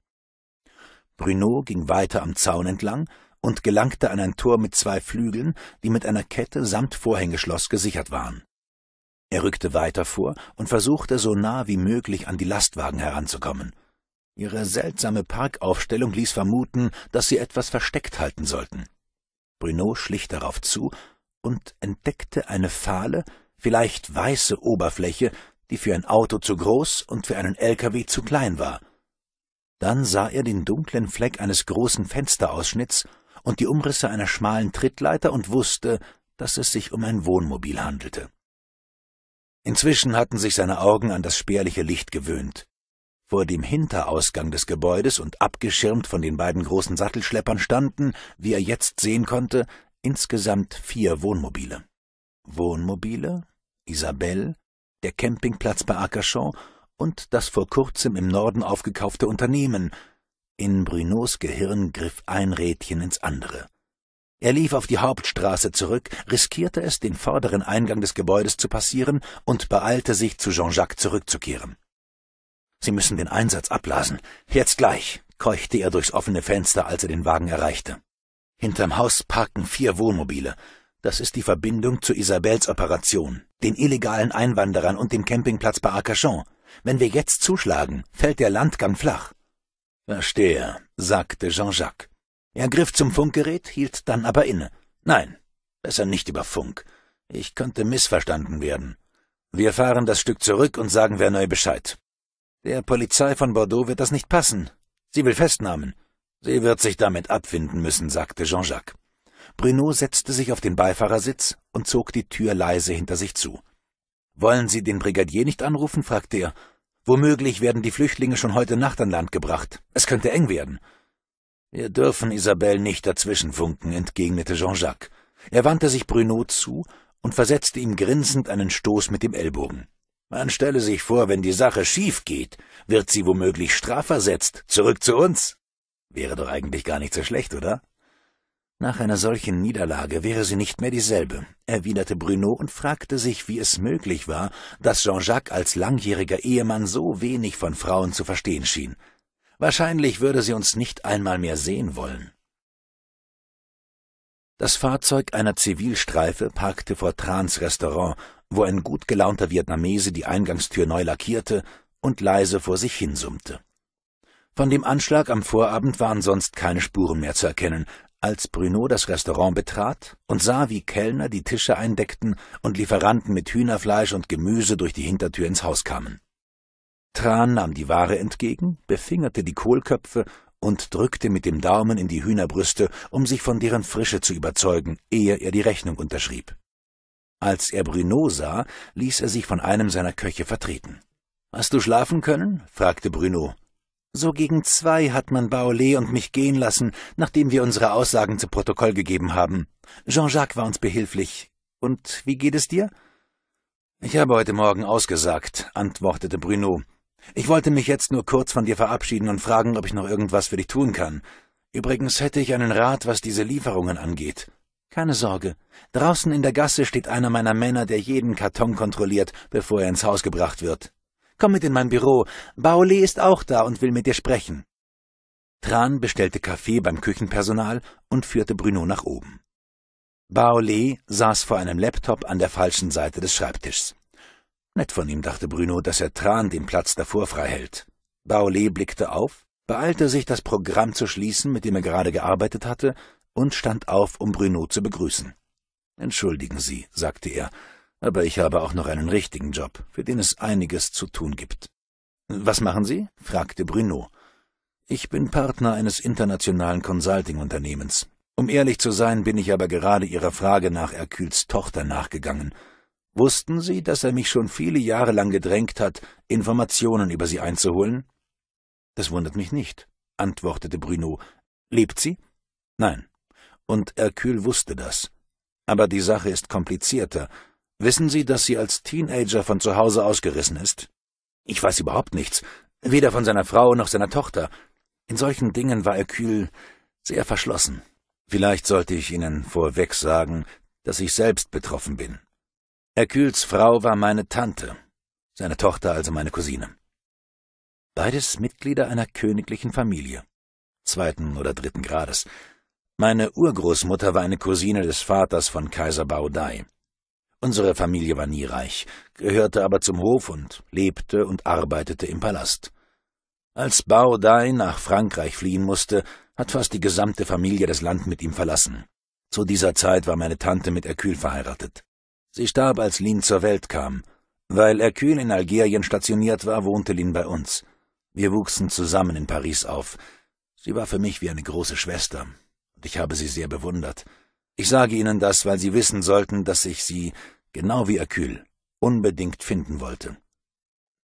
Bruno ging weiter am Zaun entlang und gelangte an ein Tor mit zwei Flügeln, die mit einer Kette samt Vorhängeschloss gesichert waren. Er rückte weiter vor und versuchte so nah wie möglich an die Lastwagen heranzukommen. Ihre seltsame Parkaufstellung ließ vermuten, dass sie etwas versteckt halten sollten. Bruno schlich darauf zu und entdeckte eine fahle, vielleicht weiße Oberfläche, die für ein Auto zu groß und für einen LKW zu klein war. Dann sah er den dunklen Fleck eines großen Fensterausschnitts und die Umrisse einer schmalen Trittleiter und wusste, dass es sich um ein Wohnmobil handelte. Inzwischen hatten sich seine Augen an das spärliche Licht gewöhnt vor dem Hinterausgang des Gebäudes und abgeschirmt von den beiden großen Sattelschleppern standen, wie er jetzt sehen konnte, insgesamt vier Wohnmobile. Wohnmobile, Isabelle, der Campingplatz bei Arcachon und das vor kurzem im Norden aufgekaufte Unternehmen. In Brunos Gehirn griff ein Rädchen ins andere. Er lief auf die Hauptstraße zurück, riskierte es, den vorderen Eingang des Gebäudes zu passieren und beeilte sich, zu Jean-Jacques zurückzukehren. Sie müssen den Einsatz abblasen. Jetzt gleich, keuchte er durchs offene Fenster, als er den Wagen erreichte. Hinterm Haus parken vier Wohnmobile. Das ist die Verbindung zu Isabels Operation, den illegalen Einwanderern und dem Campingplatz bei Arcachon. Wenn wir jetzt zuschlagen, fällt der Landgang flach. Verstehe, sagte Jean-Jacques. Er griff zum Funkgerät, hielt dann aber inne. Nein, besser nicht über Funk. Ich könnte missverstanden werden. Wir fahren das Stück zurück und sagen wer neu Bescheid. Der Polizei von Bordeaux wird das nicht passen. Sie will Festnahmen. Sie wird sich damit abfinden müssen, sagte Jean-Jacques. Bruno setzte sich auf den Beifahrersitz und zog die Tür leise hinter sich zu. Wollen Sie den Brigadier nicht anrufen? fragte er. Womöglich werden die Flüchtlinge schon heute Nacht an Land gebracht. Es könnte eng werden. Wir dürfen Isabelle nicht dazwischenfunken, entgegnete Jean-Jacques. Er wandte sich Bruno zu und versetzte ihm grinsend einen Stoß mit dem Ellbogen. Man stelle sich vor, wenn die Sache schief geht, wird sie womöglich strafversetzt, zurück zu uns. Wäre doch eigentlich gar nicht so schlecht, oder? Nach einer solchen Niederlage wäre sie nicht mehr dieselbe, erwiderte Bruno und fragte sich, wie es möglich war, dass Jean-Jacques als langjähriger Ehemann so wenig von Frauen zu verstehen schien. Wahrscheinlich würde sie uns nicht einmal mehr sehen wollen. Das Fahrzeug einer Zivilstreife parkte vor Trans Restaurant, wo ein gut gelaunter Vietnamese die Eingangstür neu lackierte und leise vor sich hinsummte. Von dem Anschlag am Vorabend waren sonst keine Spuren mehr zu erkennen, als Bruno das Restaurant betrat und sah, wie Kellner die Tische eindeckten und Lieferanten mit Hühnerfleisch und Gemüse durch die Hintertür ins Haus kamen. Tran nahm die Ware entgegen, befingerte die Kohlköpfe und drückte mit dem Daumen in die Hühnerbrüste, um sich von deren Frische zu überzeugen, ehe er die Rechnung unterschrieb. Als er Bruno sah, ließ er sich von einem seiner Köche vertreten. Hast du schlafen können? fragte Bruno. So gegen zwei hat man Baolet und mich gehen lassen, nachdem wir unsere Aussagen zu Protokoll gegeben haben. Jean-Jacques war uns behilflich. Und wie geht es dir? Ich habe heute Morgen ausgesagt, antwortete Bruno. Ich wollte mich jetzt nur kurz von dir verabschieden und fragen, ob ich noch irgendwas für dich tun kann. Übrigens hätte ich einen Rat, was diese Lieferungen angeht. Keine Sorge. Draußen in der Gasse steht einer meiner Männer, der jeden Karton kontrolliert, bevor er ins Haus gebracht wird. Komm mit in mein Büro. Bauli ist auch da und will mit dir sprechen. Tran bestellte Kaffee beim Küchenpersonal und führte Bruno nach oben. Baoli saß vor einem Laptop an der falschen Seite des Schreibtischs. Nett von ihm, dachte Bruno, dass er Tran den Platz davor frei hält. Baolet blickte auf, beeilte sich, das Programm zu schließen, mit dem er gerade gearbeitet hatte, und stand auf, um Bruno zu begrüßen. Entschuldigen Sie, sagte er, aber ich habe auch noch einen richtigen Job, für den es einiges zu tun gibt. Was machen Sie? fragte Bruno. Ich bin Partner eines internationalen Consulting-Unternehmens. Um ehrlich zu sein, bin ich aber gerade Ihrer Frage nach Erküls Tochter nachgegangen – Wussten Sie, dass er mich schon viele Jahre lang gedrängt hat, Informationen über Sie einzuholen? Das wundert mich nicht, antwortete Bruno. Lebt sie? Nein. Und Hercule wusste das. Aber die Sache ist komplizierter. Wissen Sie, dass sie als Teenager von zu Hause ausgerissen ist? Ich weiß überhaupt nichts, weder von seiner Frau noch seiner Tochter. In solchen Dingen war Hercule sehr verschlossen. Vielleicht sollte ich Ihnen vorweg sagen, dass ich selbst betroffen bin. Hercules Frau war meine Tante, seine Tochter also meine Cousine. Beides Mitglieder einer königlichen Familie, zweiten oder dritten Grades. Meine Urgroßmutter war eine Cousine des Vaters von Kaiser Baudai. Unsere Familie war nie reich, gehörte aber zum Hof und lebte und arbeitete im Palast. Als Baudai nach Frankreich fliehen musste, hat fast die gesamte Familie das Land mit ihm verlassen. Zu dieser Zeit war meine Tante mit Hercule verheiratet. Sie starb, als Lin zur Welt kam. Weil er kühl in Algerien stationiert war, wohnte Lin bei uns. Wir wuchsen zusammen in Paris auf. Sie war für mich wie eine große Schwester, und ich habe sie sehr bewundert. Ich sage Ihnen das, weil Sie wissen sollten, dass ich sie, genau wie Erkühl, unbedingt finden wollte.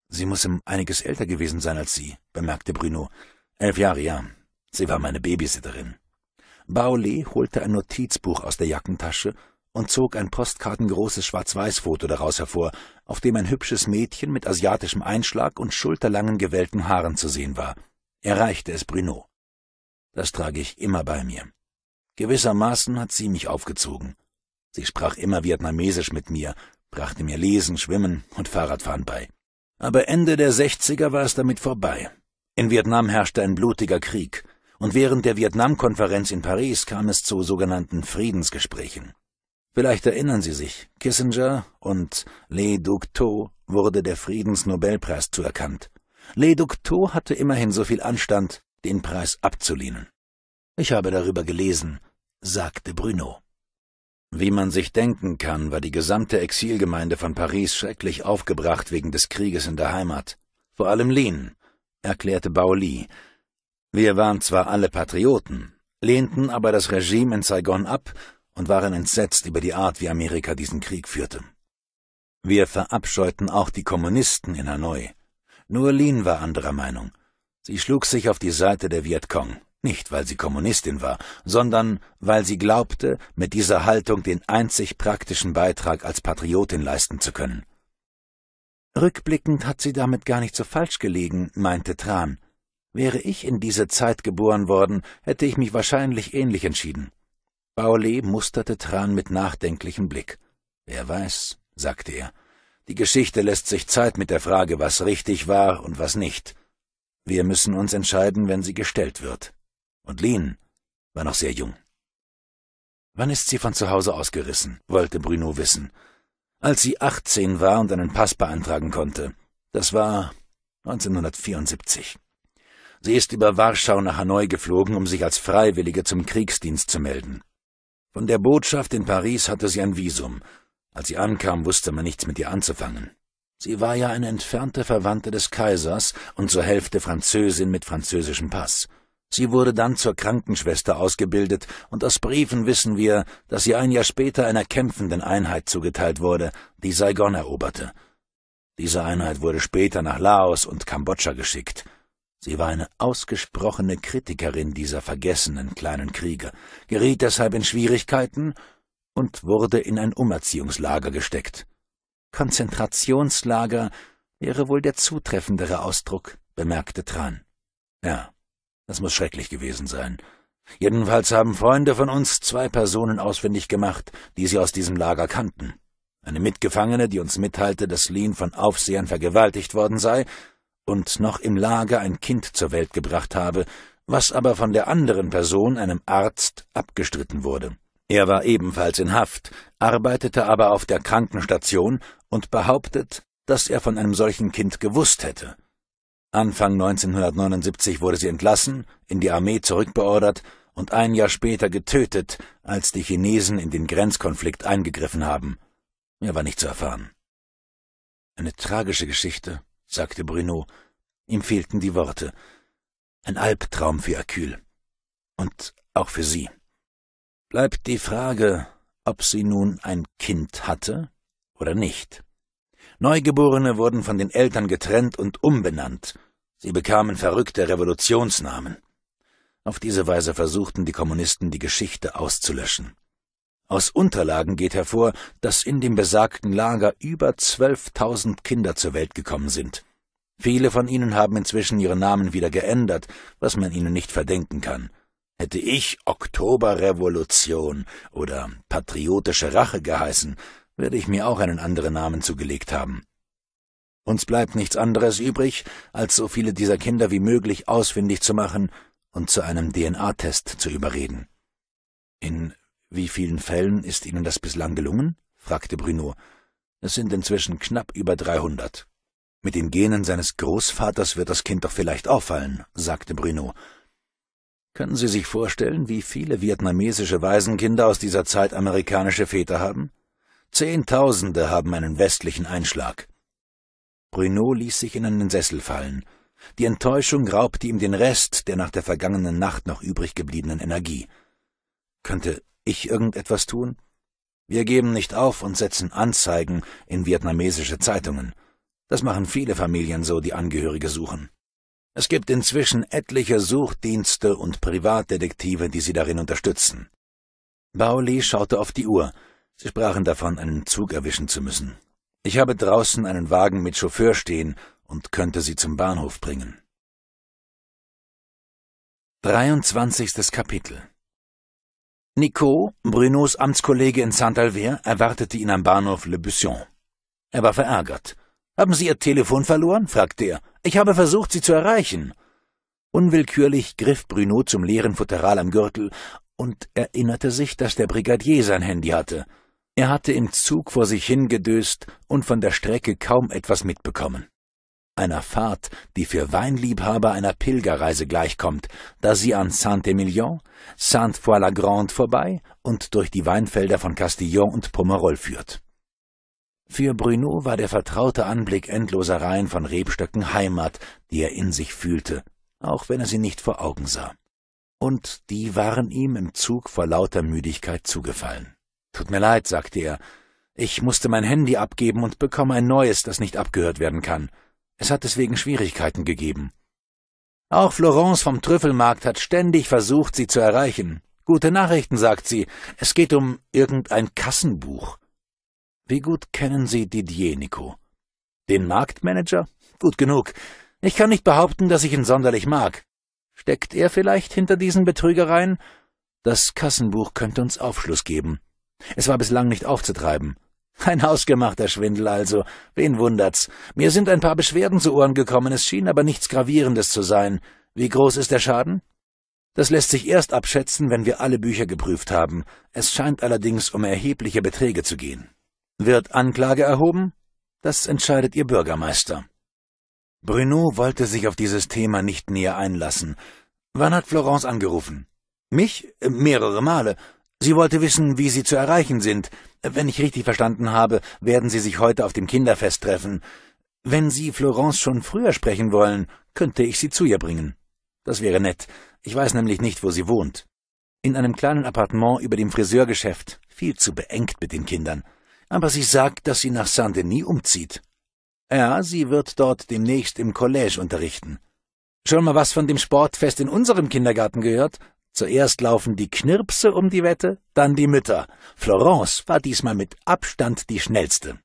Sie muss um einiges älter gewesen sein als Sie, bemerkte Bruno. Elf Jahre, ja. Sie war meine Babysitterin. Baulé holte ein Notizbuch aus der Jackentasche und zog ein postkartengroßes Schwarz-Weiß-Foto daraus hervor, auf dem ein hübsches Mädchen mit asiatischem Einschlag und schulterlangen gewellten Haaren zu sehen war. Er reichte es Bruno. Das trage ich immer bei mir. Gewissermaßen hat sie mich aufgezogen. Sie sprach immer vietnamesisch mit mir, brachte mir Lesen, Schwimmen und Fahrradfahren bei. Aber Ende der Sechziger war es damit vorbei. In Vietnam herrschte ein blutiger Krieg, und während der Vietnamkonferenz in Paris kam es zu sogenannten Friedensgesprächen. Vielleicht erinnern Sie sich, Kissinger und Le Ducteau wurde der Friedensnobelpreis zuerkannt. Le Ducteau hatte immerhin so viel Anstand, den Preis abzulehnen. Ich habe darüber gelesen, sagte Bruno. Wie man sich denken kann, war die gesamte Exilgemeinde von Paris schrecklich aufgebracht wegen des Krieges in der Heimat. Vor allem Lien, erklärte Bauli. Wir waren zwar alle Patrioten, lehnten aber das Regime in Saigon ab und waren entsetzt über die Art, wie Amerika diesen Krieg führte. Wir verabscheuten auch die Kommunisten in Hanoi. Nur Lin war anderer Meinung. Sie schlug sich auf die Seite der Vietcong, nicht weil sie Kommunistin war, sondern weil sie glaubte, mit dieser Haltung den einzig praktischen Beitrag als Patriotin leisten zu können. Rückblickend hat sie damit gar nicht so falsch gelegen, meinte Tran. Wäre ich in diese Zeit geboren worden, hätte ich mich wahrscheinlich ähnlich entschieden. Baole musterte Tran mit nachdenklichem Blick. Wer weiß, sagte er. Die Geschichte lässt sich Zeit mit der Frage, was richtig war und was nicht. Wir müssen uns entscheiden, wenn sie gestellt wird. Und Lin war noch sehr jung. Wann ist sie von zu Hause ausgerissen? wollte Bruno wissen. Als sie 18 war und einen Pass beantragen konnte. Das war 1974. Sie ist über Warschau nach Hanoi geflogen, um sich als Freiwillige zum Kriegsdienst zu melden. Von der Botschaft in Paris hatte sie ein Visum. Als sie ankam, wusste man nichts mit ihr anzufangen. Sie war ja eine entfernte Verwandte des Kaisers und zur Hälfte Französin mit französischem Pass. Sie wurde dann zur Krankenschwester ausgebildet, und aus Briefen wissen wir, dass sie ein Jahr später einer kämpfenden Einheit zugeteilt wurde, die Saigon eroberte. Diese Einheit wurde später nach Laos und Kambodscha geschickt. Sie war eine ausgesprochene Kritikerin dieser vergessenen kleinen Kriege, geriet deshalb in Schwierigkeiten und wurde in ein Umerziehungslager gesteckt. Konzentrationslager wäre wohl der zutreffendere Ausdruck, bemerkte Tran. Ja, das muss schrecklich gewesen sein. Jedenfalls haben Freunde von uns zwei Personen ausfindig gemacht, die sie aus diesem Lager kannten. Eine Mitgefangene, die uns mitteilte, dass Lean von Aufsehern vergewaltigt worden sei, und noch im Lager ein Kind zur Welt gebracht habe, was aber von der anderen Person, einem Arzt, abgestritten wurde. Er war ebenfalls in Haft, arbeitete aber auf der Krankenstation und behauptet, dass er von einem solchen Kind gewusst hätte. Anfang 1979 wurde sie entlassen, in die Armee zurückbeordert und ein Jahr später getötet, als die Chinesen in den Grenzkonflikt eingegriffen haben. Mehr war nicht zu erfahren. Eine tragische Geschichte, sagte Bruno. Ihm fehlten die Worte. Ein Albtraum für Akül. Und auch für sie. Bleibt die Frage, ob sie nun ein Kind hatte oder nicht. Neugeborene wurden von den Eltern getrennt und umbenannt. Sie bekamen verrückte Revolutionsnamen. Auf diese Weise versuchten die Kommunisten, die Geschichte auszulöschen. Aus Unterlagen geht hervor, dass in dem besagten Lager über 12.000 Kinder zur Welt gekommen sind. Viele von ihnen haben inzwischen ihre Namen wieder geändert, was man ihnen nicht verdenken kann. Hätte ich Oktoberrevolution oder patriotische Rache geheißen, werde ich mir auch einen anderen Namen zugelegt haben. Uns bleibt nichts anderes übrig, als so viele dieser Kinder wie möglich ausfindig zu machen und zu einem DNA-Test zu überreden. In wie vielen Fällen ist Ihnen das bislang gelungen? fragte Bruno. Es sind inzwischen knapp über dreihundert. Mit den Genen seines Großvaters wird das Kind doch vielleicht auffallen, sagte Bruno. Können Sie sich vorstellen, wie viele vietnamesische Waisenkinder aus dieser Zeit amerikanische Väter haben? Zehntausende haben einen westlichen Einschlag. Bruno ließ sich in einen Sessel fallen. Die Enttäuschung raubte ihm den Rest der nach der vergangenen Nacht noch übrig gebliebenen Energie. Könnte ich irgendetwas tun? Wir geben nicht auf und setzen Anzeigen in vietnamesische Zeitungen. Das machen viele Familien so, die Angehörige suchen. Es gibt inzwischen etliche Suchdienste und Privatdetektive, die sie darin unterstützen. Bauli schaute auf die Uhr. Sie sprachen davon, einen Zug erwischen zu müssen. Ich habe draußen einen Wagen mit Chauffeur stehen und könnte sie zum Bahnhof bringen. 23. Kapitel Nico, Brunos Amtskollege in Saint-Alver, erwartete ihn am Bahnhof Le Busson. Er war verärgert. Haben Sie Ihr Telefon verloren? fragte er. Ich habe versucht, Sie zu erreichen. Unwillkürlich griff Bruno zum leeren Futteral am Gürtel und erinnerte sich, dass der Brigadier sein Handy hatte. Er hatte im Zug vor sich hingedöst und von der Strecke kaum etwas mitbekommen einer Fahrt, die für Weinliebhaber einer Pilgerreise gleichkommt, da sie an saint emilion saint Sainte-Foy-la-Grande vorbei und durch die Weinfelder von Castillon und Pomerol führt. Für Bruno war der vertraute Anblick endloser Reihen von Rebstöcken Heimat, die er in sich fühlte, auch wenn er sie nicht vor Augen sah. Und die waren ihm im Zug vor lauter Müdigkeit zugefallen. Tut mir leid, sagte er, ich musste mein Handy abgeben und bekomme ein neues, das nicht abgehört werden kann. Es hat deswegen Schwierigkeiten gegeben. Auch Florence vom Trüffelmarkt hat ständig versucht, sie zu erreichen. Gute Nachrichten, sagt sie. Es geht um irgendein Kassenbuch. Wie gut kennen Sie Didier, Nico? Den Marktmanager? Gut genug. Ich kann nicht behaupten, dass ich ihn sonderlich mag. Steckt er vielleicht hinter diesen Betrügereien? Das Kassenbuch könnte uns Aufschluss geben. Es war bislang nicht aufzutreiben. Ein ausgemachter Schwindel also. Wen wundert's? Mir sind ein paar Beschwerden zu Ohren gekommen, es schien aber nichts Gravierendes zu sein. Wie groß ist der Schaden? Das lässt sich erst abschätzen, wenn wir alle Bücher geprüft haben. Es scheint allerdings um erhebliche Beträge zu gehen. Wird Anklage erhoben? Das entscheidet Ihr Bürgermeister. Bruno wollte sich auf dieses Thema nicht näher einlassen. Wann hat Florence angerufen? Mich? Äh, mehrere Male. Sie wollte wissen, wie Sie zu erreichen sind. Wenn ich richtig verstanden habe, werden Sie sich heute auf dem Kinderfest treffen. Wenn Sie Florence schon früher sprechen wollen, könnte ich Sie zu ihr bringen. Das wäre nett. Ich weiß nämlich nicht, wo sie wohnt. In einem kleinen Appartement über dem Friseurgeschäft, viel zu beengt mit den Kindern. Aber sie sagt, dass sie nach Saint-Denis umzieht. Ja, sie wird dort demnächst im Collège unterrichten. Schon mal was von dem Sportfest in unserem Kindergarten gehört? Zuerst laufen die Knirpse um die Wette, dann die Mütter. Florence war diesmal mit Abstand die schnellste.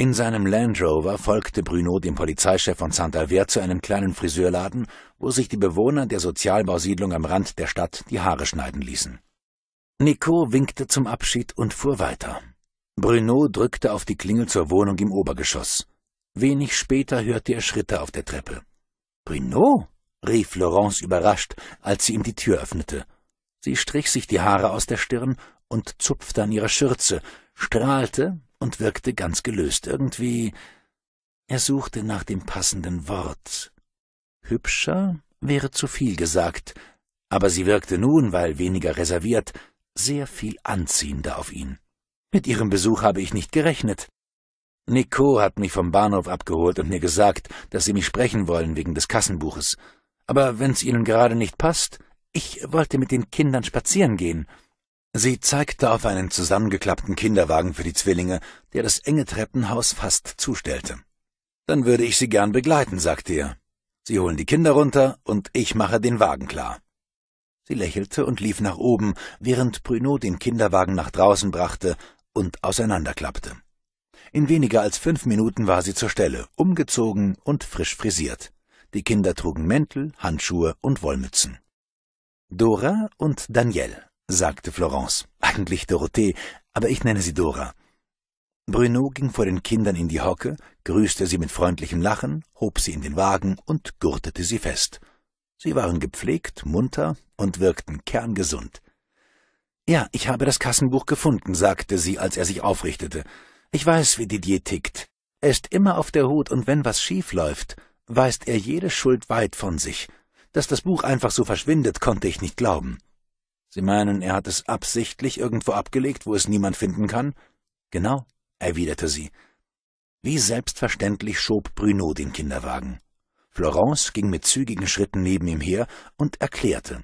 In seinem Land Rover folgte Bruno dem Polizeichef von Saint-Albert zu einem kleinen Friseurladen, wo sich die Bewohner der Sozialbausiedlung am Rand der Stadt die Haare schneiden ließen. Nico winkte zum Abschied und fuhr weiter. Bruno drückte auf die Klingel zur Wohnung im Obergeschoss. Wenig später hörte er Schritte auf der Treppe. Bruno? rief Laurence überrascht, als sie ihm die Tür öffnete. Sie strich sich die Haare aus der Stirn und zupfte an ihrer Schürze, strahlte und wirkte ganz gelöst. Irgendwie. Er suchte nach dem passenden Wort. Hübscher wäre zu viel gesagt, aber sie wirkte nun, weil weniger reserviert, sehr viel anziehender auf ihn. Mit ihrem Besuch habe ich nicht gerechnet. Nico hat mich vom Bahnhof abgeholt und mir gesagt, dass sie mich sprechen wollen wegen des Kassenbuches. Aber wenn's Ihnen gerade nicht passt, ich wollte mit den Kindern spazieren gehen. Sie zeigte auf einen zusammengeklappten Kinderwagen für die Zwillinge, der das enge Treppenhaus fast zustellte. Dann würde ich Sie gern begleiten, sagte er. Sie holen die Kinder runter und ich mache den Wagen klar. Sie lächelte und lief nach oben, während Bruno den Kinderwagen nach draußen brachte und auseinanderklappte. In weniger als fünf Minuten war sie zur Stelle, umgezogen und frisch frisiert. Die Kinder trugen Mäntel, Handschuhe und Wollmützen. Dora und Daniel, sagte Florence. Eigentlich Dorothee, aber ich nenne sie Dora. Bruno ging vor den Kindern in die Hocke, grüßte sie mit freundlichem Lachen, hob sie in den Wagen und gurtete sie fest. Sie waren gepflegt, munter und wirkten kerngesund. Ja, ich habe das Kassenbuch gefunden, sagte sie, als er sich aufrichtete. Ich weiß, wie Didier tickt. Er ist immer auf der Hut und wenn was schief läuft, weist er jede Schuld weit von sich. Dass das Buch einfach so verschwindet, konnte ich nicht glauben. Sie meinen, er hat es absichtlich irgendwo abgelegt, wo es niemand finden kann? Genau, erwiderte sie. Wie selbstverständlich schob Bruno den Kinderwagen. Florence ging mit zügigen Schritten neben ihm her und erklärte.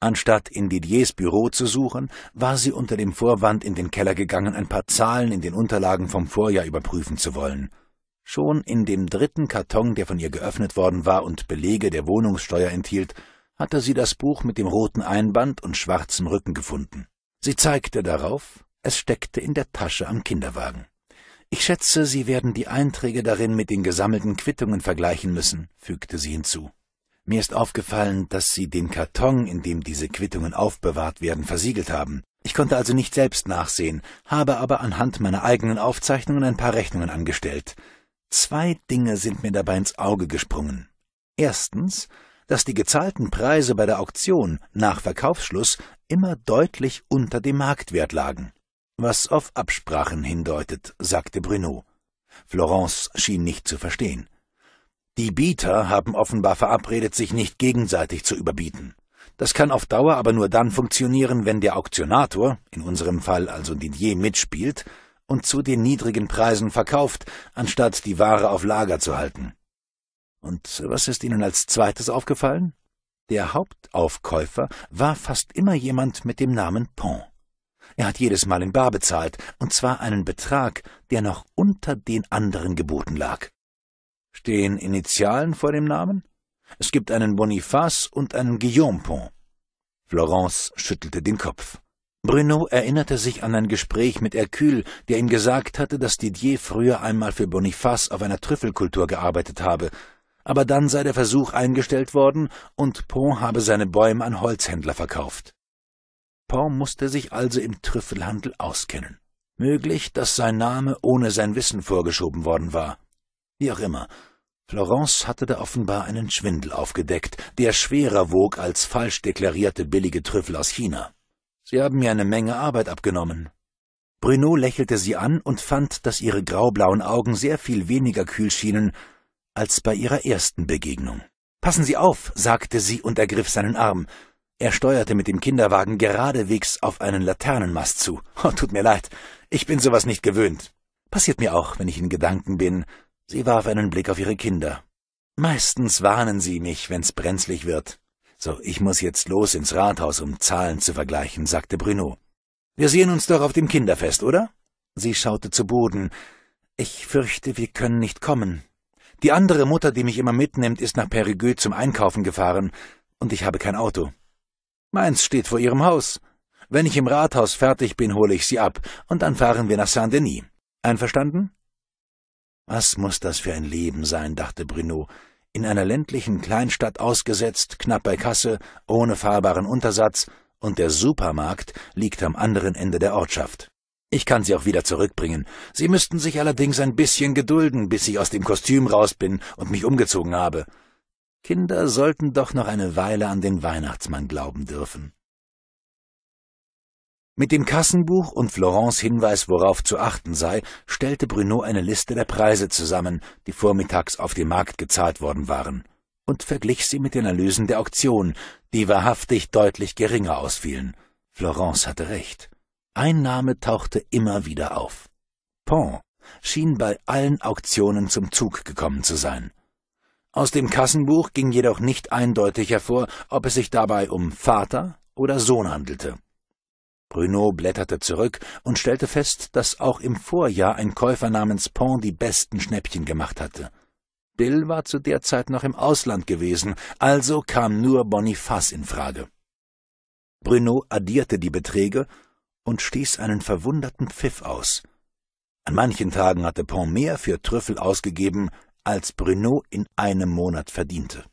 Anstatt in Didiers Büro zu suchen, war sie unter dem Vorwand in den Keller gegangen, ein paar Zahlen in den Unterlagen vom Vorjahr überprüfen zu wollen. Schon in dem dritten Karton, der von ihr geöffnet worden war und Belege der Wohnungssteuer enthielt, hatte sie das Buch mit dem roten Einband und schwarzem Rücken gefunden. Sie zeigte darauf, es steckte in der Tasche am Kinderwagen. Ich schätze, Sie werden die Einträge darin mit den gesammelten Quittungen vergleichen müssen, fügte sie hinzu. Mir ist aufgefallen, dass Sie den Karton, in dem diese Quittungen aufbewahrt werden, versiegelt haben. Ich konnte also nicht selbst nachsehen, habe aber anhand meiner eigenen Aufzeichnungen ein paar Rechnungen angestellt. Zwei Dinge sind mir dabei ins Auge gesprungen. Erstens, dass die gezahlten Preise bei der Auktion nach Verkaufsschluss immer deutlich unter dem Marktwert lagen, was auf Absprachen hindeutet, sagte Bruno. Florence schien nicht zu verstehen. Die Bieter haben offenbar verabredet, sich nicht gegenseitig zu überbieten. Das kann auf Dauer aber nur dann funktionieren, wenn der Auktionator, in unserem Fall also Didier, mitspielt und zu den niedrigen Preisen verkauft, anstatt die Ware auf Lager zu halten. Und was ist Ihnen als zweites aufgefallen? Der Hauptaufkäufer war fast immer jemand mit dem Namen Pont. Er hat jedes Mal in Bar bezahlt, und zwar einen Betrag, der noch unter den anderen geboten lag. Stehen Initialen vor dem Namen? Es gibt einen Boniface und einen Guillaume Pont. Florence schüttelte den Kopf. Bruno erinnerte sich an ein Gespräch mit Hercule, der ihm gesagt hatte, dass Didier früher einmal für Boniface auf einer Trüffelkultur gearbeitet habe, aber dann sei der Versuch eingestellt worden und Pont habe seine Bäume an Holzhändler verkauft. Pont musste sich also im Trüffelhandel auskennen. Möglich, dass sein Name ohne sein Wissen vorgeschoben worden war. Wie auch immer, Florence hatte da offenbar einen Schwindel aufgedeckt, der schwerer wog als falsch deklarierte billige Trüffel aus China. Sie haben mir eine Menge Arbeit abgenommen. Bruno lächelte sie an und fand, dass ihre graublauen Augen sehr viel weniger kühl schienen als bei ihrer ersten Begegnung. Passen Sie auf, sagte sie und ergriff seinen Arm. Er steuerte mit dem Kinderwagen geradewegs auf einen Laternenmast zu. Oh, tut mir leid, ich bin sowas nicht gewöhnt. Passiert mir auch, wenn ich in Gedanken bin. Sie warf einen Blick auf ihre Kinder. Meistens warnen sie mich, wenn's brenzlig wird. So, ich muss jetzt los ins Rathaus, um Zahlen zu vergleichen, sagte Bruno. Wir sehen uns doch auf dem Kinderfest, oder? Sie schaute zu Boden. Ich fürchte, wir können nicht kommen. Die andere Mutter, die mich immer mitnimmt, ist nach Perigueux zum Einkaufen gefahren, und ich habe kein Auto. Meins steht vor ihrem Haus. Wenn ich im Rathaus fertig bin, hole ich sie ab, und dann fahren wir nach Saint-Denis. Einverstanden? Was muss das für ein Leben sein, dachte Bruno in einer ländlichen Kleinstadt ausgesetzt, knapp bei Kasse, ohne fahrbaren Untersatz, und der Supermarkt liegt am anderen Ende der Ortschaft. Ich kann sie auch wieder zurückbringen. Sie müssten sich allerdings ein bisschen gedulden, bis ich aus dem Kostüm raus bin und mich umgezogen habe. Kinder sollten doch noch eine Weile an den Weihnachtsmann glauben dürfen. Mit dem Kassenbuch und Florence Hinweis, worauf zu achten sei, stellte Bruno eine Liste der Preise zusammen, die vormittags auf dem Markt gezahlt worden waren, und verglich sie mit den Erlösen der Auktion, die wahrhaftig deutlich geringer ausfielen. Florence hatte recht. Ein Name tauchte immer wieder auf. Pont schien bei allen Auktionen zum Zug gekommen zu sein. Aus dem Kassenbuch ging jedoch nicht eindeutig hervor, ob es sich dabei um Vater oder Sohn handelte. Bruno blätterte zurück und stellte fest, dass auch im Vorjahr ein Käufer namens Pont die besten Schnäppchen gemacht hatte. Bill war zu der Zeit noch im Ausland gewesen, also kam nur Boniface in Frage. Bruno addierte die Beträge und stieß einen verwunderten Pfiff aus. An manchen Tagen hatte Pont mehr für Trüffel ausgegeben, als Bruno in einem Monat verdiente.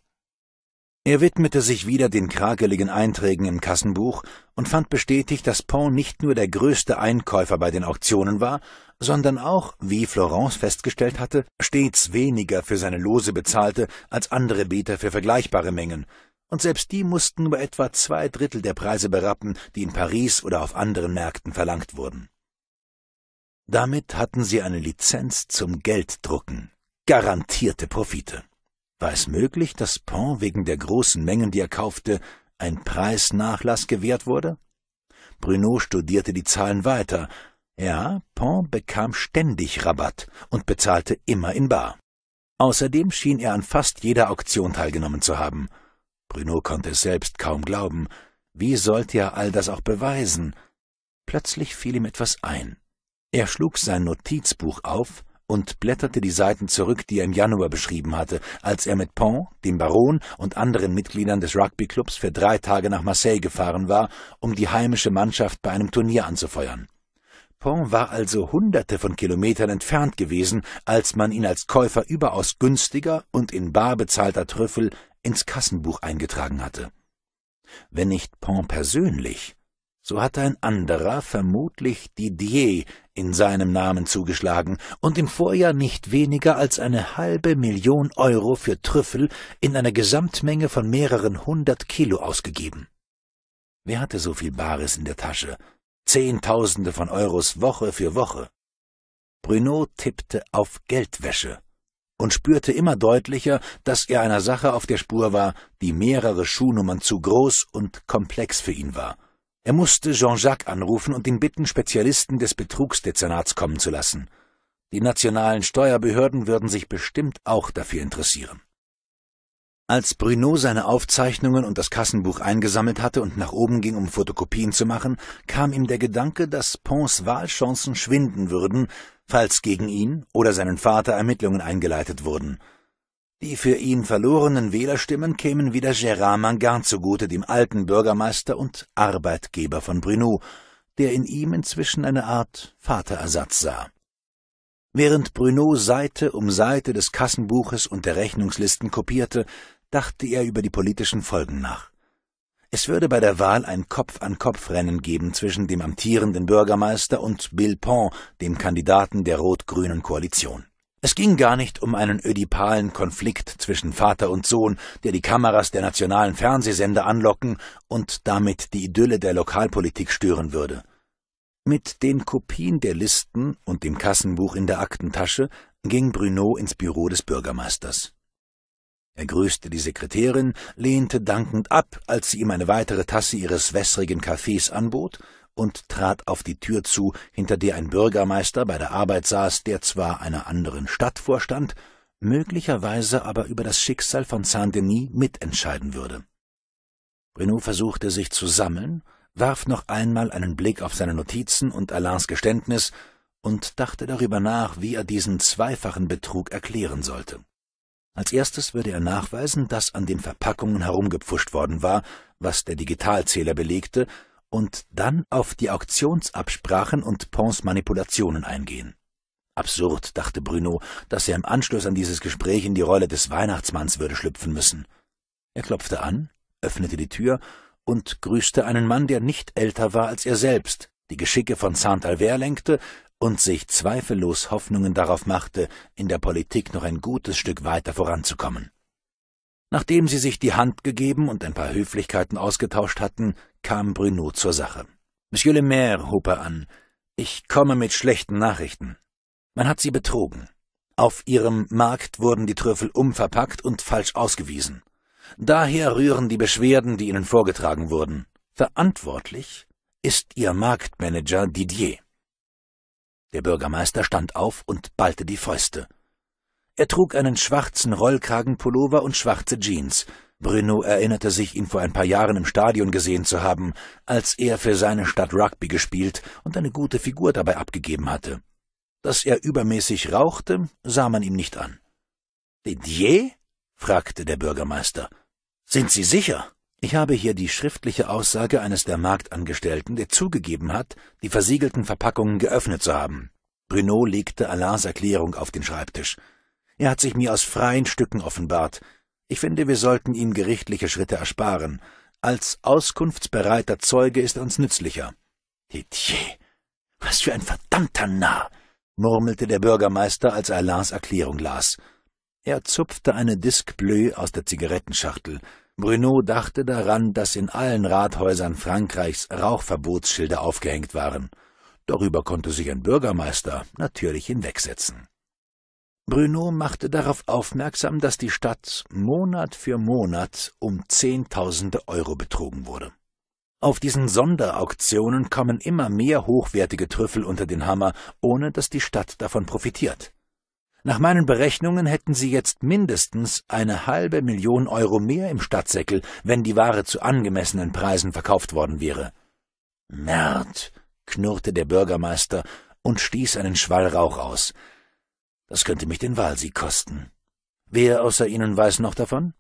Er widmete sich wieder den krakeligen Einträgen im Kassenbuch und fand bestätigt, dass Pont nicht nur der größte Einkäufer bei den Auktionen war, sondern auch, wie Florence festgestellt hatte, stets weniger für seine Lose bezahlte als andere Beter für vergleichbare Mengen, und selbst die mussten nur etwa zwei Drittel der Preise berappen, die in Paris oder auf anderen Märkten verlangt wurden. Damit hatten sie eine Lizenz zum Gelddrucken, garantierte Profite. War es möglich, dass Pont wegen der großen Mengen, die er kaufte, ein Preisnachlass gewährt wurde? Bruno studierte die Zahlen weiter. Ja, Pont bekam ständig Rabatt und bezahlte immer in Bar. Außerdem schien er an fast jeder Auktion teilgenommen zu haben. Bruno konnte es selbst kaum glauben. Wie sollte er all das auch beweisen? Plötzlich fiel ihm etwas ein. Er schlug sein Notizbuch auf und blätterte die Seiten zurück, die er im Januar beschrieben hatte, als er mit Pont, dem Baron und anderen Mitgliedern des Rugbyclubs für drei Tage nach Marseille gefahren war, um die heimische Mannschaft bei einem Turnier anzufeuern. Pont war also hunderte von Kilometern entfernt gewesen, als man ihn als Käufer überaus günstiger und in bar bezahlter Trüffel ins Kassenbuch eingetragen hatte. Wenn nicht Pont persönlich, so hatte ein anderer, vermutlich Didier, in seinem Namen zugeschlagen und im Vorjahr nicht weniger als eine halbe Million Euro für Trüffel in einer Gesamtmenge von mehreren hundert Kilo ausgegeben. Wer hatte so viel Bares in der Tasche? Zehntausende von Euros Woche für Woche. Bruno tippte auf Geldwäsche und spürte immer deutlicher, dass er einer Sache auf der Spur war, die mehrere Schuhnummern zu groß und komplex für ihn war – er musste Jean-Jacques anrufen und ihn bitten, Spezialisten des Betrugsdezernats kommen zu lassen. Die nationalen Steuerbehörden würden sich bestimmt auch dafür interessieren. Als Bruno seine Aufzeichnungen und das Kassenbuch eingesammelt hatte und nach oben ging, um Fotokopien zu machen, kam ihm der Gedanke, dass Pons Wahlchancen schwinden würden, falls gegen ihn oder seinen Vater Ermittlungen eingeleitet wurden – die für ihn verlorenen Wählerstimmen kämen wieder Gérard Mangan zugute, dem alten Bürgermeister und Arbeitgeber von Bruno, der in ihm inzwischen eine Art Vaterersatz sah. Während Bruno Seite um Seite des Kassenbuches und der Rechnungslisten kopierte, dachte er über die politischen Folgen nach. Es würde bei der Wahl ein Kopf-an-Kopf-Rennen geben zwischen dem amtierenden Bürgermeister und Bill Bilpont, dem Kandidaten der rot-grünen Koalition. Es ging gar nicht um einen ödipalen Konflikt zwischen Vater und Sohn, der die Kameras der nationalen Fernsehsender anlocken und damit die Idylle der Lokalpolitik stören würde. Mit den Kopien der Listen und dem Kassenbuch in der Aktentasche ging Bruno ins Büro des Bürgermeisters. Er grüßte die Sekretärin, lehnte dankend ab, als sie ihm eine weitere Tasse ihres wässrigen Kaffees anbot und trat auf die Tür zu, hinter der ein Bürgermeister bei der Arbeit saß, der zwar einer anderen Stadt vorstand, möglicherweise aber über das Schicksal von Saint-Denis mitentscheiden würde. Renaud versuchte sich zu sammeln, warf noch einmal einen Blick auf seine Notizen und Alains Geständnis und dachte darüber nach, wie er diesen zweifachen Betrug erklären sollte. Als erstes würde er nachweisen, dass an den Verpackungen herumgepfuscht worden war, was der Digitalzähler belegte, und dann auf die Auktionsabsprachen und Pons Manipulationen eingehen. Absurd, dachte Bruno, dass er im Anschluss an dieses Gespräch in die Rolle des Weihnachtsmanns würde schlüpfen müssen. Er klopfte an, öffnete die Tür und grüßte einen Mann, der nicht älter war als er selbst, die Geschicke von Saint-Albert lenkte und sich zweifellos Hoffnungen darauf machte, in der Politik noch ein gutes Stück weiter voranzukommen. Nachdem sie sich die Hand gegeben und ein paar Höflichkeiten ausgetauscht hatten, kam Bruno zur Sache. Monsieur le Maire, hob er an, ich komme mit schlechten Nachrichten. Man hat sie betrogen. Auf ihrem Markt wurden die Trüffel umverpackt und falsch ausgewiesen. Daher rühren die Beschwerden, die ihnen vorgetragen wurden. Verantwortlich ist ihr Marktmanager Didier. Der Bürgermeister stand auf und ballte die Fäuste. Er trug einen schwarzen Rollkragenpullover und schwarze Jeans. Bruno erinnerte sich, ihn vor ein paar Jahren im Stadion gesehen zu haben, als er für seine Stadt Rugby gespielt und eine gute Figur dabei abgegeben hatte. Dass er übermäßig rauchte, sah man ihm nicht an. Didier? fragte der Bürgermeister. Sind Sie sicher? Ich habe hier die schriftliche Aussage eines der Marktangestellten, der zugegeben hat, die versiegelten Verpackungen geöffnet zu haben. Bruno legte Alains Erklärung auf den Schreibtisch. Er hat sich mir aus freien Stücken offenbart. Ich finde, wir sollten ihm gerichtliche Schritte ersparen. Als auskunftsbereiter Zeuge ist er uns nützlicher. Tietje, was für ein verdammter Narr! murmelte der Bürgermeister, als er Lars Erklärung las. Er zupfte eine Disque Bleu aus der Zigarettenschachtel. Bruno dachte daran, dass in allen Rathäusern Frankreichs Rauchverbotsschilder aufgehängt waren. Darüber konnte sich ein Bürgermeister natürlich hinwegsetzen. Bruno machte darauf aufmerksam, dass die Stadt Monat für Monat um Zehntausende Euro betrogen wurde. Auf diesen Sonderauktionen kommen immer mehr hochwertige Trüffel unter den Hammer, ohne dass die Stadt davon profitiert. Nach meinen Berechnungen hätten sie jetzt mindestens eine halbe Million Euro mehr im Stadtsäckel, wenn die Ware zu angemessenen Preisen verkauft worden wäre. Merd, knurrte der Bürgermeister und stieß einen Schwall Rauch aus. Das könnte mich den Wahlsieg kosten. Wer außer Ihnen weiß noch davon?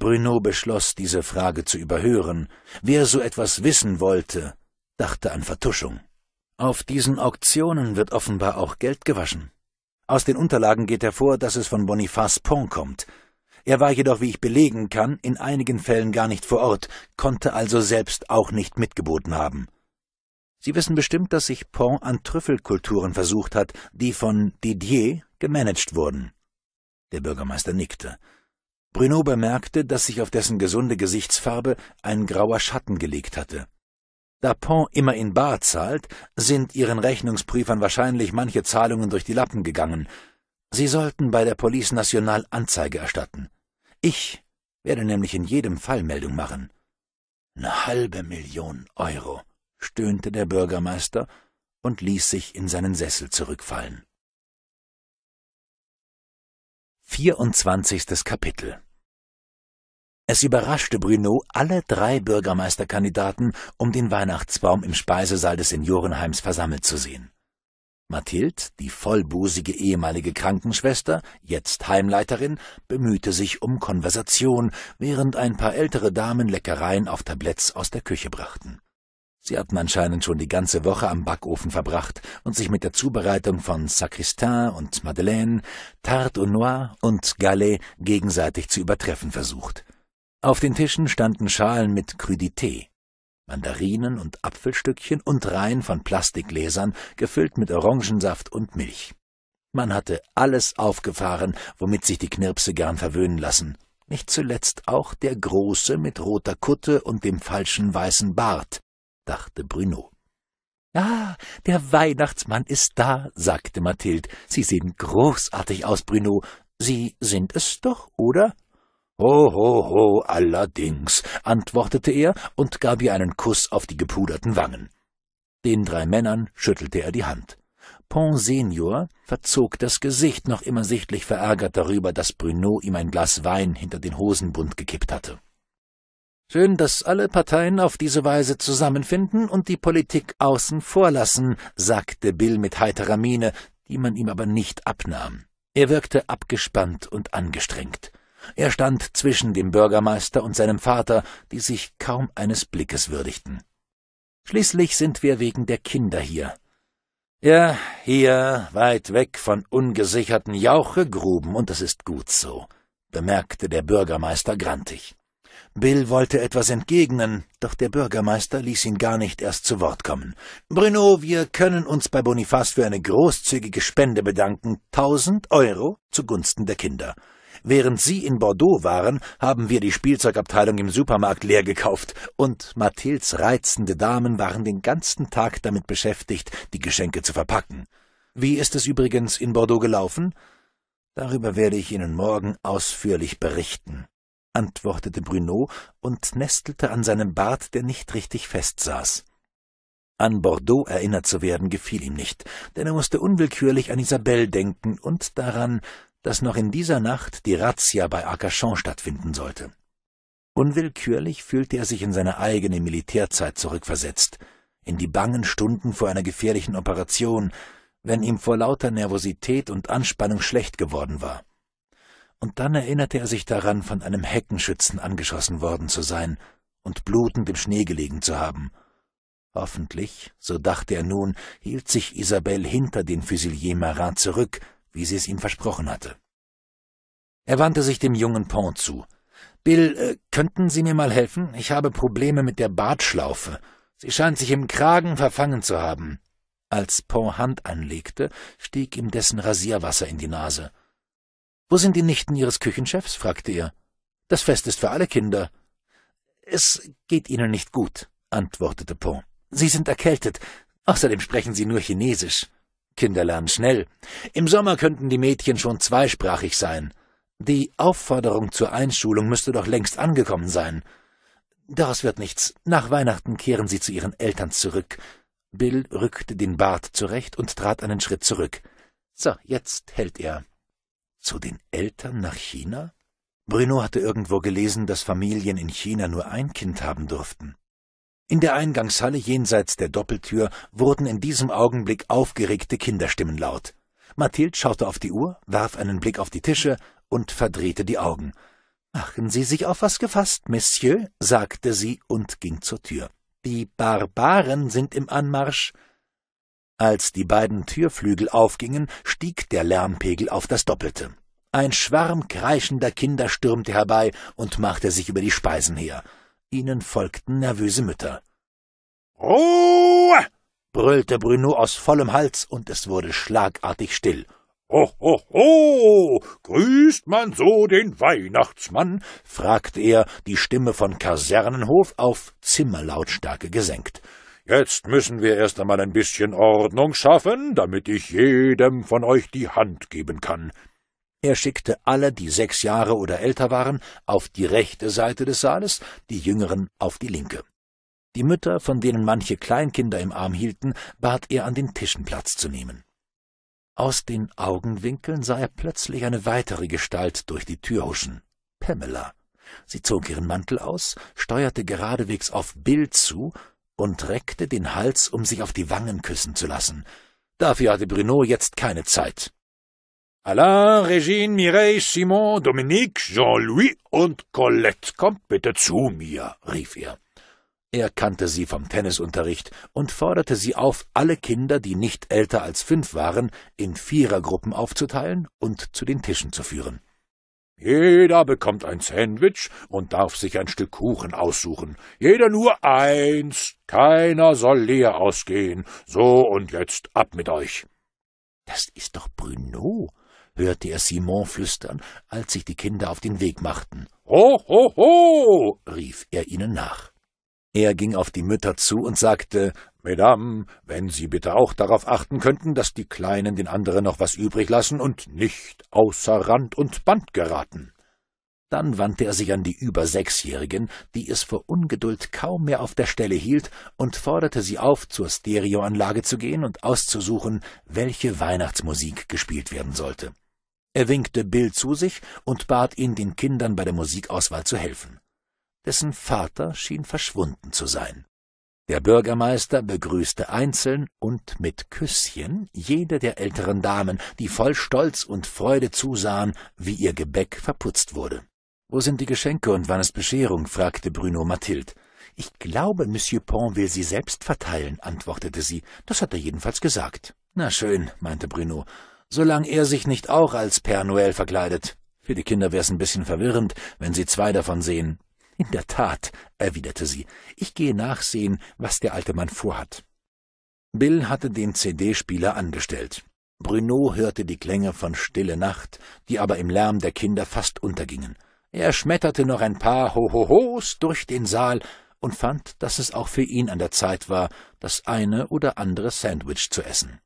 Bruno beschloss, diese Frage zu überhören. Wer so etwas wissen wollte, dachte an Vertuschung. Auf diesen Auktionen wird offenbar auch Geld gewaschen. Aus den Unterlagen geht hervor, dass es von Boniface Pont kommt. Er war jedoch, wie ich belegen kann, in einigen Fällen gar nicht vor Ort, konnte also selbst auch nicht mitgeboten haben. Sie wissen bestimmt, dass sich Pont an Trüffelkulturen versucht hat, die von Didier gemanagt wurden. Der Bürgermeister nickte. Bruno bemerkte, dass sich auf dessen gesunde Gesichtsfarbe ein grauer Schatten gelegt hatte. Da Pont immer in Bar zahlt, sind ihren Rechnungsprüfern wahrscheinlich manche Zahlungen durch die Lappen gegangen. Sie sollten bei der Police Nationale Anzeige erstatten. Ich werde nämlich in jedem Fall Meldung machen. Eine halbe Million Euro stöhnte der Bürgermeister und ließ sich in seinen Sessel zurückfallen. 24. Kapitel es überraschte Bruno, alle drei Bürgermeisterkandidaten um den Weihnachtsbaum im Speisesaal des Seniorenheims versammelt zu sehen. Mathilde, die vollbusige ehemalige Krankenschwester, jetzt Heimleiterin, bemühte sich um Konversation, während ein paar ältere Damen Leckereien auf Tabletts aus der Küche brachten. Sie hatten anscheinend schon die ganze Woche am Backofen verbracht und sich mit der Zubereitung von Sacristain und Madeleine, Tarte au Noir und Galais gegenseitig zu übertreffen versucht. Auf den Tischen standen Schalen mit Crudité, Mandarinen und Apfelstückchen und Reihen von Plastikgläsern, gefüllt mit Orangensaft und Milch. Man hatte alles aufgefahren, womit sich die Knirpse gern verwöhnen lassen, nicht zuletzt auch der Große mit roter Kutte und dem falschen weißen Bart, dachte Bruno. Ah, der Weihnachtsmann ist da, sagte Mathilde. Sie sehen großartig aus, Bruno. Sie sind es doch, oder? Ho, ho, ho, allerdings, antwortete er und gab ihr einen Kuss auf die gepuderten Wangen. Den drei Männern schüttelte er die Hand. Pont Senior verzog das Gesicht, noch immer sichtlich verärgert darüber, dass Bruno ihm ein Glas Wein hinter den Hosenbund gekippt hatte. Schön, dass alle Parteien auf diese Weise zusammenfinden und die Politik außen vor lassen, sagte Bill mit heiterer Miene, die man ihm aber nicht abnahm. Er wirkte abgespannt und angestrengt. Er stand zwischen dem Bürgermeister und seinem Vater, die sich kaum eines Blickes würdigten. Schließlich sind wir wegen der Kinder hier. Ja, hier, weit weg von ungesicherten Jauchegruben, und das ist gut so, bemerkte der Bürgermeister grantig. Bill wollte etwas entgegnen, doch der Bürgermeister ließ ihn gar nicht erst zu Wort kommen. Bruno, wir können uns bei Bonifaz für eine großzügige Spende bedanken. Tausend Euro zugunsten der Kinder. Während Sie in Bordeaux waren, haben wir die Spielzeugabteilung im Supermarkt leer gekauft, und Mathilds reizende Damen waren den ganzen Tag damit beschäftigt, die Geschenke zu verpacken. Wie ist es übrigens in Bordeaux gelaufen? Darüber werde ich Ihnen morgen ausführlich berichten antwortete Bruno und nestelte an seinem Bart, der nicht richtig festsaß. An Bordeaux erinnert zu werden gefiel ihm nicht, denn er musste unwillkürlich an Isabelle denken und daran, dass noch in dieser Nacht die Razzia bei Arcachon stattfinden sollte. Unwillkürlich fühlte er sich in seine eigene Militärzeit zurückversetzt, in die bangen Stunden vor einer gefährlichen Operation, wenn ihm vor lauter Nervosität und Anspannung schlecht geworden war und dann erinnerte er sich daran, von einem Heckenschützen angeschossen worden zu sein und blutend im Schnee gelegen zu haben. Hoffentlich, so dachte er nun, hielt sich Isabelle hinter den Fusilier Marin zurück, wie sie es ihm versprochen hatte. Er wandte sich dem jungen Pont zu. Bill, äh, könnten Sie mir mal helfen? Ich habe Probleme mit der Bartschlaufe. Sie scheint sich im Kragen verfangen zu haben. Als Pont Hand anlegte, stieg ihm dessen Rasierwasser in die Nase. Wo sind die Nichten Ihres Küchenchefs? fragte er. Das Fest ist für alle Kinder. Es geht Ihnen nicht gut, antwortete Pont. Sie sind erkältet. Außerdem sprechen Sie nur Chinesisch. Kinder lernen schnell. Im Sommer könnten die Mädchen schon zweisprachig sein. Die Aufforderung zur Einschulung müsste doch längst angekommen sein. Daraus wird nichts. Nach Weihnachten kehren sie zu ihren Eltern zurück. Bill rückte den Bart zurecht und trat einen Schritt zurück. So, jetzt hält er. Zu den Eltern nach China? Bruno hatte irgendwo gelesen, dass Familien in China nur ein Kind haben durften. In der Eingangshalle jenseits der Doppeltür wurden in diesem Augenblick aufgeregte Kinderstimmen laut. Mathilde schaute auf die Uhr, warf einen Blick auf die Tische und verdrehte die Augen. Machen Sie sich auf was gefasst, Monsieur, sagte sie und ging zur Tür. Die Barbaren sind im Anmarsch. Als die beiden Türflügel aufgingen, stieg der Lärmpegel auf das Doppelte. Ein Schwarm kreischender Kinder stürmte herbei und machte sich über die Speisen her. Ihnen folgten nervöse Mütter. Ruhe! brüllte Bruno aus vollem Hals, und es wurde schlagartig still. Ho, ho, ho! Grüßt man so den Weihnachtsmann? fragte er, die Stimme von Kasernenhof auf Zimmerlautstärke gesenkt. Jetzt müssen wir erst einmal ein bisschen Ordnung schaffen, damit ich jedem von euch die Hand geben kann. Er schickte alle, die sechs Jahre oder älter waren, auf die rechte Seite des Saales, die Jüngeren auf die linke. Die Mütter, von denen manche Kleinkinder im Arm hielten, bat er, an den Tischen Platz zu nehmen. Aus den Augenwinkeln sah er plötzlich eine weitere Gestalt durch die Tür huschen. Pamela. Sie zog ihren Mantel aus, steuerte geradewegs auf Bill zu und reckte den Hals, um sich auf die Wangen küssen zu lassen. Dafür hatte Bruno jetzt keine Zeit. Alain, Regine, Mireille, Simon, Dominique, Jean-Louis und Colette, kommt bitte zu mir, rief er. Er kannte sie vom Tennisunterricht und forderte sie auf, alle Kinder, die nicht älter als fünf waren, in Vierergruppen aufzuteilen und zu den Tischen zu führen. Jeder bekommt ein Sandwich und darf sich ein Stück Kuchen aussuchen. Jeder nur eins. Keiner soll leer ausgehen. So und jetzt ab mit euch. Das ist doch Bruno, hörte er Simon flüstern, als sich die Kinder auf den Weg machten. Ho, ho, ho, rief er ihnen nach. Er ging auf die Mütter zu und sagte, Madame, wenn Sie bitte auch darauf achten könnten, dass die Kleinen den anderen noch was übrig lassen und nicht außer Rand und Band geraten. Dann wandte er sich an die über Sechsjährigen, die es vor Ungeduld kaum mehr auf der Stelle hielt, und forderte sie auf, zur Stereoanlage zu gehen und auszusuchen, welche Weihnachtsmusik gespielt werden sollte. Er winkte Bill zu sich und bat ihn, den Kindern bei der Musikauswahl zu helfen. Dessen Vater schien verschwunden zu sein. Der Bürgermeister begrüßte einzeln und mit Küsschen jede der älteren Damen, die voll Stolz und Freude zusahen, wie ihr Gebäck verputzt wurde. Wo sind die Geschenke und wann ist Bescherung? fragte Bruno Mathilde. Ich glaube, Monsieur Pont will sie selbst verteilen, antwortete sie. Das hat er jedenfalls gesagt. Na schön, meinte Bruno, solange er sich nicht auch als Père Noël verkleidet. Für die Kinder wär's ein bisschen verwirrend, wenn sie zwei davon sehen. In der Tat, erwiderte sie, ich gehe nachsehen, was der alte Mann vorhat. Bill hatte den CD-Spieler angestellt. Bruno hörte die Klänge von Stille Nacht, die aber im Lärm der Kinder fast untergingen. Er schmetterte noch ein paar Hohohos durch den Saal und fand, dass es auch für ihn an der Zeit war, das eine oder andere Sandwich zu essen.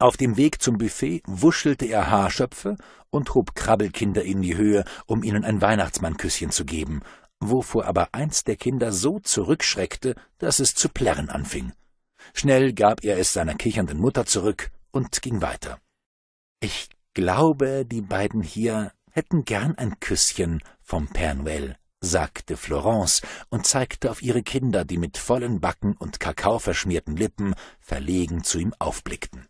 Auf dem Weg zum Buffet wuschelte er Haarschöpfe und hob Krabbelkinder in die Höhe, um ihnen ein Weihnachtsmannküsschen zu geben, wovor aber eins der Kinder so zurückschreckte, dass es zu plärren anfing. Schnell gab er es seiner kichernden Mutter zurück und ging weiter. Ich glaube, die beiden hier hätten gern ein Küsschen vom Père Noël, sagte Florence und zeigte auf ihre Kinder, die mit vollen Backen und kakaoverschmierten Lippen verlegen zu ihm aufblickten.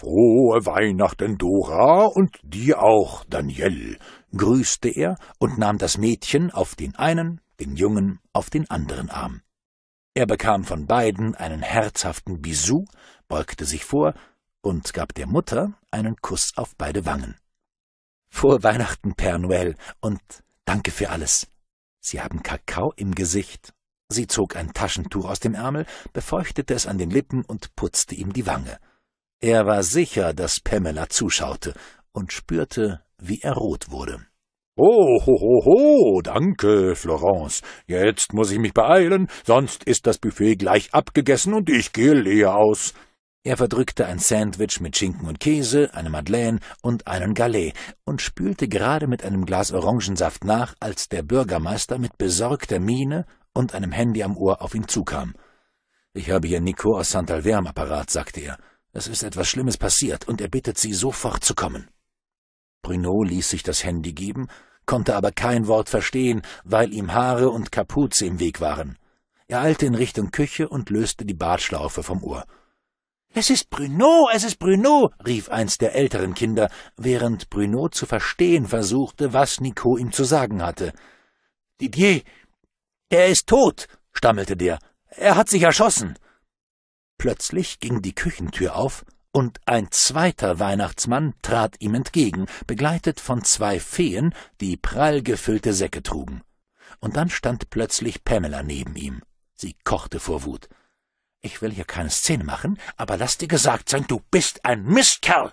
Frohe Weihnachten, Dora, und dir auch, Daniel, grüßte er und nahm das Mädchen auf den einen, den Jungen auf den anderen Arm. Er bekam von beiden einen herzhaften Bisou, beugte sich vor und gab der Mutter einen Kuss auf beide Wangen. Frohe Weihnachten, Père Noël, und danke für alles. Sie haben Kakao im Gesicht. Sie zog ein Taschentuch aus dem Ärmel, befeuchtete es an den Lippen und putzte ihm die Wange. Er war sicher, dass Pamela zuschaute und spürte, wie er rot wurde. Oh, ho, ho, ho, danke, Florence. Jetzt muss ich mich beeilen, sonst ist das Buffet gleich abgegessen und ich gehe leer aus. Er verdrückte ein Sandwich mit Schinken und Käse, eine Madeleine und einen Galet und spülte gerade mit einem Glas Orangensaft nach, als der Bürgermeister mit besorgter Miene und einem Handy am Ohr auf ihn zukam. Ich habe hier Nico aus Santalver am Apparat, sagte er. Es ist etwas Schlimmes passiert, und er bittet sie, sofort zu kommen. Bruno ließ sich das Handy geben, konnte aber kein Wort verstehen, weil ihm Haare und Kapuze im Weg waren. Er eilte in Richtung Küche und löste die Bartschlaufe vom Ohr. Es ist Bruno, es ist Bruno, rief eins der älteren Kinder, während Bruno zu verstehen versuchte, was Nico ihm zu sagen hatte. Didier, er ist tot, stammelte der. Er hat sich erschossen. Plötzlich ging die Küchentür auf, und ein zweiter Weihnachtsmann trat ihm entgegen, begleitet von zwei Feen, die prall gefüllte Säcke trugen. Und dann stand plötzlich Pamela neben ihm. Sie kochte vor Wut. Ich will hier keine Szene machen, aber lass dir gesagt sein, du bist ein Mistkerl!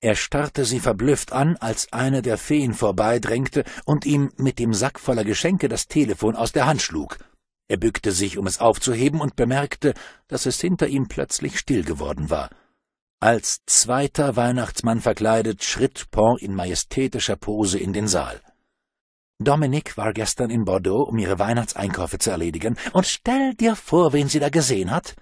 Er starrte sie verblüfft an, als eine der Feen vorbeidrängte und ihm mit dem Sack voller Geschenke das Telefon aus der Hand schlug. Er bückte sich, um es aufzuheben, und bemerkte, dass es hinter ihm plötzlich still geworden war. Als zweiter Weihnachtsmann verkleidet schritt Pont in majestätischer Pose in den Saal. Dominique war gestern in Bordeaux, um ihre Weihnachtseinkäufe zu erledigen, und stell dir vor, wen sie da gesehen hat.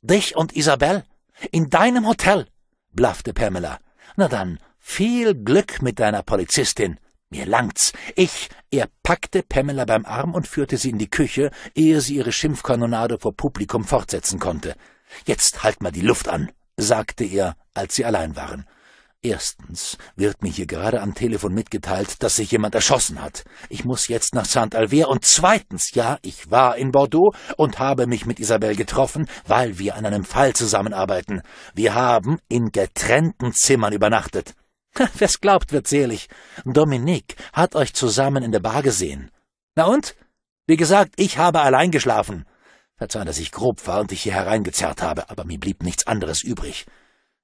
Dich und Isabelle? In deinem Hotel? blaffte Pamela. Na dann, viel Glück mit deiner Polizistin. Mir langt's. Ich. Er packte Pamela beim Arm und führte sie in die Küche, ehe sie ihre Schimpfkanonade vor Publikum fortsetzen konnte. Jetzt halt mal die Luft an, sagte er, als sie allein waren. Erstens wird mir hier gerade am Telefon mitgeteilt, dass sich jemand erschossen hat. Ich muss jetzt nach Saint-Alver und zweitens, ja, ich war in Bordeaux und habe mich mit Isabelle getroffen, weil wir an einem Fall zusammenarbeiten. Wir haben in getrennten Zimmern übernachtet. Wer's glaubt, wird selig. Dominique hat euch zusammen in der Bar gesehen. Na und? Wie gesagt, ich habe allein geschlafen. Verzeihen, dass ich grob war und dich hier hereingezerrt habe, aber mir blieb nichts anderes übrig.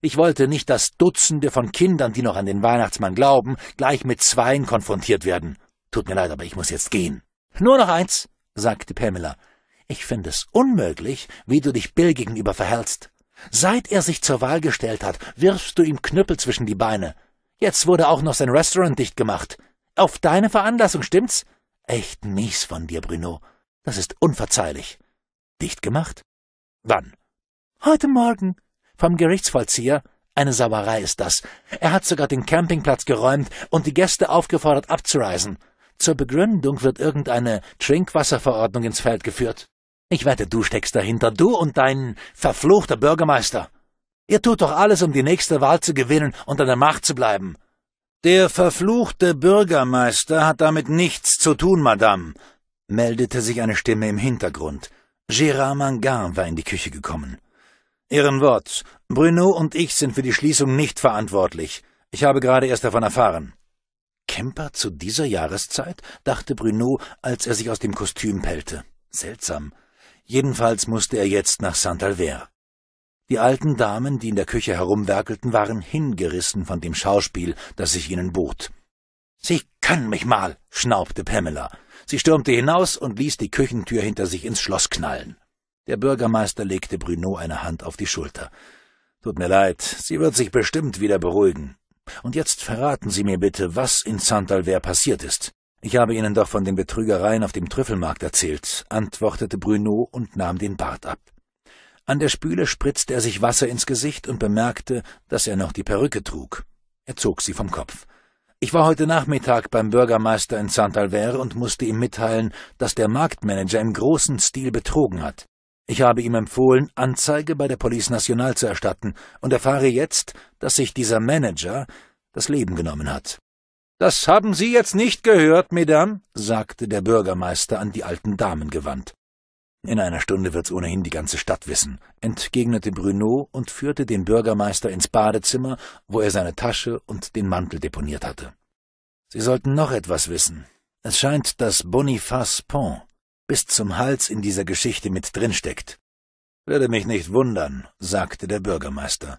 Ich wollte nicht, dass Dutzende von Kindern, die noch an den Weihnachtsmann glauben, gleich mit Zweien konfrontiert werden. Tut mir leid, aber ich muss jetzt gehen. Nur noch eins, sagte Pamela. Ich finde es unmöglich, wie du dich Bill gegenüber verhältst. Seit er sich zur Wahl gestellt hat, wirfst du ihm Knüppel zwischen die Beine. Jetzt wurde auch noch sein Restaurant dicht gemacht. Auf deine Veranlassung, stimmt's? Echt mies von dir, Bruno. Das ist unverzeihlich. Dicht gemacht? Wann? Heute Morgen. Vom Gerichtsvollzieher. Eine Sauerei ist das. Er hat sogar den Campingplatz geräumt und die Gäste aufgefordert abzureisen. Zur Begründung wird irgendeine Trinkwasserverordnung ins Feld geführt. Ich wette, du steckst dahinter, du und dein verfluchter Bürgermeister. Ihr tut doch alles, um die nächste Wahl zu gewinnen und an der Macht zu bleiben. Der verfluchte Bürgermeister hat damit nichts zu tun, Madame, meldete sich eine Stimme im Hintergrund. Gérard Mangan war in die Küche gekommen. Ihren Wort. Bruno und ich sind für die Schließung nicht verantwortlich. Ich habe gerade erst davon erfahren. Camper zu dieser Jahreszeit? dachte Bruno, als er sich aus dem Kostüm pellte. Seltsam. Jedenfalls musste er jetzt nach saint albert die alten Damen, die in der Küche herumwerkelten, waren hingerissen von dem Schauspiel, das sich ihnen bot. Sie können mich mal, schnaubte Pamela. Sie stürmte hinaus und ließ die Küchentür hinter sich ins Schloss knallen. Der Bürgermeister legte Bruno eine Hand auf die Schulter. Tut mir leid, sie wird sich bestimmt wieder beruhigen. Und jetzt verraten Sie mir bitte, was in Santalver passiert ist. Ich habe Ihnen doch von den Betrügereien auf dem Trüffelmarkt erzählt, antwortete Bruno und nahm den Bart ab. An der Spüle spritzte er sich Wasser ins Gesicht und bemerkte, dass er noch die Perücke trug. Er zog sie vom Kopf. Ich war heute Nachmittag beim Bürgermeister in Saint-Alver und musste ihm mitteilen, dass der Marktmanager im großen Stil betrogen hat. Ich habe ihm empfohlen, Anzeige bei der Police Nationale zu erstatten und erfahre jetzt, dass sich dieser Manager das Leben genommen hat. Das haben Sie jetzt nicht gehört, Mesdames, sagte der Bürgermeister an die alten Damen gewandt. In einer Stunde wird's ohnehin die ganze Stadt wissen, entgegnete Bruno und führte den Bürgermeister ins Badezimmer, wo er seine Tasche und den Mantel deponiert hatte. Sie sollten noch etwas wissen. Es scheint, dass Boniface Pont bis zum Hals in dieser Geschichte mit drinsteckt. Würde mich nicht wundern, sagte der Bürgermeister.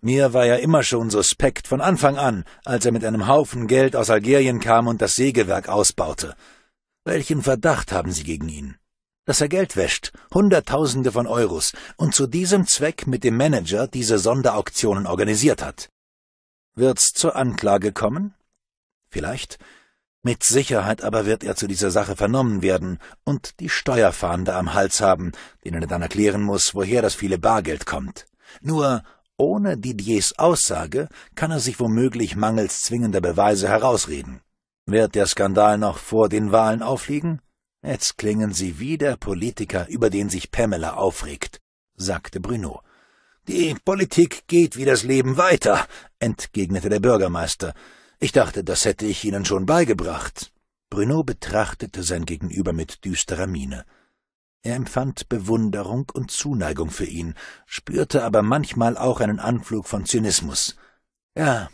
Mir war ja immer schon suspekt von Anfang an, als er mit einem Haufen Geld aus Algerien kam und das Sägewerk ausbaute. Welchen Verdacht haben Sie gegen ihn? dass er Geld wäscht, Hunderttausende von Euros, und zu diesem Zweck mit dem Manager diese Sonderauktionen organisiert hat. Wird's zur Anklage kommen? Vielleicht. Mit Sicherheit aber wird er zu dieser Sache vernommen werden und die Steuerfahnder am Hals haben, denen er dann erklären muss, woher das viele Bargeld kommt. Nur ohne Didiers Aussage kann er sich womöglich mangels zwingender Beweise herausreden. Wird der Skandal noch vor den Wahlen aufliegen? Jetzt klingen Sie wie der Politiker, über den sich Pamela aufregt, sagte Bruno. Die Politik geht wie das Leben weiter, entgegnete der Bürgermeister. Ich dachte, das hätte ich Ihnen schon beigebracht. Bruno betrachtete sein Gegenüber mit düsterer Miene. Er empfand Bewunderung und Zuneigung für ihn, spürte aber manchmal auch einen Anflug von Zynismus. Ja,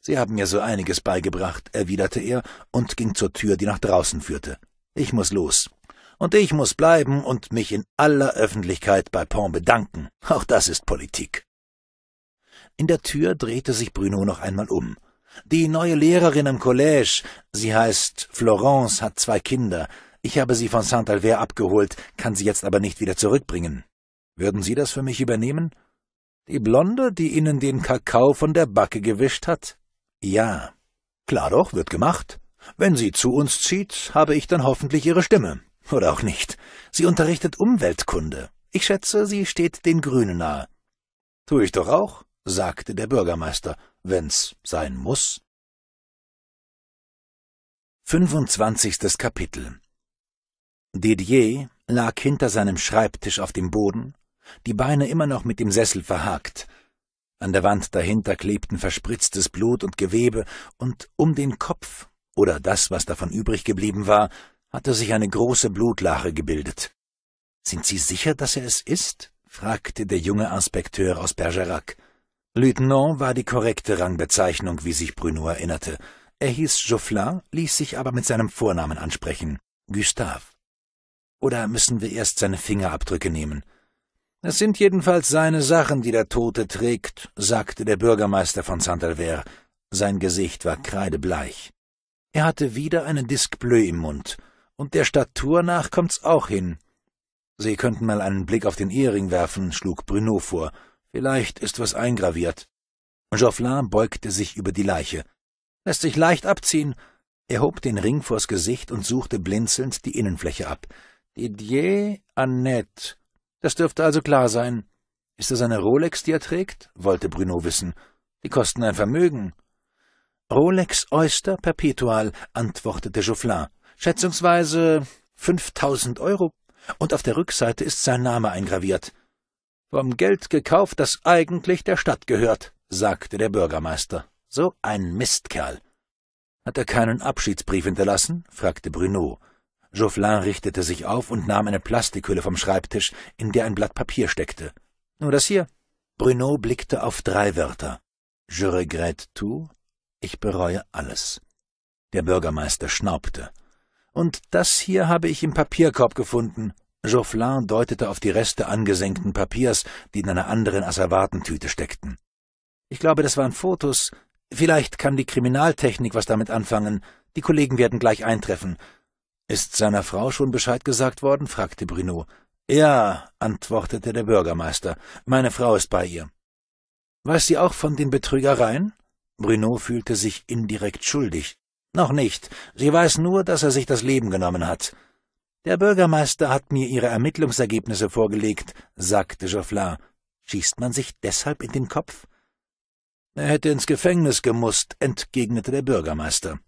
Sie haben mir so einiges beigebracht, erwiderte er und ging zur Tür, die nach draußen führte. Ich muss los. Und ich muss bleiben und mich in aller Öffentlichkeit bei Pont bedanken. Auch das ist Politik. In der Tür drehte sich Bruno noch einmal um. Die neue Lehrerin im Collège, sie heißt Florence, hat zwei Kinder. Ich habe sie von Saint-Albert abgeholt, kann sie jetzt aber nicht wieder zurückbringen. Würden Sie das für mich übernehmen? Die Blonde, die Ihnen den Kakao von der Backe gewischt hat? Ja. Klar doch, wird gemacht. Wenn sie zu uns zieht, habe ich dann hoffentlich ihre Stimme. Oder auch nicht. Sie unterrichtet Umweltkunde. Ich schätze, sie steht den Grünen nahe. Tu ich doch auch, sagte der Bürgermeister, wenn's sein muss. 25. Kapitel Didier lag hinter seinem Schreibtisch auf dem Boden, die Beine immer noch mit dem Sessel verhakt. An der Wand dahinter klebten verspritztes Blut und Gewebe, und um den Kopf oder das, was davon übrig geblieben war, hatte sich eine große Blutlache gebildet. Sind Sie sicher, dass er es ist? fragte der junge Inspekteur aus Bergerac. Lieutenant war die korrekte Rangbezeichnung, wie sich Bruno erinnerte. Er hieß Jofflin, ließ sich aber mit seinem Vornamen ansprechen, Gustave. Oder müssen wir erst seine Fingerabdrücke nehmen? Es sind jedenfalls seine Sachen, die der Tote trägt, sagte der Bürgermeister von saint albert Sein Gesicht war kreidebleich. Er hatte wieder einen Disc Bleu im Mund, und der Statur nach kommt's auch hin. Sie könnten mal einen Blick auf den Ehering werfen, schlug Bruno vor. Vielleicht ist was eingraviert. Jofflin beugte sich über die Leiche. Lässt sich leicht abziehen. Er hob den Ring vors Gesicht und suchte blinzelnd die Innenfläche ab. Didier Annette. Das dürfte also klar sein. Ist das eine Rolex, die er trägt? wollte Bruno wissen. Die kosten ein Vermögen. Rolex Oyster Perpetual, antwortete Jofflin. Schätzungsweise 5000 Euro. Und auf der Rückseite ist sein Name eingraviert. Vom Geld gekauft, das eigentlich der Stadt gehört, sagte der Bürgermeister. So ein Mistkerl. Hat er keinen Abschiedsbrief hinterlassen? fragte Bruno. Jofflin richtete sich auf und nahm eine Plastikhülle vom Schreibtisch, in der ein Blatt Papier steckte. Nur das hier. Bruno blickte auf drei Wörter. Je regrette tout, ich bereue alles. Der Bürgermeister schnaubte. Und das hier habe ich im Papierkorb gefunden. Jaufflin deutete auf die Reste angesenkten Papiers, die in einer anderen Asservatentüte steckten. Ich glaube, das waren Fotos. Vielleicht kann die Kriminaltechnik was damit anfangen. Die Kollegen werden gleich eintreffen. Ist seiner Frau schon Bescheid gesagt worden? fragte Bruno. Ja, antwortete der Bürgermeister. Meine Frau ist bei ihr. Weiß sie auch von den Betrügereien? Bruno fühlte sich indirekt schuldig. Noch nicht. Sie weiß nur, dass er sich das Leben genommen hat. Der Bürgermeister hat mir ihre Ermittlungsergebnisse vorgelegt, sagte Jofflin. Schießt man sich deshalb in den Kopf? Er hätte ins Gefängnis gemusst, entgegnete der Bürgermeister.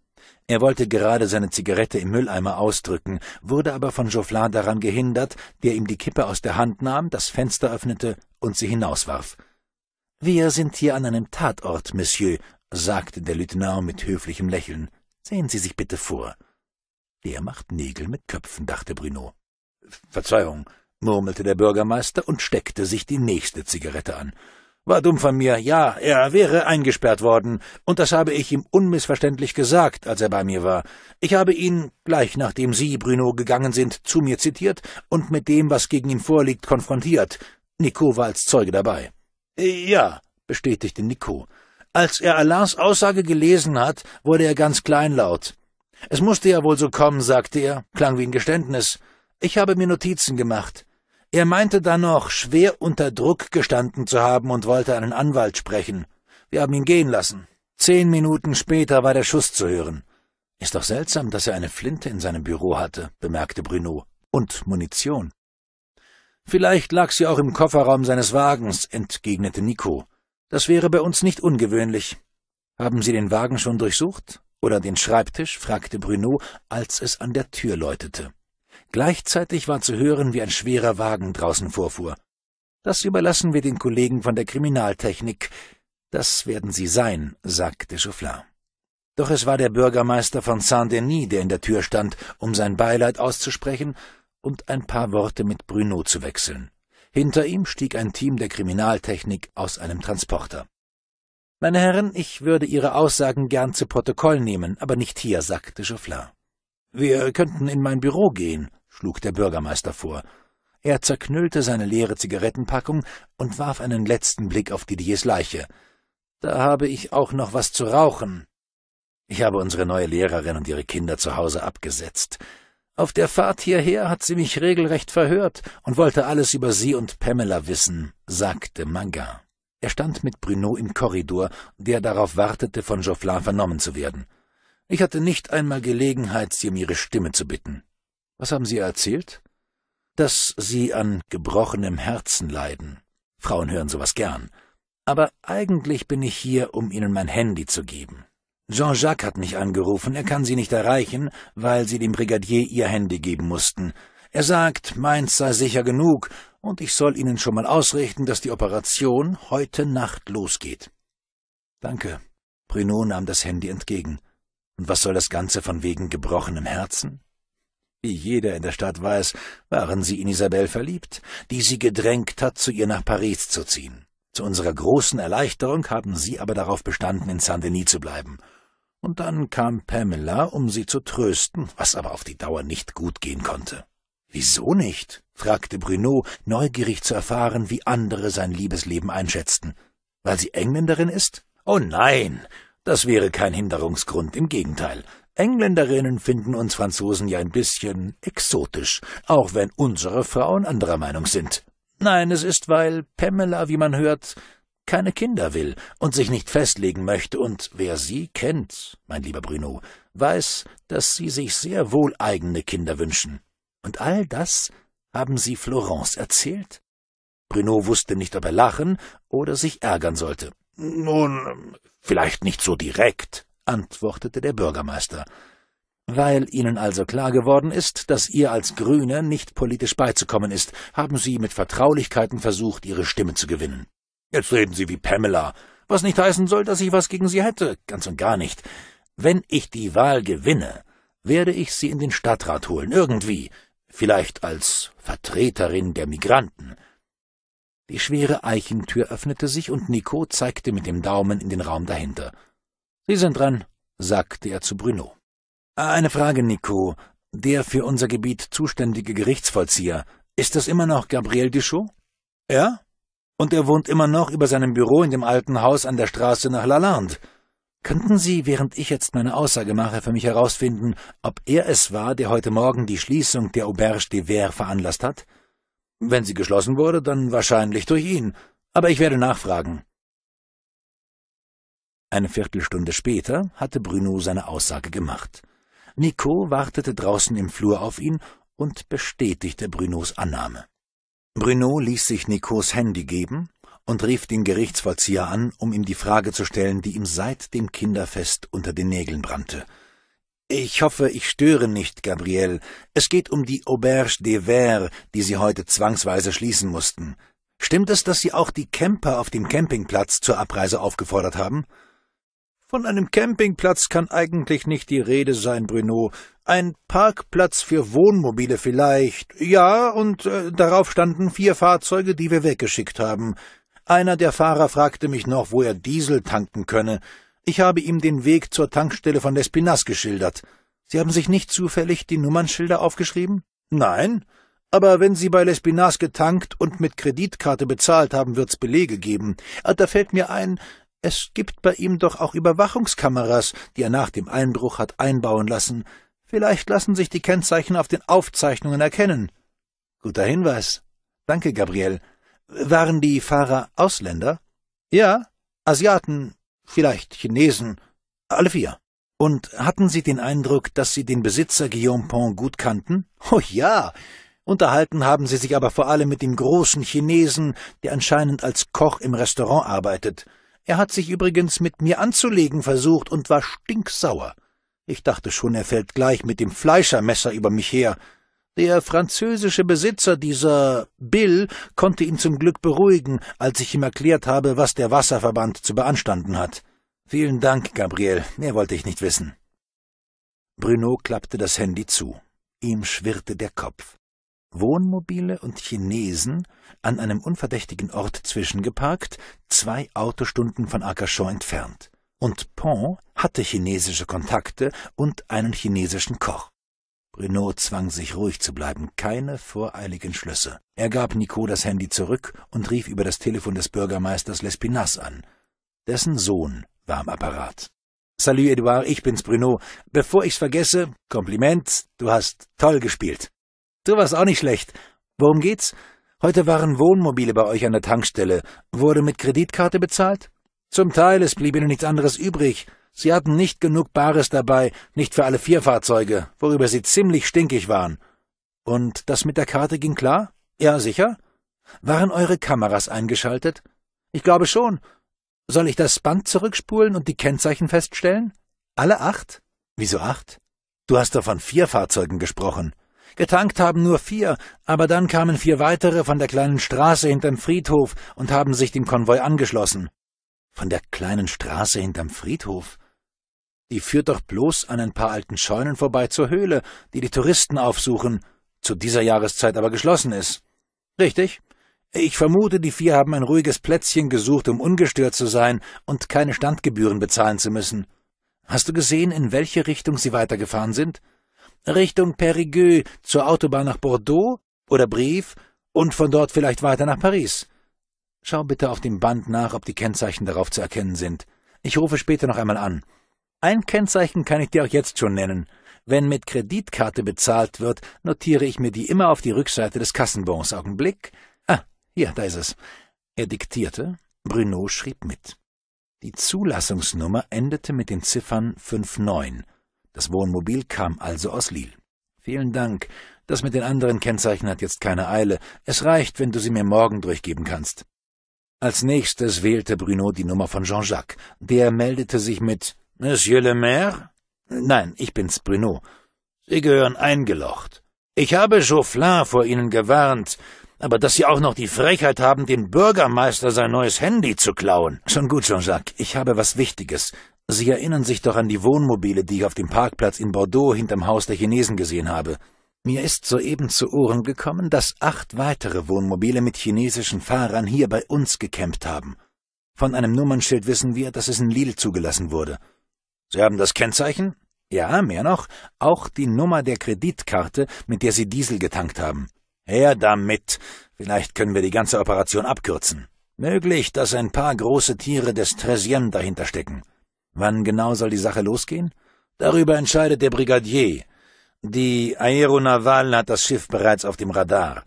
Er wollte gerade seine Zigarette im Mülleimer ausdrücken, wurde aber von Jofflin daran gehindert, der ihm die Kippe aus der Hand nahm, das Fenster öffnete und sie hinauswarf. Wir sind hier an einem Tatort, Monsieur, sagte der Lieutenant mit höflichem Lächeln. Sehen Sie sich bitte vor. Der macht Nägel mit Köpfen, dachte Bruno. Verzeihung, murmelte der Bürgermeister und steckte sich die nächste Zigarette an. War dumm von mir, ja, er wäre eingesperrt worden, und das habe ich ihm unmissverständlich gesagt, als er bei mir war. Ich habe ihn, gleich nachdem Sie, Bruno, gegangen sind, zu mir zitiert und mit dem, was gegen ihn vorliegt, konfrontiert. Nico war als Zeuge dabei. Äh, ja, bestätigte Nico. Als er Alains Aussage gelesen hat, wurde er ganz kleinlaut. Es musste ja wohl so kommen, sagte er, klang wie ein Geständnis. Ich habe mir Notizen gemacht. Er meinte dann noch, schwer unter Druck gestanden zu haben und wollte einen Anwalt sprechen. Wir haben ihn gehen lassen. Zehn Minuten später war der Schuss zu hören. Ist doch seltsam, dass er eine Flinte in seinem Büro hatte, bemerkte Bruno. Und Munition. Vielleicht lag sie auch im Kofferraum seines Wagens, entgegnete Nico. Das wäre bei uns nicht ungewöhnlich. Haben Sie den Wagen schon durchsucht? Oder den Schreibtisch? fragte Bruno, als es an der Tür läutete. Gleichzeitig war zu hören, wie ein schwerer Wagen draußen vorfuhr. Das überlassen wir den Kollegen von der Kriminaltechnik. Das werden Sie sein, sagte Chaufflin. Doch es war der Bürgermeister von Saint-Denis, der in der Tür stand, um sein Beileid auszusprechen und ein paar Worte mit Bruno zu wechseln. Hinter ihm stieg ein Team der Kriminaltechnik aus einem Transporter. Meine Herren, ich würde Ihre Aussagen gern zu Protokoll nehmen, aber nicht hier, sagte Chaufflin. Wir könnten in mein Büro gehen, schlug der Bürgermeister vor. Er zerknüllte seine leere Zigarettenpackung und warf einen letzten Blick auf Didiers Leiche. Da habe ich auch noch was zu rauchen. Ich habe unsere neue Lehrerin und ihre Kinder zu Hause abgesetzt. Auf der Fahrt hierher hat sie mich regelrecht verhört und wollte alles über sie und Pamela wissen, sagte Manga. Er stand mit Bruno im Korridor, der darauf wartete, von Jofflin vernommen zu werden. Ich hatte nicht einmal Gelegenheit, sie um ihre Stimme zu bitten. Was haben Sie erzählt? Dass Sie an gebrochenem Herzen leiden. Frauen hören sowas gern. Aber eigentlich bin ich hier, um Ihnen mein Handy zu geben. Jean-Jacques hat mich angerufen, er kann Sie nicht erreichen, weil Sie dem Brigadier Ihr Handy geben mussten. Er sagt, meins sei sicher genug, und ich soll Ihnen schon mal ausrichten, dass die Operation heute Nacht losgeht. Danke. Bruno nahm das Handy entgegen. Und was soll das Ganze von wegen gebrochenem Herzen? Wie jeder in der Stadt weiß, waren sie in Isabelle verliebt, die sie gedrängt hat, zu ihr nach Paris zu ziehen. Zu unserer großen Erleichterung haben sie aber darauf bestanden, in Saint-Denis zu bleiben und dann kam Pamela, um sie zu trösten, was aber auf die Dauer nicht gut gehen konnte. Wieso nicht? fragte Bruno, neugierig zu erfahren, wie andere sein Liebesleben einschätzten. Weil sie Engländerin ist? Oh nein, das wäre kein Hinderungsgrund, im Gegenteil. Engländerinnen finden uns Franzosen ja ein bisschen exotisch, auch wenn unsere Frauen anderer Meinung sind. Nein, es ist, weil Pamela, wie man hört, keine Kinder will und sich nicht festlegen möchte, und wer Sie kennt, mein lieber Bruno, weiß, dass Sie sich sehr wohl eigene Kinder wünschen. Und all das haben Sie Florence erzählt? Bruno wusste nicht, ob er lachen oder sich ärgern sollte. Nun, vielleicht nicht so direkt, antwortete der Bürgermeister. Weil Ihnen also klar geworden ist, dass ihr als Grüne nicht politisch beizukommen ist, haben Sie mit Vertraulichkeiten versucht, Ihre Stimme zu gewinnen. Jetzt reden Sie wie Pamela, was nicht heißen soll, dass ich was gegen Sie hätte, ganz und gar nicht. Wenn ich die Wahl gewinne, werde ich Sie in den Stadtrat holen, irgendwie, vielleicht als Vertreterin der Migranten. Die schwere Eichentür öffnete sich und Nico zeigte mit dem Daumen in den Raum dahinter. Sie sind dran, sagte er zu Bruno. Eine Frage, Nico. Der für unser Gebiet zuständige Gerichtsvollzieher, ist das immer noch Gabriel Duchot? Ja, und er wohnt immer noch über seinem Büro in dem alten Haus an der Straße nach Lalande. Könnten Sie, während ich jetzt meine Aussage mache, für mich herausfinden, ob er es war, der heute Morgen die Schließung der Auberge de Verre veranlasst hat? Wenn sie geschlossen wurde, dann wahrscheinlich durch ihn, aber ich werde nachfragen. Eine Viertelstunde später hatte Bruno seine Aussage gemacht. Nico wartete draußen im Flur auf ihn und bestätigte Brunos Annahme. Bruno ließ sich Nicots Handy geben und rief den Gerichtsvollzieher an, um ihm die Frage zu stellen, die ihm seit dem Kinderfest unter den Nägeln brannte. Ich hoffe, ich störe nicht, Gabriel. Es geht um die Auberge des Verts, die Sie heute zwangsweise schließen mussten. Stimmt es, dass Sie auch die Camper auf dem Campingplatz zur Abreise aufgefordert haben? Von einem Campingplatz kann eigentlich nicht die Rede sein, Bruno. Ein Parkplatz für Wohnmobile vielleicht. Ja, und äh, darauf standen vier Fahrzeuge, die wir weggeschickt haben. Einer der Fahrer fragte mich noch, wo er Diesel tanken könne. Ich habe ihm den Weg zur Tankstelle von Lespinas geschildert. Sie haben sich nicht zufällig die Nummernschilder aufgeschrieben? Nein. Aber wenn Sie bei Lespinas getankt und mit Kreditkarte bezahlt haben, wird's Belege geben. Ah, da fällt mir ein, es gibt bei ihm doch auch Überwachungskameras, die er nach dem Einbruch hat einbauen lassen. Vielleicht lassen sich die Kennzeichen auf den Aufzeichnungen erkennen. Guter Hinweis. Danke, Gabriel. Waren die Fahrer Ausländer? Ja, Asiaten, vielleicht Chinesen, alle vier. Und hatten Sie den Eindruck, dass Sie den Besitzer Guillaume Pont gut kannten? Oh ja. Unterhalten haben Sie sich aber vor allem mit dem großen Chinesen, der anscheinend als Koch im Restaurant arbeitet. Er hat sich übrigens mit mir anzulegen versucht und war stinksauer. Ich dachte schon, er fällt gleich mit dem Fleischermesser über mich her. Der französische Besitzer dieser Bill konnte ihn zum Glück beruhigen, als ich ihm erklärt habe, was der Wasserverband zu beanstanden hat. Vielen Dank, Gabriel, mehr wollte ich nicht wissen. Bruno klappte das Handy zu. Ihm schwirrte der Kopf. Wohnmobile und Chinesen an einem unverdächtigen Ort zwischengeparkt, zwei Autostunden von Akashaw entfernt. Und Pont hatte chinesische Kontakte und einen chinesischen Koch. Bruno zwang sich ruhig zu bleiben, keine voreiligen Schlüsse. Er gab Nico das Handy zurück und rief über das Telefon des Bürgermeisters Lespinasse an. Dessen Sohn war am Apparat. Salut, Edouard, ich bin's, Bruno. Bevor ich's vergesse, Kompliment, du hast toll gespielt. Du warst auch nicht schlecht. Worum geht's? Heute waren Wohnmobile bei euch an der Tankstelle. Wurde mit Kreditkarte bezahlt? Zum Teil, es blieb ihnen nichts anderes übrig. Sie hatten nicht genug Bares dabei, nicht für alle vier Fahrzeuge, worüber sie ziemlich stinkig waren. Und das mit der Karte ging klar? Ja, sicher? Waren eure Kameras eingeschaltet? Ich glaube schon. Soll ich das Band zurückspulen und die Kennzeichen feststellen? Alle acht? Wieso acht? Du hast doch von vier Fahrzeugen gesprochen. Getankt haben nur vier, aber dann kamen vier weitere von der kleinen Straße hinterm Friedhof und haben sich dem Konvoi angeschlossen. Von der kleinen Straße hinterm Friedhof? Die führt doch bloß an ein paar alten Scheunen vorbei zur Höhle, die die Touristen aufsuchen, zu dieser Jahreszeit aber geschlossen ist. Richtig? Ich vermute, die vier haben ein ruhiges Plätzchen gesucht, um ungestört zu sein und keine Standgebühren bezahlen zu müssen. Hast du gesehen, in welche Richtung sie weitergefahren sind? Richtung Périgueux zur Autobahn nach Bordeaux oder Brief und von dort vielleicht weiter nach Paris. Schau bitte auf dem Band nach, ob die Kennzeichen darauf zu erkennen sind. Ich rufe später noch einmal an. Ein Kennzeichen kann ich dir auch jetzt schon nennen. Wenn mit Kreditkarte bezahlt wird, notiere ich mir die immer auf die Rückseite des Kassenbons. Augenblick. Ah, hier, da ist es. Er diktierte, Bruno schrieb mit. Die Zulassungsnummer endete mit den Ziffern 59. Das Wohnmobil kam also aus Lille. Vielen Dank. Das mit den anderen Kennzeichen hat jetzt keine Eile. Es reicht, wenn du sie mir morgen durchgeben kannst. Als nächstes wählte Bruno die Nummer von Jean-Jacques. Der meldete sich mit Monsieur le Maire? Nein, ich bin's, Bruno. Sie gehören eingelocht. Ich habe Chaufflin vor Ihnen gewarnt, aber dass Sie auch noch die Frechheit haben, dem Bürgermeister sein neues Handy zu klauen. Schon gut, Jean-Jacques, ich habe was Wichtiges. Sie erinnern sich doch an die Wohnmobile, die ich auf dem Parkplatz in Bordeaux hinterm Haus der Chinesen gesehen habe. Mir ist soeben zu Ohren gekommen, dass acht weitere Wohnmobile mit chinesischen Fahrern hier bei uns gekämpft haben. Von einem Nummernschild wissen wir, dass es in Lille zugelassen wurde. Sie haben das Kennzeichen? Ja, mehr noch, auch die Nummer der Kreditkarte, mit der Sie Diesel getankt haben. Her damit. Vielleicht können wir die ganze Operation abkürzen. Möglich, dass ein paar große Tiere des Tresien dahinter stecken. Wann genau soll die Sache losgehen? Darüber entscheidet der Brigadier. Die Aeronaval hat das Schiff bereits auf dem Radar.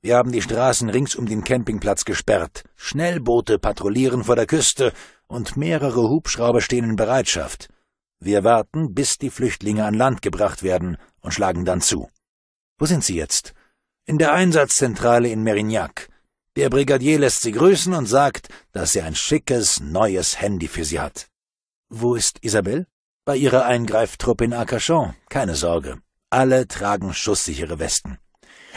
Wir haben die Straßen rings um den Campingplatz gesperrt. Schnellboote patrouillieren vor der Küste und mehrere Hubschrauber stehen in Bereitschaft. Wir warten, bis die Flüchtlinge an Land gebracht werden und schlagen dann zu. Wo sind sie jetzt? In der Einsatzzentrale in Merignac. Der Brigadier lässt sie grüßen und sagt, dass er ein schickes, neues Handy für sie hat. Wo ist Isabel? Bei ihrer Eingreiftruppe in Arcachon. Keine Sorge. Alle tragen schusssichere Westen.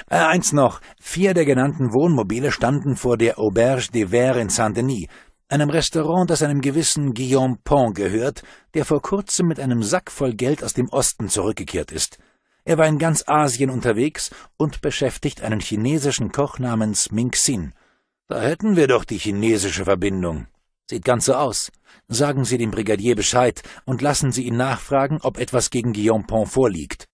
Äh, eins noch. Vier der genannten Wohnmobile standen vor der Auberge des Verts in Saint-Denis, einem Restaurant, das einem gewissen Guillaume Pont gehört, der vor kurzem mit einem Sack voll Geld aus dem Osten zurückgekehrt ist. Er war in ganz Asien unterwegs und beschäftigt einen chinesischen Koch namens Ming Xin. Da hätten wir doch die chinesische Verbindung. Sieht ganz so aus. Sagen Sie dem Brigadier Bescheid und lassen Sie ihn nachfragen, ob etwas gegen Guillaume Pont vorliegt.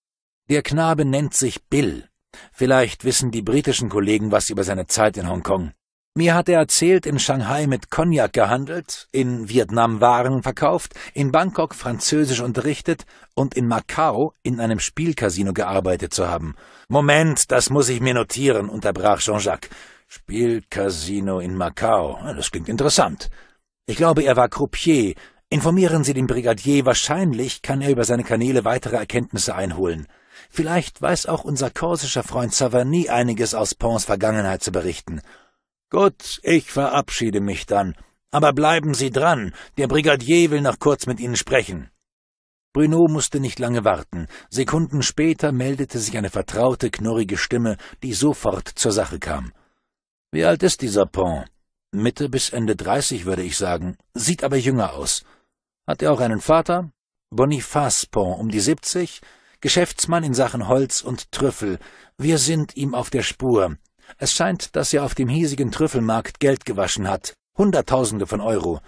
Der Knabe nennt sich Bill. Vielleicht wissen die britischen Kollegen was über seine Zeit in Hongkong. Mir hat er erzählt, in Shanghai mit Cognac gehandelt, in Vietnam Waren verkauft, in Bangkok Französisch unterrichtet und in Macau in einem Spielcasino gearbeitet zu haben. Moment, das muss ich mir notieren, unterbrach Jean-Jacques. Spielcasino in Macau, das klingt interessant. Ich glaube, er war Croupier. Informieren Sie den Brigadier, wahrscheinlich kann er über seine Kanäle weitere Erkenntnisse einholen. Vielleicht weiß auch unser korsischer Freund Savagny einiges aus Pons Vergangenheit zu berichten. Gut, ich verabschiede mich dann. Aber bleiben Sie dran, der Brigadier will noch kurz mit Ihnen sprechen. Bruno musste nicht lange warten. Sekunden später meldete sich eine vertraute, knurrige Stimme, die sofort zur Sache kam. Wie alt ist dieser Pont? Mitte bis Ende 30, würde ich sagen, sieht aber jünger aus. Hat er auch einen Vater? Boniface Pont, um die 70, Geschäftsmann in Sachen Holz und Trüffel. Wir sind ihm auf der Spur. Es scheint, dass er auf dem hiesigen Trüffelmarkt Geld gewaschen hat. Hunderttausende von Euro.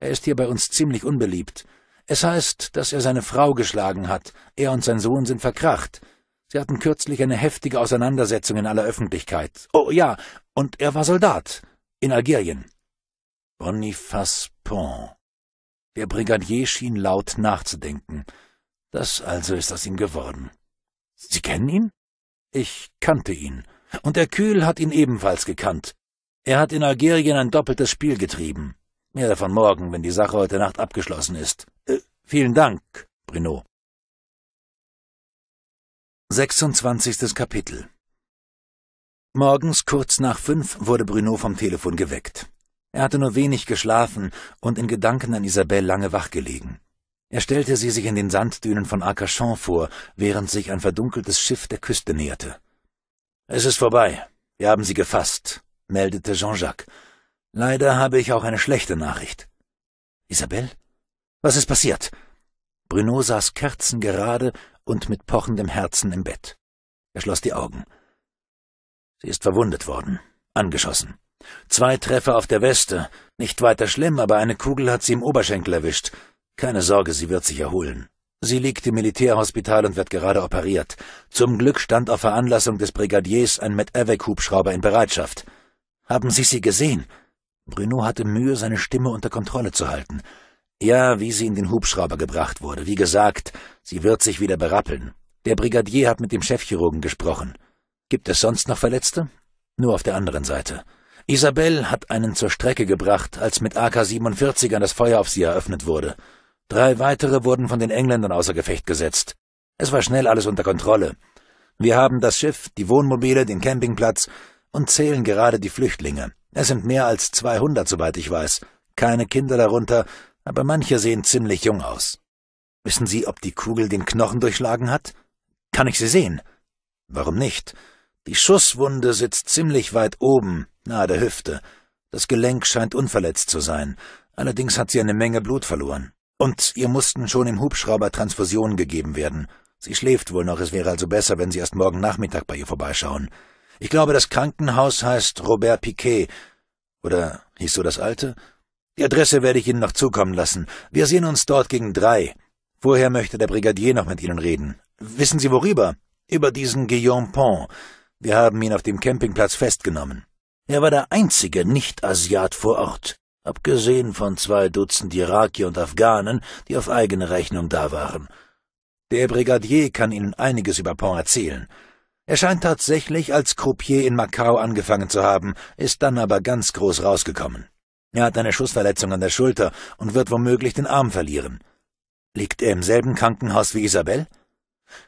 Er ist hier bei uns ziemlich unbeliebt. Es heißt, dass er seine Frau geschlagen hat. Er und sein Sohn sind verkracht. Sie hatten kürzlich eine heftige Auseinandersetzung in aller Öffentlichkeit. Oh ja, und er war Soldat in Algerien. Boniface Pont. Der Brigadier schien laut nachzudenken. Das also ist aus ihm geworden. Sie kennen ihn? Ich kannte ihn. Und der Kühl hat ihn ebenfalls gekannt. Er hat in Algerien ein doppeltes Spiel getrieben. Mehr davon morgen, wenn die Sache heute Nacht abgeschlossen ist. Äh, vielen Dank, Bruno. 26. Kapitel Morgens kurz nach fünf wurde Bruno vom Telefon geweckt. Er hatte nur wenig geschlafen und in Gedanken an Isabelle lange wachgelegen. Er stellte sie sich in den Sanddünen von Arcachon vor, während sich ein verdunkeltes Schiff der Küste näherte. Es ist vorbei. Wir haben sie gefasst, meldete Jean-Jacques. Leider habe ich auch eine schlechte Nachricht. Isabelle? Was ist passiert? Bruno saß kerzengerade und mit pochendem Herzen im Bett. Er schloss die Augen. Sie ist verwundet worden. Angeschossen. Zwei Treffer auf der Weste. Nicht weiter schlimm, aber eine Kugel hat sie im Oberschenkel erwischt. Keine Sorge, sie wird sich erholen. Sie liegt im Militärhospital und wird gerade operiert. Zum Glück stand auf Veranlassung des Brigadiers ein Med-Evac-Hubschrauber in Bereitschaft. Haben Sie sie gesehen? Bruno hatte Mühe, seine Stimme unter Kontrolle zu halten. Ja, wie sie in den Hubschrauber gebracht wurde. Wie gesagt, sie wird sich wieder berappeln. Der Brigadier hat mit dem Chefchirurgen gesprochen. Gibt es sonst noch Verletzte? Nur auf der anderen Seite. Isabelle hat einen zur Strecke gebracht, als mit AK-47ern das Feuer auf sie eröffnet wurde. Drei weitere wurden von den Engländern außer Gefecht gesetzt. Es war schnell alles unter Kontrolle. Wir haben das Schiff, die Wohnmobile, den Campingplatz und zählen gerade die Flüchtlinge. Es sind mehr als 200, soweit ich weiß. Keine Kinder darunter, aber manche sehen ziemlich jung aus. Wissen Sie, ob die Kugel den Knochen durchschlagen hat? Kann ich sie sehen? Warum nicht? Die Schusswunde sitzt ziemlich weit oben, nahe der Hüfte. Das Gelenk scheint unverletzt zu sein, allerdings hat sie eine Menge Blut verloren. Und ihr mussten schon im Hubschrauber Transfusionen gegeben werden. Sie schläft wohl noch, es wäre also besser, wenn Sie erst morgen Nachmittag bei ihr vorbeischauen. Ich glaube, das Krankenhaus heißt Robert Piquet. Oder hieß so das alte? Die Adresse werde ich Ihnen noch zukommen lassen. Wir sehen uns dort gegen drei. Vorher möchte der Brigadier noch mit Ihnen reden. Wissen Sie worüber? Über diesen Guillaume Pont. Wir haben ihn auf dem Campingplatz festgenommen. Er war der einzige Nicht-Asiat vor Ort, abgesehen von zwei Dutzend Irakier und Afghanen, die auf eigene Rechnung da waren. Der Brigadier kann Ihnen einiges über Pont erzählen. Er scheint tatsächlich als Croupier in Macau angefangen zu haben, ist dann aber ganz groß rausgekommen. Er hat eine Schussverletzung an der Schulter und wird womöglich den Arm verlieren. Liegt er im selben Krankenhaus wie Isabel?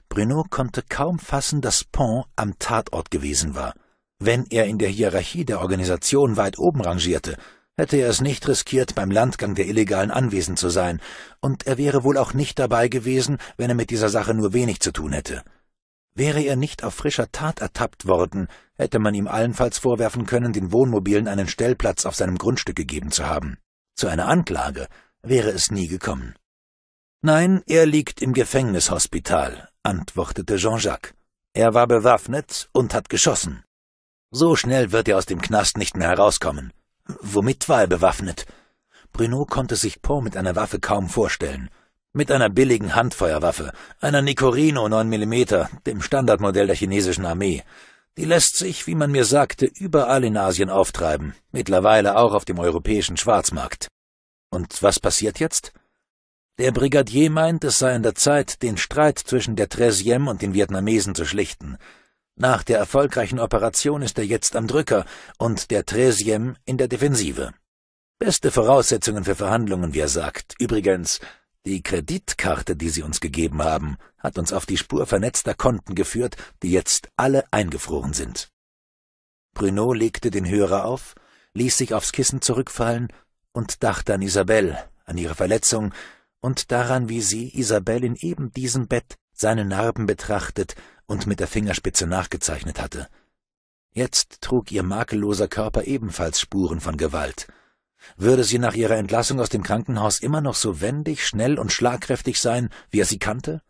Bruno konnte kaum fassen, dass Pont am Tatort gewesen war. Wenn er in der Hierarchie der Organisation weit oben rangierte, hätte er es nicht riskiert, beim Landgang der Illegalen anwesend zu sein, und er wäre wohl auch nicht dabei gewesen, wenn er mit dieser Sache nur wenig zu tun hätte. Wäre er nicht auf frischer Tat ertappt worden, hätte man ihm allenfalls vorwerfen können, den Wohnmobilen einen Stellplatz auf seinem Grundstück gegeben zu haben. Zu einer Anklage wäre es nie gekommen. Nein, er liegt im Gefängnishospital, antwortete Jean-Jacques. Er war bewaffnet und hat geschossen. So schnell wird er aus dem Knast nicht mehr herauskommen. Womit war er bewaffnet? Bruno konnte sich Po mit einer Waffe kaum vorstellen. Mit einer billigen Handfeuerwaffe, einer Nikorino 9 mm, dem Standardmodell der chinesischen Armee. Die lässt sich, wie man mir sagte, überall in Asien auftreiben, mittlerweile auch auf dem europäischen Schwarzmarkt. Und was passiert jetzt? Der Brigadier meint, es sei an der Zeit, den Streit zwischen der Tresiem und den Vietnamesen zu schlichten. Nach der erfolgreichen Operation ist er jetzt am Drücker und der Tresiem in der Defensive. Beste Voraussetzungen für Verhandlungen, wie er sagt. Übrigens, die Kreditkarte, die sie uns gegeben haben, hat uns auf die Spur vernetzter Konten geführt, die jetzt alle eingefroren sind. Bruno legte den Hörer auf, ließ sich aufs Kissen zurückfallen und dachte an Isabelle, an ihre Verletzung und daran, wie sie Isabel in eben diesem Bett seine Narben betrachtet und mit der Fingerspitze nachgezeichnet hatte. Jetzt trug ihr makelloser Körper ebenfalls Spuren von Gewalt. Würde sie nach ihrer Entlassung aus dem Krankenhaus immer noch so wendig, schnell und schlagkräftig sein, wie er sie kannte?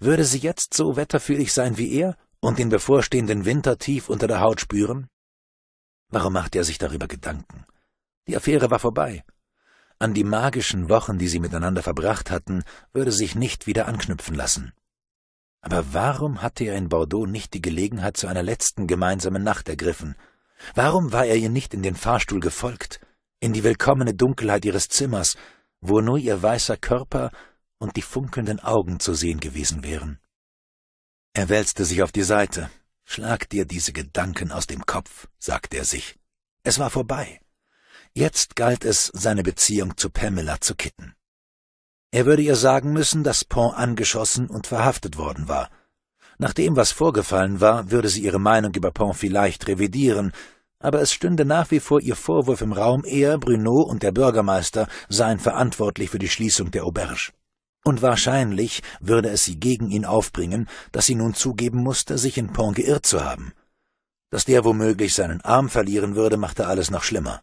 Würde sie jetzt so wetterfühlig sein wie er und den bevorstehenden Winter tief unter der Haut spüren? Warum machte er sich darüber Gedanken? Die Affäre war vorbei an die magischen Wochen, die sie miteinander verbracht hatten, würde sich nicht wieder anknüpfen lassen. Aber warum hatte er in Bordeaux nicht die Gelegenheit zu einer letzten gemeinsamen Nacht ergriffen? Warum war er ihr nicht in den Fahrstuhl gefolgt, in die willkommene Dunkelheit ihres Zimmers, wo nur ihr weißer Körper und die funkelnden Augen zu sehen gewesen wären? Er wälzte sich auf die Seite. Schlag dir diese Gedanken aus dem Kopf, sagte er sich. Es war vorbei. Jetzt galt es, seine Beziehung zu Pamela zu kitten. Er würde ihr sagen müssen, dass Pont angeschossen und verhaftet worden war. Nach dem, was vorgefallen war, würde sie ihre Meinung über Pont vielleicht revidieren, aber es stünde nach wie vor ihr Vorwurf im Raum, er, Bruno und der Bürgermeister seien verantwortlich für die Schließung der Auberge. Und wahrscheinlich würde es sie gegen ihn aufbringen, dass sie nun zugeben musste, sich in Pont geirrt zu haben. Dass der womöglich seinen Arm verlieren würde, machte alles noch schlimmer.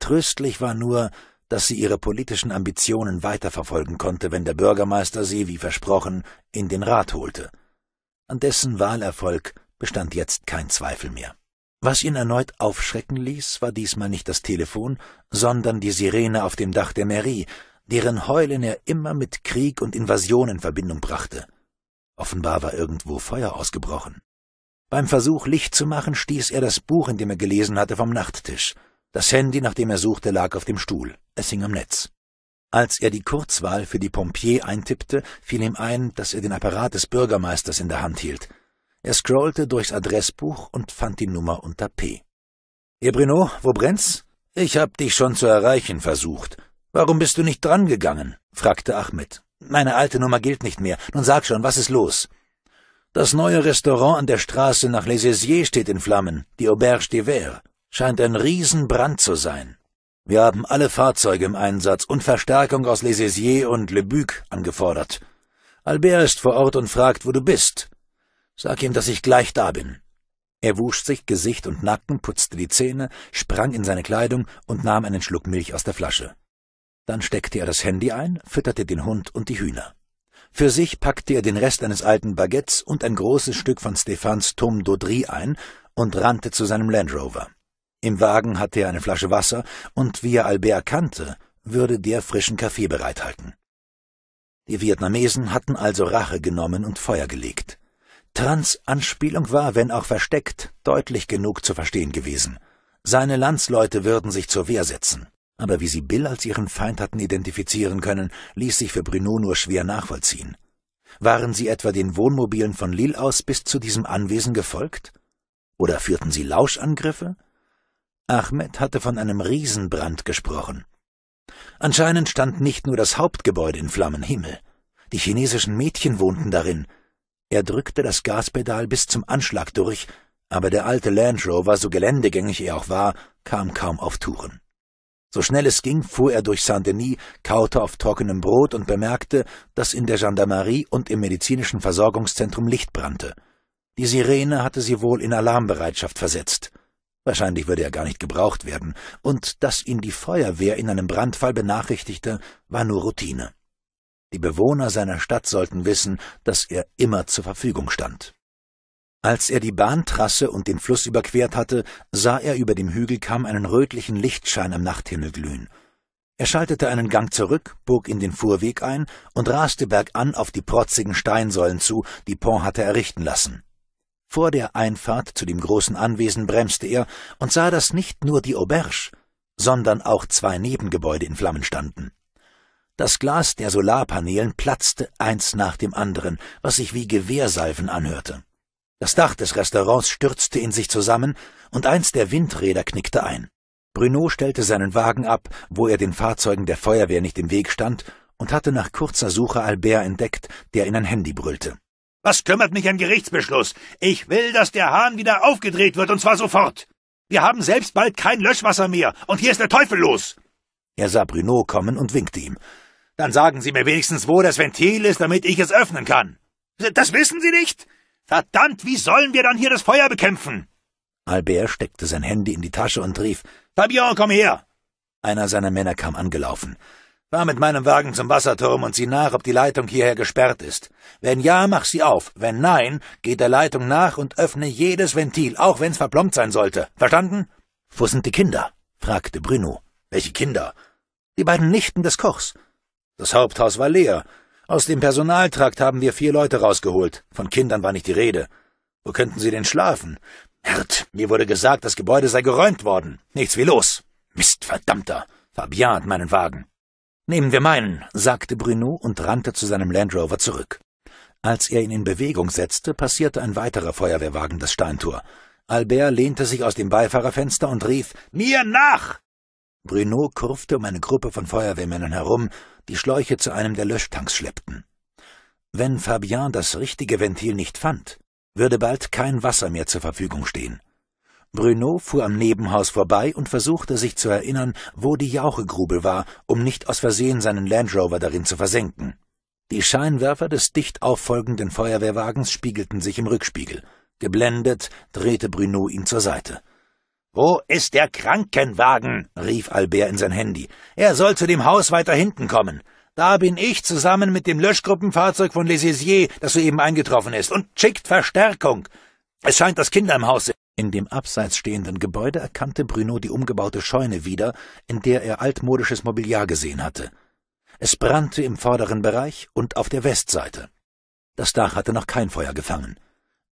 Tröstlich war nur, dass sie ihre politischen Ambitionen weiterverfolgen konnte, wenn der Bürgermeister sie, wie versprochen, in den Rat holte. An dessen Wahlerfolg bestand jetzt kein Zweifel mehr. Was ihn erneut aufschrecken ließ, war diesmal nicht das Telefon, sondern die Sirene auf dem Dach der Mairie, deren Heulen er immer mit Krieg und Invasion in Verbindung brachte. Offenbar war irgendwo Feuer ausgebrochen. Beim Versuch, Licht zu machen, stieß er das Buch, in dem er gelesen hatte, vom Nachttisch – das Handy, nach dem er suchte, lag auf dem Stuhl. Es hing am Netz. Als er die Kurzwahl für die Pompier eintippte, fiel ihm ein, dass er den Apparat des Bürgermeisters in der Hand hielt. Er scrollte durchs Adressbuch und fand die Nummer unter P. Ihr Bruno, wo brennt's? Ich hab dich schon zu erreichen versucht. Warum bist du nicht drangegangen? fragte Ahmed. Meine alte Nummer gilt nicht mehr. Nun sag schon, was ist los? Das neue Restaurant an der Straße nach Les Aiziers steht in Flammen, die Auberge des Verts. Scheint ein Riesenbrand zu sein. Wir haben alle Fahrzeuge im Einsatz und Verstärkung aus Les Aisiers und Le Buc angefordert. Albert ist vor Ort und fragt, wo du bist. Sag ihm, dass ich gleich da bin. Er wusch sich Gesicht und Nacken, putzte die Zähne, sprang in seine Kleidung und nahm einen Schluck Milch aus der Flasche. Dann steckte er das Handy ein, fütterte den Hund und die Hühner. Für sich packte er den Rest eines alten Baguettes und ein großes Stück von Stephans Tom d'Audry ein und rannte zu seinem Land Rover. Im Wagen hatte er eine Flasche Wasser, und wie er Albert kannte, würde der frischen Kaffee bereithalten. Die Vietnamesen hatten also Rache genommen und Feuer gelegt. Trans Anspielung war, wenn auch versteckt, deutlich genug zu verstehen gewesen. Seine Landsleute würden sich zur Wehr setzen. Aber wie sie Bill als ihren Feind hatten identifizieren können, ließ sich für Bruno nur schwer nachvollziehen. Waren sie etwa den Wohnmobilen von Lille aus bis zu diesem Anwesen gefolgt? Oder führten sie Lauschangriffe? Ahmed hatte von einem Riesenbrand gesprochen. Anscheinend stand nicht nur das Hauptgebäude in Flammenhimmel. Die chinesischen Mädchen wohnten darin. Er drückte das Gaspedal bis zum Anschlag durch, aber der alte Land Rover, so geländegängig er auch war, kam kaum auf Touren. So schnell es ging, fuhr er durch Saint-Denis, kaute auf trockenem Brot und bemerkte, dass in der Gendarmerie und im medizinischen Versorgungszentrum Licht brannte. Die Sirene hatte sie wohl in Alarmbereitschaft versetzt. Wahrscheinlich würde er gar nicht gebraucht werden, und dass ihn die Feuerwehr in einem Brandfall benachrichtigte, war nur Routine. Die Bewohner seiner Stadt sollten wissen, dass er immer zur Verfügung stand. Als er die Bahntrasse und den Fluss überquert hatte, sah er über dem Hügelkamm einen rötlichen Lichtschein am Nachthimmel glühen. Er schaltete einen Gang zurück, bog in den Fuhrweg ein und raste bergan auf die protzigen Steinsäulen zu, die Pont hatte errichten lassen. Vor der Einfahrt zu dem großen Anwesen bremste er und sah, dass nicht nur die Auberge, sondern auch zwei Nebengebäude in Flammen standen. Das Glas der Solarpanelen platzte eins nach dem anderen, was sich wie Gewehrsalven anhörte. Das Dach des Restaurants stürzte in sich zusammen und eins der Windräder knickte ein. Bruno stellte seinen Wagen ab, wo er den Fahrzeugen der Feuerwehr nicht im Weg stand, und hatte nach kurzer Suche Albert entdeckt, der in ein Handy brüllte. Was kümmert mich ein Gerichtsbeschluss? Ich will, dass der Hahn wieder aufgedreht wird, und zwar sofort. Wir haben selbst bald kein Löschwasser mehr, und hier ist der Teufel los. Er sah Bruno kommen und winkte ihm. Dann sagen Sie mir wenigstens, wo das Ventil ist, damit ich es öffnen kann. Das wissen Sie nicht? Verdammt, wie sollen wir dann hier das Feuer bekämpfen? Albert steckte sein Handy in die Tasche und rief Fabian, komm her. Einer seiner Männer kam angelaufen. Fahr mit meinem Wagen zum Wasserturm und sieh nach, ob die Leitung hierher gesperrt ist. Wenn ja, mach sie auf. Wenn nein, geh der Leitung nach und öffne jedes Ventil, auch wenn's verplombt sein sollte. Verstanden? Wo sind die Kinder? fragte Bruno. Welche Kinder? Die beiden Nichten des Kochs. Das Haupthaus war leer. Aus dem Personaltrakt haben wir vier Leute rausgeholt. Von Kindern war nicht die Rede. Wo könnten sie denn schlafen? Hirt, mir wurde gesagt, das Gebäude sei geräumt worden. Nichts wie los. Mist, verdammter. Fabian hat meinen Wagen. Nehmen wir meinen, sagte Bruno und rannte zu seinem Land Rover zurück. Als er ihn in Bewegung setzte, passierte ein weiterer Feuerwehrwagen das Steintor. Albert lehnte sich aus dem Beifahrerfenster und rief Mir nach. Bruno kurfte um eine Gruppe von Feuerwehrmännern herum, die Schläuche zu einem der Löschtanks schleppten. Wenn Fabian das richtige Ventil nicht fand, würde bald kein Wasser mehr zur Verfügung stehen. Bruno fuhr am Nebenhaus vorbei und versuchte sich zu erinnern, wo die Jauchegrube war, um nicht aus Versehen seinen Land Rover darin zu versenken. Die Scheinwerfer des dicht auffolgenden Feuerwehrwagens spiegelten sich im Rückspiegel. Geblendet drehte Bruno ihn zur Seite. Wo ist der Krankenwagen? rief Albert in sein Handy. Er soll zu dem Haus weiter hinten kommen. Da bin ich zusammen mit dem Löschgruppenfahrzeug von Les das soeben eingetroffen ist, und schickt Verstärkung. Es scheint, dass Kinder im Haus sind. In dem abseits stehenden Gebäude erkannte Bruno die umgebaute Scheune wieder, in der er altmodisches Mobiliar gesehen hatte. Es brannte im vorderen Bereich und auf der Westseite. Das Dach hatte noch kein Feuer gefangen.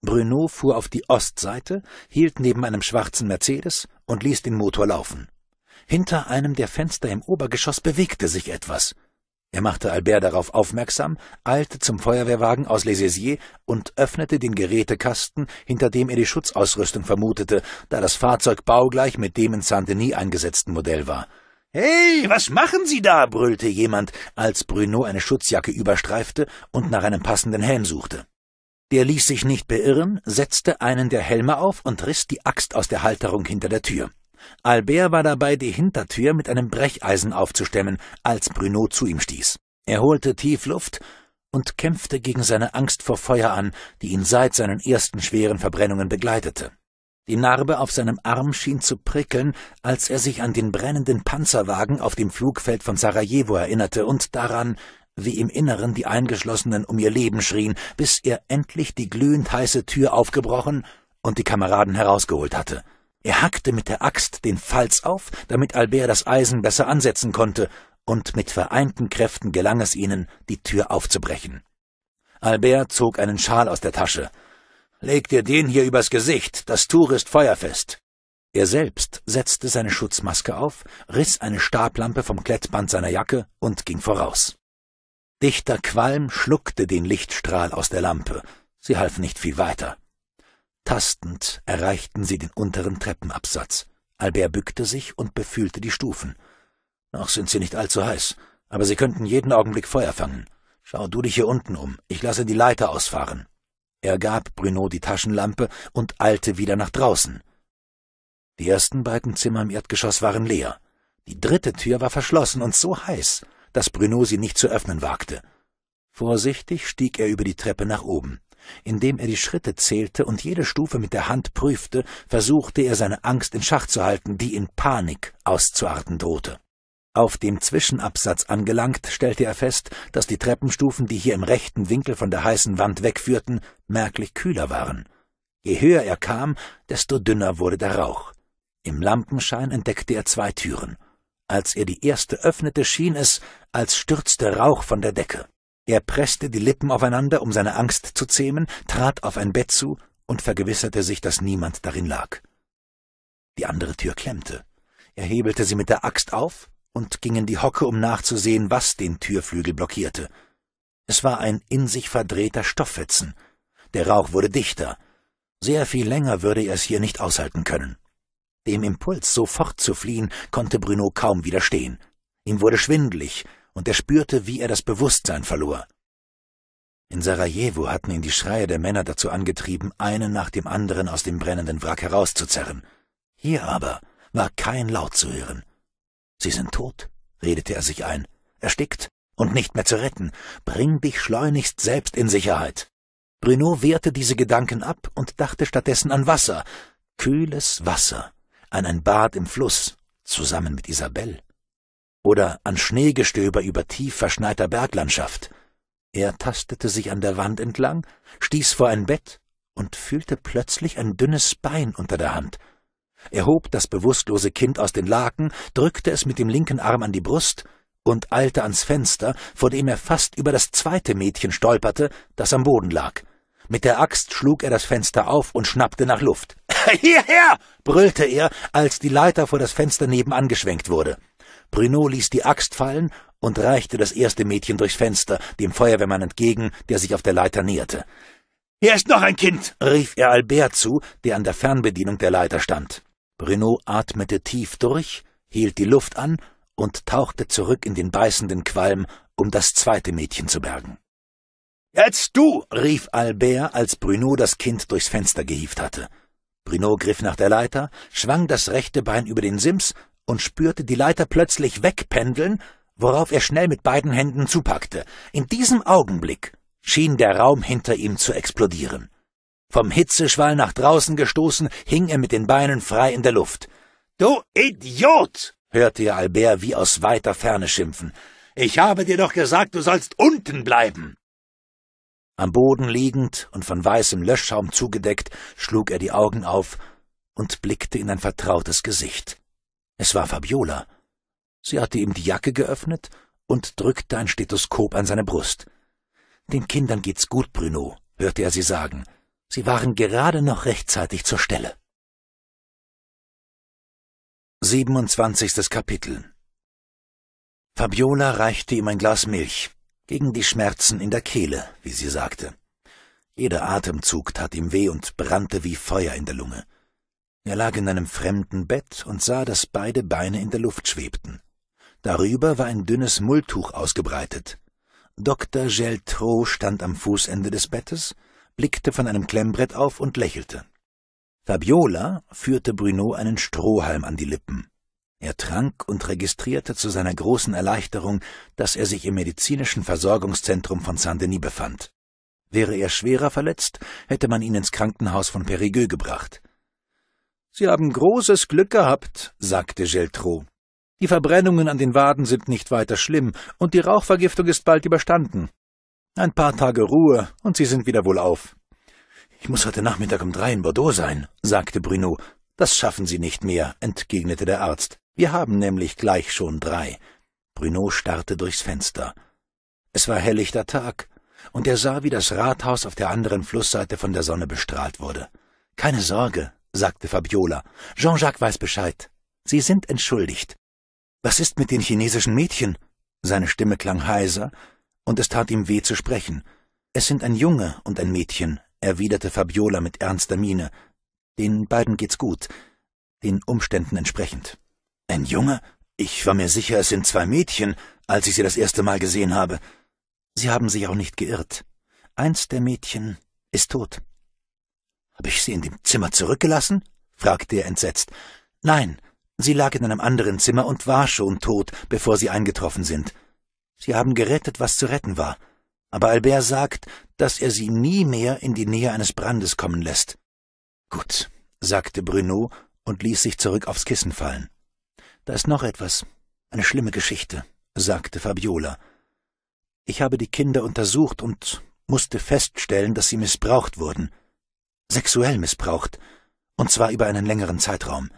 Bruno fuhr auf die Ostseite, hielt neben einem schwarzen Mercedes und ließ den Motor laufen. Hinter einem der Fenster im Obergeschoss bewegte sich etwas. Er machte Albert darauf aufmerksam, eilte zum Feuerwehrwagen aus Les Hésiers und öffnete den Gerätekasten, hinter dem er die Schutzausrüstung vermutete, da das Fahrzeug baugleich mit dem in Saint-Denis eingesetzten Modell war. Hey, was machen Sie da? brüllte jemand, als Bruno eine Schutzjacke überstreifte und nach einem passenden Helm suchte. Der ließ sich nicht beirren, setzte einen der Helme auf und riss die Axt aus der Halterung hinter der Tür. Albert war dabei, die Hintertür mit einem Brecheisen aufzustemmen, als Bruno zu ihm stieß. Er holte tief Luft und kämpfte gegen seine Angst vor Feuer an, die ihn seit seinen ersten schweren Verbrennungen begleitete. Die Narbe auf seinem Arm schien zu prickeln, als er sich an den brennenden Panzerwagen auf dem Flugfeld von Sarajevo erinnerte und daran, wie im Inneren die Eingeschlossenen um ihr Leben schrien, bis er endlich die glühend heiße Tür aufgebrochen und die Kameraden herausgeholt hatte. Er hackte mit der Axt den Falz auf, damit Albert das Eisen besser ansetzen konnte, und mit vereinten Kräften gelang es ihnen, die Tür aufzubrechen. Albert zog einen Schal aus der Tasche. Leg dir den hier übers Gesicht, das Tuch ist feuerfest. Er selbst setzte seine Schutzmaske auf, riss eine Stablampe vom Klettband seiner Jacke und ging voraus. Dichter Qualm schluckte den Lichtstrahl aus der Lampe, sie half nicht viel weiter. Tastend erreichten sie den unteren Treppenabsatz. Albert bückte sich und befühlte die Stufen. Noch sind sie nicht allzu heiß, aber sie könnten jeden Augenblick Feuer fangen. Schau du dich hier unten um, ich lasse die Leiter ausfahren. Er gab Bruno die Taschenlampe und eilte wieder nach draußen. Die ersten beiden Zimmer im Erdgeschoss waren leer. Die dritte Tür war verschlossen und so heiß, dass Bruno sie nicht zu öffnen wagte. Vorsichtig stieg er über die Treppe nach oben. Indem er die Schritte zählte und jede Stufe mit der Hand prüfte, versuchte er seine Angst in Schach zu halten, die in Panik auszuarten drohte. Auf dem Zwischenabsatz angelangt, stellte er fest, dass die Treppenstufen, die hier im rechten Winkel von der heißen Wand wegführten, merklich kühler waren. Je höher er kam, desto dünner wurde der Rauch. Im Lampenschein entdeckte er zwei Türen. Als er die erste öffnete, schien es, als stürzte Rauch von der Decke. Er presste die Lippen aufeinander, um seine Angst zu zähmen, trat auf ein Bett zu und vergewisserte sich, dass niemand darin lag. Die andere Tür klemmte. Er hebelte sie mit der Axt auf und ging in die Hocke, um nachzusehen, was den Türflügel blockierte. Es war ein in sich verdrehter Stofffetzen. Der Rauch wurde dichter. Sehr viel länger würde er es hier nicht aushalten können. Dem Impuls, sofort zu fliehen, konnte Bruno kaum widerstehen. Ihm wurde schwindlig, und er spürte, wie er das Bewusstsein verlor. In Sarajevo hatten ihn die Schreie der Männer dazu angetrieben, einen nach dem anderen aus dem brennenden Wrack herauszuzerren. Hier aber war kein Laut zu hören. Sie sind tot, redete er sich ein, erstickt und nicht mehr zu retten. Bring dich schleunigst selbst in Sicherheit. Bruno wehrte diese Gedanken ab und dachte stattdessen an Wasser, kühles Wasser, an ein Bad im Fluss, zusammen mit Isabelle oder an Schneegestöber über tief verschneiter Berglandschaft. Er tastete sich an der Wand entlang, stieß vor ein Bett und fühlte plötzlich ein dünnes Bein unter der Hand. Er hob das bewusstlose Kind aus den Laken, drückte es mit dem linken Arm an die Brust und eilte ans Fenster, vor dem er fast über das zweite Mädchen stolperte, das am Boden lag. Mit der Axt schlug er das Fenster auf und schnappte nach Luft. Hierher! brüllte er, als die Leiter vor das Fenster nebenan geschwenkt wurde. Bruno ließ die Axt fallen und reichte das erste Mädchen durchs Fenster, dem Feuerwehrmann entgegen, der sich auf der Leiter näherte. Hier ist noch ein Kind, rief er Albert zu, der an der Fernbedienung der Leiter stand. Bruno atmete tief durch, hielt die Luft an und tauchte zurück in den beißenden Qualm, um das zweite Mädchen zu bergen. Jetzt du, rief Albert, als Bruno das Kind durchs Fenster gehieft hatte. Bruno griff nach der Leiter, schwang das rechte Bein über den Sims und spürte die Leiter plötzlich wegpendeln, worauf er schnell mit beiden Händen zupackte. In diesem Augenblick schien der Raum hinter ihm zu explodieren. Vom Hitzeschwall nach draußen gestoßen, hing er mit den Beinen frei in der Luft. Du Idiot! hörte er Albert wie aus weiter Ferne schimpfen. Ich habe dir doch gesagt, du sollst unten bleiben. Am Boden liegend und von weißem Löschschaum zugedeckt, schlug er die Augen auf und blickte in ein vertrautes Gesicht. Es war Fabiola. Sie hatte ihm die Jacke geöffnet und drückte ein Stethoskop an seine Brust. Den Kindern geht's gut, Bruno, hörte er sie sagen. Sie waren gerade noch rechtzeitig zur Stelle. 27. Kapitel Fabiola reichte ihm ein Glas Milch, gegen die Schmerzen in der Kehle, wie sie sagte. Jeder Atemzug tat ihm weh und brannte wie Feuer in der Lunge. Er lag in einem fremden Bett und sah, dass beide Beine in der Luft schwebten. Darüber war ein dünnes Mulltuch ausgebreitet. Dr. Geltro stand am Fußende des Bettes, blickte von einem Klemmbrett auf und lächelte. Fabiola führte Bruno einen Strohhalm an die Lippen. Er trank und registrierte zu seiner großen Erleichterung, dass er sich im medizinischen Versorgungszentrum von Saint-Denis befand. Wäre er schwerer verletzt, hätte man ihn ins Krankenhaus von Perigueux gebracht. Sie haben großes Glück gehabt, sagte Geltro. Die Verbrennungen an den Waden sind nicht weiter schlimm und die Rauchvergiftung ist bald überstanden. Ein paar Tage Ruhe und Sie sind wieder wohlauf. Ich muss heute Nachmittag um drei in Bordeaux sein, sagte Bruno. Das schaffen Sie nicht mehr, entgegnete der Arzt. Wir haben nämlich gleich schon drei. Bruno starrte durchs Fenster. Es war hellichter Tag, und er sah, wie das Rathaus auf der anderen Flussseite von der Sonne bestrahlt wurde. Keine Sorge, sagte Fabiola. Jean-Jacques weiß Bescheid. Sie sind entschuldigt. Was ist mit den chinesischen Mädchen? Seine Stimme klang heiser, und es tat ihm weh zu sprechen. Es sind ein Junge und ein Mädchen, erwiderte Fabiola mit ernster Miene. Den beiden geht's gut, den Umständen entsprechend. Ein Junge? Ich war mir sicher, es sind zwei Mädchen, als ich sie das erste Mal gesehen habe. Sie haben sich auch nicht geirrt. Eins der Mädchen ist tot. Habe ich sie in dem Zimmer zurückgelassen? fragte er entsetzt. Nein, sie lag in einem anderen Zimmer und war schon tot, bevor Sie eingetroffen sind. Sie haben gerettet, was zu retten war. Aber Albert sagt, dass er sie nie mehr in die Nähe eines Brandes kommen lässt. Gut, sagte Bruno und ließ sich zurück aufs Kissen fallen. Da ist noch etwas. Eine schlimme Geschichte, sagte Fabiola. Ich habe die Kinder untersucht und musste feststellen, dass sie missbraucht wurden sexuell missbraucht, und zwar über einen längeren Zeitraum.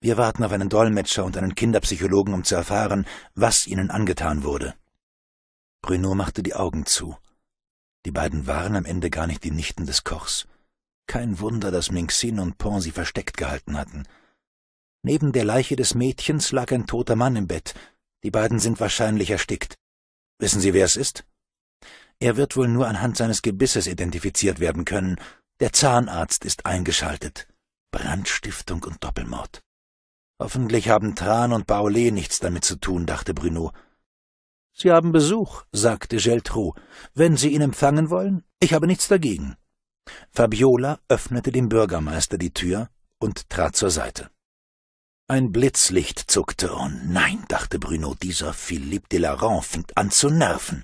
Wir warten auf einen Dolmetscher und einen Kinderpsychologen, um zu erfahren, was ihnen angetan wurde. Bruno machte die Augen zu. Die beiden waren am Ende gar nicht die Nichten des Kochs. Kein Wunder, dass Minxin und Pon sie versteckt gehalten hatten. Neben der Leiche des Mädchens lag ein toter Mann im Bett. Die beiden sind wahrscheinlich erstickt. Wissen Sie, wer es ist? Er wird wohl nur anhand seines Gebisses identifiziert werden können, der Zahnarzt ist eingeschaltet. Brandstiftung und Doppelmord. Hoffentlich haben Tran und Baolet nichts damit zu tun, dachte Bruno. Sie haben Besuch, sagte Geltrou. Wenn Sie ihn empfangen wollen, ich habe nichts dagegen. Fabiola öffnete dem Bürgermeister die Tür und trat zur Seite. Ein Blitzlicht zuckte. Oh nein, dachte Bruno, dieser Philippe de Delaran fängt an zu nerven.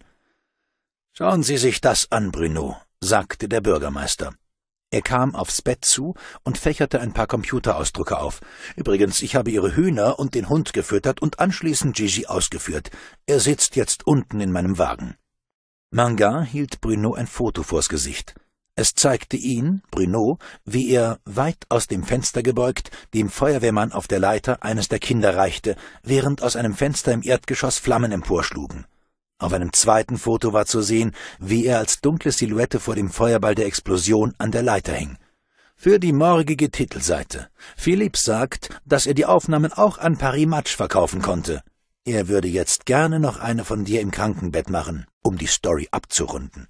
Schauen Sie sich das an, Bruno, sagte der Bürgermeister. Er kam aufs Bett zu und fächerte ein paar Computerausdrücke auf. Übrigens, ich habe ihre Hühner und den Hund gefüttert und anschließend Gigi ausgeführt. Er sitzt jetzt unten in meinem Wagen. Manga hielt Bruno ein Foto vors Gesicht. Es zeigte ihn, Bruno, wie er, weit aus dem Fenster gebeugt, dem Feuerwehrmann auf der Leiter eines der Kinder reichte, während aus einem Fenster im Erdgeschoss Flammen emporschlugen. Auf einem zweiten Foto war zu sehen, wie er als dunkle Silhouette vor dem Feuerball der Explosion an der Leiter hing. Für die morgige Titelseite. Philipp sagt, dass er die Aufnahmen auch an Paris Match verkaufen konnte. Er würde jetzt gerne noch eine von dir im Krankenbett machen, um die Story abzurunden.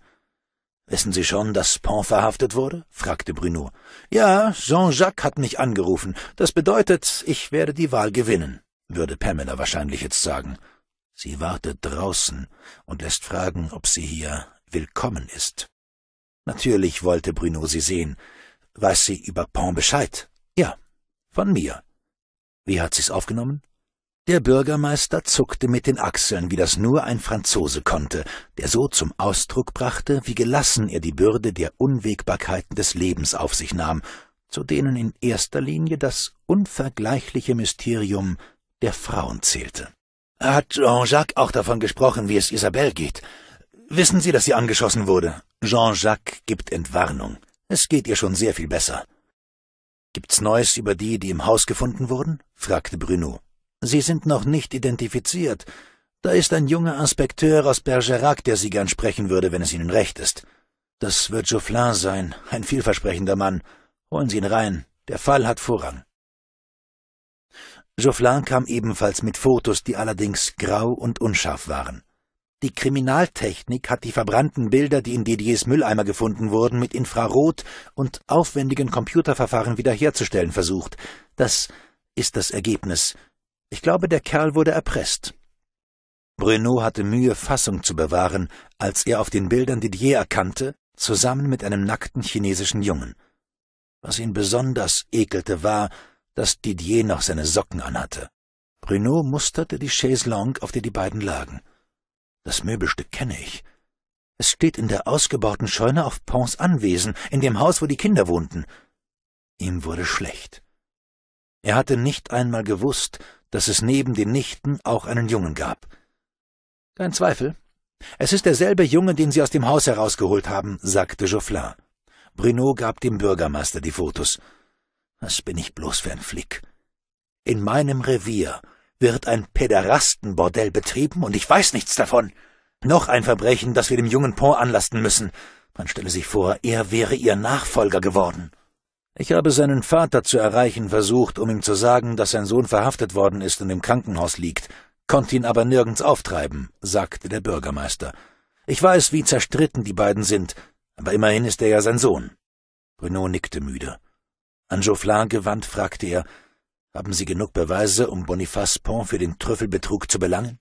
Wissen Sie schon, dass Pont verhaftet wurde? fragte Bruno. Ja, Jean-Jacques hat mich angerufen. Das bedeutet, ich werde die Wahl gewinnen, würde Pamela wahrscheinlich jetzt sagen. Sie wartet draußen und lässt fragen, ob sie hier willkommen ist. Natürlich wollte Bruno sie sehen. Weiß sie über Pont Bescheid? Ja, von mir. Wie hat sie's aufgenommen? Der Bürgermeister zuckte mit den Achseln, wie das nur ein Franzose konnte, der so zum Ausdruck brachte, wie gelassen er die Bürde der Unwägbarkeiten des Lebens auf sich nahm, zu denen in erster Linie das unvergleichliche Mysterium der Frauen zählte. Hat Jean-Jacques auch davon gesprochen, wie es Isabelle geht? Wissen Sie, dass sie angeschossen wurde? Jean-Jacques gibt Entwarnung. Es geht ihr schon sehr viel besser. Gibt's Neues über die, die im Haus gefunden wurden? fragte Bruno. Sie sind noch nicht identifiziert. Da ist ein junger Inspekteur aus Bergerac, der Sie gern sprechen würde, wenn es Ihnen recht ist. Das wird Joufflin sein, ein vielversprechender Mann. Holen Sie ihn rein. Der Fall hat Vorrang. Jofflin kam ebenfalls mit Fotos, die allerdings grau und unscharf waren. Die Kriminaltechnik hat die verbrannten Bilder, die in Didiers Mülleimer gefunden wurden, mit Infrarot und aufwendigen Computerverfahren wiederherzustellen versucht. Das ist das Ergebnis. Ich glaube, der Kerl wurde erpresst. Bruno hatte Mühe, Fassung zu bewahren, als er auf den Bildern Didier erkannte, zusammen mit einem nackten chinesischen Jungen. Was ihn besonders ekelte, war, dass Didier noch seine Socken anhatte. Bruno musterte die Chaise Longue, auf der die beiden lagen. Das Möbelstück kenne ich. Es steht in der ausgebauten Scheune auf Pons Anwesen, in dem Haus, wo die Kinder wohnten. Ihm wurde schlecht. Er hatte nicht einmal gewusst, dass es neben den Nichten auch einen Jungen gab. Kein Zweifel. Es ist derselbe Junge, den sie aus dem Haus herausgeholt haben, sagte Jofflin. Bruno gab dem Bürgermeister die Fotos. Was bin ich bloß für ein Flick? In meinem Revier wird ein Päderastenbordell betrieben und ich weiß nichts davon. Noch ein Verbrechen, das wir dem jungen Pont anlasten müssen. Man stelle sich vor, er wäre ihr Nachfolger geworden. Ich habe seinen Vater zu erreichen versucht, um ihm zu sagen, dass sein Sohn verhaftet worden ist und im Krankenhaus liegt, konnte ihn aber nirgends auftreiben, sagte der Bürgermeister. Ich weiß, wie zerstritten die beiden sind, aber immerhin ist er ja sein Sohn. Bruno nickte müde. An Joflin gewandt fragte er, haben Sie genug Beweise, um Boniface Pont für den Trüffelbetrug zu belangen?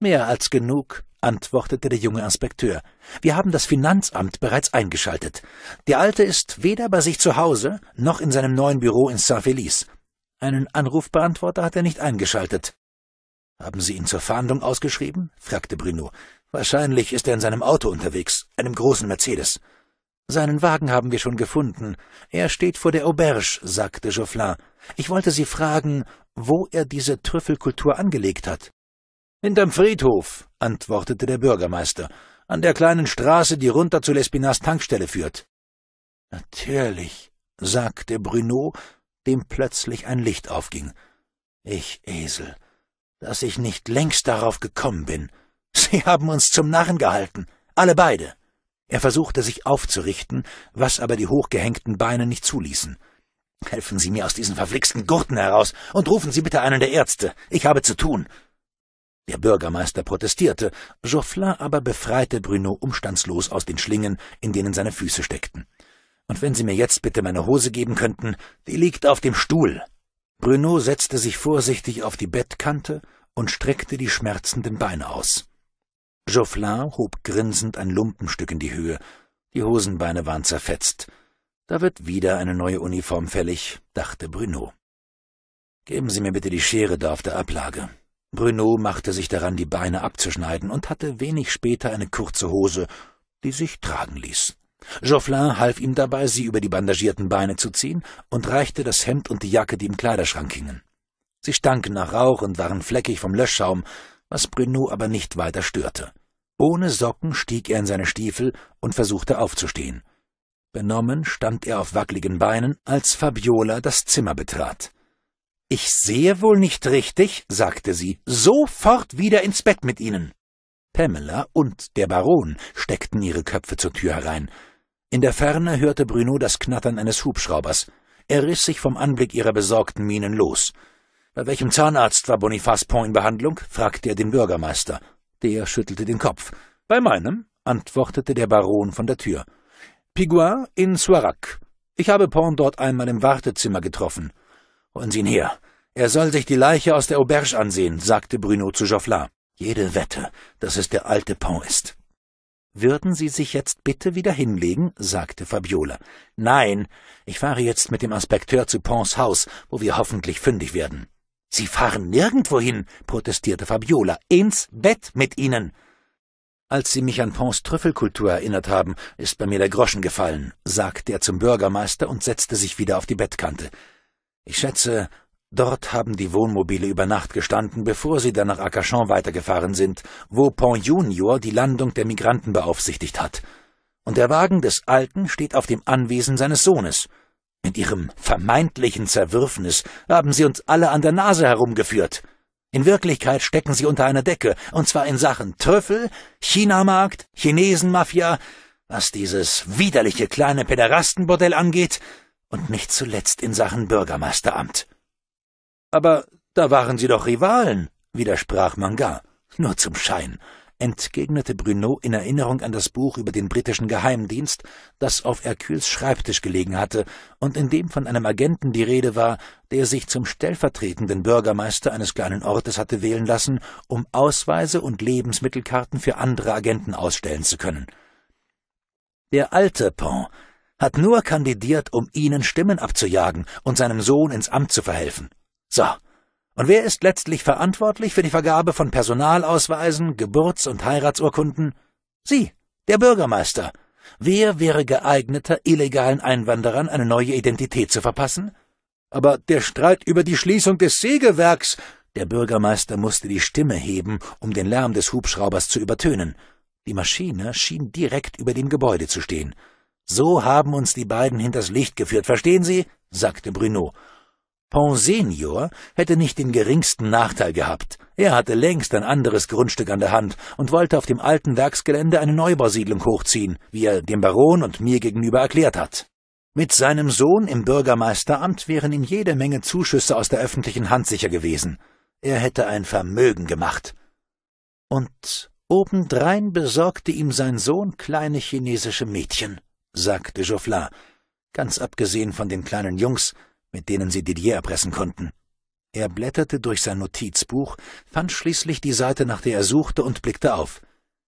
Mehr als genug, antwortete der junge Inspekteur. Wir haben das Finanzamt bereits eingeschaltet. Der Alte ist weder bei sich zu Hause noch in seinem neuen Büro in saint felice Einen Anrufbeantworter hat er nicht eingeschaltet. Haben Sie ihn zur Fahndung ausgeschrieben? fragte Bruno. Wahrscheinlich ist er in seinem Auto unterwegs, einem großen Mercedes. Seinen Wagen haben wir schon gefunden. Er steht vor der Auberge, sagte Geofflin. Ich wollte Sie fragen, wo er diese Trüffelkultur angelegt hat. Hinterm Friedhof, antwortete der Bürgermeister, an der kleinen Straße, die runter zu Lespinas Tankstelle führt. Natürlich, sagte Bruno, dem plötzlich ein Licht aufging. Ich Esel, dass ich nicht längst darauf gekommen bin. Sie haben uns zum Narren gehalten, alle beide. Er versuchte sich aufzurichten, was aber die hochgehängten Beine nicht zuließen. Helfen Sie mir aus diesen verflixten Gurten heraus und rufen Sie bitte einen der Ärzte. Ich habe zu tun. Der Bürgermeister protestierte, Jofflin aber befreite Bruno umstandslos aus den Schlingen, in denen seine Füße steckten. Und wenn Sie mir jetzt bitte meine Hose geben könnten, die liegt auf dem Stuhl. Bruno setzte sich vorsichtig auf die Bettkante und streckte die schmerzenden Beine aus. Jofflin hob grinsend ein Lumpenstück in die Höhe. Die Hosenbeine waren zerfetzt. Da wird wieder eine neue Uniform fällig, dachte Bruno. Geben Sie mir bitte die Schere da auf der Ablage. Bruno machte sich daran, die Beine abzuschneiden und hatte wenig später eine kurze Hose, die sich tragen ließ. Jofflin half ihm dabei, sie über die bandagierten Beine zu ziehen und reichte das Hemd und die Jacke, die im Kleiderschrank hingen. Sie stanken nach Rauch und waren fleckig vom Löschschaum, was Bruno aber nicht weiter störte. Ohne Socken stieg er in seine Stiefel und versuchte aufzustehen. Benommen stand er auf wackeligen Beinen, als Fabiola das Zimmer betrat. Ich sehe wohl nicht richtig, sagte sie, sofort wieder ins Bett mit Ihnen. Pamela und der Baron steckten ihre Köpfe zur Tür herein. In der Ferne hörte Bruno das Knattern eines Hubschraubers. Er riss sich vom Anblick ihrer besorgten Mienen los. Bei welchem Zahnarzt war Boniface Pont in Behandlung? fragte er den Bürgermeister. Der schüttelte den Kopf. Bei meinem, antwortete der Baron von der Tür. Piguin in Soirac. Ich habe Pont dort einmal im Wartezimmer getroffen. Holen Sie ihn her. Er soll sich die Leiche aus der Auberge ansehen, sagte Bruno zu Jofflin. Jede Wette, dass es der alte Pont ist. Würden Sie sich jetzt bitte wieder hinlegen? sagte Fabiola. Nein, ich fahre jetzt mit dem Aspekteur zu Ponts Haus, wo wir hoffentlich fündig werden. Sie fahren nirgendwo hin, protestierte Fabiola. Ins Bett mit Ihnen. Als Sie mich an Pons Trüffelkultur erinnert haben, ist bei mir der Groschen gefallen, sagte er zum Bürgermeister und setzte sich wieder auf die Bettkante. Ich schätze, dort haben die Wohnmobile über Nacht gestanden, bevor sie dann nach Arcachon weitergefahren sind, wo Pont Junior die Landung der Migranten beaufsichtigt hat. Und der Wagen des Alten steht auf dem Anwesen seines Sohnes. Mit ihrem vermeintlichen Zerwürfnis haben sie uns alle an der Nase herumgeführt. In Wirklichkeit stecken sie unter einer Decke, und zwar in Sachen Trüffel, Chinamarkt, Chinesenmafia, was dieses widerliche kleine Pederastenbordell angeht, und nicht zuletzt in Sachen Bürgermeisteramt. Aber da waren sie doch Rivalen, widersprach Manga, nur zum Schein entgegnete Bruneau in Erinnerung an das Buch über den britischen Geheimdienst, das auf Hercules Schreibtisch gelegen hatte und in dem von einem Agenten die Rede war, der sich zum stellvertretenden Bürgermeister eines kleinen Ortes hatte wählen lassen, um Ausweise und Lebensmittelkarten für andere Agenten ausstellen zu können. Der alte Pont hat nur kandidiert, um ihnen Stimmen abzujagen und seinem Sohn ins Amt zu verhelfen. So, und wer ist letztlich verantwortlich für die Vergabe von Personalausweisen, Geburts- und Heiratsurkunden? Sie, der Bürgermeister. Wer wäre geeigneter, illegalen Einwanderern eine neue Identität zu verpassen? Aber der Streit über die Schließung des Sägewerks. Der Bürgermeister musste die Stimme heben, um den Lärm des Hubschraubers zu übertönen. Die Maschine schien direkt über dem Gebäude zu stehen. So haben uns die beiden hinters Licht geführt, verstehen Sie? sagte Bruno Pont Senior hätte nicht den geringsten Nachteil gehabt. Er hatte längst ein anderes Grundstück an der Hand und wollte auf dem alten Werksgelände eine Neubausiedlung hochziehen, wie er dem Baron und mir gegenüber erklärt hat. Mit seinem Sohn im Bürgermeisteramt wären ihm jede Menge Zuschüsse aus der öffentlichen Hand sicher gewesen. Er hätte ein Vermögen gemacht. Und obendrein besorgte ihm sein Sohn kleine chinesische Mädchen, sagte Jofflin, ganz abgesehen von den kleinen Jungs, mit denen sie Didier erpressen konnten. Er blätterte durch sein Notizbuch, fand schließlich die Seite, nach der er suchte, und blickte auf.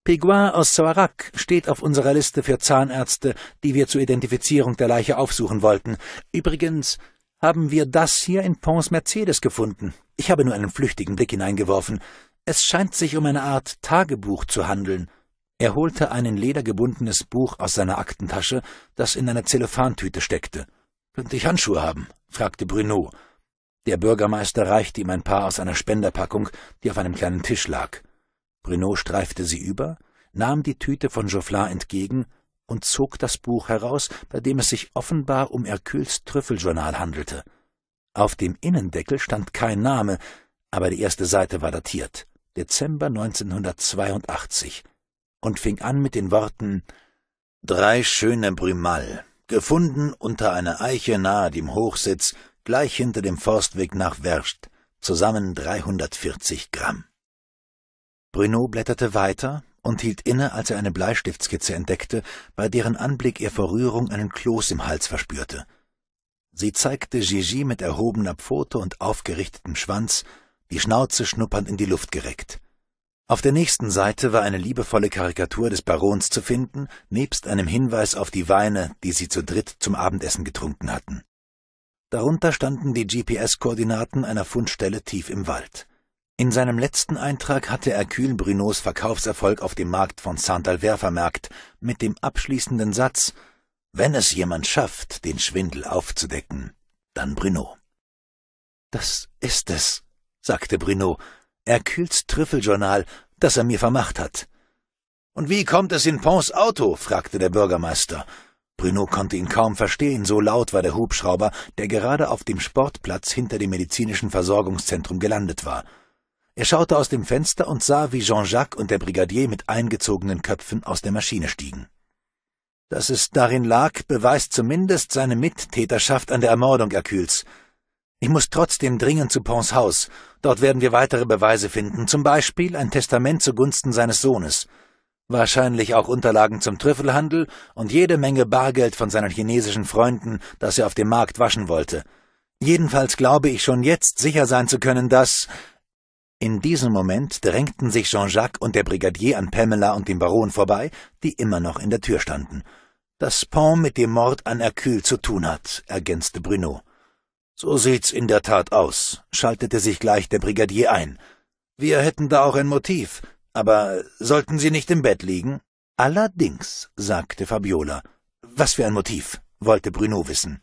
Piguin aus Soarak steht auf unserer Liste für Zahnärzte, die wir zur Identifizierung der Leiche aufsuchen wollten. Übrigens haben wir das hier in Pons Mercedes gefunden. Ich habe nur einen flüchtigen Blick hineingeworfen. Es scheint sich um eine Art Tagebuch zu handeln. Er holte ein in Leder gebundenes Buch aus seiner Aktentasche, das in einer Zellophantüte steckte. Könnte ich Handschuhe haben? fragte Bruno. Der Bürgermeister reichte ihm ein Paar aus einer Spenderpackung, die auf einem kleinen Tisch lag. Bruno streifte sie über, nahm die Tüte von Joflin entgegen und zog das Buch heraus, bei dem es sich offenbar um Hercules Trüffeljournal handelte. Auf dem Innendeckel stand kein Name, aber die erste Seite war datiert, Dezember 1982, und fing an mit den Worten Drei schöne Brümal, gefunden unter einer Eiche nahe dem Hochsitz, gleich hinter dem Forstweg nach Werst, zusammen 340 Gramm. Bruno blätterte weiter und hielt inne, als er eine Bleistiftskizze entdeckte, bei deren Anblick er vor Rührung einen Kloß im Hals verspürte. Sie zeigte Gigi mit erhobener Pfote und aufgerichtetem Schwanz, die Schnauze schnuppernd in die Luft gereckt. Auf der nächsten Seite war eine liebevolle Karikatur des Barons zu finden, nebst einem Hinweis auf die Weine, die sie zu dritt zum Abendessen getrunken hatten. Darunter standen die GPS-Koordinaten einer Fundstelle tief im Wald. In seinem letzten Eintrag hatte er kühl Brunots Verkaufserfolg auf dem Markt von Saint-Albert vermerkt, mit dem abschließenden Satz, wenn es jemand schafft, den Schwindel aufzudecken, dann Bruno. Das ist es, sagte Bruno Erkühls Trüffeljournal, das er mir vermacht hat. Und wie kommt es in Pons Auto? fragte der Bürgermeister. Bruno konnte ihn kaum verstehen, so laut war der Hubschrauber, der gerade auf dem Sportplatz hinter dem medizinischen Versorgungszentrum gelandet war. Er schaute aus dem Fenster und sah, wie Jean-Jacques und der Brigadier mit eingezogenen Köpfen aus der Maschine stiegen. Dass es darin lag, beweist zumindest seine Mittäterschaft an der Ermordung Erkühls. Ich muss trotzdem dringend zu Pons Haus. Dort werden wir weitere Beweise finden, zum Beispiel ein Testament zugunsten seines Sohnes. Wahrscheinlich auch Unterlagen zum Trüffelhandel und jede Menge Bargeld von seinen chinesischen Freunden, das er auf dem Markt waschen wollte. Jedenfalls glaube ich schon jetzt sicher sein zu können, dass. In diesem Moment drängten sich Jean-Jacques und der Brigadier an Pamela und dem Baron vorbei, die immer noch in der Tür standen. Dass Pont mit dem Mord an Hercule zu tun hat, ergänzte Bruno. So sieht's in der Tat aus, schaltete sich gleich der Brigadier ein. Wir hätten da auch ein Motiv, aber sollten Sie nicht im Bett liegen? Allerdings, sagte Fabiola. Was für ein Motiv? wollte Bruno wissen.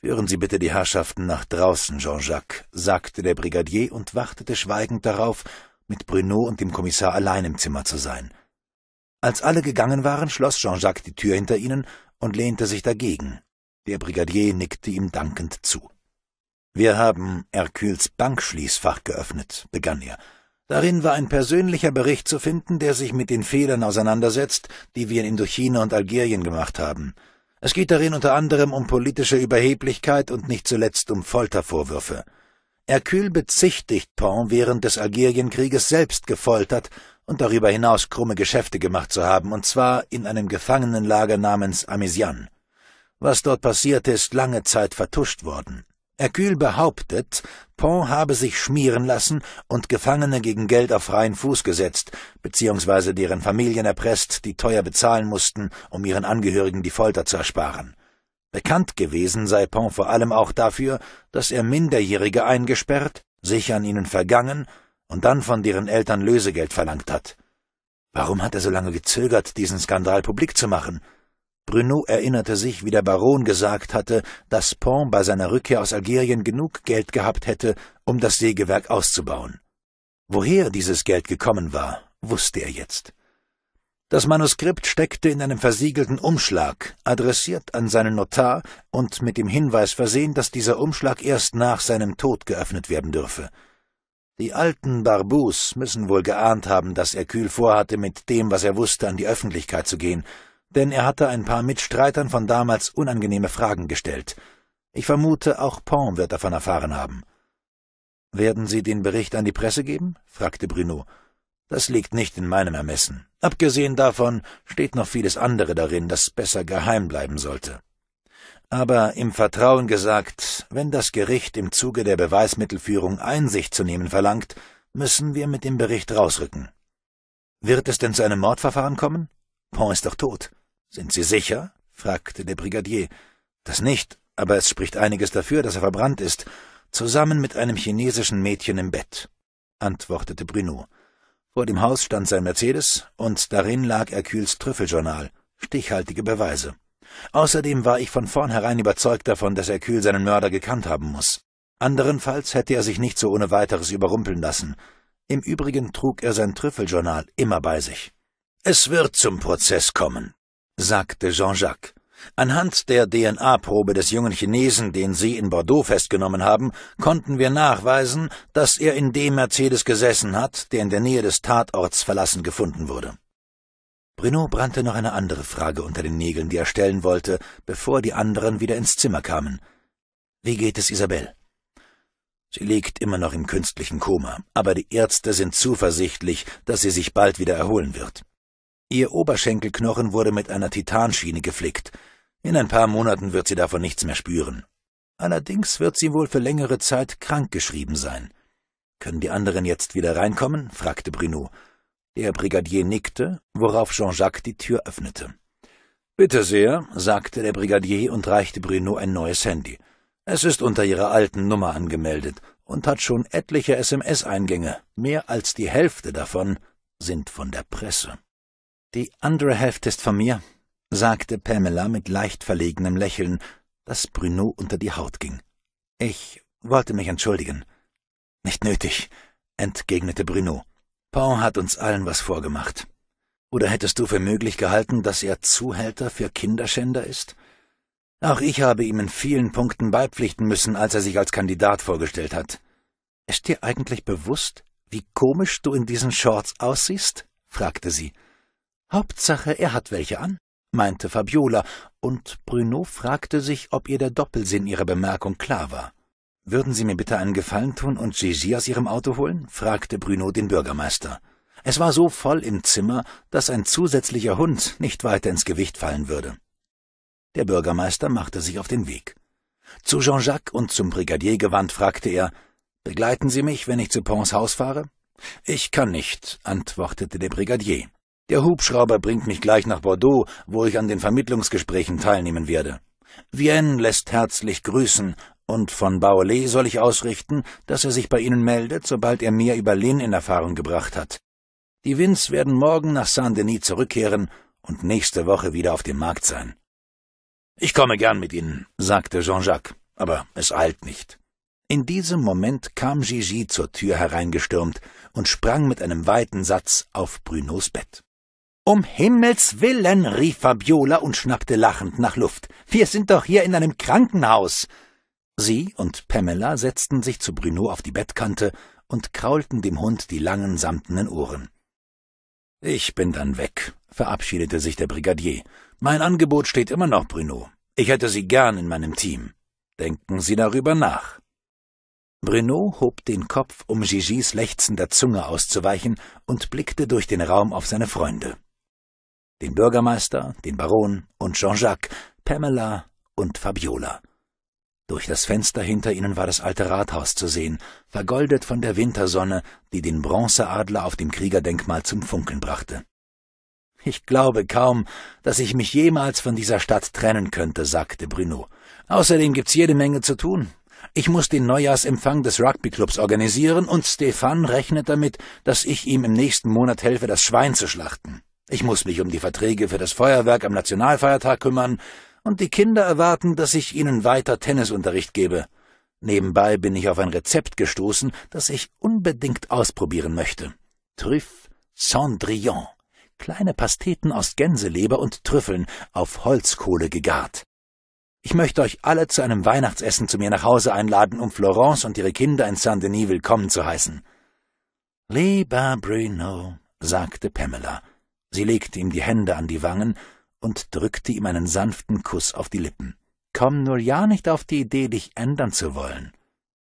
Führen Sie bitte die Herrschaften nach draußen, Jean-Jacques, sagte der Brigadier und wartete schweigend darauf, mit Bruno und dem Kommissar allein im Zimmer zu sein. Als alle gegangen waren, schloss Jean-Jacques die Tür hinter ihnen und lehnte sich dagegen. Der Brigadier nickte ihm dankend zu. Wir haben Hercules Bankschließfach geöffnet, begann er. Darin war ein persönlicher Bericht zu finden, der sich mit den Fehlern auseinandersetzt, die wir in Indochina und Algerien gemacht haben. Es geht darin unter anderem um politische Überheblichkeit und nicht zuletzt um Foltervorwürfe. Hercule bezichtigt Pont während des Algerienkrieges selbst gefoltert und darüber hinaus krumme Geschäfte gemacht zu haben, und zwar in einem Gefangenenlager namens Amisian. Was dort passierte, ist lange Zeit vertuscht worden. Hercule behauptet, Pont habe sich schmieren lassen und Gefangene gegen Geld auf freien Fuß gesetzt, beziehungsweise deren Familien erpresst, die teuer bezahlen mussten, um ihren Angehörigen die Folter zu ersparen. Bekannt gewesen sei Pont vor allem auch dafür, dass er Minderjährige eingesperrt, sich an ihnen vergangen und dann von deren Eltern Lösegeld verlangt hat. Warum hat er so lange gezögert, diesen Skandal publik zu machen? Bruno erinnerte sich, wie der Baron gesagt hatte, dass Pont bei seiner Rückkehr aus Algerien genug Geld gehabt hätte, um das Sägewerk auszubauen. Woher dieses Geld gekommen war, wusste er jetzt. Das Manuskript steckte in einem versiegelten Umschlag, adressiert an seinen Notar und mit dem Hinweis versehen, dass dieser Umschlag erst nach seinem Tod geöffnet werden dürfe. Die alten Barbus müssen wohl geahnt haben, dass er kühl vorhatte, mit dem, was er wusste, an die Öffentlichkeit zu gehen, denn er hatte ein paar Mitstreitern von damals unangenehme Fragen gestellt. Ich vermute, auch Pont wird davon erfahren haben. Werden Sie den Bericht an die Presse geben? fragte Bruno. Das liegt nicht in meinem Ermessen. Abgesehen davon steht noch vieles andere darin, das besser geheim bleiben sollte. Aber im Vertrauen gesagt, wenn das Gericht im Zuge der Beweismittelführung Einsicht zu nehmen verlangt, müssen wir mit dem Bericht rausrücken. Wird es denn zu einem Mordverfahren kommen? Pont ist doch tot. Sind Sie sicher? fragte der Brigadier. Das nicht, aber es spricht einiges dafür, dass er verbrannt ist, zusammen mit einem chinesischen Mädchen im Bett, antwortete Bruno. Vor dem Haus stand sein Mercedes, und darin lag Hercules Trüffeljournal, stichhaltige Beweise. Außerdem war ich von vornherein überzeugt davon, dass Hercule seinen Mörder gekannt haben muss. Anderenfalls hätte er sich nicht so ohne weiteres überrumpeln lassen. Im Übrigen trug er sein Trüffeljournal immer bei sich. Es wird zum Prozess kommen, sagte Jean-Jacques. Anhand der DNA-Probe des jungen Chinesen, den Sie in Bordeaux festgenommen haben, konnten wir nachweisen, dass er in dem Mercedes gesessen hat, der in der Nähe des Tatorts verlassen gefunden wurde. Bruno brannte noch eine andere Frage unter den Nägeln, die er stellen wollte, bevor die anderen wieder ins Zimmer kamen. Wie geht es Isabel? Sie liegt immer noch im künstlichen Koma, aber die Ärzte sind zuversichtlich, dass sie sich bald wieder erholen wird. Ihr Oberschenkelknochen wurde mit einer Titanschiene geflickt. In ein paar Monaten wird sie davon nichts mehr spüren. Allerdings wird sie wohl für längere Zeit krankgeschrieben sein. Können die anderen jetzt wieder reinkommen? fragte Bruno. Der Brigadier nickte, worauf Jean-Jacques die Tür öffnete. Bitte sehr, sagte der Brigadier und reichte Bruno ein neues Handy. Es ist unter ihrer alten Nummer angemeldet und hat schon etliche SMS-Eingänge. Mehr als die Hälfte davon sind von der Presse. Die andere Hälfte ist von mir, sagte Pamela mit leicht verlegenem Lächeln, das Bruno unter die Haut ging. Ich wollte mich entschuldigen. Nicht nötig, entgegnete Bruno. Pont hat uns allen was vorgemacht. Oder hättest du für möglich gehalten, dass er Zuhälter für Kinderschänder ist? Auch ich habe ihm in vielen Punkten beipflichten müssen, als er sich als Kandidat vorgestellt hat. Ist dir eigentlich bewusst, wie komisch du in diesen Shorts aussiehst? fragte sie. Hauptsache, er hat welche an, meinte Fabiola, und Bruno fragte sich, ob ihr der Doppelsinn ihrer Bemerkung klar war. Würden Sie mir bitte einen Gefallen tun und Gigi aus Ihrem Auto holen? fragte Bruno den Bürgermeister. Es war so voll im Zimmer, dass ein zusätzlicher Hund nicht weiter ins Gewicht fallen würde. Der Bürgermeister machte sich auf den Weg. Zu Jean-Jacques und zum Brigadier gewandt fragte er, Begleiten Sie mich, wenn ich zu Pons Haus fahre? Ich kann nicht, antwortete der Brigadier. Der Hubschrauber bringt mich gleich nach Bordeaux, wo ich an den Vermittlungsgesprächen teilnehmen werde. Vienne lässt herzlich grüßen, und von Baolet soll ich ausrichten, dass er sich bei Ihnen meldet, sobald er mehr über Lin in Erfahrung gebracht hat. Die Wins werden morgen nach Saint-Denis zurückkehren und nächste Woche wieder auf dem Markt sein. Ich komme gern mit Ihnen, sagte Jean-Jacques, aber es eilt nicht. In diesem Moment kam Gigi zur Tür hereingestürmt und sprang mit einem weiten Satz auf Brunos Bett. Um Himmels willen, rief Fabiola und schnappte lachend nach Luft. Wir sind doch hier in einem Krankenhaus. Sie und Pamela setzten sich zu Bruno auf die Bettkante und kraulten dem Hund die langen samtenen Ohren. Ich bin dann weg, verabschiedete sich der Brigadier. Mein Angebot steht immer noch, Bruno. Ich hätte Sie gern in meinem Team. Denken Sie darüber nach. Bruno hob den Kopf, um Gigi's lechzender Zunge auszuweichen, und blickte durch den Raum auf seine Freunde den Bürgermeister, den Baron und Jean-Jacques, Pamela und Fabiola. Durch das Fenster hinter ihnen war das alte Rathaus zu sehen, vergoldet von der Wintersonne, die den Bronzeadler auf dem Kriegerdenkmal zum Funkeln brachte. Ich glaube kaum, dass ich mich jemals von dieser Stadt trennen könnte, sagte Bruno. Außerdem gibt's jede Menge zu tun. Ich muss den Neujahrsempfang des Rugbyclubs organisieren und Stefan rechnet damit, dass ich ihm im nächsten Monat helfe, das Schwein zu schlachten. Ich muss mich um die Verträge für das Feuerwerk am Nationalfeiertag kümmern, und die Kinder erwarten, dass ich ihnen weiter Tennisunterricht gebe. Nebenbei bin ich auf ein Rezept gestoßen, das ich unbedingt ausprobieren möchte. Trüff Cendrillon. Kleine Pasteten aus Gänseleber und Trüffeln auf Holzkohle gegart. Ich möchte euch alle zu einem Weihnachtsessen zu mir nach Hause einladen, um Florence und ihre Kinder in Saint-Denis willkommen zu heißen. Lieber Bruno, sagte Pamela, Sie legte ihm die Hände an die Wangen und drückte ihm einen sanften Kuss auf die Lippen. Komm nur ja nicht auf die Idee, dich ändern zu wollen.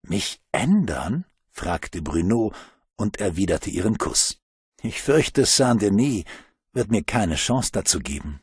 Mich ändern? fragte Bruno und erwiderte ihren Kuss. Ich fürchte, Saint-Denis wird mir keine Chance dazu geben.